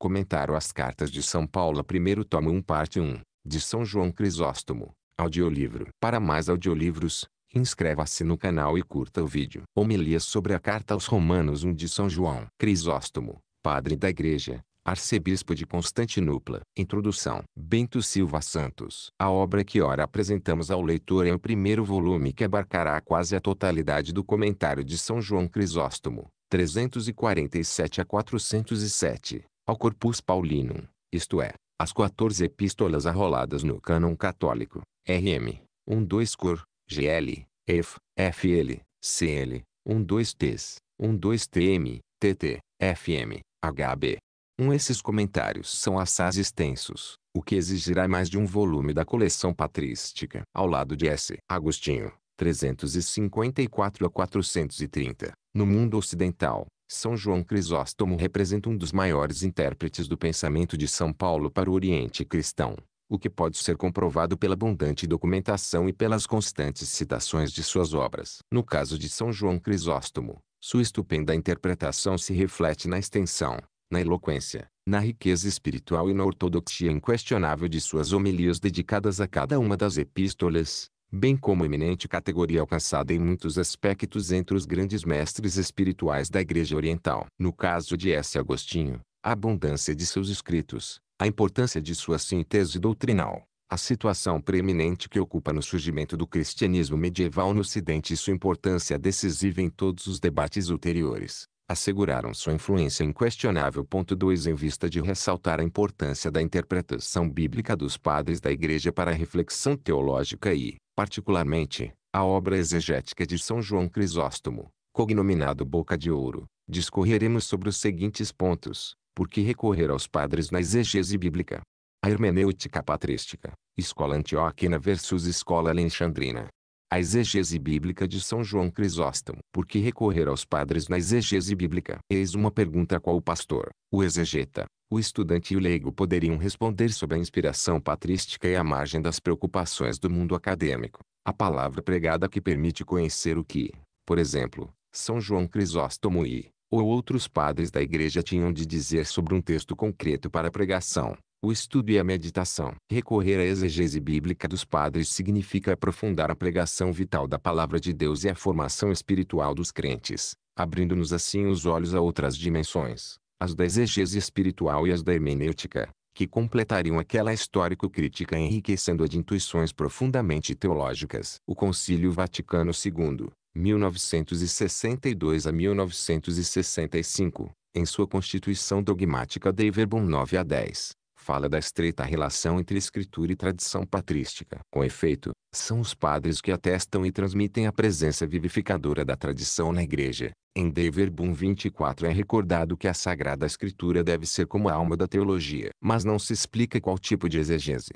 Comentário às Cartas de São Paulo, primeiro tomo 1, parte 1, de São João Crisóstomo, audiolivro. Para mais audiolivros, inscreva-se no canal e curta o vídeo. Homilia sobre a Carta aos Romanos 1 de São João Crisóstomo, padre da Igreja, arcebispo de Constantinopla. Introdução. Bento Silva Santos. A obra que ora apresentamos ao leitor é o primeiro volume que abarcará quase a totalidade do comentário de São João Crisóstomo, 347 a 407 ao Corpus Paulinum, isto é, às 14 epístolas arroladas no cânon católico, RM, 12 Cor, GL, F, FL, CL, 12 Ts, 12 TM, TT, FM, HB. Um esses comentários são assaz extensos, o que exigirá mais de um volume da coleção patrística, ao lado de S. Agostinho, 354 a 430, no mundo ocidental, são João Crisóstomo representa um dos maiores intérpretes do pensamento de São Paulo para o Oriente cristão, o que pode ser comprovado pela abundante documentação e pelas constantes citações de suas obras. No caso de São João Crisóstomo, sua estupenda interpretação se reflete na extensão, na eloquência, na riqueza espiritual e na ortodoxia inquestionável de suas homilias dedicadas a cada uma das epístolas, bem como eminente categoria alcançada em muitos aspectos entre os grandes mestres espirituais da Igreja Oriental. No caso de S. Agostinho, a abundância de seus escritos, a importância de sua síntese doutrinal, a situação preeminente que ocupa no surgimento do cristianismo medieval no Ocidente e sua importância decisiva em todos os debates ulteriores, asseguraram sua influência inquestionável. 2 Em vista de ressaltar a importância da interpretação bíblica dos padres da Igreja para a reflexão teológica e, Particularmente, a obra exegética de São João Crisóstomo, cognominado Boca de Ouro, discorreremos sobre os seguintes pontos, por que recorrer aos padres na exegese bíblica. A hermenêutica patrística, escola antioquina versus escola alexandrina. A exegese bíblica de São João Crisóstomo. Por que recorrer aos padres na exegese bíblica? Eis uma pergunta a qual o pastor, o exegeta, o estudante e o leigo poderiam responder sob a inspiração patrística e à margem das preocupações do mundo acadêmico. A palavra pregada que permite conhecer o que, por exemplo, São João Crisóstomo e ou outros padres da igreja tinham de dizer sobre um texto concreto para a pregação. O estudo e a meditação. Recorrer à exegese bíblica dos padres significa aprofundar a pregação vital da palavra de Deus e a formação espiritual dos crentes, abrindo-nos assim os olhos a outras dimensões, as da exegese espiritual e as da hermenêutica, que completariam aquela histórico-crítica enriquecendo-a de intuições profundamente teológicas. O Concílio Vaticano II, 1962 a 1965, em sua Constituição Dogmática de Verbum 9 a 10, fala da estreita relação entre escritura e tradição patrística. Com efeito, são os padres que atestam e transmitem a presença vivificadora da tradição na igreja. Em De 24 é recordado que a Sagrada Escritura deve ser como a alma da teologia, mas não se explica qual tipo de exegese.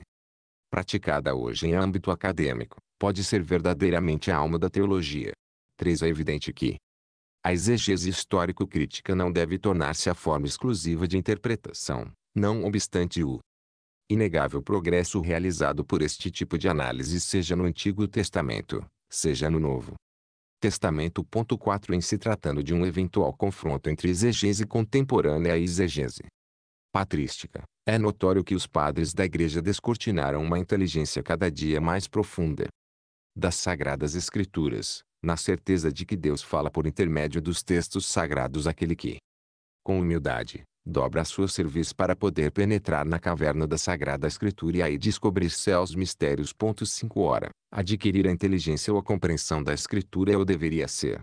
Praticada hoje em âmbito acadêmico, pode ser verdadeiramente a alma da teologia. 3. É evidente que, a exegese histórico-crítica não deve tornar-se a forma exclusiva de interpretação, não obstante o inegável progresso realizado por este tipo de análise seja no Antigo Testamento, seja no Novo. Testamento. 4 Em se tratando de um eventual confronto entre exegese contemporânea e exegese patrística, é notório que os padres da Igreja descortinaram uma inteligência cada dia mais profunda das Sagradas Escrituras, na certeza de que Deus fala por intermédio dos textos sagrados aquele que, com humildade, dobra a sua serviço para poder penetrar na caverna da Sagrada Escritura e aí descobrir céus mistérios. 5 Ora, adquirir a inteligência ou a compreensão da Escritura é ou deveria ser.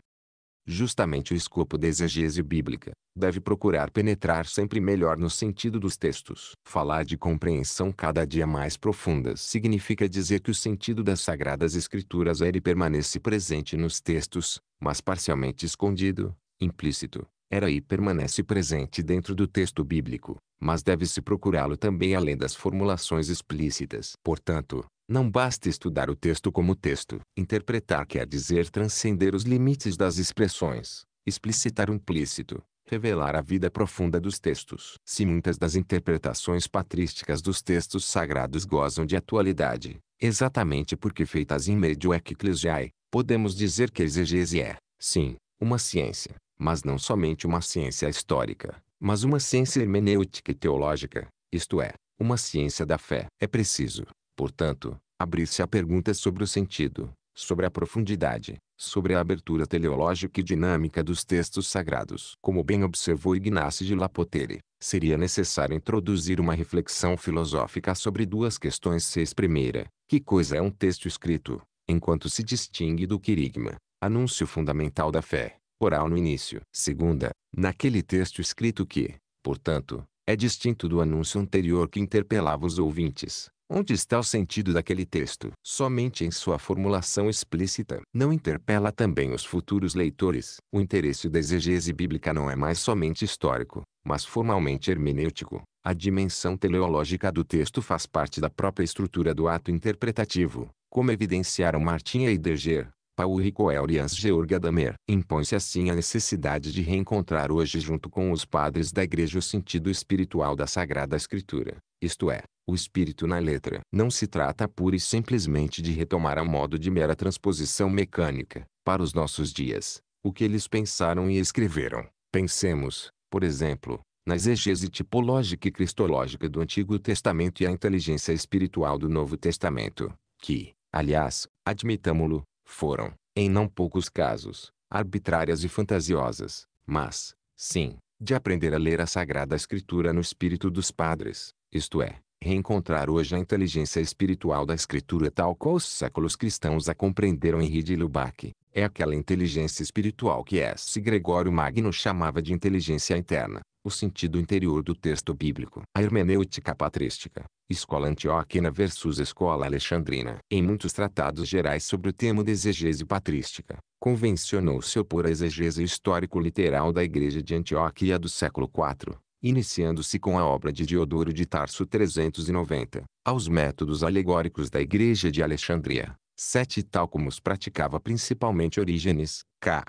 Justamente o escopo da exegese bíblica, deve procurar penetrar sempre melhor no sentido dos textos. Falar de compreensão cada dia mais profunda significa dizer que o sentido das Sagradas Escrituras é e permanece presente nos textos, mas parcialmente escondido, implícito, era e permanece presente dentro do texto bíblico, mas deve-se procurá-lo também além das formulações explícitas. Portanto, não basta estudar o texto como texto. Interpretar quer dizer transcender os limites das expressões, explicitar o implícito, revelar a vida profunda dos textos. Se muitas das interpretações patrísticas dos textos sagrados gozam de atualidade, exatamente porque feitas em meio ecclesiae, podemos dizer que a exegese é, sim, uma ciência mas não somente uma ciência histórica, mas uma ciência hermenêutica e teológica, isto é, uma ciência da fé. É preciso, portanto, abrir-se a perguntas sobre o sentido, sobre a profundidade, sobre a abertura teleológica e dinâmica dos textos sagrados. Como bem observou Ignácio de Lapotere, seria necessário introduzir uma reflexão filosófica sobre duas questões. 6. Primeira, que coisa é um texto escrito, enquanto se distingue do querigma, anúncio fundamental da fé oral no início. Segunda, naquele texto escrito que, portanto, é distinto do anúncio anterior que interpelava os ouvintes. Onde está o sentido daquele texto? Somente em sua formulação explícita. Não interpela também os futuros leitores. O interesse da exegese bíblica não é mais somente histórico, mas formalmente hermenêutico. A dimensão teleológica do texto faz parte da própria estrutura do ato interpretativo, como evidenciaram Martinha e Deger. Paurico Elias Georg Damer. Impõe-se assim a necessidade de reencontrar hoje junto com os padres da igreja o sentido espiritual da Sagrada Escritura, isto é, o espírito na letra. Não se trata pura e simplesmente de retomar a modo de mera transposição mecânica, para os nossos dias, o que eles pensaram e escreveram. Pensemos, por exemplo, na exegese tipológica e cristológica do Antigo Testamento e a inteligência espiritual do Novo Testamento, que, aliás, admitamo-lo, foram, em não poucos casos, arbitrárias e fantasiosas, mas, sim, de aprender a ler a Sagrada Escritura no espírito dos padres, isto é, reencontrar hoje a inteligência espiritual da Escritura tal qual os séculos cristãos a compreenderam Henri Lubac, é aquela inteligência espiritual que S. Gregório Magno chamava de inteligência interna, o sentido interior do texto bíblico. A hermenêutica patrística, escola antioquena versus escola alexandrina. Em muitos tratados gerais sobre o tema de exegese patrística, convencionou-se opor a exegese histórico-literal da igreja de Antioquia do século IV, iniciando-se com a obra de Diodoro de Tarso 390, aos métodos alegóricos da igreja de Alexandria. 7 tal como os praticava principalmente Orígenes, K.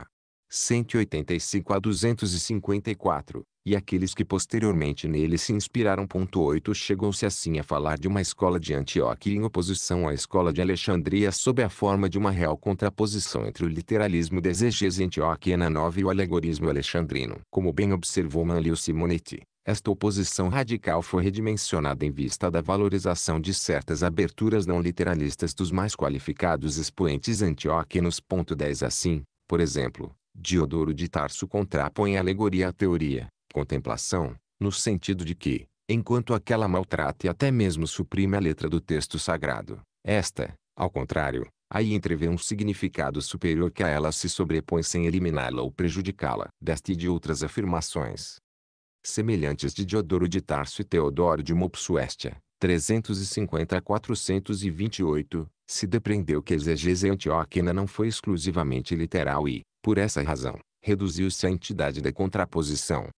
185 a 254, e aqueles que posteriormente nele se inspiraram. 8 Chegou-se assim a falar de uma escola de Antioquia em oposição à escola de Alexandria sob a forma de uma real contraposição entre o literalismo desejes antioquiana 9 e o alegorismo alexandrino. Como bem observou Manlio Simonetti, esta oposição radical foi redimensionada em vista da valorização de certas aberturas não literalistas dos mais qualificados expoentes antioquenos. 10 Assim, por exemplo, Diodoro de Tarso contrapõe a alegoria à teoria, contemplação, no sentido de que, enquanto aquela maltrata e até mesmo suprime a letra do texto sagrado, esta, ao contrário, aí entrevê um significado superior que a ela se sobrepõe sem eliminá-la ou prejudicá-la. Desta e de outras afirmações semelhantes de Diodoro de Tarso e Teodoro de Mopsuestia, 350 a 428, se depreendeu que a exegese antioquena não foi exclusivamente literal e, por essa razão, reduziu-se a entidade da contraposição.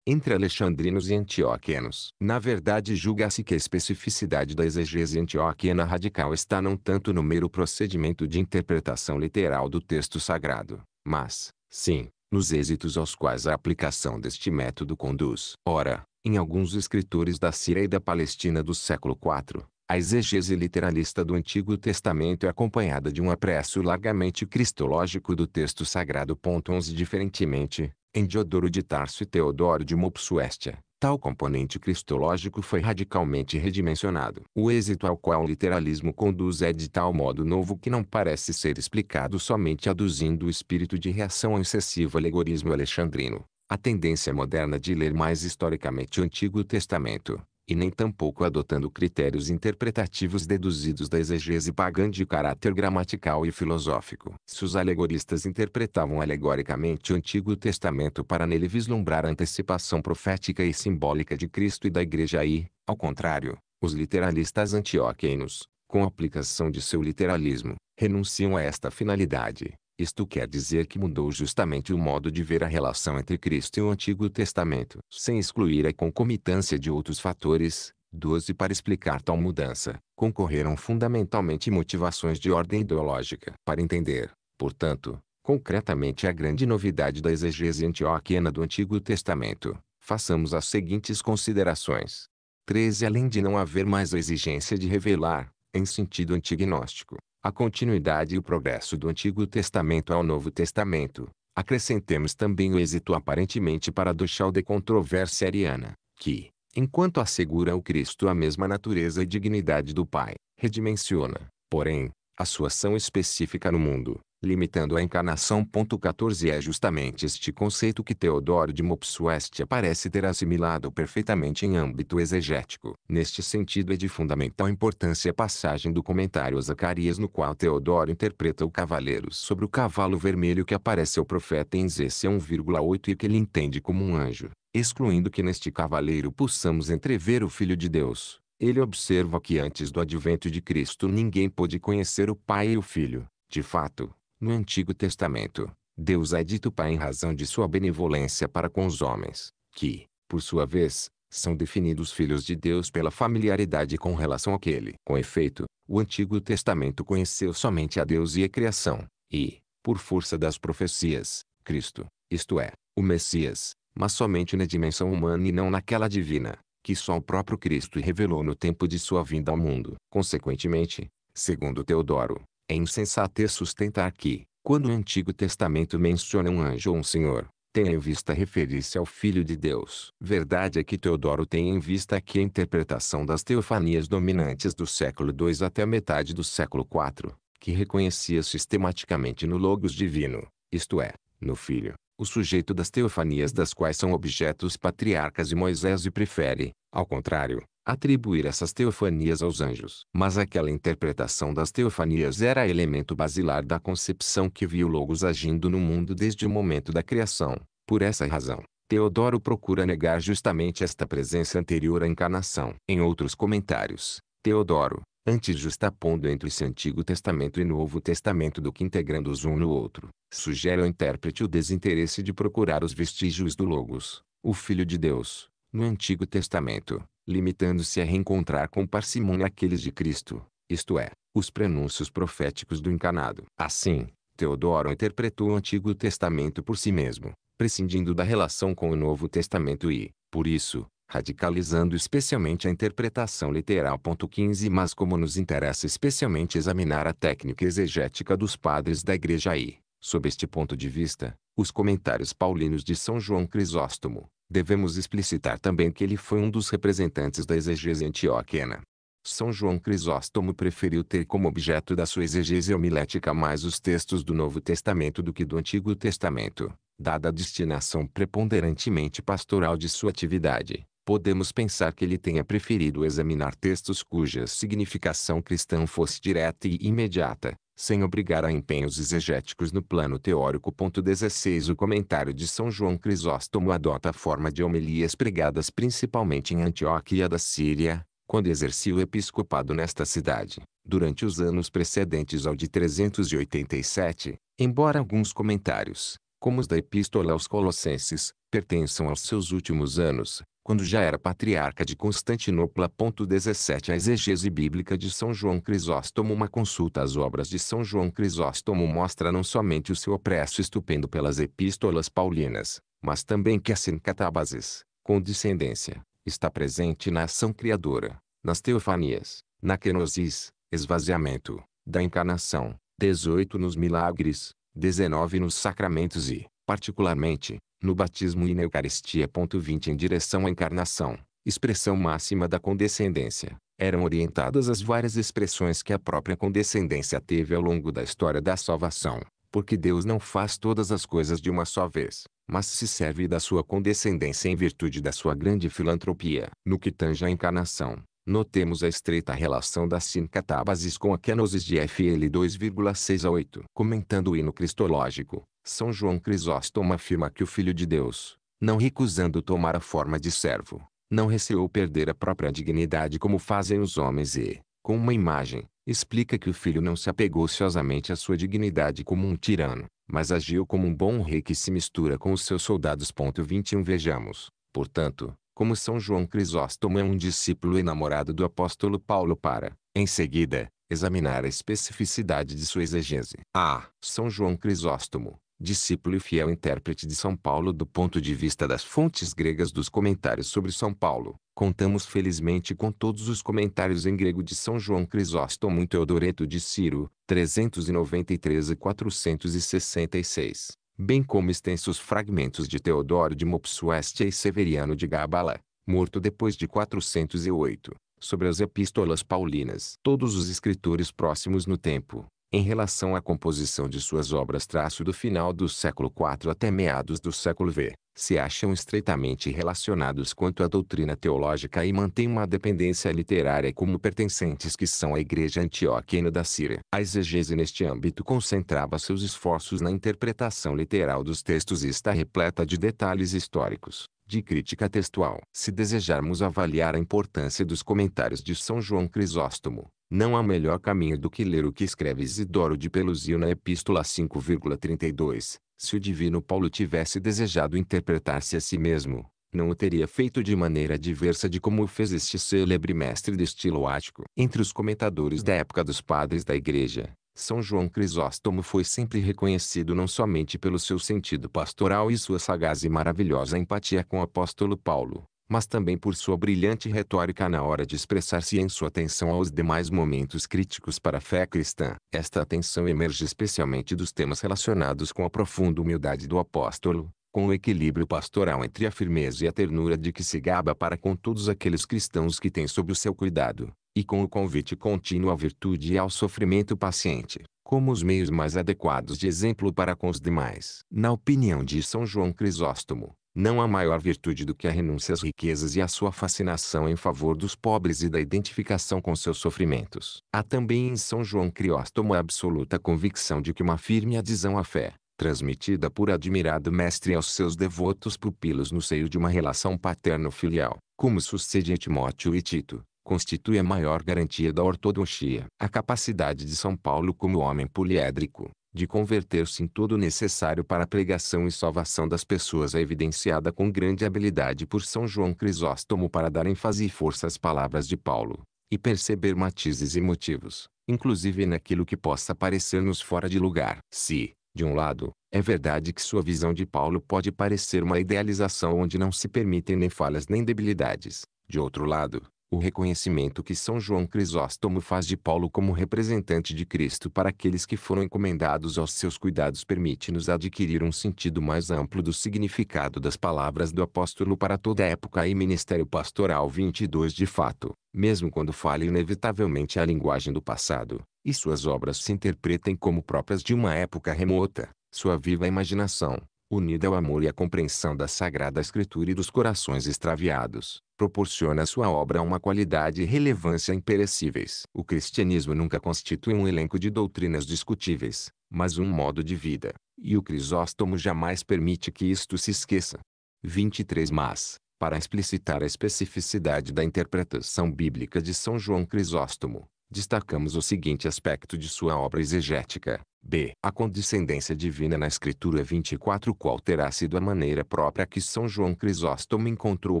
Entre alexandrinos e antioquenos, na verdade julga-se que a especificidade da exegese antioquena radical está não tanto no mero procedimento de interpretação literal do texto sagrado, mas, sim, nos êxitos aos quais a aplicação deste método conduz. Ora, em alguns escritores da Síria e da Palestina do século IV, a exegese literalista do Antigo Testamento é acompanhada de um apreço largamente cristológico do texto sagrado. 11 Diferentemente, em Diodoro de Tarso e Teodoro de Mopsuestia, tal componente cristológico foi radicalmente redimensionado. O êxito ao qual o literalismo conduz é de tal modo novo que não parece ser explicado somente aduzindo o espírito de reação ao excessivo alegorismo alexandrino. A tendência moderna de ler mais historicamente o Antigo Testamento, e nem tampouco adotando critérios interpretativos deduzidos da exegese pagã de caráter gramatical e filosófico. Se os alegoristas interpretavam alegoricamente o Antigo Testamento para nele vislumbrar a antecipação profética e simbólica de Cristo e da Igreja aí, ao contrário, os literalistas antioquenos, com aplicação de seu literalismo, renunciam a esta finalidade isto quer dizer que mudou justamente o modo de ver a relação entre Cristo e o Antigo Testamento, sem excluir a concomitância de outros fatores. 12 Para explicar tal mudança, concorreram fundamentalmente motivações de ordem ideológica. Para entender, portanto, concretamente a grande novidade da exegese antioquiana do Antigo Testamento, façamos as seguintes considerações. 13 Além de não haver mais a exigência de revelar, em sentido antignóstico, a continuidade e o progresso do Antigo Testamento ao Novo Testamento, acrescentemos também o êxito aparentemente paradoxal de controvérsia ariana, que, enquanto assegura ao Cristo a mesma natureza e dignidade do Pai, redimensiona, porém, a sua ação específica no mundo, limitando a encarnação. 14 É justamente este conceito que Teodoro de Mopsueste parece ter assimilado perfeitamente em âmbito exegético. Neste sentido é de fundamental importância a passagem do comentário a Zacarias no qual Teodoro interpreta o cavaleiro sobre o cavalo vermelho que aparece ao profeta em Zece 1,8 e que ele entende como um anjo, excluindo que neste cavaleiro possamos entrever o Filho de Deus. Ele observa que antes do advento de Cristo ninguém pôde conhecer o Pai e o Filho. De fato, no Antigo Testamento, Deus é dito Pai em razão de sua benevolência para com os homens, que, por sua vez, são definidos filhos de Deus pela familiaridade com relação àquele. Com efeito, o Antigo Testamento conheceu somente a Deus e a criação, e, por força das profecias, Cristo, isto é, o Messias, mas somente na dimensão humana e não naquela divina, que só o próprio Cristo revelou no tempo de sua vinda ao mundo. Consequentemente, segundo Teodoro, é insensato sustentar que, quando o Antigo Testamento menciona um anjo ou um senhor, tenha em vista referir-se ao Filho de Deus. Verdade é que Teodoro tem em vista aqui a interpretação das teofanias dominantes do século II até a metade do século IV, que reconhecia sistematicamente no Logos Divino, isto é, no Filho, o sujeito das teofanias das quais são objetos patriarcas e Moisés e prefere, ao contrário, atribuir essas teofanias aos anjos. Mas aquela interpretação das teofanias era elemento basilar da concepção que viu Logos agindo no mundo desde o momento da criação. Por essa razão, Teodoro procura negar justamente esta presença anterior à encarnação. Em outros comentários, Teodoro, antes justapondo entre esse Antigo Testamento e Novo Testamento do que integrando-os um no outro, sugere ao intérprete o desinteresse de procurar os vestígios do Logos, o Filho de Deus, no Antigo Testamento, limitando-se a reencontrar com parcimônia aqueles de Cristo, isto é, os prenúncios proféticos do encanado. Assim, Teodoro interpretou o Antigo Testamento por si mesmo, prescindindo da relação com o Novo Testamento e, por isso, radicalizando especialmente a interpretação literal. 15 Mas como nos interessa especialmente examinar a técnica exegética dos padres da igreja e, sob este ponto de vista, os comentários paulinos de São João Crisóstomo, Devemos explicitar também que ele foi um dos representantes da exegese antioquena. São João Crisóstomo preferiu ter como objeto da sua exegese homilética mais os textos do Novo Testamento do que do Antigo Testamento, dada a destinação preponderantemente pastoral de sua atividade. Podemos pensar que ele tenha preferido examinar textos cuja significação cristã fosse direta e imediata, sem obrigar a empenhos exegéticos no plano teórico. 16 O comentário de São João Crisóstomo adota a forma de homilias pregadas principalmente em Antioquia da Síria, quando exercia o episcopado nesta cidade, durante os anos precedentes ao de 387, embora alguns comentários, como os da Epístola aos Colossenses, pertençam aos seus últimos anos, quando já era patriarca de Constantinopla. 17 A exegese bíblica de São João Crisóstomo Uma consulta às obras de São João Crisóstomo mostra não somente o seu opresso estupendo pelas epístolas paulinas, mas também que a sincatábasis, descendência está presente na ação criadora, nas teofanias, na kenosis, esvaziamento, da encarnação, 18 nos milagres, 19 nos sacramentos e, particularmente, no batismo e na Eucaristia. 20 Em direção à encarnação, expressão máxima da condescendência, eram orientadas as várias expressões que a própria condescendência teve ao longo da história da salvação, porque Deus não faz todas as coisas de uma só vez, mas se serve da sua condescendência em virtude da sua grande filantropia. No que tange à encarnação, notemos a estreita relação das sincatabases com a kenosis de FL 2,6 a 8. Comentando o hino cristológico, são João Crisóstomo afirma que o Filho de Deus, não recusando tomar a forma de servo, não receou perder a própria dignidade como fazem os homens e, com uma imagem, explica que o filho não se apegou ociosamente à sua dignidade como um tirano, mas agiu como um bom rei que se mistura com os seus soldados. 21 Vejamos, portanto, como São João Crisóstomo é um discípulo enamorado do apóstolo Paulo para, em seguida, examinar a especificidade de sua exegese. A. São João Crisóstomo, discípulo e fiel intérprete de São Paulo do ponto de vista das fontes gregas dos comentários sobre São Paulo. Contamos felizmente com todos os comentários em grego de São João Crisóstomo e Teodoreto de Ciro, 393 a 466, bem como extensos fragmentos de Teodoro de Mopsueste e Severiano de Gabala, morto depois de 408 sobre as epístolas paulinas. Todos os escritores próximos no tempo, em relação à composição de suas obras traço do final do século IV até meados do século V, se acham estreitamente relacionados quanto à doutrina teológica e mantêm uma dependência literária como pertencentes que são à Igreja Antioquena da Síria. A exegese neste âmbito concentrava seus esforços na interpretação literal dos textos e está repleta de detalhes históricos, de crítica textual. Se desejarmos avaliar a importância dos comentários de São João Crisóstomo, não há melhor caminho do que ler o que escreve Isidoro de Pelusio na Epístola 5,32. Se o divino Paulo tivesse desejado interpretar-se a si mesmo, não o teria feito de maneira diversa de como o fez este célebre mestre de estilo ático. Entre os comentadores da época dos padres da igreja, são João Crisóstomo foi sempre reconhecido não somente pelo seu sentido pastoral e sua sagaz e maravilhosa empatia com o apóstolo Paulo, mas também por sua brilhante retórica na hora de expressar-se em sua atenção aos demais momentos críticos para a fé cristã. Esta atenção emerge especialmente dos temas relacionados com a profunda humildade do apóstolo, com o equilíbrio pastoral entre a firmeza e a ternura de que se gaba para com todos aqueles cristãos que tem sob o seu cuidado, e com o convite contínuo à virtude e ao sofrimento paciente, como os meios mais adequados de exemplo para com os demais. Na opinião de São João Crisóstomo, não há maior virtude do que a renúncia às riquezas e a sua fascinação em favor dos pobres e da identificação com seus sofrimentos. Há também em São João Crióstomo a absoluta convicção de que uma firme adesão à fé, transmitida por admirado mestre aos seus devotos pupilos no seio de uma relação paterno-filial, como sucede em Timóteo e Tito, constitui a maior garantia da ortodoxia. A capacidade de São Paulo como homem poliédrico, de converter-se em todo o necessário para a pregação e salvação das pessoas é evidenciada com grande habilidade por São João Crisóstomo para dar ênfase e força às palavras de Paulo, e perceber matizes e motivos, inclusive naquilo que possa parecer-nos fora de lugar. Se, de um lado, é verdade que sua visão de Paulo pode parecer uma idealização onde não se permitem nem falhas nem debilidades, de outro lado, o reconhecimento que São João Crisóstomo faz de Paulo como representante de Cristo para aqueles que foram encomendados aos seus cuidados permite-nos adquirir um sentido mais amplo do significado das palavras do apóstolo para toda a época e ministério pastoral 22 de fato, mesmo quando falha inevitavelmente a linguagem do passado, e suas obras se interpretem como próprias de uma época remota, sua viva imaginação, unida ao amor e à compreensão da Sagrada Escritura e dos corações extraviados, proporciona à sua obra uma qualidade e relevância imperecíveis. O cristianismo nunca constitui um elenco de doutrinas discutíveis, mas um modo de vida, e o Crisóstomo jamais permite que isto se esqueça. 23 Mas, para explicitar a especificidade da interpretação bíblica de São João Crisóstomo, destacamos o seguinte aspecto de sua obra exegética. B. A condescendência divina na Escritura 24 qual terá sido a maneira própria que São João Crisóstomo encontrou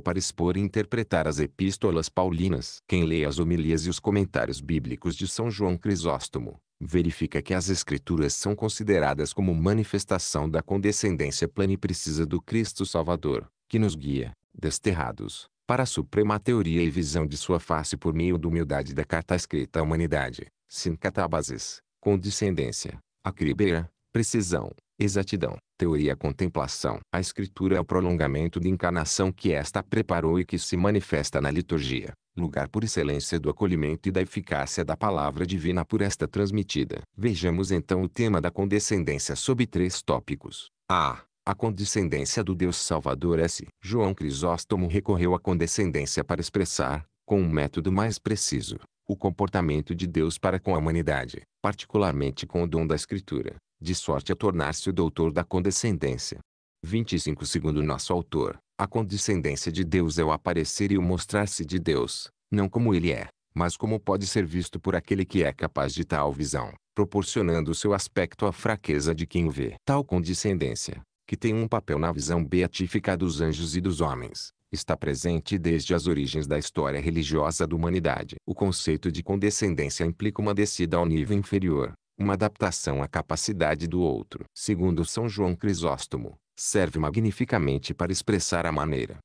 para expor e interpretar as epístolas paulinas. Quem lê as homilias e os comentários bíblicos de São João Crisóstomo, verifica que as Escrituras são consideradas como manifestação da condescendência plena e precisa do Cristo Salvador, que nos guia, desterrados, para a suprema teoria e visão de sua face por meio da humildade da carta escrita à humanidade, sin catabases, condescendência, acribeira, precisão, exatidão, teoria contemplação. A escritura é o prolongamento de encarnação que esta preparou e que se manifesta na liturgia, lugar por excelência do acolhimento e da eficácia da palavra divina por esta transmitida. Vejamos então o tema da condescendência sob três tópicos. A. A condescendência do Deus Salvador é S. João Crisóstomo recorreu à condescendência para expressar, com um método mais preciso, o comportamento de Deus para com a humanidade, particularmente com o dom da Escritura, de sorte a tornar-se o doutor da condescendência. 25 Segundo nosso autor, a condescendência de Deus é o aparecer e o mostrar-se de Deus, não como ele é, mas como pode ser visto por aquele que é capaz de tal visão, proporcionando seu aspecto à fraqueza de quem o vê. Tal condescendência, que tem um papel na visão beatífica dos anjos e dos homens, está presente desde as origens da história religiosa da humanidade. O conceito de condescendência implica uma descida ao nível inferior, uma adaptação à capacidade do outro. Segundo São João Crisóstomo, serve magnificamente para expressar a maneira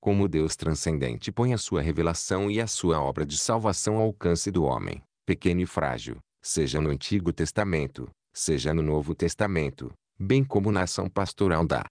como Deus transcendente põe a sua revelação e a sua obra de salvação ao alcance do homem, pequeno e frágil, seja no Antigo Testamento, seja no Novo Testamento, bem como na ação pastoral da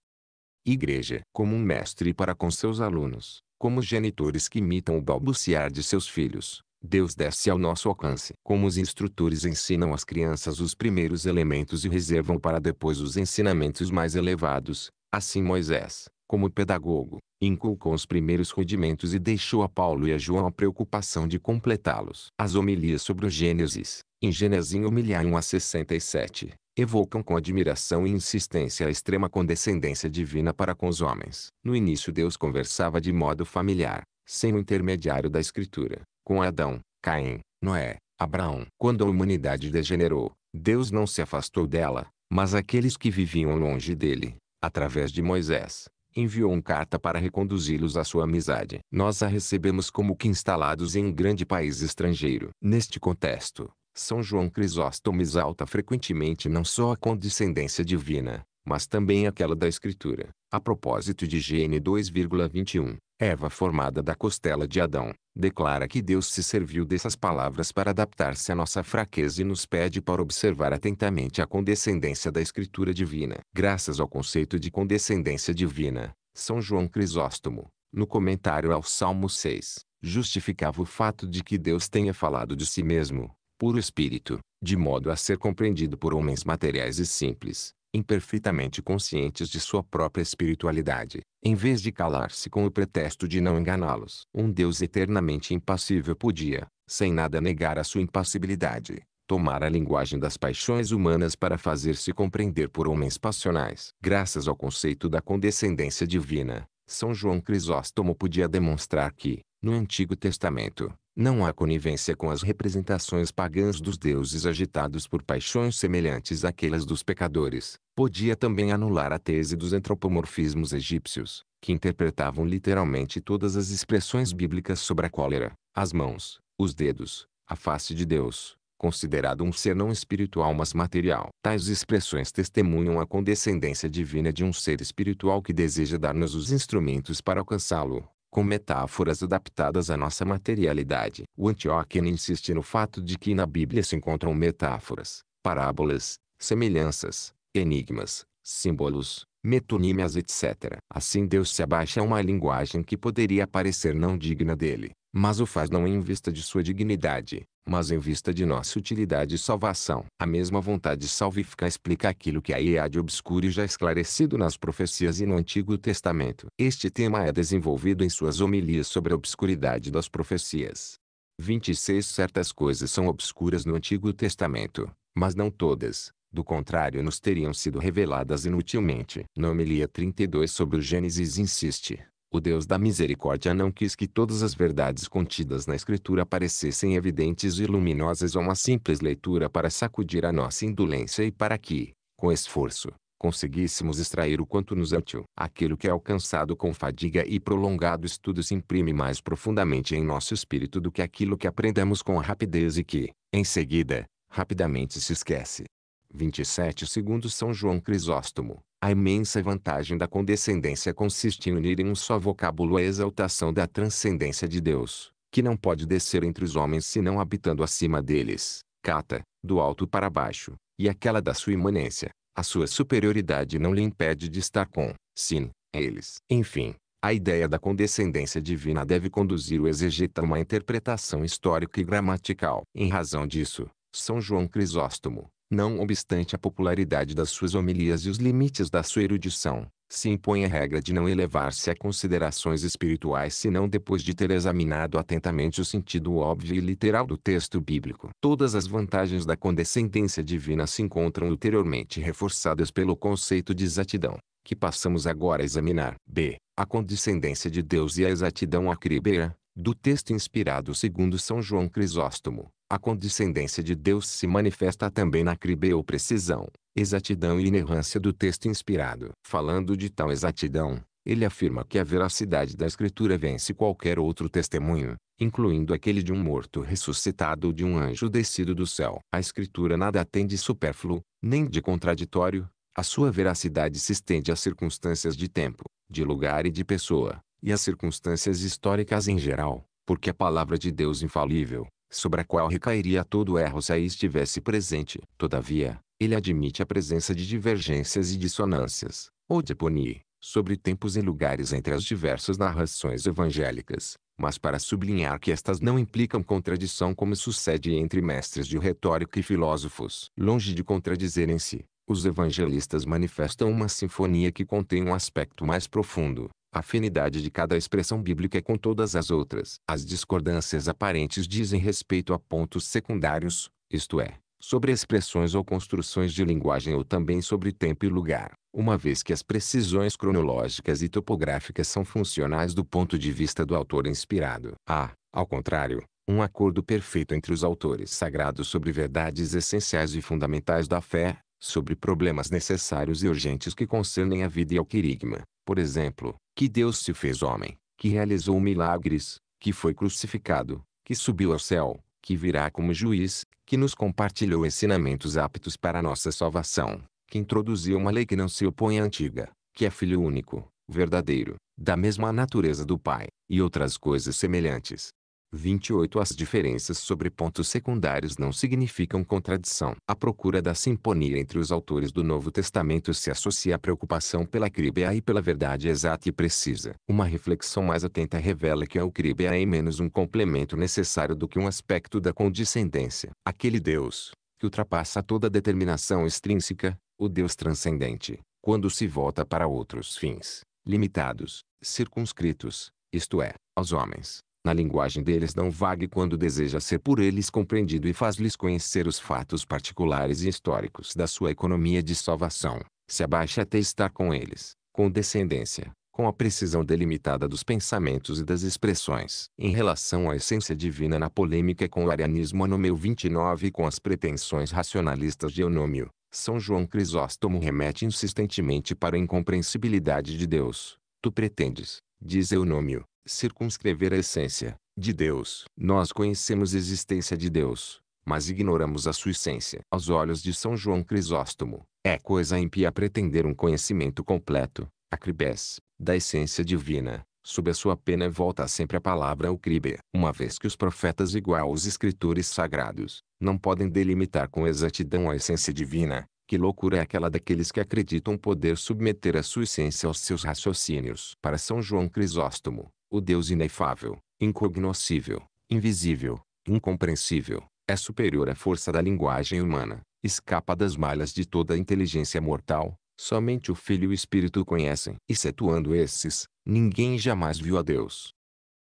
Igreja, como um mestre para com seus alunos, como genitores que imitam o balbuciar de seus filhos. Deus desce ao nosso alcance. Como os instrutores ensinam às crianças os primeiros elementos e reservam para depois os ensinamentos mais elevados, assim Moisés, como pedagogo, inculcou os primeiros rudimentos e deixou a Paulo e a João a preocupação de completá-los. As homilias sobre o Gênesis, em Genezinho 1001 a 67, evocam com admiração e insistência a extrema condescendência divina para com os homens. No início Deus conversava de modo familiar, sem o intermediário da Escritura, com Adão, Caim, Noé, Abraão. Quando a humanidade degenerou, Deus não se afastou dela, mas aqueles que viviam longe dele, através de Moisés, enviou um carta para reconduzi-los à sua amizade. Nós a recebemos como que instalados em um grande país estrangeiro. Neste contexto, são João Crisóstomo exalta frequentemente não só a condescendência divina, mas também aquela da Escritura. A propósito de Gênesis 2,21, Eva formada da costela de Adão, declara que Deus se serviu dessas palavras para adaptar-se à nossa fraqueza e nos pede para observar atentamente a condescendência da Escritura divina. Graças ao conceito de condescendência divina, São João Crisóstomo, no comentário ao Salmo 6, justificava o fato de que Deus tenha falado de si mesmo, puro espírito, de modo a ser compreendido por homens materiais e simples, imperfeitamente conscientes de sua própria espiritualidade, em vez de calar-se com o pretexto de não enganá-los. Um Deus eternamente impassível podia, sem nada negar a sua impassibilidade, tomar a linguagem das paixões humanas para fazer-se compreender por homens passionais. Graças ao conceito da condescendência divina, São João Crisóstomo podia demonstrar que, no Antigo Testamento, não há conivência com as representações pagãs dos deuses agitados por paixões semelhantes àquelas dos pecadores. Podia também anular a tese dos antropomorfismos egípcios, que interpretavam literalmente todas as expressões bíblicas sobre a cólera, as mãos, os dedos, a face de Deus, considerado um ser não espiritual mas material. Tais expressões testemunham a condescendência divina de um ser espiritual que deseja dar-nos os instrumentos para alcançá-lo com metáforas adaptadas à nossa materialidade. O Antioqueno insiste no fato de que na Bíblia se encontram metáforas, parábolas, semelhanças, enigmas, símbolos, metonímias, etc. Assim Deus se abaixa a uma linguagem que poderia parecer não digna dele, mas o faz não em vista de sua dignidade, mas em vista de nossa utilidade e salvação. A mesma vontade salvífica explica aquilo que aí há de obscuro e já esclarecido nas profecias e no Antigo Testamento. Este tema é desenvolvido em suas homilias sobre a obscuridade das profecias. 26 Certas coisas são obscuras no Antigo Testamento, mas não todas. Do contrário, nos teriam sido reveladas inutilmente. Na homilia 32 sobre o Gênesis insiste: o Deus da misericórdia não quis que todas as verdades contidas na Escritura aparecessem evidentes e luminosas a uma simples leitura para sacudir a nossa indolência e para que, com esforço, conseguíssemos extrair o quanto nos é útil. Aquilo que é alcançado com fadiga e prolongado estudo se imprime mais profundamente em nosso espírito do que aquilo que aprendemos com rapidez e que, em seguida, rapidamente se esquece. 27 segundo São João Crisóstomo, a imensa vantagem da condescendência consiste em unir em um só vocábulo a exaltação da transcendência de Deus, que não pode descer entre os homens senão habitando acima deles, cata, do alto para baixo, e aquela da sua imanência. A sua superioridade não lhe impede de estar com, sim, eles. Enfim, a ideia da condescendência divina deve conduzir o exegeta a uma interpretação histórica e gramatical. Em razão disso, São João Crisóstomo, não obstante a popularidade das suas homilias e os limites da sua erudição, se impõe a regra de não elevar-se a considerações espirituais senão depois de ter examinado atentamente o sentido óbvio e literal do texto bíblico. Todas as vantagens da condescendência divina se encontram ulteriormente reforçadas pelo conceito de exatidão, que passamos agora a examinar. B. A condescendência de Deus e a exatidão acribeira, do texto inspirado segundo São João Crisóstomo a condescendência de Deus se manifesta também na ou precisão, exatidão e inerrância do texto inspirado. Falando de tal exatidão, ele afirma que a veracidade da Escritura vence qualquer outro testemunho, incluindo aquele de um morto ressuscitado ou de um anjo descido do céu. A Escritura nada tem de supérfluo, nem de contraditório, a sua veracidade se estende às circunstâncias de tempo, de lugar e de pessoa, e às circunstâncias históricas em geral, porque a palavra de Deus infalível, sobre a qual recairia todo erro se aí estivesse presente. Todavia, ele admite a presença de divergências e dissonâncias, ou poni, sobre tempos e lugares entre as diversas narrações evangélicas, mas para sublinhar que estas não implicam contradição como sucede entre mestres de retórica e filósofos. Longe de contradizerem-se, os evangelistas manifestam uma sinfonia que contém um aspecto mais profundo, a afinidade de cada expressão bíblica é com todas as outras. As discordâncias aparentes dizem respeito a pontos secundários, isto é, sobre expressões ou construções de linguagem ou também sobre tempo e lugar, uma vez que as precisões cronológicas e topográficas são funcionais do ponto de vista do autor inspirado. Há, ah, ao contrário, um acordo perfeito entre os autores sagrados sobre verdades essenciais e fundamentais da fé, sobre problemas necessários e urgentes que concernem a vida e ao querigma. Por exemplo, que Deus se fez homem, que realizou milagres, que foi crucificado, que subiu ao céu, que virá como juiz, que nos compartilhou ensinamentos aptos para nossa salvação, que introduziu uma lei que não se opõe à antiga, que é filho único, verdadeiro, da mesma natureza do Pai, e outras coisas semelhantes. 28 As diferenças sobre pontos secundários não significam contradição. A procura da sintonia entre os autores do Novo Testamento se associa à preocupação pela cribea e pela verdade exata e precisa. Uma reflexão mais atenta revela que a cribea é menos um complemento necessário do que um aspecto da condescendência. Aquele Deus, que ultrapassa toda determinação extrínseca, o Deus transcendente, quando se volta para outros fins, limitados, circunscritos, isto é, aos homens na linguagem deles não vague quando deseja ser por eles compreendido e faz-lhes conhecer os fatos particulares e históricos da sua economia de salvação, se abaixa até estar com eles, com descendência, com a precisão delimitada dos pensamentos e das expressões. Em relação à essência divina na polêmica com o arianismo Anomeu 29 e com as pretensões racionalistas de Eunômio, São João Crisóstomo remete insistentemente para a incompreensibilidade de Deus. Tu pretendes, diz Eunômio, circunscrever a essência de Deus. Nós conhecemos a existência de Deus, mas ignoramos a sua essência. Aos olhos de São João Crisóstomo, é coisa impia pretender um conhecimento completo, acribes, da essência divina. Sob a sua pena volta sempre a palavra o cribe. Uma vez que os profetas igual aos escritores sagrados, não podem delimitar com exatidão a essência divina, que loucura é aquela daqueles que acreditam poder submeter a sua essência aos seus raciocínios. Para São João Crisóstomo, o Deus inefável, incognoscível, invisível, incompreensível, é superior à força da linguagem humana, escapa das malhas de toda a inteligência mortal, somente o Filho e o Espírito o conhecem. Excetuando esses, ninguém jamais viu a Deus.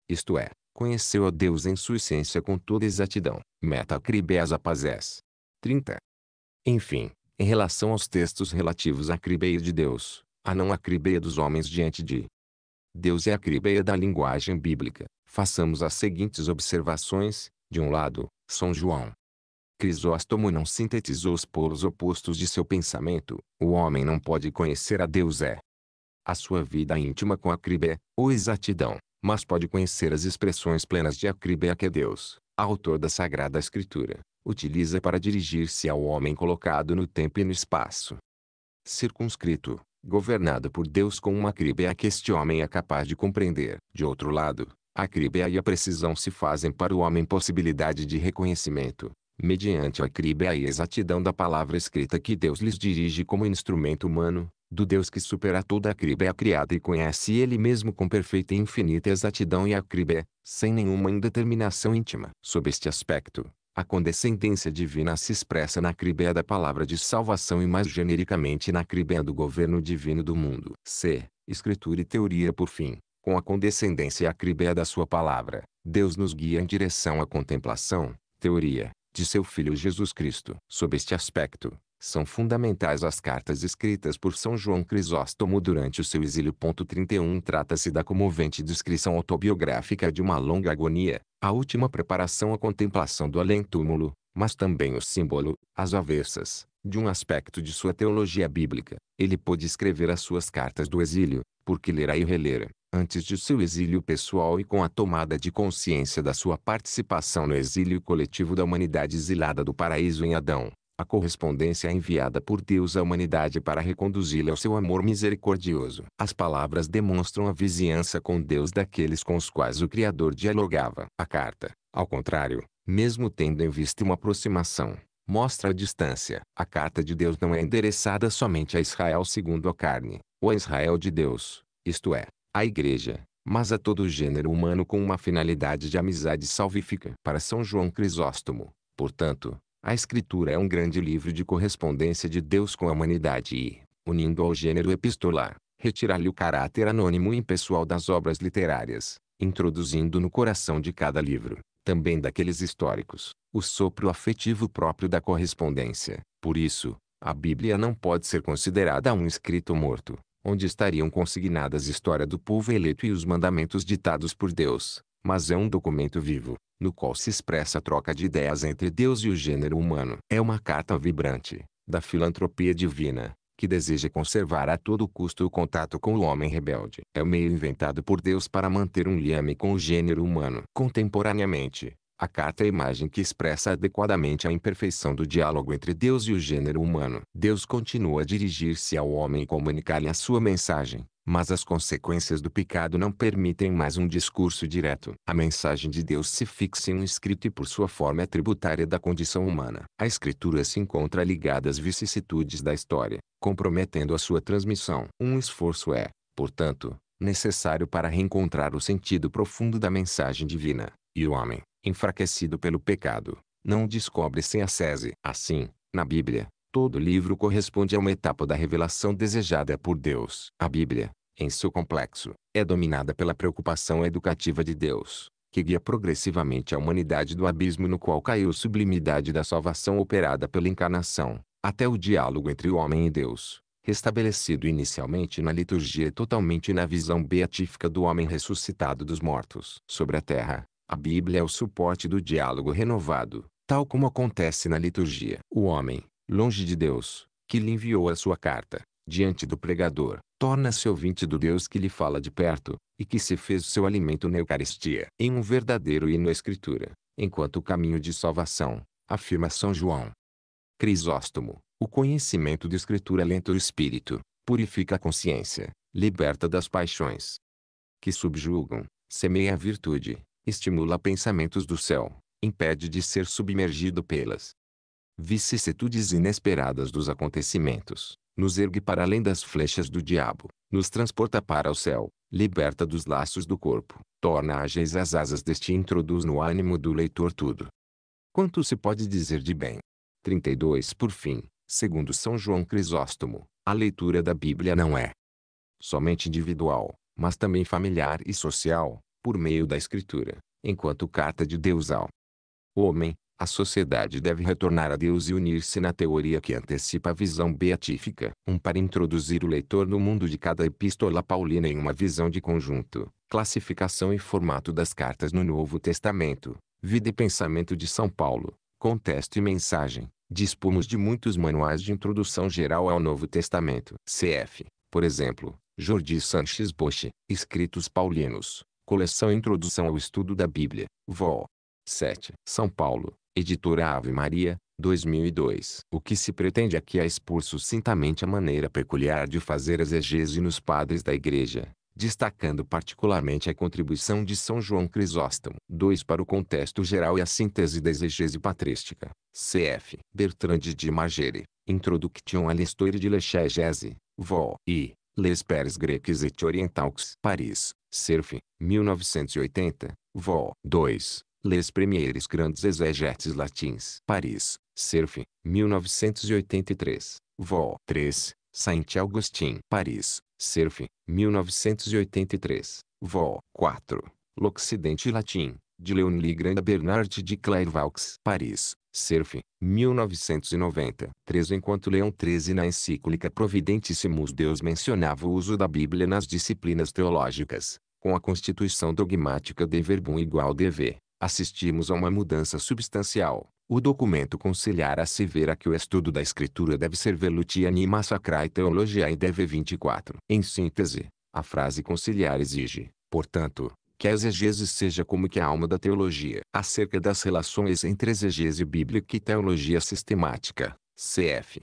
Isto é, conheceu a Deus em sua essência com toda exatidão. meta cribeas Apazés. 30. Enfim, em relação aos textos relativos à cribeia de Deus, a não a cribeia dos homens diante de Deus é a cribeia da linguagem bíblica. Façamos as seguintes observações. De um lado, São João. Crisóstomo não sintetizou os polos opostos de seu pensamento. O homem não pode conhecer a Deus é a sua vida íntima com a cribeia, ou exatidão, mas pode conhecer as expressões plenas de a cribeia que é Deus, autor da Sagrada Escritura, utiliza para dirigir-se ao homem colocado no tempo e no espaço. Circunscrito governado por Deus com uma cribeia que este homem é capaz de compreender. De outro lado, a cribeia e a precisão se fazem para o homem possibilidade de reconhecimento, mediante a cribeia e a exatidão da palavra escrita que Deus lhes dirige como instrumento humano, do Deus que supera toda a cribeia criada e conhece ele mesmo com perfeita e infinita exatidão e a cribeia, sem nenhuma indeterminação íntima. Sob este aspecto, a condescendência divina se expressa na cribé da palavra de salvação e mais genericamente na cribé do governo divino do mundo. C. Escritura e teoria por fim. Com a condescendência e a cribé da sua palavra, Deus nos guia em direção à contemplação, teoria, de seu Filho Jesus Cristo. Sob este aspecto, são fundamentais as cartas escritas por São João Crisóstomo durante o seu exílio. 31 Trata-se da comovente descrição autobiográfica de uma longa agonia, a última preparação à contemplação do além-túmulo, mas também o símbolo, às avessas, de um aspecto de sua teologia bíblica. Ele pôde escrever as suas cartas do exílio, porque lerá e relera, antes de seu exílio pessoal e com a tomada de consciência da sua participação no exílio coletivo da humanidade exilada do paraíso em Adão, a correspondência enviada por Deus à humanidade para reconduzi-la ao seu amor misericordioso. As palavras demonstram a vizinhança com Deus daqueles com os quais o Criador dialogava. A carta, ao contrário, mesmo tendo em vista uma aproximação, mostra a distância. A carta de Deus não é endereçada somente a Israel segundo a carne, ou a Israel de Deus, isto é, à igreja, mas a todo o gênero humano com uma finalidade de amizade salvífica. Para São João Crisóstomo, portanto, a Escritura é um grande livro de correspondência de Deus com a humanidade e, unindo ao gênero epistolar, retirar-lhe o caráter anônimo e impessoal das obras literárias, introduzindo no coração de cada livro, também daqueles históricos, o sopro afetivo próprio da correspondência. Por isso, a Bíblia não pode ser considerada um escrito morto, onde estariam consignadas a história do povo eleito e os mandamentos ditados por Deus, mas é um documento vivo, no qual se expressa a troca de ideias entre Deus e o gênero humano. É uma carta vibrante, da filantropia divina, que deseja conservar a todo custo o contato com o homem rebelde. É o meio inventado por Deus para manter um liame com o gênero humano. Contemporaneamente, a carta é a imagem que expressa adequadamente a imperfeição do diálogo entre Deus e o gênero humano. Deus continua a dirigir-se ao homem e comunicar-lhe a sua mensagem, mas as consequências do pecado não permitem mais um discurso direto. A mensagem de Deus se fixa em um escrito e por sua forma é tributária da condição humana. A escritura se encontra ligada às vicissitudes da história, comprometendo a sua transmissão. Um esforço é, portanto, necessário para reencontrar o sentido profundo da mensagem divina. E o homem, enfraquecido pelo pecado, não descobre sem acese. Assim, na Bíblia, todo livro corresponde a uma etapa da revelação desejada por Deus. A Bíblia, em seu complexo, é dominada pela preocupação educativa de Deus, que guia progressivamente a humanidade do abismo no qual caiu sublimidade da salvação operada pela encarnação, até o diálogo entre o homem e Deus, restabelecido inicialmente na liturgia e totalmente na visão beatífica do homem ressuscitado dos mortos. Sobre a terra, a Bíblia é o suporte do diálogo renovado, tal como acontece na liturgia. O homem, longe de Deus, que lhe enviou a sua carta, diante do pregador, torna-se ouvinte do Deus que lhe fala de perto, e que se fez seu alimento na Eucaristia. Em um verdadeiro hino à Escritura, enquanto o caminho de salvação, afirma São João. Crisóstomo, o conhecimento da Escritura é lenta o espírito, purifica a consciência, liberta das paixões que subjugam, semeia a virtude, estimula pensamentos do céu, impede de ser submergido pelas vicissitudes inesperadas dos acontecimentos, nos ergue para além das flechas do diabo, nos transporta para o céu, liberta dos laços do corpo, torna ágeis as asas deste e introduz no ânimo do leitor tudo. Quanto se pode dizer de bem? 32 Por fim, segundo São João Crisóstomo, a leitura da Bíblia não é somente individual, mas também familiar e social, por meio da Escritura, enquanto carta de Deus ao homem, a sociedade deve retornar a Deus e unir-se na teoria que antecipa a visão beatífica. Um para introduzir o leitor no mundo de cada epístola paulina em uma visão de conjunto, classificação e formato das cartas no Novo Testamento, vida e pensamento de São Paulo, contexto e mensagem. Dispomos de muitos manuais de introdução geral ao Novo Testamento. CF, por exemplo, Jordi Sanchez Bosch, Escritos Paulinos, Coleção Introdução ao Estudo da Bíblia, Vol. 7, São Paulo, Editora Ave Maria, 2002. O que se pretende aqui é expor sucintamente a maneira peculiar de fazer exegese nos padres da Igreja, destacando particularmente a contribuição de São João Crisóstomo. 2 para o contexto geral e a síntese da exegese patrística. CF Bertrand de Magere, Introduction à l'histoire de l'exégèse, Vol. I, Les Pères Grecs et Orientaux, Paris, Cerf, 1980, Vol. 2, Les Premières Grandes Exegetes Latins. Paris, Cerf, 1983, Vol. 3, Saint-Augustin. Paris, Cerf, 1983, Vol. 4, L'Occidente latin de Leonie Grand Bernard de Clairvaux. Paris, Cerf, 1990. 3. Enquanto Leão XIII na encíclica Providentissimus Deus mencionava o uso da Bíblia nas disciplinas teológicas, com a constituição dogmática de verbum igual dv, assistimos a uma mudança substancial. O documento conciliar assevera que o estudo da escritura deve ser velutia anima sacrae teologia e 24. Em síntese, a frase conciliar exige, portanto, que a exegese seja como que a alma da teologia. Acerca das relações entre exegese bíblica e teologia sistemática, cf.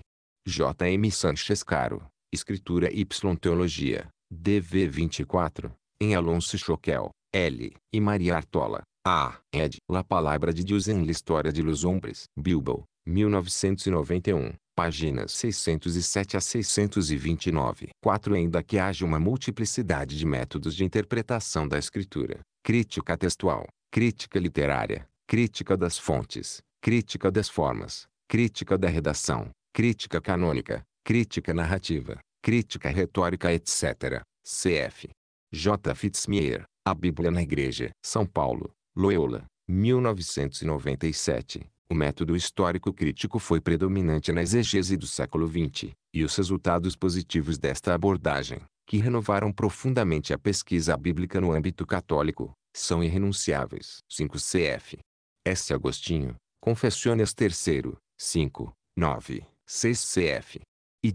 J. M. Sanchez Caro, Escritura y Teologia, DV 24, em Alonso Choquel, L. e Maria Artola, A. Ed. La Palavra de Deus em la História de los Hombres, Bilbao, 1991. Páginas 607 a 629. 4. Ainda que haja uma multiplicidade de métodos de interpretação da escritura, crítica textual, crítica literária, crítica das fontes, crítica das formas, crítica da redação, crítica canônica, crítica narrativa, crítica retórica, etc. Cf. J. Fitzmier, A Bíblia na Igreja, São Paulo, Loyola, 1997. O método histórico crítico foi predominante na exegese do século XX, e os resultados positivos desta abordagem, que renovaram profundamente a pesquisa bíblica no âmbito católico, são irrenunciáveis. 5 CF. S. Agostinho, Confessiones III, 5, 9, 6 CF.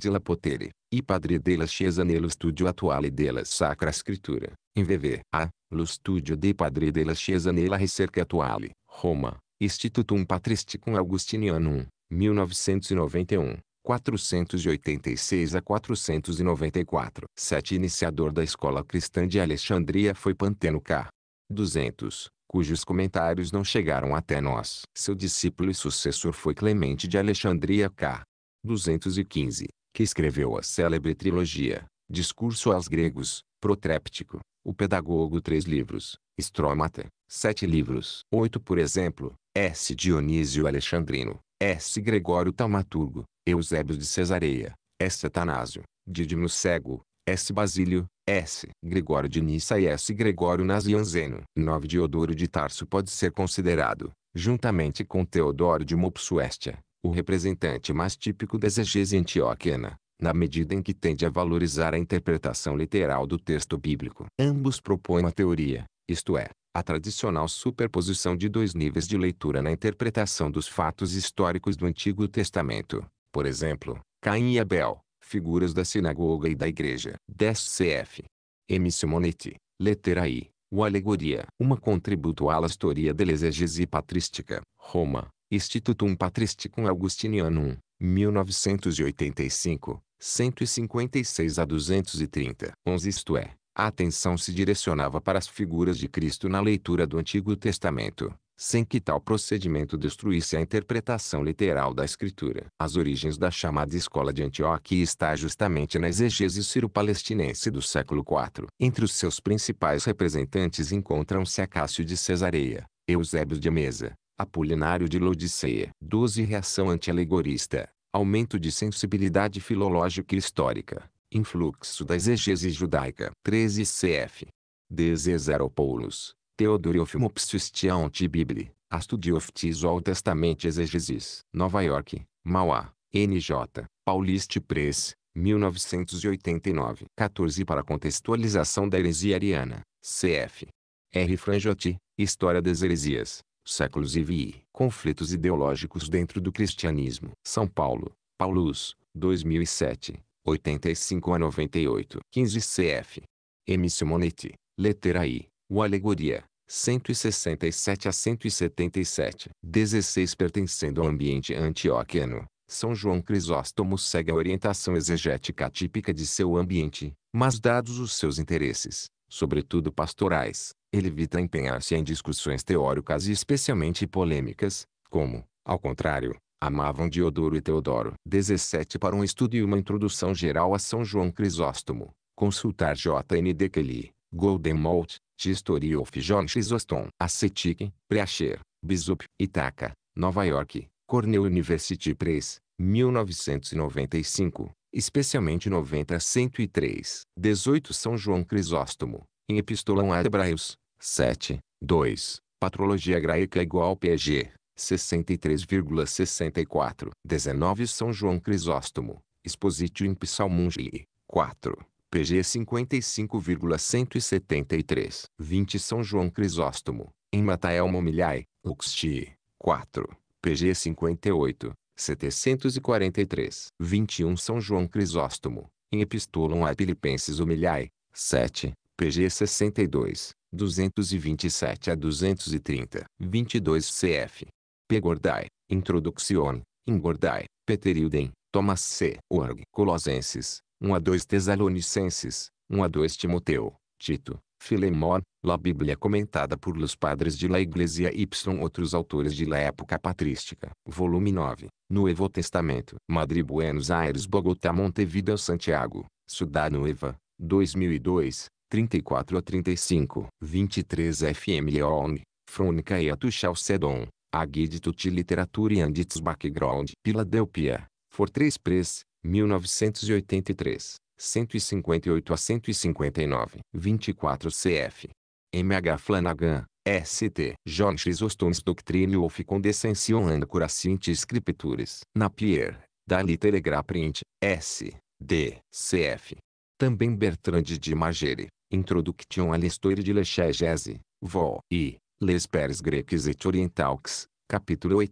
La Potere, e padre della Chiesa nello studio atuale della Sacra Scrittura, in VV. A. Lo studio dei padre della Chiesa nella ricerca attuale, Roma, Institutum Patristicum Augustinianum, 1991. 486 a 494. 7. Iniciador da escola cristã de Alexandria foi Panteno K. 200, cujos comentários não chegaram até nós. Seu discípulo e sucessor foi Clemente de Alexandria K. 215 que escreveu a célebre trilogia, Discurso aos Gregos, Protréptico, O Pedagogo três livros, Estrómata sete livros. Oito por exemplo, S. Dionísio Alexandrino, S. Gregório Taumaturgo, Eusébio de Cesareia, S. Atanásio, Didimo Cego, S. Basílio, S. Gregório de Nissa e S. Gregório Nazianzeno. nove Diodoro de Tarso pode ser considerado, juntamente com Teodoro de Mopsuestia, o representante mais típico da exegese antioquena, na medida em que tende a valorizar a interpretação literal do texto bíblico. Ambos propõem uma teoria, isto é, a tradicional superposição de dois níveis de leitura na interpretação dos fatos históricos do Antigo Testamento. Por exemplo, Caim e Abel, figuras da sinagoga e da igreja. 10 cf. M. Simonetti, Lettera I, O Alegoria, uma contributo à historia exegese patrística, Roma, Institutum Patristicum Augustinianum, 1985, 156 a 230. 11 Isto é, a atenção se direcionava para as figuras de Cristo na leitura do Antigo Testamento, sem que tal procedimento destruísse a interpretação literal da Escritura. As origens da chamada Escola de Antioquia está justamente na exegese ciro palestinense do século IV. Entre os seus principais representantes encontram-se Acácio de Cesareia, Eusébio de Amesa, Apolinário de Lodiceia. 12 Reação antialegorista, Aumento de sensibilidade filológica e histórica. Influxo da exegese judaica. 13 cf. Desezeropoulos. Teodoriofimopsistião Tibibli. Astudioftis Old Testamento Exegesis. Nova York. Mauá. NJ. Pauliste Press. 1989. 14 Para contextualização da heresia ariana. Cf. R. Franjotti. História das heresias séculos e vi. Conflitos ideológicos dentro do cristianismo. São Paulo, Paulus, 2007, 85 a 98. 15 CF. M. Simonetti, Lettera I, O Alegoria, 167 a 177. 16 Pertencendo ao ambiente antioqueno São João Crisóstomo segue a orientação exegética típica de seu ambiente, mas dados os seus interesses, sobretudo pastorais, ele evita empenhar-se em discussões teóricas e especialmente polêmicas, como, ao contrário, amavam Diodoro e Teodoro. 17 Para um estudo e uma introdução geral a São João Crisóstomo, consultar J.N.D. Kelly, Golden Malt, History of John Chrysostom, Acetic, Preacher, Bisup, Itaca, Nova York, Cornell University Press, 1995 especialmente 90 a 103. 18 São João Crisóstomo, em Epístola a Hebraeus, 7, 2, Patrologia Graica igual PG, 63,64. 19 São João Crisóstomo, Expositio in Psalmungi, 4, PG 55,173. 20 São João Crisóstomo, em Matael Momilhai, Uxti, 4, PG 58, 743. 21 São João Crisóstomo, em Epistolam a Filipenses Humilhai, 7, pg 62, 227 a 230, 22 cf. P Pegordai, Introduction, Ingordai, Peterilden, Thomas C. Org. Colosenses 1 a 2 Tesalonicenses, 1 a 2 Timoteu, Tito, Filemon, La Bíblia comentada por los padres de la Iglesia y outros autores de la época patrística. Volume 9, Novo Testamento. Madrid Buenos Aires Bogotá Montevideo Santiago, Sudá Nueva, 2002, 34 a 35. 23 FM Leon, Frônica e Atuchal Sedon, A Guide Tuti Literatura e Andits Background. Piladelpia. For 3 Press, 1983. 158 a 159, 24 cf. M.H. Flanagan, S.T. John Chrysostomus Doctrine of Condescension and Curacinte Scriptures, Napier, Dali Telegra Print, S. D. Cf. Também Bertrand de Magere, Introduction à l'Histoire de l'Echegese, Vol. I. Les Pères Grecs et Orientaux, capítulo 8,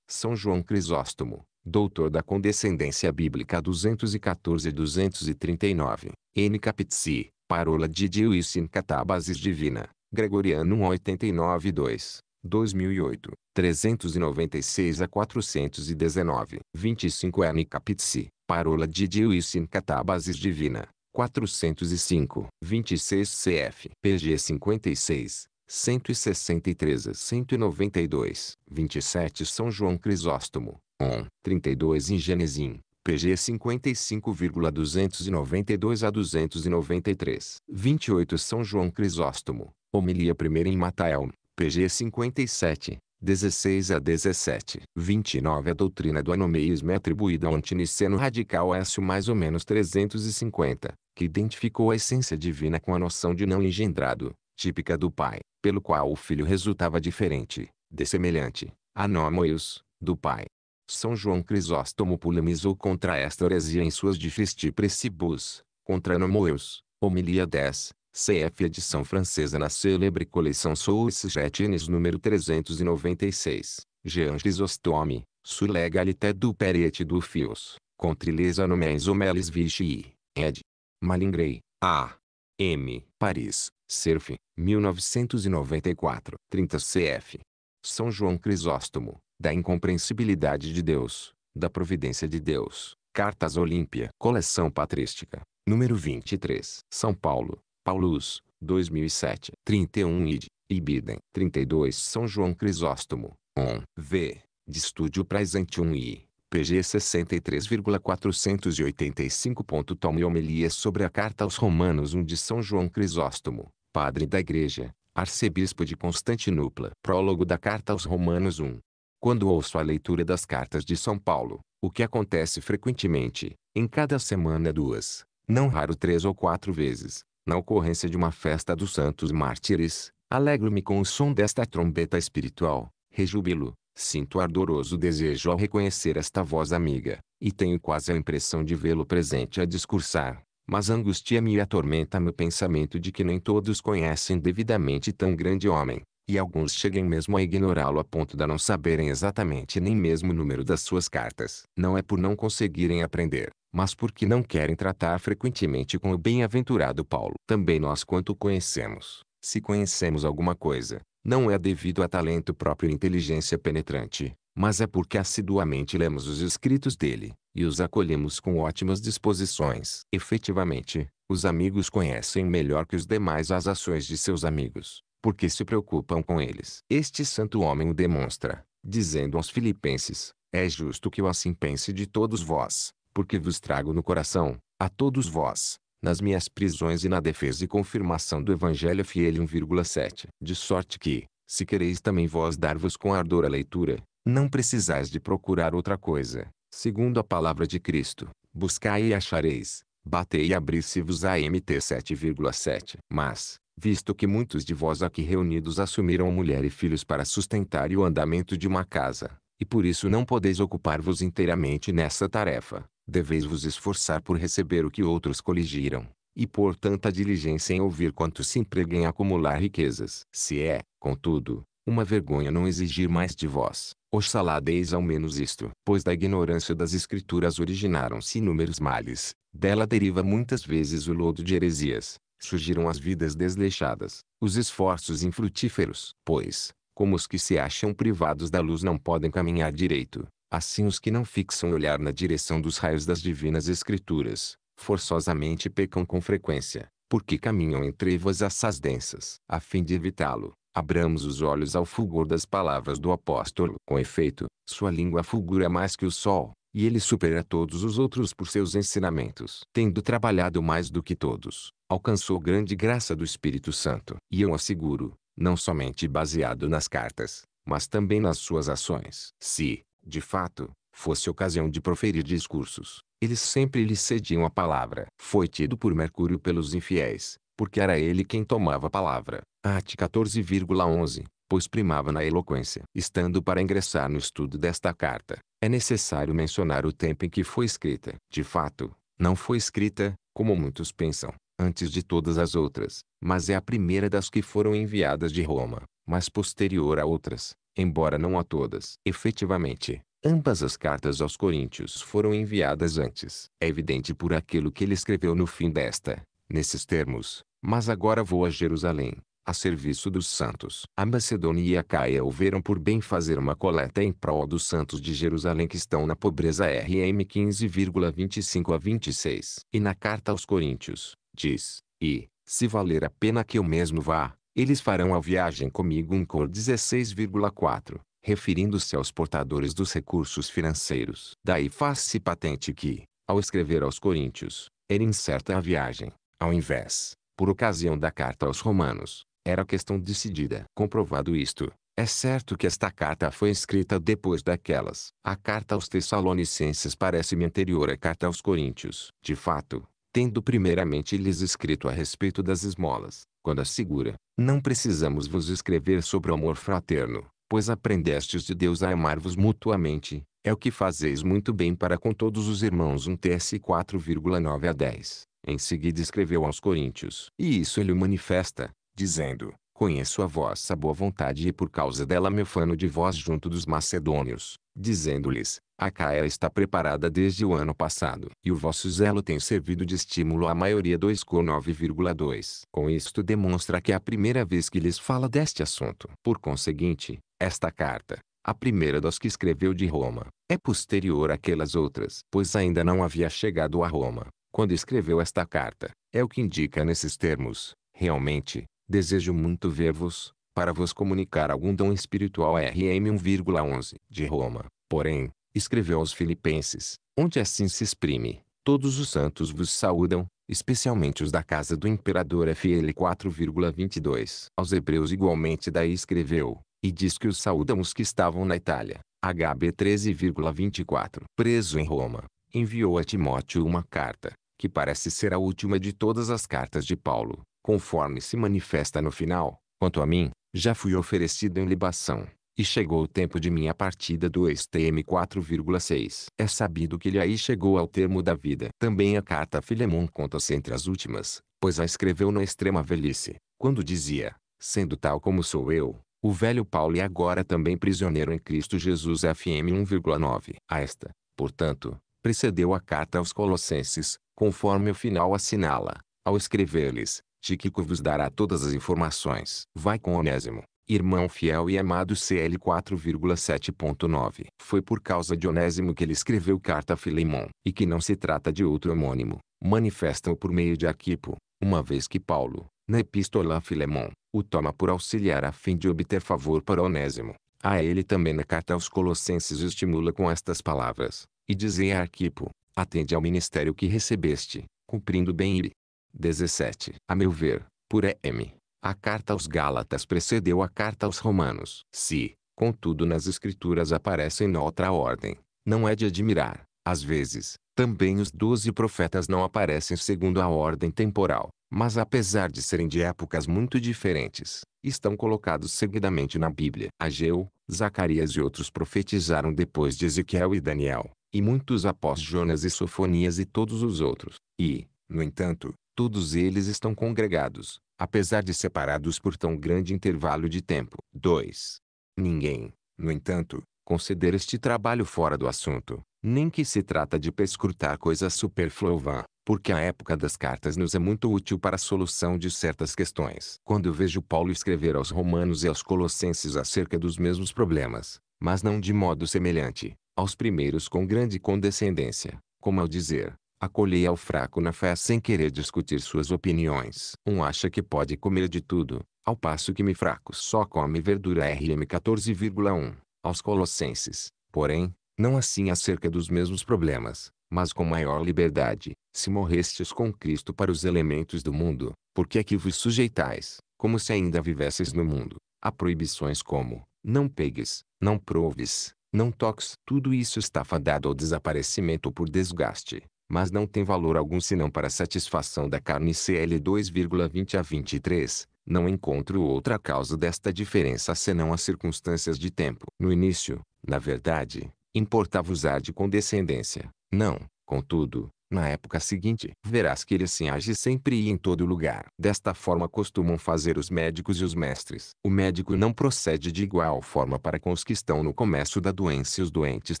São João Crisóstomo, doutor da condescendência bíblica 214 239, N. Capitsi, Parola de sin Catabasis Divina, Gregoriano 189 2, 2008, 396 a 419, 25 N. Capitsi, Parola de sin Catabasis Divina, 405, 26 CF, PG 56, 163 a 192, 27 São João Crisóstomo, 1, 32 em Genesim. PG 55,292 a 293. 28 São João Crisóstomo. Homilia 1 em Matael. PG 57. 16 a 17. 29 A doutrina do anomeísmo é atribuída ao antiniceno radical Écio mais ou menos 350, que identificou a essência divina com a noção de não engendrado, típica do pai, pelo qual o filho resultava diferente, dessemelhante, anomoios, do pai. São João Crisóstomo polemizou contra esta heresia em suas de Precibus, contra Nomoeus, homilia 10, CF edição francesa na célebre coleção Sources Jetines número 396, Jean Crisostome, Sulegalité du père du fios, contra les anomens homelis vichy, ed. Malingrei, A. M. Paris, Cerf, 1994, 30 CF. São João Crisóstomo, da incompreensibilidade de Deus, da providência de Deus. Cartas Olímpia, coleção patrística, número 23, São Paulo, Paulus, 2007, 31 id, Ibidem, 32 São João Crisóstomo, on, v, de estúdio Praesentium i, pg 63,485. Tome homilias sobre a Carta aos Romanos 1 de São João Crisóstomo, padre da Igreja, arcebispo de Constantinopla. Prólogo da Carta aos Romanos 1. Quando ouço a leitura das cartas de São Paulo, o que acontece frequentemente, em cada semana é duas, não raro três ou quatro vezes, na ocorrência de uma festa dos santos mártires, alegro-me com o som desta trombeta espiritual, rejubilo, sinto ardoroso desejo ao reconhecer esta voz amiga, e tenho quase a impressão de vê-lo presente a discursar, mas angustia-me e atormenta meu pensamento de que nem todos conhecem devidamente tão grande homem, e alguns cheguem mesmo a ignorá-lo a ponto de não saberem exatamente nem mesmo o número das suas cartas. Não é por não conseguirem aprender, mas porque não querem tratar frequentemente com o bem-aventurado Paulo. Também nós quanto conhecemos, se conhecemos alguma coisa, não é devido a talento próprio e inteligência penetrante, mas é porque assiduamente lemos os escritos dele, e os acolhemos com ótimas disposições. Efetivamente, os amigos conhecem melhor que os demais as ações de seus amigos, porque se preocupam com eles. Este santo homem o demonstra, dizendo aos filipenses, é justo que eu assim pense de todos vós, porque vos trago no coração, a todos vós, nas minhas prisões e na defesa e confirmação do Evangelho fiel 1,7. De sorte que, se quereis também vós dar-vos com ardor a leitura, não precisais de procurar outra coisa, segundo a palavra de Cristo, buscai e achareis, batei e abri-se-vos a MT 7,7. Mas, visto que muitos de vós aqui reunidos assumiram mulher e filhos para sustentar o andamento de uma casa, e por isso não podeis ocupar-vos inteiramente nessa tarefa, deveis vos esforçar por receber o que outros coligiram, e por tanta diligência em ouvir quanto se emprega em acumular riquezas. Se é, contudo, uma vergonha não exigir mais de vós, oxalá deis ao menos isto. Pois da ignorância das escrituras originaram-se inúmeros males, dela deriva muitas vezes o lodo de heresias, surgiram as vidas desleixadas, os esforços infrutíferos. Pois, como os que se acham privados da luz não podem caminhar direito, assim os que não fixam olhar na direção dos raios das divinas escrituras, forçosamente pecam com frequência, porque caminham em trevas assas densas. A fim de evitá-lo, abramos os olhos ao fulgor das palavras do apóstolo. Com efeito, sua língua fulgura mais que o sol, e ele supera todos os outros por seus ensinamentos. Tendo trabalhado mais do que todos, alcançou grande graça do Espírito Santo. E eu asseguro, não somente baseado nas cartas, mas também nas suas ações. Se, de fato, fosse ocasião de proferir discursos, eles sempre lhe cediam a palavra. Foi tido por Mercúrio pelos infiéis, porque era ele quem tomava a palavra. At 14,11 pois primava na eloquência. Estando para ingressar no estudo desta carta, é necessário mencionar o tempo em que foi escrita. De fato, não foi escrita, como muitos pensam, antes de todas as outras, mas é a primeira das que foram enviadas de Roma, mas posterior a outras, embora não a todas. Efetivamente, ambas as cartas aos Coríntios foram enviadas antes. É evidente por aquilo que ele escreveu no fim desta, nesses termos, mas agora vou a Jerusalém, a serviço dos santos. A Macedônia e a Caia houveram por bem fazer uma coleta em prol dos santos de Jerusalém que estão na pobreza RM 15,25 a 26. E na carta aos Coríntios, diz, e, se valer a pena que eu mesmo vá, eles farão a viagem comigo um cor 16,4, referindo-se aos portadores dos recursos financeiros. Daí faz-se patente que, ao escrever aos coríntios, era incerta a viagem, ao invés, por ocasião da carta aos romanos, era questão decidida. Comprovado isto, é certo que esta carta foi escrita depois daquelas. A carta aos Tessalonicenses parece-me anterior à carta aos Coríntios. De fato, tendo primeiramente lhes escrito a respeito das esmolas, quando assegura, não precisamos vos escrever sobre o amor fraterno, pois aprendestes de Deus a amar-vos mutuamente, é o que fazeis muito bem para com todos os irmãos 1 TS 4,9 a 10. Em seguida escreveu aos Coríntios, e isso ele manifesta, dizendo, Conheço a vossa boa vontade e por causa dela me ofano de vós junto dos macedônios, dizendo-lhes, a Caia está preparada desde o ano passado. E o vosso zelo tem servido de estímulo à maioria dos co 9,2. Com isto demonstra que é a primeira vez que lhes fala deste assunto. Por conseguinte, esta carta, a primeira das que escreveu de Roma, é posterior àquelas outras. Pois ainda não havia chegado a Roma, quando escreveu esta carta. É o que indica nesses termos. Realmente, desejo muito ver-vos, para vos comunicar algum dom espiritual RM 1,11 de Roma. Porém, escreveu aos Filipenses, onde assim se exprime: Todos os santos vos saúdam, especialmente os da casa do imperador FL 4,22. Aos Hebreus, igualmente, daí escreveu, e diz que os saúdam os que estavam na Itália. HB 13,24. Preso em Roma, enviou a Timóteo uma carta, que parece ser a última de todas as cartas de Paulo, conforme se manifesta no final. Quanto a mim, já fui oferecido em libação, e chegou o tempo de minha partida do STM 4,6. É sabido que ele aí chegou ao termo da vida. Também a carta a Filemon conta-se entre as últimas, pois a escreveu na extrema velhice, quando dizia, sendo tal como sou eu, o velho Paulo e é agora também prisioneiro em Cristo Jesus FM 1,9. A esta, portanto, precedeu a carta aos Colossenses, conforme o final assinala, ao escrever-lhes, Tíquico vos dará todas as informações. Vai com Onésimo, irmão fiel e amado CL 4,7.9. Foi por causa de Onésimo que ele escreveu carta a Filemon, e que não se trata de outro homônimo, manifestam por meio de Arquipo, uma vez que Paulo, na epístola a Filemon, o toma por auxiliar a fim de obter favor para Onésimo. A ele também na carta aos Colossenses estimula com estas palavras, e dizem a Arquipo, atende ao ministério que recebeste, cumprindo bem e 17. A meu ver, por E.M. A carta aos Gálatas precedeu a carta aos Romanos. Se, contudo, nas Escrituras aparecem noutra ordem, não é de admirar. Às vezes, também os doze profetas não aparecem segundo a ordem temporal, mas apesar de serem de épocas muito diferentes, estão colocados seguidamente na Bíblia. Ageu, Zacarias e outros profetizaram depois de Ezequiel e Daniel, e muitos após Jonas e Sofonias e todos os outros. E, no entanto, todos eles estão congregados, apesar de separados por tão grande intervalo de tempo. 2. Ninguém, no entanto, considera este trabalho fora do assunto, nem que se trata de pescrutar coisas superfluas, porque a época das cartas nos é muito útil para a solução de certas questões. Quando vejo Paulo escrever aos romanos e aos colossenses acerca dos mesmos problemas, mas não de modo semelhante, aos primeiros com grande condescendência, como ao dizer, Acolhei ao fraco na fé sem querer discutir suas opiniões. Um acha que pode comer de tudo, ao passo que me fraco só come verdura RM 14,1. Aos Colossenses, porém, não assim acerca dos mesmos problemas, mas com maior liberdade, se morrestes com Cristo para os elementos do mundo, por que é que vos sujeitais, como se ainda vivesseis no mundo, há proibições como, não pegues, não proves, não toques. Tudo isso está fadado ao desaparecimento por desgaste, mas não tem valor algum senão para satisfação da carne CL 2,20 a 23, não encontro outra causa desta diferença senão as circunstâncias de tempo. No início, na verdade, importava usar de condescendência. Não, contudo, na época seguinte, verás que ele assim age sempre e em todo lugar. Desta forma costumam fazer os médicos e os mestres. O médico não procede de igual forma para com os que estão no começo da doença e os doentes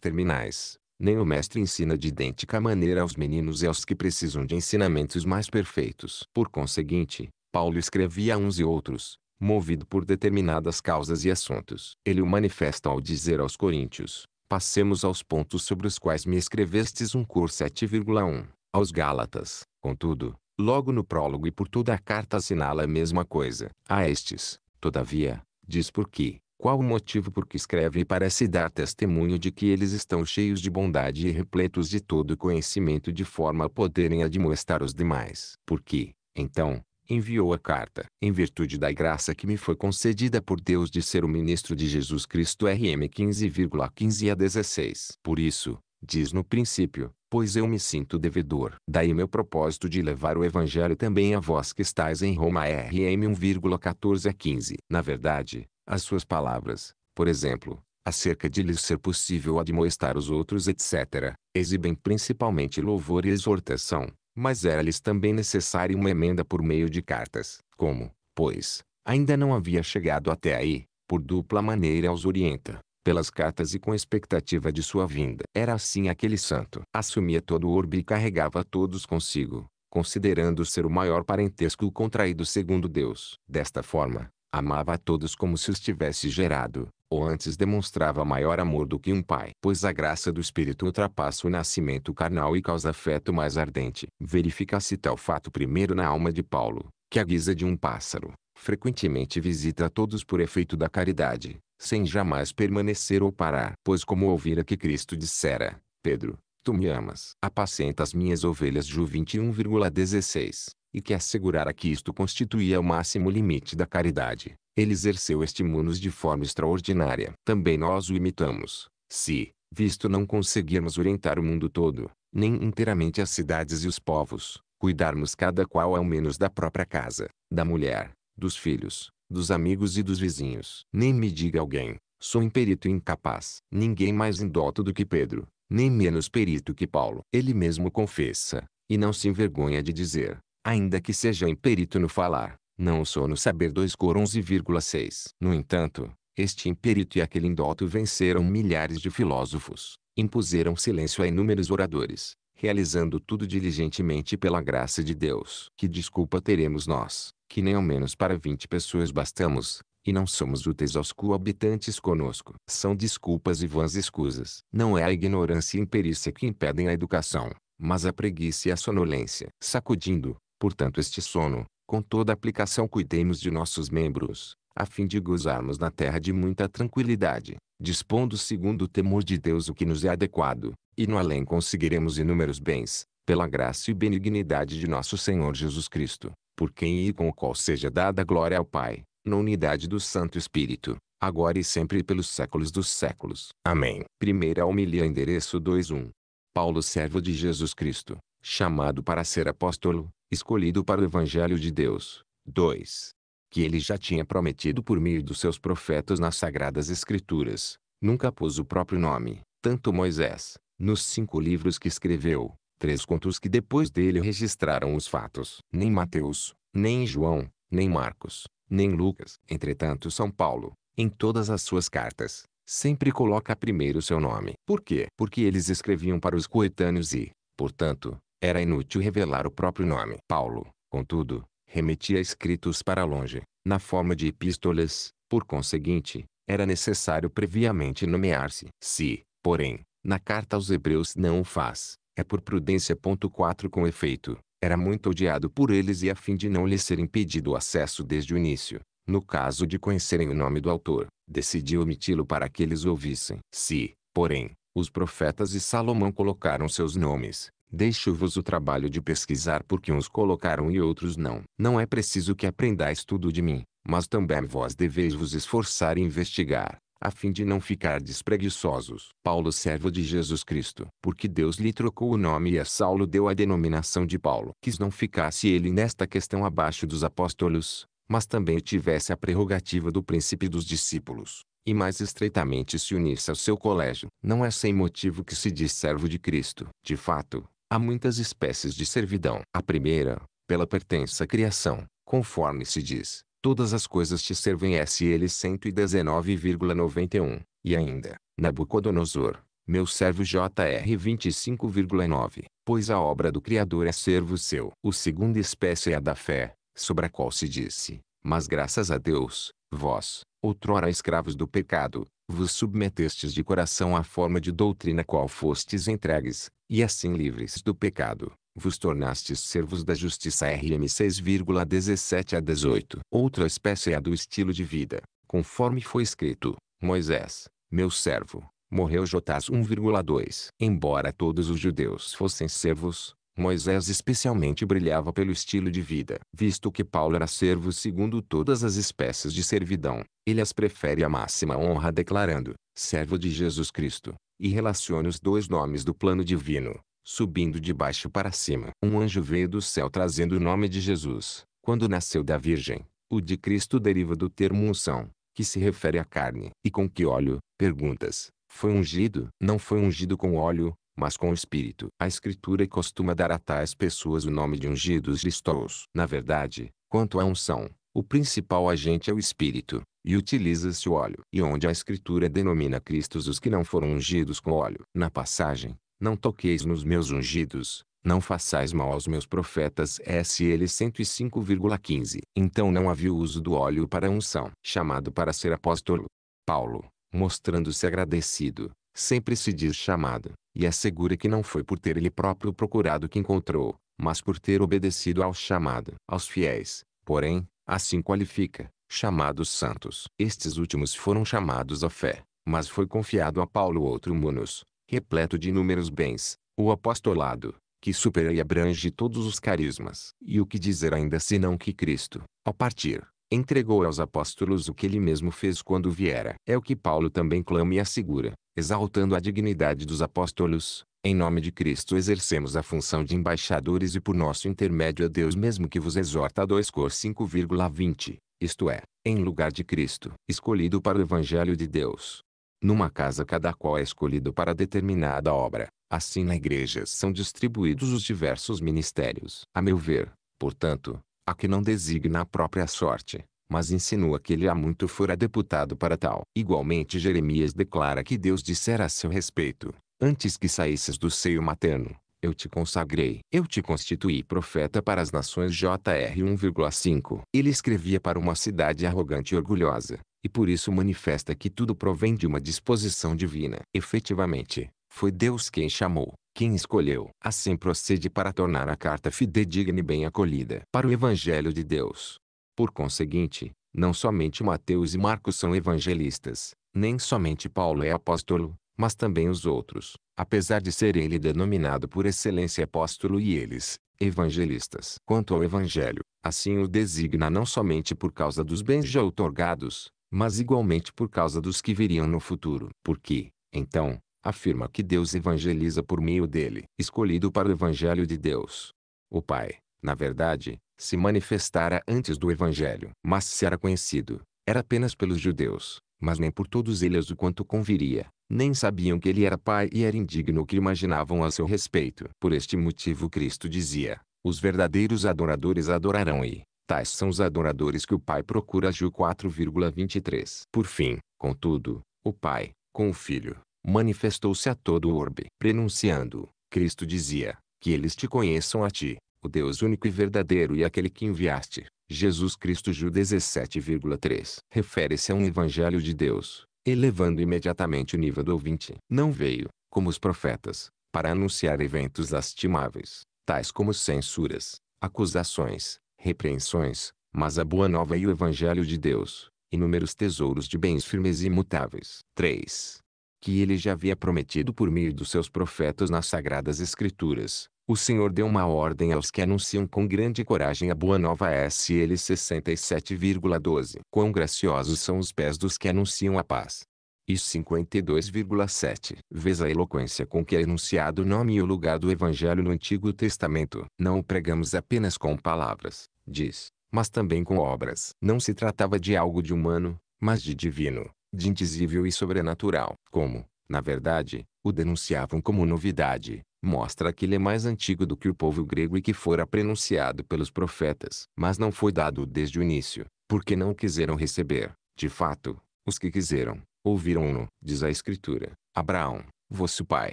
terminais nem o mestre ensina de idêntica maneira aos meninos e aos que precisam de ensinamentos mais perfeitos. Por conseguinte, Paulo escrevia a uns e outros, movido por determinadas causas e assuntos. Ele o manifesta ao dizer aos coríntios, passemos aos pontos sobre os quais me escrevestes um curso 7,1, aos Gálatas, contudo, logo no prólogo e por toda a carta assinala a mesma coisa. A estes, todavia, diz por que, qual o motivo por que escreve e parece dar testemunho de que eles estão cheios de bondade e repletos de todo conhecimento de forma a poderem admoestar os demais? Porque, então, enviou a carta. Em virtude da graça que me foi concedida por Deus de ser o ministro de Jesus Cristo RM 15,15 a 16. Por isso, diz no princípio, pois eu me sinto devedor. Daí meu propósito de levar o evangelho também a vós que estáis em Roma RM 1,14 a 15. Na verdade, as suas palavras, por exemplo, acerca de lhes ser possível admoestar os outros etc., exibem principalmente louvor e exortação, mas era-lhes também necessária uma emenda por meio de cartas, como, pois, ainda não havia chegado até aí, por dupla maneira os orienta, pelas cartas e com expectativa de sua vinda. Era assim aquele santo. Assumia todo o orbe e carregava todos consigo, considerando ser o maior parentesco contraído segundo Deus. Desta forma, Amava a todos como se os tivesse gerado, ou antes demonstrava maior amor do que um pai, pois a graça do Espírito ultrapassa o nascimento carnal e causa afeto mais ardente. Verifica-se tal fato primeiro na alma de Paulo, que à guisa de um pássaro, frequentemente visita a todos por efeito da caridade, sem jamais permanecer ou parar. Pois como ouvira que Cristo dissera, Pedro, tu me amas, apacenta as minhas ovelhas. Ju 21,16 e que assegurara que isto constituía o máximo limite da caridade, ele exerceu este munus de forma extraordinária. Também nós o imitamos, se, visto não conseguirmos orientar o mundo todo, nem inteiramente as cidades e os povos, cuidarmos cada qual ao menos da própria casa, da mulher, dos filhos, dos amigos e dos vizinhos. Nem me diga alguém, sou imperito e incapaz. Ninguém mais indoto do que Pedro, nem menos perito que Paulo. Ele mesmo confessa, e não se envergonha de dizer, ainda que seja imperito no falar, não o sou no saber 2 cor 11,6. No entanto, este imperito e aquele indoto venceram milhares de filósofos, impuseram silêncio a inúmeros oradores, realizando tudo diligentemente pela graça de Deus. Que desculpa teremos nós, que nem ao menos para 20 pessoas bastamos, e não somos úteis aos habitantes conosco. São desculpas e vãs escusas. Não é a ignorância e imperícia que impedem a educação, mas a preguiça e a sonolência. Sacudindo, Portanto este sono, com toda aplicação cuidemos de nossos membros, a fim de gozarmos na terra de muita tranquilidade, dispondo segundo o temor de Deus o que nos é adequado, e no além conseguiremos inúmeros bens, pela graça e benignidade de nosso Senhor Jesus Cristo, por quem e com o qual seja dada glória ao Pai, na unidade do Santo Espírito, agora e sempre e pelos séculos dos séculos. Amém. Primeira homilia endereço 2.1 Paulo servo de Jesus Cristo, chamado para ser apóstolo, escolhido para o Evangelho de Deus. 2. Que ele já tinha prometido por meio dos seus profetas nas Sagradas Escrituras, nunca pôs o próprio nome, tanto Moisés, nos cinco livros que escreveu, três contos que depois dele registraram os fatos, nem Mateus, nem João, nem Marcos, nem Lucas. Entretanto, São Paulo, em todas as suas cartas, sempre coloca primeiro seu nome. Por quê? Porque eles escreviam para os coetâneos e, portanto, era inútil revelar o próprio nome. Paulo, contudo, remetia escritos para longe, na forma de epístolas, por conseguinte, era necessário previamente nomear-se. Se, porém, na carta aos Hebreus não o faz, é por prudência. 4 Com efeito, era muito odiado por eles e a fim de não lhe ser impedido o acesso desde o início, no caso de conhecerem o nome do autor, decidiu omiti-lo para que eles ouvissem. Se, porém, os profetas e Salomão colocaram seus nomes, Deixo-vos o trabalho de pesquisar porque uns colocaram e outros não. Não é preciso que aprendais tudo de mim, mas também vós deveis vos esforçar e investigar, a fim de não ficar despreguiçosos. Paulo servo de Jesus Cristo, porque Deus lhe trocou o nome e a Saulo deu a denominação de Paulo. Quis não ficasse ele nesta questão abaixo dos apóstolos, mas também tivesse a prerrogativa do príncipe dos discípulos e mais estreitamente se unisse ao seu colégio. Não é sem motivo que se diz servo de Cristo. De fato, Há muitas espécies de servidão. A primeira, pela pertença à criação, conforme se diz, todas as coisas te servem SL 119,91, e ainda, Nabucodonosor, meu servo JR 25,9, pois a obra do Criador é servo seu. O segunda espécie é a da fé, sobre a qual se disse, mas graças a Deus, Vós, outrora escravos do pecado, vos submetestes de coração à forma de doutrina qual fostes entregues, e assim livres do pecado, vos tornastes servos da justiça RM 6,17 a 18. Outra espécie é a do estilo de vida, conforme foi escrito, Moisés, meu servo, morreu Jotás 1,2. Embora todos os judeus fossem servos, Moisés especialmente brilhava pelo estilo de vida. Visto que Paulo era servo segundo todas as espécies de servidão, ele as prefere à máxima honra declarando, servo de Jesus Cristo, e relaciona os dois nomes do plano divino, subindo de baixo para cima. Um anjo veio do céu trazendo o nome de Jesus, quando nasceu da Virgem. O de Cristo deriva do termo unção, que se refere à carne. E com que óleo, perguntas, foi ungido? Não foi ungido com óleo, mas com o Espírito. A Escritura costuma dar a tais pessoas o nome de ungidos cristãos. Na verdade, quanto à unção, o principal agente é o Espírito, e utiliza-se o óleo. E onde a Escritura denomina cristos os que não foram ungidos com óleo. Na passagem, não toqueis nos meus ungidos, não façais mal aos meus profetas SL 105,15. Então não havia o uso do óleo para unção. Chamado para ser apóstolo, Paulo, mostrando-se agradecido, sempre se diz chamado, e assegura que não foi por ter ele próprio procurado que encontrou, mas por ter obedecido ao chamado. Aos fiéis, porém, assim qualifica, chamados santos. Estes últimos foram chamados à fé, mas foi confiado a Paulo outro munus, repleto de inúmeros bens, o apostolado, que supera e abrange todos os carismas. E o que dizer ainda senão que Cristo, ao partir, entregou aos apóstolos o que ele mesmo fez quando viera. É o que Paulo também clama e assegura, exaltando a dignidade dos apóstolos. Em nome de Cristo exercemos a função de embaixadores e por nosso intermédio a Deus mesmo que vos exorta a 2 Cor 5,20, isto é, em lugar de Cristo, escolhido para o Evangelho de Deus. Numa casa cada qual é escolhido para determinada obra, assim na igreja são distribuídos os diversos ministérios. A meu ver, portanto, a que não designa a própria sorte, mas insinua que ele há muito fora deputado para tal. Igualmente Jeremias declara que Deus dissera a seu respeito, antes que saísses do seio materno, eu te consagrei. Eu te constituí profeta para as nações JR 1,5. Ele escrevia para uma cidade arrogante e orgulhosa, e por isso manifesta que tudo provém de uma disposição divina. Efetivamente, foi Deus quem chamou, quem escolheu, assim procede para tornar a carta fidedigna e bem acolhida para o Evangelho de Deus. Por conseguinte, não somente Mateus e Marcos são evangelistas, nem somente Paulo é apóstolo, mas também os outros, apesar de ser ele denominado por excelência apóstolo e eles, evangelistas. Quanto ao Evangelho, assim o designa não somente por causa dos bens já outorgados, mas igualmente por causa dos que viriam no futuro. Porque, então, afirma que Deus evangeliza por meio dele, escolhido para o Evangelho de Deus. O Pai, na verdade, se manifestara antes do Evangelho, mas se era conhecido, era apenas pelos judeus, mas nem por todos eles o quanto conviria. Nem sabiam que ele era pai e era indigno o que imaginavam a seu respeito. Por este motivo Cristo dizia, os verdadeiros adoradores adorarão e, tais são os adoradores que o pai procura. Ju 4,23 Por fim, contudo, o pai, com o filho, manifestou-se a todo o orbe, prenunciando, Cristo dizia, que eles te conheçam a ti, o Deus único e verdadeiro e aquele que enviaste. Jesus Cristo Ju 17,3 refere-se a um evangelho de Deus, elevando imediatamente o nível do ouvinte. Não veio, como os profetas, para anunciar eventos lastimáveis, tais como censuras, acusações, repreensões, mas a boa nova e o evangelho de Deus, inúmeros tesouros de bens firmes e imutáveis. 3 que ele já havia prometido por meio dos seus profetas nas Sagradas Escrituras. O Senhor deu uma ordem aos que anunciam com grande coragem a boa nova SL 67,12. Quão graciosos são os pés dos que anunciam a paz. E 52,7. Vês a eloquência com que é enunciado o nome e o lugar do Evangelho no Antigo Testamento. Não o pregamos apenas com palavras, diz, mas também com obras. Não se tratava de algo de humano, mas de divino de indizível e sobrenatural, como, na verdade, o denunciavam como novidade, mostra que ele é mais antigo do que o povo grego e que fora prenunciado pelos profetas. Mas não foi dado desde o início, porque não quiseram receber. De fato, os que quiseram, ouviram-no. Diz a Escritura, Abraão, vosso pai,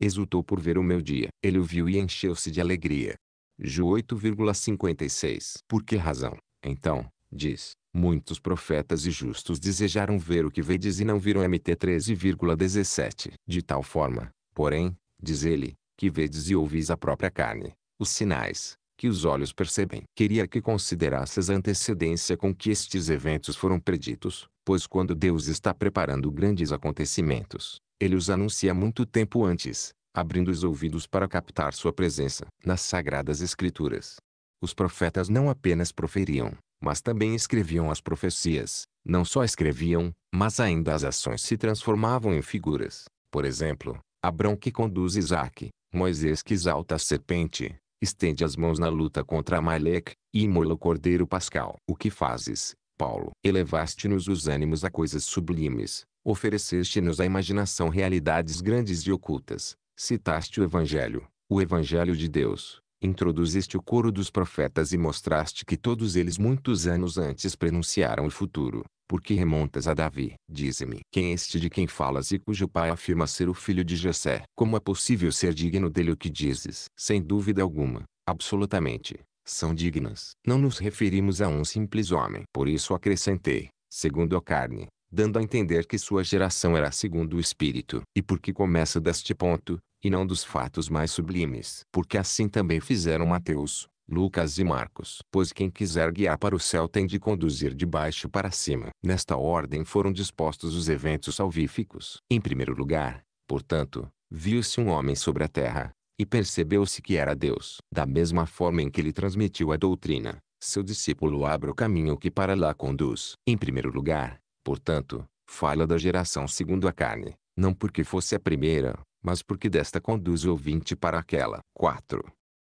exultou por ver o meu dia. Ele o viu e encheu-se de alegria. Ju 8,56 Por que razão, então, diz, Muitos profetas e justos desejaram ver o que vedes e não viram MT 13,17. De tal forma, porém, diz ele, que vedes e ouvis a própria carne, os sinais, que os olhos percebem. Queria que considerasses a antecedência com que estes eventos foram preditos, pois quando Deus está preparando grandes acontecimentos, ele os anuncia muito tempo antes, abrindo os ouvidos para captar sua presença. Nas Sagradas Escrituras, os profetas não apenas proferiam, mas também escreviam as profecias. Não só escreviam, mas ainda as ações se transformavam em figuras. Por exemplo, Abrão que conduz Isaac, Moisés que exalta a serpente, estende as mãos na luta contra Amaleque, e imola o cordeiro pascal. O que fazes, Paulo? Elevaste-nos os ânimos a coisas sublimes, ofereceste-nos à imaginação realidades grandes e ocultas, citaste o evangelho, o evangelho de Deus, introduziste o coro dos profetas e mostraste que todos eles muitos anos antes prenunciaram o futuro, porque remontas a Davi. Dize-me, quem é este de quem falas e cujo pai afirma ser o filho de Jessé? Como é possível ser digno dele o que dizes? Sem dúvida alguma, absolutamente, são dignas. Não nos referimos a um simples homem. Por isso acrescentei, segundo a carne, dando a entender que sua geração era segundo o Espírito. E porque começa deste ponto, e não dos fatos mais sublimes. Porque assim também fizeram Mateus, Lucas e Marcos. Pois quem quiser guiar para o céu tem de conduzir de baixo para cima. Nesta ordem foram dispostos os eventos salvíficos. Em primeiro lugar, portanto, viu-se um homem sobre a terra, e percebeu-se que era Deus. Da mesma forma em que ele transmitiu a doutrina, seu discípulo abre o caminho que para lá conduz. Em primeiro lugar, portanto, fala da geração segundo a carne, não porque fosse a primeira, mas porque desta conduz o ouvinte para aquela. 4.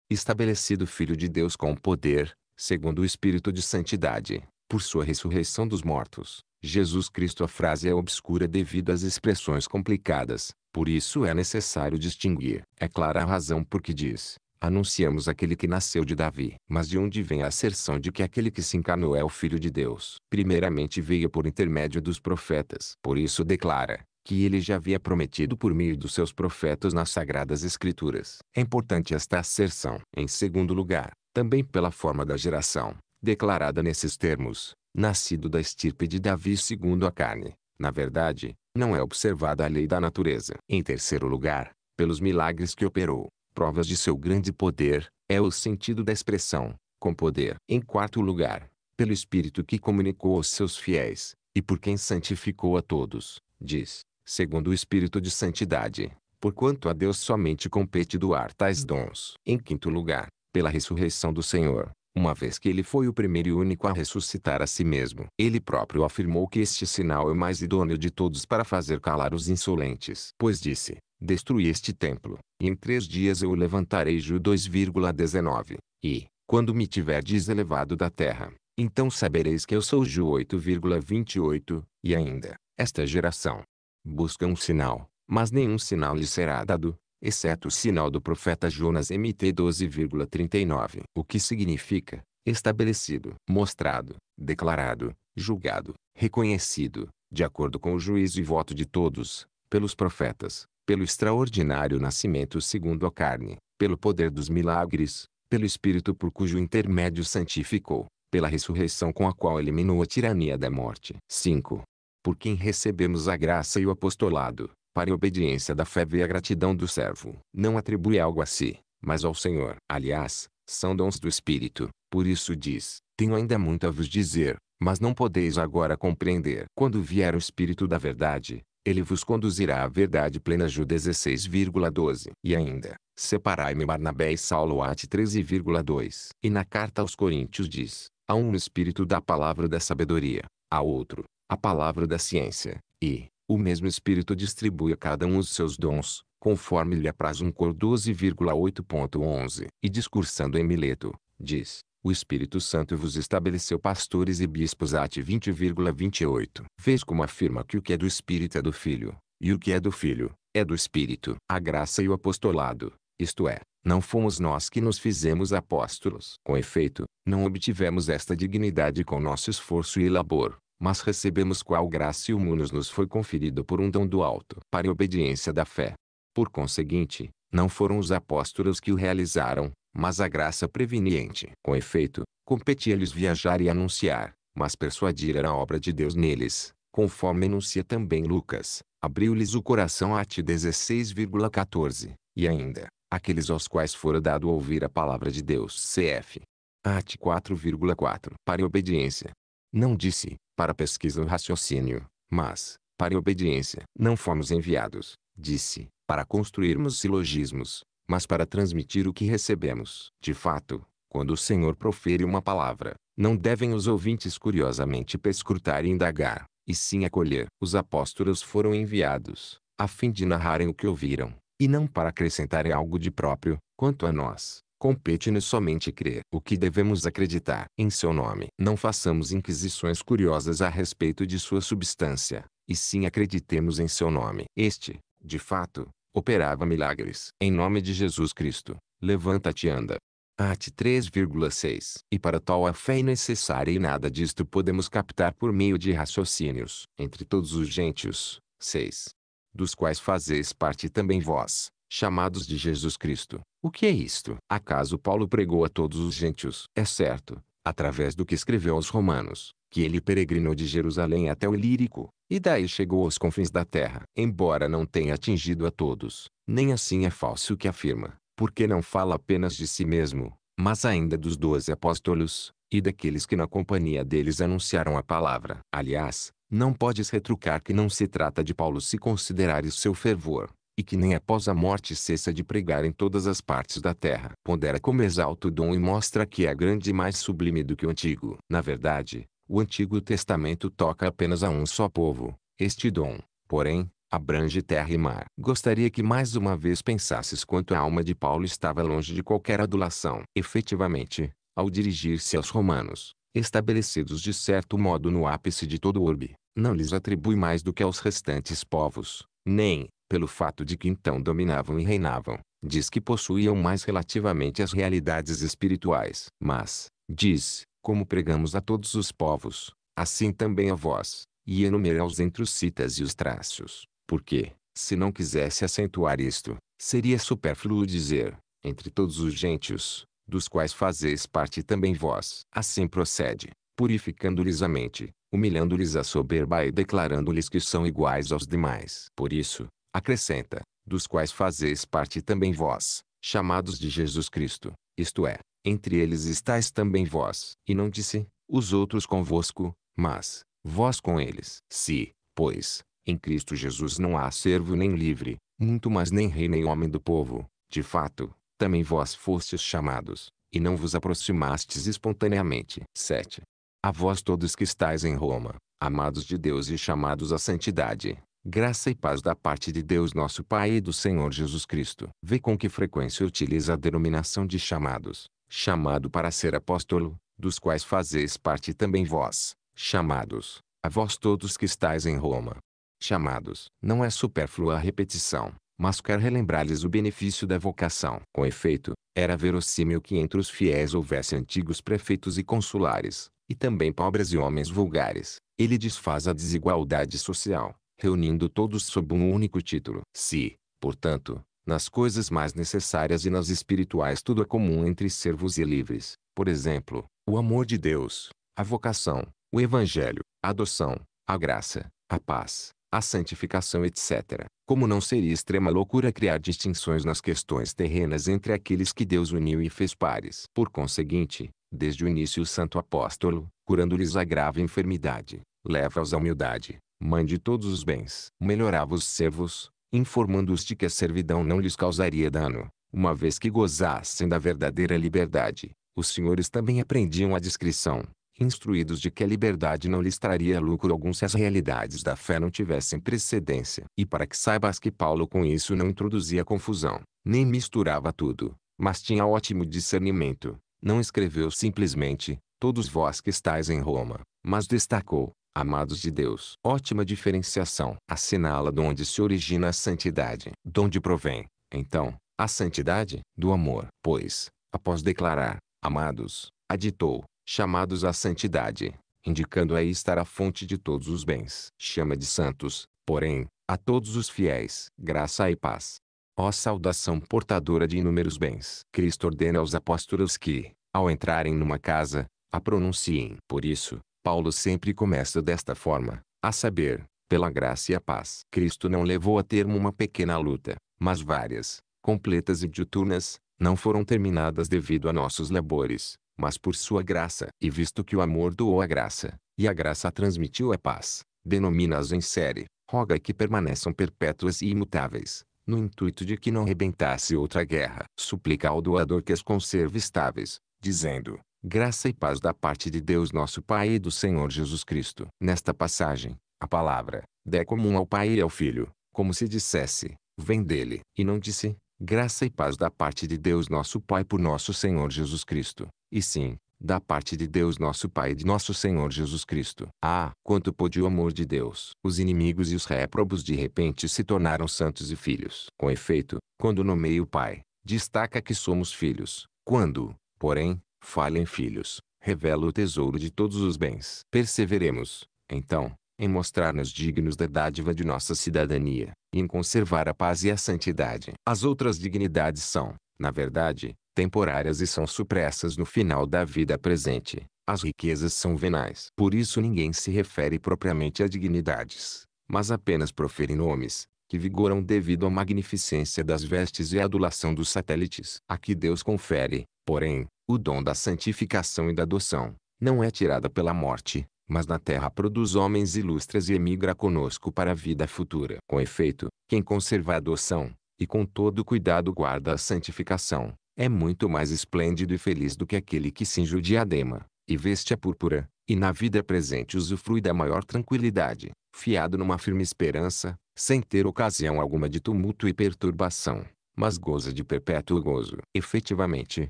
Estabelecido Filho de Deus com poder, segundo o Espírito de Santidade, por sua ressurreição dos mortos, Jesus Cristo. A frase é obscura devido às expressões complicadas, por isso é necessário distinguir. É clara a razão por que diz: Anunciamos aquele que nasceu de Davi. Mas de onde vem a asserção de que aquele que se encarnou é o Filho de Deus? Primeiramente veio por intermédio dos profetas. Por isso declara: que ele já havia prometido por meio dos seus profetas nas Sagradas Escrituras. É importante esta asserção. Em segundo lugar, também pela forma da geração, declarada nesses termos, nascido da estirpe de Davi segundo a carne. Na verdade, não é observada a lei da natureza. Em terceiro lugar, pelos milagres que operou, provas de seu grande poder, é o sentido da expressão, com poder. Em quarto lugar, pelo Espírito que comunicou aos seus fiéis, e por quem santificou a todos, diz, segundo o espírito de santidade, porquanto a Deus somente compete doar tais dons. Em quinto lugar, pela ressurreição do Senhor, uma vez que ele foi o primeiro e único a ressuscitar a si mesmo. Ele próprio afirmou que este sinal é o mais idôneo de todos para fazer calar os insolentes. Pois disse, destruí este templo, e em três dias eu o levantarei. Ju 2,19 E, quando me tiverdes elevado da terra, então sabereis que eu sou Ju 8,28, e ainda, esta geração, busca um sinal, mas nenhum sinal lhe será dado, exceto o sinal do profeta Jonas MT 12,39. O que significa, estabelecido, mostrado, declarado, julgado, reconhecido, de acordo com o juízo e voto de todos, pelos profetas, pelo extraordinário nascimento segundo a carne, pelo poder dos milagres, pelo Espírito por cujo intermédio santificou, pela ressurreição com a qual eliminou a tirania da morte. 5 por quem recebemos a graça e o apostolado, para a obediência da fé e a gratidão do servo. Não atribui algo a si, mas ao Senhor. Aliás, são dons do Espírito, por isso diz, tenho ainda muito a vos dizer, mas não podeis agora compreender. Quando vier o Espírito da verdade, ele vos conduzirá à verdade plena. Ju 16,12. E ainda, separai-me Barnabé e Saulo Ate 13,2. E na carta aos Coríntios diz, há um Espírito da palavra da sabedoria, há outro, a palavra da ciência, e, o mesmo Espírito distribui a cada um os seus dons, conforme lhe apraz um cor 12,8.11. E discursando em Mileto, diz, o Espírito Santo vos estabeleceu pastores e bispos ate 20,28. Vês como afirma que o que é do Espírito é do Filho, e o que é do Filho, é do Espírito. A graça e o apostolado, isto é, não fomos nós que nos fizemos apóstolos. Com efeito, não obtivemos esta dignidade com nosso esforço e labor, mas recebemos qual graça e imunos nos foi conferido por um dom do alto para a obediência da fé. Por conseguinte, não foram os apóstolos que o realizaram, mas a graça preveniente. Com efeito, competia-lhes viajar e anunciar, mas persuadir era a obra de Deus neles, conforme enuncia também Lucas. Abriu-lhes o coração ate 16,14, e ainda, aqueles aos quais fora dado ouvir a palavra de Deus cf. Ate 4,4. Para a obediência, não disse, para pesquisa ou raciocínio, mas, para obediência. Não fomos enviados, disse, para construirmos silogismos, mas para transmitir o que recebemos. De fato, quando o Senhor profere uma palavra, não devem os ouvintes curiosamente pescrutar e indagar, e sim acolher. Os apóstolos foram enviados, a fim de narrarem o que ouviram, e não para acrescentarem algo de próprio, quanto a nós. Compete-nos somente crer o que devemos acreditar em seu nome. Não façamos inquisições curiosas a respeito de sua substância, e sim acreditemos em seu nome. Este, de fato, operava milagres. Em nome de Jesus Cristo, levanta-te e anda. Arte 3,6 E para tal a fé é necessária e nada disto podemos captar por meio de raciocínios. Entre todos os gentios, 6. Dos quais fazeis parte também vós, chamados de Jesus Cristo. O que é isto? Acaso Paulo pregou a todos os gentios? É certo, através do que escreveu aos romanos, que ele peregrinou de Jerusalém até o Lírico, e daí chegou aos confins da terra. Embora não tenha atingido a todos, nem assim é falso o que afirma, porque não fala apenas de si mesmo, mas ainda dos doze apóstolos, e daqueles que na companhia deles anunciaram a palavra. Aliás, não podes retrucar que não se trata de Paulo se considerares seu fervor, e que nem após a morte cessa de pregar em todas as partes da terra. Pondera como exalta o dom e mostra que é grande e mais sublime do que o antigo. Na verdade, o Antigo Testamento toca apenas a um só povo, este dom, porém, abrange terra e mar. Gostaria que mais uma vez pensasses quanto a alma de Paulo estava longe de qualquer adulação. Efetivamente, ao dirigir-se aos romanos, estabelecidos de certo modo no ápice de todo o orbe, não lhes atribui mais do que aos restantes povos, nem, pelo fato de que então dominavam e reinavam, diz que possuíam mais relativamente as realidades espirituais. Mas, diz, como pregamos a todos os povos, assim também a vós, e enumera os entrucitas e os trácios, porque, se não quisesse acentuar isto, seria supérfluo dizer, entre todos os gentios, dos quais fazeis parte também vós. Assim procede, purificando-lhes a mente, humilhando-lhes a soberba e declarando-lhes que são iguais aos demais. Por isso, acrescenta, dos quais fazeis parte também vós, chamados de Jesus Cristo, isto é, entre eles estáis também vós. E não disse, os outros convosco, mas, vós com eles. Se, pois, em Cristo Jesus não há servo nem livre, muito mais nem rei nem homem do povo, de fato, também vós fostes chamados, e não vos aproximastes espontaneamente. 7. A vós todos que estáis em Roma, amados de Deus e chamados à santidade, Graça e paz da parte de Deus nosso Pai e do Senhor Jesus Cristo. Vê com que frequência utiliza a denominação de chamados. Chamado para ser apóstolo, dos quais fazeis parte também vós. Chamados, a vós todos que estáis em Roma. Chamados, não é supérflua a repetição, mas quer relembrar-lhes o benefício da vocação. Com efeito, era verossímil que entre os fiéis houvesse antigos prefeitos e consulares, e também pobres e homens vulgares. Ele desfaz a desigualdade social reunindo todos sob um único título. Se, portanto, nas coisas mais necessárias e nas espirituais tudo é comum entre servos e livres, por exemplo, o amor de Deus, a vocação, o evangelho, a adoção, a graça, a paz, a santificação, etc. Como não seria extrema loucura criar distinções nas questões terrenas entre aqueles que Deus uniu e fez pares? Por conseguinte, desde o início o santo apóstolo, curando-lhes a grave enfermidade, leva-os à humildade, mãe de todos os bens, melhorava os servos, informando-os de que a servidão não lhes causaria dano, uma vez que gozassem da verdadeira liberdade. Os senhores também aprendiam a discrição, instruídos de que a liberdade não lhes traria lucro algum se as realidades da fé não tivessem precedência. E para que saibas que Paulo com isso não introduzia confusão, nem misturava tudo, mas tinha ótimo discernimento. Não escreveu simplesmente, todos vós que estáis em Roma, mas destacou, Amados de Deus, ótima diferenciação. Assinala de onde se origina a santidade, de onde provém, então, a santidade do amor. Pois, após declarar, amados, aditou, chamados à santidade, indicando aí estar a fonte de todos os bens. Chama de santos, porém, a todos os fiéis, graça e paz. Ó saudação portadora de inúmeros bens! Cristo ordena aos apóstolos que, ao entrarem numa casa, a pronunciem. Por isso, Paulo sempre começa desta forma, a saber, pela graça e a paz. Cristo não levou a termo uma pequena luta, mas várias, completas e diuturnas, não foram terminadas devido a nossos labores, mas por sua graça. E visto que o amor doou a graça, e a graça transmitiu a paz, denomina-as em série, roga que permaneçam perpétuas e imutáveis, no intuito de que não rebentasse outra guerra. Suplica ao doador que as conserve estáveis, dizendo, Graça e paz da parte de Deus nosso Pai e do Senhor Jesus Cristo. Nesta passagem, a palavra, dê comum ao Pai e ao Filho, como se dissesse, vem dele, e não disse, graça e paz da parte de Deus nosso Pai por nosso Senhor Jesus Cristo, e sim, da parte de Deus nosso Pai e de nosso Senhor Jesus Cristo. Ah, quanto pôde o amor de Deus! Os inimigos e os réprobos de repente se tornaram santos e filhos. Com efeito, quando nomeia o Pai, destaca que somos filhos. Quando, porém, Falem filhos, revela o tesouro de todos os bens. Perseveremos, então, em mostrar-nos dignos da dádiva de nossa cidadania, e em conservar a paz e a santidade. As outras dignidades são, na verdade, temporárias e são supressas no final da vida presente. As riquezas são venais. Por isso ninguém se refere propriamente a dignidades, mas apenas profere nomes, que vigoram devido à magnificência das vestes e à adulação dos satélites. A que Deus confere, porém, o dom da santificação e da adoção não é tirada pela morte, mas na terra produz homens ilustres e emigra conosco para a vida futura. Com efeito, quem conserva a adoção, e com todo cuidado guarda a santificação, é muito mais esplêndido e feliz do que aquele que cinja o diadema, e veste a púrpura, e na vida presente usufrui da maior tranquilidade, fiado numa firme esperança, sem ter ocasião alguma de tumulto e perturbação, mas goza de perpétuo gozo. Efetivamente,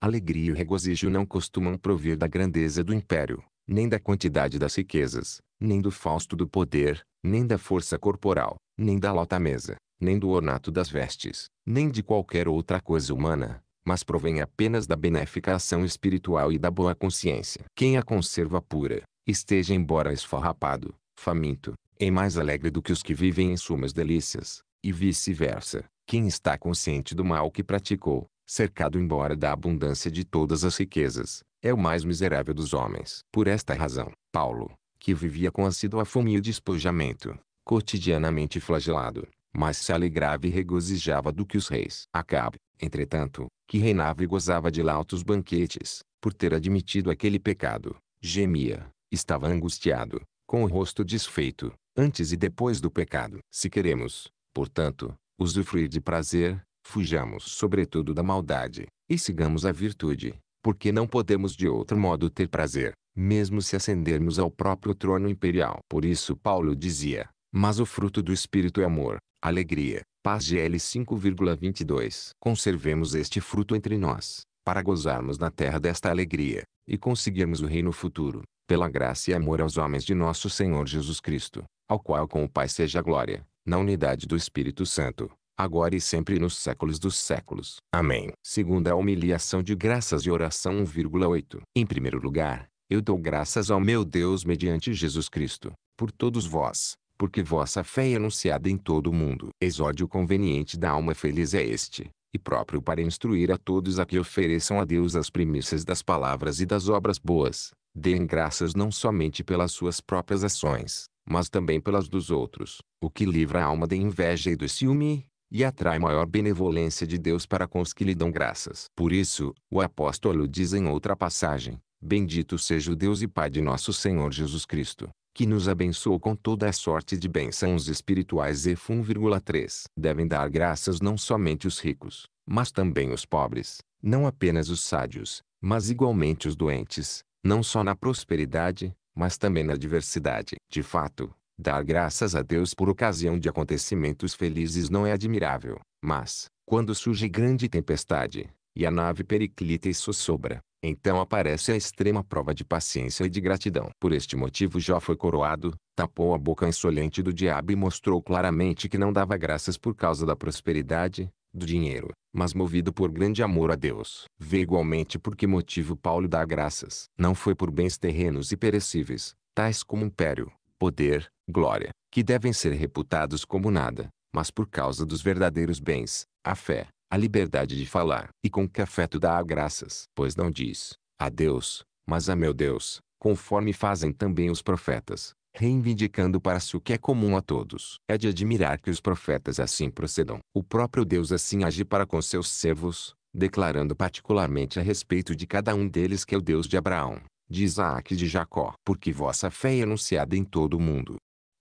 alegria e regozijo não costumam provir da grandeza do império, nem da quantidade das riquezas, nem do fausto do poder, nem da força corporal, nem da lota mesa, nem do ornato das vestes, nem de qualquer outra coisa humana, mas provém apenas da benéfica ação espiritual e da boa consciência. Quem a conserva pura, esteja embora esfarrapado, faminto, é mais alegre do que os que vivem em sumas delícias, e vice-versa. Quem está consciente do mal que praticou, cercado embora da abundância de todas as riquezas, é o mais miserável dos homens. Por esta razão, Paulo, que vivia com assídua fome e despojamento, cotidianamente flagelado, mas se alegrava e regozijava do que os reis. Acabe, entretanto, que reinava e gozava de lautos banquetes, por ter admitido aquele pecado, gemia, estava angustiado, com o rosto desfeito, antes e depois do pecado. Se queremos, portanto, usufruir de prazer, Fujamos sobretudo da maldade, e sigamos a virtude, porque não podemos de outro modo ter prazer, mesmo se ascendermos ao próprio trono imperial. Por isso Paulo dizia, mas o fruto do Espírito é amor, alegria, paz GL 5,22. Conservemos este fruto entre nós, para gozarmos na terra desta alegria, e conseguirmos o reino futuro, pela graça e amor aos homens de nosso Senhor Jesus Cristo, ao qual com o Pai seja a glória, na unidade do Espírito Santo agora e sempre nos séculos dos séculos. Amém. Segunda humilhação de graças e oração 1,8. Em primeiro lugar, eu dou graças ao meu Deus mediante Jesus Cristo, por todos vós, porque vossa fé é anunciada em todo o mundo. Exódio conveniente da alma feliz é este, e próprio para instruir a todos a que ofereçam a Deus as primícias das palavras e das obras boas. Deem graças não somente pelas suas próprias ações, mas também pelas dos outros, o que livra a alma da inveja e do ciúme, e atrai maior benevolência de Deus para com os que lhe dão graças. Por isso, o apóstolo diz em outra passagem: Bendito seja o Deus e Pai de nosso Senhor Jesus Cristo, que nos abençoou com toda a sorte de bênçãos espirituais. E 1,3 Devem dar graças não somente os ricos, mas também os pobres, não apenas os sádios, mas igualmente os doentes, não só na prosperidade, mas também na adversidade. De fato, Dar graças a Deus por ocasião de acontecimentos felizes não é admirável, mas, quando surge grande tempestade, e a nave periclita e sossobra, então aparece a extrema prova de paciência e de gratidão. Por este motivo Jó foi coroado, tapou a boca insolente do diabo e mostrou claramente que não dava graças por causa da prosperidade, do dinheiro, mas movido por grande amor a Deus. Vê igualmente por que motivo Paulo dá graças. Não foi por bens terrenos e perecíveis, tais como império, poder, glória, que devem ser reputados como nada, mas por causa dos verdadeiros bens, a fé, a liberdade de falar, e com que afeto dá a graças, pois não diz, a Deus, mas a meu Deus, conforme fazem também os profetas, reivindicando para si o que é comum a todos. É de admirar que os profetas assim procedam. O próprio Deus assim age para com seus servos, declarando particularmente a respeito de cada um deles que é o Deus de Abraão, de Isaac e de Jacó. Porque vossa fé é anunciada em todo o mundo,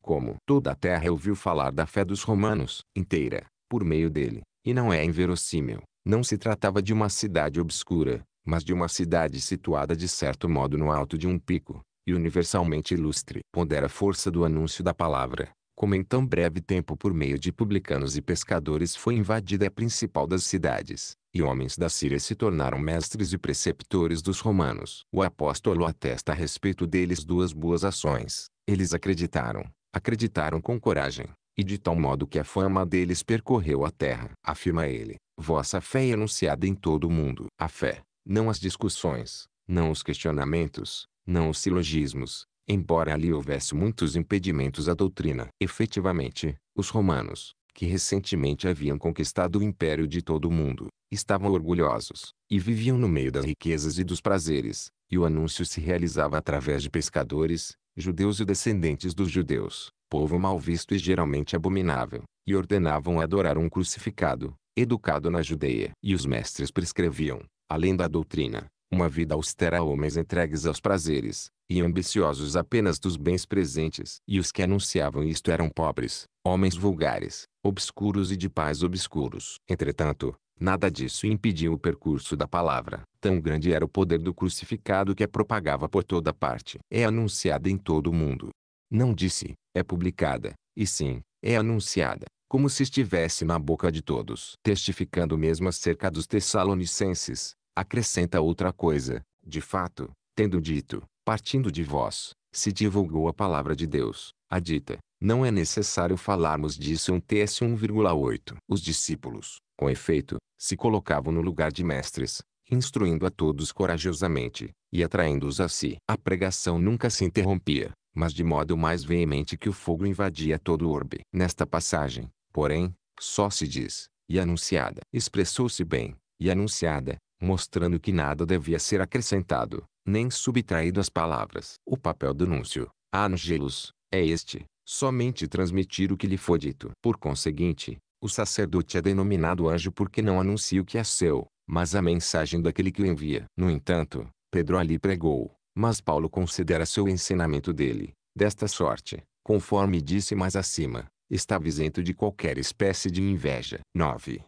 como toda a terra ouviu falar da fé dos romanos, inteira, por meio dele, e não é inverossímil, não se tratava de uma cidade obscura, mas de uma cidade situada de certo modo no alto de um pico, e universalmente ilustre. Pondera a força do anúncio da palavra, como em tão breve tempo por meio de publicanos e pescadores foi invadida a principal das cidades, e homens da Síria se tornaram mestres e preceptores dos romanos. O apóstolo atesta a respeito deles duas boas ações. Eles acreditaram, acreditaram com coragem, e de tal modo que a fama deles percorreu a terra. Afirma ele, vossa fé é anunciada em todo o mundo. A fé, não as discussões, não os questionamentos, não os silogismos, embora ali houvesse muitos impedimentos à doutrina. Efetivamente, os romanos, que recentemente haviam conquistado o império de todo o mundo, estavam orgulhosos, e viviam no meio das riquezas e dos prazeres, e o anúncio se realizava através de pescadores, judeus e descendentes dos judeus, povo mal visto e geralmente abominável, e ordenavam adorar um crucificado, educado na Judeia. E os mestres prescreviam, além da doutrina, uma vida austera a homens entregues aos prazeres, e ambiciosos apenas dos bens presentes. E os que anunciavam isto eram pobres, homens vulgares, obscuros e de pais obscuros. Entretanto, Nada disso impediu o percurso da palavra. Tão grande era o poder do crucificado que a propagava por toda parte. É anunciada em todo o mundo. Não disse, é publicada, e sim, é anunciada, como se estivesse na boca de todos. Testificando mesmo acerca dos Tessalonicenses, acrescenta outra coisa. De fato, tendo dito, partindo de vós, se divulgou a palavra de Deus, a dita, não é necessário falarmos disso um TS 1,8. Os discípulos, com efeito, se colocavam no lugar de mestres, instruindo a todos corajosamente, e atraindo-os a si. A pregação nunca se interrompia, mas de modo mais veemente que o fogo invadia todo o orbe. Nesta passagem, porém, só se diz, e anunciada. Expressou-se bem, e anunciada, mostrando que nada devia ser acrescentado, nem subtraído às palavras. O papel do anúncio, a Angelus, é este, somente transmitir o que lhe foi dito. Por conseguinte, o sacerdote é denominado anjo porque não anuncia o que é seu, mas a mensagem daquele que o envia. No entanto, Pedro ali pregou, mas Paulo considera seu ensinamento dele, desta sorte, conforme disse mais acima, estava isento de qualquer espécie de inveja. 9.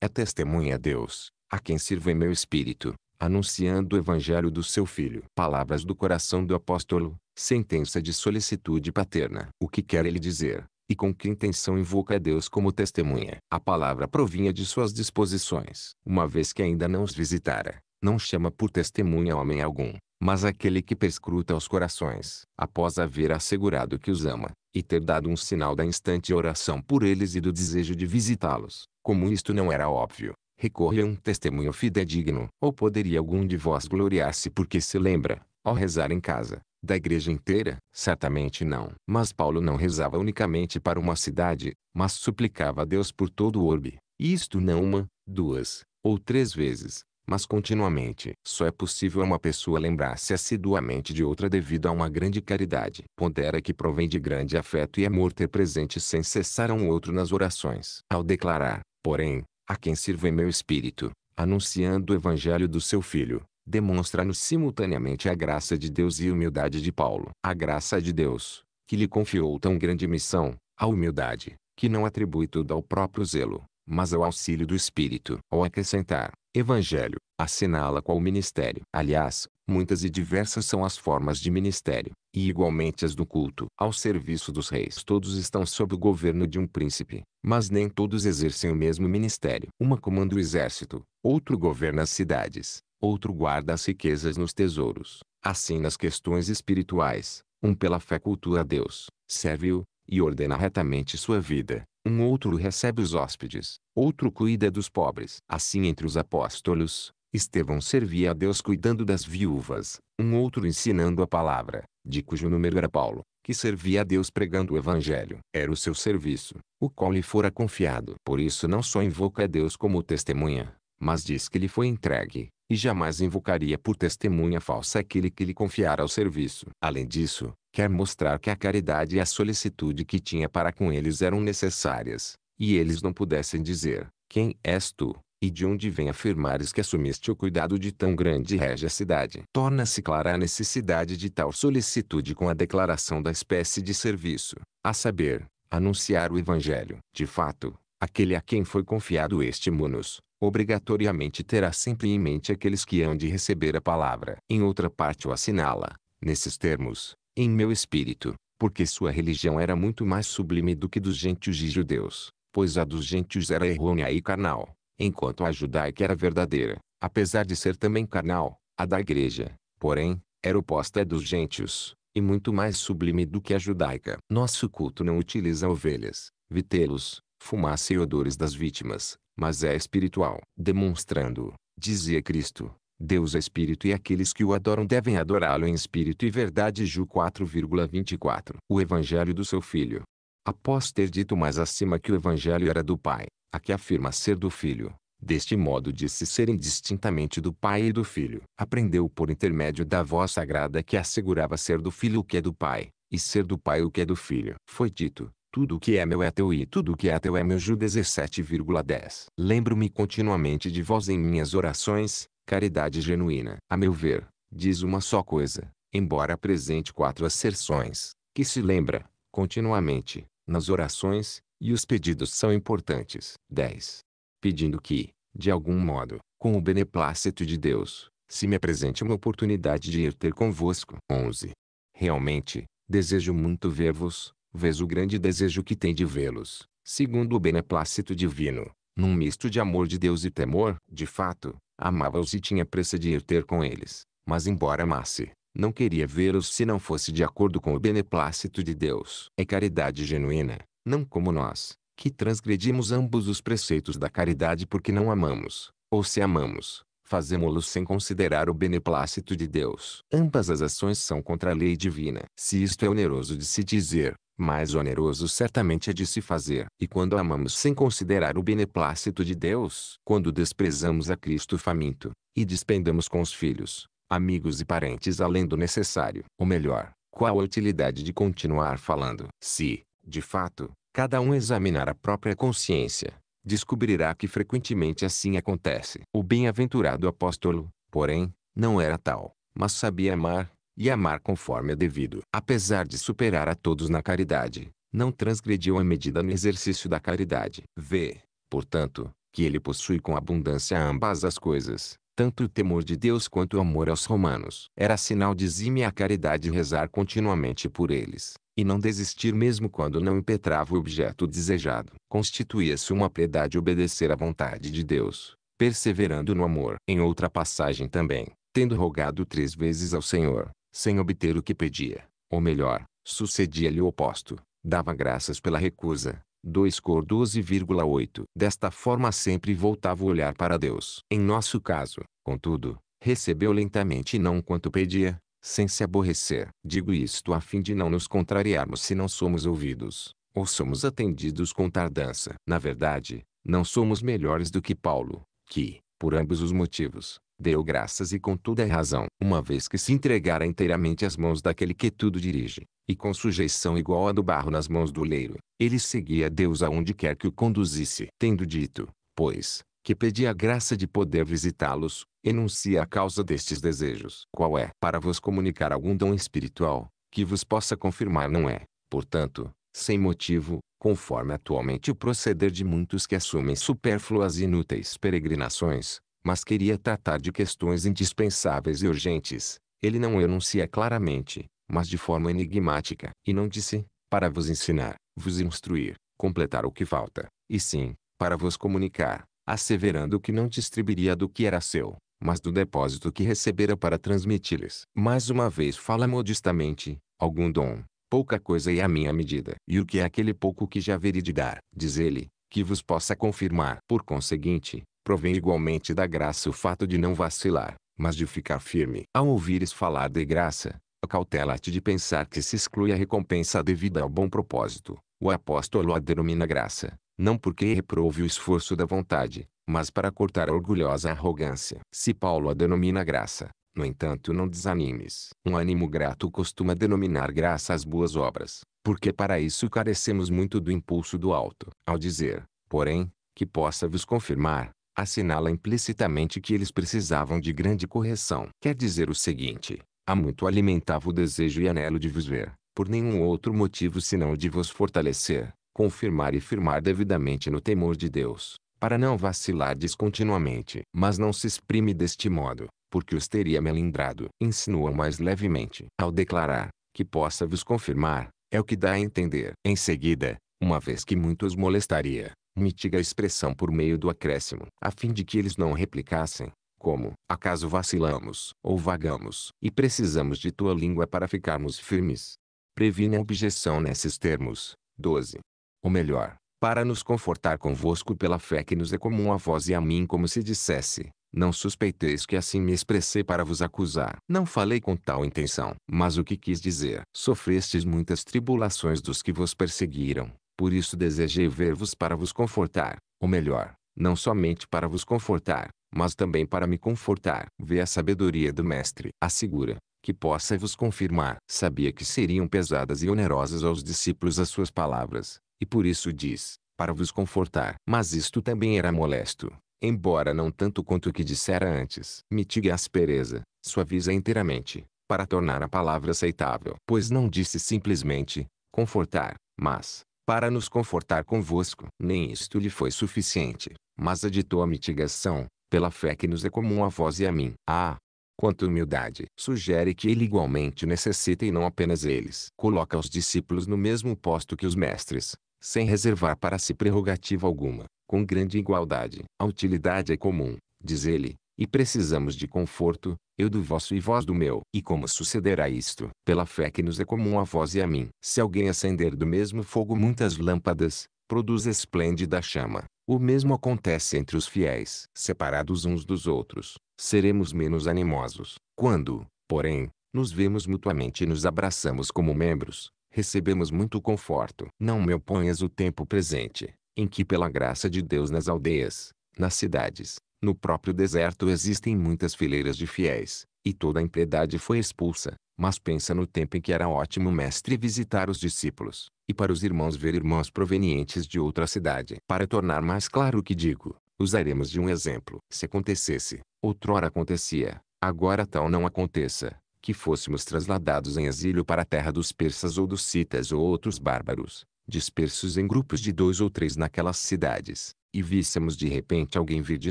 É testemunha a Deus, a quem sirvo em meu espírito, anunciando o evangelho do seu filho. Palavras do coração do apóstolo, sentença de solicitude paterna. O que quer ele dizer? e com que intenção invoca a Deus como testemunha. A palavra provinha de suas disposições, uma vez que ainda não os visitara. Não chama por testemunha homem algum, mas aquele que perscruta os corações, após haver assegurado que os ama, e ter dado um sinal da instante oração por eles e do desejo de visitá-los. Como isto não era óbvio, recorre a um testemunho fidedigno. Ou poderia algum de vós gloriar-se porque se lembra, ao rezar em casa, da igreja inteira? Certamente não. Mas Paulo não rezava unicamente para uma cidade, mas suplicava a Deus por todo o orbe. Isto não uma, duas ou três vezes, mas continuamente. Só é possível a uma pessoa lembrar-se assiduamente de outra devido a uma grande caridade. Pondera que provém de grande afeto e amor ter presente sem cessar um outro nas orações. Ao declarar, porém, a quem sirvo em meu espírito, anunciando o evangelho do seu Filho, demonstra-nos simultaneamente a graça de Deus e a humildade de Paulo. A graça de Deus, que lhe confiou tão grande missão, a humildade, que não atribui tudo ao próprio zelo, mas ao auxílio do Espírito. Ao acrescentar, Evangelho, assinala qual ministério. Aliás, muitas e diversas são as formas de ministério, e igualmente as do culto. Ao serviço dos reis todos estão sob o governo de um príncipe, mas nem todos exercem o mesmo ministério. Uma comanda o exército, outro governa as cidades, outro guarda as riquezas nos tesouros. Assim nas questões espirituais, um pela fé cultua a Deus, serve-o, e ordena retamente sua vida. Um outro recebe os hóspedes, outro cuida dos pobres. Assim entre os apóstolos, Estevão servia a Deus cuidando das viúvas, um outro ensinando a palavra, de cujo número era Paulo, que servia a Deus pregando o evangelho. Era o seu serviço, o qual lhe fora confiado. Por isso não só invoca a Deus como testemunha, mas diz que lhe foi entregue, e jamais invocaria por testemunha falsa aquele que lhe confiara o serviço. Além disso, quer mostrar que a caridade e a solicitude que tinha para com eles eram necessárias, e eles não pudessem dizer, quem és tu, e de onde vem afirmares que assumiste o cuidado de tão grande e régia cidade. Torna-se clara a necessidade de tal solicitude com a declaração da espécie de serviço, a saber, anunciar o evangelho. De fato, Aquele a quem foi confiado este munus, obrigatoriamente terá sempre em mente aqueles que hão de receber a palavra. Em outra parte o assinala, nesses termos, em meu espírito, porque sua religião era muito mais sublime do que dos gentios e judeus, pois a dos gentios era errônea e carnal, enquanto a judaica era verdadeira, apesar de ser também carnal, a da igreja, porém, era oposta à dos gentios, e muito mais sublime do que a judaica. Nosso culto não utiliza ovelhas, vitelos, fumaça e odores das vítimas, mas é espiritual. Demonstrando, dizia Cristo, Deus é espírito e aqueles que o adoram devem adorá-lo em espírito e verdade. Ju 4,24 O Evangelho do seu Filho. Após ter dito mais acima que o Evangelho era do Pai, a que afirma ser do Filho, deste modo disse serem distintamente do Pai e do Filho. Aprendeu por intermédio da voz sagrada que assegurava ser do Filho o que é do Pai, e ser do Pai o que é do Filho. Foi dito, tudo que é meu é teu e tudo o que é teu é meu. Ju 17,10. É Lembro-me continuamente de vós em minhas orações, caridade genuína. A meu ver, diz uma só coisa, embora apresente quatro asserções, que se lembra, continuamente, nas orações, e os pedidos são importantes. 10. Pedindo que, de algum modo, com o beneplácito de Deus, se me apresente uma oportunidade de ir ter convosco. 11. Realmente, desejo muito ver-vos, vês o grande desejo que tem de vê-los, segundo o beneplácito divino, num misto de amor de Deus e temor, de fato, amava-os e tinha pressa de ir ter com eles, mas embora amasse, não queria vê-los se não fosse de acordo com o beneplácito de Deus. É caridade genuína, não como nós, que transgredimos ambos os preceitos da caridade porque não amamos, ou se amamos, fazemos-lo sem considerar o beneplácito de Deus. Ambas as ações são contra a lei divina. Se isto é oneroso de se dizer, mais oneroso certamente é de se fazer. E quando amamos sem considerar o beneplácito de Deus, quando desprezamos a Cristo faminto, e despendamos com os filhos, amigos e parentes além do necessário, ou melhor, qual a utilidade de continuar falando? Se, de fato, cada um examinar a própria consciência, descobrirá que frequentemente assim acontece. O bem-aventurado apóstolo, porém, não era tal, mas sabia amar, e amar conforme é devido. Apesar de superar a todos na caridade, não transgrediu a medida no exercício da caridade. Vê, portanto, que ele possui com abundância ambas as coisas, tanto o temor de Deus quanto o amor aos romanos. Era sinal de zime a caridade rezar continuamente por eles, e não desistir mesmo quando não impetrava o objeto desejado. Constituía-se uma piedade obedecer à vontade de Deus, perseverando no amor. Em outra passagem também, tendo rogado três vezes ao Senhor, sem obter o que pedia, ou melhor, sucedia-lhe o oposto, dava graças pela recusa. 2 Cor 12,8 Desta forma sempre voltava o olhar para Deus. Em nosso caso, contudo, recebeu lentamente e não quanto pedia, sem se aborrecer. Digo isto a fim de não nos contrariarmos se não somos ouvidos, ou somos atendidos com tardança. Na verdade, não somos melhores do que Paulo, que, por ambos os motivos, deu graças e com toda a razão, uma vez que se entregara inteiramente às mãos daquele que tudo dirige, e com sujeição igual à do barro nas mãos do leiro, ele seguia Deus aonde quer que o conduzisse. Tendo dito, pois, que pedia a graça de poder visitá-los, enuncia a causa destes desejos. Qual é? Para vos comunicar algum dom espiritual, que vos possa confirmar não é, portanto, sem motivo, conforme atualmente o proceder de muitos que assumem supérfluas e inúteis peregrinações, mas queria tratar de questões indispensáveis e urgentes. Ele não enuncia claramente, mas de forma enigmática. E não disse, para vos ensinar, vos instruir, completar o que falta, e sim, para vos comunicar, asseverando que não distribuiria do que era seu, mas do depósito que recebera para transmiti-lhes. Mais uma vez fala modestamente, algum dom, pouca coisa e a minha medida. E o que é aquele pouco que já haveria de dar? Diz ele, que vos possa confirmar. Por conseguinte, Provém igualmente da graça o fato de não vacilar, mas de ficar firme. Ao ouvires falar de graça, acautela-te de pensar que se exclui a recompensa devida ao bom propósito. O apóstolo a denomina graça, não porque reprove o esforço da vontade, mas para cortar a orgulhosa arrogância. Se Paulo a denomina graça, no entanto não desanimes. Um ânimo grato costuma denominar graça as boas obras, porque para isso carecemos muito do impulso do alto. Ao dizer, porém, que possa vos confirmar, assinala implicitamente que eles precisavam de grande correção. Quer dizer o seguinte, há muito alimentava o desejo e anelo de vos ver, por nenhum outro motivo senão de vos fortalecer, confirmar e firmar devidamente no temor de Deus, para não vacilar descontinuamente. Mas não se exprime deste modo, porque os teria melindrado. Insinua mais levemente, ao declarar, que possa vos confirmar, é o que dá a entender. Em seguida, uma vez que muito os molestaria, mitiga a expressão por meio do acréscimo, a fim de que eles não replicassem, como, acaso vacilamos, ou vagamos, e precisamos de tua língua para ficarmos firmes. Previne a objeção nesses termos. 12. Ou melhor, para nos confortar convosco pela fé que nos é comum a vós e a mim como se dissesse, não suspeiteis que assim me expressei para vos acusar. Não falei com tal intenção, mas o que quis dizer. Sofrestes muitas tribulações dos que vos perseguiram, por isso desejei ver-vos para vos confortar, ou melhor, não somente para vos confortar, mas também para me confortar. Vê a sabedoria do Mestre. Assegura, que possa vos confirmar. Sabia que seriam pesadas e onerosas aos discípulos as suas palavras, e por isso diz, para vos confortar. Mas isto também era molesto, embora não tanto quanto o que dissera antes. Mitigue a aspereza, suaviza inteiramente, para tornar a palavra aceitável. Pois não disse simplesmente, confortar, mas, para nos confortar convosco. Nem isto lhe foi suficiente, mas aditou a mitigação, pela fé que nos é comum a vós e a mim. Ah! Quanto humildade! Sugere que ele igualmente necessita e não apenas eles. Coloca os discípulos no mesmo posto que os mestres, sem reservar para si prerrogativa alguma, com grande igualdade. A utilidade é comum, diz ele, e precisamos de conforto, eu do vosso e vós do meu. E como sucederá isto? Pela fé que nos é comum a vós e a mim. Se alguém acender do mesmo fogo muitas lâmpadas, produz esplêndida chama. O mesmo acontece entre os fiéis. Separados uns dos outros, seremos menos animosos. Quando, porém, nos vemos mutuamente e nos abraçamos como membros, recebemos muito conforto. Não me oponhas o tempo presente, em que pela graça de Deus nas aldeias, nas cidades, no próprio deserto existem muitas fileiras de fiéis, e toda a impiedade foi expulsa. Mas pensa no tempo em que era ótimo mestre visitar os discípulos, e para os irmãos ver irmãos provenientes de outra cidade. Para tornar mais claro o que digo, usaremos de um exemplo. Se acontecesse, outrora acontecia, agora tal não aconteça, que fôssemos trasladados em exílio para a terra dos persas ou dos citas ou outros bárbaros, dispersos em grupos de dois ou três naquelas cidades, e víssemos de repente alguém vir de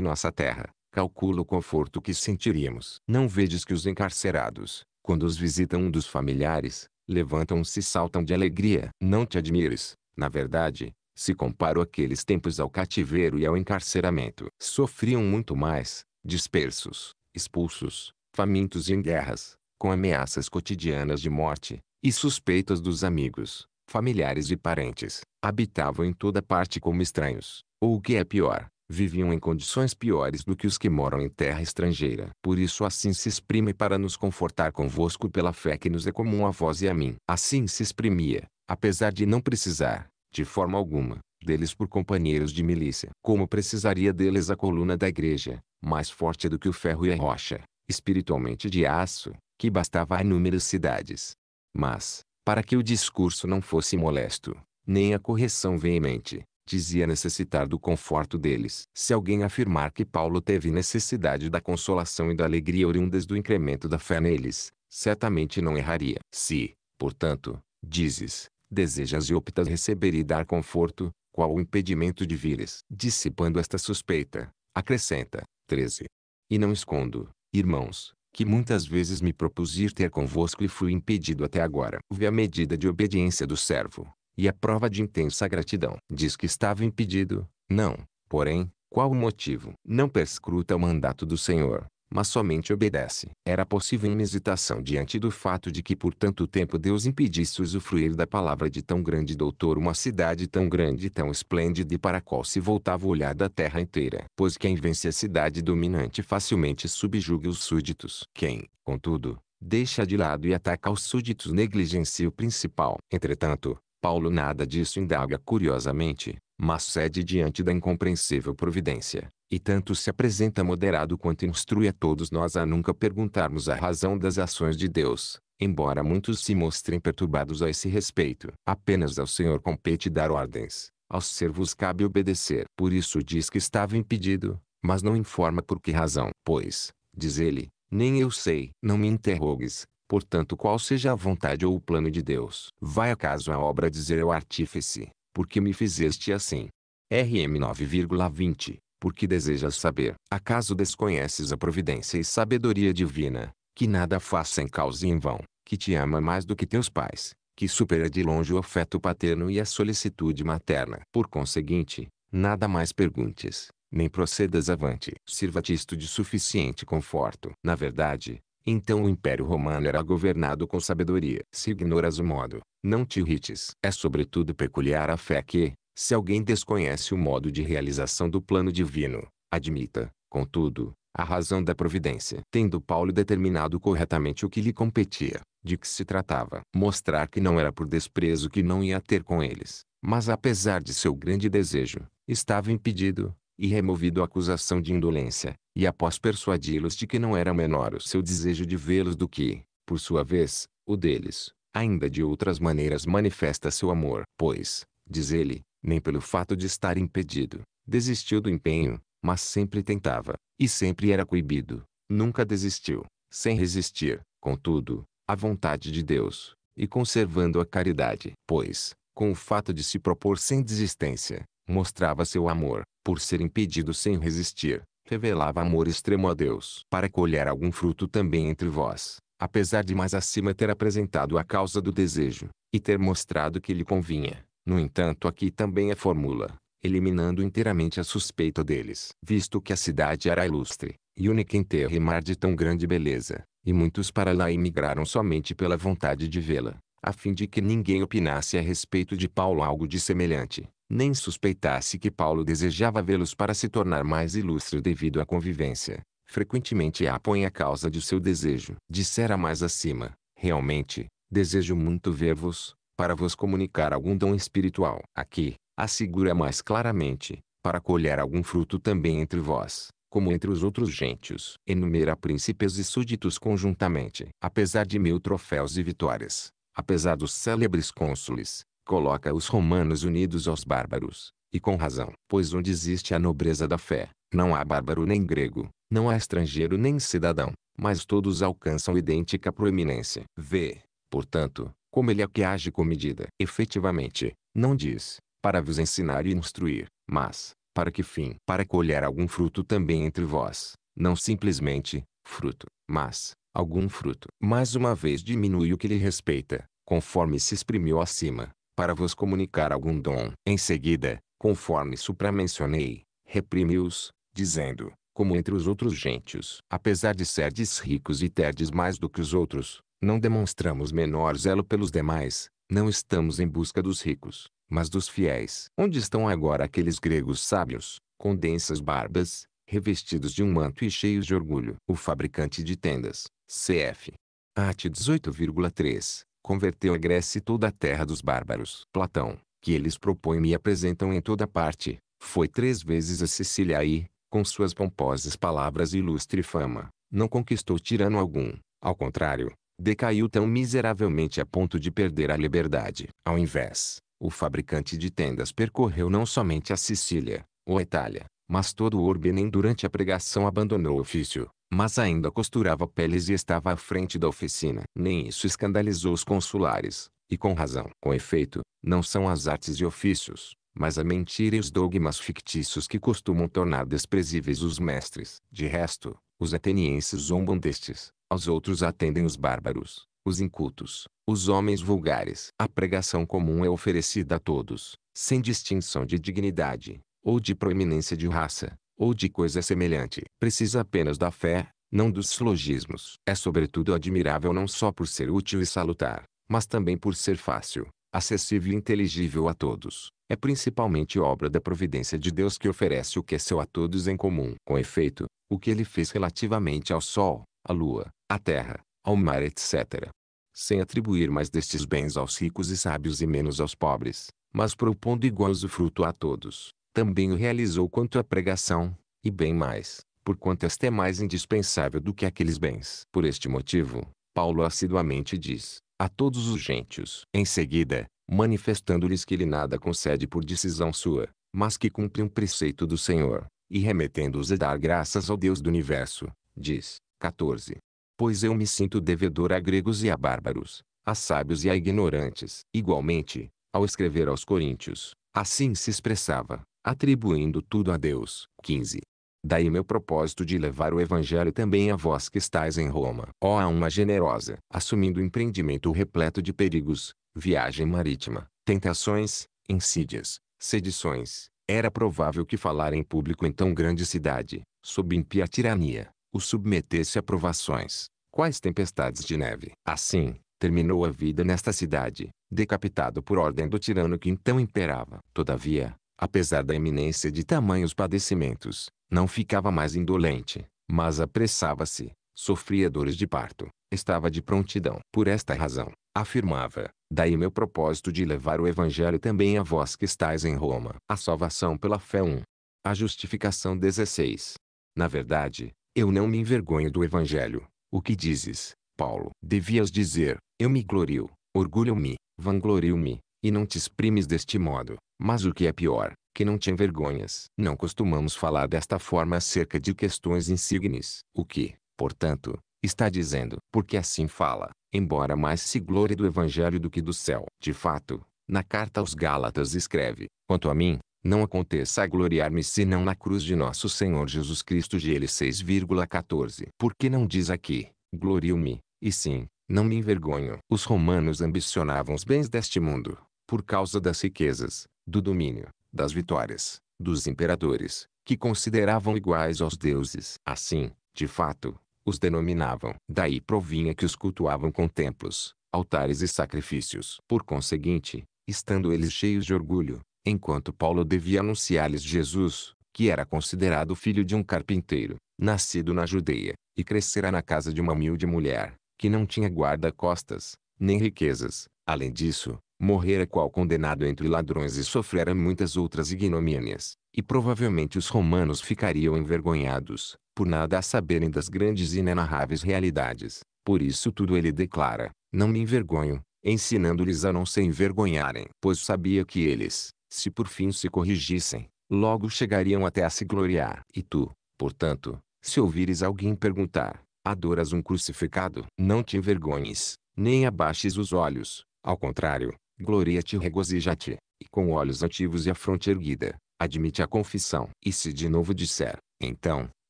nossa terra, calcula o conforto que sentiríamos. Não vedes que os encarcerados, quando os visita um dos familiares, levantam-se e saltam de alegria. Não te admires, na verdade, se comparo aqueles tempos ao cativeiro e ao encarceramento. Sofriam muito mais, dispersos, expulsos, famintos e em guerras, com ameaças cotidianas de morte, e suspeitas dos amigos, familiares e parentes. Habitavam em toda parte como estranhos, ou o que é pior, viviam em condições piores do que os que moram em terra estrangeira. Por isso assim se exprime para nos confortar convosco pela fé que nos é comum a vós e a mim. Assim se exprimia, apesar de não precisar, de forma alguma, deles por companheiros de milícia. Como precisaria deles a coluna da igreja, mais forte do que o ferro e a rocha, espiritualmente de aço, que bastava a inúmeras cidades. Mas, para que o discurso não fosse molesto, nem a correção veemente, dizia necessitar do conforto deles. Se alguém afirmar que Paulo teve necessidade da consolação e da alegria oriundas do incremento da fé neles, certamente não erraria. Se, portanto, dizes, desejas e optas receber e dar conforto, qual o impedimento de vires? Dissipando esta suspeita, acrescenta, 13. E não escondo, irmãos, que muitas vezes me propus ir ter convosco e fui impedido até agora. Vê a medida de obediência do servo, e a é prova de intensa gratidão. Diz que estava impedido, não, porém, qual o motivo? Não perscruta o mandato do Senhor, mas somente obedece. Era possível uma hesitação diante do fato de que por tanto tempo Deus impedisse usufruir da palavra de tão grande doutor uma cidade tão grande e tão esplêndida e para a qual se voltava o olhar da terra inteira. Pois quem vence a cidade dominante facilmente subjuga os súditos. Quem, contudo, deixa de lado e ataca os súditos negligencia o principal. Entretanto, Paulo nada disso indaga curiosamente, mas cede diante da incompreensível providência, e tanto se apresenta moderado quanto instrui a todos nós a nunca perguntarmos a razão das ações de Deus, embora muitos se mostrem perturbados a esse respeito. Apenas ao Senhor compete dar ordens, aos servos cabe obedecer. Por isso diz que estava impedido, mas não informa por que razão. Pois, diz ele, nem eu sei. Não me interrogues, Portanto, qual seja a vontade ou o plano de Deus. Vai acaso a obra dizer ao artífice, porque me fizeste assim? RM 9,20 Porque desejas saber. Acaso desconheces a providência e sabedoria divina, que nada faz sem causa e em vão, que te ama mais do que teus pais, que supera de longe o afeto paterno e a solicitude materna. Por conseguinte, nada mais perguntes, nem procedas avante. Sirva-te isto de suficiente conforto. Na verdade, então o Império Romano era governado com sabedoria. Se ignoras o modo, não te irrites. É sobretudo peculiar a fé que, se alguém desconhece o modo de realização do plano divino, admita, contudo, a razão da providência. Tendo Paulo determinado corretamente o que lhe competia, de que se tratava, mostrar que não era por desprezo que não ia ter com eles, mas apesar de seu grande desejo, estava impedido, e removido a acusação de indolência, e após persuadi-los de que não era menor o seu desejo de vê-los do que, por sua vez, o deles, ainda de outras maneiras manifesta seu amor, pois, diz ele, nem pelo fato de estar impedido, desistiu do empenho, mas sempre tentava, e sempre era coibido, nunca desistiu, sem resistir, contudo, à vontade de Deus, e conservando a caridade, pois, com o fato de se propor sem desistência, mostrava seu amor, por ser impedido sem resistir, revelava amor extremo a Deus para colher algum fruto também entre vós, apesar de mais acima ter apresentado a causa do desejo, e ter mostrado que lhe convinha. No entanto aqui também a é fórmula, eliminando inteiramente a suspeita deles. Visto que a cidade era ilustre, e única em terra e mar de tão grande beleza, e muitos para lá emigraram somente pela vontade de vê-la, a fim de que ninguém opinasse a respeito de Paulo algo de semelhante nem suspeitasse que Paulo desejava vê-los para se tornar mais ilustre devido à convivência. Frequentemente a põe a causa de seu desejo. Dissera mais acima, realmente, desejo muito ver-vos, para vos comunicar algum dom espiritual. Aqui, assegura mais claramente, para colher algum fruto também entre vós, como entre os outros gentios. Enumera príncipes e súditos conjuntamente. Apesar de mil troféus e vitórias, apesar dos célebres cônsules, coloca os romanos unidos aos bárbaros, e com razão, pois onde existe a nobreza da fé, não há bárbaro nem grego, não há estrangeiro nem cidadão, mas todos alcançam idêntica proeminência. Vê, portanto, como ele é que age com medida. Efetivamente, não diz, para vos ensinar e instruir, mas, para que fim? Para colher algum fruto também entre vós, não simplesmente, fruto, mas, algum fruto. Mais uma vez diminui o que lhe respeita, conforme se exprimiu acima, para vos comunicar algum dom. Em seguida, conforme supramencionei, reprimi-os, dizendo, como entre os outros gentios. Apesar de serdes ricos e terdes mais do que os outros, não demonstramos menor zelo pelos demais, não estamos em busca dos ricos, mas dos fiéis. Onde estão agora aqueles gregos sábios, com densas barbas, revestidos de um manto e cheios de orgulho? O fabricante de tendas, CF. Arte 18,3 converteu a Grécia e toda a terra dos bárbaros. Platão, que eles propõem e apresentam em toda parte, foi três vezes a Sicília e, com suas pomposas palavras e ilustre fama, não conquistou tirano algum. Ao contrário, decaiu tão miseravelmente a ponto de perder a liberdade. Ao invés, o fabricante de tendas percorreu não somente a Sicília, ou a Itália, mas todo o Orbe nem durante a pregação abandonou o ofício, mas ainda costurava peles e estava à frente da oficina. Nem isso escandalizou os consulares, e com razão. Com efeito, não são as artes e ofícios, mas a mentira e os dogmas fictícios que costumam tornar desprezíveis os mestres. De resto, os atenienses zombam destes, aos outros atendem os bárbaros, os incultos, os homens vulgares. A pregação comum é oferecida a todos, sem distinção de dignidade, ou de proeminência de raça, ou de coisa semelhante. Precisa apenas da fé, não dos silogismos. É sobretudo admirável não só por ser útil e salutar, mas também por ser fácil, acessível e inteligível a todos. É principalmente obra da providência de Deus que oferece o que é seu a todos em comum. Com efeito, o que ele fez relativamente ao sol, à lua, à terra, ao mar, etc. Sem atribuir mais destes bens aos ricos e sábios e menos aos pobres, mas propondo igual usufruto a todos também o realizou quanto à pregação, e bem mais, porquanto esta é mais indispensável do que aqueles bens. Por este motivo, Paulo assiduamente diz, a todos os gentios. Em seguida, manifestando-lhes que ele nada concede por decisão sua, mas que cumpre um preceito do Senhor, e remetendo-os a dar graças ao Deus do universo, diz, 14. Pois eu me sinto devedor a gregos e a bárbaros, a sábios e a ignorantes. Igualmente, ao escrever aos coríntios, assim se expressava, atribuindo tudo a Deus. 15. Daí meu propósito de levar o Evangelho também a vós que estáis em Roma. Ó oh, alma generosa, assumindo empreendimento repleto de perigos, viagem marítima, tentações, insídias, sedições, era provável que falar em público em tão grande cidade, sob impia tirania, o submetesse a provações, quais tempestades de neve. Assim, terminou a vida nesta cidade, decapitado por ordem do tirano que então imperava. Todavia, apesar da iminência de tamanhos padecimentos, não ficava mais indolente, mas apressava-se, sofria dores de parto, estava de prontidão. Por esta razão, afirmava, daí meu propósito de levar o evangelho também a vós que estáis em Roma. A salvação pela fé 1. A justificação 16. Na verdade, eu não me envergonho do evangelho. O que dizes, Paulo? Devias dizer, eu me glorio, orgulho-me, vanglorio-me, e não te exprimes deste modo. Mas o que é pior, que não te envergonhas. Não costumamos falar desta forma acerca de questões insignes. O que, portanto, está dizendo? Porque assim fala, embora mais se glorie do evangelho do que do céu. De fato, na carta aos Gálatas escreve, quanto a mim, não aconteça a gloriar-me senão na cruz de nosso Senhor Jesus Cristo de ele 6,14. Porque não diz aqui, glorio-me, e sim, não me envergonho. Os romanos ambicionavam os bens deste mundo, por causa das riquezas, do domínio, das vitórias, dos imperadores, que consideravam iguais aos deuses. Assim, de fato, os denominavam. Daí provinha que os cultuavam com templos, altares e sacrifícios. Por conseguinte, estando eles cheios de orgulho, enquanto Paulo devia anunciar-lhes Jesus, que era considerado filho de um carpinteiro, nascido na Judeia, e crescera na casa de uma humilde mulher, que não tinha guarda-costas, nem riquezas. Além disso, morrera é qual condenado entre ladrões e sofrera é muitas outras ignomínias, e provavelmente os romanos ficariam envergonhados, por nada a saberem das grandes e inenarráveis realidades. Por isso tudo ele declara, não me envergonho, ensinando-lhes a não se envergonharem. Pois sabia que eles, se por fim se corrigissem, logo chegariam até a se gloriar. E tu, portanto, se ouvires alguém perguntar, adoras um crucificado? Não te envergonhes, nem abaixes os olhos, ao contrário, gloria-te e regozija-te, e com olhos ativos e a fronte erguida, admite a confissão. E se de novo disser, então,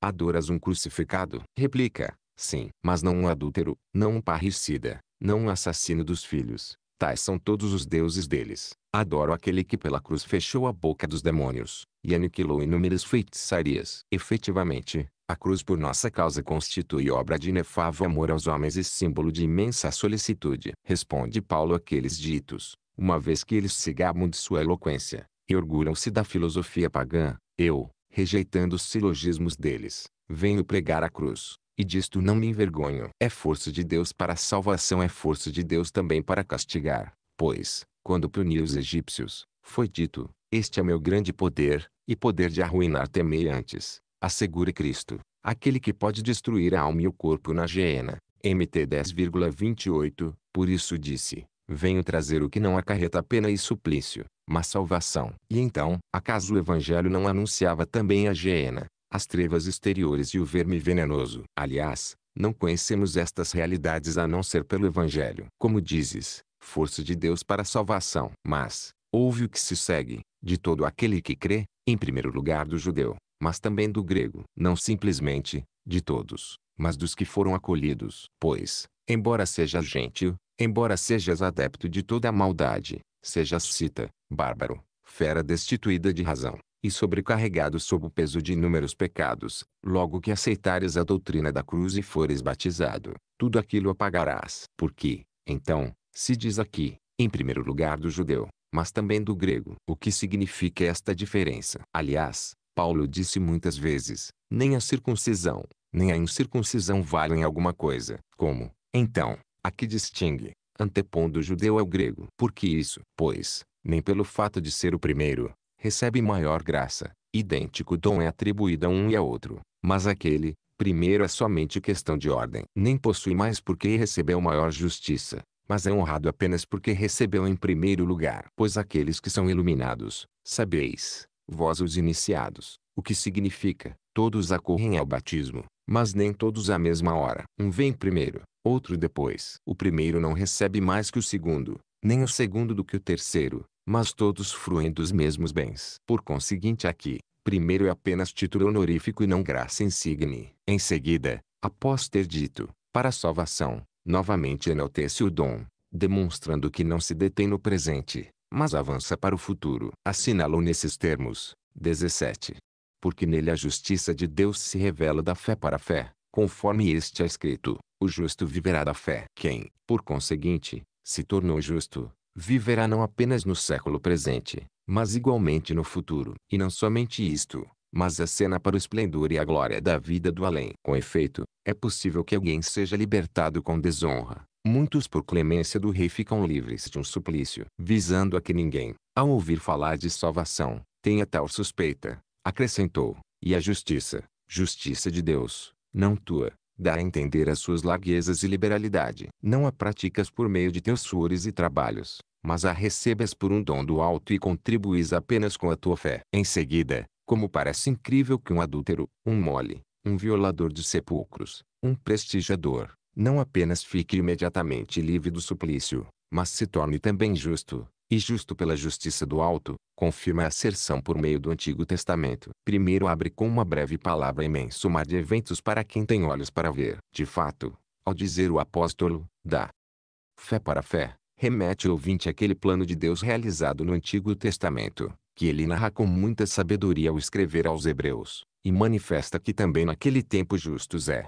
adoras um crucificado, replica, sim, mas não um adúltero, não um parricida, não um assassino dos filhos, tais são todos os deuses deles. Adoro aquele que pela cruz fechou a boca dos demônios, e aniquilou inúmeras feitiçarias. Efetivamente, a cruz por nossa causa constitui obra de inefável amor aos homens e símbolo de imensa solicitude. Responde Paulo aqueles ditos, uma vez que eles se gabam de sua eloquência, e orgulham-se da filosofia pagã, eu, rejeitando os silogismos deles, venho pregar a cruz, e disto não me envergonho. É força de Deus para a salvação, é força de Deus também para castigar, pois, quando puniu os egípcios, foi dito, este é meu grande poder, e poder de arruinar temei antes Assegura Cristo, aquele que pode destruir a alma e o corpo na Geena. MT 10,28. Por isso disse: Venho trazer o que não acarreta pena e suplício, mas salvação. E então, acaso o Evangelho não anunciava também a Geena, as trevas exteriores e o verme venenoso? Aliás, não conhecemos estas realidades a não ser pelo Evangelho. Como dizes, força de Deus para a salvação. Mas, ouve o que se segue, de todo aquele que crê, em primeiro lugar do judeu, mas também do grego, não simplesmente, de todos, mas dos que foram acolhidos. Pois, embora sejas gentil, embora sejas adepto de toda a maldade, sejas cita, bárbaro, fera destituída de razão, e sobrecarregado sob o peso de inúmeros pecados, logo que aceitares a doutrina da cruz e fores batizado, tudo aquilo apagarás. Porque, então, se diz aqui, em primeiro lugar do judeu, mas também do grego. O que significa esta diferença? Aliás, Paulo disse muitas vezes: nem a circuncisão, nem a incircuncisão valem alguma coisa. Como, então, a que distingue, antepondo o judeu ao grego? Porque isso, pois, nem pelo fato de ser o primeiro, recebe maior graça. Idêntico dom é atribuído a um e a outro, mas aquele, primeiro é somente questão de ordem. Nem possui mais porque recebeu maior justiça, mas é honrado apenas porque recebeu em primeiro lugar. Pois aqueles que são iluminados, sabeis, vós os iniciados, o que significa, todos acorrem ao batismo, mas nem todos à mesma hora. Um vem primeiro, outro depois. O primeiro não recebe mais que o segundo, nem o segundo do que o terceiro, mas todos fruem dos mesmos bens. Por conseguinte aqui, primeiro é apenas título honorífico e não graça insigne. Em seguida, após ter dito, para a salvação, novamente enaltece o dom, demonstrando que não se detém no presente, mas avança para o futuro. Assinalou nesses termos. 17. Porque nele a justiça de Deus se revela da fé para a fé, conforme este é escrito: o justo viverá da fé. Quem, por conseguinte, se tornou justo, viverá não apenas no século presente, mas igualmente no futuro. E não somente isto, mas a cena para o esplendor e a glória da vida do além. Com efeito, é possível que alguém seja libertado com desonra, muitos por clemência do rei ficam livres de um suplício, visando a que ninguém, ao ouvir falar de salvação, tenha tal suspeita. Acrescentou, e a justiça, justiça de Deus, não tua, dá a entender as suas larguezas e liberalidade. Não a praticas por meio de teus suores e trabalhos, mas a recebes por um dom do alto e contribuis apenas com a tua fé. Em seguida, como parece incrível que um adúltero, um mole, um violador de sepulcros, um prestigiador, não apenas fique imediatamente livre do suplício, mas se torne também justo, e justo pela justiça do alto, confirma a asserção por meio do Antigo Testamento. Primeiro abre com uma breve palavra imenso mar de eventos para quem tem olhos para ver. De fato, ao dizer o apóstolo, dá fé para fé, remete o ouvinte àquele plano de Deus realizado no Antigo Testamento, que ele narra com muita sabedoria ao escrever aos hebreus, e manifesta que também naquele tempo justos é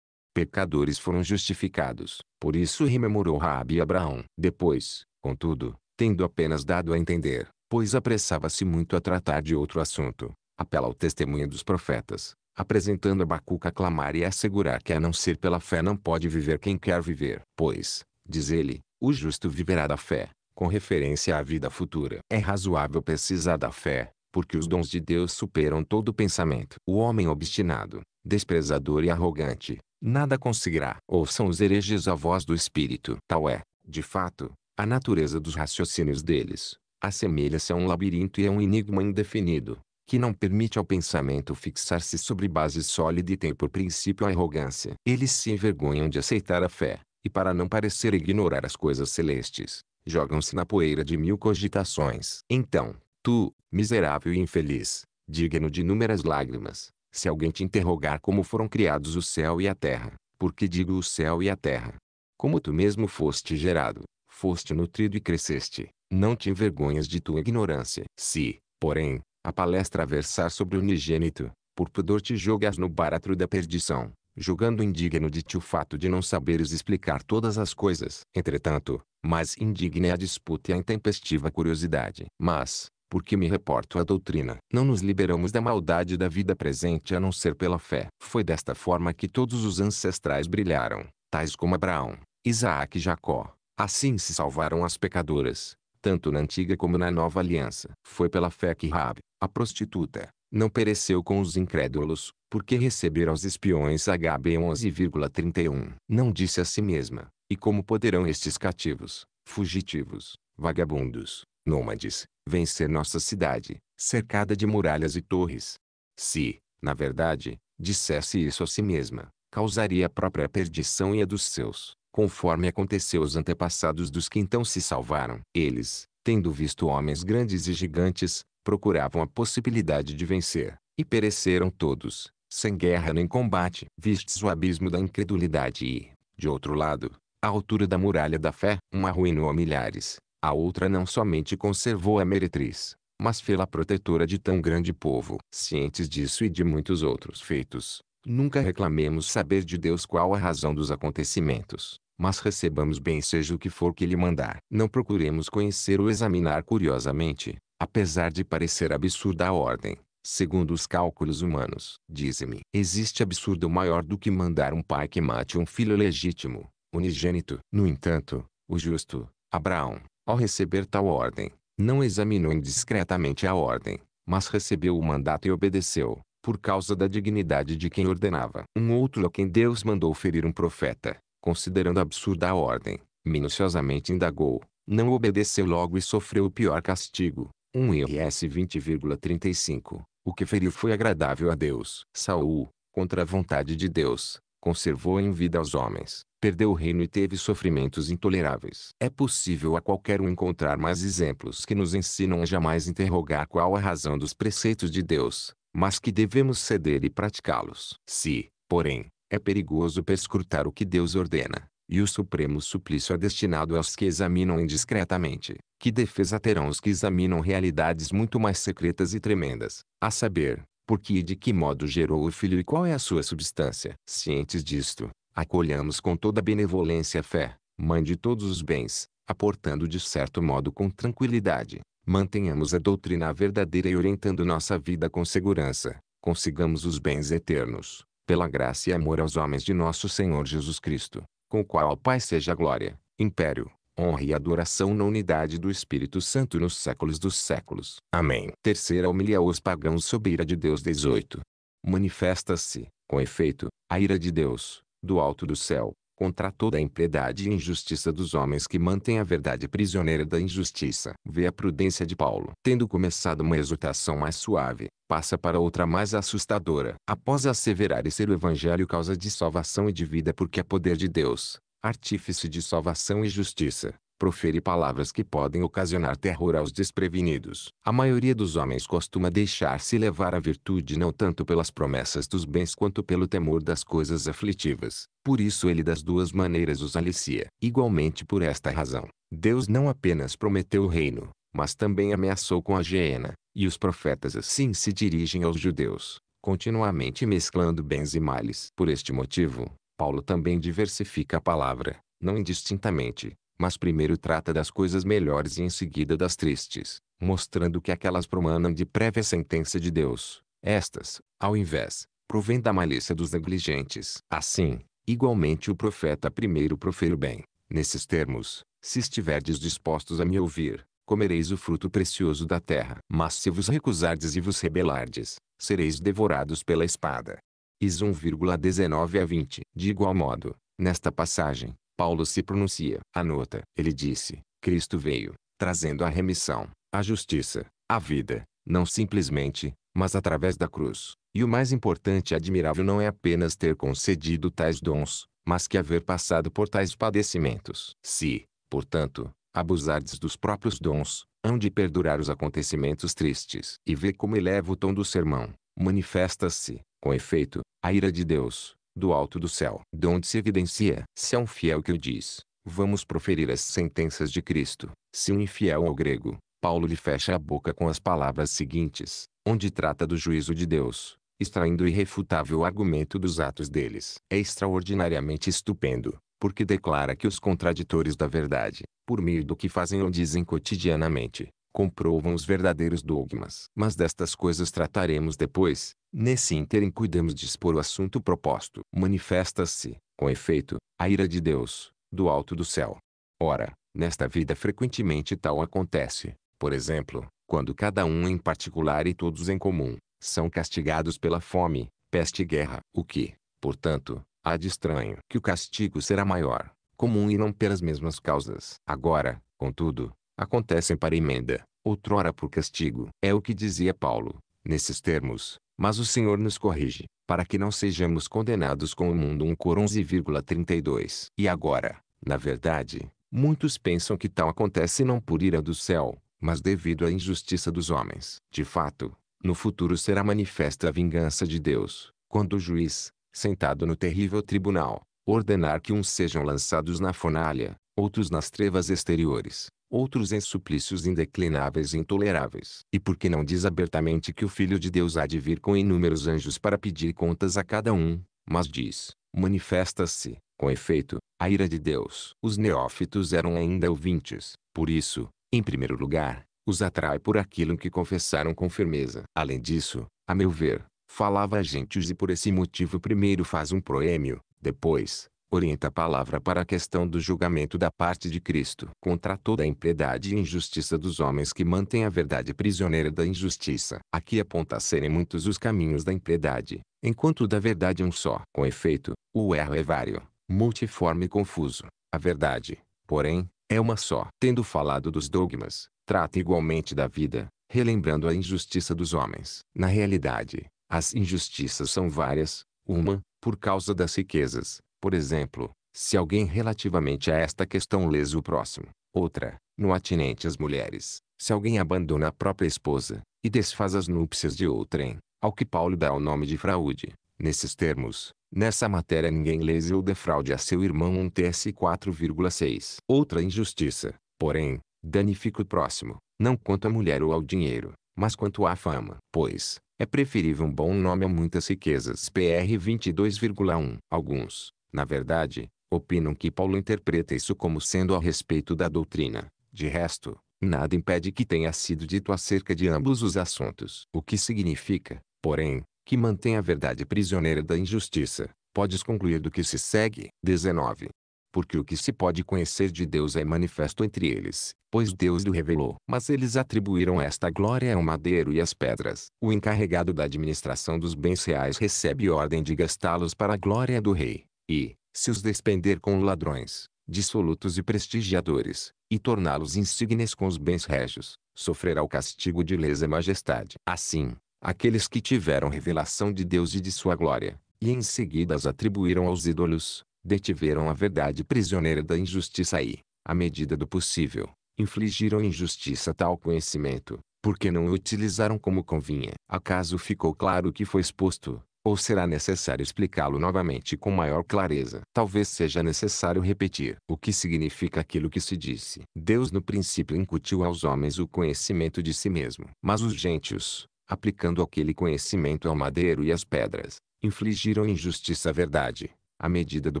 pecadores foram justificados. Por isso rememorou Raabe Abraão. Depois, contudo, tendo apenas dado a entender, pois apressava-se muito a tratar de outro assunto, apela ao testemunho dos profetas, apresentando Abacuca a clamar e assegurar que a não ser pela fé não pode viver quem quer viver. Pois, diz ele, o justo viverá da fé, com referência à vida futura. É razoável precisar da fé, porque os dons de Deus superam todo pensamento. O homem obstinado, desprezador e arrogante, nada conseguirá. Ouçam os hereges a voz do Espírito. Tal é, de fato, a natureza dos raciocínios deles. Assemelha-se a um labirinto e a um enigma indefinido, que não permite ao pensamento fixar-se sobre base sólida e tem por princípio a arrogância. Eles se envergonham de aceitar a fé, e para não parecer ignorar as coisas celestes, jogam-se na poeira de mil cogitações. Então, tu, miserável e infeliz, digno de inúmeras lágrimas, se alguém te interrogar como foram criados o céu e a terra, porque digo o céu e a terra. Como tu mesmo foste gerado, foste nutrido e cresceste, não te envergonhas de tua ignorância. Se, porém, a palestra versar sobre o unigênito, por pudor te jogas no baratro da perdição, julgando indigno de ti o fato de não saberes explicar todas as coisas. Entretanto, mais indigna é a disputa e a intempestiva curiosidade. Mas, porque me reporto à doutrina. Não nos liberamos da maldade da vida presente a não ser pela fé. Foi desta forma que todos os ancestrais brilharam, tais como Abraão, Isaac e Jacó. Assim se salvaram as pecadoras, tanto na antiga como na nova aliança. Foi pela fé que Rab, a prostituta, não pereceu com os incrédulos, porque receberam os espiões HB 11,31. Não disse a si mesma, e como poderão estes cativos, fugitivos, vagabundos, nômades, vencer nossa cidade, cercada de muralhas e torres. Se, na verdade, dissesse isso a si mesma, causaria a própria perdição e a dos seus, conforme aconteceu aos antepassados dos que então se salvaram. Eles, tendo visto homens grandes e gigantes, procuravam a possibilidade de vencer, e pereceram todos, sem guerra nem combate. Vistes o abismo da incredulidade e, de outro lado, a altura da muralha da fé, uma arruinou a milhares, a outra não somente conservou a meretriz, mas fê-la protetora de tão grande povo. Cientes disso e de muitos outros feitos, nunca reclamemos saber de Deus qual a razão dos acontecimentos, mas recebamos bem seja o que for que lhe mandar. Não procuremos conhecer ou examinar curiosamente, apesar de parecer absurda a ordem, segundo os cálculos humanos. Dize-me, existe absurdo maior do que mandar um pai que mate um filho legítimo, unigênito. No entanto, o justo, Abraão, ao receber tal ordem, não examinou indiscretamente a ordem, mas recebeu o mandato e obedeceu, por causa da dignidade de quem ordenava. Um outro a quem Deus mandou ferir um profeta, considerando absurda a ordem, minuciosamente indagou, não obedeceu logo e sofreu o pior castigo. 1 um IRS 20,35. O que feriu foi agradável a Deus. Saul, contra a vontade de Deus, conservou em vida aos homens, perdeu o reino e teve sofrimentos intoleráveis. É possível a qualquer um encontrar mais exemplos que nos ensinam a jamais interrogar qual a razão dos preceitos de Deus, mas que devemos ceder e praticá-los. Se, porém, é perigoso perscrutar o que Deus ordena, e o supremo suplício é destinado aos que examinam indiscretamente. Que defesa terão os que examinam realidades muito mais secretas e tremendas, a saber, porque e de que modo gerou o filho e qual é a sua substância. Cientes disto, acolhamos com toda benevolência a fé, mãe de todos os bens, aportando de certo modo com tranquilidade. Mantenhamos a doutrina verdadeira e orientando nossa vida com segurança, consigamos os bens eternos, pela graça e amor aos homens de nosso Senhor Jesus Cristo, com o qual ao Pai seja glória, império, honra e adoração na unidade do Espírito Santo nos séculos dos séculos. Amém. Terceira humilha os pagãos sob ira de Deus 18. Manifesta-se, com efeito, a ira de Deus, do alto do céu, contra toda a impiedade e injustiça dos homens que mantêm a verdade prisioneira da injustiça. Vê a prudência de Paulo. Tendo começado uma exortação mais suave, passa para outra mais assustadora. Após asseverar e ser o evangelho causa de salvação e de vida porque é poder de Deus, artífice de salvação e justiça, profere palavras que podem ocasionar terror aos desprevenidos. A maioria dos homens costuma deixar-se levar à virtude não tanto pelas promessas dos bens quanto pelo temor das coisas aflitivas. Por isso ele das duas maneiras os alicia. Igualmente por esta razão, Deus não apenas prometeu o reino, mas também ameaçou com a hiena, e os profetas assim se dirigem aos judeus, continuamente mesclando bens e males. Por este motivo, Paulo também diversifica a palavra, não indistintamente, mas primeiro trata das coisas melhores e em seguida das tristes, mostrando que aquelas promanam de prévia sentença de Deus. Estas, ao invés, provém da malícia dos negligentes. Assim, igualmente o profeta primeiro proferiu bem. Nesses termos, se estiverdes dispostos a me ouvir, comereis o fruto precioso da terra. Mas se vos recusardes e vos rebelardes, sereis devorados pela espada. Is 1,19 a 20. De igual modo, nesta passagem, Paulo se pronuncia. Anota. Ele disse, Cristo veio, trazendo a remissão, a justiça, a vida, não simplesmente, mas através da cruz. E o mais importante e admirável não é apenas ter concedido tais dons, mas que haver passado por tais padecimentos. Se, portanto, abusardes dos próprios dons, hão de perdurar os acontecimentos tristes. E vê como eleva o tom do sermão. Manifesta-se, com efeito, a ira de Deus, do alto do céu, de onde se evidencia, se é um fiel que o diz, vamos proferir as sentenças de Cristo, se um infiel ao grego, Paulo lhe fecha a boca com as palavras seguintes, onde trata do juízo de Deus, extraindo o irrefutável argumento dos atos deles. É extraordinariamente estupendo, porque declara que os contraditores da verdade, por meio do que fazem ou dizem cotidianamente, comprovam os verdadeiros dogmas. Mas destas coisas trataremos depois, nesse ínterim cuidamos de expor o assunto proposto. Manifesta-se, com efeito, a ira de Deus, do alto do céu. Ora, nesta vida frequentemente tal acontece, por exemplo, quando cada um em particular e todos em comum, são castigados pela fome, peste e guerra. O que, portanto, há de estranho que o castigo será maior, comum e não pelas mesmas causas. Agora, contudo, acontecem para emenda, outrora por castigo. É o que dizia Paulo, nesses termos. Mas o Senhor nos corrige, para que não sejamos condenados com o mundo 1 Cor 11,32. E agora, na verdade, muitos pensam que tal acontece não por ira do céu, mas devido à injustiça dos homens. De fato, no futuro será manifesta a vingança de Deus, quando o juiz, sentado no terrível tribunal, ordenar que uns sejam lançados na fornalha, outros nas trevas exteriores, outros em suplícios indeclináveis e intoleráveis. E por que não diz abertamente que o Filho de Deus há de vir com inúmeros anjos para pedir contas a cada um, mas diz, manifesta-se, com efeito, a ira de Deus. Os neófitos eram ainda ouvintes, por isso, em primeiro lugar, os atrai por aquilo que confessaram com firmeza. Além disso, a meu ver, falava a gentios e por esse motivo primeiro faz um proêmio, depois, orienta a palavra para a questão do julgamento da parte de Cristo contra toda a impiedade e injustiça dos homens que mantêm a verdade prisioneira da injustiça. Aqui aponta a serem muitos os caminhos da impiedade, enquanto da verdade um só. Com efeito, o erro é vário, multiforme e confuso. A verdade, porém, é uma só. Tendo falado dos dogmas, trata igualmente da vida, relembrando a injustiça dos homens. Na realidade, as injustiças são várias, uma, por causa das riquezas, por exemplo, se alguém relativamente a esta questão lesa o próximo, outra, no atinente às mulheres, se alguém abandona a própria esposa, e desfaz as núpcias de outrem, ao que Paulo dá o nome de fraude, nesses termos, nessa matéria ninguém lese ou defraude a seu irmão um TS 4,6. Outra injustiça, porém, danifica o próximo, não quanto à mulher ou ao dinheiro, mas quanto à fama. Pois, é preferível um bom nome a muitas riquezas. PR 22,1 Alguns, na verdade, opinam que Paulo interpreta isso como sendo a respeito da doutrina. De resto, nada impede que tenha sido dito acerca de ambos os assuntos. O que significa, porém, que mantém a verdade prisioneira da injustiça. Podes concluir do que se segue. 19 porque o que se pode conhecer de Deus é manifesto entre eles, pois Deus lhe revelou. Mas eles atribuíram esta glória ao madeiro e às pedras. O encarregado da administração dos bens reais recebe ordem de gastá-los para a glória do rei e, se os despender com ladrões, dissolutos e prestigiadores, e torná-los insignes com os bens régios, sofrerá o castigo de lesa majestade. Assim, aqueles que tiveram revelação de Deus e de sua glória, e em seguida as atribuíram aos ídolos, detiveram a verdade prisioneira da injustiça e, à medida do possível, infligiram injustiça tal conhecimento, porque não o utilizaram como convinha. Acaso ficou claro o que foi exposto? Ou será necessário explicá-lo novamente com maior clareza. Talvez seja necessário repetir o que significa aquilo que se disse. Deus no princípio incutiu aos homens o conhecimento de si mesmo. Mas os gentios, aplicando aquele conhecimento ao madeiro e às pedras, infligiram injustiça à verdade, à medida do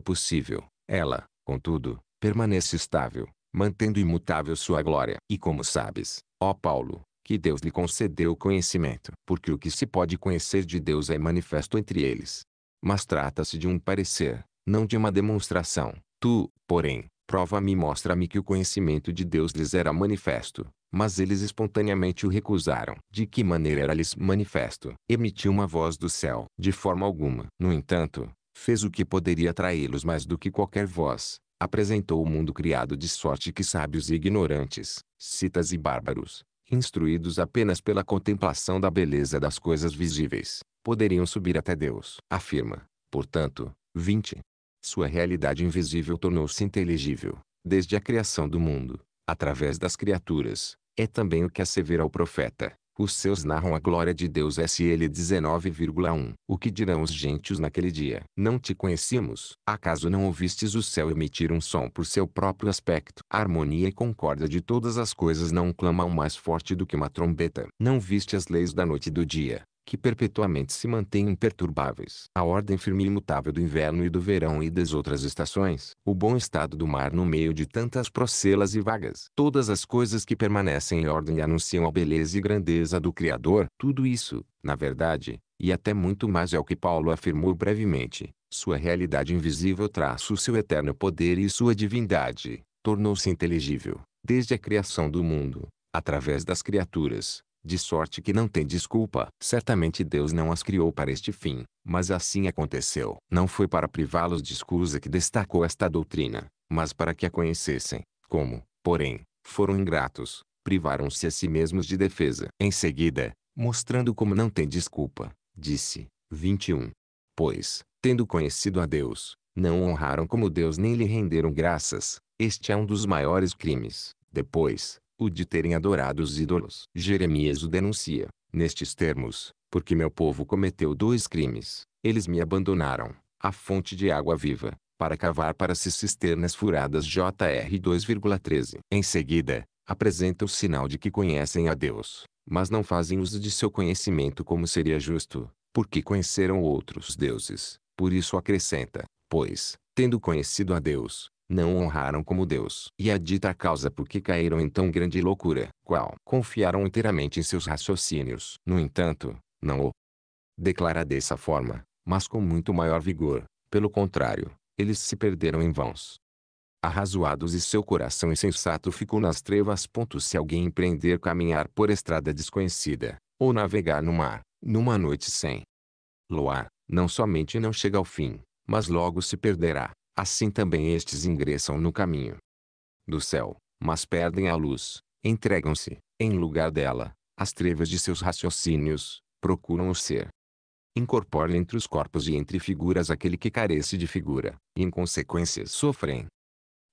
possível. Ela, contudo, permanece estável, mantendo imutável sua glória. E como sabes, ó Paulo, que Deus lhe concedeu o conhecimento, porque o que se pode conhecer de Deus é manifesto entre eles. Mas trata-se de um parecer, não de uma demonstração. Tu, porém, prova-me e mostra-me que o conhecimento de Deus lhes era manifesto, mas eles espontaneamente o recusaram. De que maneira era-lhes manifesto? Emitiu uma voz do céu. De forma alguma. No entanto, fez o que poderia atraí-los mais do que qualquer voz. Apresentou o mundo criado de sorte que sábios e ignorantes, citas e bárbaros, instruídos apenas pela contemplação da beleza das coisas visíveis, poderiam subir até Deus. Afirma, portanto, 20. Sua realidade invisível tornou-se inteligível, desde a criação do mundo, através das criaturas, é também o que assevera o profeta. Os seus narram a glória de Deus SL 19,1. O que dirão os gentios naquele dia? Não te conhecemos. Acaso não ouvistes o céu emitir um som por seu próprio aspecto? A harmonia e concórdia de todas as coisas não clamam mais forte do que uma trombeta. Não viste as leis da noite e do dia? que perpetuamente se mantêm imperturbáveis. A ordem firme e imutável do inverno e do verão e das outras estações, o bom estado do mar no meio de tantas procelas e vagas. Todas as coisas que permanecem em ordem e anunciam a beleza e grandeza do Criador. Tudo isso, na verdade, e até muito mais é o que Paulo afirmou brevemente. Sua realidade invisível traço seu eterno poder e sua divindade, tornou-se inteligível, desde a criação do mundo, através das criaturas, de sorte que não tem desculpa. Certamente Deus não as criou para este fim, mas assim aconteceu. Não foi para privá-los de escusa que destacou esta doutrina, mas para que a conhecessem. Como, porém, foram ingratos, privaram-se a si mesmos de defesa. Em seguida, mostrando como não tem desculpa, disse, 21. Pois, tendo conhecido a Deus, não honraram como Deus nem lhe renderam graças, este é um dos maiores crimes. Depois, o de terem adorado os ídolos. Jeremias o denuncia, nestes termos, porque meu povo cometeu dois crimes, eles me abandonaram, a fonte de água viva, para cavar para si cisternas furadas JR 2,13. Em seguida, apresenta o sinal de que conhecem a Deus, mas não fazem uso de seu conhecimento como seria justo, porque conheceram outros deuses. Por isso acrescenta, pois, tendo conhecido a Deus, não honraram como Deus. E a dita causa por que caíram em tão grande loucura, qual confiaram inteiramente em seus raciocínios. No entanto, não o declara dessa forma, mas com muito maior vigor. Pelo contrário, eles se perderam em vãos. Arrazoados e seu coração insensato ficou nas trevas. Se alguém empreender caminhar por estrada desconhecida, ou navegar no mar, numa noite sem luar, não somente não chega ao fim, mas logo se perderá assim também estes ingressam no caminho do céu, mas perdem a luz, entregam-se, em lugar dela, às trevas de seus raciocínios, procuram o ser incorpórea entre os corpos e entre figuras aquele que carece de figura, e em consequência sofrem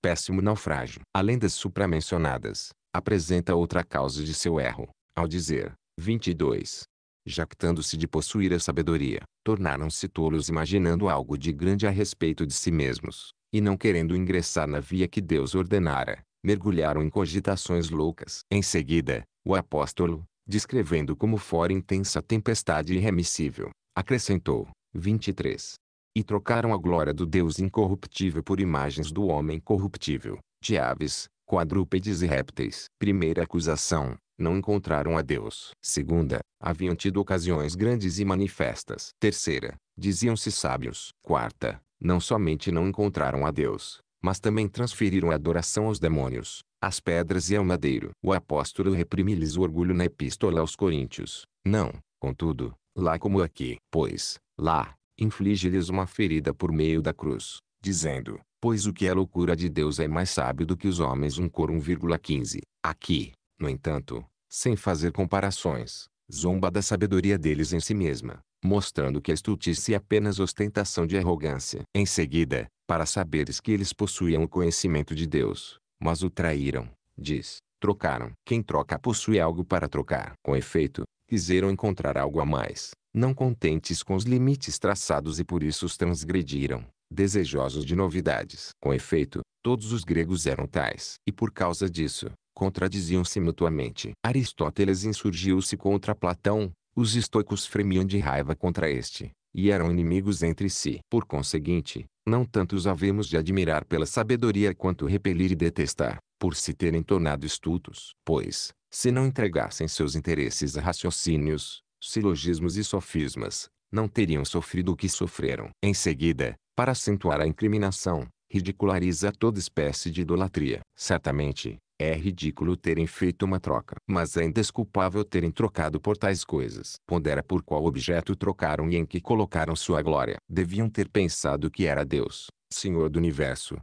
péssimo naufrágio. Além das supramencionadas, apresenta outra causa de seu erro, ao dizer, 22, jactando-se de possuir a sabedoria, tornaram-se tolos imaginando algo de grande a respeito de si mesmos, e não querendo ingressar na via que Deus ordenara, mergulharam em cogitações loucas. Em seguida, o apóstolo, descrevendo como fora intensa a tempestade irremissível, acrescentou, 23. E trocaram a glória do Deus incorruptível por imagens do homem corruptível, de aves, quadrúpedes e répteis. Primeira acusação, não encontraram a Deus. Segunda, haviam tido ocasiões grandes e manifestas. Terceira, diziam-se sábios. Quarta, não somente não encontraram a Deus, mas também transferiram a adoração aos demônios, às pedras e ao madeiro. O apóstolo reprime-lhes o orgulho na epístola aos Coríntios. Não, contudo, lá como aqui. Pois, lá, inflige-lhes uma ferida por meio da cruz, dizendo, pois o que é loucura de Deus é mais sábio do que os homens. 1 Cor 1,15. Aqui, no entanto, sem fazer comparações, zomba da sabedoria deles em si mesma, mostrando que a estultice é apenas ostentação de arrogância. Em seguida, para saberes que eles possuíam o conhecimento de Deus, mas o traíram, diz, trocaram. Quem troca possui algo para trocar. Com efeito, quiseram encontrar algo a mais, não contentes com os limites traçados e por isso os transgrediram, desejosos de novidades. Com efeito, todos os gregos eram tais. E por causa disso, contradiziam-se mutuamente. Aristóteles insurgiu-se contra Platão, os estoicos fremiam de raiva contra este, e eram inimigos entre si. Por conseguinte, não tanto os havemos de admirar pela sabedoria quanto repelir e detestar, por se terem tornado estultos. Pois, se não entregassem seus interesses a raciocínios, silogismos e sofismas, não teriam sofrido o que sofreram. Em seguida, para acentuar a incriminação, ridiculariza toda espécie de idolatria. Certamente, é ridículo terem feito uma troca, mas é indesculpável terem trocado por tais coisas. Pondera por qual objeto trocaram e em que colocaram sua glória. Deviam ter pensado que era Deus, Senhor do Universo,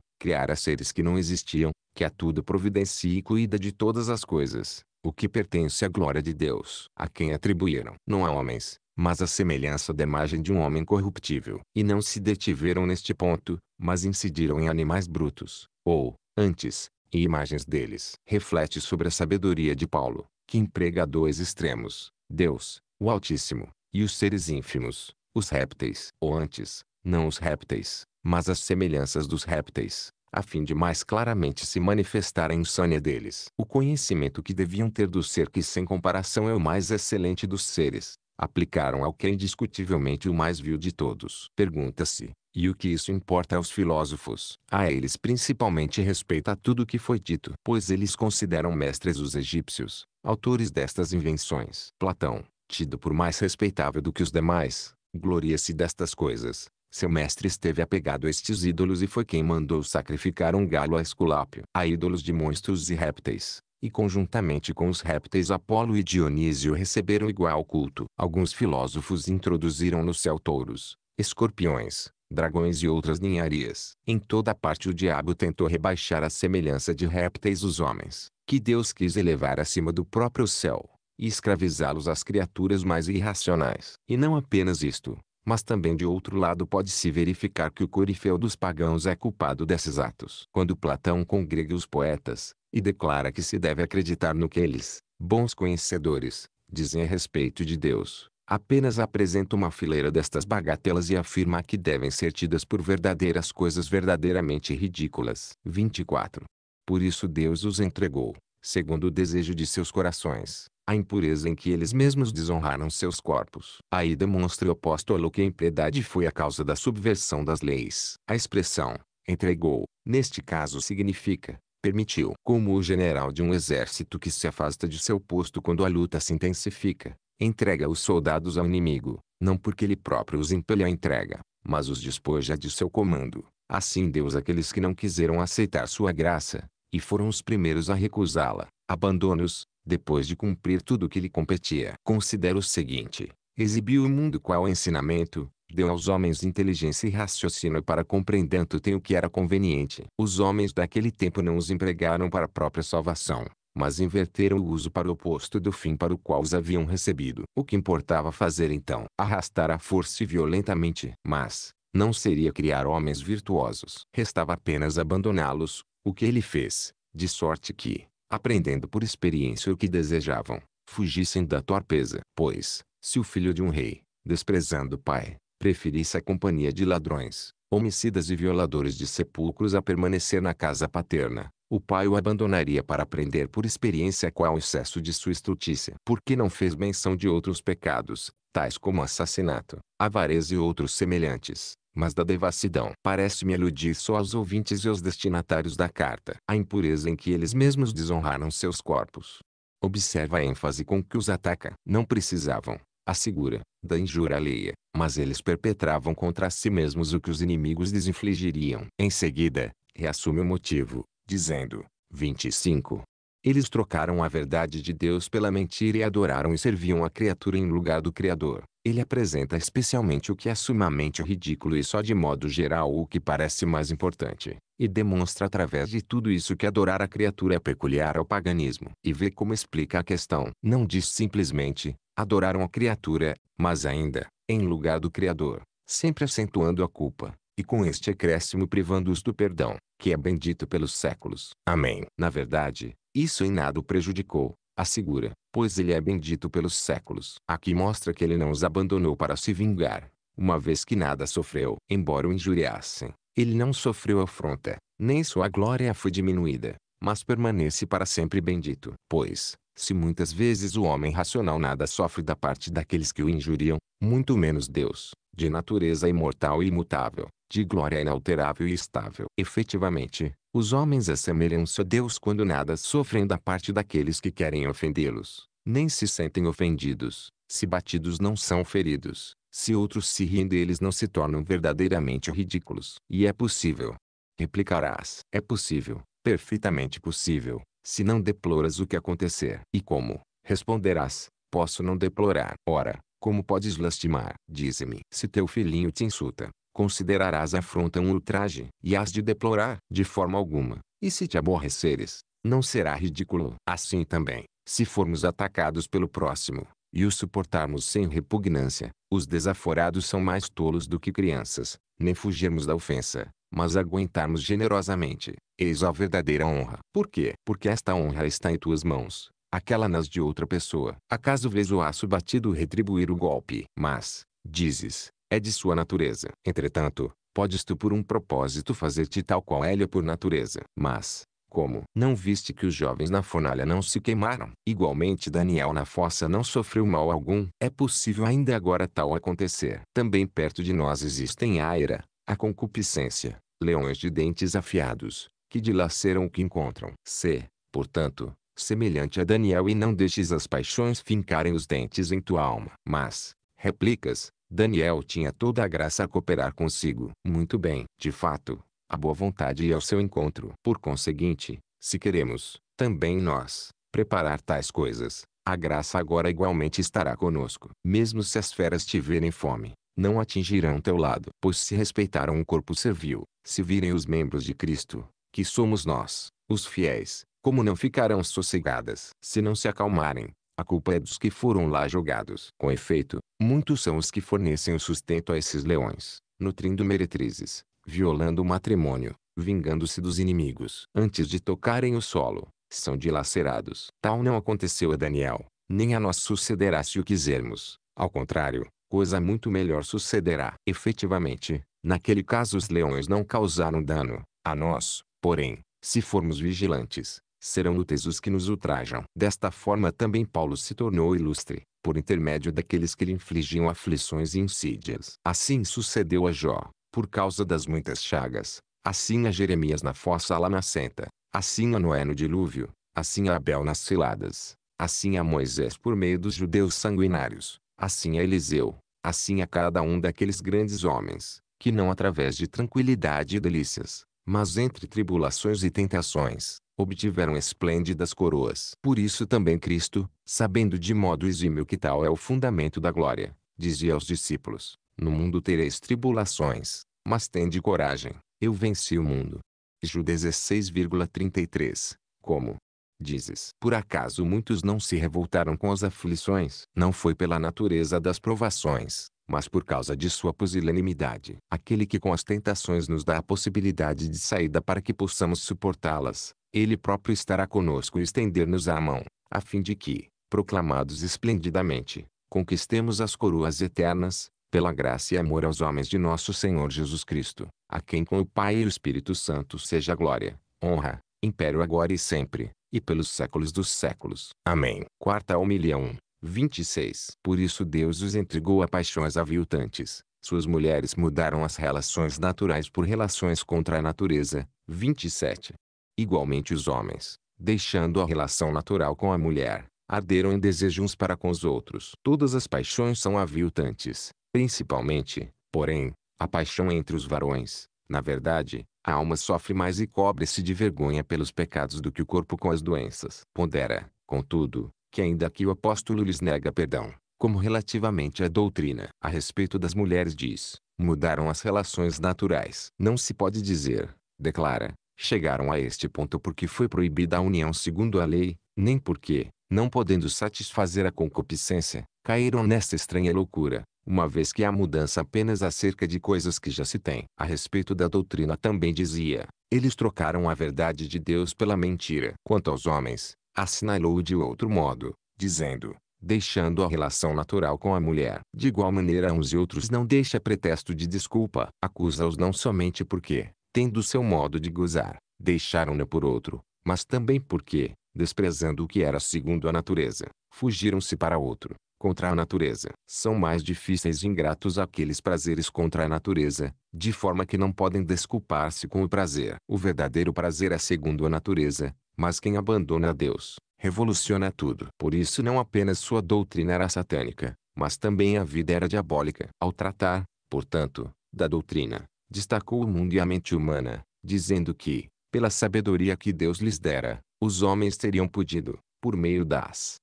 a seres que não existiam, que a tudo providencia e cuida de todas as coisas, o que pertence à glória de Deus, a quem atribuíram, não a homens, mas a semelhança da imagem de um homem corruptível. E não se detiveram neste ponto, mas incidiram em animais brutos, ou, antes, e imagens deles, reflete sobre a sabedoria de Paulo, que emprega dois extremos: Deus, o Altíssimo, e os seres ínfimos, os répteis, ou antes, não os répteis, mas as semelhanças dos répteis, a fim de mais claramente se manifestar a insânia deles. O conhecimento que deviam ter do ser que sem comparação é o mais excelente dos seres, aplicaram ao que é indiscutivelmente o mais vil de todos. Pergunta-se, e o que isso importa aos é filósofos? A eles principalmente respeita tudo o que foi dito, pois eles consideram mestres os egípcios, autores destas invenções. Platão, tido por mais respeitável do que os demais, gloria-se destas coisas. Seu mestre esteve apegado a estes ídolos e foi quem mandou sacrificar um galo a Esculápio, a ídolos de monstros e répteis e conjuntamente com os répteis Apolo e Dionísio receberam igual culto. Alguns filósofos introduziram no céu touros, escorpiões, dragões e outras ninharias. Em toda parte o diabo tentou rebaixar a semelhança de répteis os homens, que Deus quis elevar acima do próprio céu, e escravizá-los às criaturas mais irracionais. E não apenas isto, mas também de outro lado pode-se verificar que o corifeu dos pagãos é culpado desses atos. Quando Platão congrega os poetas, e declara que se deve acreditar no que eles, bons conhecedores, dizem a respeito de Deus, apenas apresenta uma fileira destas bagatelas e afirma que devem ser tidas por verdadeiras coisas verdadeiramente ridículas. 24. Por isso Deus os entregou, segundo o desejo de seus corações, a impureza em que eles mesmos desonraram seus corpos. Aí demonstra o apóstolo que a impiedade foi a causa da subversão das leis. A expressão, entregou, neste caso significa, permitiu. Como o general de um exército que se afasta de seu posto quando a luta se intensifica, entrega os soldados ao inimigo, não porque ele próprio os impele à entrega, mas os despoja de seu comando. Assim Deus aqueles que não quiseram aceitar sua graça, e foram os primeiros a recusá-la, abandonos, os depois de cumprir tudo o que lhe competia. Considera o seguinte, exibiu o mundo qual ensinamento, deu aos homens inteligência e raciocínio para compreender tanto tem o que era conveniente. Os homens daquele tempo não os empregaram para a própria salvação, mas inverteram o uso para o oposto do fim para o qual os haviam recebido. O que importava fazer então? Arrastar a força violentamente. Mas, não seria criar homens virtuosos. Restava apenas abandoná-los, o que ele fez, de sorte que, aprendendo por experiência o que desejavam, fugissem da torpeza. Pois, se o filho de um rei, desprezando o pai, preferisse a companhia de ladrões, homicidas e violadores de sepulcros a permanecer na casa paterna, o pai o abandonaria para aprender por experiência qual o excesso de sua estultícia. Porque não fez menção de outros pecados, tais como assassinato, avareza e outros semelhantes, mas da devassidão. Parece-me aludir só aos ouvintes e aos destinatários da carta. A impureza em que eles mesmos desonraram seus corpos. Observa a ênfase com que os ataca. Não precisavam, assegura, da injúria alheia, mas eles perpetravam contra si mesmos o que os inimigos lhes infligiriam. Em seguida, reassume o motivo, dizendo: 25. Eles trocaram a verdade de Deus pela mentira e adoraram e serviam a criatura em lugar do Criador. Ele apresenta especialmente o que é sumamente ridículo e só de modo geral o que parece mais importante, e demonstra através de tudo isso que adorar a criatura é peculiar ao paganismo. E vê como explica a questão. Não diz simplesmente, adoraram a criatura, mas ainda, em lugar do Criador, sempre acentuando a culpa, e com este acréscimo privando-os do perdão que é bendito pelos séculos. Amém. Na verdade, isso em nada o prejudicou, assegura, pois ele é bendito pelos séculos. Aqui mostra que ele não os abandonou para se vingar, uma vez que nada sofreu. Embora o injuriassem, ele não sofreu afronta, nem sua glória foi diminuída, mas permanece para sempre bendito. Pois, se muitas vezes o homem racional nada sofre da parte daqueles que o injuriam, muito menos Deus, de natureza imortal e imutável, de glória inalterável e estável. Efetivamente, os homens assemelham-se a Deus quando nada sofrem da parte daqueles que querem ofendê-los. Nem se sentem ofendidos, se batidos não são feridos, se outros se riem deles não se tornam verdadeiramente ridículos. E é possível. Replicarás. É possível, perfeitamente possível, se não deploras o que acontecer. E como? Responderás, posso não deplorar. Ora, como podes lastimar? Dize-me. Se teu filhinho te insulta, considerarás afronta um ultraje, e has de deplorar, de forma alguma. E se te aborreceres, não será ridículo. Assim também, se formos atacados pelo próximo, e o suportarmos sem repugnância, os desaforados são mais tolos do que crianças, nem fugirmos da ofensa, mas aguentarmos generosamente. Eis a verdadeira honra. Por quê? Porque esta honra está em tuas mãos, aquela nas de outra pessoa. Acaso vês o aço batido retribuir o golpe? Mas, dizes, é de sua natureza. Entretanto, podes tu por um propósito fazer-te tal qual Hélio por natureza. Mas, como? Não viste que os jovens na fornalha não se queimaram? Igualmente Daniel na fossa não sofreu mal algum. É possível ainda agora tal acontecer. Também perto de nós existem a ira, a concupiscência, leões de dentes afiados, que dilaceram o que encontram. Se, Portanto, semelhante a Daniel e não deixes as paixões fincarem os dentes em tua alma. Mas, replicas, Daniel tinha toda a graça a cooperar consigo. Muito bem, de fato, a boa vontade ia ao seu encontro. Por conseguinte, se queremos, também nós, preparar tais coisas, a graça agora igualmente estará conosco. Mesmo se as feras tiverem fome, não atingirão teu lado. Pois se respeitaram o corpo servil, se virem os membros de Cristo, que somos nós, os fiéis, como não ficarão sossegadas? Se não se acalmarem, a culpa é dos que foram lá jogados. Com efeito, muitos são os que fornecem o sustento a esses leões, nutrindo meretrizes, violando o matrimônio, vingando-se dos inimigos. Antes de tocarem o solo, são dilacerados. Tal não aconteceu a Daniel, nem a nós sucederá se o quisermos. Ao contrário, coisa muito melhor sucederá. Efetivamente, naquele caso os leões não causaram dano, a nós, porém, se formos vigilantes, serão úteis os que nos ultrajam. Desta forma também Paulo se tornou ilustre, por intermédio daqueles que lhe infligiam aflições e insídias. Assim sucedeu a Jó, por causa das muitas chagas, assim a Jeremias na fossa lamacenta, assim a Noé no dilúvio, assim a Abel nas ciladas, assim a Moisés por meio dos judeus sanguinários, assim a Eliseu, assim a cada um daqueles grandes homens, que não através de tranquilidade e delícias, mas entre tribulações e tentações, obtiveram esplêndidas coroas. Por isso também Cristo, sabendo de modo exímio que tal é o fundamento da glória, dizia aos discípulos: No mundo tereis tribulações, mas tende coragem, eu venci o mundo. Ju 16,33 Como? Dizes. Por acaso muitos não se revoltaram com as aflições? Não foi pela natureza das provações, mas por causa de sua pusilanimidade. Aquele que com as tentações nos dá a possibilidade de saída para que possamos suportá-las, ele próprio estará conosco e estender-nos a mão, a fim de que, proclamados esplendidamente, conquistemos as coroas eternas, pela graça e amor aos homens de nosso Senhor Jesus Cristo, a quem com o Pai e o Espírito Santo seja glória, honra, império agora e sempre, e pelos séculos dos séculos. Amém. Quarta humilhão. 26. Por isso Deus os entregou a paixões aviltantes. Suas mulheres mudaram as relações naturais por relações contra a natureza. 27. Igualmente os homens, deixando a relação natural com a mulher, arderam em desejo uns para com os outros. Todas as paixões são aviltantes, principalmente, porém, a paixão entre os varões. Na verdade, a alma sofre mais e cobre-se de vergonha pelos pecados do que o corpo com as doenças. Pondera, contudo, que ainda que o apóstolo lhes nega perdão, como relativamente à doutrina. A respeito das mulheres diz, mudaram as relações naturais. Não se pode dizer, declara, chegaram a este ponto porque foi proibida a união segundo a lei, nem porque, não podendo satisfazer a concupiscência, caíram nesta estranha loucura, uma vez que há mudança apenas acerca de coisas que já se tem. A respeito da doutrina também dizia, eles trocaram a verdade de Deus pela mentira. Quanto aos homens, assinalou-o de outro modo, dizendo, deixando a relação natural com a mulher. De igual maneira uns e outros não deixa pretexto de desculpa, acusa-os não somente porque, tendo seu modo de gozar, deixaram no por outro, mas também porque, desprezando o que era segundo a natureza, fugiram-se para outro, contra a natureza. São mais difíceis e ingratos aqueles prazeres contra a natureza, de forma que não podem desculpar-se com o prazer. O verdadeiro prazer é segundo a natureza, mas quem abandona a Deus, revoluciona tudo. Por isso não apenas sua doutrina era satânica, mas também a vida era diabólica. Ao tratar, portanto, da doutrina, destacou o mundo e a mente humana, dizendo que, pela sabedoria que Deus lhes dera, os homens teriam podido, por meio das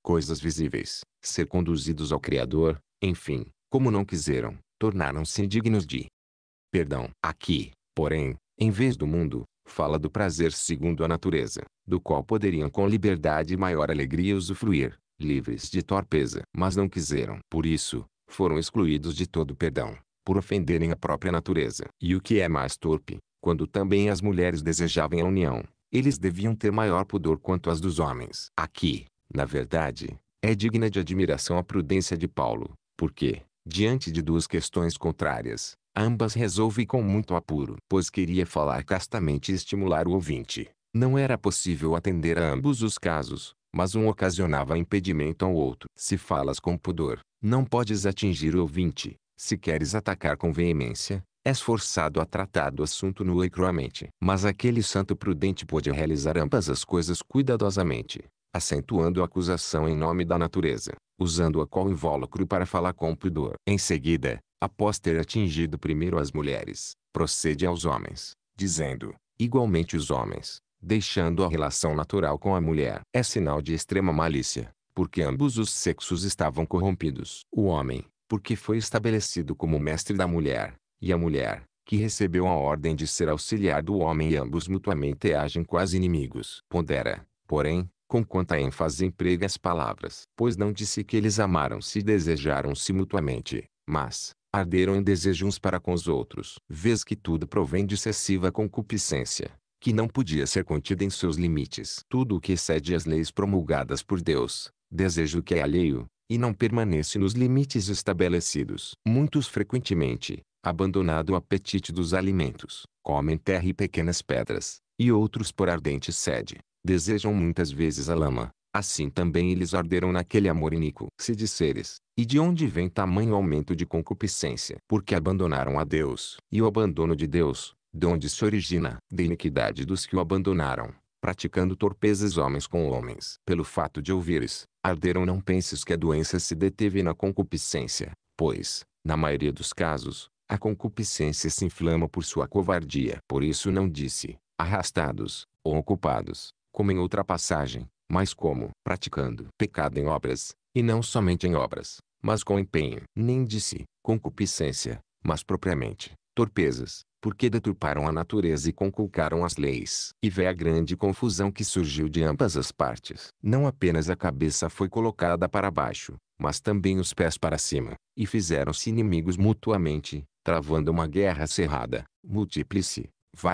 coisas visíveis, ser conduzidos ao Criador, enfim, como não quiseram, tornaram-se dignos de perdão. Aqui, porém, em vez do mundo, fala do prazer segundo a natureza, do qual poderiam com liberdade e maior alegria usufruir, livres de torpeza. Mas não quiseram. Por isso, foram excluídos de todo perdão, por ofenderem a própria natureza. E o que é mais torpe, quando também as mulheres desejavam a união, eles deviam ter maior pudor quanto as dos homens. Aqui, na verdade, é digna de admiração a prudência de Paulo, porque, diante de duas questões contrárias, Ambas resolve com muito apuro, pois queria falar castamente e estimular o ouvinte. Não era possível atender a ambos os casos, mas um ocasionava impedimento ao outro. Se falas com pudor, não podes atingir o ouvinte. Se queres atacar com veemência, és forçado a tratar do assunto nua e cruamente. Mas aquele santo prudente pôde realizar ambas as coisas cuidadosamente, acentuando a acusação em nome da natureza, usando a qual invólucro para falar com pudor. Em seguida, após ter atingido primeiro as mulheres, procede aos homens, dizendo, igualmente os homens, deixando a relação natural com a mulher. É sinal de extrema malícia, porque ambos os sexos estavam corrompidos. O homem, porque foi estabelecido como mestre da mulher, e a mulher, que recebeu a ordem de ser auxiliar do homem e ambos mutuamente agem quase inimigos. Pondera, porém, com quanta ênfase emprega as palavras. Pois não disse que eles amaram-se e desejaram-se mutuamente, mas, arderam em desejo uns para com os outros. Vês que tudo provém de excessiva concupiscência, que não podia ser contida em seus limites. Tudo o que excede as leis promulgadas por Deus, desejo que é alheio, e não permanece nos limites estabelecidos. Muitos frequentemente, abandonado o apetite dos alimentos, comem terra e pequenas pedras, e outros por ardente sede, desejam muitas vezes a lama, assim também eles arderam naquele amor iníquo. Se disseres, e de onde vem tamanho aumento de concupiscência? Porque abandonaram a Deus. E o abandono de Deus, de onde se origina? Da iniquidade dos que o abandonaram, praticando torpezas homens com homens. Pelo fato de ouvires, arderam não penses que a doença se deteve na concupiscência, pois, na maioria dos casos, a concupiscência se inflama por sua covardia. Por isso não disse, arrastados, ou ocupados, como em outra passagem, mas como praticando pecado em obras, e não somente em obras mas com empenho. Nem disse concupiscência, mas propriamente torpezas, porque deturparam a natureza e conculcaram as leis. E vê a grande confusão que surgiu de ambas as partes. Não apenas a cabeça foi colocada para baixo, mas também os pés para cima, e fizeram-se inimigos mutuamente, travando uma guerra cerrada, multiplice,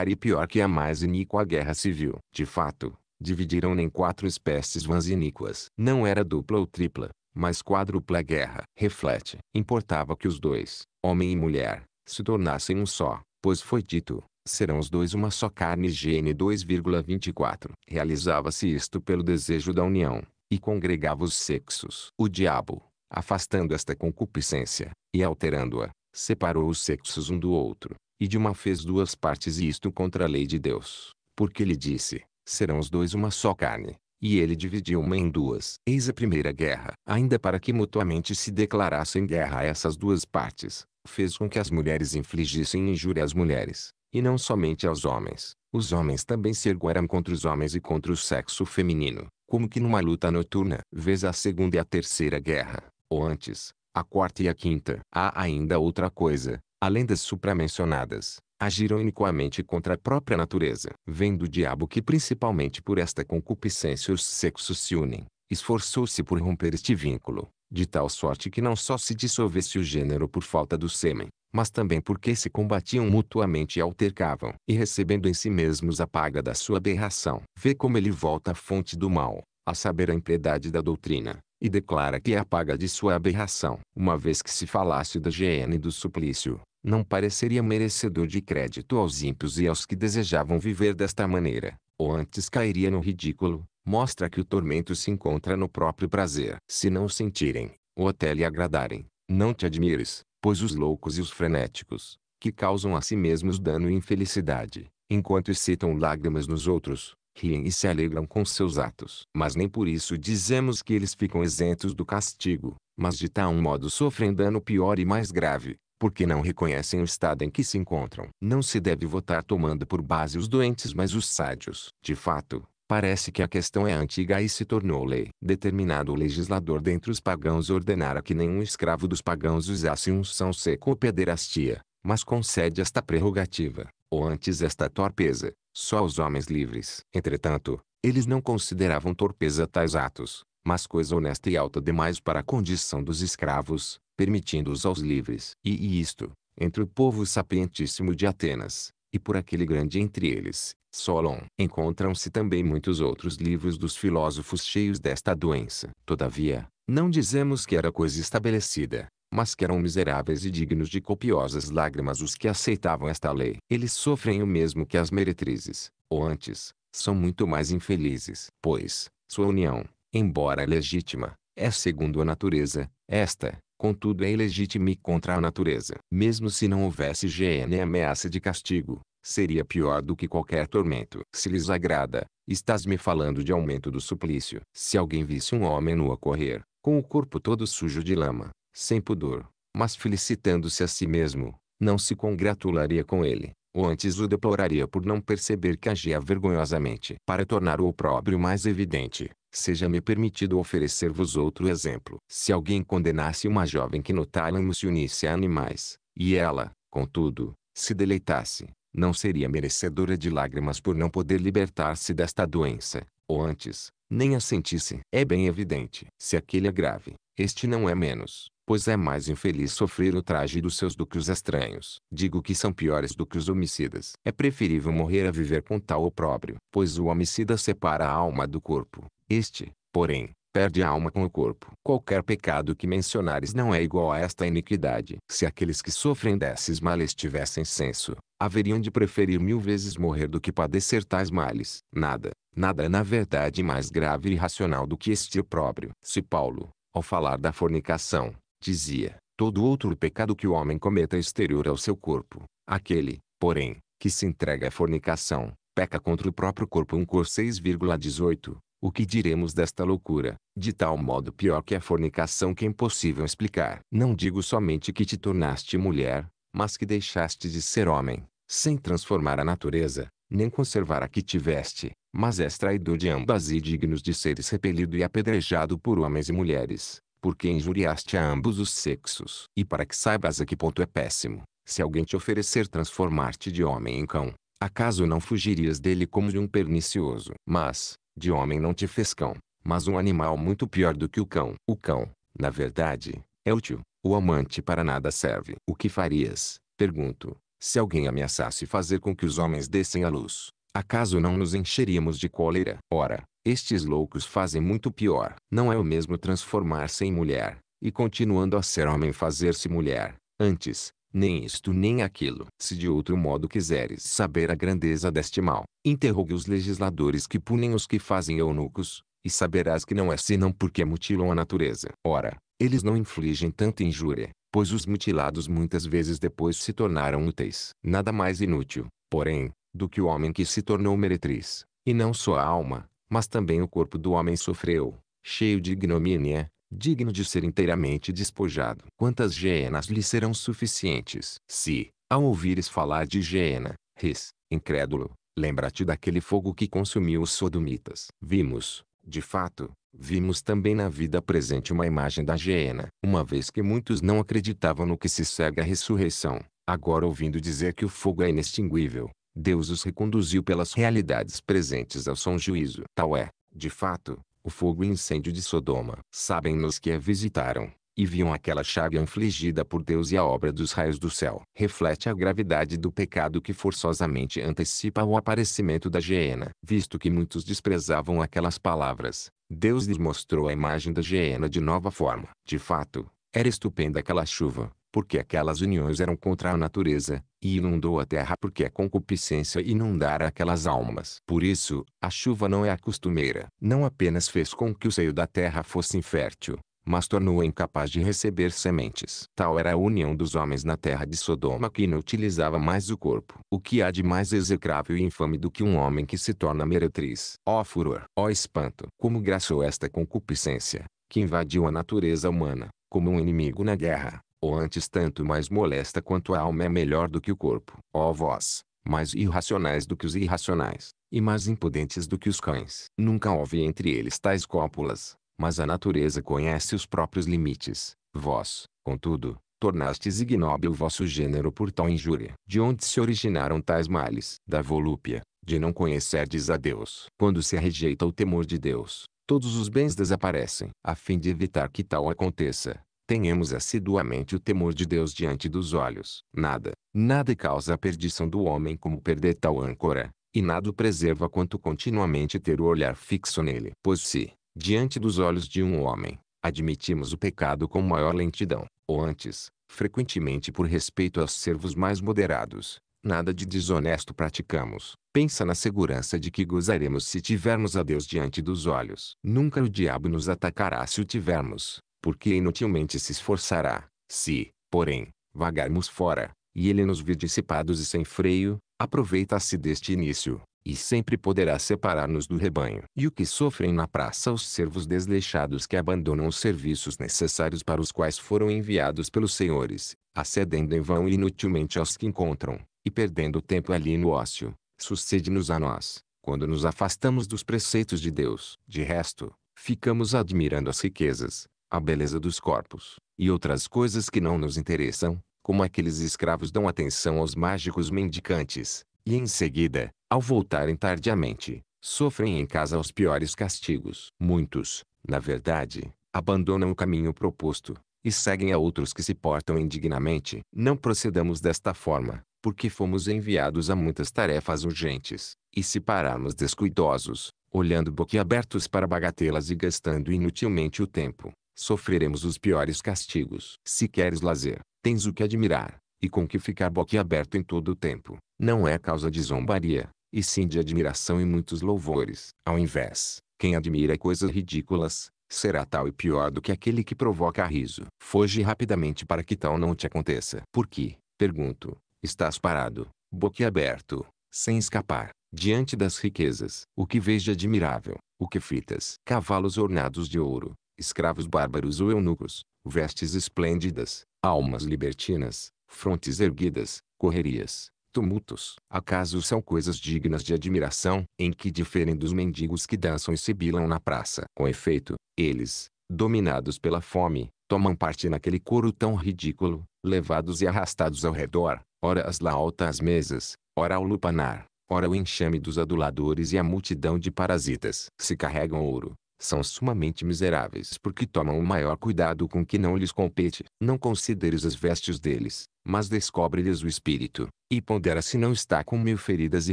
e pior que a mais iníqua guerra civil. De fato, dividiram nem quatro espécies vãs iníquas. Não era dupla ou tripla, mas quádrupla guerra. Reflete. Importava que os dois, homem e mulher, se tornassem um só, pois foi dito, serão os dois uma só carne. GN 2,24. Realizava-se isto pelo desejo da união, e congregava os sexos. O diabo, afastando esta concupiscência, e alterando-a, separou os sexos um do outro, e de uma fez duas partes e isto contra a lei de Deus, porque lhe disse, serão os dois uma só carne. E ele dividiu-uma em duas. Eis a primeira guerra. Ainda para que mutuamente se declarassem guerra a essas duas partes, fez com que as mulheres infligissem injúria às mulheres, e não somente aos homens. Os homens também se ergueram contra os homens e contra o sexo feminino, como que numa luta noturna. Vês a segunda e a terceira guerra, ou antes, a quarta e a quinta. Há ainda outra coisa, além das supramencionadas, agiram iniquamente contra a própria natureza. Vendo o diabo que principalmente por esta concupiscência os sexos se unem, esforçou-se por romper este vínculo, de tal sorte que não só se dissolvesse o gênero por falta do sêmen, mas também porque se combatiam mutuamente e altercavam, e recebendo em si mesmos a paga da sua aberração. Vê como ele volta à fonte do mal, a saber a impiedade da doutrina, e declara que é a paga de sua aberração. Uma vez que se falasse da higiene do suplício, não pareceria merecedor de crédito aos ímpios e aos que desejavam viver desta maneira, ou antes cairia no ridículo, mostra que o tormento se encontra no próprio prazer. Se não o sentirem, ou até lhe agradarem, não te admires, pois os loucos e os frenéticos, que causam a si mesmos dano e infelicidade, enquanto excitam lágrimas nos outros, riem e se alegram com seus atos. Mas nem por isso dizemos que eles ficam isentos do castigo, mas de tal modo sofrem dano pior e mais grave, porque não reconhecem o estado em que se encontram. Não se deve votar tomando por base os doentes mas os sádios. De fato, Parece que a questão é antiga e se tornou lei. Determinado legislador dentre os pagãos ordenara que nenhum escravo dos pagãos usasse um um seco ou pederastia, mas concede esta prerrogativa, ou antes esta torpeza, só aos homens livres. Entretanto, eles não consideravam torpeza tais atos, mas coisa honesta e alta demais para a condição dos escravos, permitindo-os aos livres. E, e isto, entre o povo sapientíssimo de Atenas, e por aquele grande entre eles, Solon. Encontram-se também muitos outros livros dos filósofos cheios desta doença. Todavia, não dizemos que era coisa estabelecida, mas que eram miseráveis e dignos de copiosas lágrimas os que aceitavam esta lei. Eles sofrem o mesmo que as meretrizes, ou antes, são muito mais infelizes, pois, sua união, embora legítima, é segundo a natureza, esta, Contudo é ilegítimo e contra a natureza. Mesmo se não houvesse GN ameaça de castigo, seria pior do que qualquer tormento. Se lhes agrada, estás me falando de aumento do suplício. Se alguém visse um homem nu a correr, com o corpo todo sujo de lama, sem pudor, mas felicitando-se a si mesmo, não se congratularia com ele ou antes o deploraria por não perceber que agia vergonhosamente. Para tornar o opróbrio mais evidente, seja-me permitido oferecer-vos outro exemplo. Se alguém condenasse uma jovem que no tálamo se unisse a animais, e ela, contudo, se deleitasse, não seria merecedora de lágrimas por não poder libertar-se desta doença, ou antes, nem a sentisse. É bem evidente. Se aquele é grave, este não é menos pois é mais infeliz sofrer o traje dos seus do que os estranhos. Digo que são piores do que os homicidas. É preferível morrer a viver com tal opróbrio, pois o homicida separa a alma do corpo. Este, porém, perde a alma com o corpo. Qualquer pecado que mencionares não é igual a esta iniquidade. Se aqueles que sofrem desses males tivessem senso, haveriam de preferir mil vezes morrer do que padecer tais males. Nada, nada é na verdade mais grave e racional do que este próprio. Se Paulo, ao falar da fornicação, dizia, todo outro pecado que o homem cometa é exterior ao seu corpo. Aquele, porém, que se entrega à fornicação, peca contra o próprio corpo. 1 Cor 6,18. O que diremos desta loucura, de tal modo pior que a fornicação que é impossível explicar? Não digo somente que te tornaste mulher, mas que deixaste de ser homem, sem transformar a natureza, nem conservar a que tiveste, mas és traidor de ambas e dignos de seres repelido e apedrejado por homens e mulheres porque injuriaste a ambos os sexos. E para que saibas a que ponto é péssimo, se alguém te oferecer transformar-te de homem em cão, acaso não fugirias dele como de um pernicioso? Mas, de homem não te fez cão, mas um animal muito pior do que o cão. O cão, na verdade, é útil, o amante para nada serve. O que farias, pergunto, se alguém ameaçasse fazer com que os homens dessem à luz? Acaso não nos encheríamos de cólera? Ora, estes loucos fazem muito pior. Não é o mesmo transformar-se em mulher, e continuando a ser homem fazer-se mulher, antes, nem isto nem aquilo. Se de outro modo quiseres saber a grandeza deste mal, interrogue os legisladores que punem os que fazem eunucos, e saberás que não é senão porque mutilam a natureza. Ora, eles não infligem tanta injúria, pois os mutilados muitas vezes depois se tornaram úteis. Nada mais inútil, porém, do que o homem que se tornou meretriz, e não só a alma, mas também o corpo do homem sofreu, cheio de ignomínia, digno de ser inteiramente despojado. Quantas genas lhe serão suficientes? Se, ao ouvires falar de Gena, ris, incrédulo, lembra-te daquele fogo que consumiu os sodomitas. Vimos, de fato, vimos também na vida presente uma imagem da Gena. Uma vez que muitos não acreditavam no que se segue à ressurreição, agora ouvindo dizer que o fogo é inextinguível, Deus os reconduziu pelas realidades presentes ao som juízo. Tal é, de fato, o fogo e incêndio de Sodoma. Sabem nos que a visitaram, e viam aquela chaga infligida por Deus e a obra dos raios do céu. Reflete a gravidade do pecado que forçosamente antecipa o aparecimento da Geena. Visto que muitos desprezavam aquelas palavras, Deus lhes mostrou a imagem da Geena de nova forma. De fato, era estupenda aquela chuva, porque aquelas uniões eram contra a natureza, e inundou a terra porque a é concupiscência inundara aquelas almas. Por isso, a chuva não é a costumeira. Não apenas fez com que o seio da terra fosse infértil, mas tornou incapaz de receber sementes. Tal era a união dos homens na terra de Sodoma que não utilizava mais o corpo. O que há de mais execrável e infame do que um homem que se torna meretriz? Ó oh furor! Ó oh espanto! Como graçou esta concupiscência, que invadiu a natureza humana, como um inimigo na guerra ou antes tanto mais molesta quanto a alma é melhor do que o corpo. Ó vós, mais irracionais do que os irracionais, e mais impudentes do que os cães. Nunca houve entre eles tais cópulas, mas a natureza conhece os próprios limites. Vós, contudo, tornastes ignóbil o vosso gênero por tal injúria. De onde se originaram tais males? Da volúpia, de não conhecerdes a Deus. Quando se rejeita o temor de Deus, todos os bens desaparecem. A fim de evitar que tal aconteça, Tenhamos assiduamente o temor de Deus diante dos olhos. Nada, nada causa a perdição do homem como perder tal âncora, e nada o preserva quanto continuamente ter o olhar fixo nele. Pois se, diante dos olhos de um homem, admitimos o pecado com maior lentidão, ou antes, frequentemente por respeito aos servos mais moderados, nada de desonesto praticamos. Pensa na segurança de que gozaremos se tivermos a Deus diante dos olhos. Nunca o diabo nos atacará se o tivermos porque inutilmente se esforçará. Se, porém, vagarmos fora, e ele nos vir dissipados e sem freio, aproveita-se deste início, e sempre poderá separar-nos do rebanho. E o que sofrem na praça os servos desleixados que abandonam os serviços necessários para os quais foram enviados pelos senhores, acedendo em vão e inutilmente aos que encontram, e perdendo tempo ali no ócio, sucede-nos a nós, quando nos afastamos dos preceitos de Deus. De resto, ficamos admirando as riquezas, a beleza dos corpos, e outras coisas que não nos interessam, como aqueles escravos dão atenção aos mágicos mendicantes, e em seguida, ao voltarem tardiamente, sofrem em casa os piores castigos. Muitos, na verdade, abandonam o caminho proposto, e seguem a outros que se portam indignamente. Não procedamos desta forma, porque fomos enviados a muitas tarefas urgentes, e se pararmos descuidosos, olhando boquiabertos para bagatelas e gastando inutilmente o tempo, Sofreremos os piores castigos. Se queres lazer, tens o que admirar, e com que ficar boquiaberto em todo o tempo. Não é causa de zombaria, e sim de admiração e muitos louvores. Ao invés, quem admira coisas ridículas, será tal e pior do que aquele que provoca riso. Foge rapidamente para que tal não te aconteça. Por pergunto, estás parado, boquiaberto, sem escapar, diante das riquezas? O que de admirável? O que fitas? Cavalos ornados de ouro, escravos bárbaros ou eunucos, vestes esplêndidas, almas libertinas, frontes erguidas, correrias, tumultos. Acaso são coisas dignas de admiração, em que diferem dos mendigos que dançam e sibilam na praça? Com efeito, eles, dominados pela fome, tomam parte naquele coro tão ridículo, levados e arrastados ao redor, ora as laota mesas, ora ao lupanar, ora o enxame dos aduladores e a multidão de parasitas. Se carregam ouro, são sumamente miseráveis porque tomam o maior cuidado com o que não lhes compete. Não consideres as vestes deles, mas descobre-lhes o espírito, e pondera se não está com mil feridas e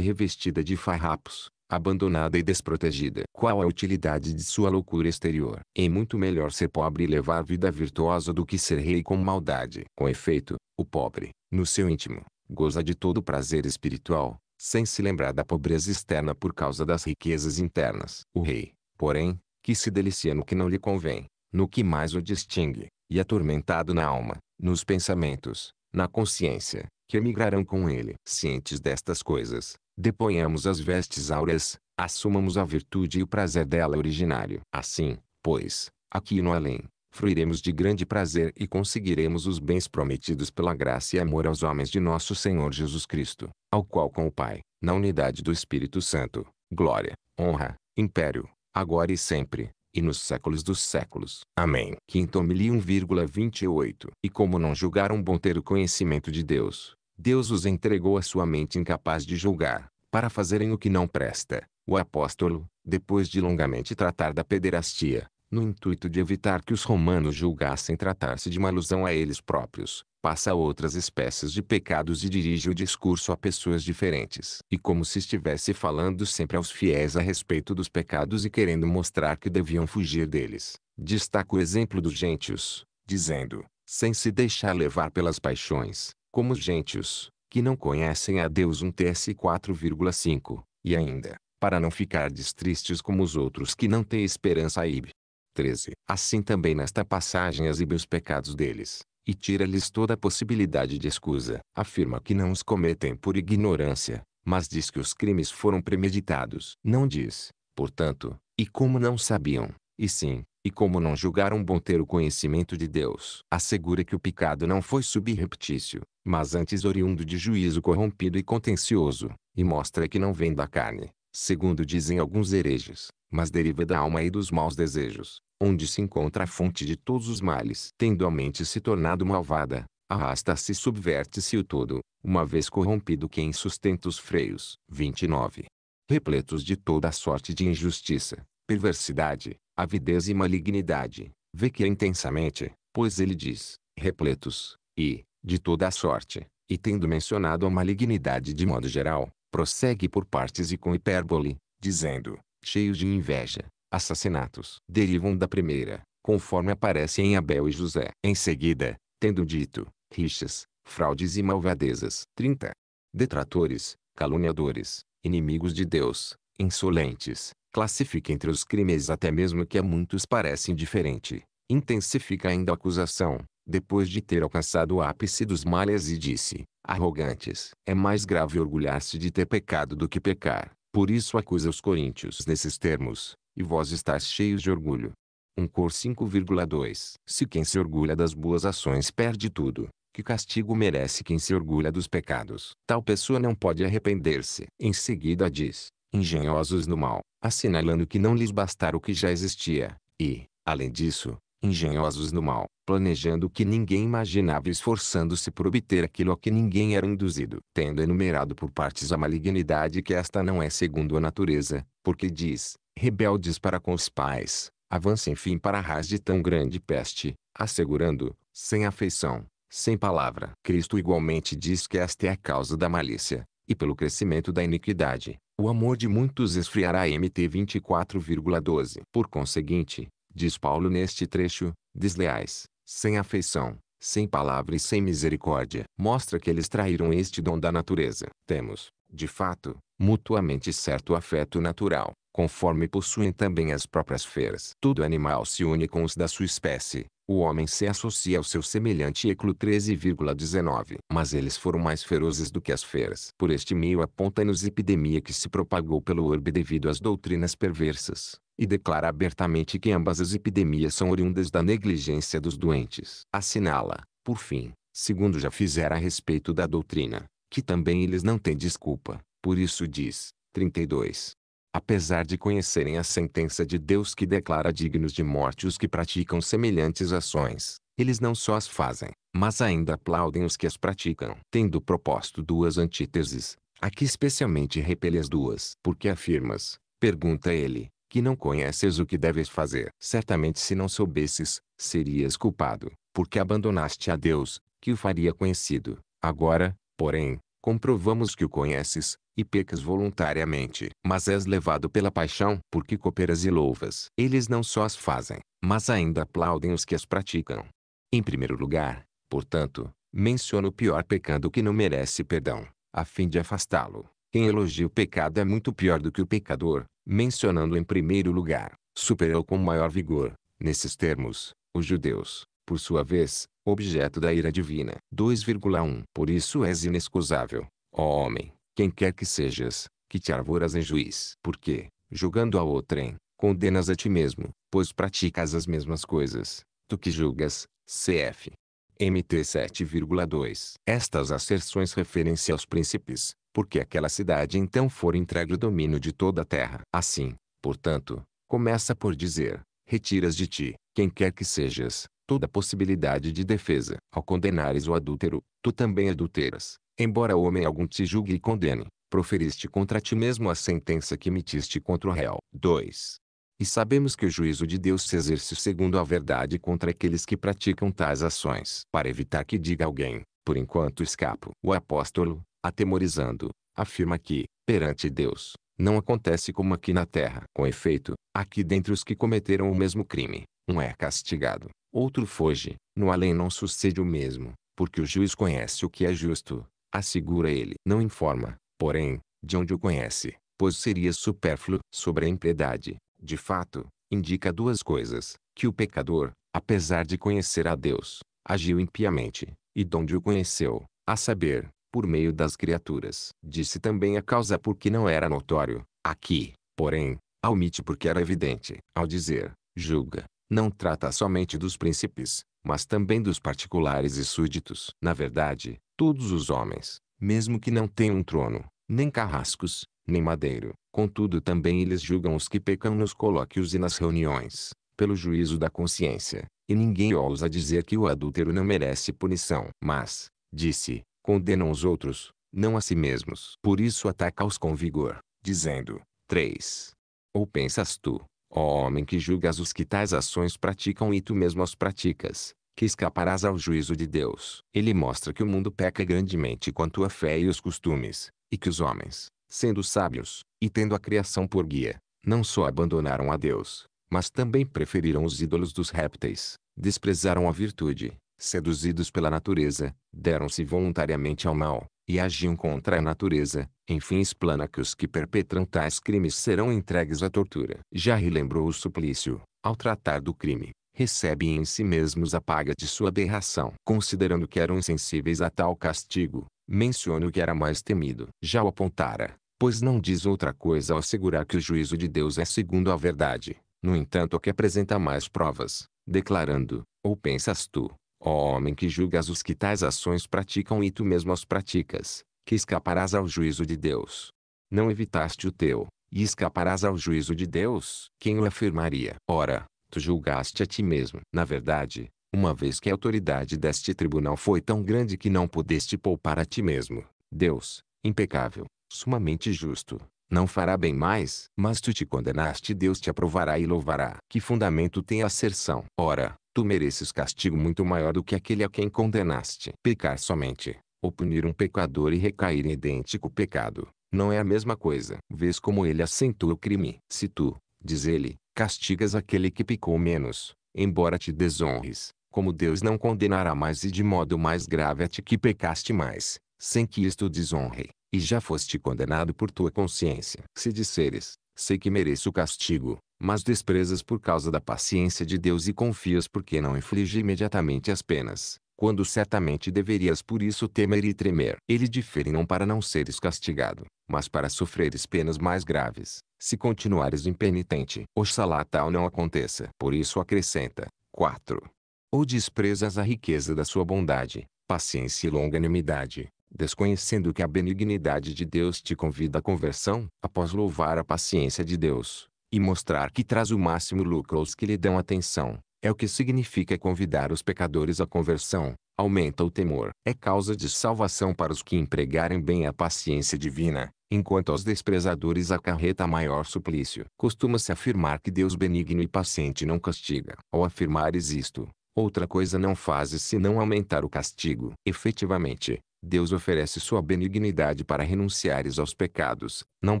revestida de farrapos, abandonada e desprotegida. Qual a utilidade de sua loucura exterior? É muito melhor ser pobre e levar vida virtuosa do que ser rei com maldade. Com efeito, o pobre, no seu íntimo, goza de todo o prazer espiritual, sem se lembrar da pobreza externa por causa das riquezas internas. O rei, porém, que se delicia no que não lhe convém, no que mais o distingue, e atormentado na alma, nos pensamentos, na consciência, que emigrarão com ele. Cientes destas coisas, deponhamos as vestes áureas, assumamos a virtude e o prazer dela originário. Assim, pois, aqui no além, fruiremos de grande prazer e conseguiremos os bens prometidos pela graça e amor aos homens de nosso Senhor Jesus Cristo, ao qual com o Pai, na unidade do Espírito Santo, glória, honra, império, agora e sempre, e nos séculos dos séculos. Amém. Quinto milhão 1,28. E como não julgaram bom ter o conhecimento de Deus, Deus os entregou a sua mente incapaz de julgar, para fazerem o que não presta. O apóstolo, depois de longamente tratar da pederastia, no intuito de evitar que os romanos julgassem tratar-se de uma alusão a eles próprios, passa a outras espécies de pecados e dirige o discurso a pessoas diferentes. E como se estivesse falando sempre aos fiéis a respeito dos pecados e querendo mostrar que deviam fugir deles. Destaca o exemplo dos gentios, dizendo, sem se deixar levar pelas paixões, como os gentios, que não conhecem a Deus um TS 4,5, e ainda, para não ficar tristes como os outros que não têm esperança. Ib. 13. Assim também nesta passagem exibe os pecados deles, e tira-lhes toda a possibilidade de escusa. Afirma que não os cometem por ignorância, mas diz que os crimes foram premeditados. Não diz, portanto, e como não sabiam, e sim, e como não julgaram bom ter o conhecimento de Deus. Assegura que o pecado não foi subreptício, mas antes oriundo de juízo corrompido e contencioso, e mostra que não vem da carne, segundo dizem alguns hereges, mas deriva da alma e dos maus desejos, onde se encontra a fonte de todos os males. Tendo a mente se tornado malvada, arrasta-se e subverte-se o todo, uma vez corrompido quem sustenta os freios. 29. Repletos de toda sorte de injustiça, perversidade, avidez e malignidade, vê que é intensamente, pois ele diz, repletos, e, de toda sorte, e tendo mencionado a malignidade de modo geral, prossegue por partes e com hipérbole, dizendo, cheios de inveja, assassinatos, derivam da primeira, conforme aparece em Abel e José. Em seguida, tendo dito, rixas, fraudes e malvadezas. 30. Detratores, caluniadores, inimigos de Deus, insolentes, classifica entre os crimes até mesmo que a muitos parece indiferente. Intensifica ainda a acusação, depois de ter alcançado o ápice dos males e disse, arrogantes, é mais grave orgulhar-se de ter pecado do que pecar. Por isso acusa os coríntios nesses termos, e vós estáis cheios de orgulho. 1 Cor 5,2 Se quem se orgulha das boas ações perde tudo, que castigo merece quem se orgulha dos pecados? Tal pessoa não pode arrepender-se. Em seguida diz, engenhosos no mal, assinalando que não lhes bastar o que já existia, e, além disso, engenhosos no mal, planejando o que ninguém imaginava e esforçando-se por obter aquilo a que ninguém era induzido, tendo enumerado por partes a malignidade que esta não é segundo a natureza, porque diz, rebeldes para com os pais, avança enfim para a raiz de tão grande peste, assegurando, sem afeição, sem palavra. Cristo igualmente diz que esta é a causa da malícia, e pelo crescimento da iniquidade, o amor de muitos esfriará. MT 24,12. Por conseguinte, diz Paulo neste trecho, desleais, sem afeição, sem palavra e sem misericórdia, mostra que eles traíram este dom da natureza. Temos, de fato, mutuamente certo afeto natural, conforme possuem também as próprias feras. Todo animal se une com os da sua espécie. O homem se associa ao seu semelhante Eclo 13,19. Mas eles foram mais ferozes do que as feras. Por este meio aponta-nos epidemia que se propagou pelo orbe devido às doutrinas perversas, e declara abertamente que ambas as epidemias são oriundas da negligência dos doentes. Assinala, por fim, segundo já fizera a respeito da doutrina, que também eles não têm desculpa. Por isso diz, 32, apesar de conhecerem a sentença de Deus que declara dignos de morte os que praticam semelhantes ações, eles não só as fazem, mas ainda aplaudem os que as praticam. Tendo proposto duas antíteses, aqui especialmente repele as duas. Porque afirmas, pergunta ele, que não conheces o que deves fazer. Certamente se não soubesses, serias culpado, porque abandonaste a Deus, que o faria conhecido. Agora, porém, comprovamos que o conheces, e pecas voluntariamente, mas és levado pela paixão, porque cooperas e louvas. Eles não só as fazem, mas ainda aplaudem os que as praticam. Em primeiro lugar, portanto, menciona o pior pecado que não merece perdão, a fim de afastá-lo. Quem elogia o pecado é muito pior do que o pecador, mencionando em primeiro lugar, superou com maior vigor, nesses termos, os judeus, por sua vez, objeto da ira divina. 2,1 Por isso és inexcusável, ó homem, quem quer que sejas, que te arvoras em juiz. Porque, julgando a outrem, condenas a ti mesmo, pois praticas as mesmas coisas, tu que julgas, cf. MT 7,2 Estas asserções referem-se aos príncipes, porque aquela cidade então for entregue o domínio de toda a terra. Assim, portanto, começa por dizer, retiras de ti, quem quer que sejas, toda possibilidade de defesa. Ao condenares o adúltero, tu também adulteras. Embora o homem algum te julgue e condene, proferiste contra ti mesmo a sentença que emitiste contra o réu. 2. E sabemos que o juízo de Deus se exerce segundo a verdade contra aqueles que praticam tais ações. Para evitar que diga alguém, por enquanto escapo. O apóstolo, atemorizando, afirma que, perante Deus, não acontece como aqui na terra. Com efeito, aqui dentre os que cometeram o mesmo crime, um é castigado, outro foge, no além não sucede o mesmo, porque o juiz conhece o que é justo, assegura ele. Não informa, porém, de onde o conhece, pois seria supérfluo. Sobre a impiedade, de fato, indica duas coisas, que o pecador, apesar de conhecer a Deus, agiu impiamente, e donde o conheceu, a saber, por meio das criaturas. Disse também a causa porque não era notório, aqui, porém, omite porque era evidente. Ao dizer, julga, não trata somente dos príncipes, mas também dos particulares e súditos. Na verdade, todos os homens, mesmo que não tenham um trono, nem carrascos, nem madeiro, contudo também eles julgam os que pecam nos colóquios e nas reuniões, pelo juízo da consciência, e ninguém ousa dizer que o adúltero não merece punição. Mas, disse, condenam os outros, não a si mesmos. Por isso ataca-os com vigor, dizendo, 3. Ou pensas tu, Ó homem que julgas os que tais ações praticam e tu mesmo as praticas, que escaparás ao juízo de Deus. Ele mostra que o mundo peca grandemente quanto à fé e os costumes, e que os homens, sendo sábios, e tendo a criação por guia, não só abandonaram a Deus, mas também preferiram os ídolos dos répteis, desprezaram a virtude, seduzidos pela natureza, deram-se voluntariamente ao mal, e agiam contra a natureza, enfim explana que os que perpetram tais crimes serão entregues à tortura. Já relembrou o suplício, ao tratar do crime, recebem em si mesmos a paga de sua aberração. Considerando que eram insensíveis a tal castigo, menciona o que era mais temido. Já o apontara, pois não diz outra coisa ao assegurar que o juízo de Deus é segundo a verdade, no entanto o que apresenta mais provas, declarando, ou pensas tu, Ó homem que julgas os que tais ações praticam e tu mesmo as praticas, que escaparás ao juízo de Deus. Não evitaste o teu, e escaparás ao juízo de Deus? Quem o afirmaria? Ora, tu julgaste a ti mesmo. Na verdade, uma vez que a autoridade deste tribunal foi tão grande que não pudeste poupar a ti mesmo, Deus, impecável, sumamente justo, não fará bem mais, mas tu te condenaste Deus te aprovará e louvará. Que fundamento tem a asserção? Ora, tu mereces castigo muito maior do que aquele a quem condenaste. Pecar somente, ou punir um pecador e recair em idêntico pecado, não é a mesma coisa. Vês como ele acentua o crime. Se tu, diz ele, castigas aquele que pecou menos, embora te desonres, como Deus não condenará mais e de modo mais grave a ti que pecaste mais, sem que isto desonre, e já foste condenado por tua consciência. Se disseres, sei que mereço o castigo, mas desprezas por causa da paciência de Deus e confias porque não inflige imediatamente as penas, quando certamente deverias por isso temer e tremer. Ele difere não para não seres castigado, mas para sofreres penas mais graves, se continuares impenitente. Oxalá tal não aconteça. Por isso acrescenta, 4. Ou desprezas a riqueza da sua bondade, paciência e longanimidade, desconhecendo que a benignidade de Deus te convida à conversão, após louvar a paciência de Deus, e mostrar que traz o máximo lucro aos que lhe dão atenção, é o que significa convidar os pecadores à conversão, aumenta o temor. É causa de salvação para os que empregarem bem a paciência divina, enquanto aos desprezadores acarreta maior suplício. Costuma-se afirmar que Deus benigno e paciente não castiga. Ao afirmares isto, outra coisa não fazes senão aumentar o castigo. Efetivamente, Deus oferece sua benignidade para renunciares aos pecados, não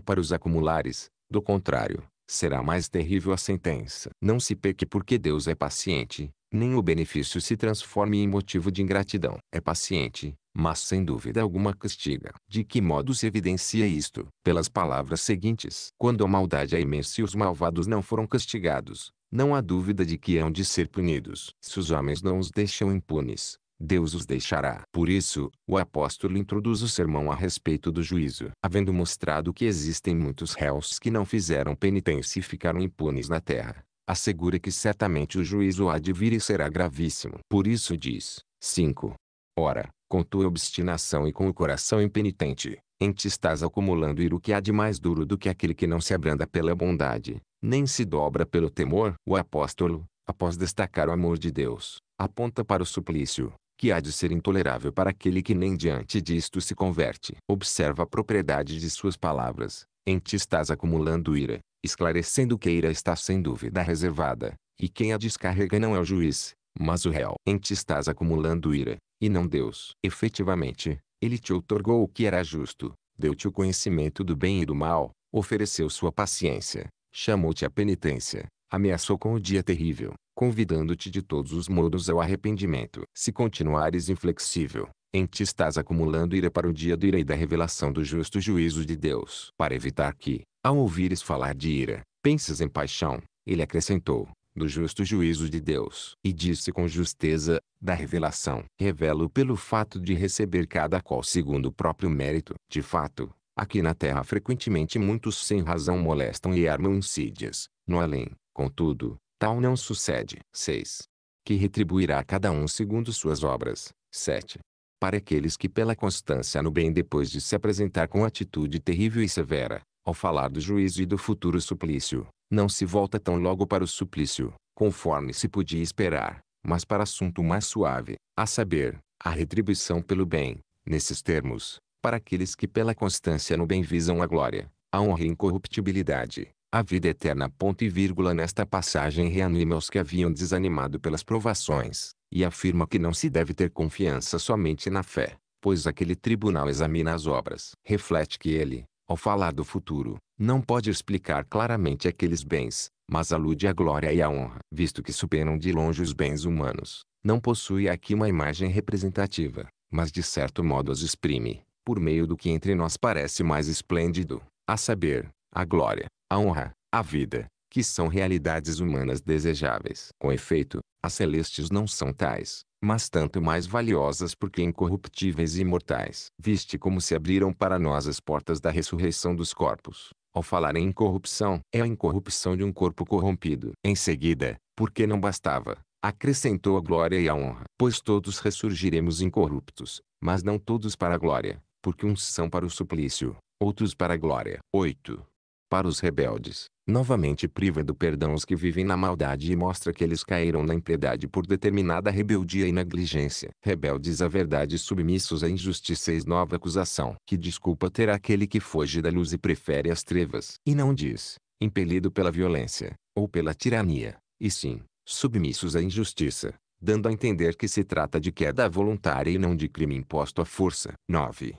para os acumulares, do contrário, será mais terrível a sentença. Não se peque porque Deus é paciente, nem o benefício se transforme em motivo de ingratidão. É paciente, mas sem dúvida alguma castiga. De que modo se evidencia isto? Pelas palavras seguintes. Quando a maldade é imensa e os malvados não foram castigados, não há dúvida de que hão de ser punidos. Se os homens não os deixam impunes, Deus os deixará. Por isso, o apóstolo introduz o sermão a respeito do juízo. Havendo mostrado que existem muitos réus que não fizeram penitência e ficaram impunes na terra, assegura que certamente o juízo há de vir e será gravíssimo. Por isso diz, 5. Ora, com tua obstinação e com o coração impenitente, em ti estás acumulando ir o que há de mais duro do que aquele que não se abranda pela bondade, nem se dobra pelo temor. O apóstolo, após destacar o amor de Deus, aponta para o suplício, que há de ser intolerável para aquele que nem diante disto se converte. Observa a propriedade de suas palavras. Em ti estás acumulando ira, esclarecendo que a ira está sem dúvida reservada, e quem a descarrega não é o juiz, mas o réu. Em ti estás acumulando ira, e não Deus. Efetivamente, ele te outorgou o que era justo, deu-te o conhecimento do bem e do mal, ofereceu sua paciência, chamou-te à penitência, ameaçou com o dia terrível, convidando-te de todos os modos ao arrependimento. Se continuares inflexível, em ti estás acumulando ira para o dia do ira e da revelação do justo juízo de Deus. Para evitar que, ao ouvires falar de ira, penses em paixão, ele acrescentou, do justo juízo de Deus. E disse com justeza, da revelação. Revelo pelo fato de receber cada qual segundo o próprio mérito. De fato, aqui na terra frequentemente muitos sem razão molestam e armam insídias. No além, contudo, Tal não sucede. 6. Que retribuirá a cada um segundo suas obras. 7. Para aqueles que pela constância no bem depois de se apresentar com atitude terrível e severa, ao falar do juízo e do futuro suplício, não se volta tão logo para o suplício, conforme se podia esperar, mas para assunto mais suave, a saber, a retribuição pelo bem, nesses termos, para aqueles que pela constância no bem visam a glória, a honra e incorruptibilidade, a vida eterna. Ponto e vírgula nesta passagem reanima os que haviam desanimado pelas provações, e afirma que não se deve ter confiança somente na fé, pois aquele tribunal examina as obras. Reflete que ele, ao falar do futuro, não pode explicar claramente aqueles bens, mas alude à glória e à honra, visto que superam de longe os bens humanos. Não possui aqui uma imagem representativa, mas de certo modo as exprime, por meio do que entre nós parece mais esplêndido, a saber, a glória a honra, a vida, que são realidades humanas desejáveis. Com efeito, as celestes não são tais, mas tanto mais valiosas porque incorruptíveis e imortais. Viste como se abriram para nós as portas da ressurreição dos corpos. Ao falar em incorrupção, é a incorrupção de um corpo corrompido. Em seguida, porque não bastava, acrescentou a glória e a honra. Pois todos ressurgiremos incorruptos, mas não todos para a glória, porque uns são para o suplício, outros para a glória. 8 para os rebeldes, novamente priva do perdão os que vivem na maldade e mostra que eles caíram na impiedade por determinada rebeldia e negligência. Rebeldes à verdade submissos à injustiça eis nova acusação. Que desculpa terá aquele que foge da luz e prefere as trevas? E não diz, impelido pela violência, ou pela tirania, e sim, submissos à injustiça, dando a entender que se trata de queda voluntária e não de crime imposto à força. 9.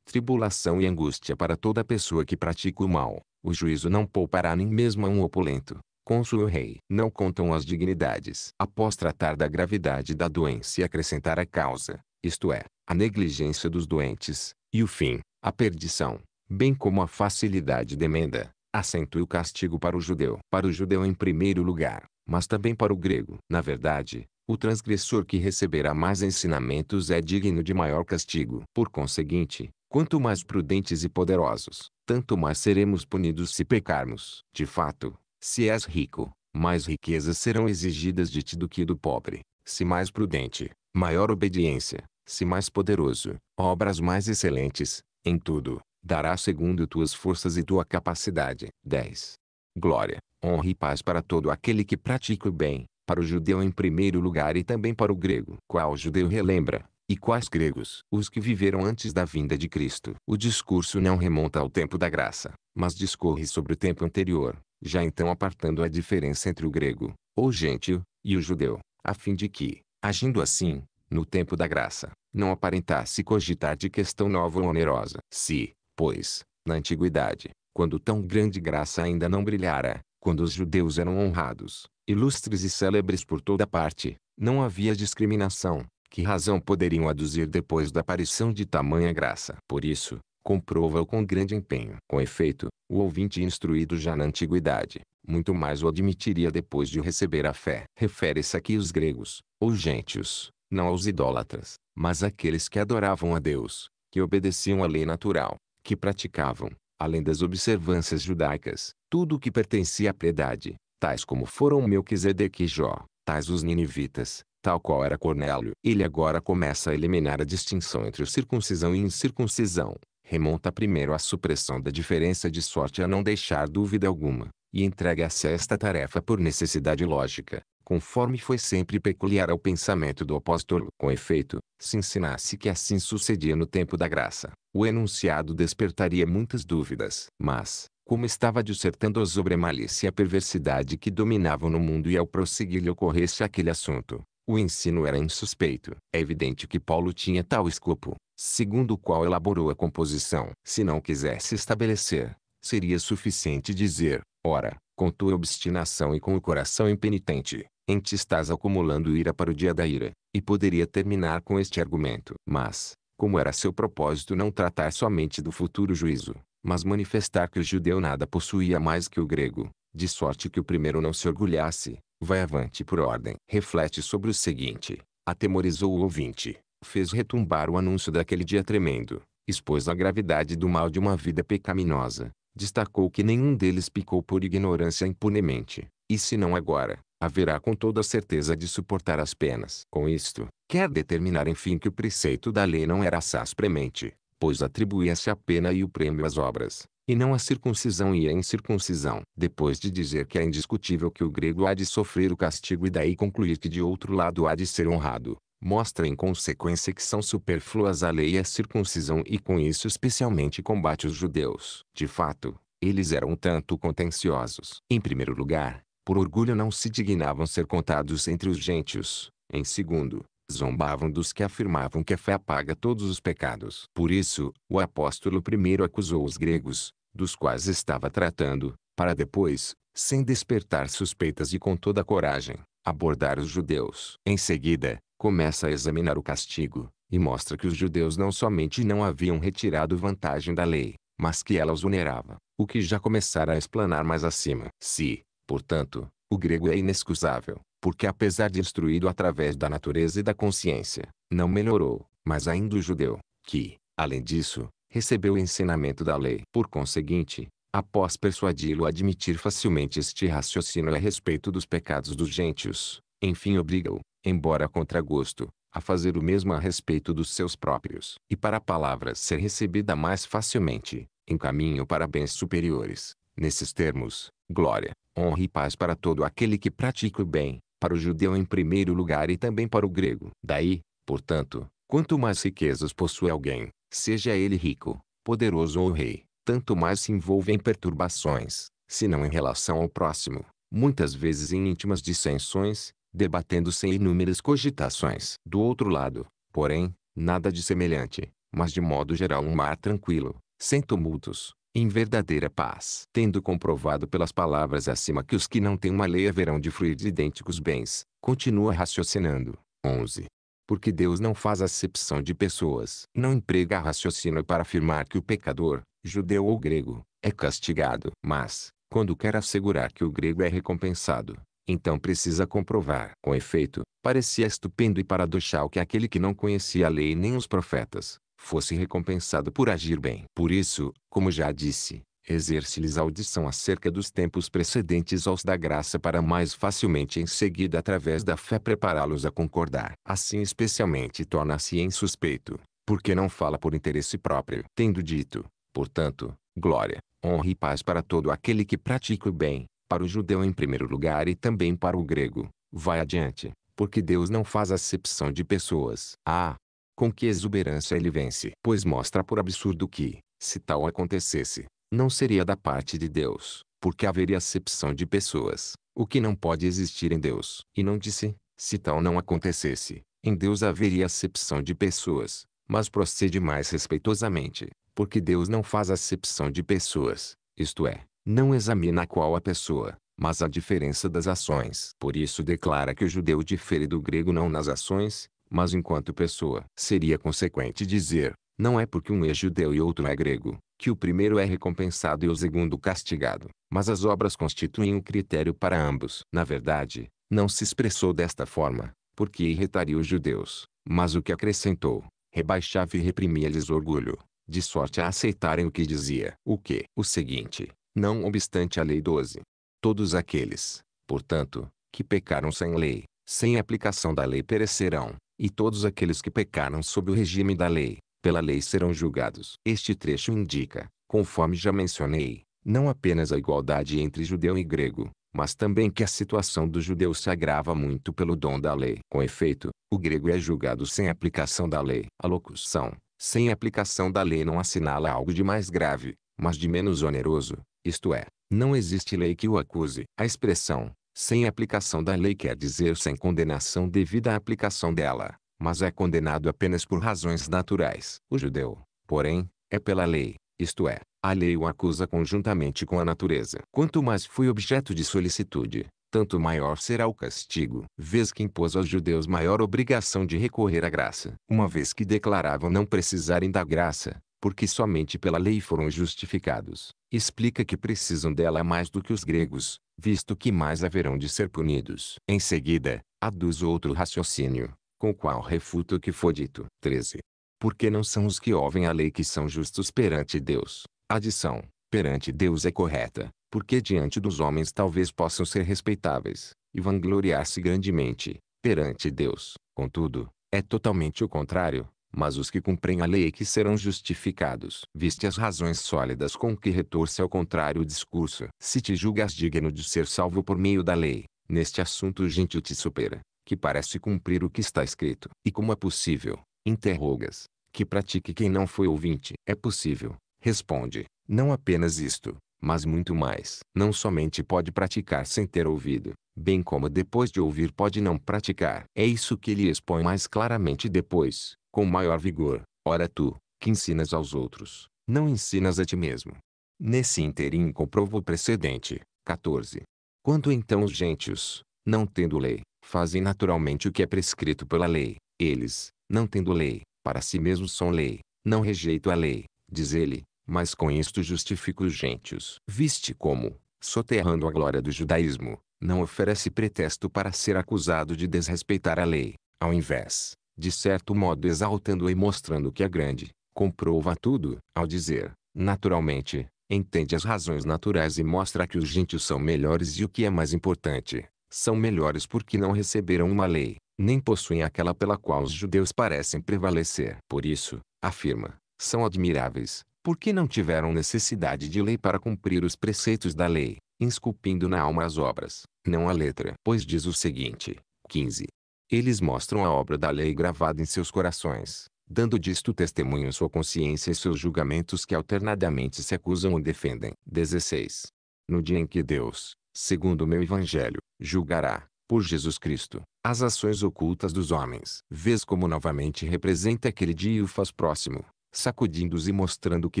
Tribulação e angústia para toda pessoa que pratica o mal, o juízo não poupará nem mesmo a um opulento. Cônsul o rei. Não contam as dignidades. Após tratar da gravidade da doença e acrescentar a causa, isto é, a negligência dos doentes, e o fim, a perdição, bem como a facilidade de emenda, acentue o castigo para o judeu. Para o judeu em primeiro lugar, mas também para o grego. Na verdade, o transgressor que receberá mais ensinamentos é digno de maior castigo. Por conseguinte, Quanto mais prudentes e poderosos, tanto mais seremos punidos se pecarmos. De fato, se és rico, mais riquezas serão exigidas de ti do que do pobre. Se mais prudente, maior obediência. Se mais poderoso, obras mais excelentes. Em tudo, dará segundo tuas forças e tua capacidade. 10. Glória, honra e paz para todo aquele que pratica o bem, para o judeu em primeiro lugar e também para o grego. Qual judeu relembra, e quais gregos? Os que viveram antes da vinda de Cristo. O discurso não remonta ao tempo da graça, mas discorre sobre o tempo anterior, já então apartando a diferença entre o grego, ou gentio, e o judeu, a fim de que, agindo assim, no tempo da graça, não aparentasse cogitar de questão nova ou onerosa. Se, pois, na antiguidade, quando tão grande graça ainda não brilhara, quando os judeus eram honrados, ilustres e célebres por toda parte, não havia discriminação, que razão poderiam aduzir depois da aparição de tamanha graça? Por isso, comprova-o com grande empenho. Com efeito, o ouvinte instruído já na antiguidade, muito mais o admitiria depois de receber a fé. Refere-se aqui os gregos, ou gentios, não aos idólatras, mas àqueles que adoravam a Deus, que obedeciam à lei natural, que praticavam, além das observâncias judaicas, tudo o que pertencia à piedade, tais como foram Melquisedeque e Jó, tais os ninivitas, tal qual era Cornélio. Ele agora começa a eliminar a distinção entre circuncisão e incircuncisão. Remonta primeiro à supressão da diferença de sorte a não deixar dúvida alguma, e entrega-se a esta tarefa por necessidade lógica, conforme foi sempre peculiar ao pensamento do apóstolo. Com efeito, se ensinasse que assim sucedia no tempo da graça, o enunciado despertaria muitas dúvidas. Mas, como estava dissertando sobre a malícia e a perversidade que dominavam no mundo e ao prosseguir lhe ocorresse aquele assunto, o ensino era insuspeito. É evidente que Paulo tinha tal escopo, segundo o qual elaborou a composição. Se não quisesse estabelecer, seria suficiente dizer, ora, com tua obstinação e com o coração impenitente, em ti estás acumulando ira para o dia da ira, e poderia terminar com este argumento. Mas, como era seu propósito não tratar somente do futuro juízo, mas manifestar que o judeu nada possuía mais que o grego, de sorte que o primeiro não se orgulhasse, vai avante por ordem. Reflete sobre o seguinte, atemorizou o ouvinte, fez retumbar o anúncio daquele dia tremendo, expôs a gravidade do mal de uma vida pecaminosa, destacou que nenhum deles picou por ignorância impunemente, e se não agora, haverá com toda certeza de suportar as penas. Com isto, quer determinar enfim que o preceito da lei não era premente, pois atribuía-se a pena e o prêmio às obras, e não a circuncisão e a incircuncisão. Depois de dizer que é indiscutível que o grego há de sofrer o castigo e daí concluir que de outro lado há de ser honrado, mostra em consequência que são superfluas a lei e a circuncisão e com isso especialmente combate os judeus. De fato, eles eram um tanto contenciosos. Em primeiro lugar, por orgulho não se dignavam ser contados entre os gentios. Em segundo, zombavam dos que afirmavam que a fé apaga todos os pecados. Por isso, o apóstolo primeiro acusou os gregos, dos quais estava tratando, para depois, sem despertar suspeitas e com toda a coragem, abordar os judeus. Em seguida, começa a examinar o castigo, e mostra que os judeus não somente não haviam retirado vantagem da lei, mas que ela os onerava, o que já começara a explanar mais acima. Se, portanto, o grego é inexcusável, porque apesar de instruído através da natureza e da consciência, não melhorou, mas ainda o judeu, que, além disso, recebeu o ensinamento da lei. Por conseguinte, após persuadi-lo a admitir facilmente este raciocínio a respeito dos pecados dos gentios, enfim obriga-o, embora contra gosto, a fazer o mesmo a respeito dos seus próprios. E para a palavra ser recebida mais facilmente, em caminho para bens superiores, nesses termos, glória, honra e paz para todo aquele que pratica o bem, para o judeu em primeiro lugar e também para o grego. Daí, portanto, quanto mais riquezas possui alguém, seja ele rico, poderoso ou rei, tanto mais se envolve em perturbações, se não em relação ao próximo, muitas vezes em íntimas dissensões, debatendo-se em inúmeras cogitações. Do outro lado, porém, nada de semelhante, mas de modo geral um mar tranquilo, sem tumultos, em verdadeira paz. Tendo comprovado pelas palavras acima que os que não têm uma lei haverão de fruir de idênticos bens, continua raciocinando. 11 porque Deus não faz acepção de pessoas. Não emprega raciocínio para afirmar que o pecador, judeu ou grego, é castigado. Mas, quando quer assegurar que o grego é recompensado, então precisa comprovar. Com efeito, parecia estupendo e paradoxal que aquele que não conhecia a lei nem os profetas, fosse recompensado por agir bem. Por isso, como já disse, exerce-lhes a audição acerca dos tempos precedentes aos da graça para mais facilmente em seguida através da fé prepará-los a concordar. Assim especialmente torna-se insuspeito, porque não fala por interesse próprio. Tendo dito, portanto, glória, honra e paz para todo aquele que pratica o bem, para o judeu em primeiro lugar e também para o grego, vai adiante, porque Deus não faz acepção de pessoas. Ah! Com que exuberância ele vence! Pois mostra por absurdo que, se tal acontecesse, não seria da parte de Deus, porque haveria acepção de pessoas, o que não pode existir em Deus. E não disse, se tal não acontecesse, em Deus haveria acepção de pessoas, mas procede mais respeitosamente, porque Deus não faz acepção de pessoas, isto é, não examina qual a pessoa, mas a diferença das ações. Por isso declara que o judeu difere do grego não nas ações, mas enquanto pessoa. Seria consequente dizer, não é porque um é judeu e outro é grego, que o primeiro é recompensado e o segundo castigado, mas as obras constituem um critério para ambos. Na verdade, não se expressou desta forma, porque irritaria os judeus, mas o que acrescentou, rebaixava e reprimia-lhes o orgulho, de sorte a aceitarem o que dizia. O que? O seguinte, não obstante a lei 12. Todos aqueles, portanto, que pecaram sem lei, sem aplicação da lei perecerão, e todos aqueles que pecaram sob o regime da lei, pela lei serão julgados. Este trecho indica, conforme já mencionei, não apenas a igualdade entre judeu e grego, mas também que a situação do judeu se agrava muito pelo dom da lei. Com efeito, o grego é julgado sem aplicação da lei. A locução, sem aplicação da lei não assinala algo de mais grave, mas de menos oneroso, isto é, não existe lei que o acuse. A expressão, sem aplicação da lei quer dizer sem condenação devida à aplicação dela mas é condenado apenas por razões naturais. O judeu, porém, é pela lei, isto é, a lei o acusa conjuntamente com a natureza. Quanto mais foi objeto de solicitude, tanto maior será o castigo. Vez que impôs aos judeus maior obrigação de recorrer à graça, uma vez que declaravam não precisarem da graça, porque somente pela lei foram justificados, explica que precisam dela mais do que os gregos, visto que mais haverão de ser punidos. Em seguida, aduz outro raciocínio, com o qual refuto o que foi dito. 13. Porque não são os que ouvem a lei que são justos perante Deus. Adição, perante Deus é correta, porque diante dos homens talvez possam ser respeitáveis, e vangloriar-se grandemente, perante Deus. Contudo, é totalmente o contrário, mas os que cumprem a lei é que serão justificados. Viste as razões sólidas com que retorce ao contrário o discurso. Se te julgas digno de ser salvo por meio da lei, neste assunto o gentil te supera, que parece cumprir o que está escrito. E como é possível, interrogas, que pratique quem não foi ouvinte? É possível, responde, não apenas isto, mas muito mais. Não somente pode praticar sem ter ouvido, bem como depois de ouvir pode não praticar. É isso que ele expõe mais claramente depois, com maior vigor. Ora tu, que ensinas aos outros, não ensinas a ti mesmo. Nesse interim comprova o precedente. 14. Quando então os gentios, não tendo lei, fazem naturalmente o que é prescrito pela lei. Eles, não tendo lei, para si mesmos são lei. Não rejeito a lei, diz ele, mas com isto justifico os gentios. Viste como, soterrando a glória do judaísmo, não oferece pretexto para ser acusado de desrespeitar a lei, ao invés, de certo modo exaltando e mostrando que é grande, comprova tudo, ao dizer, naturalmente, entende as razões naturais e mostra que os gentios são melhores e o que é mais importante, são melhores porque não receberam uma lei, nem possuem aquela pela qual os judeus parecem prevalecer. Por isso, afirma, são admiráveis, porque não tiveram necessidade de lei para cumprir os preceitos da lei, esculpindo na alma as obras, não a letra. Pois diz o seguinte, 15. Eles mostram a obra da lei gravada em seus corações, dando disto testemunho sua consciência e seus julgamentos que alternadamente se acusam ou defendem. 16. No dia em que Deus, segundo o meu evangelho, julgará, por Jesus Cristo, as ações ocultas dos homens. Vês como novamente representa aquele dia e o faz próximo, sacudindo-os e mostrando que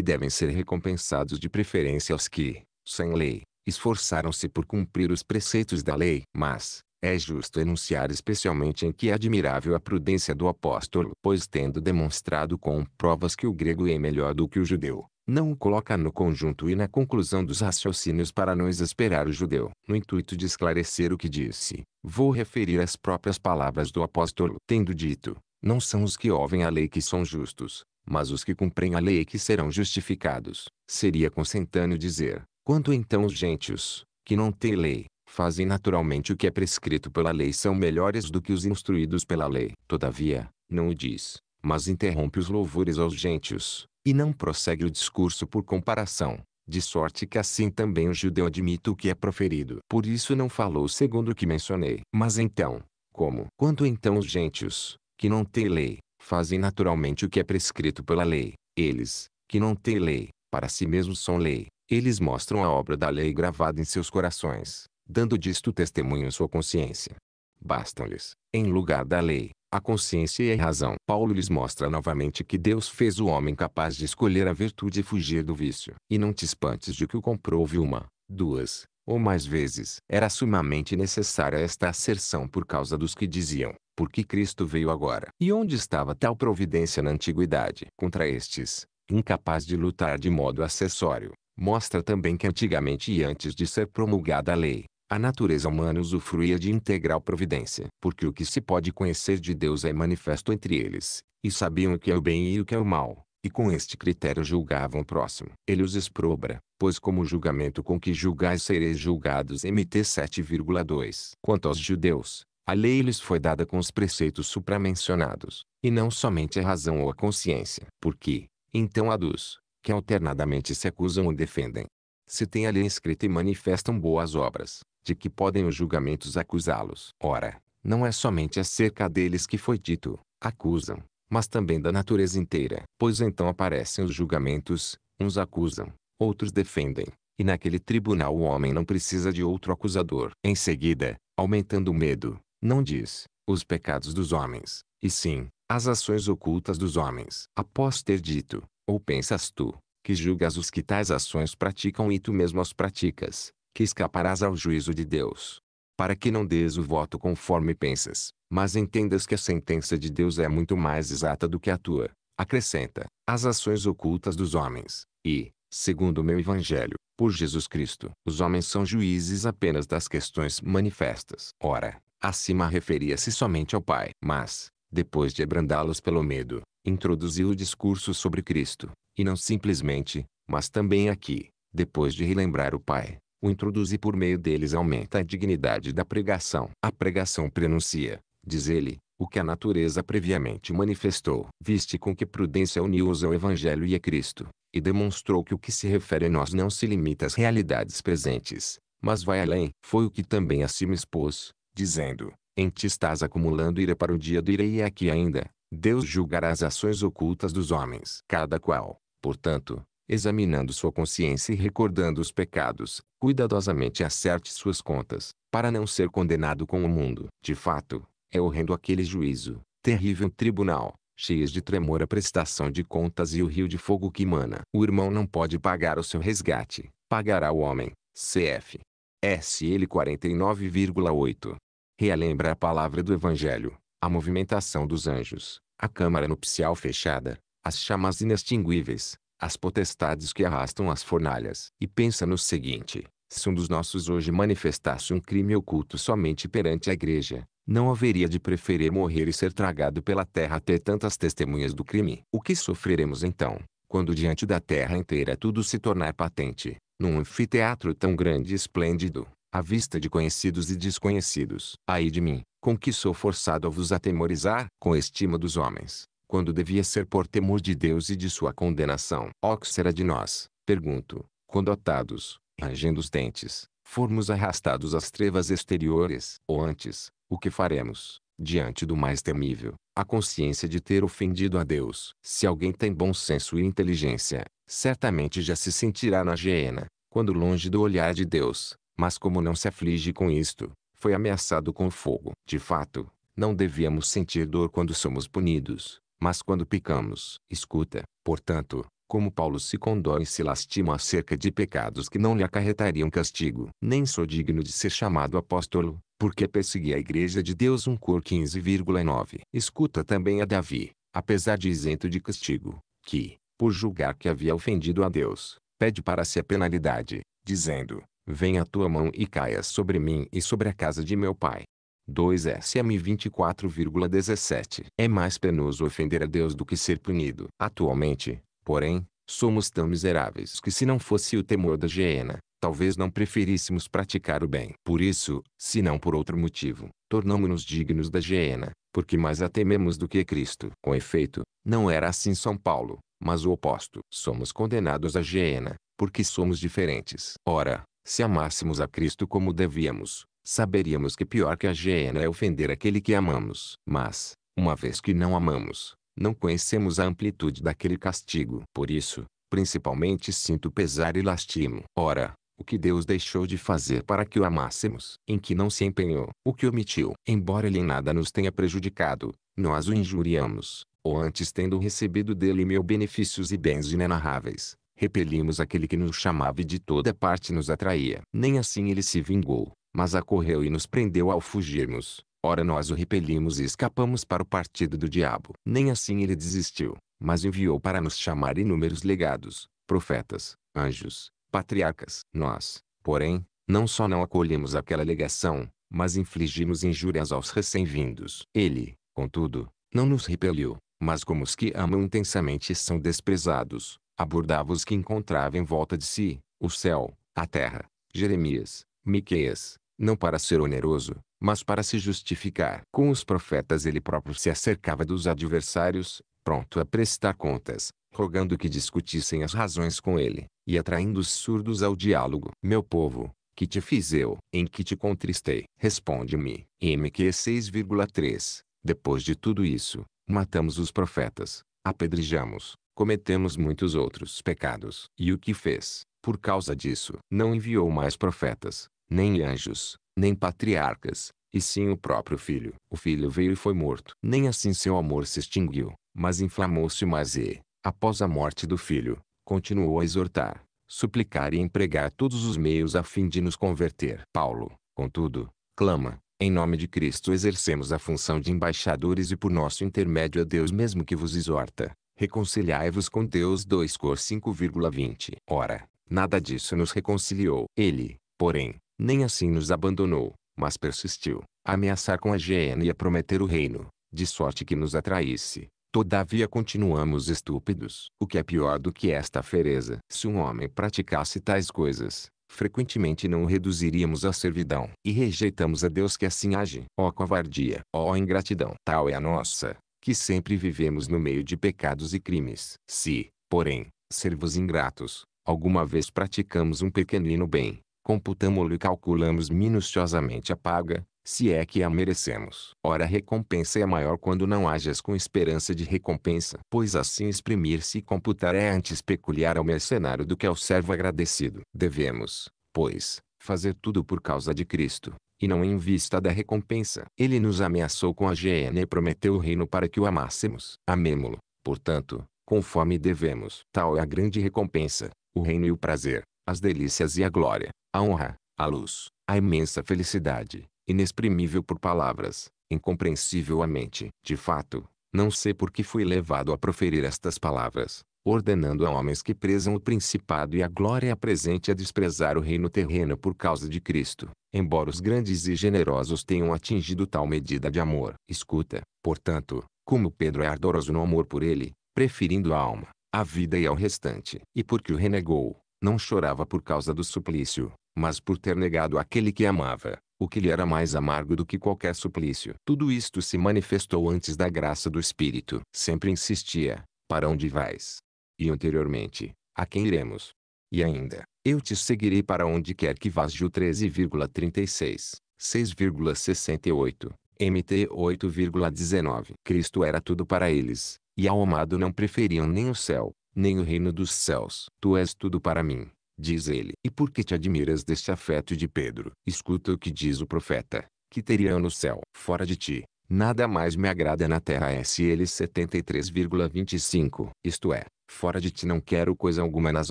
devem ser recompensados de preferência aos que, sem lei, esforçaram-se por cumprir os preceitos da lei. Mas, é justo enunciar especialmente em que é admirável a prudência do apóstolo, pois tendo demonstrado com provas que o grego é melhor do que o judeu, não o coloca no conjunto e na conclusão dos raciocínios para não exasperar o judeu. No intuito de esclarecer o que disse, vou referir as próprias palavras do apóstolo, tendo dito: Não são os que ouvem a lei que são justos, mas os que cumprem a lei que serão justificados. Seria consentâneo dizer: Quanto então os gentios, que não têm lei, fazem naturalmente o que é prescrito pela lei são melhores do que os instruídos pela lei. Todavia, não o diz, mas interrompe os louvores aos gentios, e não prossegue o discurso por comparação, de sorte que assim também o judeu admite o que é proferido. Por isso não falou segundo o que mencionei. Mas então, como? quando então os gentios, que não têm lei, fazem naturalmente o que é prescrito pela lei, eles, que não têm lei, para si mesmos são lei, eles mostram a obra da lei gravada em seus corações, dando disto testemunho em sua consciência. Bastam-lhes, em lugar da lei, a consciência e a razão. Paulo lhes mostra novamente que Deus fez o homem capaz de escolher a virtude e fugir do vício. E não te espantes de que o comprou uma, duas, ou mais vezes. Era sumamente necessária esta asserção por causa dos que diziam, por que Cristo veio agora? E onde estava tal providência na antiguidade? Contra estes, incapaz de lutar de modo acessório, mostra também que antigamente e antes de ser promulgada a lei, a natureza humana usufruía de integral providência, porque o que se pode conhecer de Deus é manifesto entre eles, e sabiam o que é o bem e o que é o mal, e com este critério julgavam o próximo. Ele os exprobra, pois como o julgamento com que julgais sereis julgados MT 7,2. Quanto aos judeus, a lei lhes foi dada com os preceitos supramencionados, e não somente a razão ou a consciência, porque, então dos que alternadamente se acusam ou defendem. Se tem a lei escrita e manifestam boas obras, de que podem os julgamentos acusá-los. Ora, não é somente acerca deles que foi dito, acusam, mas também da natureza inteira. Pois então aparecem os julgamentos, uns acusam, outros defendem, e naquele tribunal o homem não precisa de outro acusador. Em seguida, aumentando o medo, não diz, os pecados dos homens, e sim, as ações ocultas dos homens. Após ter dito, ou pensas tu, que julgas os que tais ações praticam e tu mesmo as praticas, que escaparás ao juízo de Deus. Para que não dês o voto conforme pensas, mas entendas que a sentença de Deus é muito mais exata do que a tua. Acrescenta, as ações ocultas dos homens, e, segundo o meu evangelho, por Jesus Cristo, os homens são juízes apenas das questões manifestas. Ora, acima referia-se somente ao Pai. Mas, depois de abrandá-los pelo medo, introduziu o discurso sobre Cristo, e não simplesmente, mas também aqui, depois de relembrar o Pai, o introduzir por meio deles aumenta a dignidade da pregação. A pregação prenuncia, diz ele, o que a natureza previamente manifestou. Viste com que prudência uniu-os ao Evangelho e a Cristo, e demonstrou que o que se refere a nós não se limita às realidades presentes, mas vai além. Foi o que também a si expôs, dizendo, em ti estás acumulando ira para o dia do Irei e é aqui ainda, Deus julgará as ações ocultas dos homens. Cada qual, portanto, examinando sua consciência e recordando os pecados, cuidadosamente acerte suas contas, para não ser condenado com o mundo. De fato, é horrendo aquele juízo, terrível tribunal, cheias de tremor a prestação de contas e o rio de fogo que emana. O irmão não pode pagar o seu resgate, pagará o homem. CF. SL 49,8. Relembra a palavra do Evangelho, a movimentação dos anjos, a câmara nupcial fechada, as chamas inextinguíveis, as potestades que arrastam as fornalhas. E pensa no seguinte: se um dos nossos hoje manifestasse um crime oculto somente perante a igreja, não haveria de preferir morrer e ser tragado pela terra até tantas testemunhas do crime. O que sofreremos então, quando diante da terra inteira tudo se tornar patente, num anfiteatro tão grande e esplêndido, à vista de conhecidos e desconhecidos? aí de mim, com que sou forçado a vos atemorizar com estima dos homens, quando devia ser por temor de Deus e de sua condenação. Ox será de nós, pergunto, quando atados, rangendo os dentes, formos arrastados às trevas exteriores, ou antes, o que faremos, diante do mais temível, a consciência de ter ofendido a Deus. Se alguém tem bom senso e inteligência, certamente já se sentirá na hiena, quando longe do olhar de Deus, mas como não se aflige com isto, foi ameaçado com fogo. De fato, não devíamos sentir dor quando somos punidos, mas quando pecamos, escuta, portanto, como Paulo se condói e se lastima acerca de pecados que não lhe acarretariam castigo. Nem sou digno de ser chamado apóstolo, porque persegui a igreja de Deus 1 Cor 15,9. Escuta também a Davi, apesar de isento de castigo, que, por julgar que havia ofendido a Deus, pede para si a penalidade, dizendo, Vem a tua mão e caia sobre mim e sobre a casa de meu pai. 2SM 24,17 É mais penoso ofender a Deus do que ser punido. Atualmente, porém, somos tão miseráveis que se não fosse o temor da hiena, talvez não preferíssemos praticar o bem. Por isso, se não por outro motivo, tornamos-nos dignos da hiena, porque mais a tememos do que Cristo. Com efeito, não era assim São Paulo, mas o oposto. Somos condenados à hiena, porque somos diferentes. Ora, se amássemos a Cristo como devíamos, saberíamos que pior que a higiene é ofender aquele que amamos. Mas, uma vez que não amamos, não conhecemos a amplitude daquele castigo. Por isso, principalmente sinto pesar e lastimo. Ora, o que Deus deixou de fazer para que o amássemos, em que não se empenhou, o que omitiu. Embora ele em nada nos tenha prejudicado, nós o injuriamos, ou antes tendo recebido dele mil benefícios e bens inenarráveis, repelimos aquele que nos chamava e de toda parte nos atraía. Nem assim ele se vingou, mas acorreu e nos prendeu ao fugirmos. Ora nós o repelimos e escapamos para o partido do diabo. Nem assim ele desistiu, mas enviou para nos chamar inúmeros legados, profetas, anjos, patriarcas. Nós, porém, não só não acolhemos aquela legação, mas infligimos injúrias aos recém-vindos. Ele, contudo, não nos repeliu, mas como os que amam intensamente são desprezados, abordava os que encontrava em volta de si, o céu, a terra. Jeremias, Miqueias, não para ser oneroso, mas para se justificar. Com os profetas ele próprio se acercava dos adversários, pronto a prestar contas, rogando que discutissem as razões com ele, e atraindo os surdos ao diálogo. Meu povo, que te fiz eu, em que te contristei? Responde-me. MQ 6,3 Depois de tudo isso, matamos os profetas, apedrejamos, cometemos muitos outros pecados. E o que fez? Por causa disso, não enviou mais profetas, nem anjos, nem patriarcas, e sim o próprio filho. O filho veio e foi morto. Nem assim seu amor se extinguiu, mas inflamou-se mais e, após a morte do filho, continuou a exortar, suplicar e empregar todos os meios a fim de nos converter. Paulo, contudo, clama, em nome de Cristo exercemos a função de embaixadores e por nosso intermédio a Deus mesmo que vos exorta. Reconciliai-vos com Deus 2 Cor 5,20. Ora, nada disso nos reconciliou. Ele, porém, nem assim nos abandonou, mas persistiu, a ameaçar com a higiene e a prometer o reino, de sorte que nos atraísse. Todavia continuamos estúpidos. O que é pior do que esta fereza? Se um homem praticasse tais coisas, frequentemente não o reduziríamos à servidão. E rejeitamos a Deus que assim age. Ó oh, covardia! Ó oh, ingratidão! Tal é a nossa, que sempre vivemos no meio de pecados e crimes. Se, porém, servos ingratos, alguma vez praticamos um pequenino bem, computamos e calculamos minuciosamente a paga, se é que a merecemos. Ora a recompensa é maior quando não hajas com esperança de recompensa, pois assim exprimir-se e computar é antes peculiar ao mercenário do que ao servo agradecido. Devemos, pois, fazer tudo por causa de Cristo, e não em vista da recompensa. Ele nos ameaçou com a GN e prometeu o reino para que o amássemos. Amemo-lo, portanto, conforme devemos. Tal é a grande recompensa, o reino e o prazer, as delícias e a glória, a honra, a luz, a imensa felicidade, inexprimível por palavras, incompreensível à mente. De fato, não sei por que fui levado a proferir estas palavras, ordenando a homens que prezam o principado e a glória presente a desprezar o reino terreno por causa de Cristo, embora os grandes e generosos tenham atingido tal medida de amor. Escuta, portanto, como Pedro é ardoroso no amor por ele, preferindo a alma, a vida e ao restante, e porque o renegou, não chorava por causa do suplício, mas por ter negado aquele que amava, o que lhe era mais amargo do que qualquer suplício. Tudo isto se manifestou antes da graça do Espírito. Sempre insistia, para onde vais? E anteriormente, a quem iremos? E ainda, eu te seguirei para onde quer que vás. Ju 13,36, 6,68, MT 8,19. Cristo era tudo para eles, e ao amado não preferiam nem o céu, nem o reino dos céus. Tu és tudo para mim, diz ele. E por que te admiras deste afeto de Pedro? Escuta o que diz o profeta, que teria eu no céu. Fora de ti, nada mais me agrada na terra é SL 73,25. Isto é, fora de ti não quero coisa alguma nas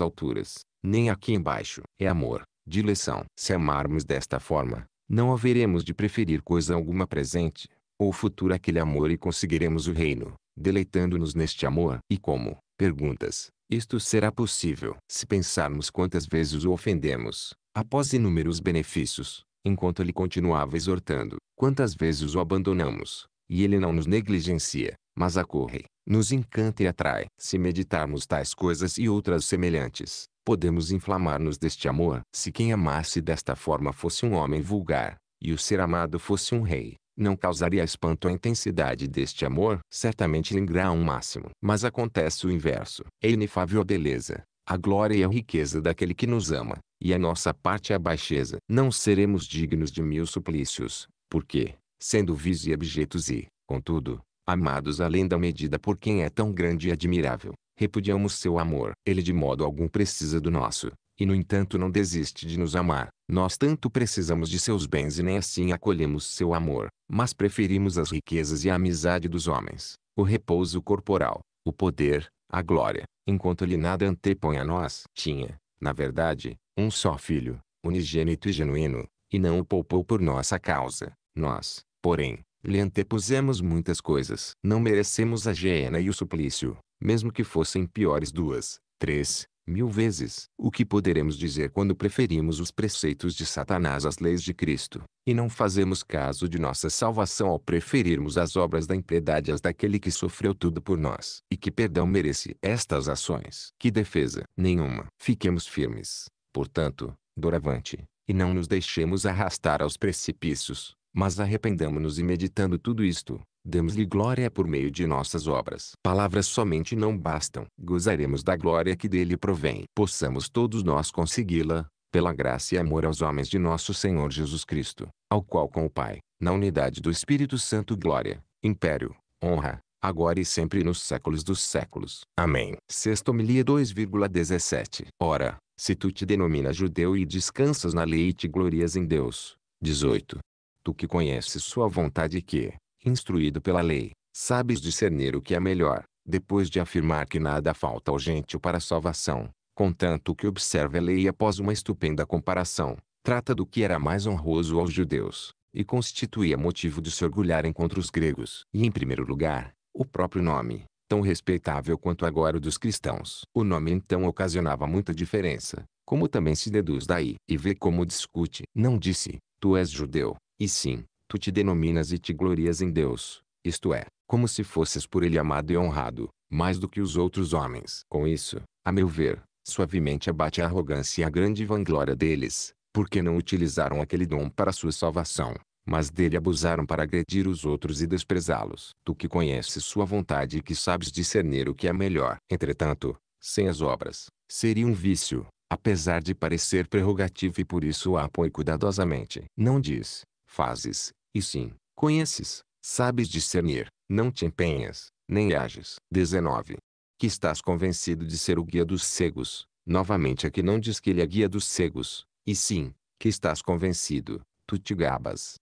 alturas, nem aqui embaixo. É amor, dileção. Se amarmos desta forma, não haveremos de preferir coisa alguma presente ou futura aquele amor e conseguiremos o reino, deleitando-nos neste amor. E como, Perguntas. Isto será possível se pensarmos quantas vezes o ofendemos, após inúmeros benefícios, enquanto ele continuava exortando, quantas vezes o abandonamos, e ele não nos negligencia, mas acorre, nos encanta e atrai. Se meditarmos tais coisas e outras semelhantes, podemos inflamar-nos deste amor. Se quem amasse desta forma fosse um homem vulgar, e o ser amado fosse um rei, não causaria espanto a intensidade deste amor, certamente em grau máximo. Mas acontece o inverso. É inefável a beleza, a glória e a riqueza daquele que nos ama, e a nossa parte é a baixeza. Não seremos dignos de mil suplícios, porque, sendo vis e abjetos e, contudo, amados além da medida por quem é tão grande e admirável, repudiamos seu amor. Ele de modo algum precisa do nosso, e no entanto não desiste de nos amar. Nós tanto precisamos de seus bens e nem assim acolhemos seu amor, mas preferimos as riquezas e a amizade dos homens, o repouso corporal, o poder, a glória, enquanto ele nada antepõe a nós. Tinha, na verdade, um só filho, unigênito e genuíno, e não o poupou por nossa causa. Nós, porém, lhe antepusemos muitas coisas. Não merecemos a hiena e o suplício, mesmo que fossem piores duas, três, mil vezes, o que poderemos dizer quando preferimos os preceitos de Satanás às leis de Cristo, e não fazemos caso de nossa salvação ao preferirmos as obras da impiedade às daquele que sofreu tudo por nós. E que perdão merece estas ações? Que defesa? Nenhuma. Fiquemos firmes, portanto, doravante, e não nos deixemos arrastar aos precipícios, mas arrependamo-nos e meditando tudo isto, Demos-lhe glória por meio de nossas obras. Palavras somente não bastam. Gozaremos da glória que dele provém. Possamos todos nós consegui-la, pela graça e amor aos homens de nosso Senhor Jesus Cristo, ao qual com o Pai, na unidade do Espírito Santo glória, império, honra, agora e sempre nos séculos dos séculos. Amém. Sexta homilia 2,17 Ora, se tu te denominas judeu e descansas na lei e te glorias em Deus. 18. Tu que conheces sua vontade que, instruído pela lei, sabes discernir o que é melhor, depois de afirmar que nada falta ao gentio para a salvação, contanto que observe a lei e após uma estupenda comparação, trata do que era mais honroso aos judeus, e constituía motivo de se orgulharem contra os gregos. E em primeiro lugar, o próprio nome, tão respeitável quanto agora o dos cristãos. O nome então ocasionava muita diferença, como também se deduz daí. E vê como discute. Não disse, tu és judeu, e sim, tu te denominas e te glorias em Deus, isto é, como se fosses por ele amado e honrado, mais do que os outros homens. Com isso, a meu ver, suavemente abate a arrogância e a grande vanglória deles, porque não utilizaram aquele dom para sua salvação, mas dele abusaram para agredir os outros e desprezá-los. Tu que conheces sua vontade e que sabes discernir o que é melhor. Entretanto, sem as obras, seria um vício, apesar de parecer prerrogativa e por isso a põe cuidadosamente. Não diz, fazes, e sim, conheces, sabes discernir, não te empenhas, nem ages. 19. Que estás convencido de ser o guia dos cegos. Novamente aqui não diz que ele é guia dos cegos, e sim, que estás convencido, tu te gabas.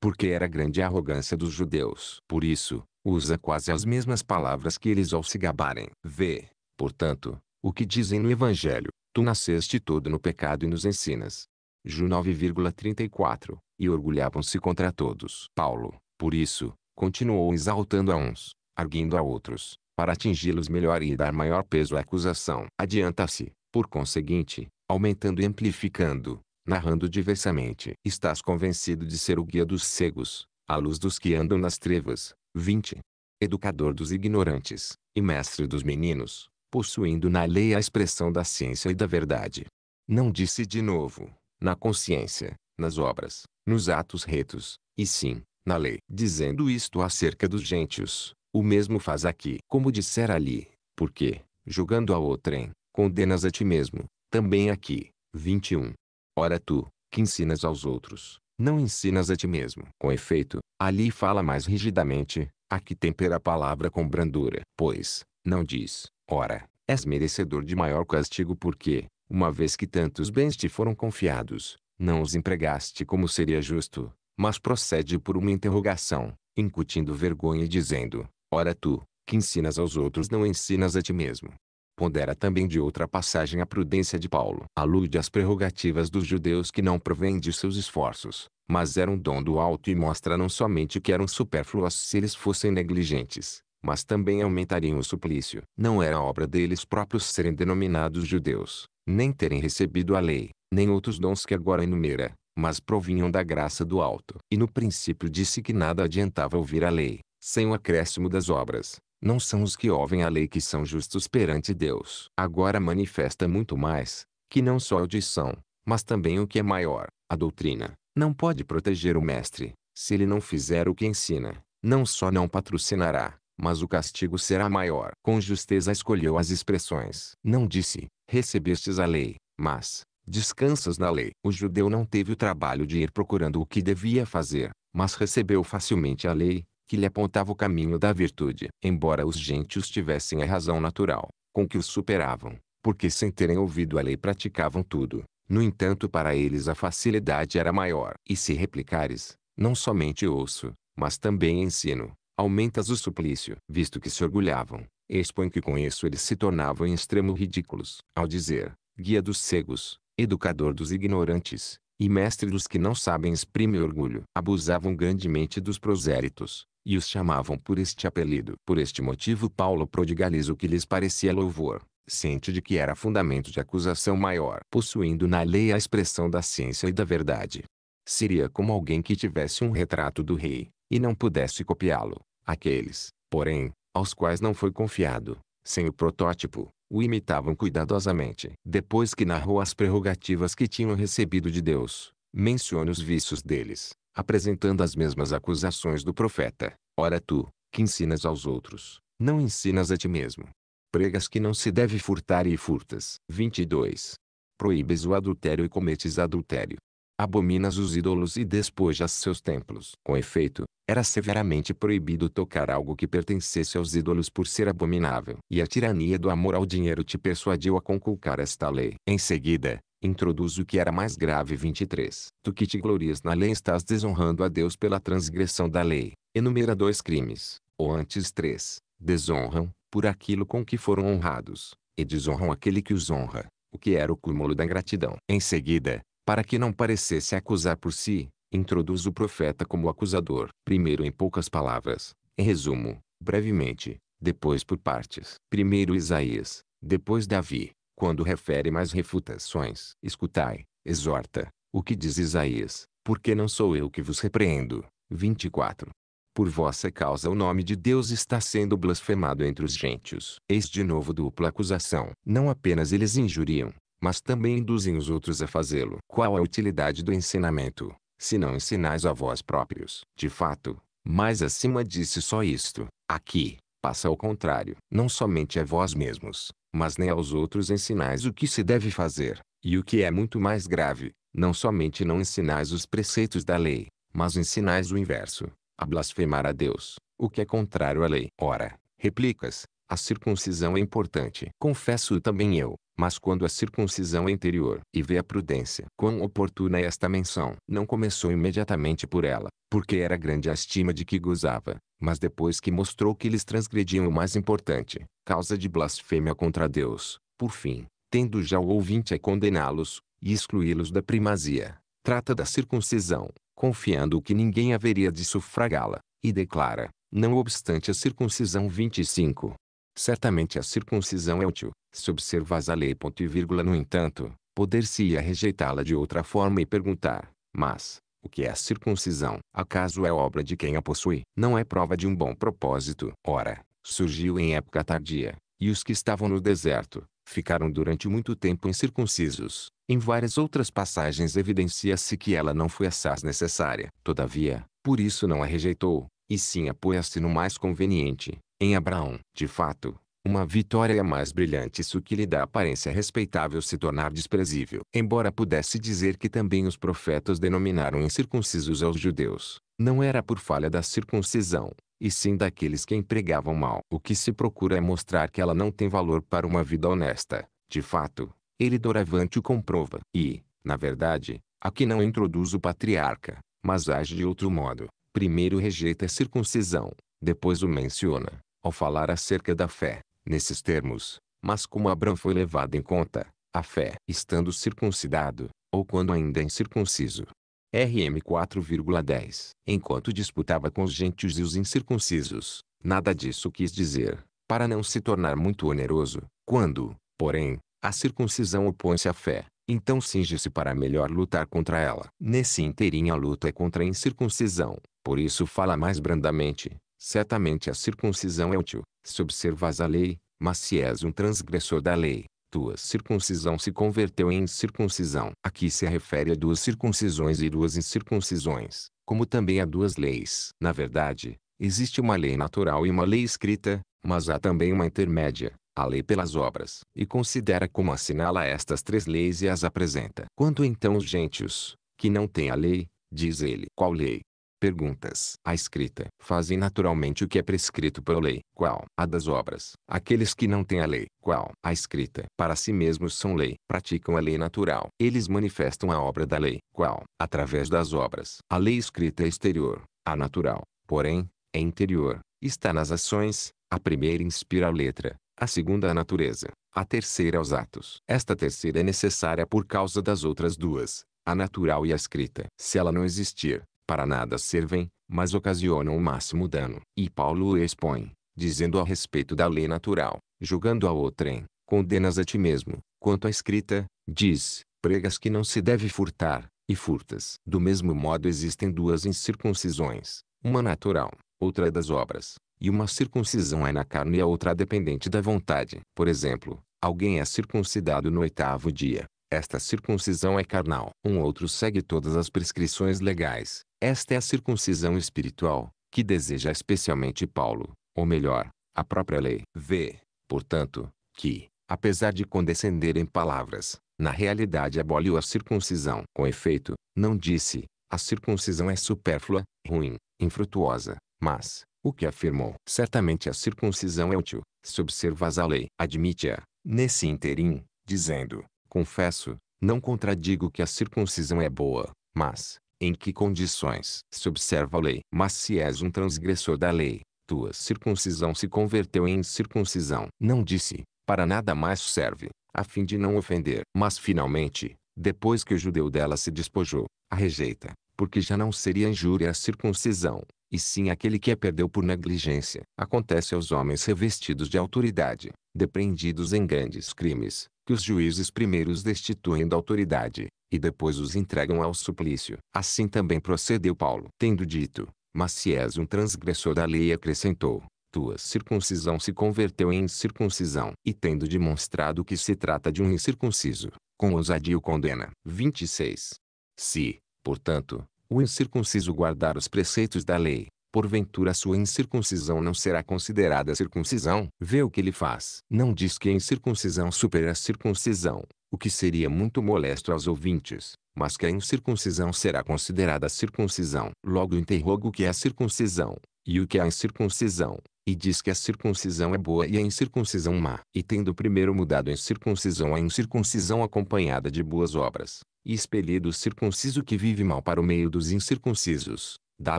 Porque era grande a arrogância dos judeus. Por isso, usa quase as mesmas palavras que eles ao se gabarem. Vê, portanto, o que dizem no Evangelho. Tu nasceste todo no pecado e nos ensinas, Ju 9,34, e orgulhavam-se contra todos. Paulo, por isso, continuou exaltando a uns, arguindo a outros, para atingi-los melhor e dar maior peso à acusação. Adianta-se, por conseguinte, aumentando e amplificando, narrando diversamente. Estás convencido de ser o guia dos cegos, a luz dos que andam nas trevas. 20. Educador dos ignorantes, e mestre dos meninos, possuindo na lei a expressão da ciência e da verdade. Não disse de novo, na consciência, nas obras, nos atos retos, e sim, na lei. Dizendo isto acerca dos gentios, o mesmo faz aqui. Como dissera ali, porque, julgando a outrem, condenas a ti mesmo, também aqui. 21. Ora tu, que ensinas aos outros, não ensinas a ti mesmo. Com efeito, ali fala mais rigidamente, aqui tempera a palavra com brandura. Pois, não diz, ora, és merecedor de maior castigo porque, uma vez que tantos bens te foram confiados, não os empregaste como seria justo, mas procede por uma interrogação, incutindo vergonha e dizendo: Ora tu, que ensinas aos outros não ensinas a ti mesmo. Pondera também de outra passagem a prudência de Paulo. Alude às prerrogativas dos judeus que não provém de seus esforços, mas eram dom do alto e mostra não somente que eram supérfluos se eles fossem negligentes, mas também aumentariam o suplício. Não era obra deles próprios serem denominados judeus, nem terem recebido a lei, nem outros dons que agora enumera, mas provinham da graça do alto. E no princípio disse que nada adiantava ouvir a lei, sem o acréscimo das obras. Não são os que ouvem a lei que são justos perante Deus. Agora manifesta muito mais, que não só a audição, mas também o que é maior, a doutrina. Não pode proteger o mestre, se ele não fizer o que ensina. Não só não patrocinará, mas o castigo será maior. Com justeza escolheu as expressões. Não disse, recebestes a lei, mas, descansas na lei. O judeu não teve o trabalho de ir procurando o que devia fazer, mas recebeu facilmente a lei, que lhe apontava o caminho da virtude. Embora os gentios tivessem a razão natural, com que os superavam, porque sem terem ouvido a lei praticavam tudo. No entanto para eles a facilidade era maior. E se replicares, não somente ouço, mas também ensino, aumentas o suplício. Visto que se orgulhavam, expõe que com isso eles se tornavam em extremo ridículos, ao dizer, guia dos cegos, educador dos ignorantes, e mestre dos que não sabem exprime orgulho. Abusavam grandemente dos prosélitos, e os chamavam por este apelido. Por este motivo Paulo prodigaliza o que lhes parecia louvor, ciente de que era fundamento de acusação maior, possuindo na lei a expressão da ciência e da verdade. Seria como alguém que tivesse um retrato do rei, e não pudesse copiá-lo. Aqueles, porém, aos quais não foi confiado, sem o protótipo, o imitavam cuidadosamente. Depois que narrou as prerrogativas que tinham recebido de Deus, menciona os vícios deles, apresentando as mesmas acusações do profeta. Ora tu, que ensinas aos outros, não ensinas a ti mesmo. Pregas que não se deve furtar e furtas. 22. Proíbes o adultério e cometes adultério abominas os ídolos e despojas seus templos. Com efeito, era severamente proibido tocar algo que pertencesse aos ídolos por ser abominável. E a tirania do amor ao dinheiro te persuadiu a conculcar esta lei. Em seguida, introduz o que era mais grave 23. Tu que te glorias na lei estás desonrando a Deus pela transgressão da lei. Enumera dois crimes, ou antes três. Desonram, por aquilo com que foram honrados, e desonram aquele que os honra, o que era o cúmulo da ingratidão. Em seguida, para que não parecesse acusar por si, introduz o profeta como acusador, primeiro em poucas palavras, em resumo, brevemente, depois por partes. Primeiro Isaías, depois Davi, quando refere mais refutações. Escutai, exorta, o que diz Isaías, porque não sou eu que vos repreendo. 24. Por vossa causa o nome de Deus está sendo blasfemado entre os gentios. Eis de novo dupla acusação. Não apenas eles injuriam, mas também induzem os outros a fazê-lo. Qual a utilidade do ensinamento, se não ensinais a vós próprios? De fato, mais acima disse só isto, aqui, passa ao contrário. Não somente a vós mesmos, mas nem aos outros ensinais o que se deve fazer, e o que é muito mais grave, não somente não ensinais os preceitos da lei, mas ensinais o inverso, a blasfemar a Deus, o que é contrário à lei. Ora, replicas, a circuncisão é importante. Confesso também eu, mas quando a circuncisão é interior, e vê a prudência, quão oportuna é esta menção, não começou imediatamente por ela, porque era grande a estima de que gozava, mas depois que mostrou que eles transgrediam o mais importante, causa de blasfêmia contra Deus, por fim, tendo já o ouvinte a condená-los, e excluí-los da primazia, trata da circuncisão, confiando que ninguém haveria de sufragá-la, e declara, não obstante a circuncisão 25. Certamente a circuncisão é útil, se observas a lei ponto e vírgula no entanto, poder-se-ia rejeitá-la de outra forma e perguntar, mas, o que é a circuncisão? Acaso é obra de quem a possui? Não é prova de um bom propósito. Ora, surgiu em época tardia, e os que estavam no deserto, ficaram durante muito tempo incircuncisos. Em várias outras passagens evidencia-se que ela não foi assaz necessária. Todavia, por isso não a rejeitou, e sim apoia se no mais conveniente, em Abraão. De fato, uma vitória é mais brilhante isso que lhe dá aparência respeitável se tornar desprezível. Embora pudesse dizer que também os profetas denominaram incircuncisos aos judeus, não era por falha da circuncisão, e sim daqueles que empregavam mal. O que se procura é mostrar que ela não tem valor para uma vida honesta. De fato, ele doravante o comprova. E, na verdade, aqui não introduz o patriarca, mas age de outro modo. Primeiro rejeita a circuncisão, depois o menciona, ao falar acerca da fé nesses termos, mas como Abraão foi levado em conta, a fé, estando circuncidado, ou quando ainda incircunciso. RM 4,10 Enquanto disputava com os gentios e os incircuncisos, nada disso quis dizer, para não se tornar muito oneroso, quando, porém, a circuncisão opõe-se à fé, então cinge-se para melhor lutar contra ela. Nesse inteirinho a luta é contra a incircuncisão, por isso fala mais brandamente. Certamente a circuncisão é útil, se observas a lei, mas se és um transgressor da lei, tua circuncisão se converteu em circuncisão. Aqui se refere a duas circuncisões e duas incircuncisões, como também a duas leis. Na verdade, existe uma lei natural e uma lei escrita, mas há também uma intermédia, a lei pelas obras. E considera como assinala estas três leis e as apresenta. Quanto então os gentios, que não têm a lei, diz ele. Qual lei? perguntas. A escrita. Fazem naturalmente o que é prescrito pela lei. Qual? A das obras. Aqueles que não têm a lei. Qual? A escrita. Para si mesmos são lei. Praticam a lei natural. Eles manifestam a obra da lei. Qual? Através das obras. A lei escrita é exterior. A natural, porém, é interior. Está nas ações. A primeira inspira a letra. A segunda a natureza. A terceira aos atos. Esta terceira é necessária por causa das outras duas, a natural e a escrita. Se ela não existir, para nada servem, mas ocasionam o máximo dano. E Paulo o expõe, dizendo a respeito da lei natural, julgando a outrem, condenas a ti mesmo. Quanto à escrita, diz, pregas que não se deve furtar, e furtas. Do mesmo modo existem duas incircuncisões, uma natural, outra das obras, e uma circuncisão é na carne e a outra dependente da vontade. Por exemplo, alguém é circuncidado no oitavo dia. Esta circuncisão é carnal. Um outro segue todas as prescrições legais, esta é a circuncisão espiritual, que deseja especialmente Paulo, ou melhor, a própria lei. Vê, portanto, que, apesar de condescender em palavras, na realidade aboliu a circuncisão. Com efeito, não disse, a circuncisão é supérflua, ruim, infrutuosa, mas, o que afirmou, certamente a circuncisão é útil, se observas a lei. Admite-a, nesse interim, dizendo, confesso, não contradigo que a circuncisão é boa, mas, em que condições se observa a lei. Mas se és um transgressor da lei, tua circuncisão se converteu em incircuncisão. Não disse, para nada mais serve, a fim de não ofender. Mas finalmente, depois que o judeu dela se despojou, a rejeita, porque já não seria injúria a circuncisão, e sim aquele que a perdeu por negligência. Acontece aos homens revestidos de autoridade, depreendidos em grandes crimes, que os juízes primeiros destituem da autoridade, e depois os entregam ao suplício. Assim também procedeu Paulo. Tendo dito, mas se és um transgressor da lei acrescentou, tua circuncisão se converteu em circuncisão. E tendo demonstrado que se trata de um incircunciso, com ousadia o condena. 26. Se, portanto, o incircunciso guardar os preceitos da lei, porventura sua incircuncisão não será considerada circuncisão. Vê o que ele faz. Não diz que a incircuncisão supera a circuncisão, o que seria muito molesto aos ouvintes, mas que a incircuncisão será considerada circuncisão. Logo interroga o que é a circuncisão, e o que é a incircuncisão, e diz que a circuncisão é boa e a incircuncisão má. E tendo primeiro mudado em circuncisão a incircuncisão acompanhada de boas obras, e expelido o circunciso que vive mal para o meio dos incircuncisos, da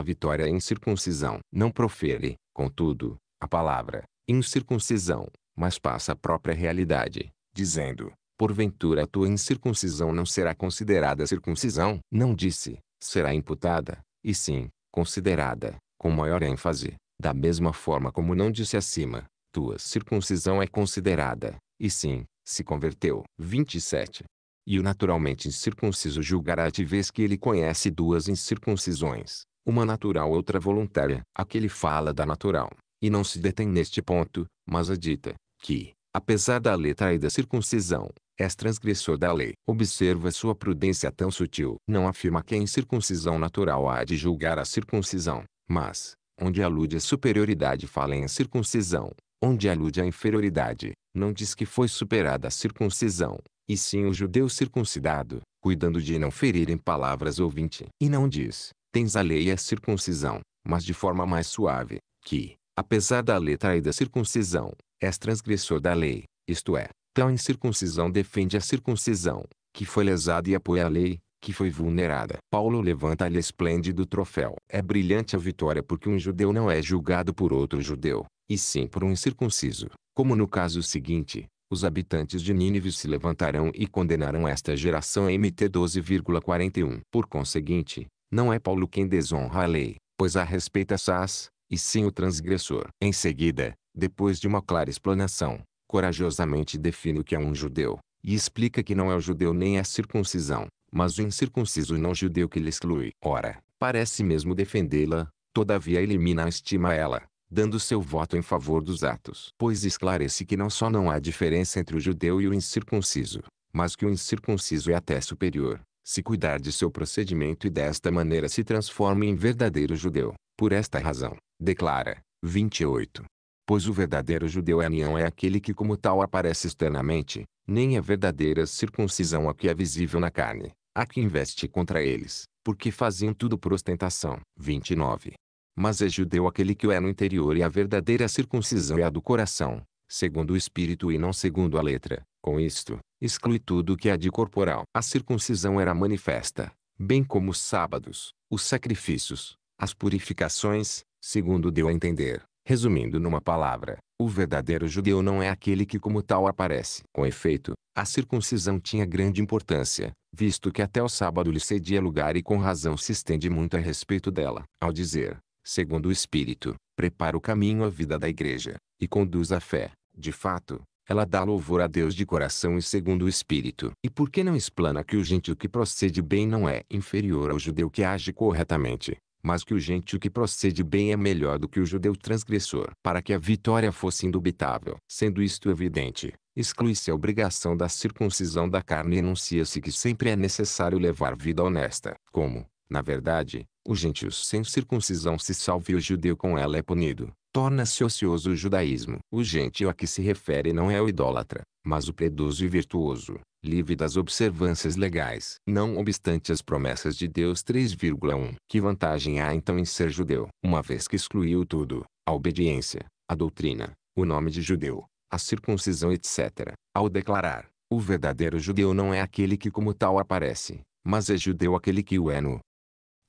vitória em circuncisão. Não profere, contudo, a palavra, incircuncisão, mas passa a própria realidade, dizendo, porventura a tua incircuncisão não será considerada circuncisão. Não disse, será imputada, e sim, considerada, com maior ênfase, da mesma forma como não disse acima, tua circuncisão é considerada, e sim, se converteu. 27. E o naturalmente incircunciso julgará de vez que ele conhece duas incircuncisões, uma natural outra voluntária. Aquele fala da natural, e não se detém neste ponto, mas adita, que, apesar da letra e da circuncisão, és transgressor da lei. Observa sua prudência tão sutil. Não afirma que a incircuncisão natural há de julgar a circuncisão, mas, onde alude à superioridade fala em circuncisão, onde alude à inferioridade, não diz que foi superada a circuncisão, e sim o judeu circuncidado, cuidando de não ferir em palavras ouvinte. E não diz, tens a lei e a circuncisão, mas de forma mais suave, que, apesar da letra e da circuncisão, és transgressor da lei, isto é, tal incircuncisão defende a circuncisão, que foi lesada e apoia a lei, que foi vulnerada. Paulo levanta-lhe esplêndido troféu. É brilhante a vitória porque um judeu não é julgado por outro judeu, e sim por um incircunciso. Como no caso seguinte, os habitantes de Nínive se levantarão e condenarão esta geração MT 12,41. Por conseguinte, não é Paulo quem desonra a lei, pois a respeita sás, e sim o transgressor. Em seguida, depois de uma clara explanação, corajosamente define o que é um judeu, e explica que não é o judeu nem a é circuncisão, mas o incircunciso não judeu que lhe exclui. Ora, parece mesmo defendê-la, todavia elimina a estima ela, dando seu voto em favor dos atos. Pois esclarece que não só não há diferença entre o judeu e o incircunciso, mas que o incircunciso é até superior, se cuidar de seu procedimento e desta maneira se transforme em verdadeiro judeu. Por esta razão, declara, 28. Pois o verdadeiro judeu é anião é aquele que como tal aparece externamente, nem a é verdadeira circuncisão a que é visível na carne, a que investe contra eles, porque faziam tudo por ostentação. 29. Mas é judeu aquele que o é no interior e a verdadeira circuncisão é a do coração, segundo o espírito e não segundo a letra. Com isto, exclui tudo o que há é de corporal. A circuncisão era manifesta, bem como os sábados, os sacrifícios, as purificações, segundo deu a entender. Resumindo numa palavra, o verdadeiro judeu não é aquele que como tal aparece. Com efeito, a circuncisão tinha grande importância, visto que até o sábado lhe cedia lugar e com razão se estende muito a respeito dela. Ao dizer, segundo o Espírito, prepara o caminho à vida da igreja, e conduz à fé. De fato, ela dá louvor a Deus de coração e segundo o Espírito. E por que não explana que o gentil que procede bem não é inferior ao judeu que age corretamente, mas que o gentil que procede bem é melhor do que o judeu transgressor? Para que a vitória fosse indubitável. Sendo isto evidente, exclui-se a obrigação da circuncisão da carne e enuncia-se que sempre é necessário levar vida honesta. Como, na verdade, o gentio sem circuncisão se salve e o judeu com ela é punido. Torna-se ocioso o judaísmo. O gentio a que se refere não é o idólatra, mas o predoso e virtuoso, livre das observâncias legais. Não obstante as promessas de Deus 3,1. Que vantagem há então em ser judeu? Uma vez que excluiu tudo, a obediência, a doutrina, o nome de judeu, a circuncisão etc. Ao declarar, o verdadeiro judeu não é aquele que como tal aparece, mas é judeu aquele que o é no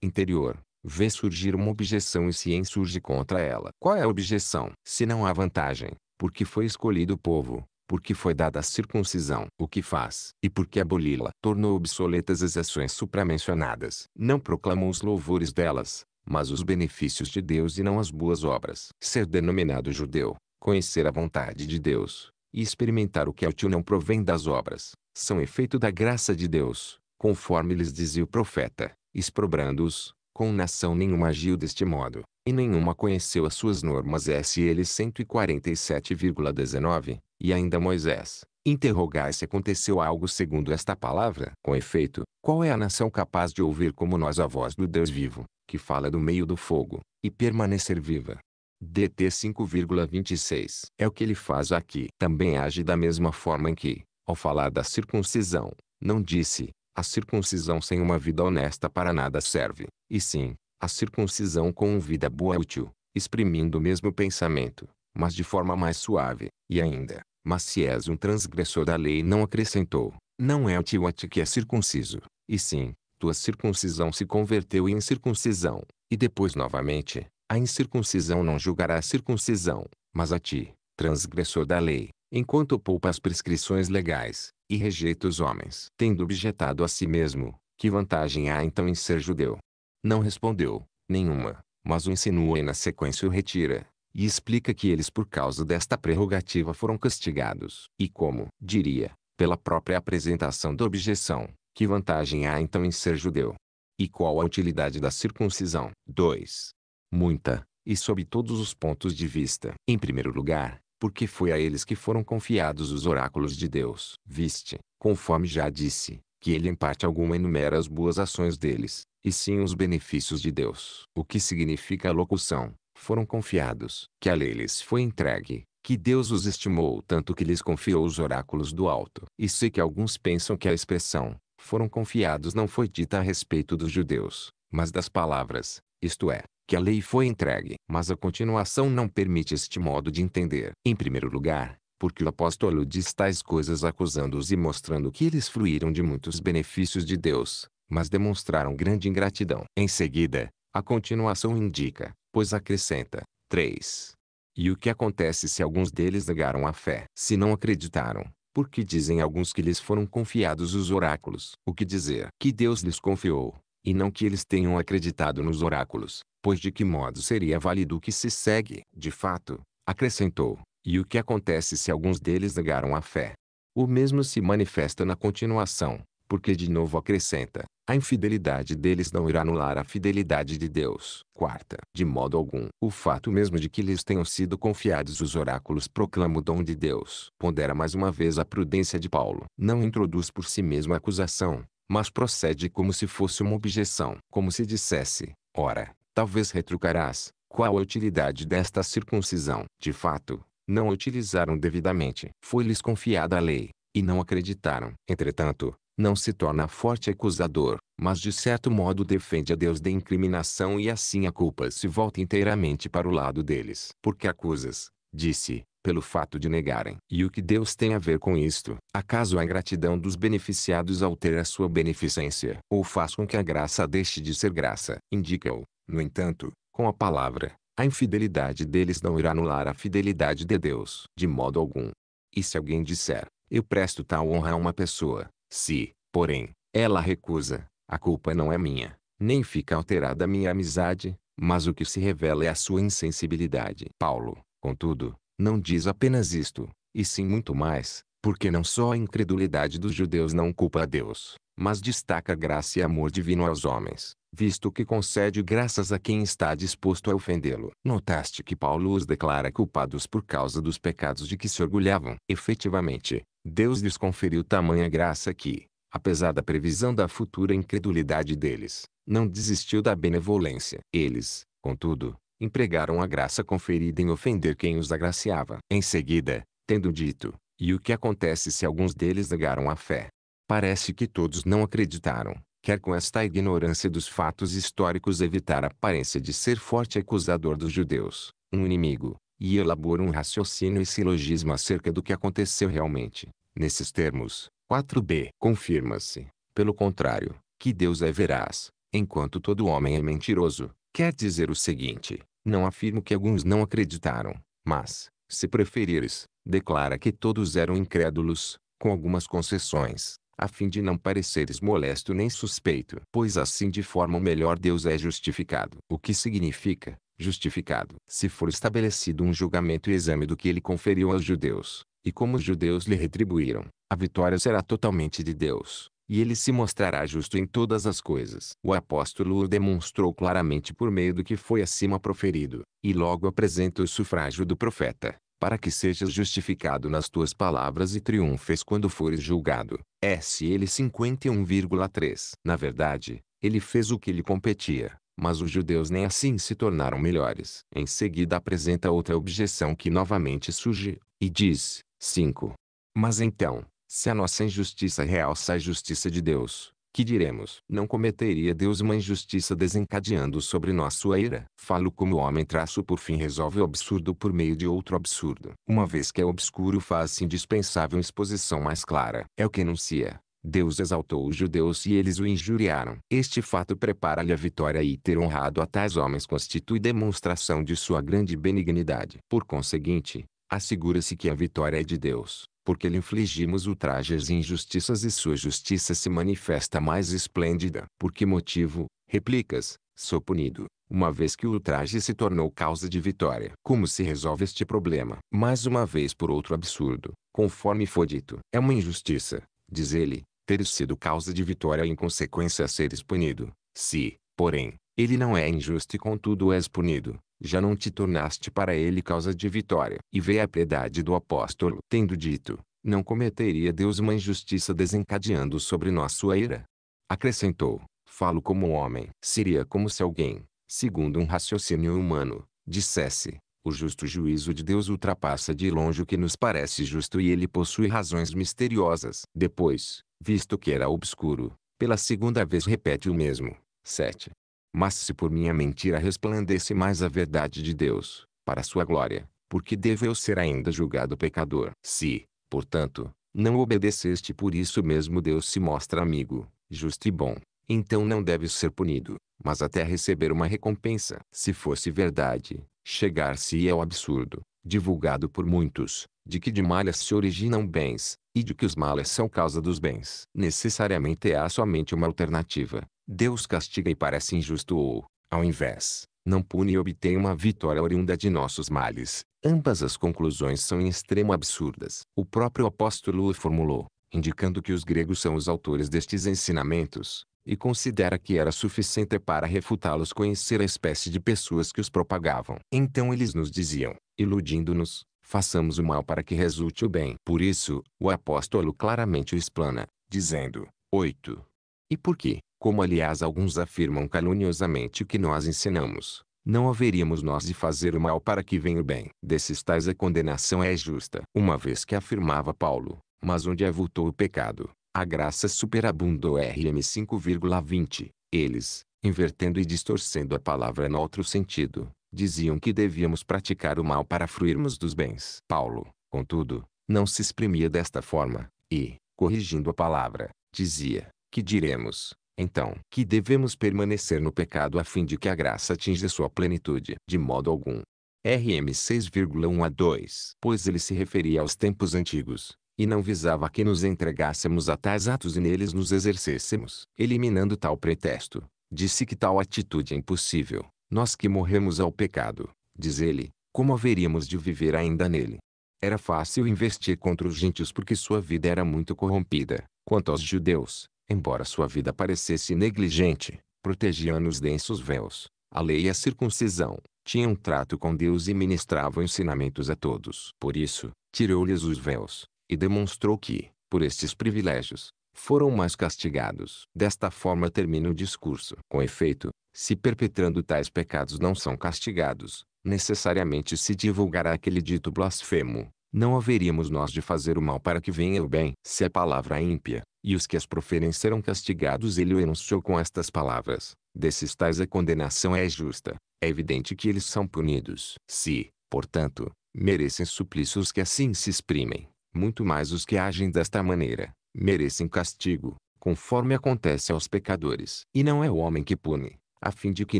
interior, vê surgir uma objeção e se insurge contra ela. Qual é a objeção? Se não há vantagem, porque foi escolhido o povo, porque foi dada a circuncisão, o que faz, e porque aboli-la, tornou obsoletas as ações supramencionadas. Não proclamou os louvores delas, mas os benefícios de Deus e não as boas obras. Ser denominado judeu, conhecer a vontade de Deus, e experimentar o que ao é útil não provém das obras, são efeito da graça de Deus, conforme lhes dizia o profeta exprobrando-os, com nação nenhuma agiu deste modo, e nenhuma conheceu as suas normas SL 147,19, e ainda Moisés, interrogar se aconteceu algo segundo esta palavra. Com efeito, qual é a nação capaz de ouvir como nós a voz do Deus vivo, que fala do meio do fogo, e permanecer viva? DT 5,26 É o que ele faz aqui. Também age da mesma forma em que, ao falar da circuncisão, não disse, a circuncisão sem uma vida honesta para nada serve, e sim, a circuncisão com uma vida boa é útil, exprimindo o mesmo pensamento, mas de forma mais suave, e ainda, mas se és um transgressor da lei não acrescentou, não é útil a ti que é circunciso, e sim, tua circuncisão se converteu em incircuncisão, e depois novamente, a incircuncisão não julgará a circuncisão, mas a ti, transgressor da lei, enquanto poupa as prescrições legais, e rejeita os homens. Tendo objetado a si mesmo, que vantagem há então em ser judeu? Não respondeu, nenhuma, mas o insinua e na sequência o retira, e explica que eles por causa desta prerrogativa foram castigados. E como, diria, pela própria apresentação da objeção, que vantagem há então em ser judeu? E qual a utilidade da circuncisão? 2. Muita, e sob todos os pontos de vista. Em primeiro lugar, porque foi a eles que foram confiados os oráculos de Deus. Viste, conforme já disse, que ele em parte alguma enumera as boas ações deles, e sim os benefícios de Deus. O que significa a locução, foram confiados, que a lei lhes foi entregue, que Deus os estimou tanto que lhes confiou os oráculos do alto. E sei que alguns pensam que a expressão, foram confiados não foi dita a respeito dos judeus, mas das palavras, isto é, que a lei foi entregue. Mas a continuação não permite este modo de entender. Em primeiro lugar, porque o apóstolo diz tais coisas acusando-os e mostrando que eles fruíram de muitos benefícios de Deus, mas demonstraram grande ingratidão. Em seguida, a continuação indica, pois acrescenta, 3. E o que acontece se alguns deles negaram a fé? Se não acreditaram, porque dizem alguns que lhes foram confiados os oráculos. O que dizer que Deus lhes confiou, e não que eles tenham acreditado nos oráculos, pois de que modo seria válido o que se segue? De fato, acrescentou, e o que acontece se alguns deles negaram a fé? O mesmo se manifesta na continuação, porque de novo acrescenta, a infidelidade deles não irá anular a fidelidade de Deus. Quarta, de modo algum, o fato mesmo de que lhes tenham sido confiados os oráculos proclama o dom de Deus. Pondera mais uma vez a prudência de Paulo. Não introduz por si mesmo acusação, mas procede como se fosse uma objeção, como se dissesse: ora, talvez retrucarás, qual a utilidade desta circuncisão? De fato, não a utilizaram devidamente. Foi-lhes confiada a lei, e não acreditaram. Entretanto, não se torna forte acusador, mas de certo modo defende a Deus da incriminação e assim a culpa se volta inteiramente para o lado deles. Porque acusas, disse, pelo fato de negarem. E o que Deus tem a ver com isto? Acaso a ingratidão dos beneficiados altera sua beneficência? Ou faz com que a graça deixe de ser graça? Indica-o, no entanto, com a palavra. A infidelidade deles não irá anular a fidelidade de Deus, de modo algum. E se alguém disser, eu presto tal honra a uma pessoa, se, porém, ela recusa, a culpa não é minha, nem fica alterada a minha amizade, mas o que se revela é a sua insensibilidade. Paulo, contudo, não diz apenas isto, e sim muito mais, porque não só a incredulidade dos judeus não culpa a Deus, mas destaca graça e amor divino aos homens, visto que concede graças a quem está disposto a ofendê-lo. Notaste que Paulo os declara culpados por causa dos pecados de que se orgulhavam. Efetivamente, Deus lhes conferiu tamanha graça que, apesar da previsão da futura incredulidade deles, não desistiu da benevolência. Eles, contudo, empregaram a graça conferida em ofender quem os agraciava. Em seguida, tendo dito, e o que acontece se alguns deles negaram a fé? Parece que todos não acreditaram, quer com esta ignorância dos fatos históricos evitar a aparência de ser forte acusador dos judeus, um inimigo, e elabora um raciocínio e silogismo acerca do que aconteceu realmente. Nesses termos, 4b. Confirma-se, pelo contrário, que Deus é veraz, enquanto todo homem é mentiroso, Quer dizer o seguinte, não afirmo que alguns não acreditaram, mas, se preferires, declara que todos eram incrédulos, com algumas concessões, a fim de não pareceres molesto nem suspeito, pois assim de forma melhor Deus é justificado. O que significa, justificado, se for estabelecido um julgamento e exame do que ele conferiu aos judeus, e como os judeus lhe retribuíram, a vitória será totalmente de Deus e ele se mostrará justo em todas as coisas. O apóstolo o demonstrou claramente por meio do que foi acima proferido, e logo apresenta o sufrágio do profeta, para que sejas justificado nas tuas palavras e triunfes quando fores julgado. S. SL 51,3 Na verdade, ele fez o que lhe competia, mas os judeus nem assim se tornaram melhores. Em seguida apresenta outra objeção que novamente surge, e diz, 5. Mas então, se a nossa injustiça realça a justiça de Deus, que diremos? Não cometeria Deus uma injustiça desencadeando sobre nós sua ira? Falo como homem traço por fim resolve o absurdo por meio de outro absurdo. Uma vez que é obscuro faz-se indispensável exposição mais clara. É o que enuncia. Deus exaltou os judeus e eles o injuriaram. Este fato prepara-lhe a vitória e ter honrado a tais homens constitui demonstração de sua grande benignidade. Por conseguinte, assegura-se que a vitória é de Deus porque lhe infligimos ultrajes e injustiças e sua justiça se manifesta mais esplêndida. Por que motivo, replicas, sou punido, uma vez que o ultraje se tornou causa de vitória? Como se resolve este problema? Mais uma vez por outro absurdo, conforme foi dito. É uma injustiça, diz ele, ter sido causa de vitória e em consequência seres punido. Se, porém, ele não é injusto e contudo és punido, já não te tornaste para ele causa de vitória. E vê a piedade do apóstolo tendo dito, não cometeria Deus uma injustiça desencadeando sobre nós sua ira. Acrescentou, falo como homem. Seria como se alguém, segundo um raciocínio humano, dissesse, o justo juízo de Deus ultrapassa de longe o que nos parece justo e ele possui razões misteriosas. Depois, visto que era obscuro, pela segunda vez repete o mesmo. 7. Mas se por minha mentira resplandece mais a verdade de Deus, para sua glória, por que devo eu ser ainda julgado pecador? Se, portanto, não obedeceste por isso mesmo Deus se mostra amigo, justo e bom, então não deves ser punido, mas até receber uma recompensa. Se fosse verdade, chegar-se ao absurdo, divulgado por muitos, de que de malhas se originam bens, e de que os males são causa dos bens. Necessariamente há somente uma alternativa, Deus castiga e parece injusto ou, ao invés, não pune e obtém uma vitória oriunda de nossos males. Ambas as conclusões são em extremo absurdas. O próprio apóstolo formulou, indicando que os gregos são os autores destes ensinamentos, e considera que era suficiente para refutá-los conhecer a espécie de pessoas que os propagavam. Então eles nos diziam, iludindo-nos, façamos o mal para que resulte o bem. Por isso, o apóstolo claramente o explana, dizendo, 8. E por que, como aliás alguns afirmam caluniosamente que nós ensinamos, não haveríamos nós de fazer o mal para que venha o bem. Desses tais a condenação é justa. Uma vez que afirmava Paulo, mas onde avultou é o pecado, a graça superabundou RM 5,20. Eles, invertendo e distorcendo a palavra no outro sentido, diziam que devíamos praticar o mal para fruirmos dos bens. Paulo, contudo, não se exprimia desta forma, e, corrigindo a palavra, dizia, que diremos, então, que devemos permanecer no pecado a fim de que a graça atinja sua plenitude, de modo algum. RM 6,1 a 2. Pois ele se referia aos tempos antigos, e não visava que nos entregássemos a tais atos e neles nos exercêssemos. Eliminando tal pretexto, disse que tal atitude é impossível. Nós que morremos ao pecado, diz ele, como haveríamos de viver ainda nele? Era fácil investir contra os gentios porque sua vida era muito corrompida. Quanto aos judeus, Embora sua vida parecesse negligente, protegia nos densos véus, a lei e a circuncisão, tinham um trato com Deus e ministravam ensinamentos a todos. Por isso, tirou-lhes os véus, e demonstrou que, por estes privilégios, foram mais castigados. Desta forma termina o discurso. Com efeito, se perpetrando tais pecados não são castigados, necessariamente se divulgará aquele dito blasfemo. Não haveríamos nós de fazer o mal para que venha o bem. Se a palavra é ímpia, e os que as proferem serão castigados. Ele o enunciou com estas palavras: Desses tais a condenação é justa. É evidente que eles são punidos. Se, portanto, merecem suplícios que assim se exprimem, muito mais os que agem desta maneira, merecem castigo, conforme acontece aos pecadores. E não é o homem que pune, a fim de que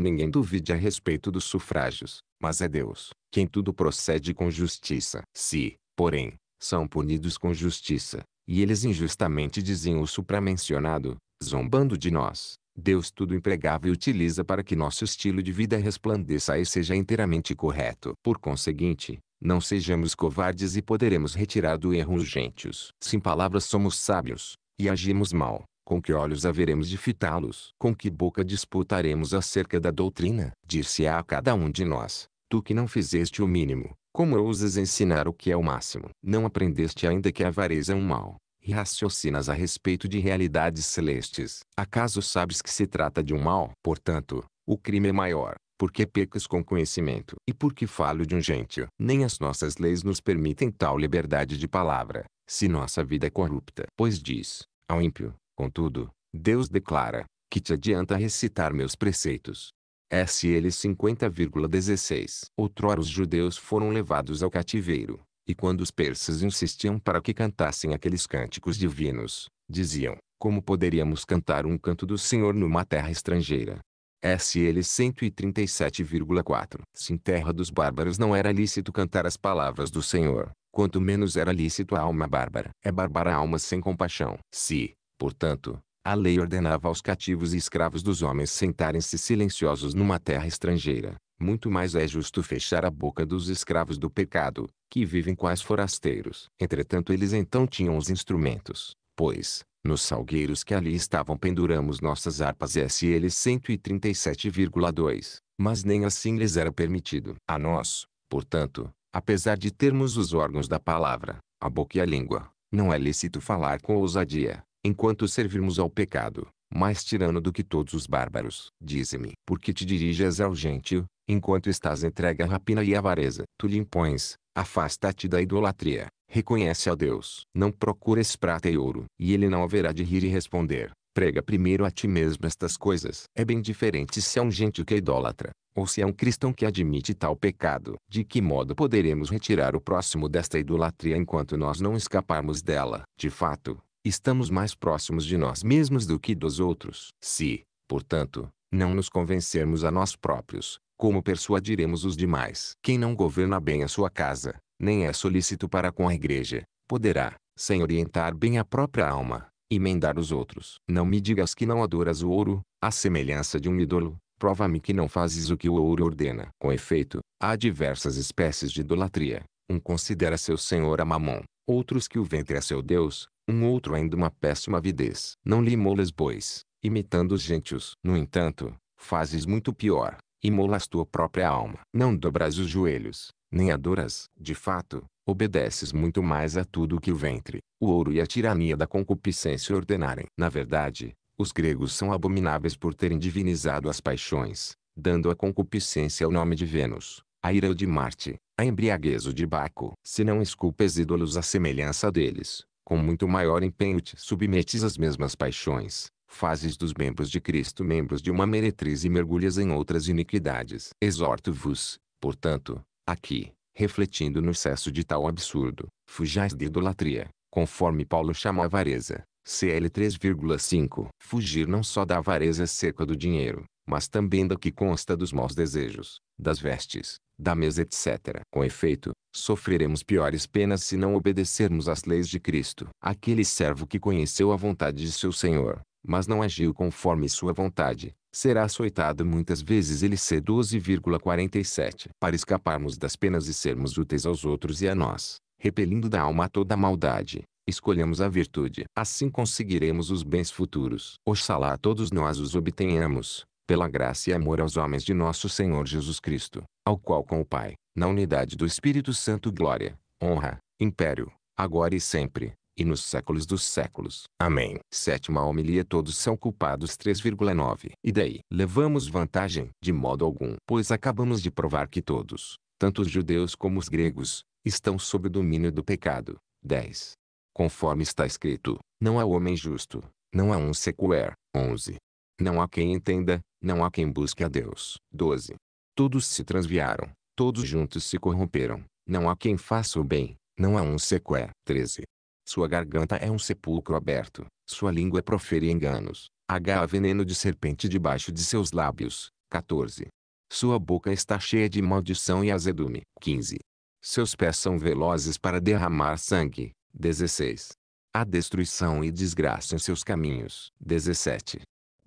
ninguém duvide a respeito dos sufrágios, mas é Deus, quem tudo procede com justiça. Se, porém, são punidos com justiça, e eles injustamente dizem o supramencionado, zombando de nós. Deus tudo empregava e utiliza para que nosso estilo de vida resplandeça e seja inteiramente correto. Por conseguinte, não sejamos covardes e poderemos retirar do erro os gentios. Sem palavras somos sábios, e agimos mal. Com que olhos haveremos de fitá-los? Com que boca disputaremos acerca da doutrina? Disse a cada um de nós, tu que não fizeste o mínimo, como ousas ensinar o que é o máximo? Não aprendeste ainda que a avareza é um mal, e raciocinas a respeito de realidades celestes. Acaso sabes que se trata de um mal? Portanto, o crime é maior, porque pecas com conhecimento. E porque falo de um gentio. Nem as nossas leis nos permitem tal liberdade de palavra, se nossa vida é corrupta. Pois diz, ao ímpio, contudo, Deus declara, que te adianta recitar meus preceitos, SL 50,16. Outrora os judeus foram levados ao cativeiro, e quando os persas insistiam para que cantassem aqueles cânticos divinos, diziam, como poderíamos cantar um canto do Senhor numa terra estrangeira? SL 137,4. Se em terra dos bárbaros não era lícito cantar as palavras do Senhor, quanto menos era lícito a alma bárbara. É bárbara a alma sem compaixão. Se, portanto, a lei ordenava aos cativos e escravos dos homens sentarem-se silenciosos numa terra estrangeira. Muito mais é justo fechar a boca dos escravos do pecado, que vivem quais forasteiros. Entretanto eles então tinham os instrumentos, pois, nos salgueiros que ali estavam penduramos nossas harpas SL 137,2, mas nem assim lhes era permitido. A nós, portanto, apesar de termos os órgãos da palavra, a boca e a língua, não é lícito falar com ousadia, enquanto servirmos ao pecado, mais tirano do que todos os bárbaros. Dize-me, por que te diriges ao gentio, enquanto estás entregue à rapina e avareza? Tu lhe impões, afasta-te da idolatria, reconhece a Deus. Não procures prata e ouro, e ele não haverá de rir e responder. Prega primeiro a ti mesmo estas coisas. É bem diferente se é um gentio que é idólatra, ou se é um cristão que admite tal pecado. De que modo poderemos retirar o próximo desta idolatria enquanto nós não escaparmos dela? De fato, estamos mais próximos de nós mesmos do que dos outros. Se, portanto, não nos convencermos a nós próprios, como persuadiremos os demais? Quem não governa bem a sua casa, nem é solícito para com a igreja, poderá, sem orientar bem a própria alma, emendar os outros. Não me digas que não adoras o ouro, à semelhança de um ídolo, prova-me que não fazes o que o ouro ordena. Com efeito, há diversas espécies de idolatria. Um considera seu senhor a Mamon, outros que o ventre é seu Deus, um outro ainda uma péssima avidez. Não lhe imolas bois, imitando os gentios. No entanto, fazes muito pior, imolas tua própria alma. Não dobras os joelhos, nem adoras. De fato, obedeces muito mais a tudo que o ventre, o ouro e a tirania da concupiscência ordenarem. Na verdade, os gregos são abomináveis por terem divinizado as paixões, dando à concupiscência o nome de Vênus a ira de Marte, a embriaguez de Baco. Se não esculpes ídolos à semelhança deles, com muito maior empenho te submetes às mesmas paixões, fazes dos membros de Cristo membros de uma meretriz e mergulhas em outras iniquidades. Exorto-vos, portanto, aqui, refletindo no excesso de tal absurdo, fujais de idolatria, conforme Paulo chamou avareza. CL 3,5 Fugir não só da avareza seca do dinheiro, mas também da que consta dos maus desejos, das vestes, da mesa, etc. Com efeito, sofreremos piores penas se não obedecermos às leis de Cristo. Aquele servo que conheceu a vontade de seu senhor, mas não agiu conforme sua vontade, será açoitado muitas vezes ele c 12,47. Para escaparmos das penas e sermos úteis aos outros e a nós, repelindo da alma toda maldade, escolhemos a virtude. Assim conseguiremos os bens futuros. Oxalá todos nós os obtenhamos, pela graça e amor aos homens de nosso Senhor Jesus Cristo, ao qual com o Pai, na unidade do Espírito Santo glória, honra, império, agora e sempre, e nos séculos dos séculos. Amém. Sétima homilia todos são culpados 3,9. E daí? Levamos vantagem? De modo algum, pois acabamos de provar que todos, tanto os judeus como os gregos, estão sob o domínio do pecado. 10. Conforme está escrito, não há homem justo, não há um sequer. 11. Não há quem entenda, não há quem busque a Deus. 12. Todos se transviaram, todos juntos se corromperam, não há quem faça o bem, não há um sequer. 13. Sua garganta é um sepulcro aberto, sua língua profere enganos, agarra veneno de serpente debaixo de seus lábios. 14. Sua boca está cheia de maldição e azedume. 15. Seus pés são velozes para derramar sangue. 16. Há destruição e desgraça em seus caminhos. 17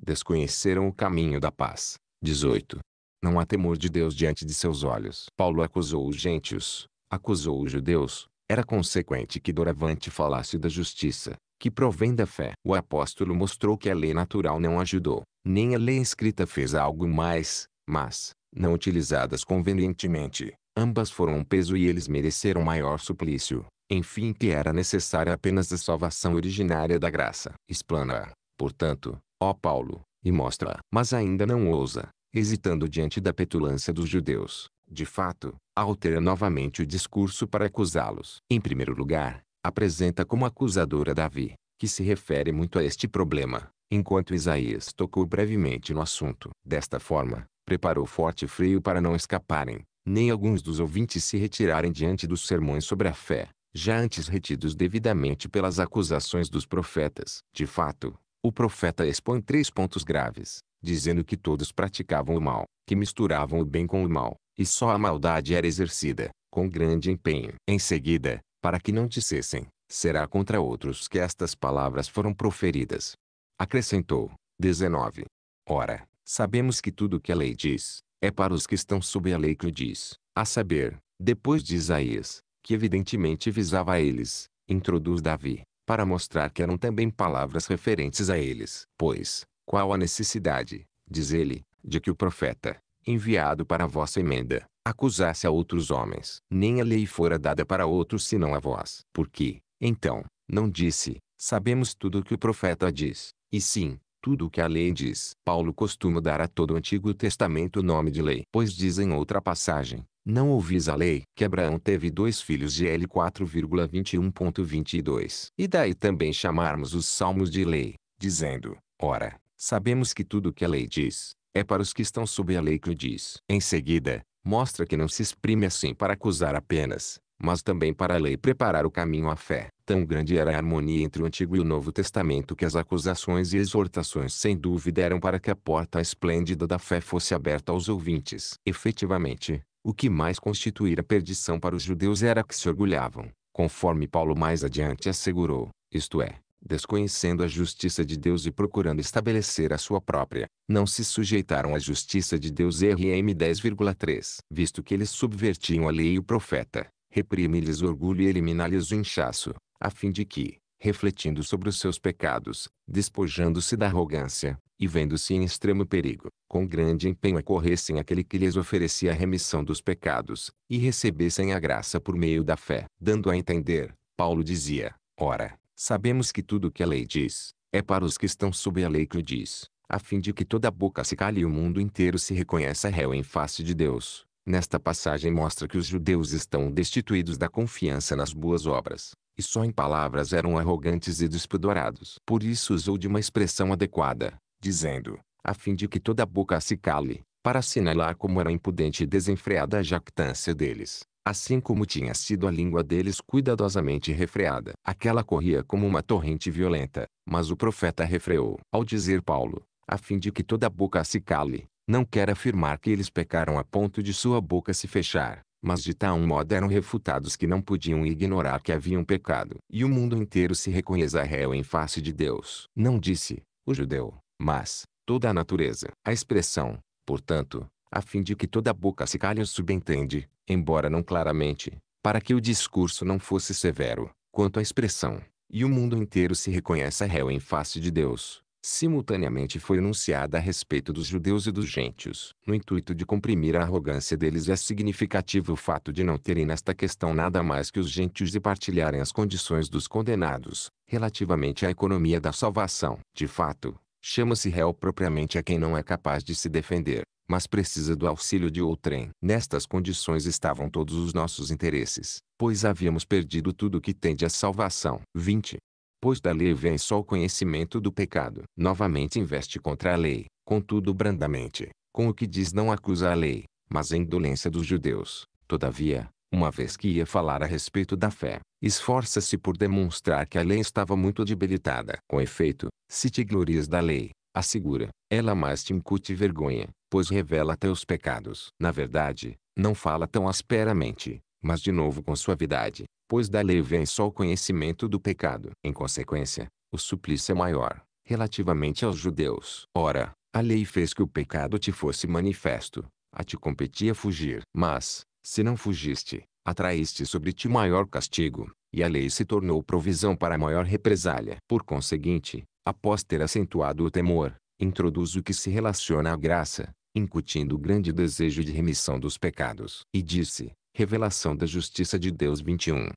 desconheceram o caminho da paz. 18. Não há temor de Deus diante de seus olhos. Paulo acusou os gentios, acusou os judeus, era consequente que Doravante falasse da justiça, que provém da fé. O apóstolo mostrou que a lei natural não ajudou, nem a lei escrita fez algo mais, mas, não utilizadas convenientemente, ambas foram um peso e eles mereceram maior suplício, enfim que era necessária apenas a salvação originária da graça. Explana, portanto, ó Paulo, e mostra-a, mas ainda não ousa, hesitando diante da petulância dos judeus. De fato, altera novamente o discurso para acusá-los. Em primeiro lugar, apresenta como acusadora Davi, que se refere muito a este problema, enquanto Isaías tocou brevemente no assunto. Desta forma, preparou forte freio para não escaparem, nem alguns dos ouvintes se retirarem diante dos sermões sobre a fé, já antes retidos devidamente pelas acusações dos profetas. De fato, o profeta expõe três pontos graves, dizendo que todos praticavam o mal, que misturavam o bem com o mal, e só a maldade era exercida, com grande empenho. Em seguida, para que não dissessem, será contra outros que estas palavras foram proferidas. Acrescentou, 19. Ora, sabemos que tudo o que a lei diz, é para os que estão sob a lei que o diz, a saber, depois de Isaías, que evidentemente visava a eles, introduz Davi, para mostrar que eram também palavras referentes a eles. Pois, qual a necessidade, diz ele, de que o profeta, enviado para a vossa emenda, acusasse a outros homens? Nem a lei fora dada para outros senão a vós. Porque, então, não disse, sabemos tudo o que o profeta diz, e sim, tudo o que a lei diz. Paulo costuma dar a todo o Antigo Testamento o nome de lei, pois diz em outra passagem, não ouvis a lei, que Abraão teve dois filhos GL 4,21.22. E daí também chamarmos os salmos de lei, dizendo, ora, sabemos que tudo o que a lei diz, é para os que estão sob a lei que o diz. Em seguida, mostra que não se exprime assim para acusar apenas, mas também para a lei preparar o caminho à fé. Tão grande era a harmonia entre o Antigo e o Novo Testamento que as acusações e exortações sem dúvida eram para que a porta esplêndida da fé fosse aberta aos ouvintes. Efetivamente, o que mais constituíra perdição para os judeus era que se orgulhavam, conforme Paulo mais adiante assegurou, isto é, desconhecendo a justiça de Deus e procurando estabelecer a sua própria, não se sujeitaram à justiça de Deus RM 10,3. Visto que eles subvertiam a lei e o profeta, reprime-lhes o orgulho e elimina-lhes o inchaço, a fim de que, refletindo sobre os seus pecados, despojando-se da arrogância, e vendo-se em extremo perigo, com grande empenho acorressem aquele que lhes oferecia a remissão dos pecados, e recebessem a graça por meio da fé. Dando a entender, Paulo dizia, Ora, sabemos que tudo o que a lei diz, é para os que estão sob a lei que o diz, a fim de que toda boca se cale e o mundo inteiro se reconheça réu em face de Deus. Nesta passagem mostra que os judeus estão destituídos da confiança nas boas obras, e só em palavras eram arrogantes e despedorados. Por isso usou de uma expressão adequada, dizendo, a fim de que toda a boca se cale, para assinalar como era impudente e desenfreada a jactância deles, assim como tinha sido a língua deles cuidadosamente refreada. Aquela corria como uma torrente violenta, mas o profeta refreou. Ao dizer Paulo, a fim de que toda a boca se cale, não quer afirmar que eles pecaram a ponto de sua boca se fechar, mas de tal modo eram refutados que não podiam ignorar que haviam pecado. E o mundo inteiro se reconheza réu em face de Deus. Não disse, o judeu, mas, toda a natureza. A expressão, portanto, a fim de que toda boca se calhe subentende, embora não claramente, para que o discurso não fosse severo, quanto à expressão. E o mundo inteiro se reconheça réu em face de Deus. Simultaneamente foi anunciada a respeito dos judeus e dos gentios, no intuito de comprimir a arrogância deles é significativo o fato de não terem nesta questão nada mais que os gentios e partilharem as condições dos condenados, relativamente à economia da salvação. De fato, chama-se réu propriamente a quem não é capaz de se defender, mas precisa do auxílio de outrem. Nestas condições estavam todos os nossos interesses, pois havíamos perdido tudo o que tende à salvação. 20 pois da lei vem só o conhecimento do pecado. Novamente investe contra a lei, contudo brandamente, com o que diz não acusa a lei, mas a indolência dos judeus. Todavia, uma vez que ia falar a respeito da fé, esforça-se por demonstrar que a lei estava muito debilitada. Com efeito, se te glorias da lei, assegura, ela mais te incute vergonha, pois revela teus pecados. Na verdade, não fala tão asperamente, mas de novo com suavidade, pois da lei vem só o conhecimento do pecado. Em consequência, o suplício é maior, relativamente aos judeus. Ora, a lei fez que o pecado te fosse manifesto, a te competia fugir. Mas, se não fugiste, atraíste sobre ti maior castigo, e a lei se tornou provisão para maior represália. Por conseguinte, após ter acentuado o temor, introduz o que se relaciona à graça, incutindo o grande desejo de remissão dos pecados. E disse, Revelação da Justiça de Deus 21.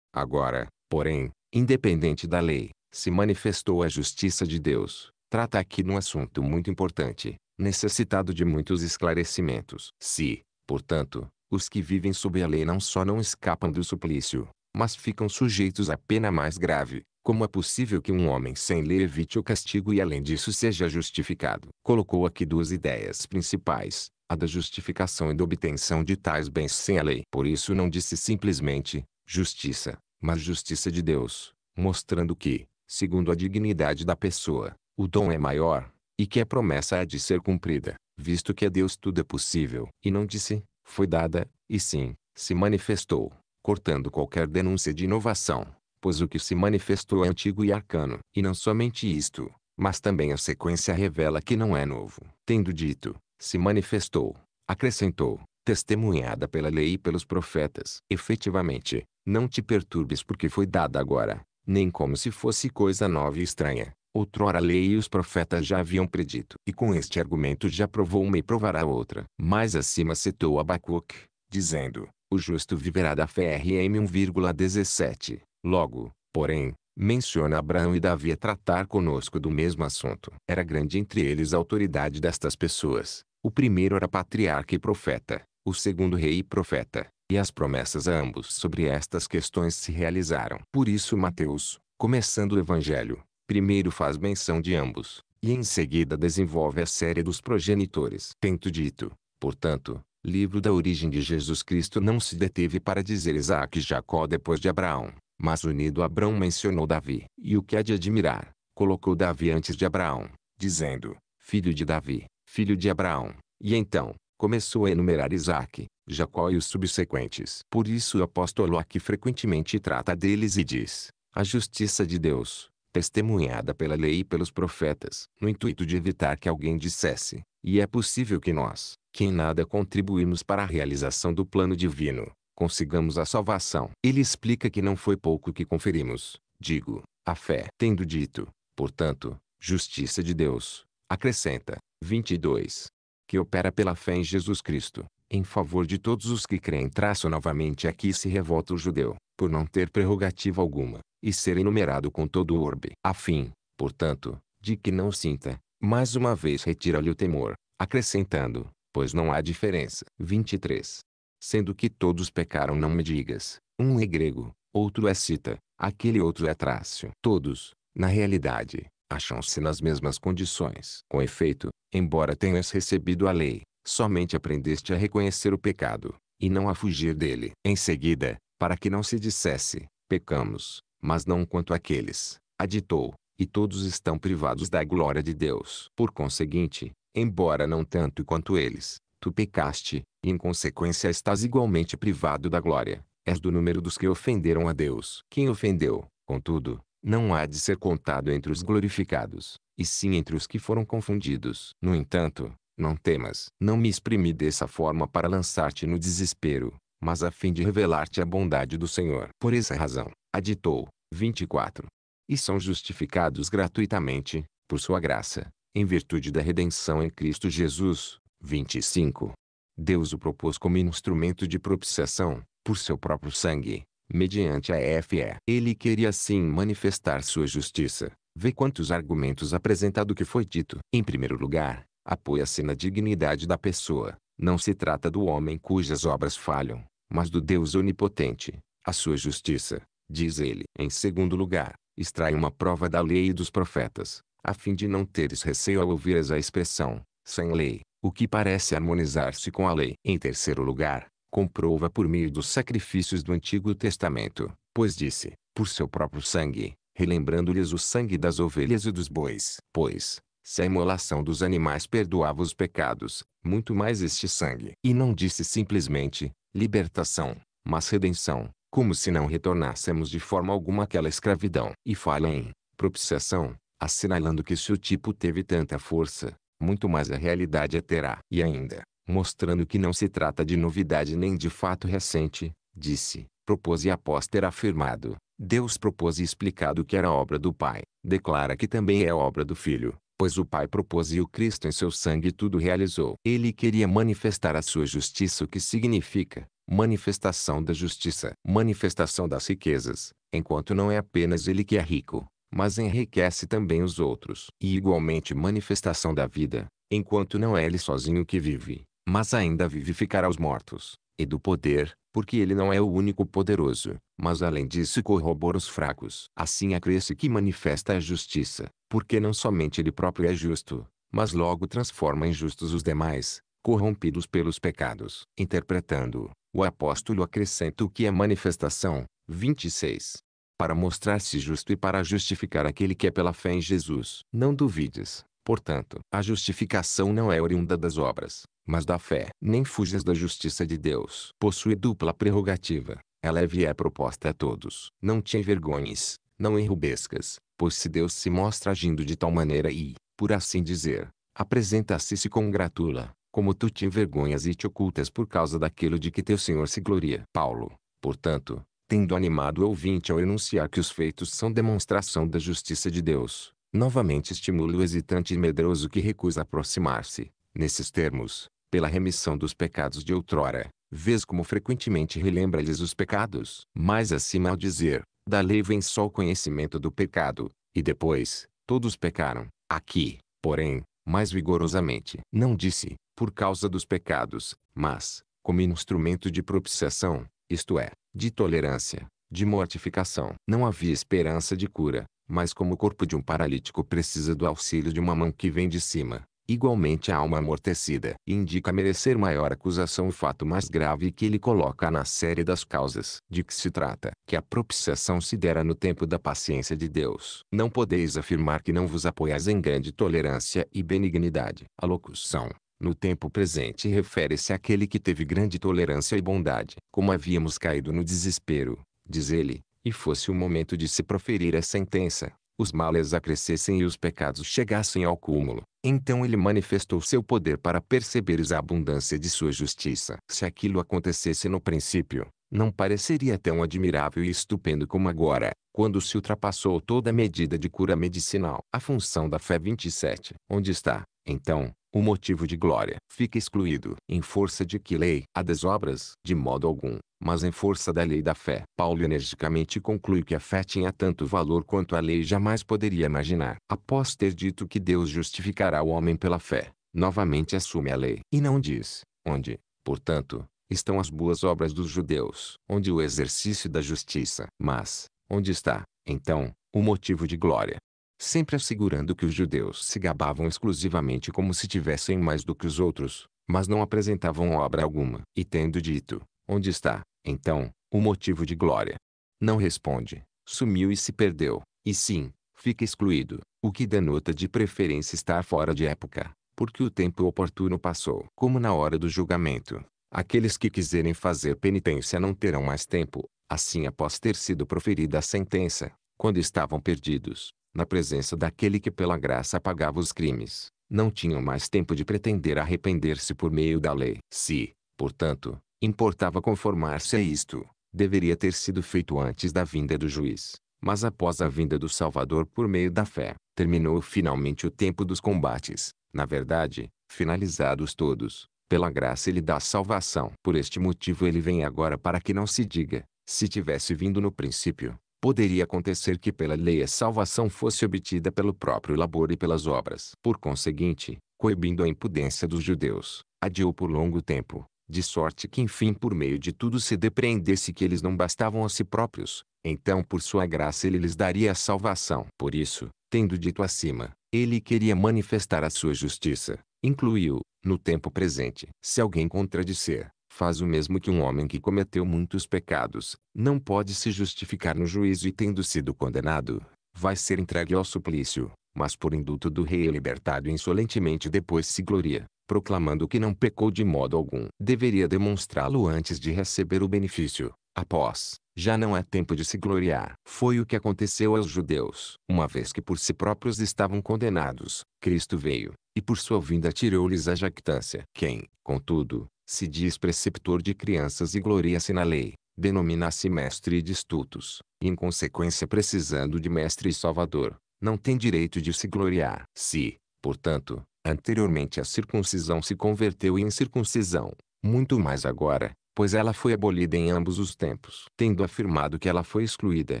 Agora, porém, independente da lei, se manifestou a justiça de Deus. Trata aqui de um assunto muito importante, necessitado de muitos esclarecimentos. Se, portanto, os que vivem sob a lei não só não escapam do suplício, mas ficam sujeitos à pena mais grave, como é possível que um homem sem lei evite o castigo e além disso seja justificado? Colocou aqui duas ideias principais, a da justificação e da obtenção de tais bens sem a lei. Por isso não disse simplesmente, justiça, mas justiça de Deus, mostrando que, segundo a dignidade da pessoa, o dom é maior, e que a promessa é de ser cumprida, visto que a Deus tudo é possível. E não disse, foi dada, e sim, se manifestou, cortando qualquer denúncia de inovação, pois o que se manifestou é antigo e arcano. E não somente isto, mas também a sequência revela que não é novo. Tendo dito, se manifestou, acrescentou, testemunhada pela lei e pelos profetas. Efetivamente, não te perturbes porque foi dada agora, nem como se fosse coisa nova e estranha. Outrora a lei e os profetas já haviam predito. E com este argumento já provou uma e provará outra. Mais acima citou Abacuc, dizendo, o justo viverá da fé RM 1,17. Logo, porém, menciona Abraão e Davi a tratar conosco do mesmo assunto. Era grande entre eles a autoridade destas pessoas, o primeiro era patriarca e profeta, o segundo rei e profeta, e as promessas a ambos sobre estas questões se realizaram. Por isso Mateus, começando o evangelho, primeiro faz menção de ambos, e em seguida desenvolve a série dos progenitores. Tento dito, portanto, livro da origem de Jesus Cristo não se deteve para dizer Isaac e Jacó depois de Abraão, mas unido a Abraão mencionou Davi. E o que há de admirar, colocou Davi antes de Abraão, dizendo, filho de Davi, filho de Abraão. E então, começou a enumerar Isaac, Jacó e os subsequentes. Por isso o apóstolo aqui frequentemente trata deles e diz, a justiça de Deus, testemunhada pela lei e pelos profetas, no intuito de evitar que alguém dissesse, e é possível que nós, que em nada contribuímos para a realização do plano divino, consigamos a salvação. Ele explica que não foi pouco que conferimos, digo, a fé. Tendo dito, portanto, justiça de Deus, acrescenta, 22. Que opera pela fé em Jesus Cristo, em favor de todos os que creem. Traço novamente aqui se revolta o judeu, por não ter prerrogativa alguma, e ser enumerado com todo o orbe. A fim, portanto, de que não sinta, mais uma vez retira-lhe o temor, acrescentando, pois não há diferença. 23. Sendo que todos pecaram não me digas, um é grego, outro é cita, aquele outro é trácio. Todos, na realidade, acham-se nas mesmas condições. Com efeito, embora tenhas recebido a lei, somente aprendeste a reconhecer o pecado, e não a fugir dele. Em seguida, para que não se dissesse, pecamos, mas não quanto aqueles, aditou, e todos estão privados da glória de Deus. Por conseguinte, embora não tanto quanto eles, tu pecaste, e em consequência estás igualmente privado da glória. És do número dos que ofenderam a Deus. Quem ofendeu, contudo, não há de ser contado entre os glorificados, e sim entre os que foram confundidos. No entanto, não temas. Não me exprimi dessa forma para lançar-te no desespero, mas a fim de revelar-te a bondade do Senhor. Por essa razão, aditou, 24. E são justificados gratuitamente, por sua graça, em virtude da redenção em Cristo Jesus. 25. Deus o propôs como instrumento de propiciação, por seu próprio sangue, mediante a FE. Ele queria sim manifestar sua justiça. Vê quantos argumentos apresentado que foi dito. Em primeiro lugar, apoia-se na dignidade da pessoa. Não se trata do homem cujas obras falham, mas do Deus onipotente, a sua justiça, diz ele. Em segundo lugar, extrai uma prova da lei e dos profetas, a fim de não teres receio ao ouvires a expressão, sem lei, o que parece harmonizar-se com a lei. Em terceiro lugar, comprova por meio dos sacrifícios do Antigo Testamento, pois disse, por seu próprio sangue, relembrando-lhes o sangue das ovelhas e dos bois. Pois, se a imolação dos animais perdoava os pecados, muito mais este sangue. E não disse simplesmente, libertação, mas redenção, como se não retornássemos de forma alguma àquela escravidão. E fala em propiciação, assinalando que se o tipo teve tanta força, muito mais a realidade a terá. E ainda, mostrando que não se trata de novidade nem de fato recente, disse, propôs e após ter afirmado, Deus propôs e explicado que era obra do Pai, declara que também é obra do Filho, pois o Pai propôs e o Cristo em seu sangue tudo realizou. Ele queria manifestar a sua justiça, o que significa manifestação da justiça, manifestação das riquezas, enquanto não é apenas ele que é rico, mas enriquece também os outros, e igualmente manifestação da vida, enquanto não é ele sozinho que vive, mas ainda vivificará os mortos, e do poder, porque ele não é o único poderoso, mas além disso corrobora os fracos. Assim acresce é que manifesta a justiça, porque não somente ele próprio é justo, mas logo transforma em justos os demais, corrompidos pelos pecados. Interpretando, o apóstolo acrescenta o que é manifestação, 26. Para mostrar-se justo e para justificar aquele que é pela fé em Jesus. Não duvides, Portanto, a justificação não é oriunda das obras, mas da fé. Nem fujas da justiça de Deus. Possui dupla prerrogativa. Ela é via proposta a todos. Não te envergonhes, não enrubescas, pois se Deus se mostra agindo de tal maneira e, por assim dizer, apresenta-se e se congratula, como tu te envergonhas e te ocultas por causa daquilo de que teu Senhor se gloria. Paulo, portanto, tendo animado o ouvinte ao enunciar que os feitos são demonstração da justiça de Deus, Novamente estimula o hesitante e medroso que recusa aproximar-se, nesses termos, pela remissão dos pecados de outrora, vês como frequentemente relembra-lhes os pecados. Mais acima ao dizer, da lei vem só o conhecimento do pecado, e depois, todos pecaram, aqui, porém, mais vigorosamente. Não disse, por causa dos pecados, mas, como instrumento de propiciação, isto é, de tolerância, de mortificação. Não havia esperança de cura, mas como o corpo de um paralítico precisa do auxílio de uma mão que vem de cima, igualmente a alma amortecida indica merecer maior acusação o fato mais grave que ele coloca na série das causas de que se trata, que a propiciação se dera no tempo da paciência de Deus. Não podeis afirmar que não vos apoiais em grande tolerância e benignidade. A locução no tempo presente refere-se àquele que teve grande tolerância e bondade. Como havíamos caído no desespero, diz ele, e fosse o momento de se proferir a sentença, os males acrescessem e os pecados chegassem ao cúmulo, então ele manifestou seu poder para perceberes a abundância de sua justiça. Se aquilo acontecesse no princípio, não pareceria tão admirável e estupendo como agora, quando se ultrapassou toda a medida de cura medicinal. A função da fé 27. Onde está, então, o motivo de glória fica excluído. Em força de que lei? A das obras? De modo algum, mas em força da lei da fé. Paulo energicamente conclui que a fé tinha tanto valor quanto a lei jamais poderia imaginar. Após ter dito que Deus justificará o homem pela fé, novamente assume a lei. E não diz, onde, portanto, estão as boas obras dos judeus, onde o exercício da justiça. Mas, onde está, então, o motivo de glória? sempre assegurando que os judeus se gabavam exclusivamente como se tivessem mais do que os outros, mas não apresentavam obra alguma. E tendo dito, onde está, então, o motivo de glória? Não responde, sumiu e se perdeu, e sim, fica excluído, o que denota de preferência estar fora de época, porque o tempo oportuno passou. Como na hora do julgamento, aqueles que quiserem fazer penitência não terão mais tempo, assim após ter sido proferida a sentença, quando estavam perdidos, na presença daquele que pela graça pagava os crimes, não tinham mais tempo de pretender arrepender-se por meio da lei. Se, portanto, importava conformar-se a isto, deveria ter sido feito antes da vinda do juiz, mas após a vinda do Salvador por meio da fé, terminou finalmente o tempo dos combates. Na verdade, finalizados todos, pela graça ele dá salvação. Por este motivo ele vem agora para que não se diga, se tivesse vindo no princípio, poderia acontecer que pela lei a salvação fosse obtida pelo próprio labor e pelas obras. Por conseguinte, coibindo a impudência dos judeus, adiou por longo tempo, de sorte que enfim por meio de tudo se depreendesse que eles não bastavam a si próprios, então por sua graça ele lhes daria a salvação. Por isso, tendo dito acima, ele queria manifestar a sua justiça, incluiu, no tempo presente. Se alguém contradisser, faz o mesmo que um homem que cometeu muitos pecados, não pode se justificar no juízo e tendo sido condenado, vai ser entregue ao suplício, mas por indulto do rei é libertado insolentemente depois se gloria, proclamando que não pecou de modo algum. Deveria demonstrá-lo antes de receber o benefício. Após, já não é tempo de se gloriar. Foi o que aconteceu aos judeus. Uma vez que por si próprios estavam condenados, Cristo veio, e por sua vinda tirou-lhes a jactância. Quem, contudo, se diz preceptor de crianças e gloria-se na lei, denomina-se mestre de estudos, e em consequência precisando de mestre e salvador, não tem direito de se gloriar. Se, portanto, anteriormente a circuncisão se converteu em circuncisão, muito mais agora, pois ela foi abolida em ambos os tempos. Tendo afirmado que ela foi excluída,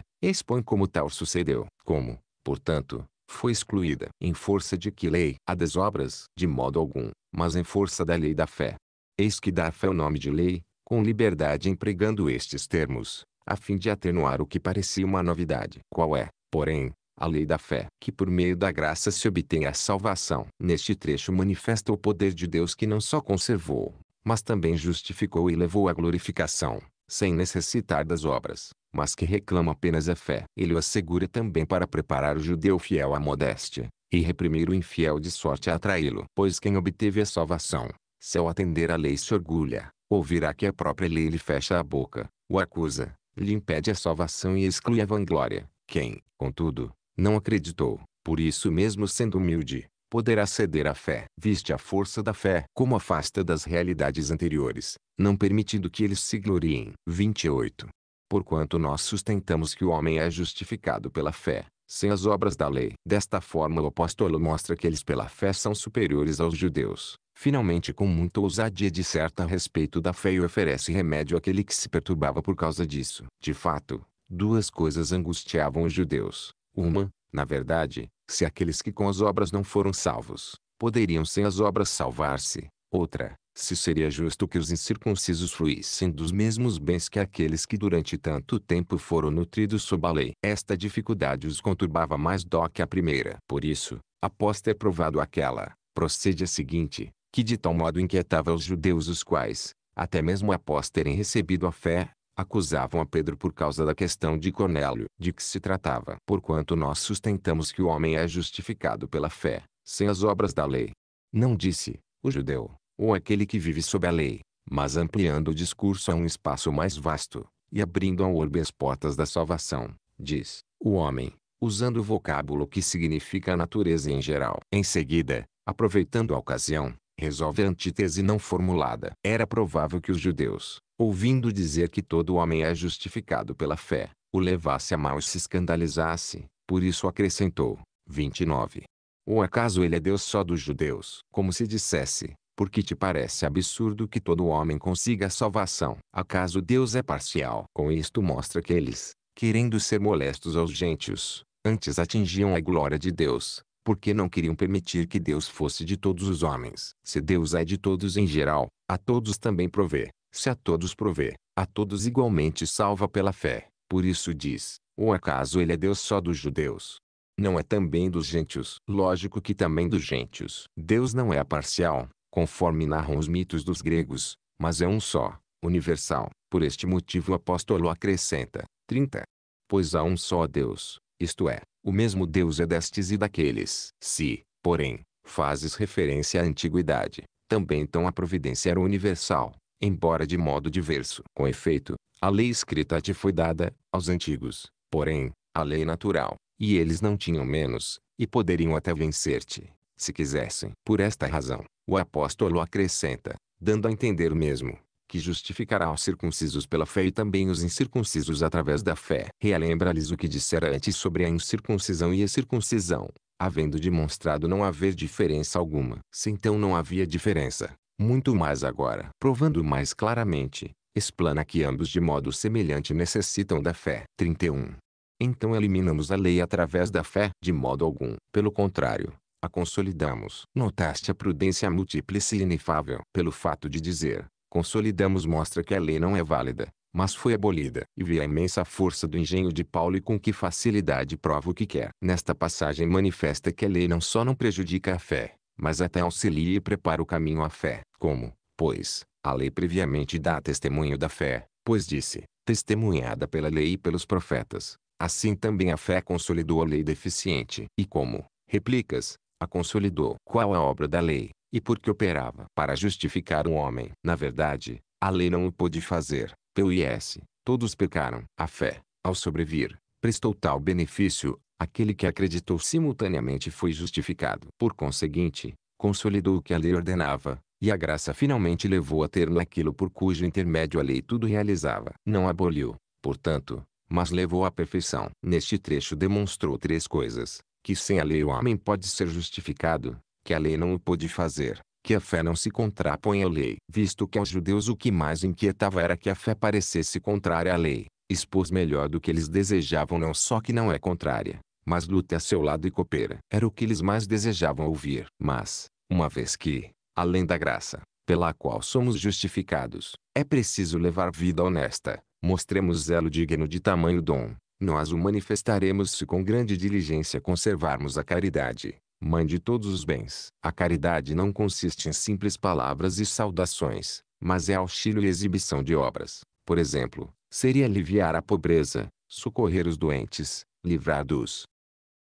expõe como tal sucedeu. Como, portanto, foi excluída. Em força de que lei? A das obras? De modo algum, mas em força da lei da fé. Eis que dá fé o nome de lei, com liberdade empregando estes termos, a fim de atenuar o que parecia uma novidade. Qual é, porém, a lei da fé, que por meio da graça se obtém a salvação. Neste trecho manifesta o poder de Deus que não só conservou, mas também justificou e levou à glorificação, sem necessitar das obras, mas que reclama apenas a fé. Ele o assegura também para preparar o judeu fiel à modéstia, e reprimir o infiel de sorte a atraí-lo. Pois quem obteve a salvação, se ao atender à lei se orgulha, ouvirá que a própria lei lhe fecha a boca, o acusa, lhe impede a salvação e exclui a vanglória. Quem, contudo, não acreditou, por isso mesmo sendo humilde, poderá ceder à fé. Viste a força da fé como afasta das realidades anteriores, não permitindo que eles se gloriem. 28. Porquanto nós sustentamos que o homem é justificado pela fé, sem as obras da lei. Desta forma o apóstolo mostra que eles pela fé são superiores aos judeus, Finalmente com muita ousadia de certa a respeito da fé e oferece remédio àquele que se perturbava por causa disso. De fato, duas coisas angustiavam os judeus. Uma, na verdade, se aqueles que com as obras não foram salvos, poderiam sem as obras salvar-se. Outra, se seria justo que os incircuncisos fluíssem dos mesmos bens que aqueles que durante tanto tempo foram nutridos sob a lei. Esta dificuldade os conturbava mais do que a primeira. Por isso, após ter provado aquela, procede a seguinte, que de tal modo inquietava os judeus os quais, até mesmo após terem recebido a fé, acusavam a Pedro por causa da questão de Cornélio, de que se tratava. Porquanto nós sustentamos que o homem é justificado pela fé, sem as obras da lei. Não disse, o judeu, ou aquele que vive sob a lei, mas ampliando o discurso a um espaço mais vasto, e abrindo ao orbe as portas da salvação, diz, o homem, usando o vocábulo que significa a natureza em geral. Em seguida, aproveitando a ocasião, resolve a antítese não formulada. Era provável que os judeus, ouvindo dizer que todo homem é justificado pela fé, o levasse a mal e se escandalizasse, por isso acrescentou, 29. Ou acaso ele é Deus só dos judeus? Como se dissesse, porque te parece absurdo que todo homem consiga a salvação. Acaso Deus é parcial? Com isto mostra que eles, querendo ser molestos aos gentios, antes atingiam a glória de Deus, porque não queriam permitir que Deus fosse de todos os homens. Se Deus é de todos em geral, a todos também provê. Se a todos provê, a todos igualmente salva pela fé. Por isso diz, ou acaso ele é Deus só dos judeus? Não é também dos gentios? Lógico que também dos gentios. Deus não é parcial, conforme narram os mitos dos gregos, mas é um só, universal. Por este motivo o apóstolo acrescenta, 30. Pois há um só Deus, isto é, o mesmo Deus é destes e daqueles. Se, porém, fazes referência à antiguidade, também então a providência era universal, embora de modo diverso. Com efeito, a lei escrita te foi dada, aos antigos, porém, a lei natural, e eles não tinham menos, e poderiam até vencer-te, se quisessem. Por esta razão, o apóstolo acrescenta, dando a entender mesmo, que justificará os circuncisos pela fé e também os incircuncisos através da fé. realembra lhes o que dissera antes sobre a incircuncisão e a circuncisão, havendo demonstrado não haver diferença alguma. Se então não havia diferença, muito mais agora. Provando mais claramente, explana que ambos de modo semelhante necessitam da fé. 31. Então eliminamos a lei através da fé? De modo algum. Pelo contrário, a consolidamos. Notaste a prudência múltiplice e inefável. Pelo fato de dizer, consolidamos mostra que a lei não é válida, mas foi abolida. E vê a imensa força do engenho de Paulo e com que facilidade prova o que quer. Nesta passagem manifesta que a lei não só não prejudica a fé, mas até auxilia e prepara o caminho à fé. Como, pois, a lei previamente dá testemunho da fé, pois disse, testemunhada pela lei e pelos profetas. Assim também a fé consolidou a lei deficiente. E como, replicas, a consolidou. Qual a obra da lei? e porque operava para justificar o homem. Na verdade, a lei não o pôde fazer, PIS, todos pecaram. A fé, ao sobrevir, prestou tal benefício, aquele que acreditou simultaneamente foi justificado. Por conseguinte, consolidou o que a lei ordenava, e a graça finalmente levou a termo aquilo por cujo intermédio a lei tudo realizava. Não aboliu, portanto, mas levou à perfeição. Neste trecho demonstrou três coisas, que sem a lei o homem pode ser justificado, que a lei não o pôde fazer, que a fé não se contrapõe à lei. Visto que aos judeus o que mais inquietava era que a fé parecesse contrária à lei, expôs melhor do que eles desejavam não só que não é contrária, mas lute a seu lado e coopera. Era o que eles mais desejavam ouvir. Mas, uma vez que, além da graça, pela qual somos justificados, é preciso levar vida honesta, mostremos zelo digno de tamanho dom. Nós o manifestaremos se com grande diligência conservarmos a caridade, mãe de todos os bens. A caridade não consiste em simples palavras e saudações, mas é auxílio e exibição de obras. Por exemplo, seria aliviar a pobreza, socorrer os doentes, livrar dos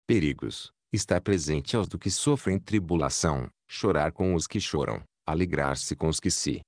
perigos, estar presente aos do que sofrem tribulação, chorar com os que choram, alegrar-se com os que se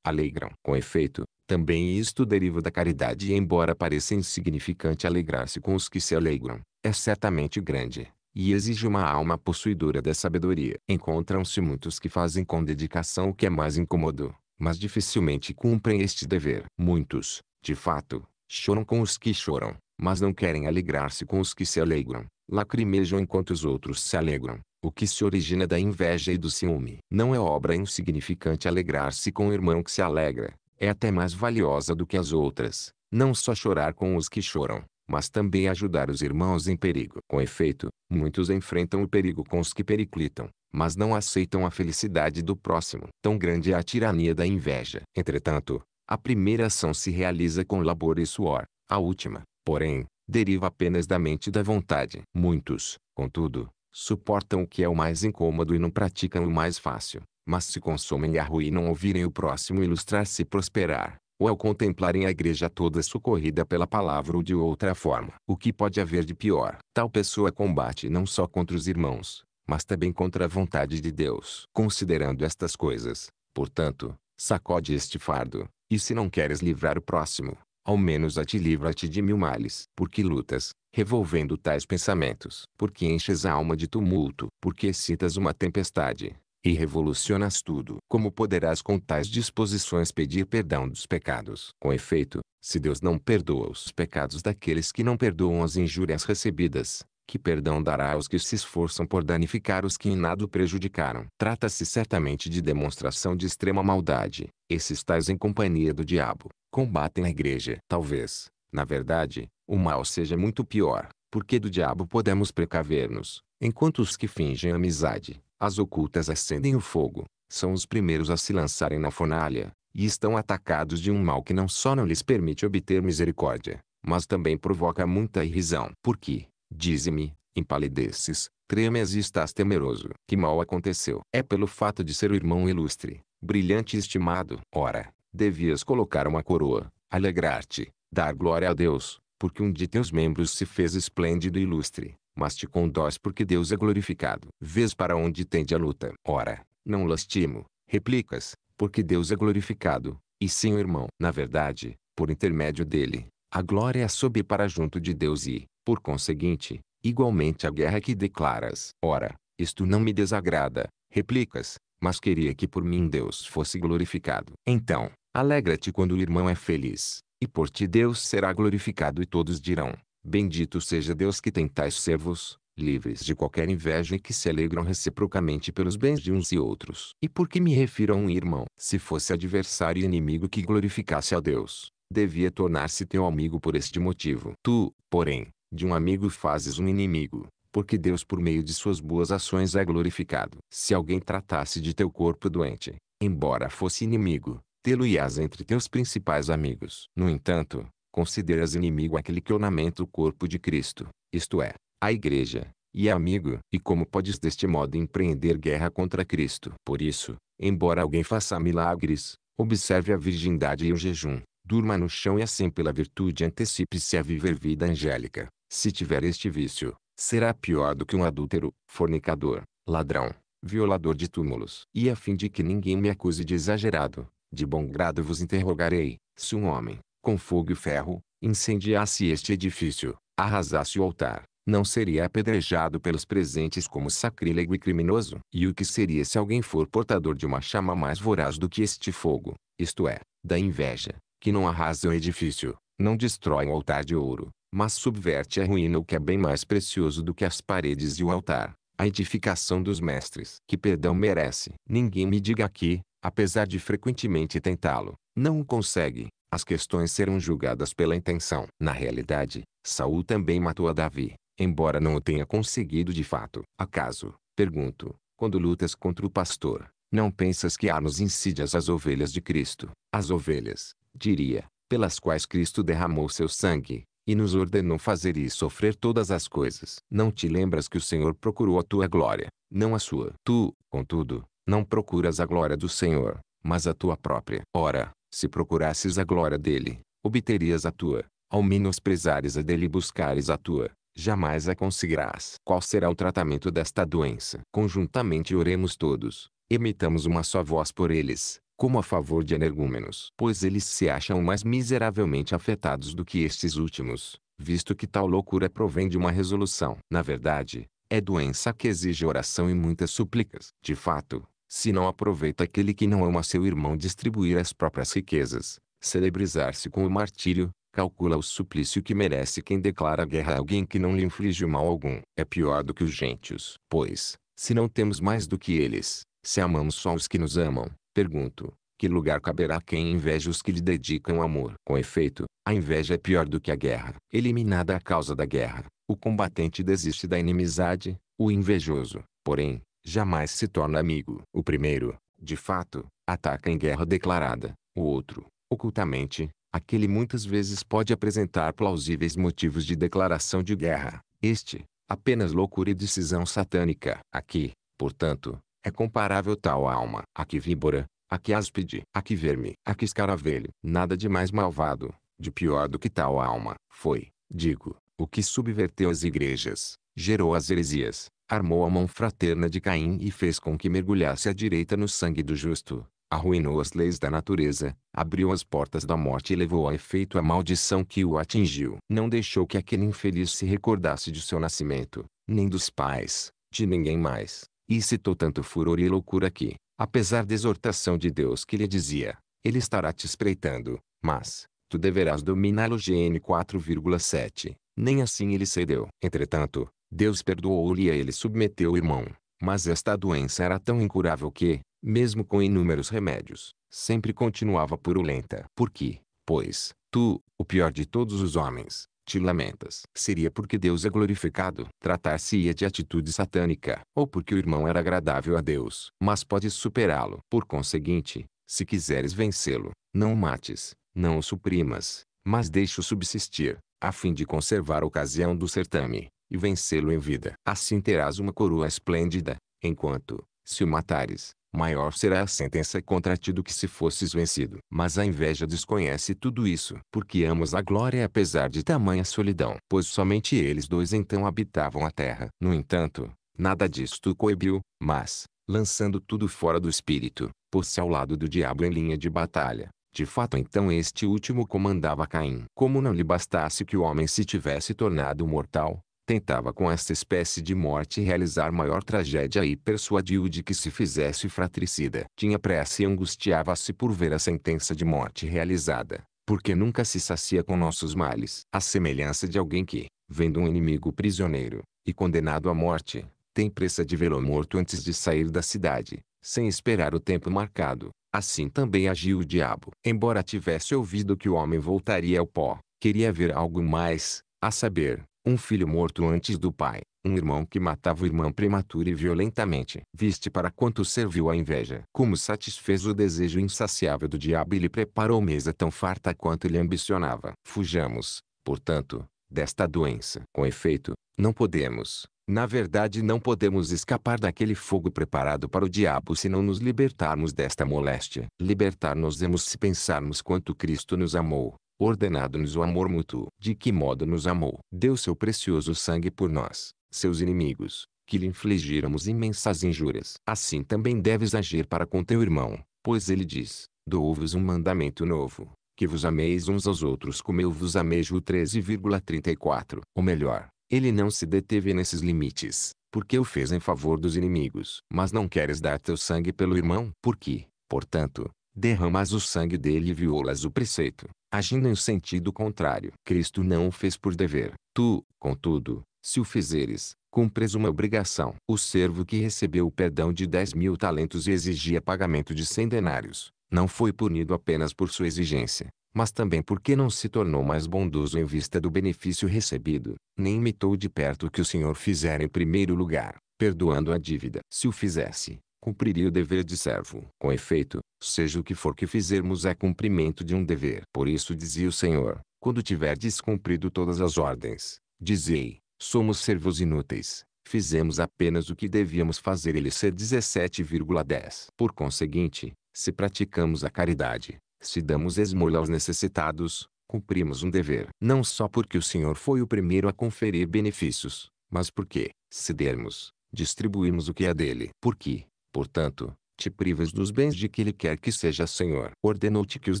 alegram. Com efeito, também isto deriva da caridade e embora pareça insignificante alegrar-se com os que se alegram, é certamente grande e exige uma alma possuidora da sabedoria. Encontram-se muitos que fazem com dedicação o que é mais incômodo, mas dificilmente cumprem este dever. Muitos, de fato, choram com os que choram, mas não querem alegrar-se com os que se alegram. Lacrimejam enquanto os outros se alegram, o que se origina da inveja e do ciúme. Não é obra insignificante alegrar-se com o irmão que se alegra, é até mais valiosa do que as outras. Não só chorar com os que choram, mas também ajudar os irmãos em perigo. Com efeito, muitos enfrentam o perigo com os que periclitam, mas não aceitam a felicidade do próximo. Tão grande é a tirania da inveja. Entretanto, a primeira ação se realiza com labor e suor, a última, porém, deriva apenas da mente e da vontade. Muitos, contudo, suportam o que é o mais incômodo e não praticam o mais fácil, mas se consomem e arruinam ouvirem o próximo ilustrar-se e prosperar ou ao contemplarem a igreja toda socorrida pela palavra ou de outra forma. O que pode haver de pior? Tal pessoa combate não só contra os irmãos, mas também contra a vontade de Deus. Considerando estas coisas, portanto, sacode este fardo, e se não queres livrar o próximo, ao menos a ti livra-te de mil males. Porque lutas, revolvendo tais pensamentos? Porque enches a alma de tumulto? Porque excitas uma tempestade? e revolucionas tudo. Como poderás com tais disposições pedir perdão dos pecados? Com efeito, se Deus não perdoa os pecados daqueles que não perdoam as injúrias recebidas, que perdão dará aos que se esforçam por danificar os que em nada o prejudicaram? Trata-se certamente de demonstração de extrema maldade. Esses tais em companhia do diabo, combatem a igreja. Talvez, na verdade, o mal seja muito pior, porque do diabo podemos precaver-nos, enquanto os que fingem amizade, as ocultas acendem o fogo, são os primeiros a se lançarem na fornalha, e estão atacados de um mal que não só não lhes permite obter misericórdia, mas também provoca muita irrisão. Porque, dize-me, empalideces, tremes e estás temeroso. Que mal aconteceu? É pelo fato de ser o irmão ilustre, brilhante e estimado. Ora, devias colocar uma coroa, alegrar-te, dar glória a Deus, porque um de teus membros se fez esplêndido e ilustre, mas te condós porque Deus é glorificado. Vês para onde tende a luta. Ora, não lastimo, replicas, porque Deus é glorificado, e sim o irmão. Na verdade, por intermédio dele, a glória é sobe para junto de Deus e, por conseguinte, igualmente a guerra que declaras. Ora, isto não me desagrada, replicas, mas queria que por mim Deus fosse glorificado. Então, alegra-te quando o irmão é feliz, e por ti Deus será glorificado e todos dirão, Bendito seja Deus que tem tais servos, livres de qualquer inveja e que se alegram reciprocamente pelos bens de uns e outros. E por que me refiro a um irmão? Se fosse adversário e inimigo que glorificasse a Deus, devia tornar-se teu amigo por este motivo. Tu, porém, de um amigo fazes um inimigo, porque Deus por meio de suas boas ações é glorificado. Se alguém tratasse de teu corpo doente, embora fosse inimigo, tê lo ias entre teus principais amigos. No entanto, consideras inimigo aquele que ornamenta o corpo de Cristo, isto é, a igreja, e é amigo. E como podes deste modo empreender guerra contra Cristo? Por isso, embora alguém faça milagres, observe a virgindade e o jejum, durma no chão e assim pela virtude antecipe-se a viver vida angélica. Se tiver este vício, será pior do que um adúltero, fornicador, ladrão, violador de túmulos. E a fim de que ninguém me acuse de exagerado, de bom grado vos interrogarei, se um homem, com fogo e ferro, incendiasse este edifício, arrasasse o altar, não seria apedrejado pelos presentes como sacrílego e criminoso? E o que seria se alguém for portador de uma chama mais voraz do que este fogo, isto é, da inveja, que não arrasa o edifício, não destrói o altar de ouro, mas subverte a ruína o que é bem mais precioso do que as paredes e o altar, a edificação dos mestres. Que perdão merece? Ninguém me diga que, apesar de frequentemente tentá-lo, não o consegue. As questões serão julgadas pela intenção. Na realidade, Saul também matou a Davi, embora não o tenha conseguido de fato. Acaso, pergunto, quando lutas contra o pastor, não pensas que há nos insídias as ovelhas de Cristo? As ovelhas, diria, pelas quais Cristo derramou seu sangue, e nos ordenou fazer e sofrer todas as coisas. Não te lembras que o Senhor procurou a tua glória, não a sua. Tu, contudo, não procuras a glória do Senhor, mas a tua própria. Ora, se procurasses a glória dele, obterias a tua. Ao menosprezares a dele e buscares a tua, jamais a conseguirás. Qual será o tratamento desta doença? Conjuntamente oremos todos, emitamos uma só voz por eles, como a favor de energúmenos. Pois eles se acham mais miseravelmente afetados do que estes últimos, visto que tal loucura provém de uma resolução. Na verdade, é doença que exige oração e muitas súplicas. De fato, se não aproveita aquele que não ama seu irmão distribuir as próprias riquezas, celebrizar-se com o martírio, calcula o suplício que merece quem declara guerra a alguém que não lhe inflige mal algum. É pior do que os gentios. Pois, se não temos mais do que eles, se amamos só os que nos amam, pergunto, que lugar caberá quem inveja os que lhe dedicam amor? Com efeito, a inveja é pior do que a guerra. Eliminada a causa da guerra, o combatente desiste da inimizade, o invejoso, porém, jamais se torna amigo. O primeiro, de fato, ataca em guerra declarada, o outro, ocultamente, aquele muitas vezes pode apresentar plausíveis motivos de declaração de guerra, este, apenas loucura e decisão satânica. Aqui, portanto, é comparável tal alma a que víbora, a que áspide, a que verme, a que escaravelho. Nada de mais malvado, de pior do que tal alma, foi, digo, o que subverteu as igrejas, gerou as heresias, armou a mão fraterna de Caim e fez com que mergulhasse à direita no sangue do justo, arruinou as leis da natureza, abriu as portas da morte e levou a efeito a maldição que o atingiu. Não deixou que aquele infeliz se recordasse de seu nascimento, nem dos pais, de ninguém mais, e citou tanto furor e loucura que, apesar da exortação de Deus que lhe dizia, ele estará te espreitando, mas, tu deverás dominá-lo. GN 4,7. Nem assim ele cedeu. Entretanto, Deus perdoou-lhe e ele submeteu o irmão. Mas esta doença era tão incurável que, mesmo com inúmeros remédios, sempre continuava purulenta. Porque, pois, tu, o pior de todos os homens, te lamentas. Seria porque Deus é glorificado, tratar-se-ia de atitude satânica, ou porque o irmão era agradável a Deus. Mas podes superá-lo. Por conseguinte, se quiseres vencê-lo, não o mates, não o suprimas, mas deixe-o subsistir, a fim de conservar a ocasião do certame e vencê-lo em vida. Assim terás uma coroa esplêndida, enquanto, se o matares, maior será a sentença contra ti do que se fosses vencido. Mas a inveja desconhece tudo isso, porque amas a glória apesar de tamanha solidão. Pois somente eles dois então habitavam a terra. No entanto, nada disto coibiu, mas, lançando tudo fora do espírito, pôs-se ao lado do diabo em linha de batalha. De fato então este último comandava Caim. Como não lhe bastasse que o homem se tivesse tornado mortal, tentava com esta espécie de morte realizar maior tragédia e persuadiu de que se fizesse fratricida. Tinha pressa e angustiava-se por ver a sentença de morte realizada, porque nunca se sacia com nossos males. A semelhança de alguém que, vendo um inimigo prisioneiro, e condenado à morte, tem pressa de vê-lo morto antes de sair da cidade, sem esperar o tempo marcado. Assim também agiu o diabo. Embora tivesse ouvido que o homem voltaria ao pó, queria ver algo mais, a saber, um filho morto antes do pai, um irmão que matava o irmão prematura e violentamente. Viste para quanto serviu a inveja. Como satisfez o desejo insaciável do diabo e lhe preparou mesa tão farta quanto ele ambicionava. Fujamos, portanto, desta doença. Com efeito, não podemos, na verdade não podemos escapar daquele fogo preparado para o diabo se não nos libertarmos desta moléstia. Libertar-nos-emos se pensarmos quanto Cristo nos amou, ordenado-nos o amor mútuo. De que modo nos amou? Deu seu precioso sangue por nós, seus inimigos, que lhe infligíramos imensas injúrias. Assim também deves agir para com teu irmão, pois ele diz, dou-vos um mandamento novo, que vos ameis uns aos outros como eu vos amejo. 13,34 Ou melhor, ele não se deteve nesses limites, porque o fez em favor dos inimigos. Mas não queres dar teu sangue pelo irmão? Porque, portanto, derramas o sangue dele e violas o preceito agindo em sentido contrário. Cristo não o fez por dever. Tu, contudo, se o fizeres, cumpres uma obrigação. O servo que recebeu o perdão de dez mil talentos e exigia pagamento de cem denários, não foi punido apenas por sua exigência, mas também porque não se tornou mais bondoso em vista do benefício recebido, nem imitou de perto o que o Senhor fizera em primeiro lugar, perdoando a dívida. Se o fizesse, cumpriria o dever de servo. Com efeito, seja o que for que fizermos é cumprimento de um dever. Por isso dizia o Senhor, quando tiverdes cumprido todas as ordens, dizei, somos servos inúteis, fizemos apenas o que devíamos fazer ele ser 17,10. Por conseguinte, se praticamos a caridade, se damos esmola aos necessitados, cumprimos um dever. Não só porque o Senhor foi o primeiro a conferir benefícios, mas porque, se dermos, distribuímos o que é dele. Porque, Portanto, te privas dos bens de que ele quer que seja senhor. Ordenou-te que os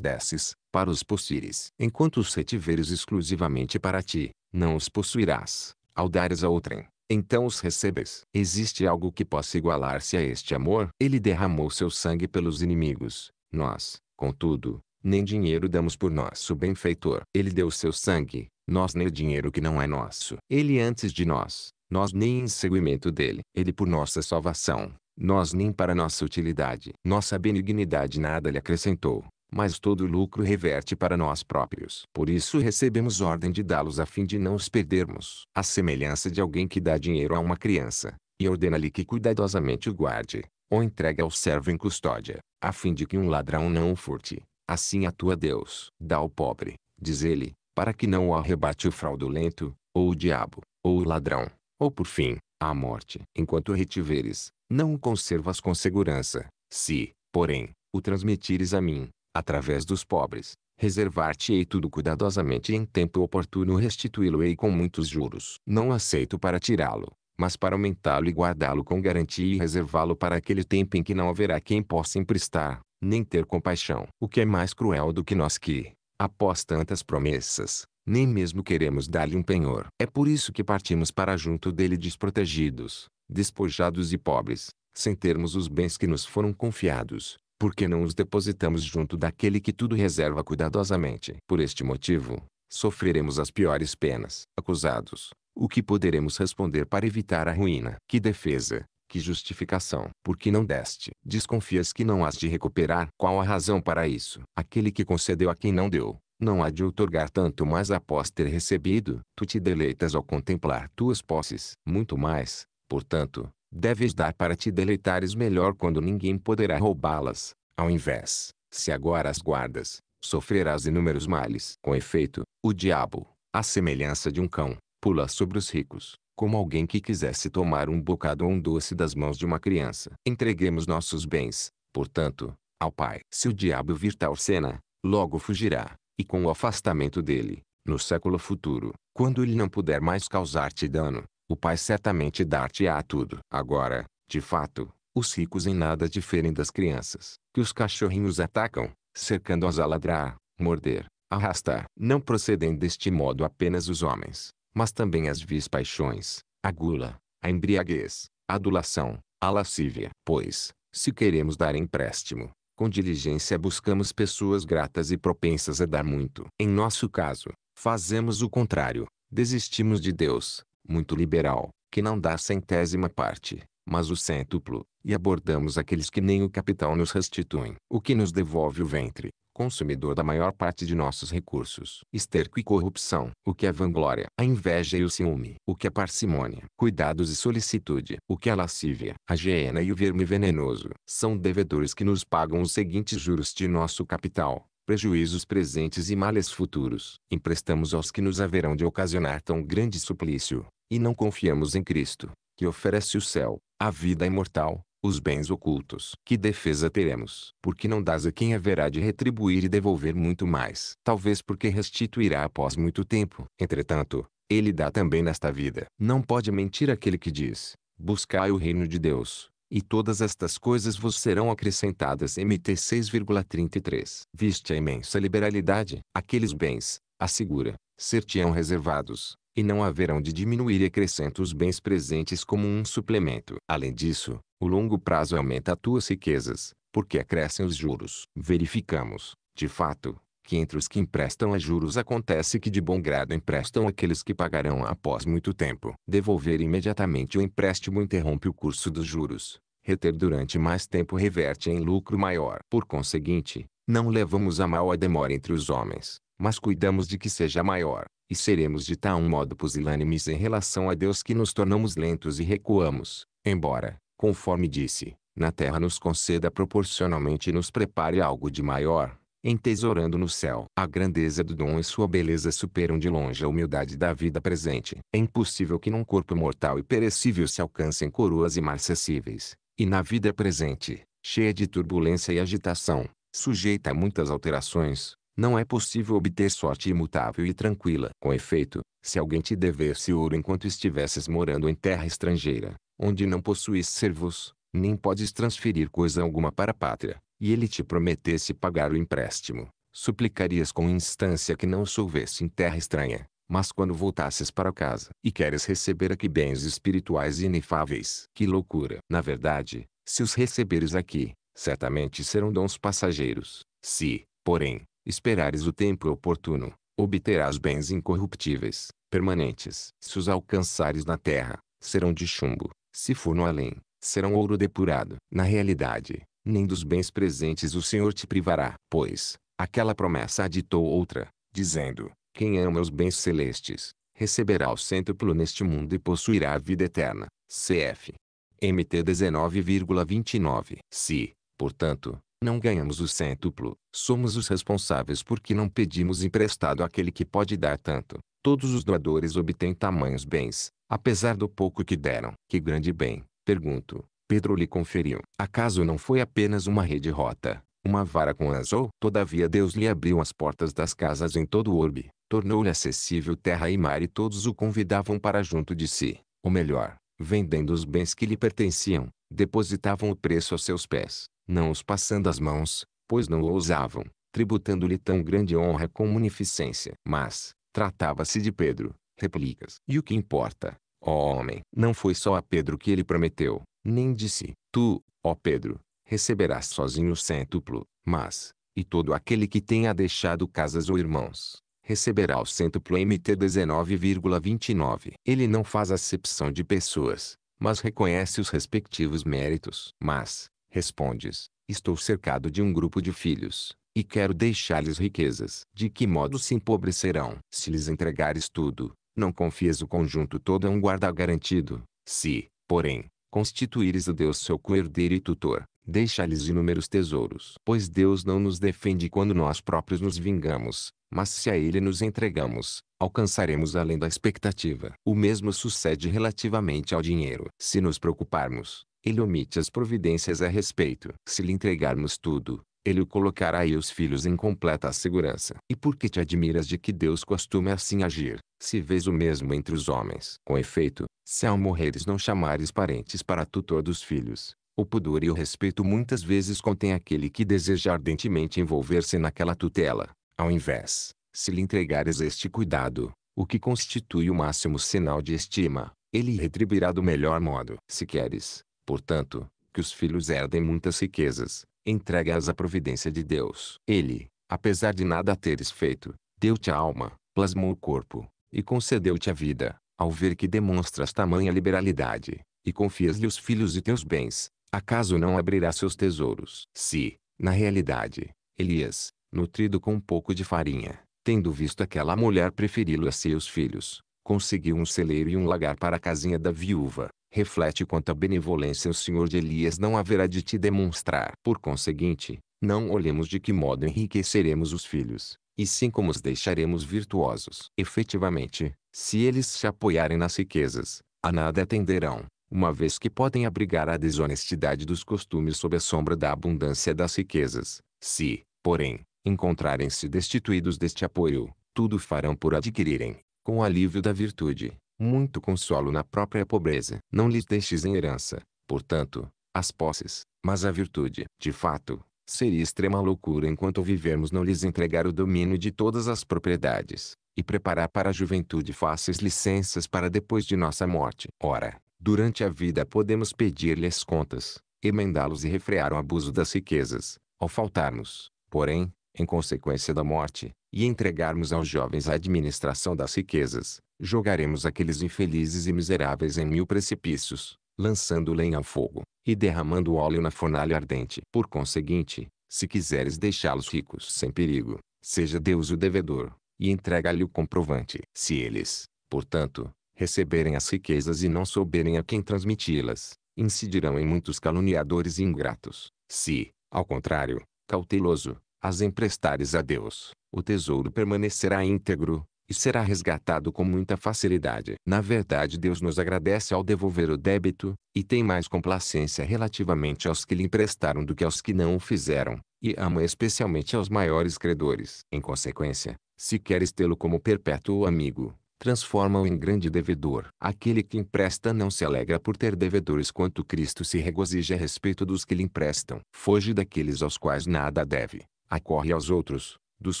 desses, para os possuires. Enquanto os retiveres exclusivamente para ti, não os possuirás. Ao dares a outrem, então os recebes. Existe algo que possa igualar-se a este amor? Ele derramou seu sangue pelos inimigos. Nós, contudo, nem dinheiro damos por nosso benfeitor. Ele deu seu sangue, nós nem dinheiro que não é nosso. Ele antes de nós, nós nem em seguimento dele. Ele por nossa salvação, nós nem para nossa utilidade, nossa benignidade nada lhe acrescentou, mas todo o lucro reverte para nós próprios. Por isso recebemos ordem de dá-los a fim de não os perdermos. A semelhança de alguém que dá dinheiro a uma criança, e ordena-lhe que cuidadosamente o guarde, ou entregue ao servo em custódia, a fim de que um ladrão não o furte. Assim atua Deus. Dá ao pobre, diz ele, para que não o arrebate o fraudulento, ou o diabo, ou o ladrão, ou por fim, a morte. Enquanto retiveres, não o conservas com segurança. Se, porém, o transmitires a mim, através dos pobres, reservar-te-ei tudo cuidadosamente e em tempo oportuno restituí-lo-ei com muitos juros. Não aceito para tirá-lo, mas para aumentá-lo e guardá-lo com garantia e reservá-lo para aquele tempo em que não haverá quem possa emprestar, nem ter compaixão. O que é mais cruel do que nós que, após tantas promessas, nem mesmo queremos dar-lhe um penhor. É por isso que partimos para junto dele desprotegidos, despojados e pobres, sem termos os bens que nos foram confiados, porque não os depositamos junto daquele que tudo reserva cuidadosamente. Por este motivo, sofreremos as piores penas. Acusados, o que poderemos responder para evitar a ruína? Que defesa, que justificação? Por que não deste? Desconfias que não has de recuperar? Qual a razão para isso? Aquele que concedeu a quem não deu, não há de outorgar tanto mais após ter recebido. Tu te deleitas ao contemplar tuas posses. Muito mais, Portanto, deves dar para te deleitares melhor quando ninguém poderá roubá-las. Ao invés, se agora as guardas, sofrerás inúmeros males. Com efeito, o diabo, à semelhança de um cão, pula sobre os ricos, como alguém que quisesse tomar um bocado ou um doce das mãos de uma criança. Entreguemos nossos bens, portanto, ao Pai. Se o diabo vir tal cena, logo fugirá, e com o afastamento dele, no século futuro, quando ele não puder mais causar-te dano, o Pai certamente dar-te-á tudo. Agora, de fato, os ricos em nada diferem das crianças, que os cachorrinhos atacam, cercando-as a ladrar, morder, arrastar. Não procedem deste modo apenas os homens, mas também as vis paixões, a gula, a embriaguez, a adulação, a lascívia. Pois, se queremos dar empréstimo, com diligência buscamos pessoas gratas e propensas a dar muito. Em nosso caso, fazemos o contrário, desistimos de Deus, muito liberal, que não dá a centésima parte, mas o cêntuplo, e abordamos aqueles que nem o capital nos restituem, o que nos devolve o ventre, consumidor da maior parte de nossos recursos. Esterco e corrupção. O que é vanglória? A inveja e o ciúme. O que é parcimônia? Cuidados e solicitude. O que é lascívia? A hiena e o verme venenoso. São devedores que nos pagam os seguintes juros de nosso capital prejuízos presentes e males futuros, emprestamos aos que nos haverão de ocasionar tão grande suplício, e não confiamos em Cristo, que oferece o céu, a vida imortal, os bens ocultos. Que defesa teremos? Porque não dás a quem haverá de retribuir e devolver muito mais. Talvez porque restituirá após muito tempo. Entretanto, ele dá também nesta vida. Não pode mentir aquele que diz, buscai o reino de Deus, e todas estas coisas vos serão acrescentadas. MT 6,33. Viste a imensa liberalidade, aqueles bens, assegura, ser-te-ão reservados, e não haverão de diminuir e acrescentar os bens presentes como um suplemento. Além disso, o longo prazo aumenta as tuas riquezas, porque acrescem os juros. Verificamos, de fato, que entre os que emprestam a juros acontece que de bom grado emprestam aqueles que pagarão após muito tempo. Devolver imediatamente o empréstimo interrompe o curso dos juros, reter durante mais tempo reverte em lucro maior. Por conseguinte, não levamos a mal a demora entre os homens, mas cuidamos de que seja maior, e seremos de tal modo pusilânimes em relação a Deus que nos tornamos lentos e recuamos, embora, conforme disse, na terra nos conceda proporcionalmente e nos prepare algo de maior, entesourando no céu. A grandeza do dom e sua beleza superam de longe a humildade da vida presente. É impossível que num corpo mortal e perecível se alcancem coroas imarcessíveis e na vida presente, cheia de turbulência e agitação, sujeita a muitas alterações, não é possível obter sorte imutável e tranquila. Com efeito, se alguém te devesse ouro enquanto estivesses morando em terra estrangeira, onde não possuis servos, nem podes transferir coisa alguma para a pátria, e ele te prometesse pagar o empréstimo, suplicarias com instância que não o solvesse em terra estranha, mas quando voltasses para casa e queres receber aqui bens espirituais inefáveis, que loucura! Na verdade, se os receberes aqui, certamente serão dons passageiros. Se, porém, esperares o tempo oportuno, obterás bens incorruptíveis, permanentes. Se os alcançares na terra, serão de chumbo. Se for no além, serão ouro depurado. Na realidade, nem dos bens presentes o Senhor te privará, pois aquela promessa aditou outra, dizendo: quem ama os bens celestes, receberá o cêntuplo neste mundo e possuirá a vida eterna. CF. MT 19,29. Se, portanto, não ganhamos o cêntuplo, somos os responsáveis porque não pedimos emprestado àquele que pode dar tanto. Todos os doadores obtêm tamanhos bens, apesar do pouco que deram. Que grande bem, pergunto, Pedro lhe conferiu. Acaso não foi apenas uma rede rota, uma vara com azul. Todavia Deus lhe abriu as portas das casas em todo o orbe, tornou-lhe acessível terra e mar e todos o convidavam para junto de si, ou melhor, vendendo os bens que lhe pertenciam, depositavam o preço a seus pés, não os passando as mãos, pois não o ousavam, tributando-lhe tão grande honra com munificência. Mas, tratava-se de Pedro, replicas. E o que importa, ó homem? Não foi só a Pedro que ele prometeu, nem disse, tu, ó Pedro, receberá sozinho o cêntuplo, mas, e todo aquele que tenha deixado casas ou irmãos, receberá o cêntuplo MT 19,29. Ele não faz acepção de pessoas, mas reconhece os respectivos méritos. Mas, respondes, estou cercado de um grupo de filhos, e quero deixar-lhes riquezas. De que modo se empobrecerão? Se lhes entregares tudo, não confias o conjunto todo a um guarda garantido. Se, porém, constituíres o Deus seu coerdeiro e tutor, deixa-lhes inúmeros tesouros. Pois Deus não nos defende quando nós próprios nos vingamos, mas se a Ele nos entregamos, alcançaremos além da expectativa. O mesmo sucede relativamente ao dinheiro. Se nos preocuparmos, Ele omite as providências a respeito. Se lhe entregarmos tudo, ele o colocará e os filhos em completa segurança. E por que te admiras de que Deus costume assim agir, se vês o mesmo entre os homens? Com efeito, se ao morreres não chamares parentes para tutor dos filhos, o pudor e o respeito muitas vezes contém aquele que deseja ardentemente envolver-se naquela tutela. Ao invés, se lhe entregares este cuidado, o que constitui o máximo sinal de estima, ele retribuirá do melhor modo. Se queres, portanto, que os filhos herdem muitas riquezas, entrega-as à providência de Deus. Ele, apesar de nada teres feito, deu-te a alma, plasmou o corpo, e concedeu-te a vida, ao ver que demonstras tamanha liberalidade, e confias-lhe os filhos e teus bens, acaso não abrirá seus tesouros? Se, na realidade, Elias, nutrido com um pouco de farinha, tendo visto aquela mulher preferi-lo a seus filhos, conseguiu um celeiro e um lagar para a casinha da viúva, reflete quanta benevolência o Senhor de Elias não haverá de te demonstrar. Por conseguinte, não olhemos de que modo enriqueceremos os filhos, e sim como os deixaremos virtuosos. Efetivamente, se eles se apoiarem nas riquezas, a nada atenderão uma vez que podem abrigar a desonestidade dos costumes sob a sombra da abundância das riquezas. Se, porém, encontrarem-se destituídos deste apoio, tudo farão por adquirirem, com o alívio da virtude, muito consolo na própria pobreza. Não lhes deixes em herança, portanto, as posses, mas a virtude. De fato, seria extrema loucura enquanto vivermos não lhes entregar o domínio de todas as propriedades, e preparar para a juventude fáceis licenças para depois de nossa morte. Ora, Durante a vida podemos pedir-lhes contas, emendá-los e refrear o abuso das riquezas, ao faltarmos, porém, em consequência da morte, e entregarmos aos jovens a administração das riquezas, jogaremos aqueles infelizes e miseráveis em mil precipícios, lançando lenha ao fogo, e derramando óleo na fornalha ardente. Por conseguinte, se quiseres deixá-los ricos sem perigo, seja Deus o devedor, e entrega-lhe o comprovante. Se eles, portanto, receberem as riquezas e não souberem a quem transmiti-las, incidirão em muitos caluniadores e ingratos. Se, ao contrário, cauteloso, as emprestares a Deus, o tesouro permanecerá íntegro, e será resgatado com muita facilidade. Na verdade, Deus nos agradece ao devolver o débito, e tem mais complacência relativamente aos que lhe emprestaram do que aos que não o fizeram, e ama especialmente aos maiores credores. Em consequência, se queres tê-lo como perpétuo amigo, transforma-o em grande devedor. Aquele que empresta não se alegra por ter devedores quanto Cristo se regozija a respeito dos que lhe emprestam. Foge daqueles aos quais nada deve, acorre aos outros, dos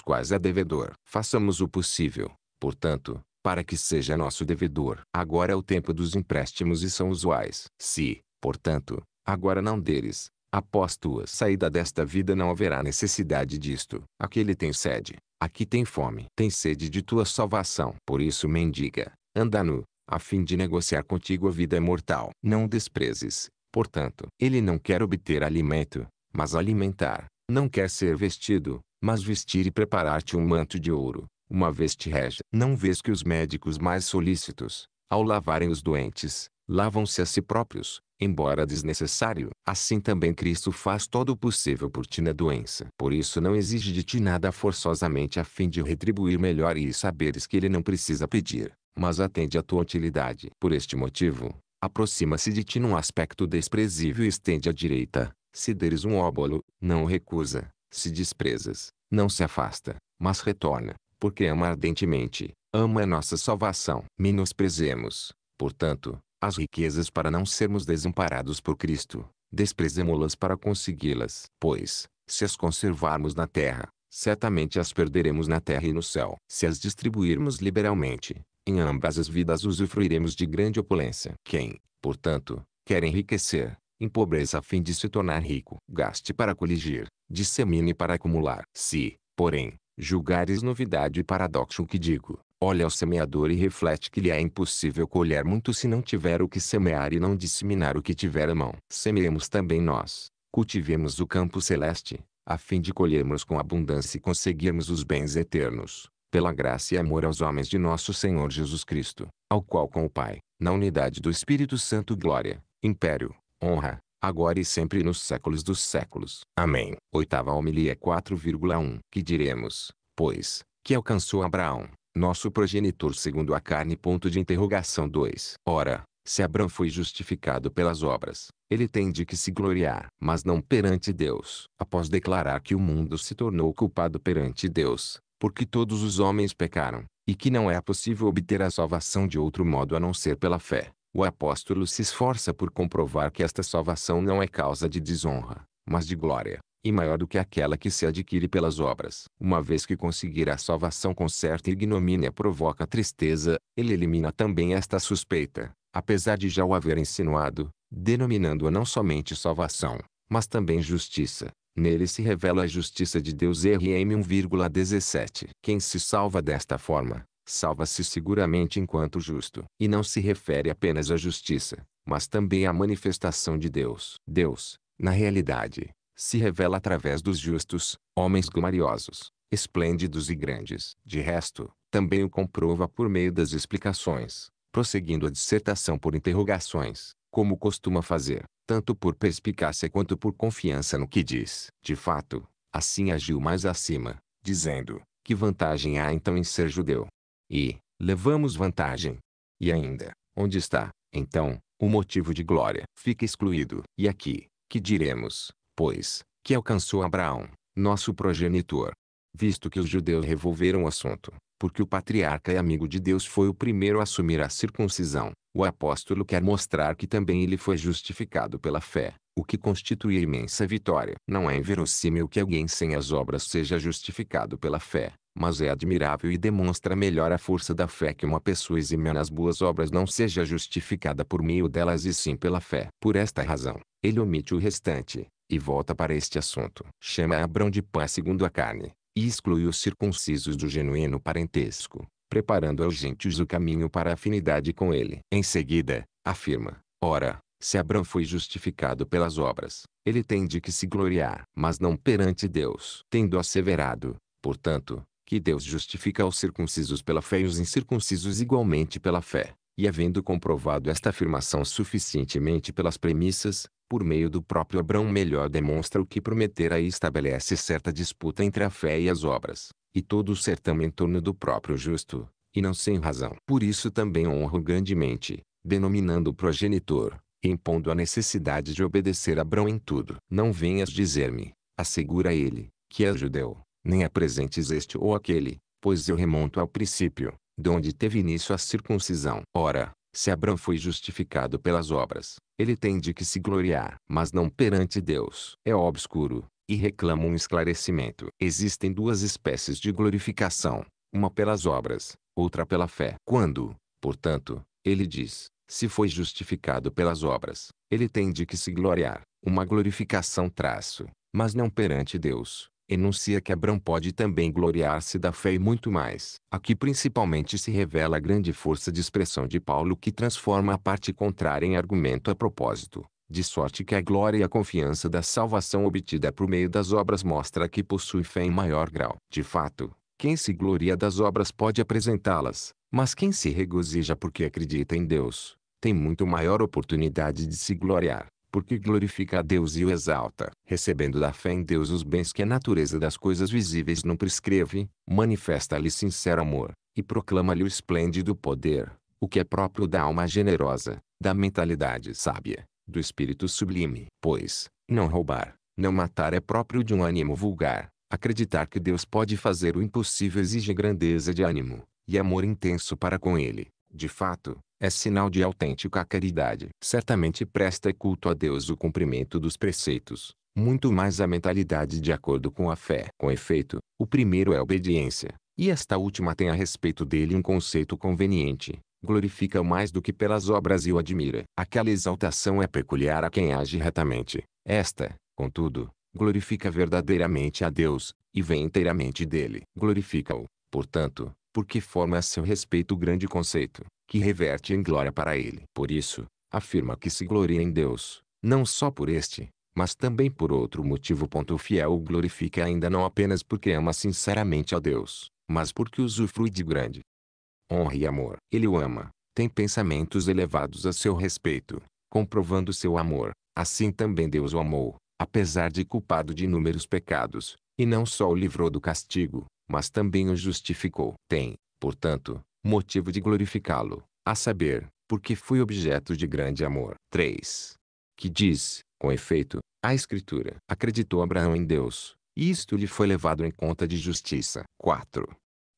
quais é devedor. Façamos o possível, portanto, para que seja nosso devedor. Agora é o tempo dos empréstimos e são usuais. Se, portanto, agora não deles, Após tua saída desta vida não haverá necessidade disto. Aquele tem sede, aqui tem fome, tem sede de tua salvação. Por isso mendiga, anda nu, a fim de negociar contigo a vida imortal, Não desprezes, portanto, ele não quer obter alimento, mas alimentar, não quer ser vestido, mas vestir e preparar-te um manto de ouro, uma vez te rege. Não vês que os médicos mais solícitos, ao lavarem os doentes, lavam-se a si próprios, embora desnecessário. Assim também Cristo faz todo o possível por ti na doença. Por isso não exige de ti nada forçosamente a fim de retribuir melhor e saberes que ele não precisa pedir, mas atende à tua utilidade. Por este motivo, aproxima-se de ti num aspecto desprezível e estende à direita. Se deres um óbolo, não o recusa. Se desprezas, não se afasta, mas retorna, porque ama ardentemente, ama a nossa salvação. Menosprezemos, portanto, as riquezas para não sermos desamparados por Cristo, desprezemo-las para consegui-las. Pois, se as conservarmos na terra, certamente as perderemos na terra e no céu. Se as distribuirmos liberalmente, em ambas as vidas usufruiremos de grande opulência. Quem, portanto, quer enriquecer, empobreça a fim de se tornar rico. Gaste para coligir, dissemine para acumular. Se, porém, julgares novidade e paradoxo o que digo, Olha o semeador e reflete que lhe é impossível colher muito se não tiver o que semear e não disseminar o que tiver a mão. Semeemos também nós, cultivemos o campo celeste, a fim de colhermos com abundância e conseguirmos os bens eternos, pela graça e amor aos homens de nosso Senhor Jesus Cristo, ao qual com o Pai, na unidade do Espírito Santo glória, império, honra, agora e sempre nos séculos dos séculos. Amém. Oitava homilia 4,1 Que diremos, pois, que alcançou Abraão nosso progenitor segundo a carne. Ponto de interrogação 2. Ora, se Abraão foi justificado pelas obras, ele tem de que se gloriar, mas não perante Deus. Após declarar que o mundo se tornou culpado perante Deus, porque todos os homens pecaram, e que não é possível obter a salvação de outro modo a não ser pela fé, o apóstolo se esforça por comprovar que esta salvação não é causa de desonra, mas de glória e maior do que aquela que se adquire pelas obras. Uma vez que conseguir a salvação com certa ignomínia provoca tristeza, ele elimina também esta suspeita, apesar de já o haver insinuado, denominando-a não somente salvação, mas também justiça. Nele se revela a justiça de Deus RM 1,17. Quem se salva desta forma, salva-se seguramente enquanto justo. E não se refere apenas à justiça, mas também à manifestação de Deus. Deus, na realidade, se revela através dos justos, homens gloriosos, esplêndidos e grandes. De resto, também o comprova por meio das explicações, prosseguindo a dissertação por interrogações, como costuma fazer, tanto por perspicácia quanto por confiança no que diz. De fato, assim agiu mais acima, dizendo: Que vantagem há então em ser judeu? E, levamos vantagem. E ainda, onde está, então, o motivo de glória? Fica excluído. E aqui, que diremos? pois, que alcançou Abraão, nosso progenitor. Visto que os judeus revolveram o assunto, porque o patriarca e amigo de Deus foi o primeiro a assumir a circuncisão, o apóstolo quer mostrar que também ele foi justificado pela fé, o que constitui imensa vitória. Não é inverossímil que alguém sem as obras seja justificado pela fé, mas é admirável e demonstra melhor a força da fé que uma pessoa exime nas boas obras não seja justificada por meio delas e sim pela fé. Por esta razão, ele omite o restante, e volta para este assunto. Chama Abrão de pai segundo a carne, e exclui os circuncisos do genuíno parentesco, preparando aos gentios o caminho para a afinidade com ele. Em seguida, afirma, ora, se Abrão foi justificado pelas obras, ele tem de que se gloriar, mas não perante Deus. Tendo asseverado, portanto, que Deus justifica os circuncisos pela fé e os incircuncisos igualmente pela fé e havendo comprovado esta afirmação suficientemente pelas premissas, por meio do próprio Abrão melhor demonstra o que prometera e estabelece certa disputa entre a fé e as obras, e todo o certame em torno do próprio justo, e não sem razão. Por isso também honro grandemente, denominando o progenitor, impondo a necessidade de obedecer a Abrão em tudo. Não venhas dizer-me, assegura ele, que é judeu, nem apresentes este ou aquele, pois eu remonto ao princípio, de onde teve início a circuncisão. Ora, se Abraão foi justificado pelas obras, ele tem de que se gloriar, mas não perante Deus. É obscuro, e reclama um esclarecimento. Existem duas espécies de glorificação, uma pelas obras, outra pela fé. Quando, portanto, ele diz, se foi justificado pelas obras, ele tem de que se gloriar, uma glorificação traço, mas não perante Deus enuncia que Abrão pode também gloriar-se da fé e muito mais. Aqui principalmente se revela a grande força de expressão de Paulo que transforma a parte contrária em argumento a propósito. De sorte que a glória e a confiança da salvação obtida por meio das obras mostra que possui fé em maior grau. De fato, quem se gloria das obras pode apresentá-las, mas quem se regozija porque acredita em Deus, tem muito maior oportunidade de se gloriar porque glorifica a Deus e o exalta, recebendo da fé em Deus os bens que a natureza das coisas visíveis não prescreve, manifesta-lhe sincero amor, e proclama-lhe o esplêndido poder, o que é próprio da alma generosa, da mentalidade sábia, do espírito sublime. Pois, não roubar, não matar é próprio de um ânimo vulgar. Acreditar que Deus pode fazer o impossível exige grandeza de ânimo, e amor intenso para com Ele. De fato, é sinal de autêntica caridade. Certamente presta culto a Deus o cumprimento dos preceitos, muito mais a mentalidade de acordo com a fé. Com efeito, o primeiro é obediência, e esta última tem a respeito dele um conceito conveniente. Glorifica mais do que pelas obras e o admira. Aquela exaltação é peculiar a quem age retamente. Esta, contudo, glorifica verdadeiramente a Deus, e vem inteiramente dele. Glorifica-o, portanto, porque forma a seu respeito o grande conceito, que reverte em glória para ele. Por isso, afirma que se gloria em Deus, não só por este, mas também por outro motivo. O fiel o glorifica ainda não apenas porque ama sinceramente a Deus, mas porque usufrui de grande honra e amor. Ele o ama, tem pensamentos elevados a seu respeito, comprovando seu amor. Assim também Deus o amou, apesar de culpado de inúmeros pecados, e não só o livrou do castigo, mas também o justificou. Tem, portanto, motivo de glorificá-lo, a saber, porque fui objeto de grande amor. 3. Que diz, com efeito, a Escritura: Acreditou Abraão em Deus, e isto lhe foi levado em conta de justiça. 4.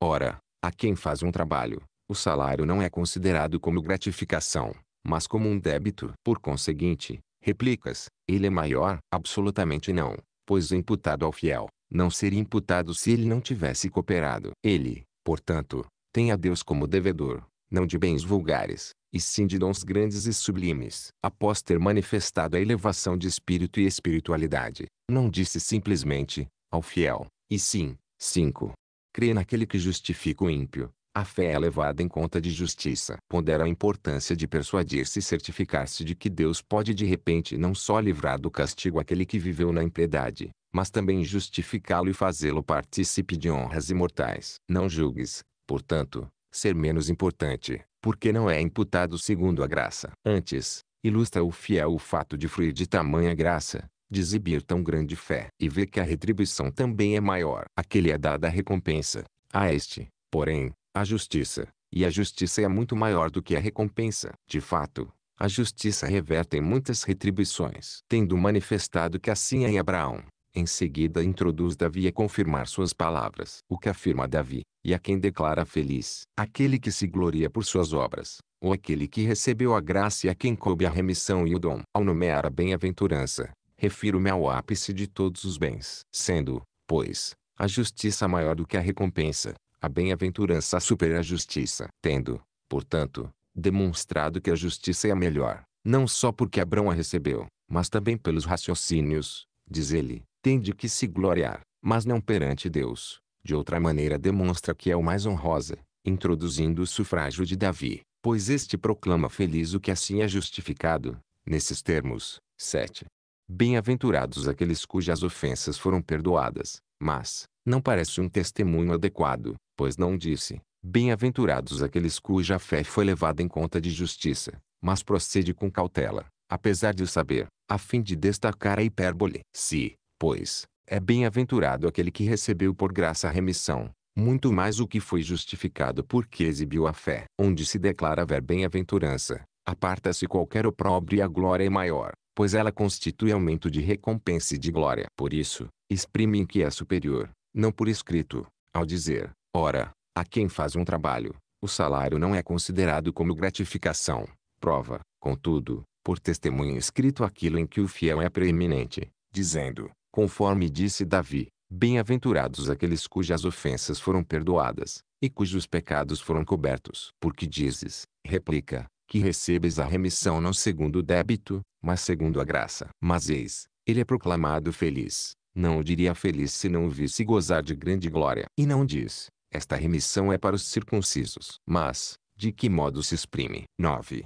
Ora, a quem faz um trabalho, o salário não é considerado como gratificação, mas como um débito. Por conseguinte, replicas, ele é maior? Absolutamente não, pois imputado ao fiel, não seria imputado se ele não tivesse cooperado. Ele, portanto, tem a Deus como devedor, não de bens vulgares, e sim de dons grandes e sublimes. Após ter manifestado a elevação de espírito e espiritualidade, não disse simplesmente, ao fiel, e sim, 5. Crê naquele que justifica o ímpio. A fé é levada em conta de justiça. Pondera a importância de persuadir-se e certificar-se de que Deus pode de repente não só livrar do castigo aquele que viveu na impiedade, mas também justificá-lo e fazê-lo partícipe de honras imortais. Não julgues, portanto, ser menos importante, porque não é imputado segundo a graça. Antes, ilustra o fiel o fato de fruir de tamanha graça, de exibir tão grande fé e ver que a retribuição também é maior. Aquele é dada a recompensa, a este, porém, a justiça, e a justiça é muito maior do que a recompensa. De fato, a justiça reverte em muitas retribuições, tendo manifestado que assim é em Abraão, em seguida introduz Davi a confirmar suas palavras. O que afirma Davi, e a quem declara feliz, aquele que se gloria por suas obras, ou aquele que recebeu a graça e a quem coube a remissão e o dom. Ao nomear a bem-aventurança, refiro-me ao ápice de todos os bens. Sendo, pois, a justiça maior do que a recompensa, a bem-aventurança supera a justiça. Tendo, portanto, demonstrado que a justiça é a melhor, não só porque Abrão a recebeu, mas também pelos raciocínios, diz ele, tem de que se gloriar, mas não perante Deus. De outra maneira demonstra que é o mais honrosa, introduzindo o sufrágio de Davi, pois este proclama feliz o que assim é justificado, nesses termos. 7. Bem-aventurados aqueles cujas ofensas foram perdoadas, mas, não parece um testemunho adequado, pois não disse, bem-aventurados aqueles cuja fé foi levada em conta de justiça, mas procede com cautela, apesar de o saber, a fim de destacar a hipérbole. Se, pois, é bem-aventurado aquele que recebeu por graça a remissão, muito mais o que foi justificado porque exibiu a fé. Onde se declara haver bem-aventurança, aparta-se qualquer opróbrio e a glória é maior, pois ela constitui aumento de recompensa e de glória. Por isso, exprime em que é superior, não por escrito, ao dizer, ora, a quem faz um trabalho, o salário não é considerado como gratificação, prova, contudo, por testemunho escrito aquilo em que o fiel é preeminente, dizendo, Conforme disse Davi: Bem-aventurados aqueles cujas ofensas foram perdoadas, e cujos pecados foram cobertos. Porque dizes, replica, que recebes a remissão não segundo o débito, mas segundo a graça. Mas eis, ele é proclamado feliz. Não o diria feliz se não o visse gozar de grande glória. E não diz, esta remissão é para os circuncisos. Mas, de que modo se exprime? 9.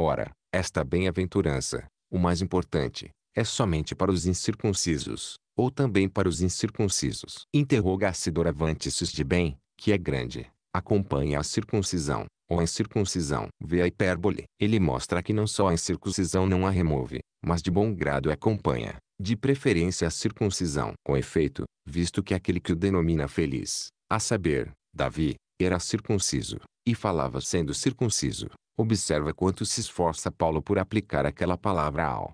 Ora, esta bem-aventurança, o mais importante, é somente para os incircuncisos, ou também para os incircuncisos? Interroga-se doravante de bem, que é grande, acompanha a circuncisão, ou a incircuncisão. Vê a hipérbole. Ele mostra que não só a incircuncisão não a remove, mas de bom grado acompanha, de preferência a circuncisão. Com efeito, visto que aquele que o denomina feliz, a saber, Davi, era circunciso, e falava sendo circunciso, observa quanto se esforça Paulo por aplicar aquela palavra ao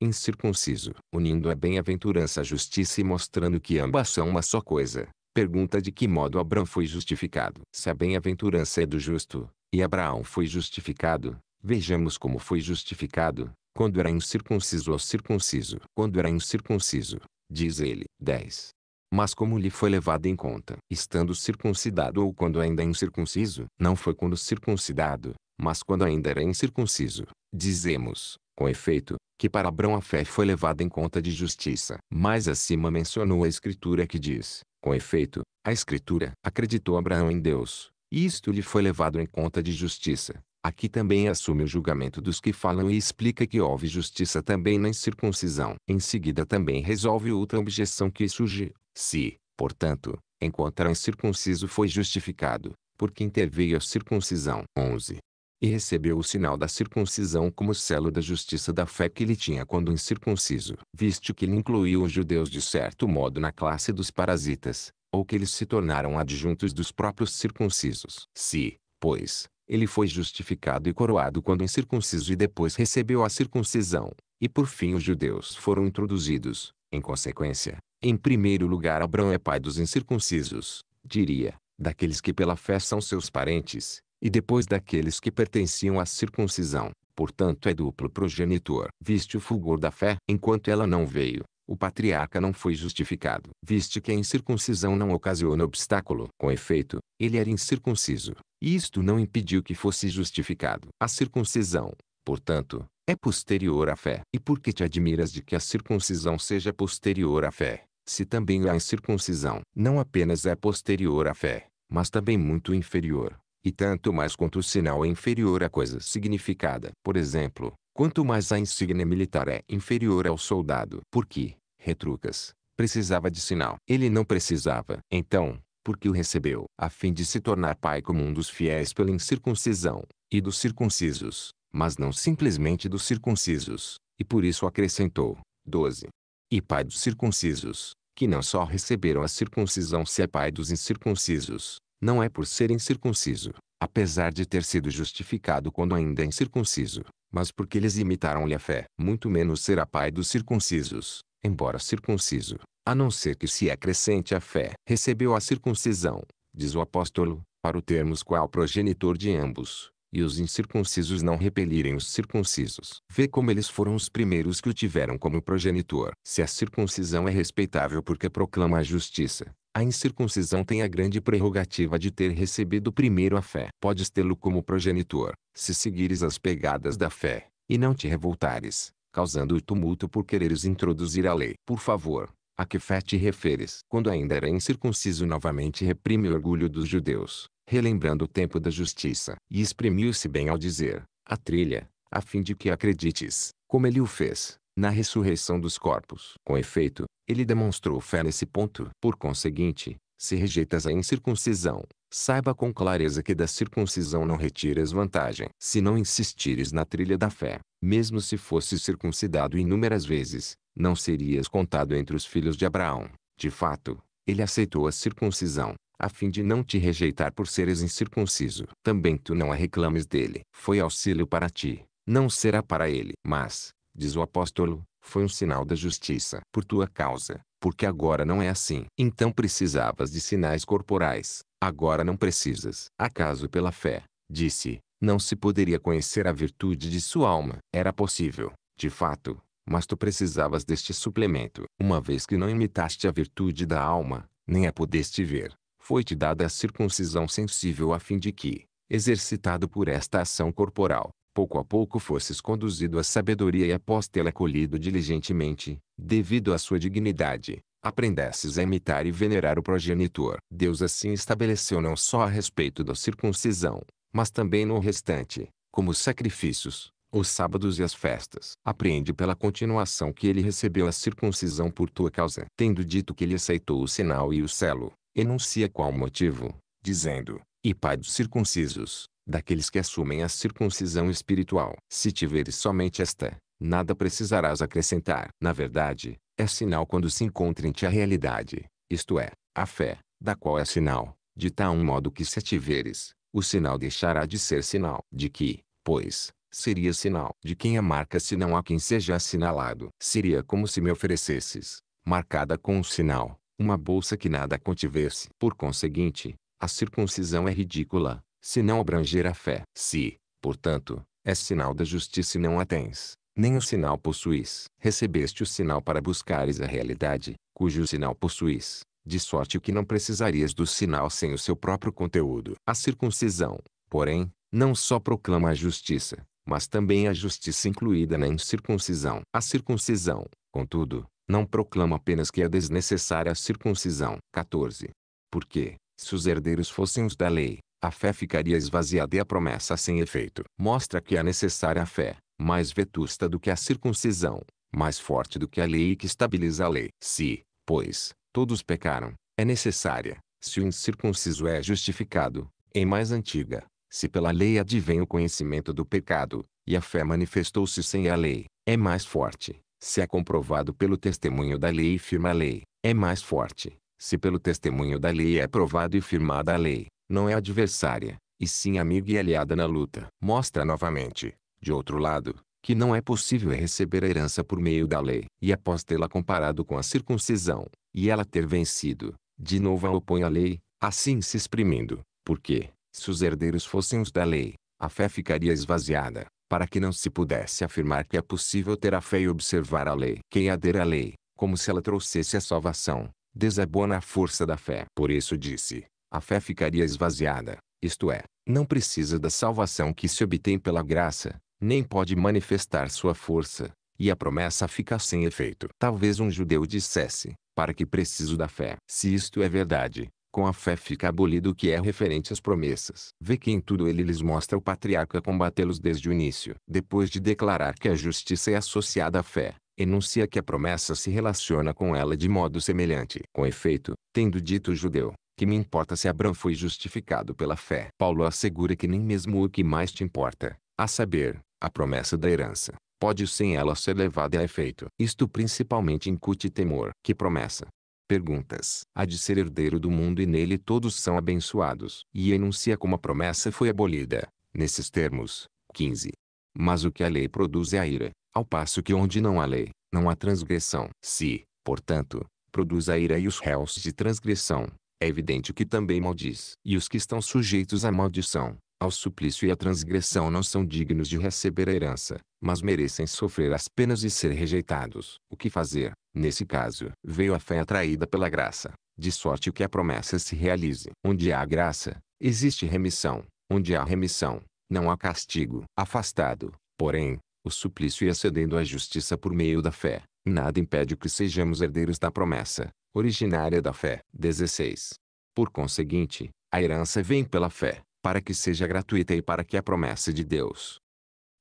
incircunciso, unindo a bem-aventurança à justiça e mostrando que ambas são uma só coisa. Pergunta de que modo Abraão foi justificado. Se a bem-aventurança é do justo, e Abraão foi justificado, vejamos como foi justificado, quando era incircunciso ou circunciso. Quando era incircunciso, diz ele. 10. Mas como lhe foi levado em conta, estando circuncidado ou quando ainda é incircunciso, não foi quando circuncidado, mas quando ainda era incircunciso, dizemos, com efeito, que para Abrão a fé foi levada em conta de justiça. Mais acima mencionou a Escritura que diz, com efeito, a Escritura acreditou Abraão em Deus, e isto lhe foi levado em conta de justiça. Aqui também assume o julgamento dos que falam e explica que houve justiça também na incircuncisão. Em seguida também resolve outra objeção que surge, se, portanto, enquanto o incircunciso foi justificado, porque interveio a circuncisão. 11 e recebeu o sinal da circuncisão como selo da justiça da fé que ele tinha quando incircunciso, visto que ele incluiu os judeus de certo modo na classe dos parasitas, ou que eles se tornaram adjuntos dos próprios circuncisos. Se, pois, ele foi justificado e coroado quando incircunciso e depois recebeu a circuncisão, e por fim os judeus foram introduzidos, em consequência, em primeiro lugar Abraão é pai dos incircuncisos, diria, daqueles que pela fé são seus parentes, e depois daqueles que pertenciam à circuncisão, portanto é duplo progenitor. Viste o fulgor da fé, enquanto ela não veio, o patriarca não foi justificado. Viste que a incircuncisão não ocasiona obstáculo. Com efeito, ele era incircunciso, e isto não impediu que fosse justificado. A circuncisão, portanto, é posterior à fé. E por que te admiras de que a circuncisão seja posterior à fé, se também a incircuncisão não apenas é posterior à fé, mas também muito inferior? E tanto mais quanto o sinal é inferior à coisa significada. Por exemplo, quanto mais a insígnia militar é inferior ao soldado. Porque, retrucas, precisava de sinal. Ele não precisava. Então, porque o recebeu, a fim de se tornar pai comum dos fiéis pela incircuncisão, e dos circuncisos, mas não simplesmente dos circuncisos, e por isso acrescentou, 12. E pai dos circuncisos, que não só receberam a circuncisão se é pai dos incircuncisos, não é por ser incircunciso, apesar de ter sido justificado quando ainda é incircunciso, mas porque eles imitaram-lhe a fé. Muito menos será pai dos circuncisos, embora circunciso, a não ser que se acrescente é a fé. Recebeu a circuncisão, diz o apóstolo, para o termos qual progenitor de ambos, e os incircuncisos não repelirem os circuncisos. Vê como eles foram os primeiros que o tiveram como progenitor. Se a circuncisão é respeitável porque proclama a justiça, a incircuncisão tem a grande prerrogativa de ter recebido primeiro a fé. Podes tê-lo como progenitor, se seguires as pegadas da fé, e não te revoltares, causando o tumulto por quereres introduzir a lei. Por favor, a que fé te referes? Quando ainda era incircunciso novamente reprime o orgulho dos judeus, relembrando o tempo da justiça. E exprimiu-se bem ao dizer, a trilha, a fim de que acredites, como ele o fez na ressurreição dos corpos. Com efeito, ele demonstrou fé nesse ponto. Por conseguinte, se rejeitas a incircuncisão, saiba com clareza que da circuncisão não retiras vantagem. Se não insistires na trilha da fé, mesmo se fosse circuncidado inúmeras vezes, não serias contado entre os filhos de Abraão. De fato, ele aceitou a circuncisão, a fim de não te rejeitar por seres incircunciso. Também tu não a reclames dele. Foi auxílio para ti, não será para ele. Mas, diz o apóstolo, foi um sinal da justiça por tua causa, porque agora não é assim. Então precisavas de sinais corporais, agora não precisas. Acaso pela fé, disse, não se poderia conhecer a virtude de sua alma. Era possível, de fato, mas tu precisavas deste suplemento. Uma vez que não imitaste a virtude da alma, nem a pudeste ver, foi-te dada a circuncisão sensível a fim de que, exercitado por esta ação corporal, pouco a pouco fosses conduzido à sabedoria e após tê-la colhido diligentemente, devido à sua dignidade, aprendesses a imitar e venerar o progenitor. Deus assim estabeleceu não só a respeito da circuncisão, mas também no restante, como os sacrifícios, os sábados e as festas. Apreende pela continuação que ele recebeu a circuncisão por tua causa. Tendo dito que ele aceitou o sinal e o selo, enuncia qual motivo, dizendo, e pai dos circuncisos, daqueles que assumem a circuncisão espiritual. Se tiveres somente esta, nada precisarás acrescentar. Na verdade, é sinal quando se encontra em ti a realidade, isto é, a fé, da qual é sinal, de tal um modo que se a tiveres, o sinal deixará de ser sinal. De que, pois, seria sinal de quem a marca se não a quem seja assinalado? Seria como se me oferecesses, marcada com um sinal, uma bolsa que nada contivesse. Por conseguinte, a circuncisão é ridícula, se não abranger a fé. Se, portanto, é sinal da justiça e não a tens, nem o sinal possuis. Recebeste o sinal para buscares a realidade, cujo sinal possuis, de sorte que não precisarias do sinal sem o seu próprio conteúdo. A circuncisão, porém, não só proclama a justiça, mas também a justiça incluída na incircuncisão. A circuncisão, contudo, não proclama apenas que é desnecessária a circuncisão. 14. Porque, se os herdeiros fossem os da lei, a fé ficaria esvaziada e a promessa sem efeito. Mostra que é necessária a fé, mais vetusta do que a circuncisão, mais forte do que a lei e que estabiliza a lei. Se, pois, todos pecaram, é necessária, se o incircunciso é justificado, em mais antiga, se pela lei advém o conhecimento do pecado, e a fé manifestou-se sem a lei, é mais forte, se é comprovado pelo testemunho da lei e firma a lei, é mais forte, se pelo testemunho da lei é provado e firmada a lei, não é adversária, e sim amiga e aliada na luta. Mostra novamente, de outro lado, que não é possível receber a herança por meio da lei. E após tê-la comparado com a circuncisão, e ela ter vencido, de novo a opõe à lei, assim se exprimindo, porque, se os herdeiros fossem os da lei, a fé ficaria esvaziada, para que não se pudesse afirmar que é possível ter a fé e observar a lei. Quem adere à lei, como se ela trouxesse a salvação, desabona a força da fé. Por isso disse, a fé ficaria esvaziada, isto é, não precisa da salvação que se obtém pela graça, nem pode manifestar sua força, e a promessa fica sem efeito. Talvez um judeu dissesse, para que preciso da fé? Se isto é verdade, com a fé fica abolido o que é referente às promessas. Vê que em tudo ele lhes mostra o patriarca combatê-los desde o início. Depois de declarar que a justiça é associada à fé, enuncia que a promessa se relaciona com ela de modo semelhante. Com efeito, tendo dito o judeu, que me importa se Abraão foi justificado pela fé. Paulo assegura que nem mesmo o que mais te importa, a saber, a promessa da herança, pode sem ela ser levada a efeito. Isto principalmente incute temor. Que promessa? Perguntas. Há de ser herdeiro do mundo e nele todos são abençoados. E enuncia como a promessa foi abolida, nesses termos. 15. Mas o que a lei produz é a ira, ao passo que onde não há lei, não há transgressão. Se, portanto, produz a ira e os réus de transgressão, é evidente que também maldiz. E os que estão sujeitos à maldição, ao suplício e à transgressão não são dignos de receber a herança, mas merecem sofrer as penas e ser rejeitados. O que fazer? Nesse caso, veio a fé atraída pela graça, de sorte que a promessa se realize. Onde há graça, existe remissão. Onde há remissão, não há castigo. Afastado, porém, o suplício e acedendo à justiça por meio da fé, nada impede que sejamos herdeiros da promessa, originária da fé. 16. Por conseguinte, a herança vem pela fé, para que seja gratuita e para que a promessa de Deus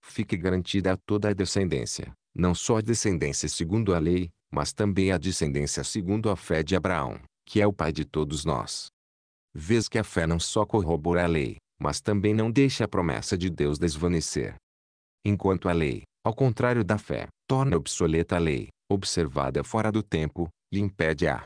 fique garantida a toda a descendência, não só a descendência segundo a lei, mas também a descendência segundo a fé de Abraão, que é o pai de todos nós. Vês que a fé não só corrobora a lei, mas também não deixa a promessa de Deus desvanecer enquanto a lei, ao contrário da fé, torna obsoleta a lei, observada fora do tempo, lhe impede a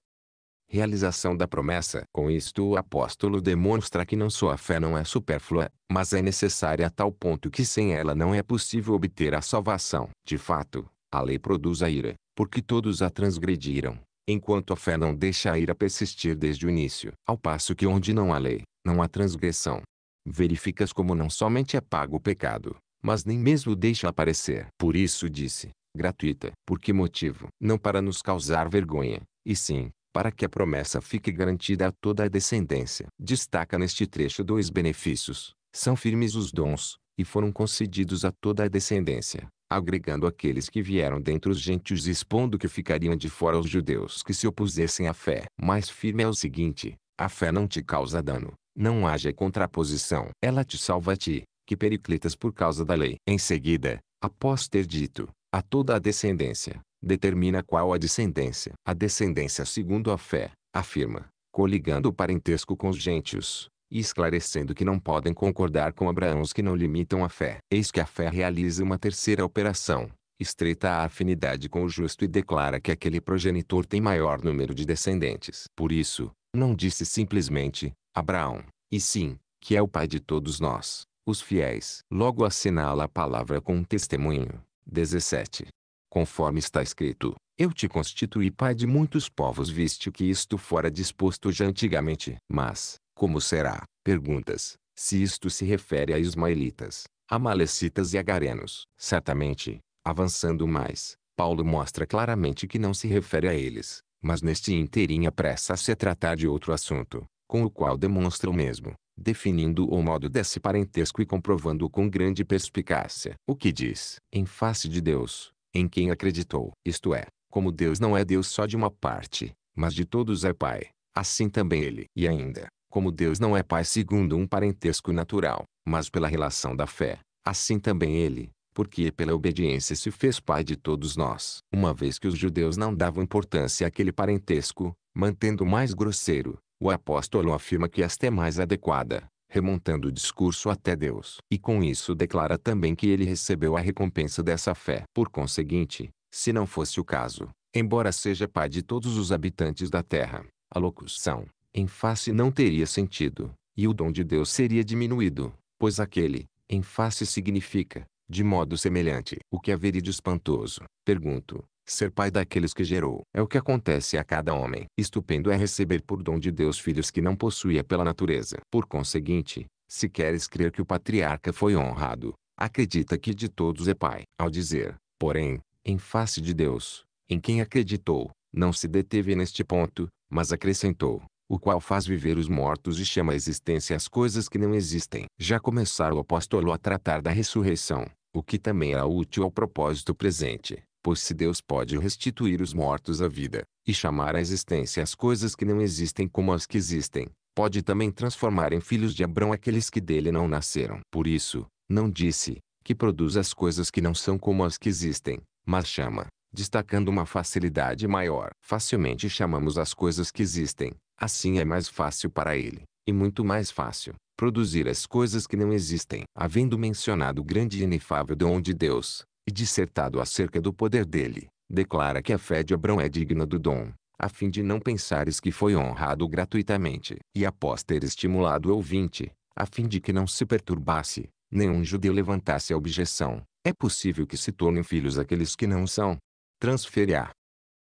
realização da promessa. Com isto, o apóstolo demonstra que não só a fé não é supérflua, mas é necessária a tal ponto que sem ela não é possível obter a salvação. De fato, a lei produz a ira, porque todos a transgrediram, enquanto a fé não deixa a ira persistir desde o início. Ao passo que onde não há lei, não há transgressão. Verificas como não somente é pago o pecado, mas nem mesmo deixa aparecer. Por isso disse, gratuita. Por que motivo? Não para nos causar vergonha, e sim, para que a promessa fique garantida a toda a descendência. Destaca neste trecho dois benefícios. São firmes os dons, e foram concedidos a toda a descendência, agregando aqueles que vieram dentre os gentios e expondo que ficariam de fora os judeus que se opusessem à fé. Mais firme é o seguinte, a fé não te causa dano, não haja contraposição. Ela te salva a ti, que Periclitas por causa da lei. Em seguida, após ter dito, a toda a descendência, determina qual a descendência. A descendência segundo a fé, afirma, coligando o parentesco com os gentios, e esclarecendo que não podem concordar com Abraão os que não limitam a fé. Eis que a fé realiza uma terceira operação, estreita a afinidade com o justo e declara que aquele progenitor tem maior número de descendentes. Por isso, não disse simplesmente, Abraão, e sim, que é o pai de todos nós. Os fiéis logo assinala a palavra com um testemunho. 17. Conforme está escrito, eu te constituí pai de muitos povos viste que isto fora disposto já antigamente. Mas, como será? Perguntas. Se isto se refere a ismaelitas, amalecitas e agarenos. Certamente, avançando mais, Paulo mostra claramente que não se refere a eles, mas neste inteirinho apressa-se a tratar de outro assunto, com o qual demonstra o mesmo, definindo o modo desse parentesco e comprovando-o com grande perspicácia. O que diz, em face de Deus, em quem acreditou, isto é, como Deus não é Deus só de uma parte, mas de todos é Pai, assim também Ele. E ainda, como Deus não é Pai segundo um parentesco natural, mas pela relação da fé, assim também Ele, porque pela obediência se fez Pai de todos nós. Uma vez que os judeus não davam importância àquele parentesco, mantendo mais grosseiro, o apóstolo afirma que esta é mais adequada, remontando o discurso até Deus. E com isso declara também que ele recebeu a recompensa dessa fé. Por conseguinte, se não fosse o caso, embora seja pai de todos os habitantes da terra, a locução, em face não teria sentido, e o dom de Deus seria diminuído, pois aquele, em face significa, de modo semelhante. O que haveria de espantoso, pergunto, ser pai daqueles que gerou. É o que acontece a cada homem. Estupendo é receber por dom de Deus filhos que não possuía pela natureza. Por conseguinte, se queres crer que o patriarca foi honrado, acredita que de todos é pai. Ao dizer, porém, em face de Deus, em quem acreditou, não se deteve neste ponto, mas acrescentou, o qual faz viver os mortos e chama à existência as coisas que não existem. Já começaram o apóstolo a tratar da ressurreição, o que também era útil ao propósito presente Pois se Deus pode restituir os mortos à vida, e chamar à existência as coisas que não existem como as que existem, pode também transformar em filhos de Abrão aqueles que dele não nasceram. Por isso, não disse, que produz as coisas que não são como as que existem, mas chama, destacando uma facilidade maior. Facilmente chamamos as coisas que existem, assim é mais fácil para ele, e muito mais fácil, produzir as coisas que não existem. Havendo mencionado o grande e inefável dom de Deus, e dissertado acerca do poder dele, declara que a fé de Abrão é digna do dom, a fim de não pensares que foi honrado gratuitamente. E após ter estimulado o ouvinte, a fim de que não se perturbasse, nenhum judeu levantasse a objeção, é possível que se tornem filhos aqueles que não são. Transferir.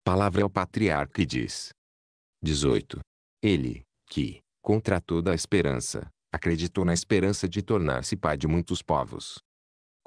Palavra ao patriarca e diz. 18. Ele, que, contra toda a esperança, acreditou na esperança de tornar-se pai de muitos povos,